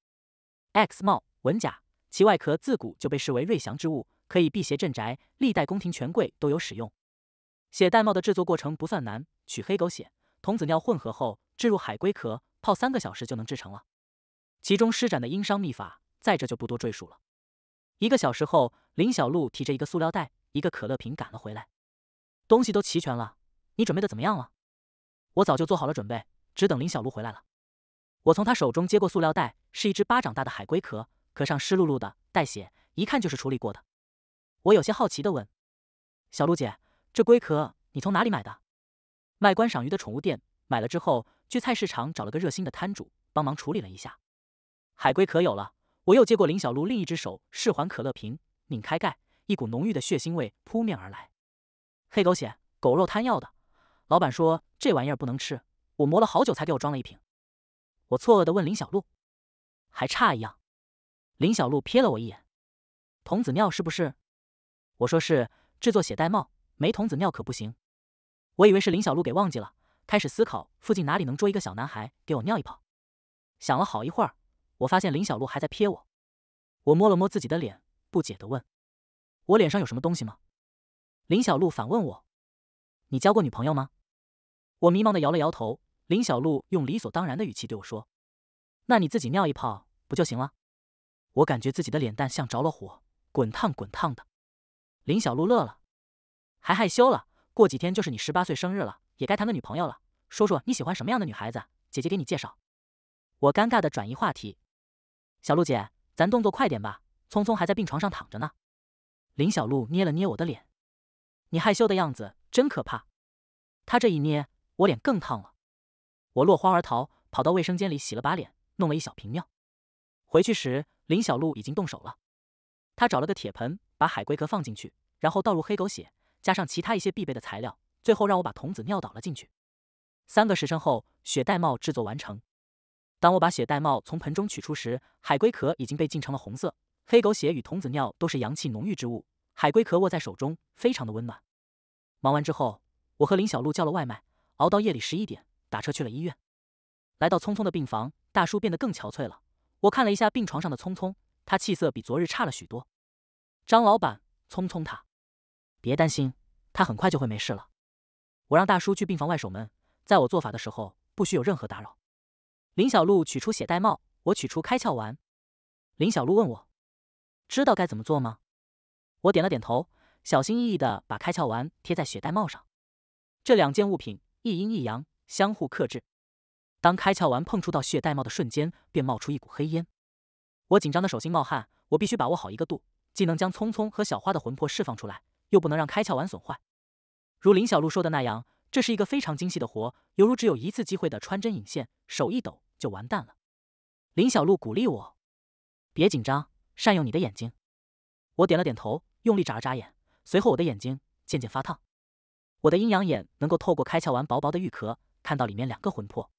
X 帽文甲，其外壳自古就被视为瑞祥之物，可以辟邪镇宅，历代宫廷权贵都有使用。写玳瑁的制作过程不算难，取黑狗血、童子尿混合后，置入海龟壳，泡三个小时就能制成了。其中施展的殷商秘法，在这就不多赘述了。一个小时后，林小璐提着一个塑料袋、一个可乐瓶赶了回来。东西都齐全了，你准备的怎么样了？我早就做好了准备，只等林小璐回来了。我从她手中接过塑料袋，是一只巴掌大的海龟壳，壳上湿漉漉的，带血，一看就是处理过的。我有些好奇的问：“小璐姐，这龟壳你从哪里买的？”卖观赏鱼的宠物店。买了之后，去菜市场找了个热心的摊主帮忙处理了一下。海龟壳有了。我又接过林小璐另一只手，释缓可乐瓶，拧开盖，一股浓郁的血腥味扑面而来。黑狗血，狗肉摊要的。老板说这玩意儿不能吃，我磨了好久才给我装了一瓶。我错愕的问林小璐：“还差一样？”林小璐瞥了我一眼：“童子尿是不是？”我说是。制作血带帽没童子尿可不行。我以为是林小璐给忘记了，开始思考附近哪里能捉一个小男孩给我尿一泡。想了好一会儿，我发现林小璐还在瞥我。我摸了摸自己的脸，不解的问：“我脸上有什么东西吗？”林小璐反问我：“你交过女朋友吗？”我迷茫的摇了摇头。林小璐用理所当然的语气对我说：“那你自己尿一泡不就行了？”我感觉自己的脸蛋像着了火，滚烫滚烫的。林小璐乐了，还害羞了。过几天就是你十八岁生日了，也该谈个女朋友了。说说你喜欢什么样的女孩子，姐姐给你介绍。我尴尬的转移话题：“小璐姐，咱动作快点吧，聪聪还在病床上躺着呢。”林小璐捏了捏我的脸。你害羞的样子真可怕，他这一捏，我脸更烫了。我落荒而逃，跑到卫生间里洗了把脸，弄了一小瓶尿。回去时，林小璐已经动手了。她找了个铁盆，把海龟壳放进去，然后倒入黑狗血，加上其他一些必备的材料，最后让我把童子尿倒了进去。三个时辰后，血戴帽制作完成。当我把血戴帽从盆中取出时，海龟壳已经被浸成了红色，黑狗血与童子尿都是阳气浓郁之物。海龟壳握在手中，非常的温暖。忙完之后，我和林小璐叫了外卖，熬到夜里十一点，打车去了医院。来到聪聪的病房，大叔变得更憔悴了。我看了一下病床上的聪聪，他气色比昨日差了许多。张老板，聪聪他，别担心，他很快就会没事了。我让大叔去病房外守门，在我做法的时候，不许有任何打扰。林小璐取出血袋帽，我取出开窍丸。林小璐问我，知道该怎么做吗？我点了点头，小心翼翼的把开窍丸贴在血带帽上。这两件物品一阴一阳，相互克制。当开窍丸碰触到血带帽的瞬间，便冒出一股黑烟。我紧张的手心冒汗，我必须把握好一个度，既能将聪聪和小花的魂魄释放出来，又不能让开窍丸损坏。如林小璐说的那样，这是一个非常精细的活，犹如只有一次机会的穿针引线，手一抖就完蛋了。林小璐鼓励我：“别紧张，善用你的眼睛。”我点了点头。用力眨了眨眼，随后我的眼睛渐渐发烫。我的阴阳眼能够透过开窍完薄薄的玉壳，看到里面两个魂魄。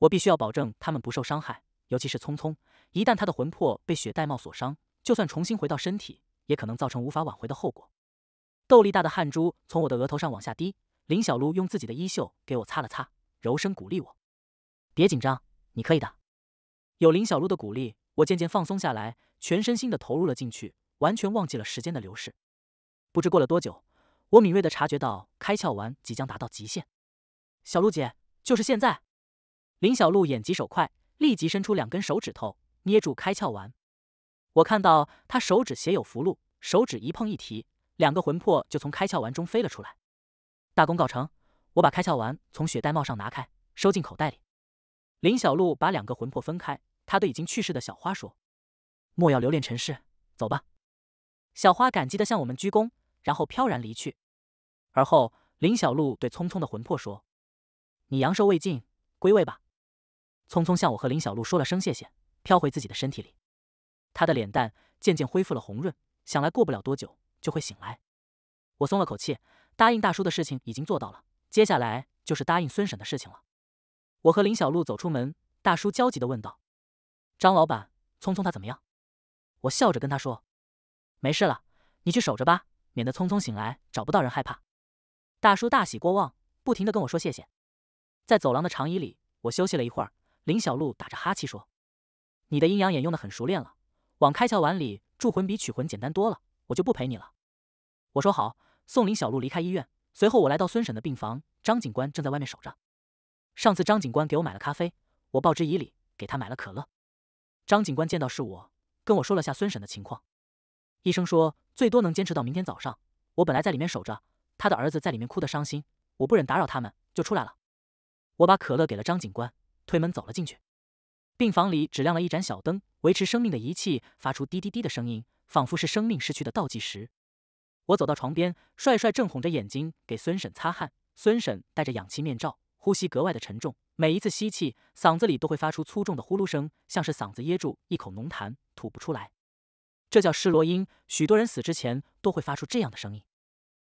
我必须要保证他们不受伤害，尤其是匆匆。一旦他的魂魄被雪带帽所伤，就算重新回到身体，也可能造成无法挽回的后果。豆粒大的汗珠从我的额头上往下滴，林小璐用自己的衣袖给我擦了擦，柔声鼓励我：“别紧张，你可以的。”有林小璐的鼓励，我渐渐放松下来，全身心的投入了进去。完全忘记了时间的流逝，不知过了多久，我敏锐的察觉到开窍丸即将达到极限。小鹿姐，就是现在！林小鹿眼疾手快，立即伸出两根手指头，捏住开窍丸。我看到他手指写有符箓，手指一碰一提，两个魂魄就从开窍丸中飞了出来。大功告成，我把开窍丸从雪玳帽上拿开，收进口袋里。林小鹿把两个魂魄分开，她对已经去世的小花说：“莫要留恋尘世，走吧。”小花感激的向我们鞠躬，然后飘然离去。而后，林小璐对匆匆的魂魄说：“你阳寿未尽，归位吧。”匆匆向我和林小璐说了声谢谢，飘回自己的身体里。他的脸蛋渐渐恢复了红润，想来过不了多久就会醒来。我松了口气，答应大叔的事情已经做到了，接下来就是答应孙婶的事情了。我和林小璐走出门，大叔焦急的问道：“张老板，聪聪他怎么样？”我笑着跟他说。没事了，你去守着吧，免得匆匆醒来找不到人害怕。大叔大喜过望，不停的跟我说谢谢。在走廊的长椅里，我休息了一会儿。林小璐打着哈气说：“你的阴阳眼用的很熟练了，往开窍碗里注魂比取魂简单多了，我就不陪你了。”我说好，送林小璐离开医院。随后我来到孙婶的病房，张警官正在外面守着。上次张警官给我买了咖啡，我报之以礼，给他买了可乐。张警官见到是我，跟我说了下孙婶的情况。医生说最多能坚持到明天早上。我本来在里面守着，他的儿子在里面哭得伤心，我不忍打扰他们，就出来了。我把可乐给了张警官，推门走了进去。病房里只亮了一盏小灯，维持生命的仪器发出滴滴滴的声音，仿佛是生命逝去的倒计时。我走到床边，帅帅正哄着眼睛给孙婶擦汗。孙婶戴着氧气面罩，呼吸格外的沉重，每一次吸气，嗓子里都会发出粗重的呼噜声，像是嗓子噎住一口浓痰，吐不出来。这叫失罗音，许多人死之前都会发出这样的声音。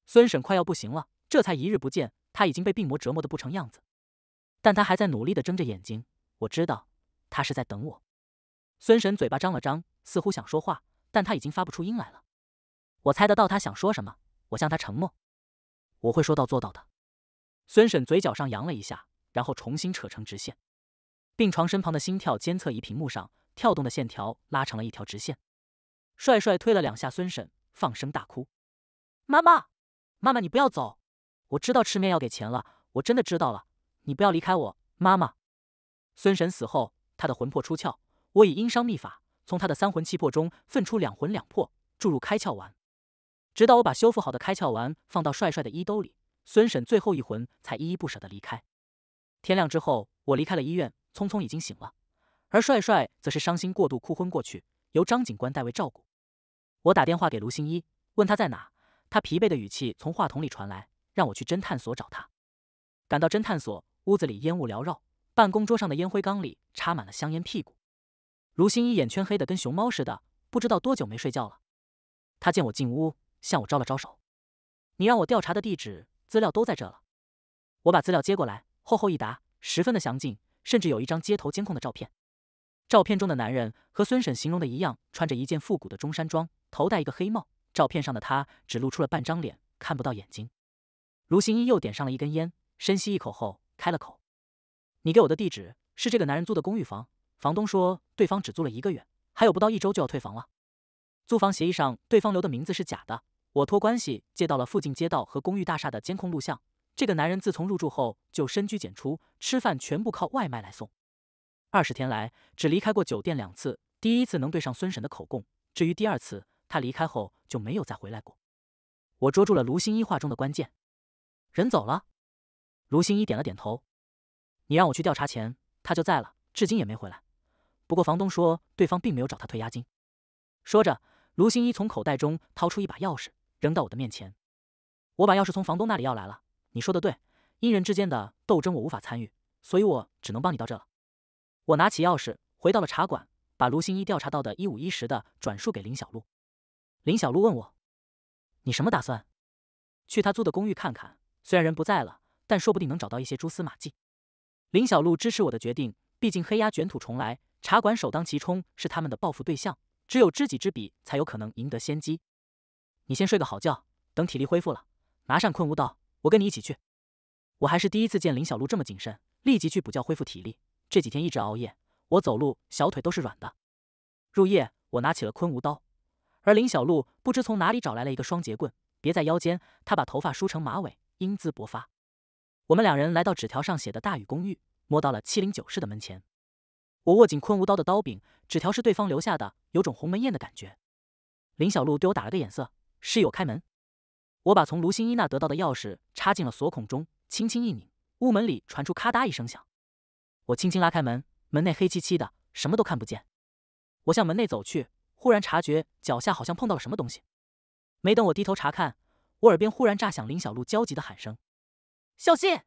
孙婶快要不行了，这才一日不见，他已经被病魔折磨的不成样子，但他还在努力的睁着眼睛。我知道，他是在等我。孙婶嘴巴张了张，似乎想说话，但他已经发不出音来了。我猜得到他想说什么，我向他承诺，我会说到做到的。孙婶嘴角上扬了一下，然后重新扯成直线。病床身旁的心跳监测仪屏幕上，跳动的线条拉成了一条直线。帅帅推了两下孙婶，放声大哭：“妈妈，妈妈，你不要走！我知道吃面要给钱了，我真的知道了。你不要离开我，妈妈！”孙婶死后，她的魂魄出窍，我以阴伤秘法从她的三魂七魄中分出两魂两魄，注入开窍丸。直到我把修复好的开窍丸放到帅帅的衣兜里，孙婶最后一魂才依依不舍地离开。天亮之后，我离开了医院。聪聪已经醒了，而帅帅则是伤心过度哭昏过去，由张警官代为照顾。我打电话给卢新一，问他在哪。他疲惫的语气从话筒里传来，让我去侦探所找他。赶到侦探所，屋子里烟雾缭绕，办公桌上的烟灰缸里插满了香烟屁股。卢新一眼圈黑得跟熊猫似的，不知道多久没睡觉了。他见我进屋，向我招了招手。你让我调查的地址资料都在这了。我把资料接过来，厚厚一沓，十分的详尽，甚至有一张街头监控的照片。照片中的男人和孙婶形容的一样，穿着一件复古的中山装。头戴一个黑帽，照片上的他只露出了半张脸，看不到眼睛。卢新一又点上了一根烟，深吸一口后开了口：“你给我的地址是这个男人租的公寓房，房东说对方只租了一个月，还有不到一周就要退房了。租房协议上对方留的名字是假的，我托关系借到了附近街道和公寓大厦的监控录像。这个男人自从入住后就深居简出，吃饭全部靠外卖来送。二十天来只离开过酒店两次，第一次能对上孙婶的口供，至于第二次。”他离开后就没有再回来过。我捉住了卢新一话中的关键，人走了。卢新一点了点头。你让我去调查前，他就在了，至今也没回来。不过房东说，对方并没有找他退押金。说着，卢新一从口袋中掏出一把钥匙，扔到我的面前。我把钥匙从房东那里要来了。你说的对，因人之间的斗争我无法参与，所以我只能帮你到这了。我拿起钥匙，回到了茶馆，把卢新一调查到的一五一十的转述给林小璐。林小璐问我：“你什么打算？去他租的公寓看看。虽然人不在了，但说不定能找到一些蛛丝马迹。”林小璐支持我的决定，毕竟黑鸦卷土重来，茶馆首当其冲是他们的报复对象。只有知己知彼，才有可能赢得先机。你先睡个好觉，等体力恢复了，拿上困吾刀，我跟你一起去。我还是第一次见林小璐这么谨慎，立即去补觉恢复体力。这几天一直熬夜，我走路小腿都是软的。入夜，我拿起了昆吾刀。而林小璐不知从哪里找来了一个双节棍，别在腰间。她把头发梳成马尾，英姿勃发。我们两人来到纸条上写的大禹公寓，摸到了七零九室的门前。我握紧昆吾刀的刀柄，纸条是对方留下的，有种鸿门宴的感觉。林小璐对我打了个眼色：“室友，开门。”我把从卢新一那得到的钥匙插进了锁孔中，轻轻一拧，屋门里传出咔嗒一声响。我轻轻拉开门，门内黑漆漆的，什么都看不见。我向门内走去。忽然察觉脚下好像碰到了什么东西，没等我低头查看，我耳边忽然炸响林小璐焦急的喊声：“小心！”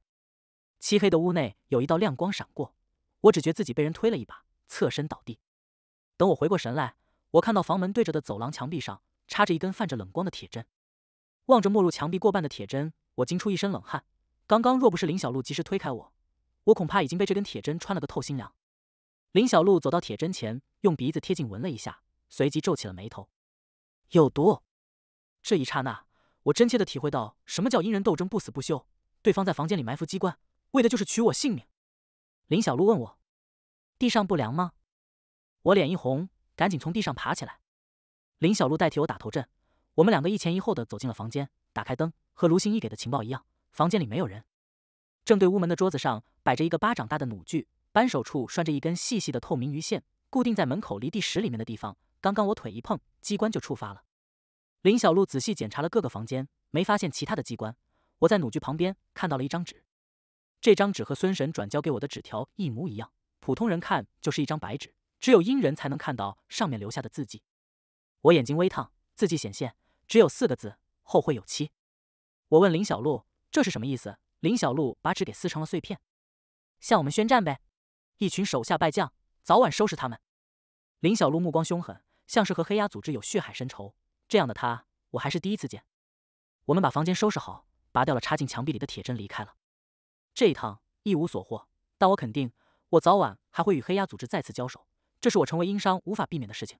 漆黑的屋内有一道亮光闪过，我只觉自己被人推了一把，侧身倒地。等我回过神来，我看到房门对着的走廊墙壁上插着一根泛着冷光的铁针。望着没入墙壁过半的铁针，我惊出一身冷汗。刚刚若不是林小璐及时推开我，我恐怕已经被这根铁针穿了个透心凉。林小璐走到铁针前，用鼻子贴近闻了一下。随即皱起了眉头，有毒。这一刹那，我真切的体会到什么叫“阴人斗争不死不休”。对方在房间里埋伏机关，为的就是取我性命。林小璐问我：“地上不凉吗？”我脸一红，赶紧从地上爬起来。林小璐代替我打头阵，我们两个一前一后的走进了房间，打开灯。和卢星一给的情报一样，房间里没有人。正对屋门的桌子上摆着一个巴掌大的弩具，扳手处拴着一根细细的透明鱼线，固定在门口离地十厘米的地方。刚刚我腿一碰机关就触发了。林小璐仔细检查了各个房间，没发现其他的机关。我在弩具旁边看到了一张纸，这张纸和孙神转交给我的纸条一模一样。普通人看就是一张白纸，只有阴人才能看到上面留下的字迹。我眼睛微烫，字迹显现，只有四个字：后会有期。我问林小璐这是什么意思？林小璐把纸给撕成了碎片，向我们宣战呗！一群手下败将，早晚收拾他们。林小璐目光凶狠。像是和黑鸦组织有血海深仇，这样的他，我还是第一次见。我们把房间收拾好，拔掉了插进墙壁里的铁针，离开了。这一趟一无所获，但我肯定，我早晚还会与黑鸦组织再次交手，这是我成为殷商无法避免的事情。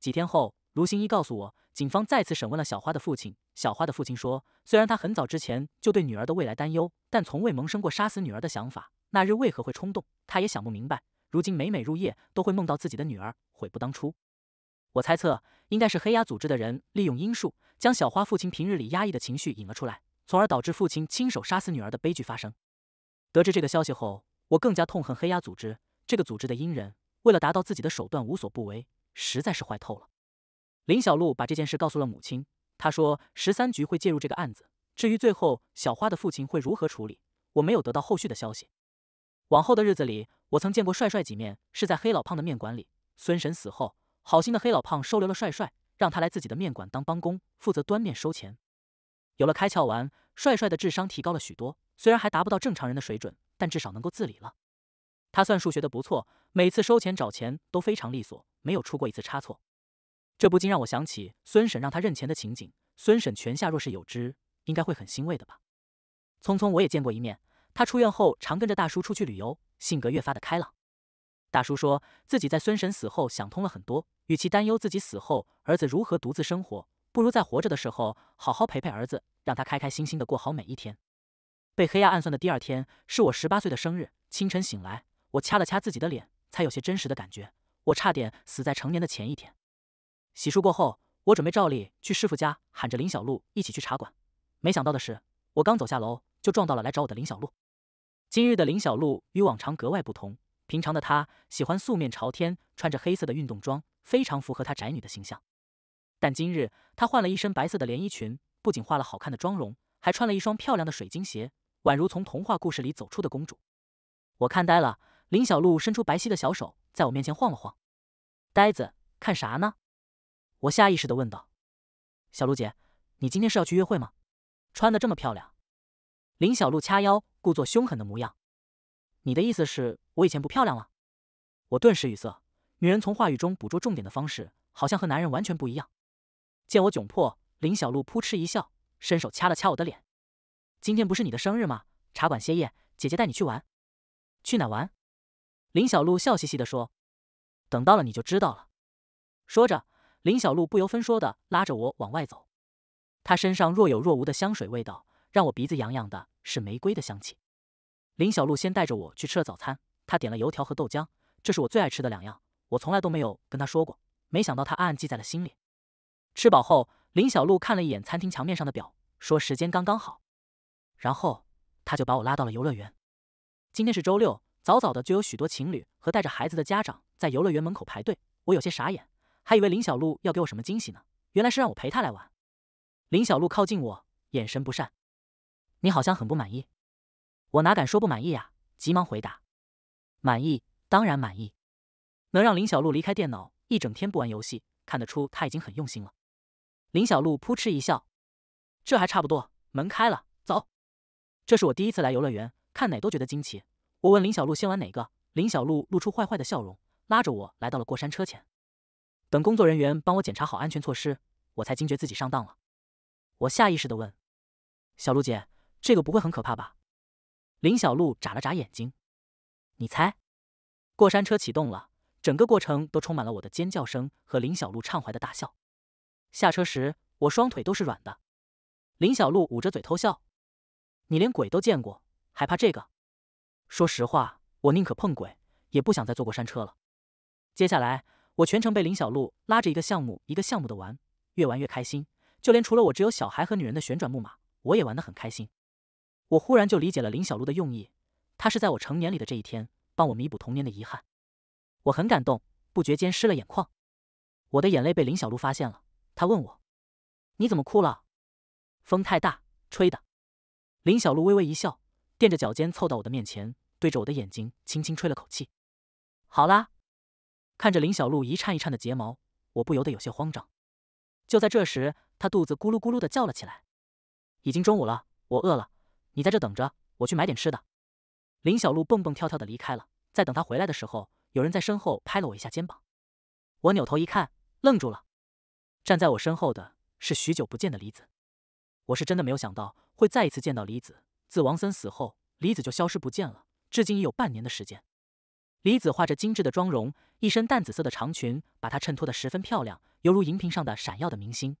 几天后，卢新一告诉我，警方再次审问了小花的父亲。小花的父亲说，虽然他很早之前就对女儿的未来担忧，但从未萌生过杀死女儿的想法。那日为何会冲动，他也想不明白。如今每每入夜，都会梦到自己的女儿，悔不当初。我猜测应该是黑鸦组织的人利用阴术，将小花父亲平日里压抑的情绪引了出来，从而导致父亲亲手杀死女儿的悲剧发生。得知这个消息后，我更加痛恨黑鸦组织这个组织的阴人，为了达到自己的手段无所不为，实在是坏透了。林小璐把这件事告诉了母亲，她说十三局会介入这个案子，至于最后小花的父亲会如何处理，我没有得到后续的消息。往后的日子里，我曾见过帅帅几面，是在黑老胖的面馆里。孙神死后。好心的黑老胖收留了帅帅，让他来自己的面馆当帮工，负责端面收钱。有了开窍丸，帅帅的智商提高了许多，虽然还达不到正常人的水准，但至少能够自理了。他算数学的不错，每次收钱找钱都非常利索，没有出过一次差错。这不禁让我想起孙婶让他认钱的情景，孙婶泉下若是有知，应该会很欣慰的吧。聪聪我也见过一面，他出院后常跟着大叔出去旅游，性格越发的开朗。大叔说自己在孙神死后想通了很多，与其担忧自己死后儿子如何独自生活，不如在活着的时候好好陪陪儿子，让他开开心心的过好每一天。被黑亚暗算的第二天是我十八岁的生日，清晨醒来，我掐了掐自己的脸，才有些真实的感觉。我差点死在成年的前一天。洗漱过后，我准备照例去师傅家，喊着林小璐一起去茶馆。没想到的是，我刚走下楼就撞到了来找我的林小璐。今日的林小璐与往常格外不同。平常的她喜欢素面朝天，穿着黑色的运动装，非常符合她宅女的形象。但今日她换了一身白色的连衣裙，不仅画了好看的妆容，还穿了一双漂亮的水晶鞋，宛如从童话故事里走出的公主。我看呆了，林小璐伸出白皙的小手，在我面前晃了晃。呆子，看啥呢？我下意识的问道。小璐姐，你今天是要去约会吗？穿的这么漂亮。林小璐掐腰，故作凶狠的模样。你的意思是我以前不漂亮了？我顿时语塞。女人从话语中捕捉重点的方式，好像和男人完全不一样。见我窘迫，林小璐扑哧一笑，伸手掐了掐我的脸。今天不是你的生日吗？茶馆歇业，姐姐带你去玩。去哪玩？林小璐笑嘻嘻的说：“等到了你就知道了。”说着，林小璐不由分说的拉着我往外走。她身上若有若无的香水味道，让我鼻子痒痒的，是玫瑰的香气。林小璐先带着我去吃了早餐，她点了油条和豆浆，这是我最爱吃的两样，我从来都没有跟她说过，没想到她暗暗记在了心里。吃饱后，林小璐看了一眼餐厅墙面上的表，说时间刚刚好，然后她就把我拉到了游乐园。今天是周六，早早的就有许多情侣和带着孩子的家长在游乐园门口排队。我有些傻眼，还以为林小璐要给我什么惊喜呢，原来是让我陪她来玩。林小璐靠近我，眼神不善，你好像很不满意。我哪敢说不满意呀！急忙回答：“满意，当然满意。”能让林小璐离开电脑一整天不玩游戏，看得出他已经很用心了。林小璐扑哧一笑：“这还差不多。”门开了，走。这是我第一次来游乐园，看哪都觉得惊奇。我问林小璐先玩哪个，林小璐露出坏坏的笑容，拉着我来到了过山车前。等工作人员帮我检查好安全措施，我才惊觉自己上当了。我下意识地问：“小璐姐，这个不会很可怕吧？”林小璐眨了眨眼睛，你猜？过山车启动了，整个过程都充满了我的尖叫声和林小璐畅怀的大笑。下车时，我双腿都是软的。林小璐捂着嘴偷笑，你连鬼都见过，还怕这个？说实话，我宁可碰鬼，也不想再坐过山车了。接下来，我全程被林小璐拉着一个项目一个项目的玩，越玩越开心。就连除了我只有小孩和女人的旋转木马，我也玩得很开心。我忽然就理解了林小璐的用意，她是在我成年里的这一天帮我弥补童年的遗憾，我很感动，不觉间湿了眼眶。我的眼泪被林小璐发现了，她问我：“你怎么哭了？”风太大吹的。林小璐微微一笑，踮着脚尖凑到我的面前，对着我的眼睛轻轻吹了口气。好啦，看着林小璐一颤一颤的睫毛，我不由得有些慌张。就在这时，她肚子咕噜咕噜的叫了起来。已经中午了，我饿了。你在这等着，我去买点吃的。林小璐蹦蹦跳跳的离开了，在等她回来的时候，有人在身后拍了我一下肩膀。我扭头一看，愣住了。站在我身后的是许久不见的李子。我是真的没有想到会再一次见到李子。自王森死后，李子就消失不见了，至今已有半年的时间。李子画着精致的妆容，一身淡紫色的长裙把她衬托得十分漂亮，犹如荧屏上的闪耀的明星。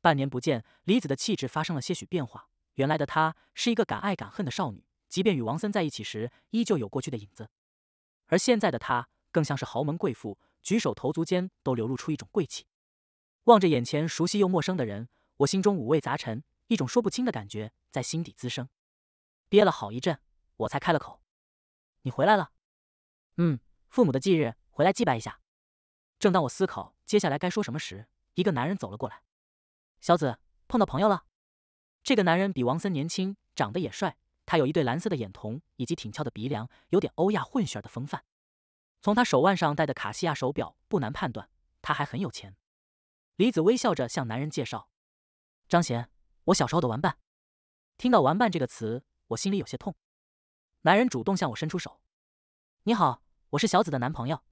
半年不见，李子的气质发生了些许变化。原来的她是一个敢爱敢恨的少女，即便与王森在一起时，依旧有过去的影子。而现在的她，更像是豪门贵妇，举手投足间都流露出一种贵气。望着眼前熟悉又陌生的人，我心中五味杂陈，一种说不清的感觉在心底滋生。憋了好一阵，我才开了口：“你回来了。”“嗯，父母的忌日，回来祭拜一下。”正当我思考接下来该说什么时，一个男人走了过来：“小子，碰到朋友了。”这个男人比王森年轻，长得也帅。他有一对蓝色的眼瞳，以及挺翘的鼻梁，有点欧亚混血儿的风范。从他手腕上戴的卡西亚手表不难判断，他还很有钱。李子微笑着向男人介绍：“张贤，我小时候的玩伴。”听到“玩伴”这个词，我心里有些痛。男人主动向我伸出手：“你好，我是小紫的男朋友。”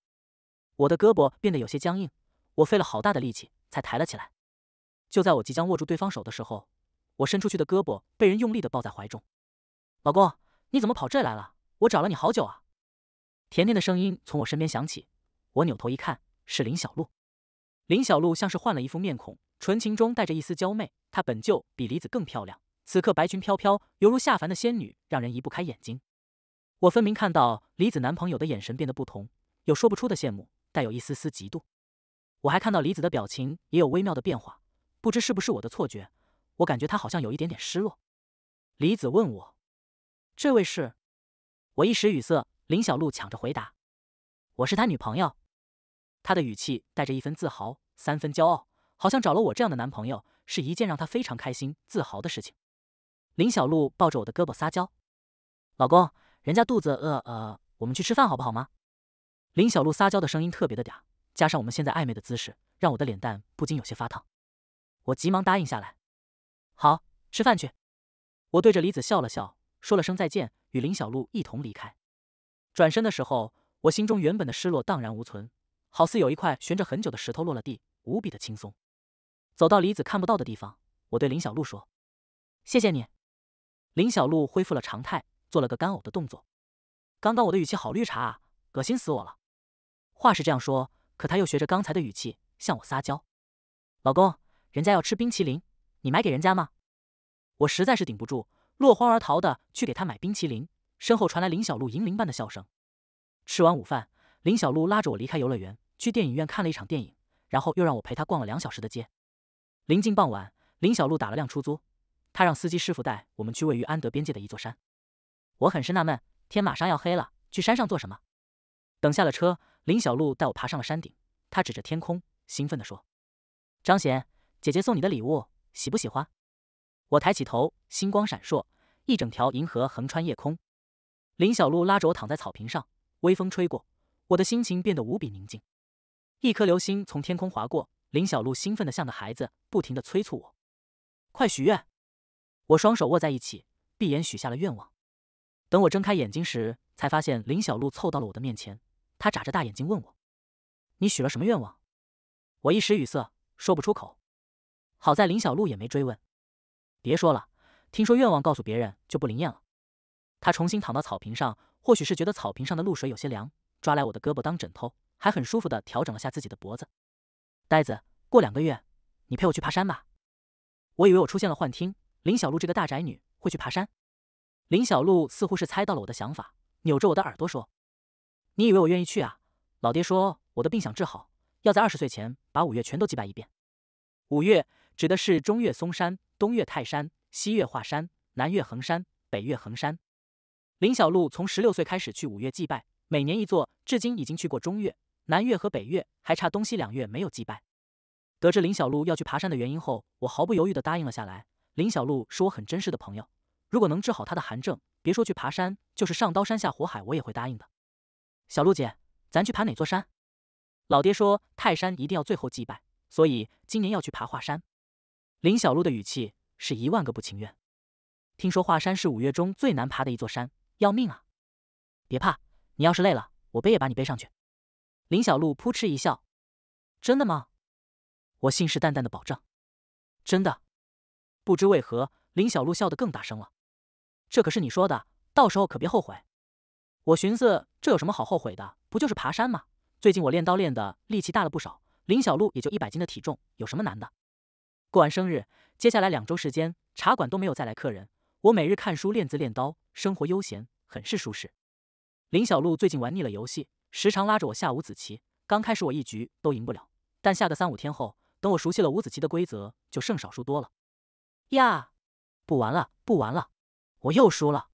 我的胳膊变得有些僵硬，我费了好大的力气才抬了起来。就在我即将握住对方手的时候，我伸出去的胳膊被人用力的抱在怀中，老公，你怎么跑这来了？我找了你好久啊！甜甜的声音从我身边响起，我扭头一看，是林小璐。林小璐像是换了一副面孔，纯情中带着一丝娇媚。她本就比李子更漂亮，此刻白裙飘飘，犹如下凡的仙女，让人移不开眼睛。我分明看到李子男朋友的眼神变得不同，有说不出的羡慕，带有一丝丝嫉妒。我还看到李子的表情也有微妙的变化，不知是不是我的错觉。我感觉他好像有一点点失落。李子问我：“这位是？”我一时语塞。林小璐抢着回答：“我是他女朋友。”他的语气带着一分自豪，三分骄傲，好像找了我这样的男朋友是一件让他非常开心、自豪的事情。林小璐抱着我的胳膊撒娇：“老公，人家肚子饿，饿，我们去吃饭好不好吗？”林小璐撒娇的声音特别的嗲，加上我们现在暧昧的姿势，让我的脸蛋不禁有些发烫。我急忙答应下来。好，吃饭去。我对着李子笑了笑，说了声再见，与林小璐一同离开。转身的时候，我心中原本的失落荡然无存，好似有一块悬着很久的石头落了地，无比的轻松。走到李子看不到的地方，我对林小璐说：“谢谢你。”林小璐恢复了常态，做了个干呕的动作。刚刚我的语气好绿茶啊，恶心死我了。话是这样说，可他又学着刚才的语气向我撒娇：“老公，人家要吃冰淇淋。”你买给人家吗？我实在是顶不住，落荒而逃的去给他买冰淇淋。身后传来林小璐银铃般的笑声。吃完午饭，林小璐拉着我离开游乐园，去电影院看了一场电影，然后又让我陪她逛了两小时的街。临近傍晚，林小璐打了辆出租，他让司机师傅带我们去位于安德边界的一座山。我很是纳闷，天马上要黑了，去山上做什么？等下了车，林小璐带我爬上了山顶，她指着天空，兴奋的说：“张贤，姐姐送你的礼物。”喜不喜欢？我抬起头，星光闪烁，一整条银河横穿夜空。林小璐拉着我躺在草坪上，微风吹过，我的心情变得无比宁静。一颗流星从天空划过，林小璐兴奋的像个孩子，不停的催促我：“快许愿！”我双手握在一起，闭眼许下了愿望。等我睁开眼睛时，才发现林小璐凑到了我的面前，她眨着大眼睛问我：“你许了什么愿望？”我一时语塞，说不出口。好在林小璐也没追问。别说了，听说愿望告诉别人就不灵验了。他重新躺到草坪上，或许是觉得草坪上的露水有些凉，抓来我的胳膊当枕头，还很舒服的调整了下自己的脖子。呆子，过两个月，你陪我去爬山吧。我以为我出现了幻听，林小璐这个大宅女，会去爬山？林小璐似乎是猜到了我的想法，扭着我的耳朵说：“你以为我愿意去啊？老爹说我的病想治好，要在二十岁前把五月全都祭拜一遍。五月。”指的是中岳嵩山、东岳泰山、西岳华山、南岳衡山、北岳恒山。林小璐从十六岁开始去五岳祭拜，每年一座，至今已经去过中岳、南岳和北岳，还差东西两岳没有祭拜。得知林小璐要去爬山的原因后，我毫不犹豫地答应了下来。林小璐是我很珍视的朋友，如果能治好她的寒症，别说去爬山，就是上刀山下火海，我也会答应的。小璐姐，咱去爬哪座山？老爹说泰山一定要最后祭拜，所以今年要去爬华山。林小璐的语气是一万个不情愿。听说华山是五岳中最难爬的一座山，要命啊！别怕，你要是累了，我背也把你背上去。林小璐扑哧一笑：“真的吗？”我信誓旦旦的保证：“真的。”不知为何，林小璐笑得更大声了。这可是你说的，到时候可别后悔。我寻思这有什么好后悔的？不就是爬山吗？最近我练刀练的力气大了不少。林小璐也就一百斤的体重，有什么难的？过完生日，接下来两周时间，茶馆都没有再来客人。我每日看书、练字、练刀，生活悠闲，很是舒适。林小璐最近玩腻了游戏，时常拉着我下五子棋。刚开始我一局都赢不了，但下个三五天后，等我熟悉了五子棋的规则，就胜少输多了。呀，不玩了，不玩了，我又输了。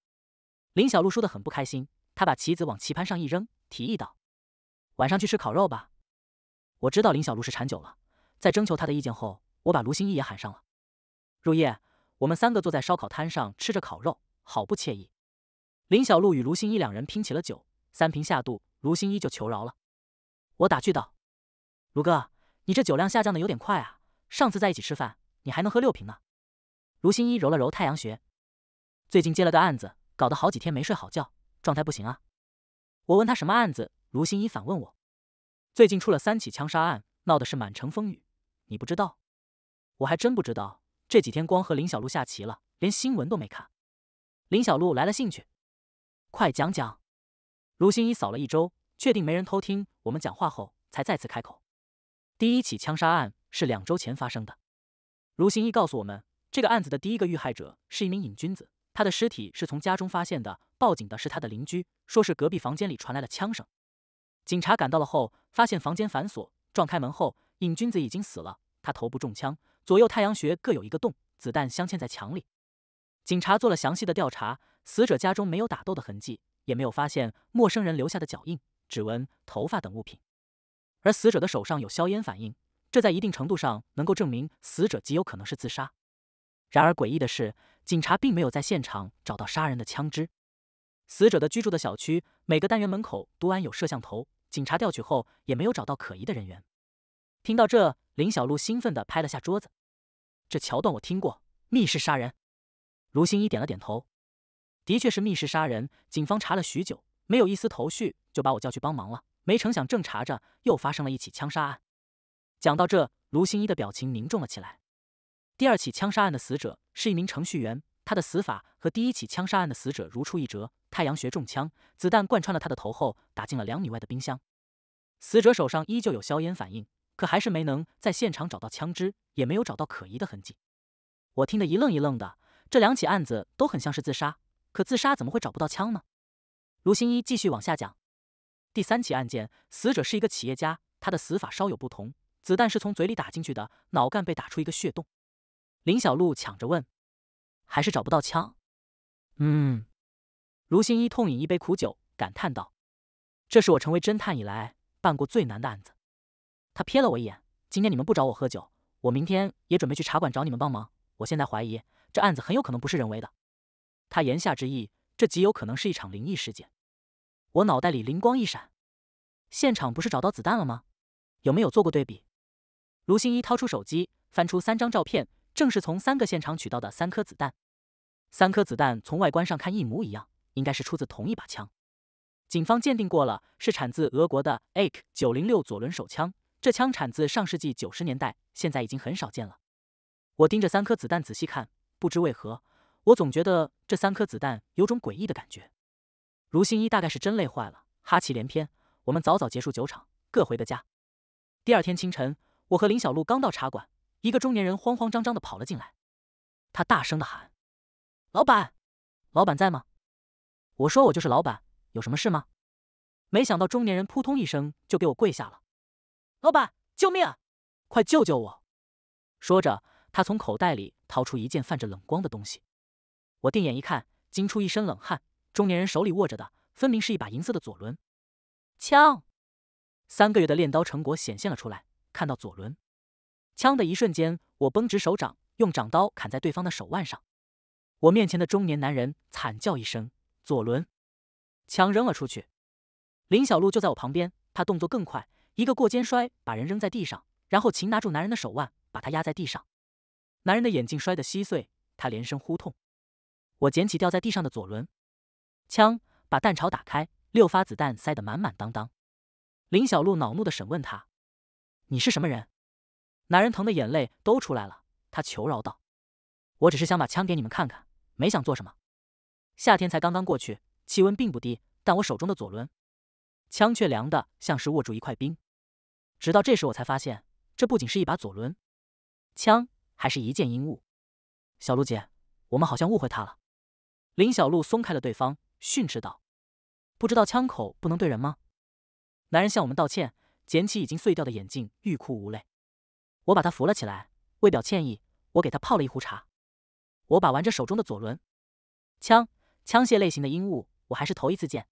林小璐输的很不开心，她把棋子往棋盘上一扔，提议道：“晚上去吃烤肉吧。”我知道林小璐是馋酒了，在征求她的意见后。我把卢新一也喊上了。入夜，我们三个坐在烧烤摊上吃着烤肉，好不惬意。林小璐与卢新一两人拼起了酒，三瓶下肚，卢新一就求饶了。我打趣道：“卢哥，你这酒量下降的有点快啊！上次在一起吃饭，你还能喝六瓶呢。”卢新一揉了揉太阳穴，最近接了个案子，搞得好几天没睡好觉，状态不行啊。我问他什么案子，卢新一反问我：“最近出了三起枪杀案，闹的是满城风雨，你不知道？”我还真不知道，这几天光和林小璐下棋了，连新闻都没看。林小璐来了兴趣，快讲讲。卢新一扫了一周，确定没人偷听我们讲话后，才再次开口。第一起枪杀案是两周前发生的。卢新一告诉我们，这个案子的第一个遇害者是一名瘾君子，他的尸体是从家中发现的。报警的是他的邻居，说是隔壁房间里传来了枪声。警察赶到了后，发现房间反锁，撞开门后，瘾君子已经死了，他头部中枪。左右太阳穴各有一个洞，子弹镶嵌在墙里。警察做了详细的调查，死者家中没有打斗的痕迹，也没有发现陌生人留下的脚印、指纹、头发等物品。而死者的手上有硝烟反应，这在一定程度上能够证明死者极有可能是自杀。然而诡异的是，警察并没有在现场找到杀人的枪支。死者的居住的小区每个单元门口都安有摄像头，警察调取后也没有找到可疑的人员。听到这，林小璐兴奋地拍了下桌子。这桥段我听过，密室杀人。卢星一点了点头，的确是密室杀人。警方查了许久，没有一丝头绪，就把我叫去帮忙了。没成想，正查着，又发生了一起枪杀案。讲到这，卢星一的表情凝重了起来。第二起枪杀案的死者是一名程序员，他的死法和第一起枪杀案的死者如出一辙，太阳穴中枪，子弹贯穿了他的头后，打进了两米外的冰箱。死者手上依旧有硝烟反应。可还是没能在现场找到枪支，也没有找到可疑的痕迹。我听得一愣一愣的，这两起案子都很像是自杀，可自杀怎么会找不到枪呢？卢新一继续往下讲，第三起案件，死者是一个企业家，他的死法稍有不同，子弹是从嘴里打进去的，脑干被打出一个血洞。林小璐抢着问：“还是找不到枪？”“嗯。”卢新一痛饮一杯苦酒，感叹道：“这是我成为侦探以来办过最难的案子。”他瞥了我一眼。今天你们不找我喝酒，我明天也准备去茶馆找你们帮忙。我现在怀疑，这案子很有可能不是人为的。他言下之意，这极有可能是一场灵异事件。我脑袋里灵光一闪，现场不是找到子弹了吗？有没有做过对比？卢星一掏出手机，翻出三张照片，正是从三个现场取到的三颗子弹。三颗子弹从外观上看一模一样，应该是出自同一把枪。警方鉴定过了，是产自俄国的 AK-906 左轮手枪。这枪产自上世纪九十年代，现在已经很少见了。我盯着三颗子弹仔细看，不知为何，我总觉得这三颗子弹有种诡异的感觉。卢新一大概是真累坏了，哈气连篇。我们早早结束酒场，各回的家。第二天清晨，我和林小璐刚到茶馆，一个中年人慌慌张张的跑了进来，他大声的喊：“老板，老板在吗？”我说：“我就是老板，有什么事吗？”没想到中年人扑通一声就给我跪下了。老板，救命！快救救我！说着，他从口袋里掏出一件泛着冷光的东西。我定眼一看，惊出一身冷汗。中年人手里握着的，分明是一把银色的左轮枪。三个月的练刀成果显现了出来。看到左轮枪的一瞬间，我绷直手掌，用掌刀砍在对方的手腕上。我面前的中年男人惨叫一声，左轮枪扔了出去。林小璐就在我旁边，她动作更快。一个过肩摔，把人扔在地上，然后擒拿住男人的手腕，把他压在地上。男人的眼镜摔得稀碎，他连声呼痛。我捡起掉在地上的左轮枪，把弹巢打开，六发子弹塞得满满当当。林小璐恼怒地审问他：“你是什么人？”男人疼的眼泪都出来了，他求饶道：“我只是想把枪给你们看看，没想做什么。”夏天才刚刚过去，气温并不低，但我手中的左轮枪却凉得像是握住一块冰。直到这时，我才发现这不仅是一把左轮枪，还是一件阴物。小鹿姐，我们好像误会他了。林小璐松开了对方，训斥道：“不知道枪口不能对人吗？”男人向我们道歉，捡起已经碎掉的眼镜，欲哭无泪。我把他扶了起来，为表歉意，我给他泡了一壶茶。我把玩着手中的左轮枪，枪械类型的阴物，我还是头一次见。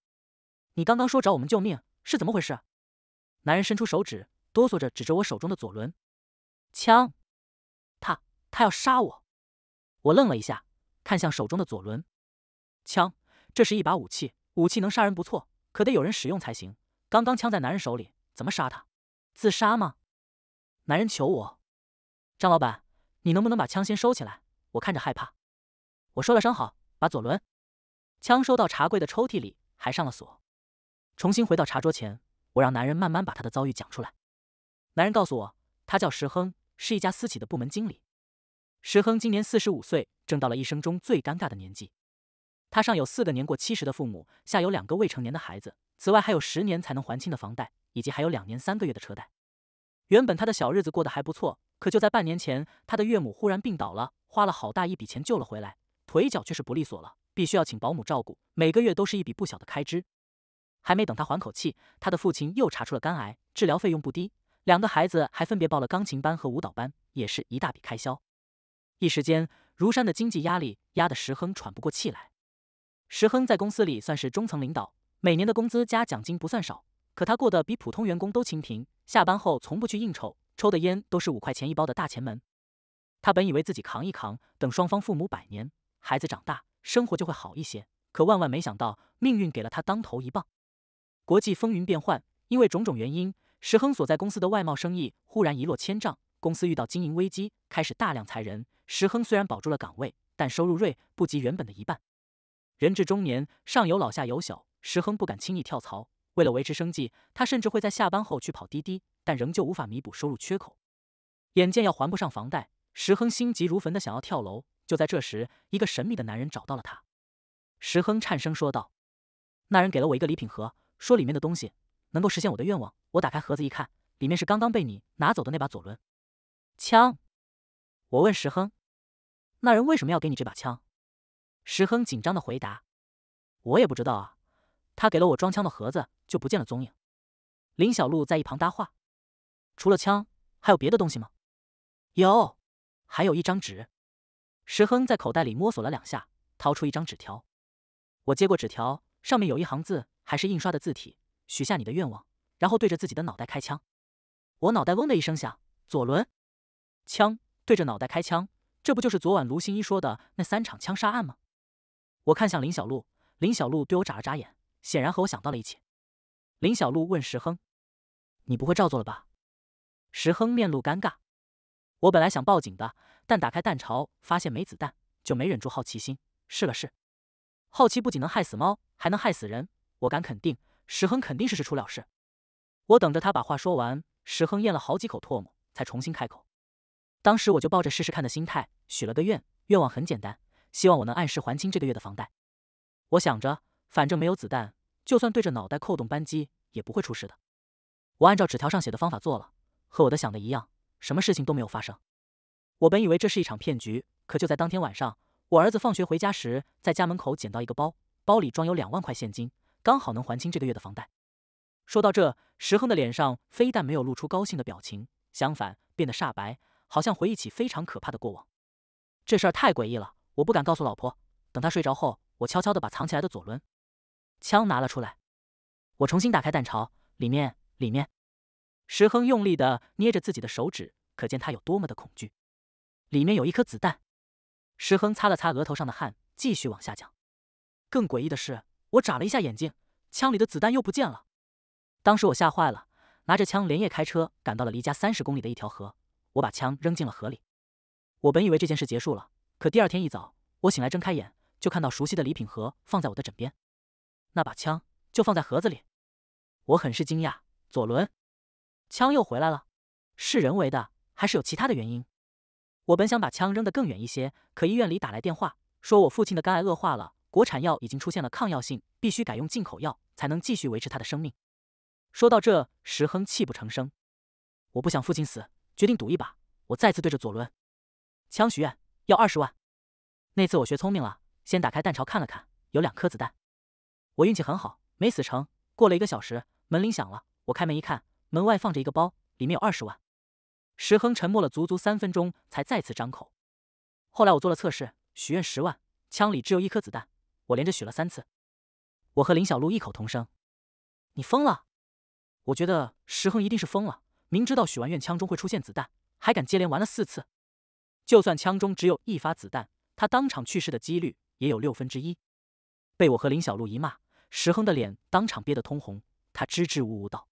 你刚刚说找我们救命是怎么回事？男人伸出手指。哆嗦着指着我手中的左轮，枪，他他要杀我！我愣了一下，看向手中的左轮，枪，这是一把武器，武器能杀人不错，可得有人使用才行。刚刚枪在男人手里，怎么杀他？自杀吗？男人求我，张老板，你能不能把枪先收起来？我看着害怕。我说了声好，把左轮，枪收到茶柜的抽屉里，还上了锁。重新回到茶桌前，我让男人慢慢把他的遭遇讲出来。男人告诉我，他叫石亨，是一家私企的部门经理。石亨今年四十五岁，正到了一生中最尴尬的年纪。他上有四个年过七十的父母，下有两个未成年的孩子。此外，还有十年才能还清的房贷，以及还有两年三个月的车贷。原本他的小日子过得还不错，可就在半年前，他的岳母忽然病倒了，花了好大一笔钱救了回来，腿脚却是不利索了，必须要请保姆照顾，每个月都是一笔不小的开支。还没等他缓口气，他的父亲又查出了肝癌，治疗费用不低。两个孩子还分别报了钢琴班和舞蹈班，也是一大笔开销。一时间，如山的经济压力压得石亨喘不过气来。石亨在公司里算是中层领导，每年的工资加奖金不算少，可他过得比普通员工都清贫。下班后从不去应酬，抽的烟都是五块钱一包的大前门。他本以为自己扛一扛，等双方父母百年，孩子长大，生活就会好一些。可万万没想到，命运给了他当头一棒。国际风云变幻，因为种种原因。石亨所在公司的外贸生意忽然一落千丈，公司遇到经营危机，开始大量裁人。石亨虽然保住了岗位，但收入锐不及原本的一半。人至中年，上有老下有小，石亨不敢轻易跳槽。为了维持生计，他甚至会在下班后去跑滴滴，但仍旧无法弥补收入缺口。眼见要还不上房贷，石亨心急如焚的想要跳楼。就在这时，一个神秘的男人找到了他。石亨颤声说道：“那人给了我一个礼品盒，说里面的东西。”能够实现我的愿望。我打开盒子一看，里面是刚刚被你拿走的那把左轮枪。我问石亨：“那人为什么要给你这把枪？”石亨紧张的回答：“我也不知道啊，他给了我装枪的盒子，就不见了踪影。”林小璐在一旁搭话：“除了枪，还有别的东西吗？”“有，还有一张纸。”石亨在口袋里摸索了两下，掏出一张纸条。我接过纸条，上面有一行字，还是印刷的字体。许下你的愿望，然后对着自己的脑袋开枪。我脑袋嗡的一声响。左轮，枪对着脑袋开枪，这不就是昨晚卢新一说的那三场枪杀案吗？我看向林小璐，林小璐对我眨了眨眼，显然和我想到了一起。林小璐问石亨：“你不会照做了吧？”石亨面露尴尬。我本来想报警的，但打开弹巢发现没子弹，就没忍住好奇心试了试。好奇不仅能害死猫，还能害死人，我敢肯定。石亨肯定是是出了事，我等着他把话说完。石亨咽了好几口唾沫，才重新开口。当时我就抱着试试看的心态许了个愿，愿望很简单，希望我能按时还清这个月的房贷。我想着，反正没有子弹，就算对着脑袋扣动扳机也不会出事的。我按照纸条上写的方法做了，和我的想的一样，什么事情都没有发生。我本以为这是一场骗局，可就在当天晚上，我儿子放学回家时，在家门口捡到一个包，包里装有两万块现金。刚好能还清这个月的房贷。说到这，石亨的脸上非但没有露出高兴的表情，相反变得煞白，好像回忆起非常可怕的过往。这事儿太诡异了，我不敢告诉老婆。等她睡着后，我悄悄地把藏起来的左轮枪拿了出来。我重新打开蛋巢，里面，里面。石亨用力地捏着自己的手指，可见他有多么的恐惧。里面有一颗子弹。石亨擦了擦额头上的汗，继续往下讲。更诡异的是。我眨了一下眼睛，枪里的子弹又不见了。当时我吓坏了，拿着枪连夜开车赶到了离家三十公里的一条河，我把枪扔进了河里。我本以为这件事结束了，可第二天一早，我醒来睁开眼，就看到熟悉的礼品盒放在我的枕边，那把枪就放在盒子里。我很是惊讶，左轮枪又回来了，是人为的还是有其他的原因？我本想把枪扔得更远一些，可医院里打来电话，说我父亲的肝癌恶化了。国产药已经出现了抗药性，必须改用进口药才能继续维持它的生命。说到这，石亨泣不成声。我不想父亲死，决定赌一把。我再次对着左轮枪许愿，要二十万。那次我学聪明了，先打开弹巢看了看，有两颗子弹。我运气很好，没死成。过了一个小时，门铃响了。我开门一看，门外放着一个包，里面有二十万。石亨沉默了足足三分钟，才再次张口。后来我做了测试，许愿十万，枪里只有一颗子弹。我连着许了三次，我和林小璐异口同声：“你疯了！”我觉得石恒一定是疯了，明知道许完愿枪中会出现子弹，还敢接连玩了四次。就算枪中只有一发子弹，他当场去世的几率也有六分之一。被我和林小璐一骂，石恒的脸当场憋得通红，他支支吾吾道：“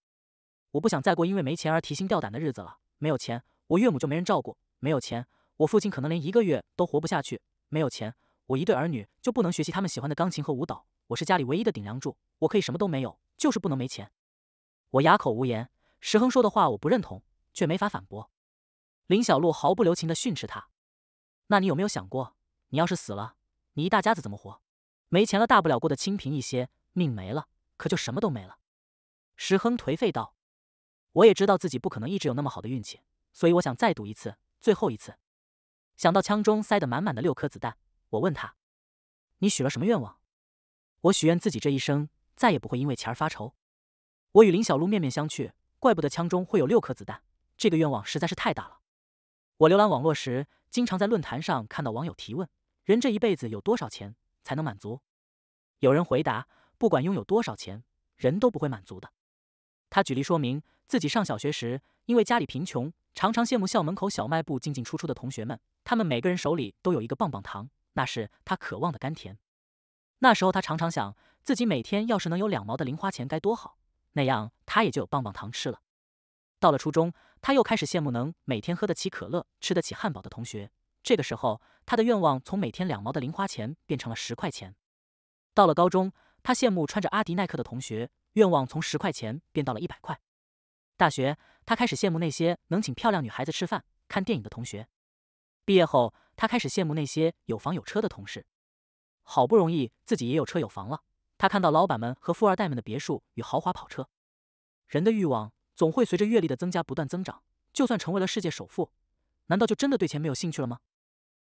我不想再过因为没钱而提心吊胆的日子了。没有钱，我岳母就没人照顾；没有钱，我父亲可能连一个月都活不下去。没有钱……”我一对儿女就不能学习他们喜欢的钢琴和舞蹈？我是家里唯一的顶梁柱，我可以什么都没有，就是不能没钱。我哑口无言。石亨说的话我不认同，却没法反驳。林小璐毫不留情的训斥他：“那你有没有想过，你要是死了，你一大家子怎么活？没钱了大不了过得清贫一些，命没了可就什么都没了。”石亨颓废道：“我也知道自己不可能一直有那么好的运气，所以我想再赌一次，最后一次。”想到枪中塞的满满的六颗子弹。我问他：“你许了什么愿望？”我许愿自己这一生再也不会因为钱而发愁。我与林小璐面面相觑，怪不得枪中会有六颗子弹，这个愿望实在是太大了。我浏览网络时，经常在论坛上看到网友提问：“人这一辈子有多少钱才能满足？”有人回答：“不管拥有多少钱，人都不会满足的。”他举例说明自己上小学时，因为家里贫穷，常常羡慕校门口小卖部进进出出的同学们，他们每个人手里都有一个棒棒糖。那是他渴望的甘甜。那时候，他常常想自己每天要是能有两毛的零花钱该多好，那样他也就有棒棒糖吃了。到了初中，他又开始羡慕能每天喝得起可乐、吃得起汉堡的同学。这个时候，他的愿望从每天两毛的零花钱变成了十块钱。到了高中，他羡慕穿着阿迪耐克的同学，愿望从十块钱变到了一百块。大学，他开始羡慕那些能请漂亮女孩子吃饭、看电影的同学。毕业后。他开始羡慕那些有房有车的同事，好不容易自己也有车有房了。他看到老板们和富二代们的别墅与豪华跑车，人的欲望总会随着阅历的增加不断增长。就算成为了世界首富，难道就真的对钱没有兴趣了吗？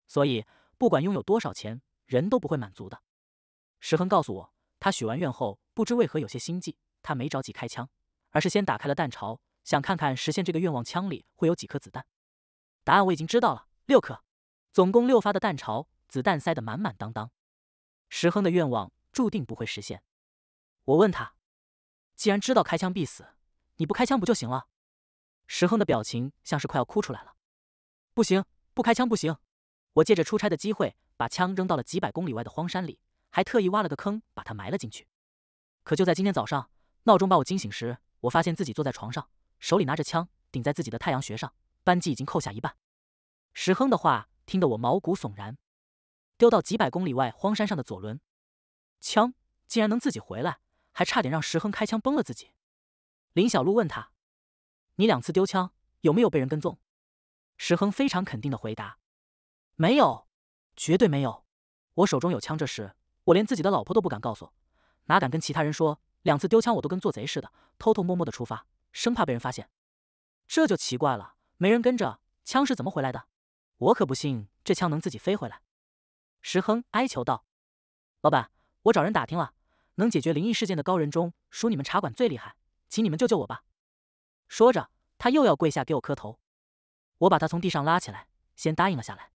所以，不管拥有多少钱，人都不会满足的。石恒告诉我，他许完愿后不知为何有些心悸，他没着急开枪，而是先打开了弹巢，想看看实现这个愿望枪里会有几颗子弹。答案我已经知道了，六颗。总共六发的弹巢，子弹塞得满满当当。石亨的愿望注定不会实现。我问他：“既然知道开枪必死，你不开枪不就行了？”石亨的表情像是快要哭出来了：“不行，不开枪不行。”我借着出差的机会，把枪扔到了几百公里外的荒山里，还特意挖了个坑把它埋了进去。可就在今天早上，闹钟把我惊醒时，我发现自己坐在床上，手里拿着枪顶在自己的太阳穴上，扳机已经扣下一半。石亨的话。听得我毛骨悚然，丢到几百公里外荒山上的左轮枪竟然能自己回来，还差点让石亨开枪崩了自己。林小璐问他：“你两次丢枪有没有被人跟踪？”石亨非常肯定的回答：“没有，绝对没有。我手中有枪这事，我连自己的老婆都不敢告诉，哪敢跟其他人说？两次丢枪，我都跟做贼似的，偷偷摸摸的出发，生怕被人发现。这就奇怪了，没人跟着，枪是怎么回来的？”我可不信这枪能自己飞回来，石亨哀求道：“老板，我找人打听了，能解决灵异事件的高人中，属你们茶馆最厉害，请你们救救我吧！”说着，他又要跪下给我磕头。我把他从地上拉起来，先答应了下来。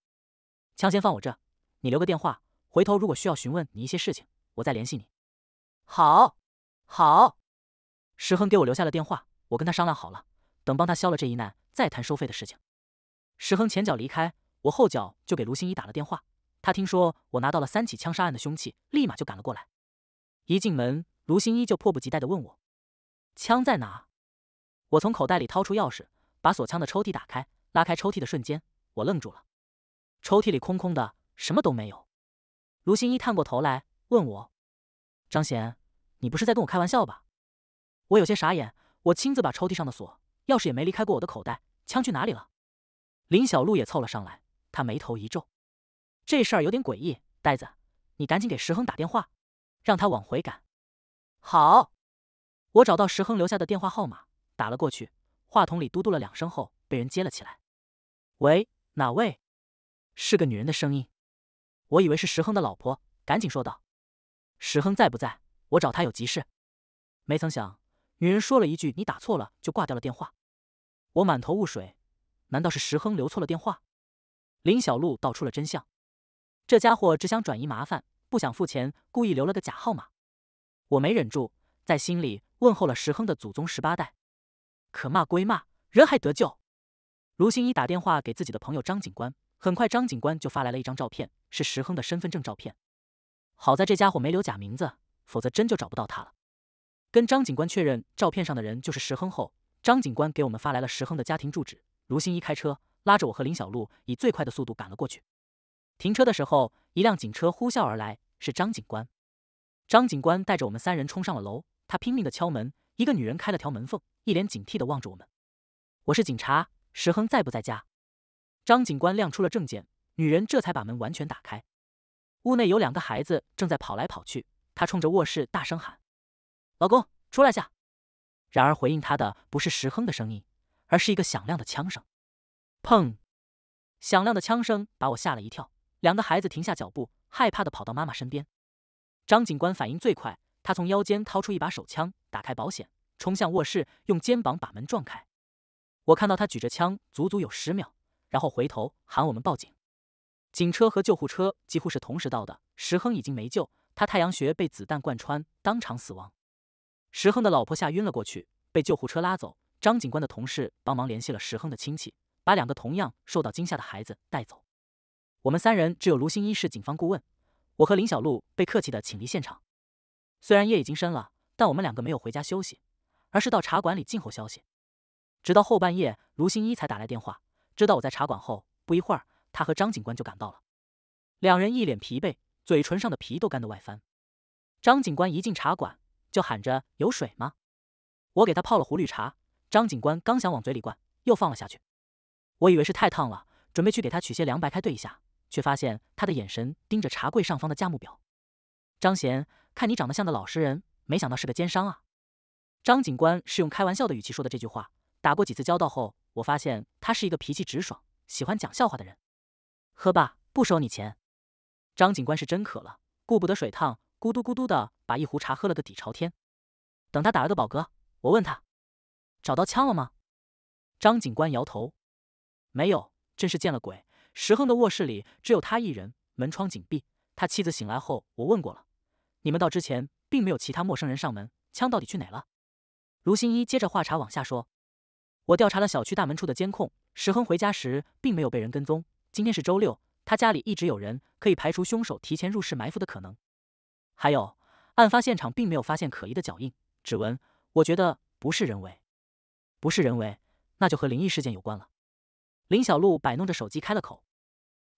枪先放我这，你留个电话，回头如果需要询问你一些事情，我再联系你。好，好。石亨给我留下了电话，我跟他商量好了，等帮他消了这一难，再谈收费的事情。石恒前脚离开，我后脚就给卢星一打了电话。他听说我拿到了三起枪杀案的凶器，立马就赶了过来。一进门，卢星一就迫不及待地问我：“枪在哪？”我从口袋里掏出钥匙，把锁枪的抽屉打开。拉开抽屉的瞬间，我愣住了，抽屉里空空的，什么都没有。卢星一探过头来问我：“张贤，你不是在跟我开玩笑吧？”我有些傻眼。我亲自把抽屉上的锁钥匙也没离开过我的口袋，枪去哪里了？林小璐也凑了上来，他眉头一皱，这事儿有点诡异。呆子，你赶紧给石恒打电话，让他往回赶。好，我找到石恒留下的电话号码，打了过去。话筒里嘟嘟了两声后，被人接了起来。喂，哪位？是个女人的声音。我以为是石恒的老婆，赶紧说道：“石恒在不在？我找他有急事。”没曾想，女人说了一句“你打错了”，就挂掉了电话。我满头雾水。难道是石亨留错了电话？林小璐道出了真相：这家伙只想转移麻烦，不想付钱，故意留了个假号码。我没忍住，在心里问候了石亨的祖宗十八代。可骂归骂，人还得救。卢新一打电话给自己的朋友张警官，很快张警官就发来了一张照片，是石亨的身份证照片。好在这家伙没留假名字，否则真就找不到他了。跟张警官确认照片上的人就是石亨后，张警官给我们发来了石亨的家庭住址。卢心一开车，拉着我和林小璐以最快的速度赶了过去。停车的时候，一辆警车呼啸而来，是张警官。张警官带着我们三人冲上了楼，他拼命的敲门。一个女人开了条门缝，一脸警惕的望着我们。我是警察，石亨在不在家？张警官亮出了证件，女人这才把门完全打开。屋内有两个孩子正在跑来跑去，她冲着卧室大声喊：“老公，出来下。”然而回应她的不是石亨的声音。而是一个响亮的枪声，砰！响亮的枪声把我吓了一跳。两个孩子停下脚步，害怕的跑到妈妈身边。张警官反应最快，他从腰间掏出一把手枪，打开保险，冲向卧室，用肩膀把门撞开。我看到他举着枪足足有十秒，然后回头喊我们报警。警车和救护车几乎是同时到的。石亨已经没救，他太阳穴被子弹贯穿，当场死亡。石亨的老婆吓晕了过去，被救护车拉走。张警官的同事帮忙联系了石亨的亲戚，把两个同样受到惊吓的孩子带走。我们三人只有卢新一是警方顾问，我和林小璐被客气的请离现场。虽然夜已经深了，但我们两个没有回家休息，而是到茶馆里静候消息。直到后半夜，卢新一才打来电话，知道我在茶馆后，不一会儿，他和张警官就赶到了。两人一脸疲惫，嘴唇上的皮都干得外翻。张警官一进茶馆就喊着：“有水吗？”我给他泡了壶绿茶。张警官刚想往嘴里灌，又放了下去。我以为是太烫了，准备去给他取些凉白开兑一下，却发现他的眼神盯着茶柜上方的价目表。张贤，看你长得像个老实人，没想到是个奸商啊！张警官是用开玩笑的语气说的这句话。打过几次交道后，我发现他是一个脾气直爽、喜欢讲笑话的人。喝吧，不收你钱。张警官是真渴了，顾不得水烫，咕嘟咕嘟的把一壶茶喝了个底朝天。等他打了个饱嗝，我问他。找到枪了吗？张警官摇头，没有，真是见了鬼！石亨的卧室里只有他一人，门窗紧闭。他妻子醒来后，我问过了，你们到之前并没有其他陌生人上门。枪到底去哪了？卢新一接着话茬往下说，我调查了小区大门处的监控，石亨回家时并没有被人跟踪。今天是周六，他家里一直有人，可以排除凶手提前入室埋伏的可能。还有，案发现场并没有发现可疑的脚印、指纹，我觉得不是人为。不是人为，那就和灵异事件有关了。林小璐摆弄着手机开了口：“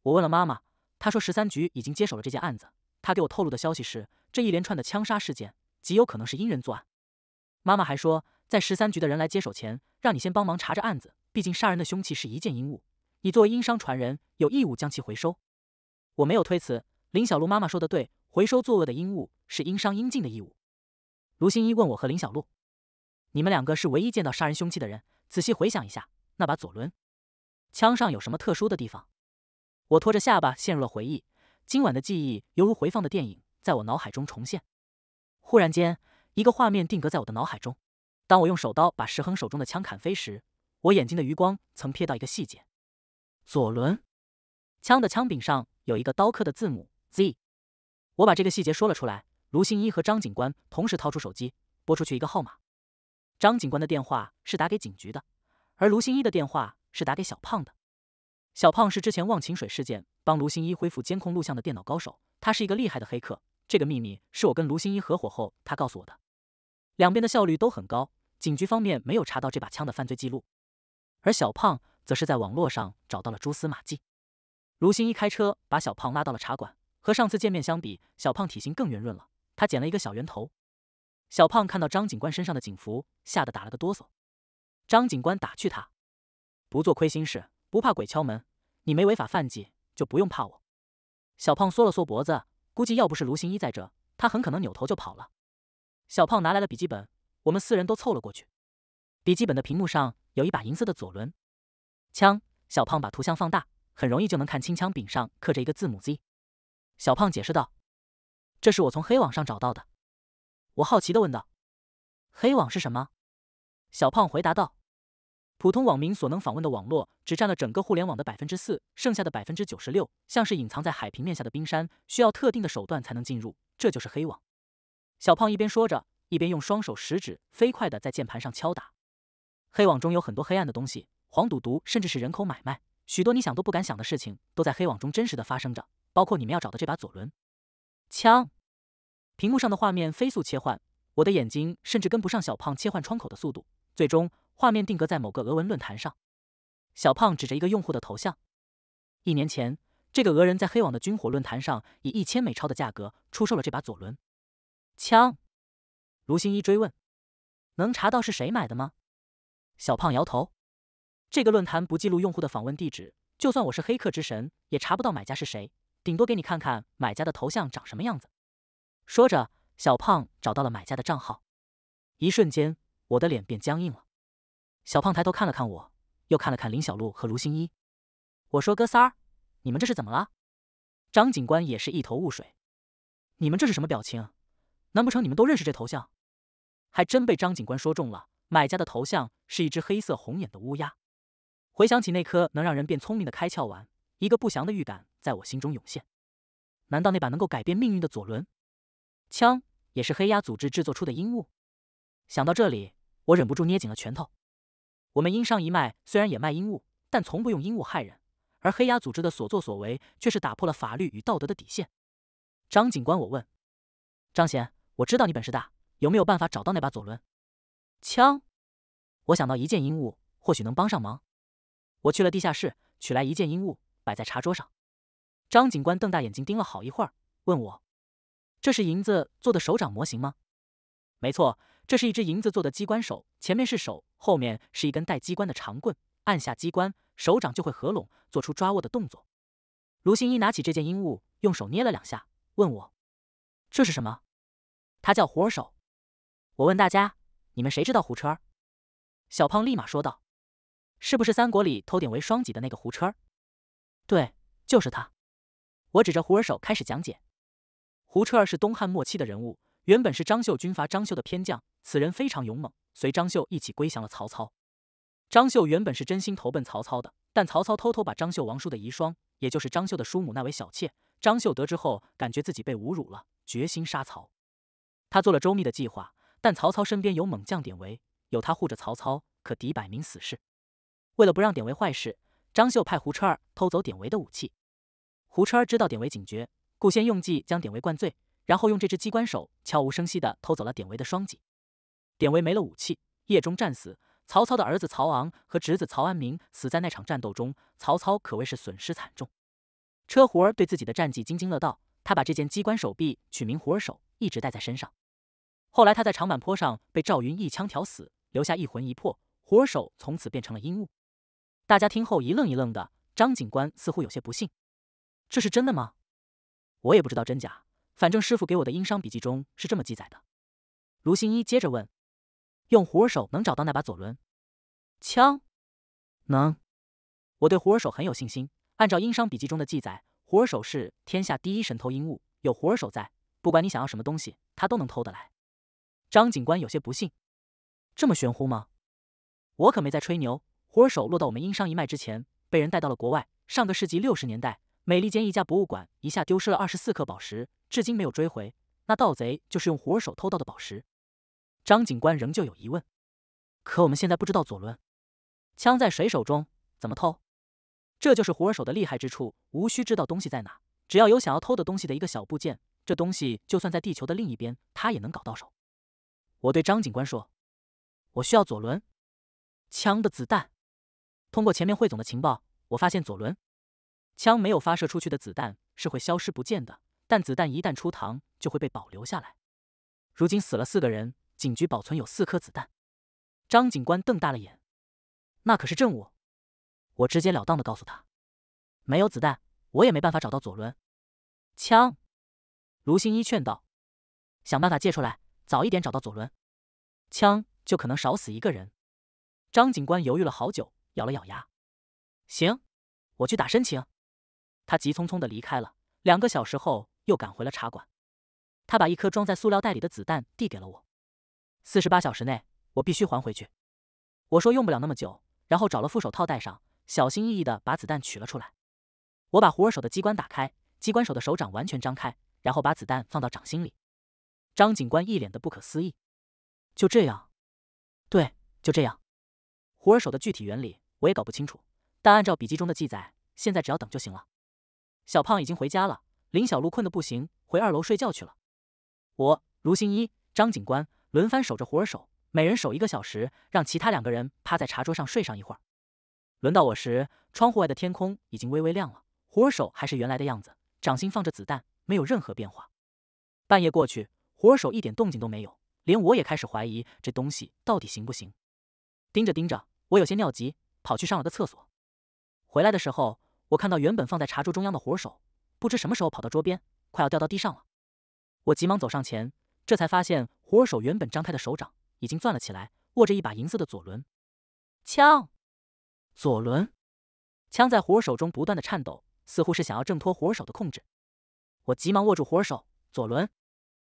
我问了妈妈，她说十三局已经接手了这件案子。她给我透露的消息是，这一连串的枪杀事件极有可能是阴人作案。妈妈还说，在十三局的人来接手前，让你先帮忙查着案子。毕竟杀人的凶器是一件阴物，你作为阴商传人，有义务将其回收。”我没有推辞。林小璐妈妈说的对，回收作恶的阴物是阴商应尽的义务。卢新一问我和林小璐。你们两个是唯一见到杀人凶器的人，仔细回想一下，那把左轮枪上有什么特殊的地方？我拖着下巴陷入了回忆，今晚的记忆犹如回放的电影，在我脑海中重现。忽然间，一个画面定格在我的脑海中。当我用手刀把石恒手中的枪砍飞时，我眼睛的余光曾瞥到一个细节：左轮枪的枪柄上有一个刀刻的字母 Z。我把这个细节说了出来，卢新一和张警官同时掏出手机，拨出去一个号码。张警官的电话是打给警局的，而卢新一的电话是打给小胖的。小胖是之前忘情水事件帮卢新一恢复监控录像的电脑高手，他是一个厉害的黑客。这个秘密是我跟卢新一合伙后他告诉我的。两边的效率都很高，警局方面没有查到这把枪的犯罪记录，而小胖则是在网络上找到了蛛丝马迹。卢新一开车把小胖拉到了茶馆，和上次见面相比，小胖体型更圆润了，他剪了一个小圆头。小胖看到张警官身上的警服，吓得打了个哆嗦。张警官打趣他：“不做亏心事，不怕鬼敲门。你没违法犯纪，就不用怕我。”小胖缩了缩脖子，估计要不是卢星一在这，他很可能扭头就跑了。小胖拿来了笔记本，我们四人都凑了过去。笔记本的屏幕上有一把银色的左轮枪。小胖把图像放大，很容易就能看清枪柄上刻着一个字母 Z。小胖解释道：“这是我从黑网上找到的。”我好奇的问道：“黑网是什么？”小胖回答道：“普通网民所能访问的网络只占了整个互联网的百分之四，剩下的百分之九十六像是隐藏在海平面下的冰山，需要特定的手段才能进入，这就是黑网。”小胖一边说着，一边用双手食指飞快的在键盘上敲打。黑网中有很多黑暗的东西，黄赌毒，甚至是人口买卖，许多你想都不敢想的事情都在黑网中真实的发生着，包括你们要找的这把左轮枪。屏幕上的画面飞速切换，我的眼睛甚至跟不上小胖切换窗口的速度。最终，画面定格在某个俄文论坛上。小胖指着一个用户的头像：“一年前，这个俄人在黑网的军火论坛上以一千美钞的价格出售了这把左轮枪。”卢新一追问：“能查到是谁买的吗？”小胖摇头：“这个论坛不记录用户的访问地址，就算我是黑客之神，也查不到买家是谁。顶多给你看看买家的头像长什么样子。”说着，小胖找到了买家的账号，一瞬间，我的脸变僵硬了。小胖抬头看了看我，又看了看林小璐和卢新一，我说：“哥仨儿，你们这是怎么了？”张警官也是一头雾水，你们这是什么表情？难不成你们都认识这头像？还真被张警官说中了，买家的头像是一只黑色红眼的乌鸦。回想起那颗能让人变聪明的开窍丸，一个不祥的预感在我心中涌现。难道那把能够改变命运的左轮？枪也是黑鸦组织制作出的阴物。想到这里，我忍不住捏紧了拳头。我们殷商一脉虽然也卖阴物，但从不用阴物害人。而黑鸦组织的所作所为，却是打破了法律与道德的底线。张警官，我问张贤，我知道你本事大，有没有办法找到那把左轮枪？我想到一件阴物，或许能帮上忙。我去了地下室，取来一件阴物，摆在茶桌上。张警官瞪大眼睛盯了好一会儿，问我。这是银子做的手掌模型吗？没错，这是一只银子做的机关手，前面是手，后面是一根带机关的长棍，按下机关，手掌就会合拢，做出抓握的动作。卢新一拿起这件鹦物，用手捏了两下，问我：“这是什么？”它叫虎耳手。我问大家：“你们谁知道胡车？”小胖立马说道：“是不是三国里偷点为双戟的那个胡车？”对，就是他。我指着虎儿手开始讲解。胡车儿是东汉末期的人物，原本是张绣军阀张绣的偏将。此人非常勇猛，随张绣一起归降了曹操。张绣原本是真心投奔曹操的，但曹操偷偷把张绣王叔的遗孀，也就是张绣的叔母纳为小妾。张绣得知后，感觉自己被侮辱了，决心杀曹。他做了周密的计划，但曹操身边有猛将典韦，有他护着曹操，可敌百名死士。为了不让典韦坏事，张绣派胡车儿偷走典韦的武器。胡车儿知道典韦警觉。故先用计将典韦灌醉，然后用这只机关手悄无声息的偷走了典韦的双戟。典韦没了武器，夜中战死。曹操的儿子曹昂和侄子曹安民死在那场战斗中，曹操可谓是损失惨重。车胡儿对自己的战绩津津乐道，他把这件机关手臂取名“胡儿手”，一直带在身上。后来他在长坂坡上被赵云一枪挑死，留下一魂一魄。胡儿手从此变成了阴物。大家听后一愣一愣的，张警官似乎有些不信，这是真的吗？我也不知道真假，反正师傅给我的《殷商笔记》中是这么记载的。卢新一接着问：“用虎儿手能找到那把左轮枪？能？我对虎儿手很有信心。按照《殷商笔记》中的记载，虎儿手是天下第一神偷，阴物有虎儿手在，不管你想要什么东西，他都能偷得来。”张警官有些不信：“这么玄乎吗？我可没在吹牛。虎儿手落到我们殷商一脉之前，被人带到了国外，上个世纪六十年代。”美利坚一家博物馆一下丢失了二十四颗宝石，至今没有追回。那盗贼就是用活手偷到的宝石。张警官仍旧有疑问，可我们现在不知道左轮枪在谁手中，怎么偷？这就是胡尔手的厉害之处，无需知道东西在哪，只要有想要偷的东西的一个小部件，这东西就算在地球的另一边，他也能搞到手。我对张警官说：“我需要左轮枪的子弹。通过前面汇总的情报，我发现左轮。”枪没有发射出去的子弹是会消失不见的，但子弹一旦出膛就会被保留下来。如今死了四个人，警局保存有四颗子弹。张警官瞪大了眼，那可是证物。我直截了当的告诉他，没有子弹，我也没办法找到左轮枪。卢新一劝道：“想办法借出来，早一点找到左轮枪，就可能少死一个人。”张警官犹豫了好久，咬了咬牙：“行，我去打申请。”他急匆匆地离开了，两个小时后又赶回了茶馆。他把一颗装在塑料袋里的子弹递给了我。四十八小时内，我必须还回去。我说用不了那么久，然后找了副手套戴上，小心翼翼的把子弹取了出来。我把胡尔手的机关打开，机关手的手掌完全张开，然后把子弹放到掌心里。张警官一脸的不可思议。就这样，对，就这样。胡尔手的具体原理我也搞不清楚，但按照笔记中的记载，现在只要等就行了。小胖已经回家了，林小璐困得不行，回二楼睡觉去了。我、卢新一、张警官轮番守着胡儿手，每人守一个小时，让其他两个人趴在茶桌上睡上一会儿。轮到我时，窗户外的天空已经微微亮了，胡儿手还是原来的样子，掌心放着子弹，没有任何变化。半夜过去，胡儿手一点动静都没有，连我也开始怀疑这东西到底行不行。盯着盯着，我有些尿急，跑去上了个厕所，回来的时候。我看到原本放在茶桌中央的活手，不知什么时候跑到桌边，快要掉到地上了。我急忙走上前，这才发现活手原本张开的手掌已经攥了起来，握着一把银色的左轮枪。左轮枪在活手中不断的颤抖，似乎是想要挣脱活手的控制。我急忙握住活手，左轮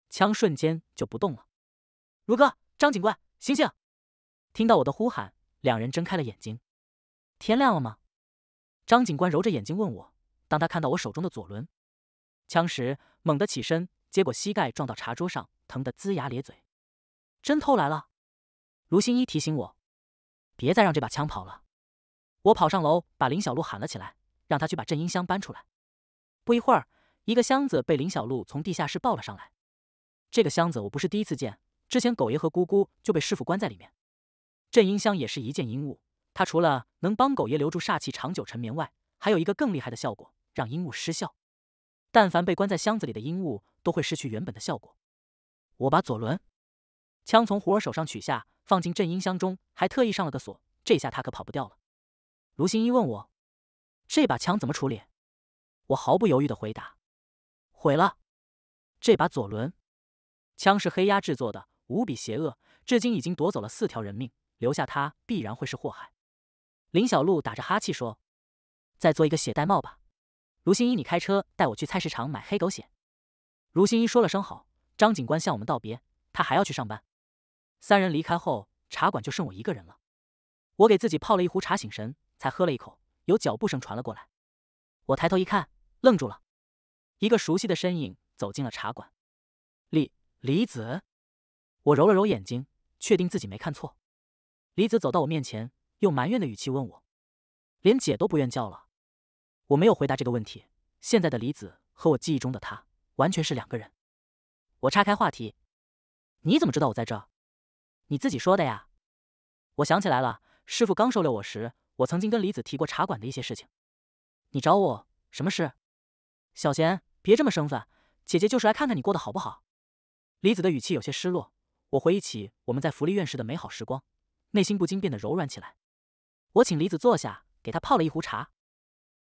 枪瞬间就不动了。如哥，张警官，醒醒！听到我的呼喊，两人睁开了眼睛。天亮了吗？张警官揉着眼睛问我，当他看到我手中的左轮枪时，猛地起身，结果膝盖撞到茶桌上，疼得龇牙咧嘴。真偷来了！卢新一提醒我，别再让这把枪跑了。我跑上楼，把林小璐喊了起来，让他去把镇音箱搬出来。不一会儿，一个箱子被林小璐从地下室抱了上来。这个箱子我不是第一次见，之前狗爷和姑姑就被师傅关在里面。镇音箱也是一件阴物。它除了能帮狗爷留住煞气，长久沉眠外，还有一个更厉害的效果，让阴物失效。但凡被关在箱子里的阴物，都会失去原本的效果。我把左轮枪从胡儿手上取下，放进镇阴箱中，还特意上了个锁。这下他可跑不掉了。卢新一问我，这把枪怎么处理？我毫不犹豫地回答：毁了。这把左轮枪是黑鸦制作的，无比邪恶，至今已经夺走了四条人命，留下它必然会是祸害。林小璐打着哈气说：“再做一个血袋帽吧。”卢新一，你开车带我去菜市场买黑狗血。卢新一说了声好。张警官向我们道别，他还要去上班。三人离开后，茶馆就剩我一个人了。我给自己泡了一壶茶醒神，才喝了一口。有脚步声传了过来，我抬头一看，愣住了。一个熟悉的身影走进了茶馆。李李子。我揉了揉眼睛，确定自己没看错。李子走到我面前。用埋怨的语气问我：“连姐都不愿叫了。”我没有回答这个问题。现在的李子和我记忆中的他完全是两个人。我岔开话题：“你怎么知道我在这？你自己说的呀。”我想起来了，师傅刚收留我时，我曾经跟李子提过茶馆的一些事情。你找我什么事？小贤，别这么生分。姐姐就是来看看你过得好不好。李子的语气有些失落。我回忆起我们在福利院时的美好时光，内心不禁变得柔软起来。我请李子坐下，给他泡了一壶茶。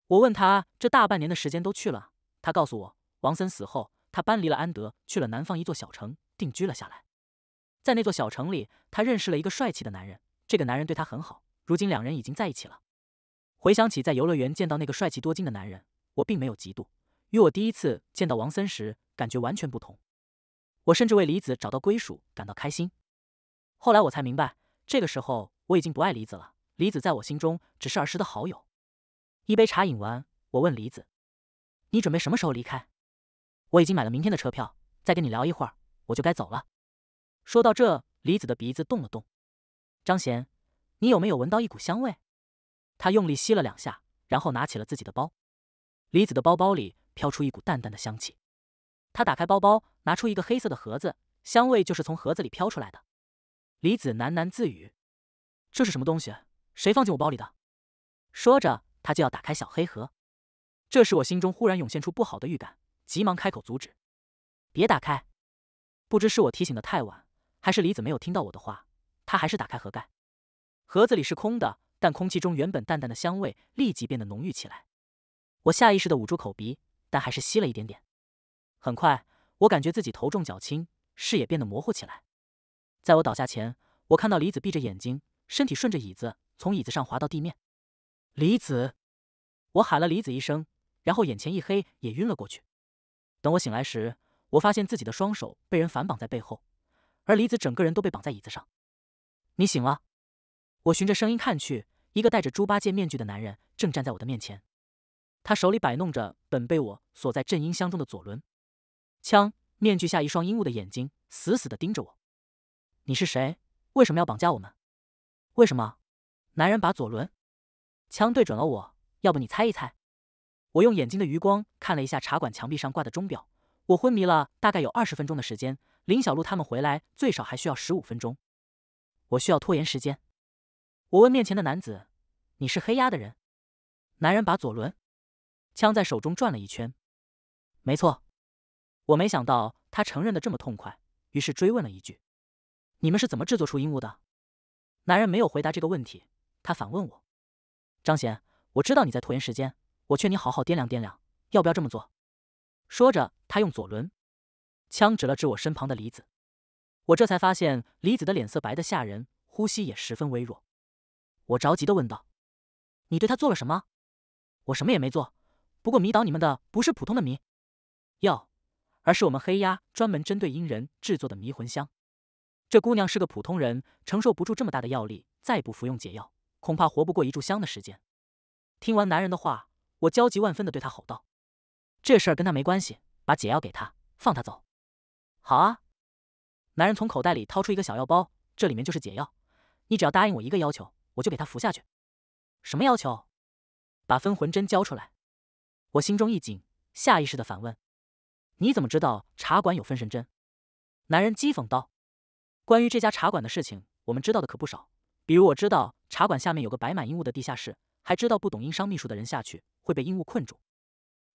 我问他这大半年的时间都去了。他告诉我，王森死后，他搬离了安德，去了南方一座小城定居了下来。在那座小城里，他认识了一个帅气的男人。这个男人对他很好，如今两人已经在一起了。回想起在游乐园见到那个帅气多金的男人，我并没有嫉妒，与我第一次见到王森时感觉完全不同。我甚至为李子找到归属感到开心。后来我才明白，这个时候我已经不爱李子了。李子在我心中只是儿时的好友。一杯茶饮完，我问李子：“你准备什么时候离开？”我已经买了明天的车票。再跟你聊一会儿，我就该走了。说到这，李子的鼻子动了动。张贤，你有没有闻到一股香味？他用力吸了两下，然后拿起了自己的包。李子的包包里飘出一股淡淡的香气。他打开包包，拿出一个黑色的盒子，香味就是从盒子里飘出来的。李子喃喃自语：“这是什么东西？”谁放进我包里的？说着，他就要打开小黑盒。这时，我心中忽然涌现出不好的预感，急忙开口阻止：“别打开！”不知是我提醒的太晚，还是李子没有听到我的话，他还是打开盒盖。盒子里是空的，但空气中原本淡淡的香味立即变得浓郁起来。我下意识的捂住口鼻，但还是吸了一点点。很快，我感觉自己头重脚轻，视野变得模糊起来。在我倒下前，我看到李子闭着眼睛，身体顺着椅子。从椅子上滑到地面，李子，我喊了李子一声，然后眼前一黑，也晕了过去。等我醒来时，我发现自己的双手被人反绑在背后，而李子整个人都被绑在椅子上。你醒了？我循着声音看去，一个戴着猪八戒面具的男人正站在我的面前。他手里摆弄着本被我锁在镇音箱中的左轮枪，面具下一双阴雾的眼睛死死地盯着我。你是谁？为什么要绑架我们？为什么？男人把左轮枪对准了我，要不你猜一猜？我用眼睛的余光看了一下茶馆墙壁上挂的钟表，我昏迷了大概有二十分钟的时间，林小璐他们回来最少还需要十五分钟，我需要拖延时间。我问面前的男子：“你是黑鸦的人？”男人把左轮枪在手中转了一圈，没错。我没想到他承认的这么痛快，于是追问了一句：“你们是怎么制作出鹦鹉的？”男人没有回答这个问题。他反问我：“张贤，我知道你在拖延时间，我劝你好好掂量掂量，要不要这么做。”说着，他用左轮枪指了指我身旁的李子。我这才发现李子的脸色白的吓人，呼吸也十分微弱。我着急的问道：“你对他做了什么？”“我什么也没做，不过迷倒你们的不是普通的迷药，而是我们黑鸦专门针对阴人制作的迷魂香。这姑娘是个普通人，承受不住这么大的药力，再不服用解药。”恐怕活不过一炷香的时间。听完男人的话，我焦急万分的对他吼道：“这事儿跟他没关系，把解药给他，放他走。”“好啊。”男人从口袋里掏出一个小药包，这里面就是解药，你只要答应我一个要求，我就给他服下去。什么要求？把分魂针交出来。我心中一紧，下意识的反问：“你怎么知道茶馆有分神针？”男人讥讽道：“关于这家茶馆的事情，我们知道的可不少。”比如我知道茶馆下面有个摆满阴物的地下室，还知道不懂阴商秘术的人下去会被阴物困住。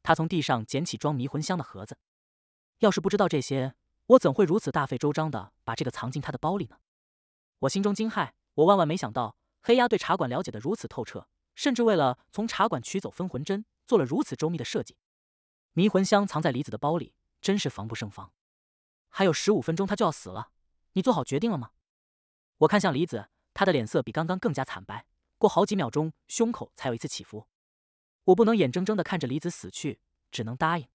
他从地上捡起装迷魂香的盒子。要是不知道这些，我怎会如此大费周章的把这个藏进他的包里呢？我心中惊骇，我万万没想到黑鸦对茶馆了解的如此透彻，甚至为了从茶馆取走分魂针做了如此周密的设计。迷魂香藏在李子的包里，真是防不胜防。还有十五分钟，他就要死了，你做好决定了吗？我看向李子。他的脸色比刚刚更加惨白，过好几秒钟，胸口才有一次起伏。我不能眼睁睁地看着李子死去，只能答应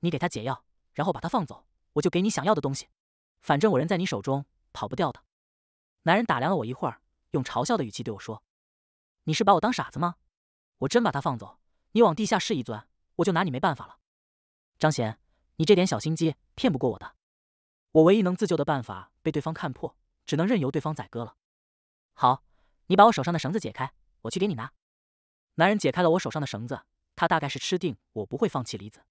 你给他解药，然后把他放走，我就给你想要的东西。反正我人在你手中，跑不掉的。男人打量了我一会儿，用嘲笑的语气对我说：“你是把我当傻子吗？我真把他放走，你往地下室一钻，我就拿你没办法了。”张贤，你这点小心机骗不过我的。我唯一能自救的办法被对方看破，只能任由对方宰割了。好，你把我手上的绳子解开，我去给你拿。男人解开了我手上的绳子，他大概是吃定我不会放弃离子。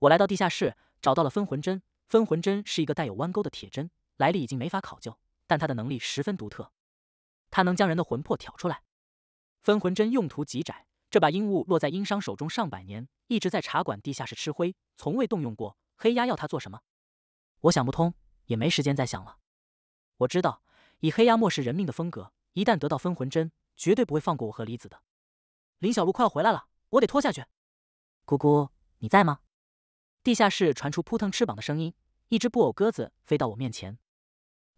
我来到地下室，找到了分魂针。分魂针是一个带有弯钩的铁针，来历已经没法考究，但它的能力十分独特，它能将人的魂魄挑出来。分魂针用途极窄，这把阴物落在殷商手中上百年，一直在茶馆地下室吃灰，从未动用过。黑鸦要它做什么？我想不通，也没时间再想了。我知道。以黑鸦漠视人命的风格，一旦得到分魂针，绝对不会放过我和李子的。林小璐快要回来了，我得拖下去。姑姑，你在吗？地下室传出扑腾翅膀的声音，一只布偶鸽子飞到我面前，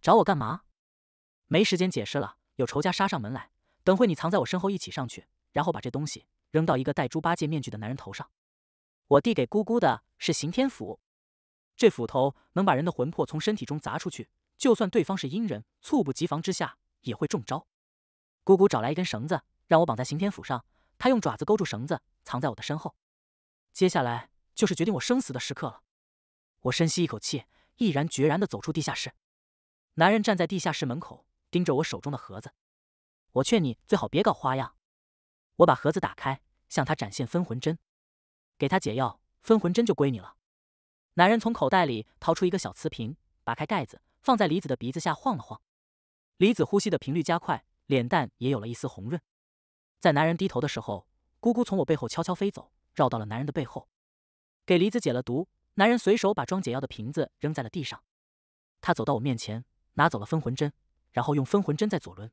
找我干嘛？没时间解释了，有仇家杀上门来。等会你藏在我身后，一起上去，然后把这东西扔到一个戴猪八戒面具的男人头上。我递给姑姑的是刑天斧，这斧头能把人的魂魄从身体中砸出去。就算对方是阴人，猝不及防之下也会中招。姑姑找来一根绳子，让我绑在刑天斧上。她用爪子勾住绳子，藏在我的身后。接下来就是决定我生死的时刻了。我深吸一口气，毅然决然地走出地下室。男人站在地下室门口，盯着我手中的盒子。我劝你最好别搞花样。我把盒子打开，向他展现分魂针，给他解药，分魂针就归你了。男人从口袋里掏出一个小瓷瓶，拔开盖子。放在李子的鼻子下晃了晃，李子呼吸的频率加快，脸蛋也有了一丝红润。在男人低头的时候，咕咕从我背后悄悄飞走，绕到了男人的背后，给李子解了毒。男人随手把装解药的瓶子扔在了地上，他走到我面前，拿走了分魂针，然后用分魂针在左轮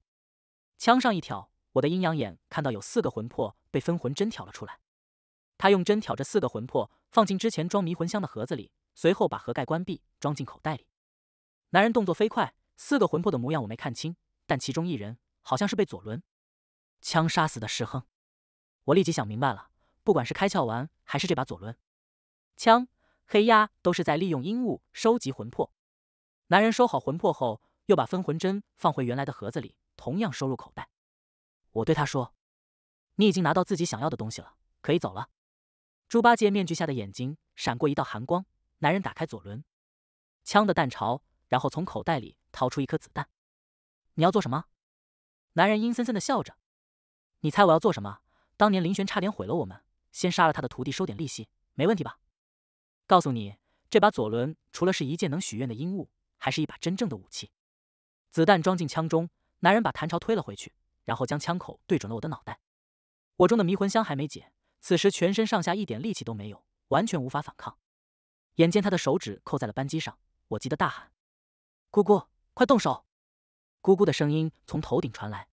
枪上一挑，我的阴阳眼看到有四个魂魄被分魂针挑了出来。他用针挑着四个魂魄，放进之前装迷魂香的盒子里，随后把盒盖关闭，装进口袋里。男人动作飞快，四个魂魄的模样我没看清，但其中一人好像是被左轮枪杀死的石亨。我立即想明白了，不管是开窍丸还是这把左轮枪，黑鸦都是在利用阴物收集魂魄。男人收好魂魄后，又把分魂针放回原来的盒子里，同样收入口袋。我对他说：“你已经拿到自己想要的东西了，可以走了。”猪八戒面具下的眼睛闪过一道寒光。男人打开左轮枪的弹巢。然后从口袋里掏出一颗子弹，你要做什么？男人阴森森的笑着。你猜我要做什么？当年林玄差点毁了我们，先杀了他的徒弟，收点利息，没问题吧？告诉你，这把左轮除了是一件能许愿的阴物，还是一把真正的武器。子弹装进枪中，男人把弹朝推了回去，然后将枪口对准了我的脑袋。我中的迷魂香还没解，此时全身上下一点力气都没有，完全无法反抗。眼见他的手指扣在了扳机上，我急得大喊。姑姑，快动手！咕咕的声音从头顶传来。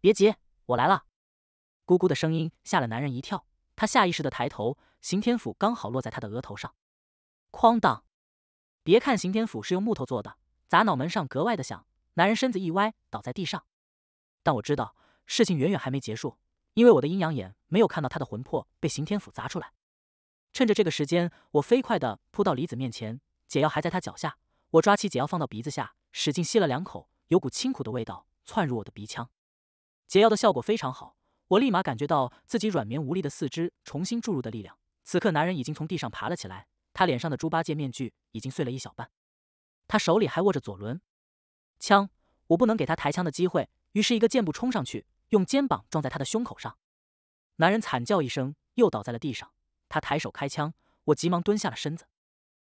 别急，我来了。咕咕的声音吓了男人一跳，他下意识的抬头，刑天斧刚好落在他的额头上。哐当！别看刑天斧是用木头做的，砸脑门上格外的响。男人身子一歪，倒在地上。但我知道事情远远还没结束，因为我的阴阳眼没有看到他的魂魄被刑天斧砸出来。趁着这个时间，我飞快的扑到李子面前，解药还在他脚下。我抓起解药放到鼻子下，使劲吸了两口，有股清苦的味道窜入我的鼻腔。解药的效果非常好，我立马感觉到自己软绵无力的四肢重新注入的力量。此刻，男人已经从地上爬了起来，他脸上的猪八戒面具已经碎了一小半，他手里还握着左轮枪。我不能给他抬枪的机会，于是一个箭步冲上去，用肩膀撞在他的胸口上。男人惨叫一声，又倒在了地上。他抬手开枪，我急忙蹲下了身子。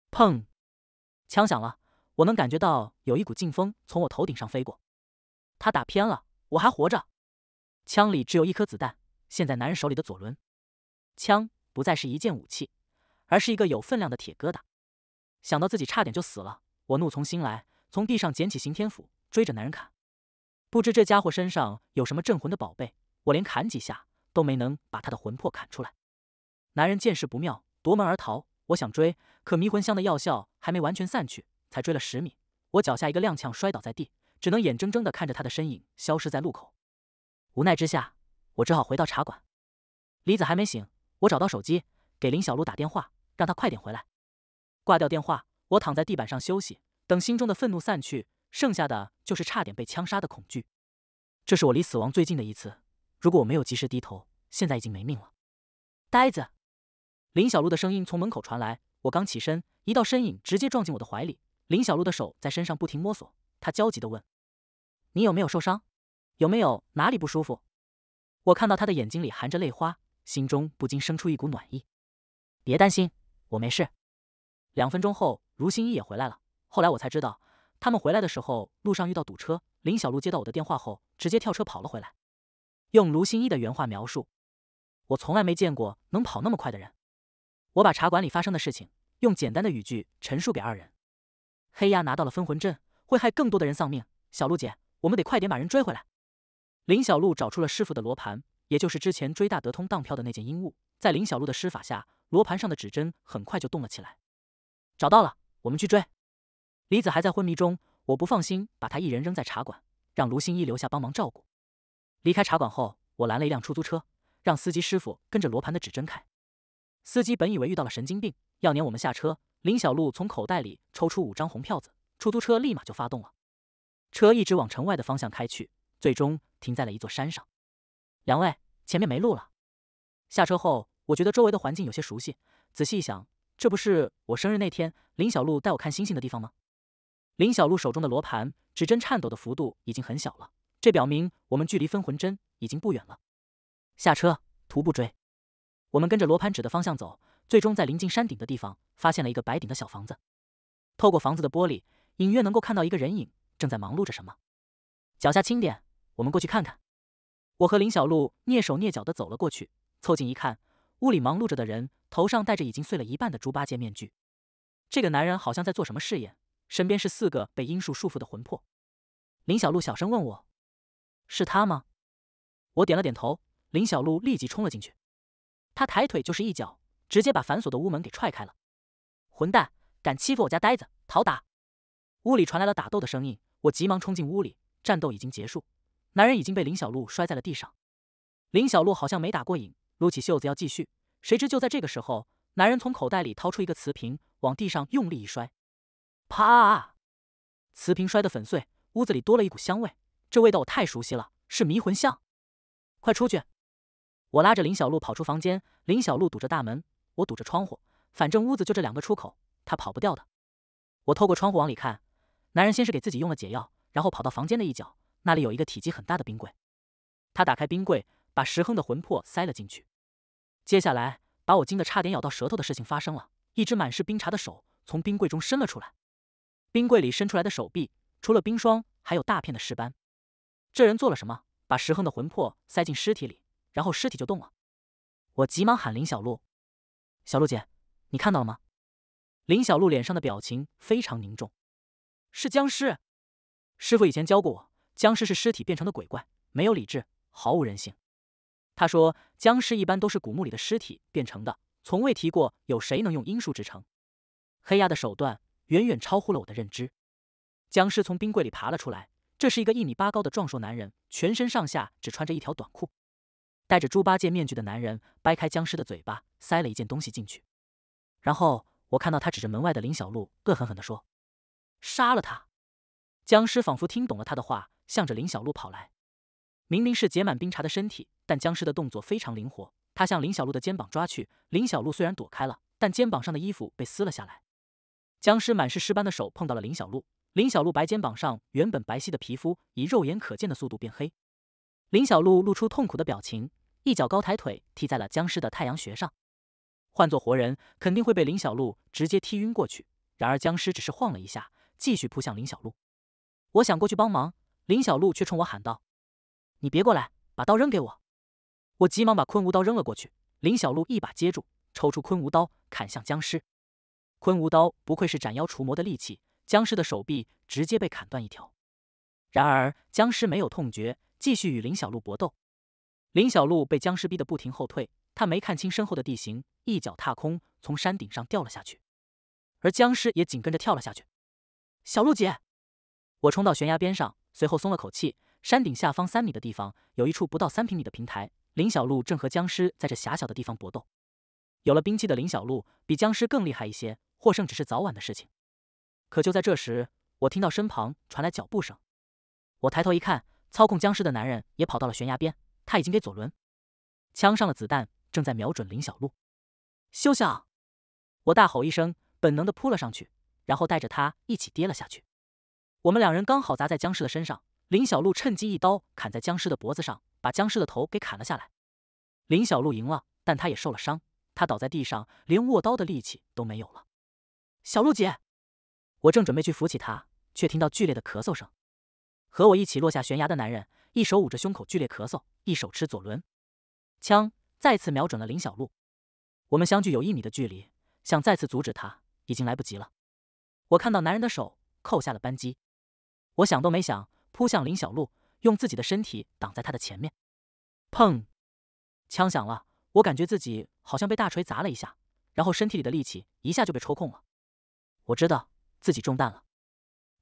砰，枪响了。我能感觉到有一股劲风从我头顶上飞过，他打偏了，我还活着。枪里只有一颗子弹，现在男人手里的左轮枪不再是一件武器，而是一个有分量的铁疙瘩。想到自己差点就死了，我怒从心来，从地上捡起刑天斧，追着男人砍。不知这家伙身上有什么镇魂的宝贝，我连砍几下都没能把他的魂魄砍出来。男人见势不妙，夺门而逃。我想追，可迷魂香的药效还没完全散去。才追了十米，我脚下一个踉跄，摔倒在地，只能眼睁睁的看着他的身影消失在路口。无奈之下，我只好回到茶馆。李子还没醒，我找到手机，给林小璐打电话，让他快点回来。挂掉电话，我躺在地板上休息，等心中的愤怒散去，剩下的就是差点被枪杀的恐惧。这是我离死亡最近的一次，如果我没有及时低头，现在已经没命了。呆子，林小璐的声音从门口传来。我刚起身，一道身影直接撞进我的怀里。林小璐的手在身上不停摸索，她焦急地问：“你有没有受伤？有没有哪里不舒服？”我看到她的眼睛里含着泪花，心中不禁生出一股暖意。别担心，我没事。两分钟后，卢新一也回来了。后来我才知道，他们回来的时候路上遇到堵车。林小璐接到我的电话后，直接跳车跑了回来。用卢新一的原话描述：“我从来没见过能跑那么快的人。”我把茶馆里发生的事情用简单的语句陈述给二人。黑鸦拿到了分魂阵，会害更多的人丧命。小鹿姐，我们得快点把人追回来。林小璐找出了师傅的罗盘，也就是之前追大德通当票的那件阴物。在林小璐的施法下，罗盘上的指针很快就动了起来。找到了，我们去追。李子还在昏迷中，我不放心把他一人扔在茶馆，让卢星一留下帮忙照顾。离开茶馆后，我拦了一辆出租车，让司机师傅跟着罗盘的指针开。司机本以为遇到了神经病，要撵我们下车。林小璐从口袋里抽出五张红票子，出租车立马就发动了。车一直往城外的方向开去，最终停在了一座山上。两位，前面没路了。下车后，我觉得周围的环境有些熟悉，仔细一想，这不是我生日那天林小璐带我看星星的地方吗？林小璐手中的罗盘指针颤抖的幅度已经很小了，这表明我们距离分魂针已经不远了。下车，徒步追。我们跟着罗盘指的方向走。最终在临近山顶的地方，发现了一个白顶的小房子。透过房子的玻璃，隐约能够看到一个人影正在忙碌着什么。脚下轻点，我们过去看看。我和林小璐蹑手蹑脚的走了过去，凑近一看，屋里忙碌着的人头上戴着已经碎了一半的猪八戒面具。这个男人好像在做什么试验，身边是四个被阴术束缚的魂魄。林小璐小声问我：“是他吗？”我点了点头，林小璐立即冲了进去。他抬腿就是一脚。直接把反锁的屋门给踹开了！混蛋，敢欺负我家呆子，讨打！屋里传来了打斗的声音，我急忙冲进屋里。战斗已经结束，男人已经被林小璐摔在了地上。林小璐好像没打过瘾，撸起袖子要继续。谁知就在这个时候，男人从口袋里掏出一个瓷瓶，往地上用力一摔，啪！瓷瓶摔得粉碎，屋子里多了一股香味。这味道我太熟悉了，是迷魂香！快出去！我拉着林小璐跑出房间，林小璐堵着大门。我堵着窗户，反正屋子就这两个出口，他跑不掉的。我透过窗户往里看，男人先是给自己用了解药，然后跑到房间的一角，那里有一个体积很大的冰柜。他打开冰柜，把石亨的魂魄塞了进去。接下来，把我惊得差点咬到舌头的事情发生了：一只满是冰碴的手从冰柜中伸了出来。冰柜里伸出来的手臂，除了冰霜，还有大片的尸斑。这人做了什么？把石亨的魂魄塞进尸体里，然后尸体就动了。我急忙喊林小璐。小鹿姐，你看到了吗？林小璐脸上的表情非常凝重。是僵尸。师傅以前教过我，僵尸是尸体变成的鬼怪，没有理智，毫无人性。他说，僵尸一般都是古墓里的尸体变成的，从未提过有谁能用阴术制成。黑鸦的手段远远超乎了我的认知。僵尸从冰柜里爬了出来，这是一个一米八高的壮硕男人，全身上下只穿着一条短裤，戴着猪八戒面具的男人掰开僵尸的嘴巴。塞了一件东西进去，然后我看到他指着门外的林小璐，恶狠狠的说：“杀了他！”僵尸仿佛听懂了他的话，向着林小璐跑来。明明是结满冰碴的身体，但僵尸的动作非常灵活。他向林小璐的肩膀抓去，林小璐虽然躲开了，但肩膀上的衣服被撕了下来。僵尸满是尸斑的手碰到了林小璐，林小璐白肩膀上原本白皙的皮肤以肉眼可见的速度变黑。林小璐露出痛苦的表情，一脚高抬腿踢在了僵尸的太阳穴上。换做活人，肯定会被林小璐直接踢晕过去。然而僵尸只是晃了一下，继续扑向林小璐。我想过去帮忙，林小璐却冲我喊道：“你别过来，把刀扔给我。”我急忙把昆吾刀扔了过去，林小璐一把接住，抽出昆吾刀砍向僵尸。昆吾刀不愧是斩妖除魔的利器，僵尸的手臂直接被砍断一条。然而僵尸没有痛觉，继续与林小璐搏斗。林小璐被僵尸逼得不停后退。他没看清身后的地形，一脚踏空，从山顶上掉了下去，而僵尸也紧跟着跳了下去。小鹿姐，我冲到悬崖边上，随后松了口气。山顶下方三米的地方有一处不到三平米的平台，林小璐正和僵尸在这狭小的地方搏斗。有了兵器的林小璐比僵尸更厉害一些，获胜只是早晚的事情。可就在这时，我听到身旁传来脚步声。我抬头一看，操控僵尸的男人也跑到了悬崖边，他已经给左轮枪上了子弹。正在瞄准林小璐，休想！我大吼一声，本能的扑了上去，然后带着他一起跌了下去。我们两人刚好砸在僵尸的身上，林小璐趁机一刀砍在僵尸的脖子上，把僵尸的头给砍了下来。林小璐赢了，但她也受了伤，她倒在地上，连握刀的力气都没有了。小璐姐，我正准备去扶起她，却听到剧烈的咳嗽声。和我一起落下悬崖的男人，一手捂着胸口剧烈咳嗽，一手持左轮枪。再次瞄准了林小璐，我们相距有一米的距离，想再次阻止他已经来不及了。我看到男人的手扣下了扳机，我想都没想，扑向林小璐，用自己的身体挡在他的前面。砰！枪响了，我感觉自己好像被大锤砸了一下，然后身体里的力气一下就被抽空了。我知道自己中弹了，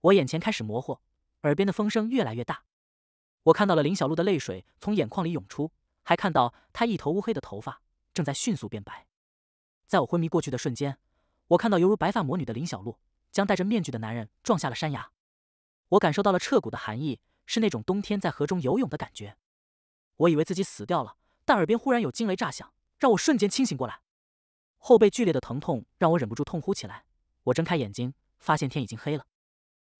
我眼前开始模糊，耳边的风声越来越大。我看到了林小璐的泪水从眼眶里涌出。还看到他一头乌黑的头发正在迅速变白。在我昏迷过去的瞬间，我看到犹如白发魔女的林小璐将戴着面具的男人撞下了山崖。我感受到了彻骨的寒意，是那种冬天在河中游泳的感觉。我以为自己死掉了，但耳边忽然有惊雷炸响，让我瞬间清醒过来。后背剧烈的疼痛让我忍不住痛呼起来。我睁开眼睛，发现天已经黑了。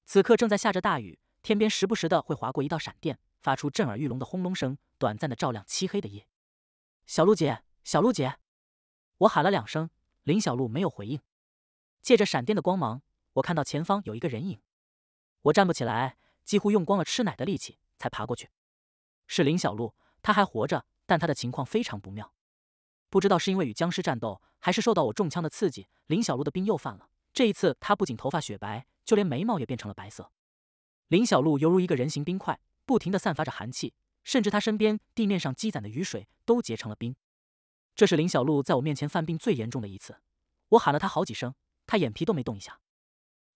此刻正在下着大雨，天边时不时的会划过一道闪电，发出震耳欲聋的轰隆声。短暂的照亮漆黑的夜，小鹿姐，小鹿姐，我喊了两声，林小鹿没有回应。借着闪电的光芒，我看到前方有一个人影。我站不起来，几乎用光了吃奶的力气才爬过去。是林小璐，她还活着，但她的情况非常不妙。不知道是因为与僵尸战斗，还是受到我中枪的刺激，林小璐的病又犯了。这一次，她不仅头发雪白，就连眉毛也变成了白色。林小璐犹如一个人形冰块，不停的散发着寒气。甚至他身边地面上积攒的雨水都结成了冰，这是林小璐在我面前犯病最严重的一次。我喊了他好几声，他眼皮都没动一下。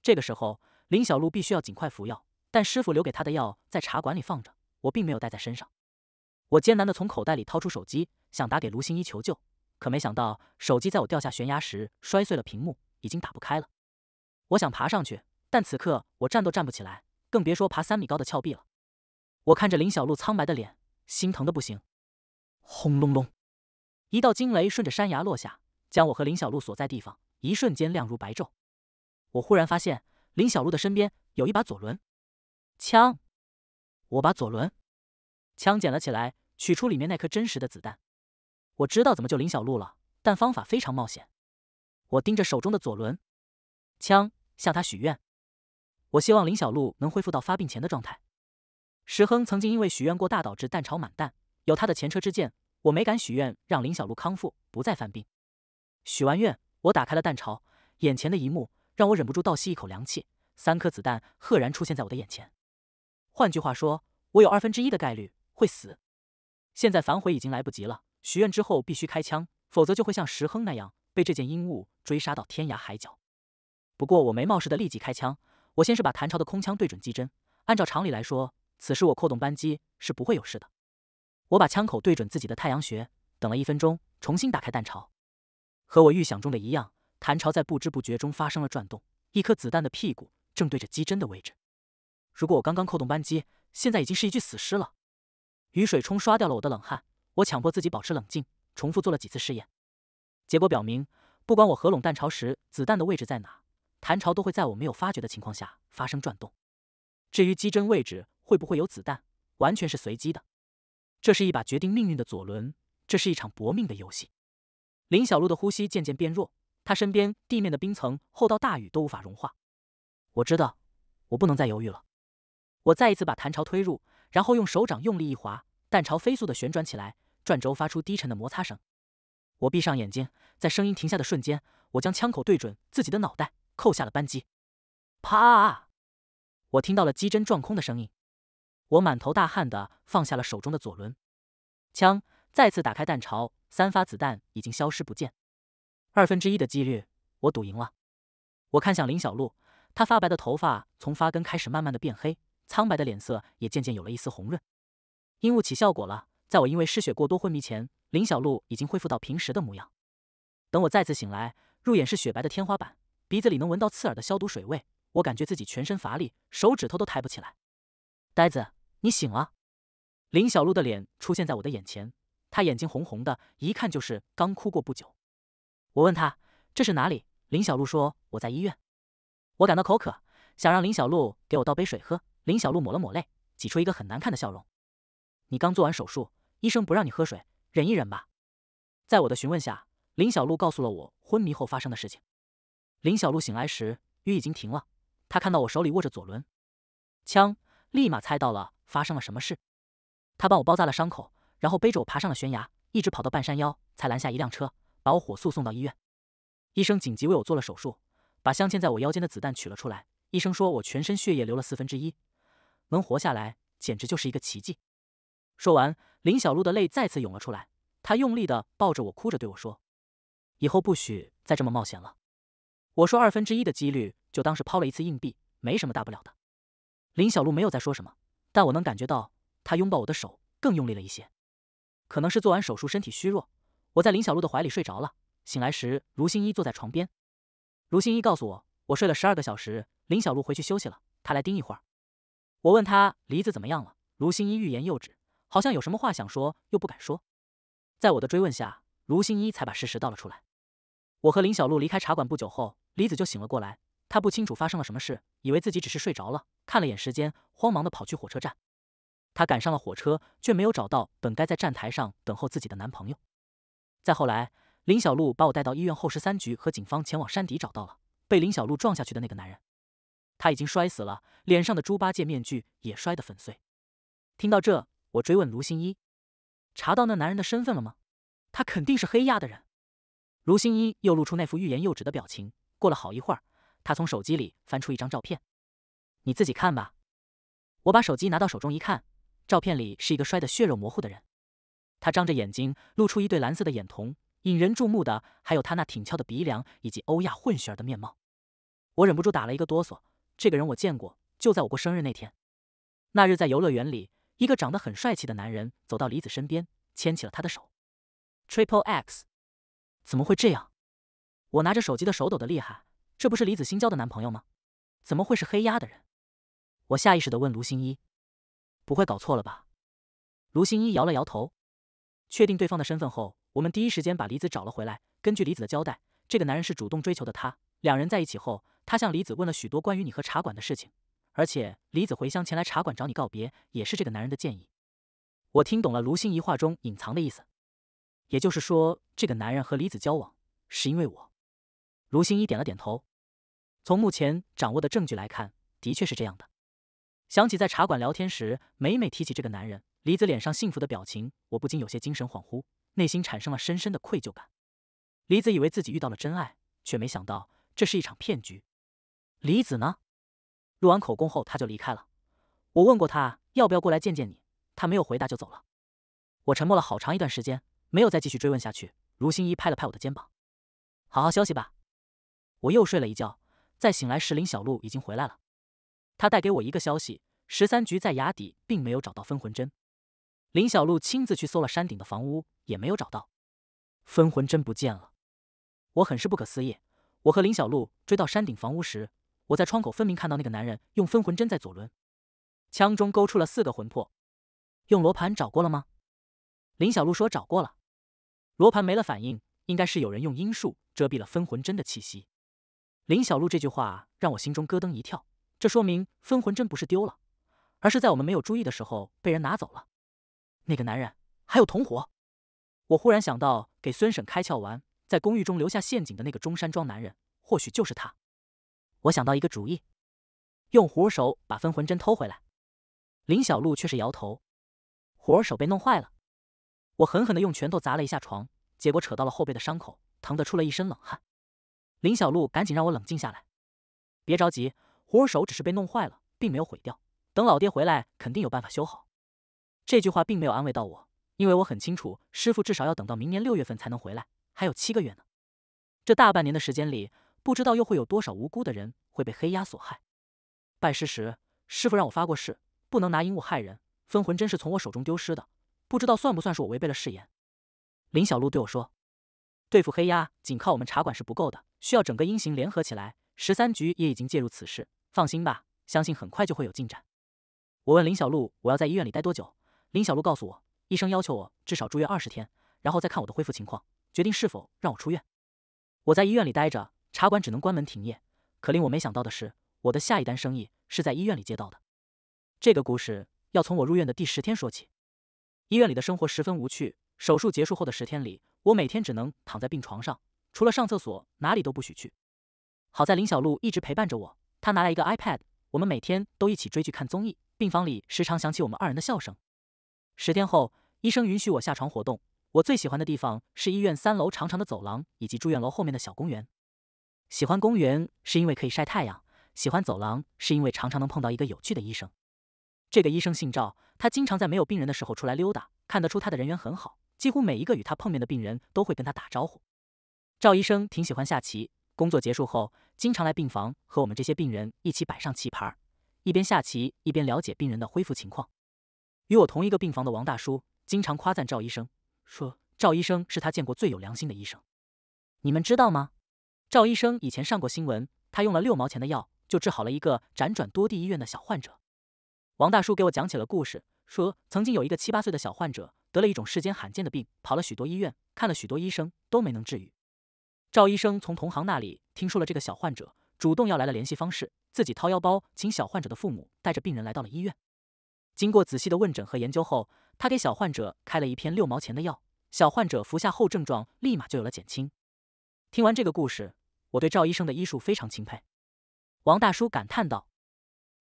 这个时候，林小璐必须要尽快服药，但师傅留给他的药在茶馆里放着，我并没有带在身上。我艰难的从口袋里掏出手机，想打给卢新一求救，可没想到手机在我掉下悬崖时摔碎了屏幕，已经打不开了。我想爬上去，但此刻我站都站不起来，更别说爬三米高的峭壁了。我看着林小璐苍白的脸，心疼的不行。轰隆隆，一道惊雷顺着山崖落下，将我和林小璐所在地方一瞬间亮如白昼。我忽然发现林小璐的身边有一把左轮枪，我把左轮枪捡了起来，取出里面那颗真实的子弹。我知道怎么救林小璐了，但方法非常冒险。我盯着手中的左轮枪，向她许愿：我希望林小璐能恢复到发病前的状态。石亨曾经因为许愿过大导致蛋巢满蛋，有他的前车之鉴，我没敢许愿让林小璐康复，不再犯病。许完愿，我打开了蛋巢，眼前的一幕让我忍不住倒吸一口凉气，三颗子弹赫然出现在我的眼前。换句话说，我有二分之一的概率会死。现在反悔已经来不及了，许愿之后必须开枪，否则就会像石亨那样被这件阴物追杀到天涯海角。不过我没冒失的立即开枪，我先是把弹巢的空枪对准机针，按照常理来说。此时我扣动扳机是不会有事的。我把枪口对准自己的太阳穴，等了一分钟，重新打开弹巢。和我预想中的一样，弹巢在不知不觉中发生了转动，一颗子弹的屁股正对着机针的位置。如果我刚刚扣动扳机，现在已经是一具死尸了。雨水冲刷掉了我的冷汗，我强迫自己保持冷静，重复做了几次试验。结果表明，不管我合拢弹巢时子弹的位置在哪，弹巢都会在我没有发觉的情况下发生转动。至于机针位置，会不会有子弹？完全是随机的。这是一把决定命运的左轮，这是一场搏命的游戏。林小璐的呼吸渐渐变弱，她身边地面的冰层厚到大雨都无法融化。我知道，我不能再犹豫了。我再一次把弹巢推入，然后用手掌用力一划，弹巢飞速的旋转起来，转轴发出低沉的摩擦声。我闭上眼睛，在声音停下的瞬间，我将枪口对准自己的脑袋，扣下了扳机。啪！我听到了机针撞空的声音。我满头大汗的放下了手中的左轮，枪再次打开弹巢，三发子弹已经消失不见。二分之一的几率，我赌赢了。我看向林小璐，她发白的头发从发根开始慢慢的变黑，苍白的脸色也渐渐有了一丝红润。烟雾起效果了，在我因为失血过多昏迷前，林小璐已经恢复到平时的模样。等我再次醒来，入眼是雪白的天花板，鼻子里能闻到刺耳的消毒水味，我感觉自己全身乏力，手指头都抬不起来。呆子，你醒了。林小璐的脸出现在我的眼前，她眼睛红红的，一看就是刚哭过不久。我问她这是哪里，林小璐说：“我在医院。”我感到口渴，想让林小璐给我倒杯水喝。林小璐抹了抹泪，挤出一个很难看的笑容：“你刚做完手术，医生不让你喝水，忍一忍吧。”在我的询问下，林小璐告诉了我昏迷后发生的事情。林小璐醒来时，雨已经停了。她看到我手里握着左轮枪。立马猜到了发生了什么事，他帮我包扎了伤口，然后背着我爬上了悬崖，一直跑到半山腰才拦下一辆车，把我火速送到医院。医生紧急为我做了手术，把镶嵌在我腰间的子弹取了出来。医生说我全身血液流了四分之一，能活下来简直就是一个奇迹。说完，林小璐的泪再次涌了出来，她用力的抱着我，哭着对我说：“以后不许再这么冒险了。”我说：“二分之一的几率，就当是抛了一次硬币，没什么大不了的。”林小璐没有再说什么，但我能感觉到她拥抱我的手更用力了一些。可能是做完手术身体虚弱，我在林小璐的怀里睡着了。醒来时，卢新一坐在床边。卢新一告诉我，我睡了十二个小时。林小璐回去休息了，他来盯一会儿。我问他梨子怎么样了，卢新一欲言又止，好像有什么话想说又不敢说。在我的追问下，卢新一才把事实道了出来。我和林小璐离开茶馆不久后，梨子就醒了过来。他不清楚发生了什么事，以为自己只是睡着了，看了眼时间，慌忙的跑去火车站。他赶上了火车，却没有找到本该在站台上等候自己的男朋友。再后来，林小璐把我带到医院后，十三局和警方前往山底找到了被林小璐撞下去的那个男人。他已经摔死了，脸上的猪八戒面具也摔得粉碎。听到这，我追问卢新一：“查到那男人的身份了吗？”他肯定是黑压的人。卢新一又露出那副欲言又止的表情，过了好一会儿。他从手机里翻出一张照片，你自己看吧。我把手机拿到手中一看，照片里是一个摔得血肉模糊的人。他张着眼睛，露出一对蓝色的眼瞳，引人注目的还有他那挺翘的鼻梁以及欧亚混血儿的面貌。我忍不住打了一个哆嗦。这个人我见过，就在我过生日那天。那日在游乐园里，一个长得很帅气的男人走到李子身边，牵起了他的手。Triple X，怎么会这样？我拿着手机的手抖得厉害。这不是李子新交的男朋友吗？怎么会是黑鸦的人？我下意识的问卢新一：“不会搞错了吧？”卢新一摇了摇头，确定对方的身份后，我们第一时间把李子找了回来。根据李子的交代，这个男人是主动追求的他，两人在一起后，他向李子问了许多关于你和茶馆的事情，而且李子回乡前来茶馆找你告别，也是这个男人的建议。我听懂了卢新一话中隐藏的意思，也就是说，这个男人和李子交往是因为我。卢新一点了点头。从目前掌握的证据来看，的确是这样的。想起在茶馆聊天时，每每提起这个男人，李子脸上幸福的表情，我不禁有些精神恍惚，内心产生了深深的愧疚感。李子以为自己遇到了真爱，却没想到这是一场骗局。李子呢？录完口供后他就离开了。我问过他要不要过来见见你，他没有回答就走了。我沉默了好长一段时间，没有再继续追问下去。卢新一拍了拍我的肩膀：“好好休息吧。”我又睡了一觉。在醒来时，林小璐已经回来了。他带给我一个消息：十三局在崖底并没有找到分魂针。林小璐亲自去搜了山顶的房屋，也没有找到分魂针不见了。我很是不可思议。我和林小璐追到山顶房屋时，我在窗口分明看到那个男人用分魂针在左轮枪中勾出了四个魂魄。用罗盘找过了吗？林小璐说找过了。罗盘没了反应，应该是有人用阴术遮蔽了分魂针的气息。林小璐这句话让我心中咯噔一跳，这说明分魂针不是丢了，而是在我们没有注意的时候被人拿走了。那个男人还有同伙，我忽然想到，给孙婶开窍完，在公寓中留下陷阱的那个中山装男人，或许就是他。我想到一个主意，用活手把分魂针偷回来。林小璐却是摇头，活手被弄坏了。我狠狠地用拳头砸了一下床，结果扯到了后背的伤口，疼得出了一身冷汗。林小璐赶紧让我冷静下来，别着急，活手只是被弄坏了，并没有毁掉。等老爹回来，肯定有办法修好。这句话并没有安慰到我，因为我很清楚，师傅至少要等到明年六月份才能回来，还有七个月呢。这大半年的时间里，不知道又会有多少无辜的人会被黑鸦所害。拜师时，师傅让我发过誓，不能拿阴物害人。分魂针是从我手中丢失的，不知道算不算是我违背了誓言。林小璐对我说。对付黑鸦，仅靠我们茶馆是不够的，需要整个阴行联合起来。十三局也已经介入此事。放心吧，相信很快就会有进展。我问林小璐：“我要在医院里待多久？”林小璐告诉我：“医生要求我至少住院二十天，然后再看我的恢复情况，决定是否让我出院。”我在医院里待着，茶馆只能关门停业。可令我没想到的是，我的下一单生意是在医院里接到的。这个故事要从我入院的第十天说起。医院里的生活十分无趣。手术结束后的十天里。我每天只能躺在病床上，除了上厕所，哪里都不许去。好在林小璐一直陪伴着我，她拿来一个 iPad，我们每天都一起追剧、看综艺。病房里时常响起我们二人的笑声。十天后，医生允许我下床活动。我最喜欢的地方是医院三楼长长的走廊，以及住院楼后面的小公园。喜欢公园是因为可以晒太阳，喜欢走廊是因为常常能碰到一个有趣的医生。这个医生姓赵，他经常在没有病人的时候出来溜达，看得出他的人缘很好。几乎每一个与他碰面的病人都会跟他打招呼。赵医生挺喜欢下棋，工作结束后经常来病房和我们这些病人一起摆上棋盘，一边下棋一边了解病人的恢复情况。与我同一个病房的王大叔经常夸赞赵医生，说赵医生是他见过最有良心的医生。你们知道吗？赵医生以前上过新闻，他用了六毛钱的药就治好了一个辗转多地医院的小患者。王大叔给我讲起了故事，说曾经有一个七八岁的小患者。得了一种世间罕见的病，跑了许多医院，看了许多医生都没能治愈。赵医生从同行那里听说了这个小患者，主动要来了联系方式，自己掏腰包请小患者的父母带着病人来到了医院。经过仔细的问诊和研究后，他给小患者开了一片六毛钱的药，小患者服下后症状立马就有了减轻。听完这个故事，我对赵医生的医术非常钦佩。王大叔感叹道：“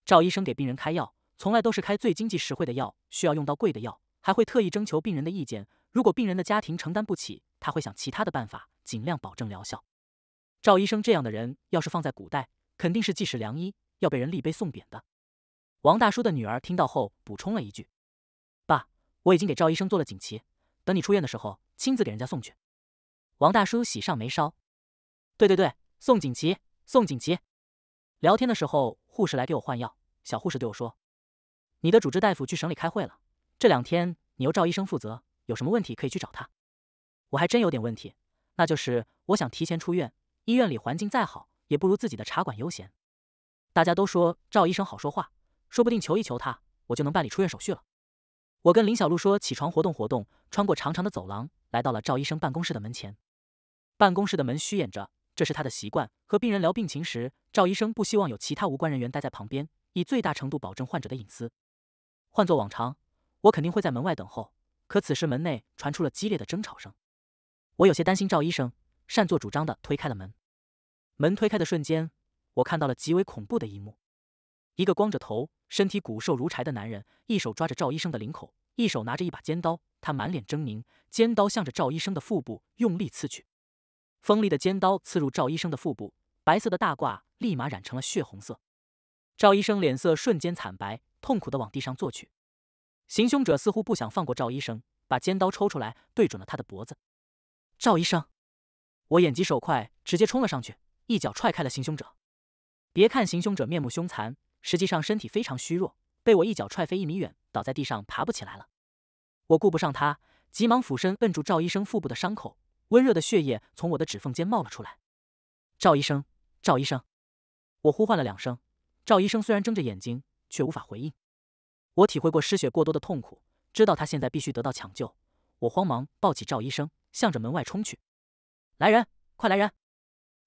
赵医生给病人开药，从来都是开最经济实惠的药，需要用到贵的药。”还会特意征求病人的意见，如果病人的家庭承担不起，他会想其他的办法，尽量保证疗效。赵医生这样的人，要是放在古代，肯定是济世良医，要被人立碑送匾的。王大叔的女儿听到后补充了一句：“爸，我已经给赵医生做了锦旗，等你出院的时候亲自给人家送去。”王大叔喜上眉梢：“对对对，送锦旗，送锦旗。”聊天的时候，护士来给我换药，小护士对我说：“你的主治大夫去省里开会了。”这两天你由赵医生负责，有什么问题可以去找他。我还真有点问题，那就是我想提前出院。医院里环境再好，也不如自己的茶馆悠闲。大家都说赵医生好说话，说不定求一求他，我就能办理出院手续了。我跟林小璐说起床活动活动，穿过长长的走廊，来到了赵医生办公室的门前。办公室的门虚掩着，这是他的习惯。和病人聊病情时，赵医生不希望有其他无关人员待在旁边，以最大程度保证患者的隐私。换做往常。我肯定会在门外等候，可此时门内传出了激烈的争吵声，我有些担心赵医生，擅作主张的推开了门。门推开的瞬间，我看到了极为恐怖的一幕：一个光着头、身体骨瘦如柴的男人，一手抓着赵医生的领口，一手拿着一把尖刀，他满脸狰狞，尖刀向着赵医生的腹部用力刺去。锋利的尖刀刺入赵医生的腹部，白色的大褂立马染成了血红色，赵医生脸色瞬间惨白，痛苦的往地上坐去。行凶者似乎不想放过赵医生，把尖刀抽出来，对准了他的脖子。赵医生，我眼疾手快，直接冲了上去，一脚踹开了行凶者。别看行凶者面目凶残，实际上身体非常虚弱，被我一脚踹飞一米远，倒在地上爬不起来了。我顾不上他，急忙俯身摁住赵医生腹部的伤口，温热的血液从我的指缝间冒了出来。赵医生，赵医生，我呼唤了两声。赵医生虽然睁着眼睛，却无法回应。我体会过失血过多的痛苦，知道他现在必须得到抢救。我慌忙抱起赵医生，向着门外冲去。来人，快来人！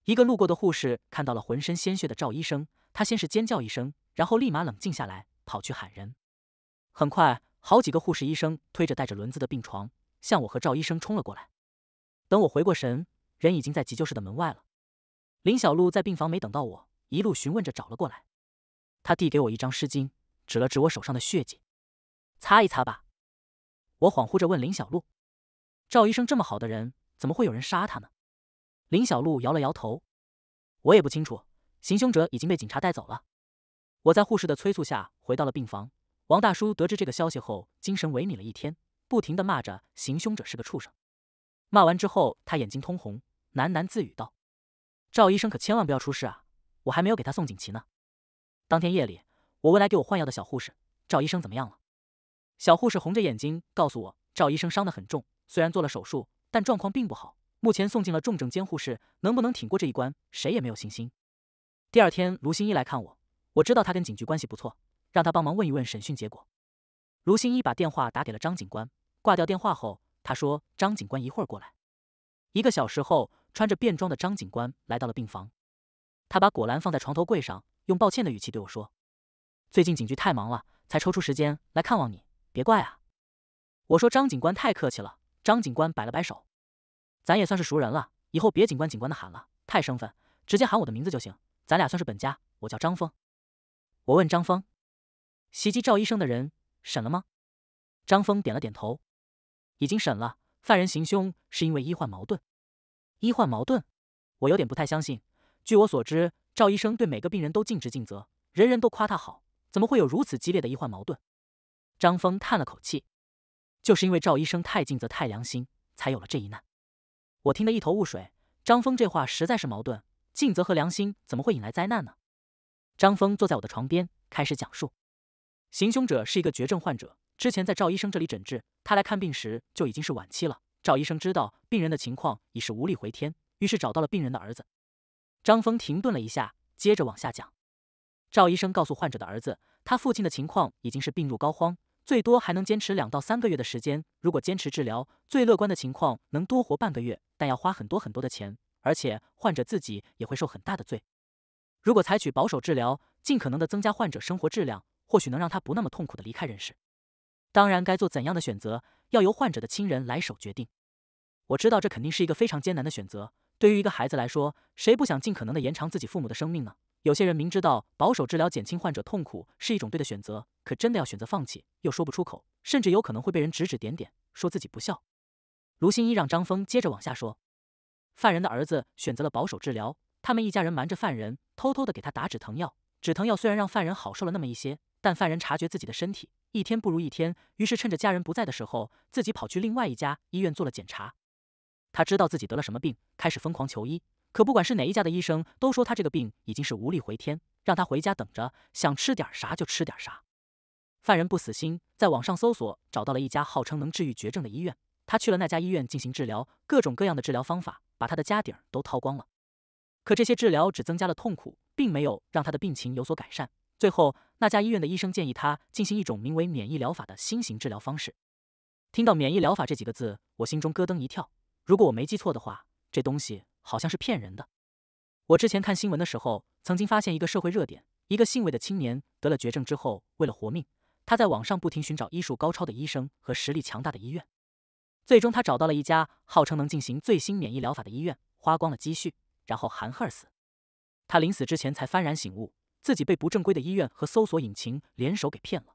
一个路过的护士看到了浑身鲜血的赵医生，他先是尖叫一声，然后立马冷静下来，跑去喊人。很快，好几个护士医生推着带着轮子的病床向我和赵医生冲了过来。等我回过神，人已经在急救室的门外了。林小璐在病房没等到我，一路询问着找了过来。她递给我一张湿巾。指了指我手上的血迹，擦一擦吧。我恍惚着问林小璐：“赵医生这么好的人，怎么会有人杀他呢？”林小璐摇了摇头：“我也不清楚，行凶者已经被警察带走了。”我在护士的催促下回到了病房。王大叔得知这个消息后，精神萎靡了一天，不停地骂着：“行凶者是个畜生。”骂完之后，他眼睛通红，喃喃自语道：“赵医生可千万不要出事啊！我还没有给他送锦旗呢。”当天夜里。我问来给我换药的小护士：“赵医生怎么样了？”小护士红着眼睛告诉我：“赵医生伤得很重，虽然做了手术，但状况并不好，目前送进了重症监护室，能不能挺过这一关，谁也没有信心。”第二天，卢新一来看我，我知道他跟警局关系不错，让他帮忙问一问审讯结果。卢新一把电话打给了张警官，挂掉电话后，他说：“张警官一会儿过来。”一个小时后，穿着便装的张警官来到了病房，他把果篮放在床头柜上，用抱歉的语气对我说。最近警局太忙了，才抽出时间来看望你，别怪啊。我说张警官太客气了，张警官摆了摆手，咱也算是熟人了，以后别警官警官的喊了，太生分，直接喊我的名字就行，咱俩算是本家。我叫张峰。我问张峰，袭击赵医生的人审了吗？张峰点了点头，已经审了，犯人行凶是因为医患矛盾。医患矛盾？我有点不太相信。据我所知，赵医生对每个病人都尽职尽责，人人都夸他好。怎么会有如此激烈的医患矛盾？张峰叹了口气，就是因为赵医生太尽责、太良心，才有了这一难。我听得一头雾水，张峰这话实在是矛盾，尽责和良心怎么会引来灾难呢？张峰坐在我的床边，开始讲述：行凶者是一个绝症患者，之前在赵医生这里诊治，他来看病时就已经是晚期了。赵医生知道病人的情况已是无力回天，于是找到了病人的儿子。张峰停顿了一下，接着往下讲。赵医生告诉患者的儿子，他父亲的情况已经是病入膏肓，最多还能坚持两到三个月的时间。如果坚持治疗，最乐观的情况能多活半个月，但要花很多很多的钱，而且患者自己也会受很大的罪。如果采取保守治疗，尽可能的增加患者生活质量，或许能让他不那么痛苦的离开人世。当然，该做怎样的选择，要由患者的亲人来首决定。我知道这肯定是一个非常艰难的选择。对于一个孩子来说，谁不想尽可能的延长自己父母的生命呢？有些人明知道保守治疗减轻患者痛苦是一种对的选择，可真的要选择放弃，又说不出口，甚至有可能会被人指指点点，说自己不孝。卢新一让张峰接着往下说。犯人的儿子选择了保守治疗，他们一家人瞒着犯人，偷偷的给他打止疼药。止疼药虽然让犯人好受了那么一些，但犯人察觉自己的身体一天不如一天，于是趁着家人不在的时候，自己跑去另外一家医院做了检查。他知道自己得了什么病，开始疯狂求医。可不管是哪一家的医生，都说他这个病已经是无力回天，让他回家等着，想吃点啥就吃点啥。犯人不死心，在网上搜索找到了一家号称能治愈绝症的医院，他去了那家医院进行治疗，各种各样的治疗方法把他的家底儿都掏光了。可这些治疗只增加了痛苦，并没有让他的病情有所改善。最后，那家医院的医生建议他进行一种名为免疫疗法的新型治疗方式。听到“免疫疗法”这几个字，我心中咯噔一跳。如果我没记错的话，这东西……好像是骗人的。我之前看新闻的时候，曾经发现一个社会热点：一个姓魏的青年得了绝症之后，为了活命，他在网上不停寻找医术高超的医生和实力强大的医院。最终，他找到了一家号称能进行最新免疫疗法的医院，花光了积蓄，然后含恨而死。他临死之前才幡然醒悟，自己被不正规的医院和搜索引擎联手给骗了。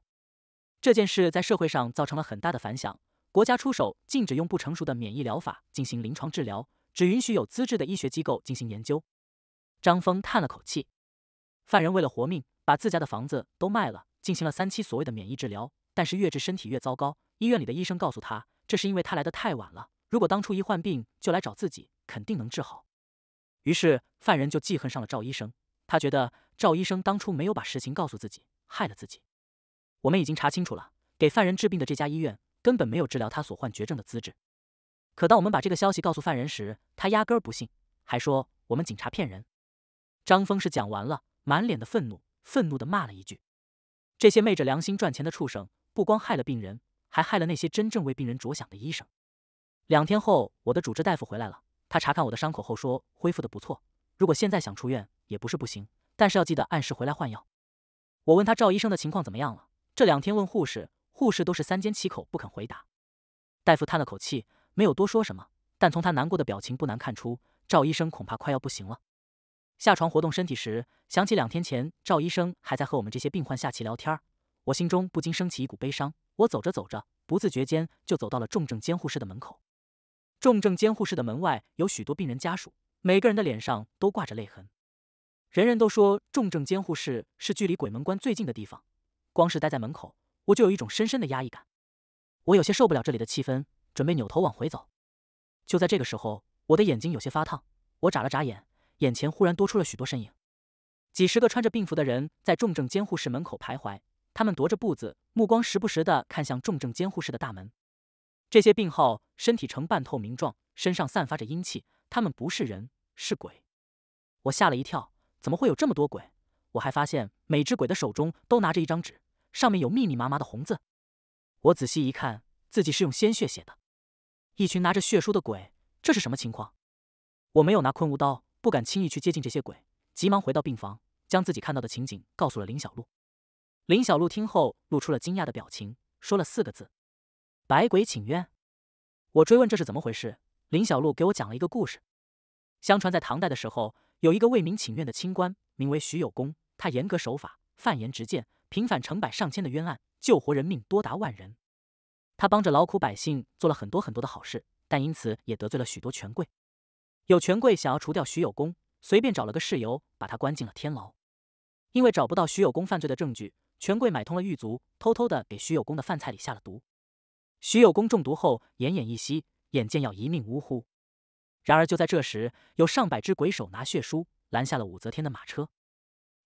这件事在社会上造成了很大的反响，国家出手禁止用不成熟的免疫疗法进行临床治疗。只允许有资质的医学机构进行研究。张峰叹了口气，犯人为了活命，把自家的房子都卖了，进行了三期所谓的免疫治疗，但是越治身体越糟糕。医院里的医生告诉他，这是因为他来的太晚了，如果当初一患病就来找自己，肯定能治好。于是犯人就记恨上了赵医生，他觉得赵医生当初没有把实情告诉自己，害了自己。我们已经查清楚了，给犯人治病的这家医院根本没有治疗他所患绝症的资质。可当我们把这个消息告诉犯人时，他压根儿不信，还说我们警察骗人。张峰是讲完了，满脸的愤怒，愤怒地骂了一句：“这些昧着良心赚钱的畜生，不光害了病人，还害了那些真正为病人着想的医生。”两天后，我的主治大夫回来了，他查看我的伤口后说：“恢复的不错，如果现在想出院也不是不行，但是要记得按时回来换药。”我问他赵医生的情况怎么样了？这两天问护士，护士都是三缄其口，不肯回答。大夫叹了口气。没有多说什么，但从他难过的表情不难看出，赵医生恐怕快要不行了。下床活动身体时，想起两天前赵医生还在和我们这些病患下棋聊天，我心中不禁升起一股悲伤。我走着走着，不自觉间就走到了重症监护室的门口。重症监护室的门外有许多病人家属，每个人的脸上都挂着泪痕。人人都说重症监护室是距离鬼门关最近的地方，光是待在门口，我就有一种深深的压抑感。我有些受不了这里的气氛。准备扭头往回走，就在这个时候，我的眼睛有些发烫，我眨了眨眼，眼前忽然多出了许多身影，几十个穿着病服的人在重症监护室门口徘徊，他们踱着步子，目光时不时的看向重症监护室的大门。这些病号身体呈半透明状，身上散发着阴气，他们不是人，是鬼。我吓了一跳，怎么会有这么多鬼？我还发现每只鬼的手中都拿着一张纸，上面有密密麻麻的红字。我仔细一看，自己是用鲜血写的。一群拿着血书的鬼，这是什么情况？我没有拿昆吾刀，不敢轻易去接近这些鬼，急忙回到病房，将自己看到的情景告诉了林小璐。林小璐听后露出了惊讶的表情，说了四个字：“百鬼请愿。”我追问这是怎么回事，林小璐给我讲了一个故事：相传在唐代的时候，有一个为民请愿的清官，名为徐有功。他严格守法，犯言直谏，平反成百上千的冤案，救活人命多达万人。他帮着劳苦百姓做了很多很多的好事，但因此也得罪了许多权贵。有权贵想要除掉徐有功，随便找了个事由把他关进了天牢。因为找不到徐有功犯罪的证据，权贵买通了狱卒，偷偷的给徐有功的饭菜里下了毒。徐有功中毒后奄奄一息，眼见要一命呜呼。然而就在这时，有上百只鬼手拿血书拦下了武则天的马车。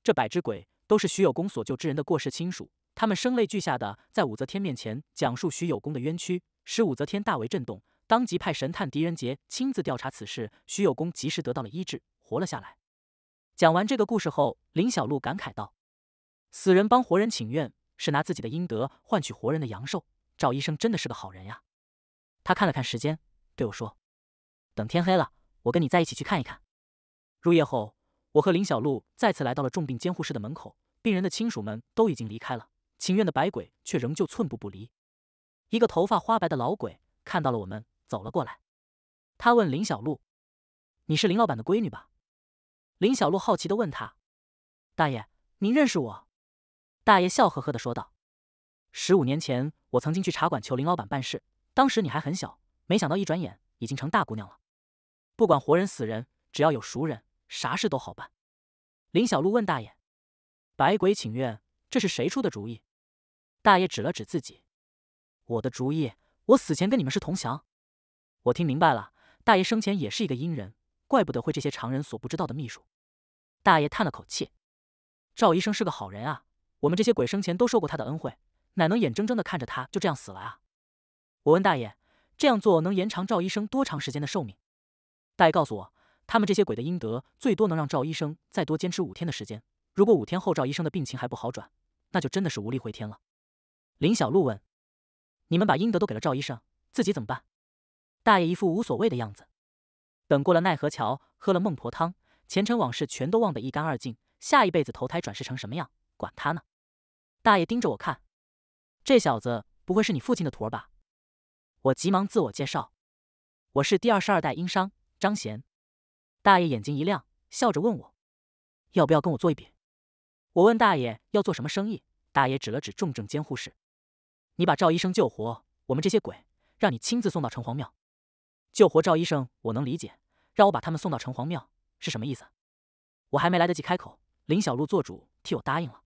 这百只鬼都是徐有功所救之人的过世亲属。他们声泪俱下的在武则天面前讲述徐有功的冤屈，使武则天大为震动，当即派神探狄仁杰亲自调查此事。徐有功及时得到了医治，活了下来。讲完这个故事后，林小璐感慨道：“死人帮活人请愿，是拿自己的阴德换取活人的阳寿。”赵医生真的是个好人呀。他看了看时间，对我说：“等天黑了，我跟你在一起去看一看。”入夜后，我和林小璐再次来到了重病监护室的门口，病人的亲属们都已经离开了。请愿的白鬼却仍旧寸步不离。一个头发花白的老鬼看到了我们，走了过来。他问林小璐：“你是林老板的闺女吧？”林小璐好奇的问他：“大爷，您认识我？”大爷笑呵呵的说道：“十五年前我曾经去茶馆求林老板办事，当时你还很小，没想到一转眼已经成大姑娘了。不管活人死人，只要有熟人，啥事都好办。”林小璐问大爷：“白鬼请愿。”这是谁出的主意？大爷指了指自己：“我的主意，我死前跟你们是同乡。”我听明白了，大爷生前也是一个阴人，怪不得会这些常人所不知道的秘术。大爷叹了口气：“赵医生是个好人啊，我们这些鬼生前都受过他的恩惠，哪能眼睁睁的看着他就这样死了啊？”我问大爷：“这样做能延长赵医生多长时间的寿命？”大爷告诉我：“他们这些鬼的阴德最多能让赵医生再多坚持五天的时间。如果五天后赵医生的病情还不好转。”那就真的是无力回天了。林小璐问：“你们把阴德都给了赵医生，自己怎么办？”大爷一副无所谓的样子：“等过了奈何桥，喝了孟婆汤，前尘往事全都忘得一干二净，下一辈子投胎转世成什么样，管他呢。”大爷盯着我看：“这小子不会是你父亲的徒儿吧？”我急忙自我介绍：“我是第二十二代殷商张贤。”大爷眼睛一亮，笑着问我：“要不要跟我做一笔？”我问大爷要做什么生意，大爷指了指重症监护室：“你把赵医生救活，我们这些鬼让你亲自送到城隍庙。救活赵医生我能理解，让我把他们送到城隍庙是什么意思？”我还没来得及开口，林小璐做主替我答应了。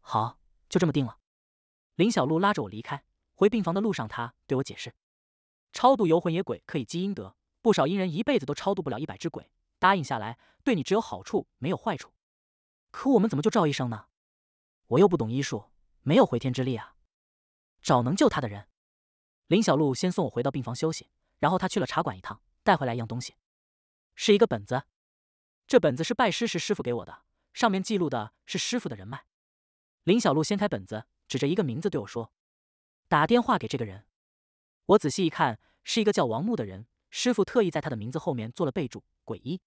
好，就这么定了。林小璐拉着我离开，回病房的路上，她对我解释：“超度游魂野鬼可以积阴德，不少阴人一辈子都超度不了一百只鬼。答应下来，对你只有好处，没有坏处。”可我们怎么就赵医生呢？我又不懂医术，没有回天之力啊！找能救他的人。林小璐先送我回到病房休息，然后她去了茶馆一趟，带回来一样东西，是一个本子。这本子是拜师时师傅给我的，上面记录的是师傅的人脉。林小璐掀开本子，指着一个名字对我说：“打电话给这个人。”我仔细一看，是一个叫王木的人。师傅特意在他的名字后面做了备注：“鬼医。”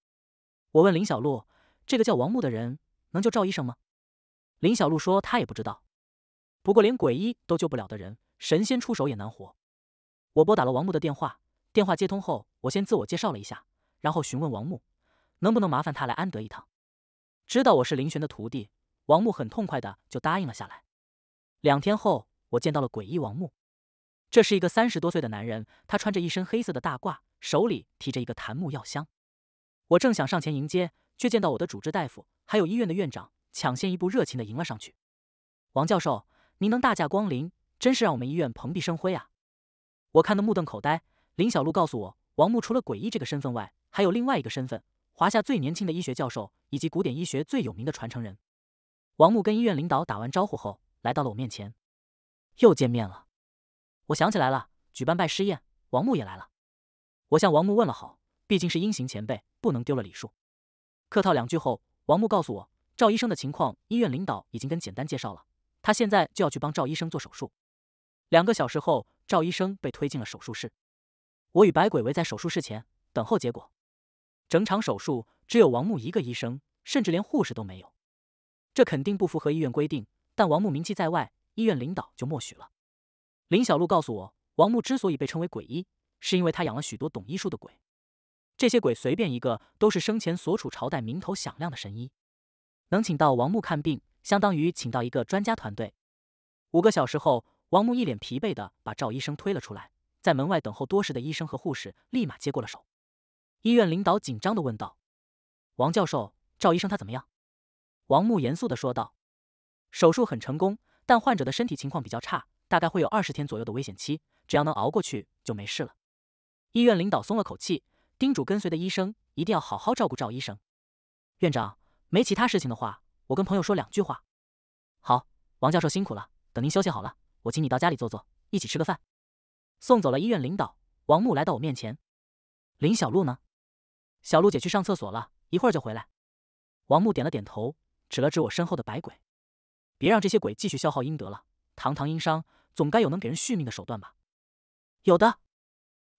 我问林小璐：“这个叫王木的人？”能救赵医生吗？林小璐说：“她也不知道。不过连鬼医都救不了的人，神仙出手也难活。”我拨打了王木的电话，电话接通后，我先自我介绍了一下，然后询问王木能不能麻烦他来安德一趟。知道我是林玄的徒弟，王木很痛快的就答应了下来。两天后，我见到了鬼医王木。这是一个三十多岁的男人，他穿着一身黑色的大褂，手里提着一个檀木药箱。我正想上前迎接。却见到我的主治大夫，还有医院的院长抢先一步，热情的迎了上去。王教授，您能大驾光临，真是让我们医院蓬荜生辉啊！我看得目瞪口呆。林小璐告诉我，王木除了鬼医这个身份外，还有另外一个身份——华夏最年轻的医学教授，以及古典医学最有名的传承人。王木跟医院领导打完招呼后，来到了我面前。又见面了，我想起来了，举办拜师宴，王木也来了。我向王木问了好，毕竟是阴行前辈，不能丢了礼数。客套两句后，王木告诉我，赵医生的情况，医院领导已经跟简单介绍了，他现在就要去帮赵医生做手术。两个小时后，赵医生被推进了手术室，我与白鬼围在手术室前等候结果。整场手术只有王木一个医生，甚至连护士都没有，这肯定不符合医院规定，但王木名气在外，医院领导就默许了。林小璐告诉我，王木之所以被称为鬼医，是因为他养了许多懂医术的鬼。这些鬼随便一个都是生前所处朝代名头响亮的神医，能请到王木看病，相当于请到一个专家团队。五个小时后，王木一脸疲惫的把赵医生推了出来，在门外等候多时的医生和护士立马接过了手。医院领导紧张的问道：“王教授，赵医生他怎么样？”王木严肃的说道：“手术很成功，但患者的身体情况比较差，大概会有二十天左右的危险期，只要能熬过去就没事了。”医院领导松了口气。叮嘱跟随的医生一定要好好照顾赵医生。院长，没其他事情的话，我跟朋友说两句话。好，王教授辛苦了。等您休息好了，我请你到家里坐坐，一起吃个饭。送走了医院领导，王木来到我面前。林小璐呢？小璐姐去上厕所了，一会儿就回来。王木点了点头，指了指我身后的白鬼。别让这些鬼继续消耗阴德了。堂堂阴商，总该有能给人续命的手段吧？有的。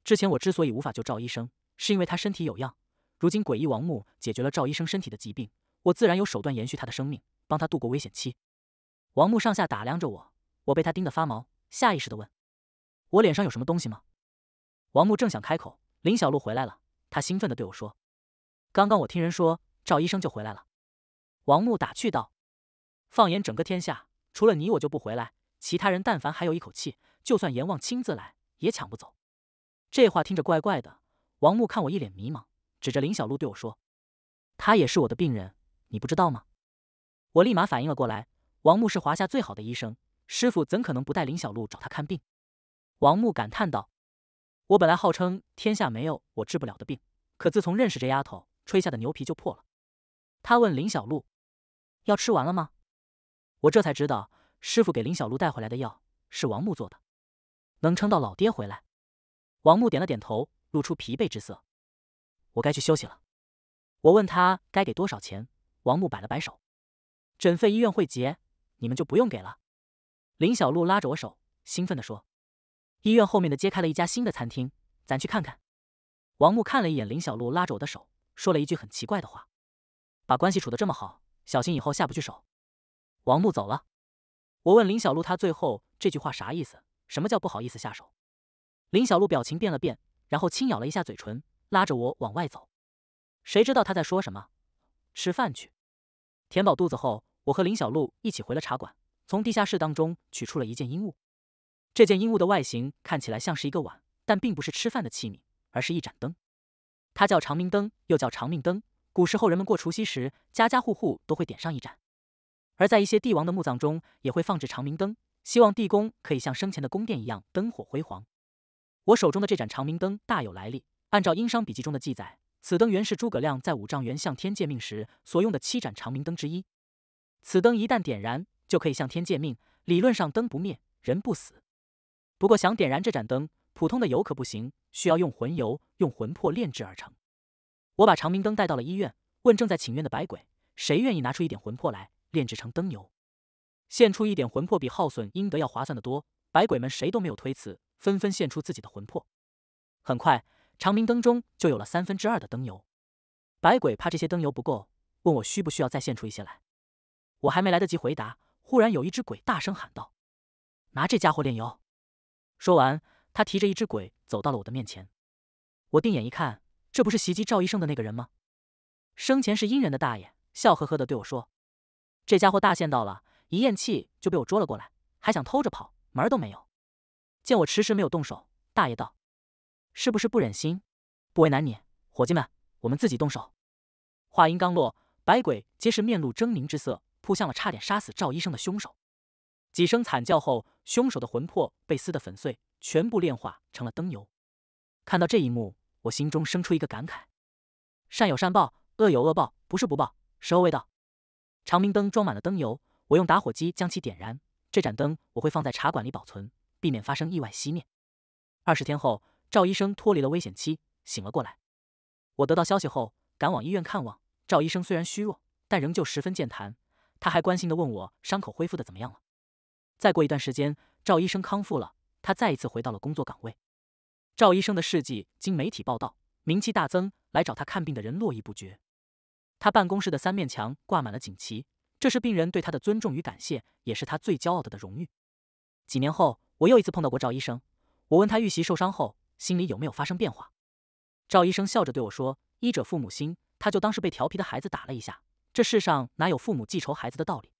之前我之所以无法救赵医生。是因为他身体有恙，如今诡异王木解决了赵医生身体的疾病，我自然有手段延续他的生命，帮他度过危险期。王木上下打量着我，我被他盯得发毛，下意识的问我脸上有什么东西吗？王木正想开口，林小璐回来了，他兴奋的对我说：“刚刚我听人说赵医生就回来了。”王木打趣道：“放眼整个天下，除了你，我就不回来，其他人但凡还有一口气，就算阎王亲自来也抢不走。”这话听着怪怪的。王木看我一脸迷茫，指着林小璐对我说：“她也是我的病人，你不知道吗？”我立马反应了过来。王木是华夏最好的医生，师傅怎可能不带林小璐找他看病？王木感叹道：“我本来号称天下没有我治不了的病，可自从认识这丫头，吹下的牛皮就破了。”他问林小璐：“药吃完了吗？”我这才知道，师傅给林小璐带回来的药是王木做的，能撑到老爹回来。王木点了点头。露出疲惫之色，我该去休息了。我问他该给多少钱，王木摆了摆手，诊费医院会结，你们就不用给了。林小璐拉着我手，兴奋的说：“医院后面的揭开了一家新的餐厅，咱去看看。”王木看了一眼林小璐拉着我的手，说了一句很奇怪的话：“把关系处的这么好，小心以后下不去手。”王木走了。我问林小璐，他最后这句话啥意思？什么叫不好意思下手？林小璐表情变了变。然后轻咬了一下嘴唇，拉着我往外走。谁知道他在说什么？吃饭去。填饱肚子后，我和林小璐一起回了茶馆，从地下室当中取出了一件阴物。这件阴物的外形看起来像是一个碗，但并不是吃饭的器皿，而是一盏灯。它叫长明灯，又叫长命灯。古时候人们过除夕时，家家户户都会点上一盏；而在一些帝王的墓葬中，也会放置长明灯，希望地宫可以像生前的宫殿一样灯火辉煌。我手中的这盏长明灯大有来历。按照《殷商笔记》中的记载，此灯原是诸葛亮在五丈原向天借命时所用的七盏长明灯之一。此灯一旦点燃，就可以向天借命，理论上灯不灭，人不死。不过想点燃这盏灯，普通的油可不行，需要用魂油，用魂魄炼制而成。我把长明灯带到了医院，问正在请愿的白鬼，谁愿意拿出一点魂魄来炼制成灯油？献出一点魂魄比耗损阴德要划算得多。百鬼们谁都没有推辞，纷纷献出自己的魂魄。很快，长明灯中就有了三分之二的灯油。百鬼怕这些灯油不够，问我需不需要再献出一些来。我还没来得及回答，忽然有一只鬼大声喊道：“拿这家伙炼油！”说完，他提着一只鬼走到了我的面前。我定眼一看，这不是袭击赵医生的那个人吗？生前是阴人的大爷笑呵呵的对我说：“这家伙大限到了，一咽气就被我捉了过来，还想偷着跑。”门儿都没有。见我迟迟没有动手，大爷道：“是不是不忍心？不为难你，伙计们，我们自己动手。”话音刚落，百鬼皆是面露狰狞之色，扑向了差点杀死赵医生的凶手。几声惨叫后，凶手的魂魄被撕得粉碎，全部炼化成了灯油。看到这一幕，我心中生出一个感慨：善有善报，恶有恶报，不是不报，时候未到。长明灯装满了灯油，我用打火机将其点燃。这盏灯我会放在茶馆里保存，避免发生意外熄灭。二十天后，赵医生脱离了危险期，醒了过来。我得到消息后，赶往医院看望赵医生。虽然虚弱，但仍旧十分健谈。他还关心的问我伤口恢复的怎么样了。再过一段时间，赵医生康复了，他再一次回到了工作岗位。赵医生的事迹经媒体报道，名气大增，来找他看病的人络绎不绝。他办公室的三面墙挂满了锦旗。这是病人对他的尊重与感谢，也是他最骄傲的的荣誉。几年后，我又一次碰到过赵医生，我问他遇袭受伤后心里有没有发生变化。赵医生笑着对我说：“医者父母心，他就当是被调皮的孩子打了一下，这世上哪有父母记仇孩子的道理。”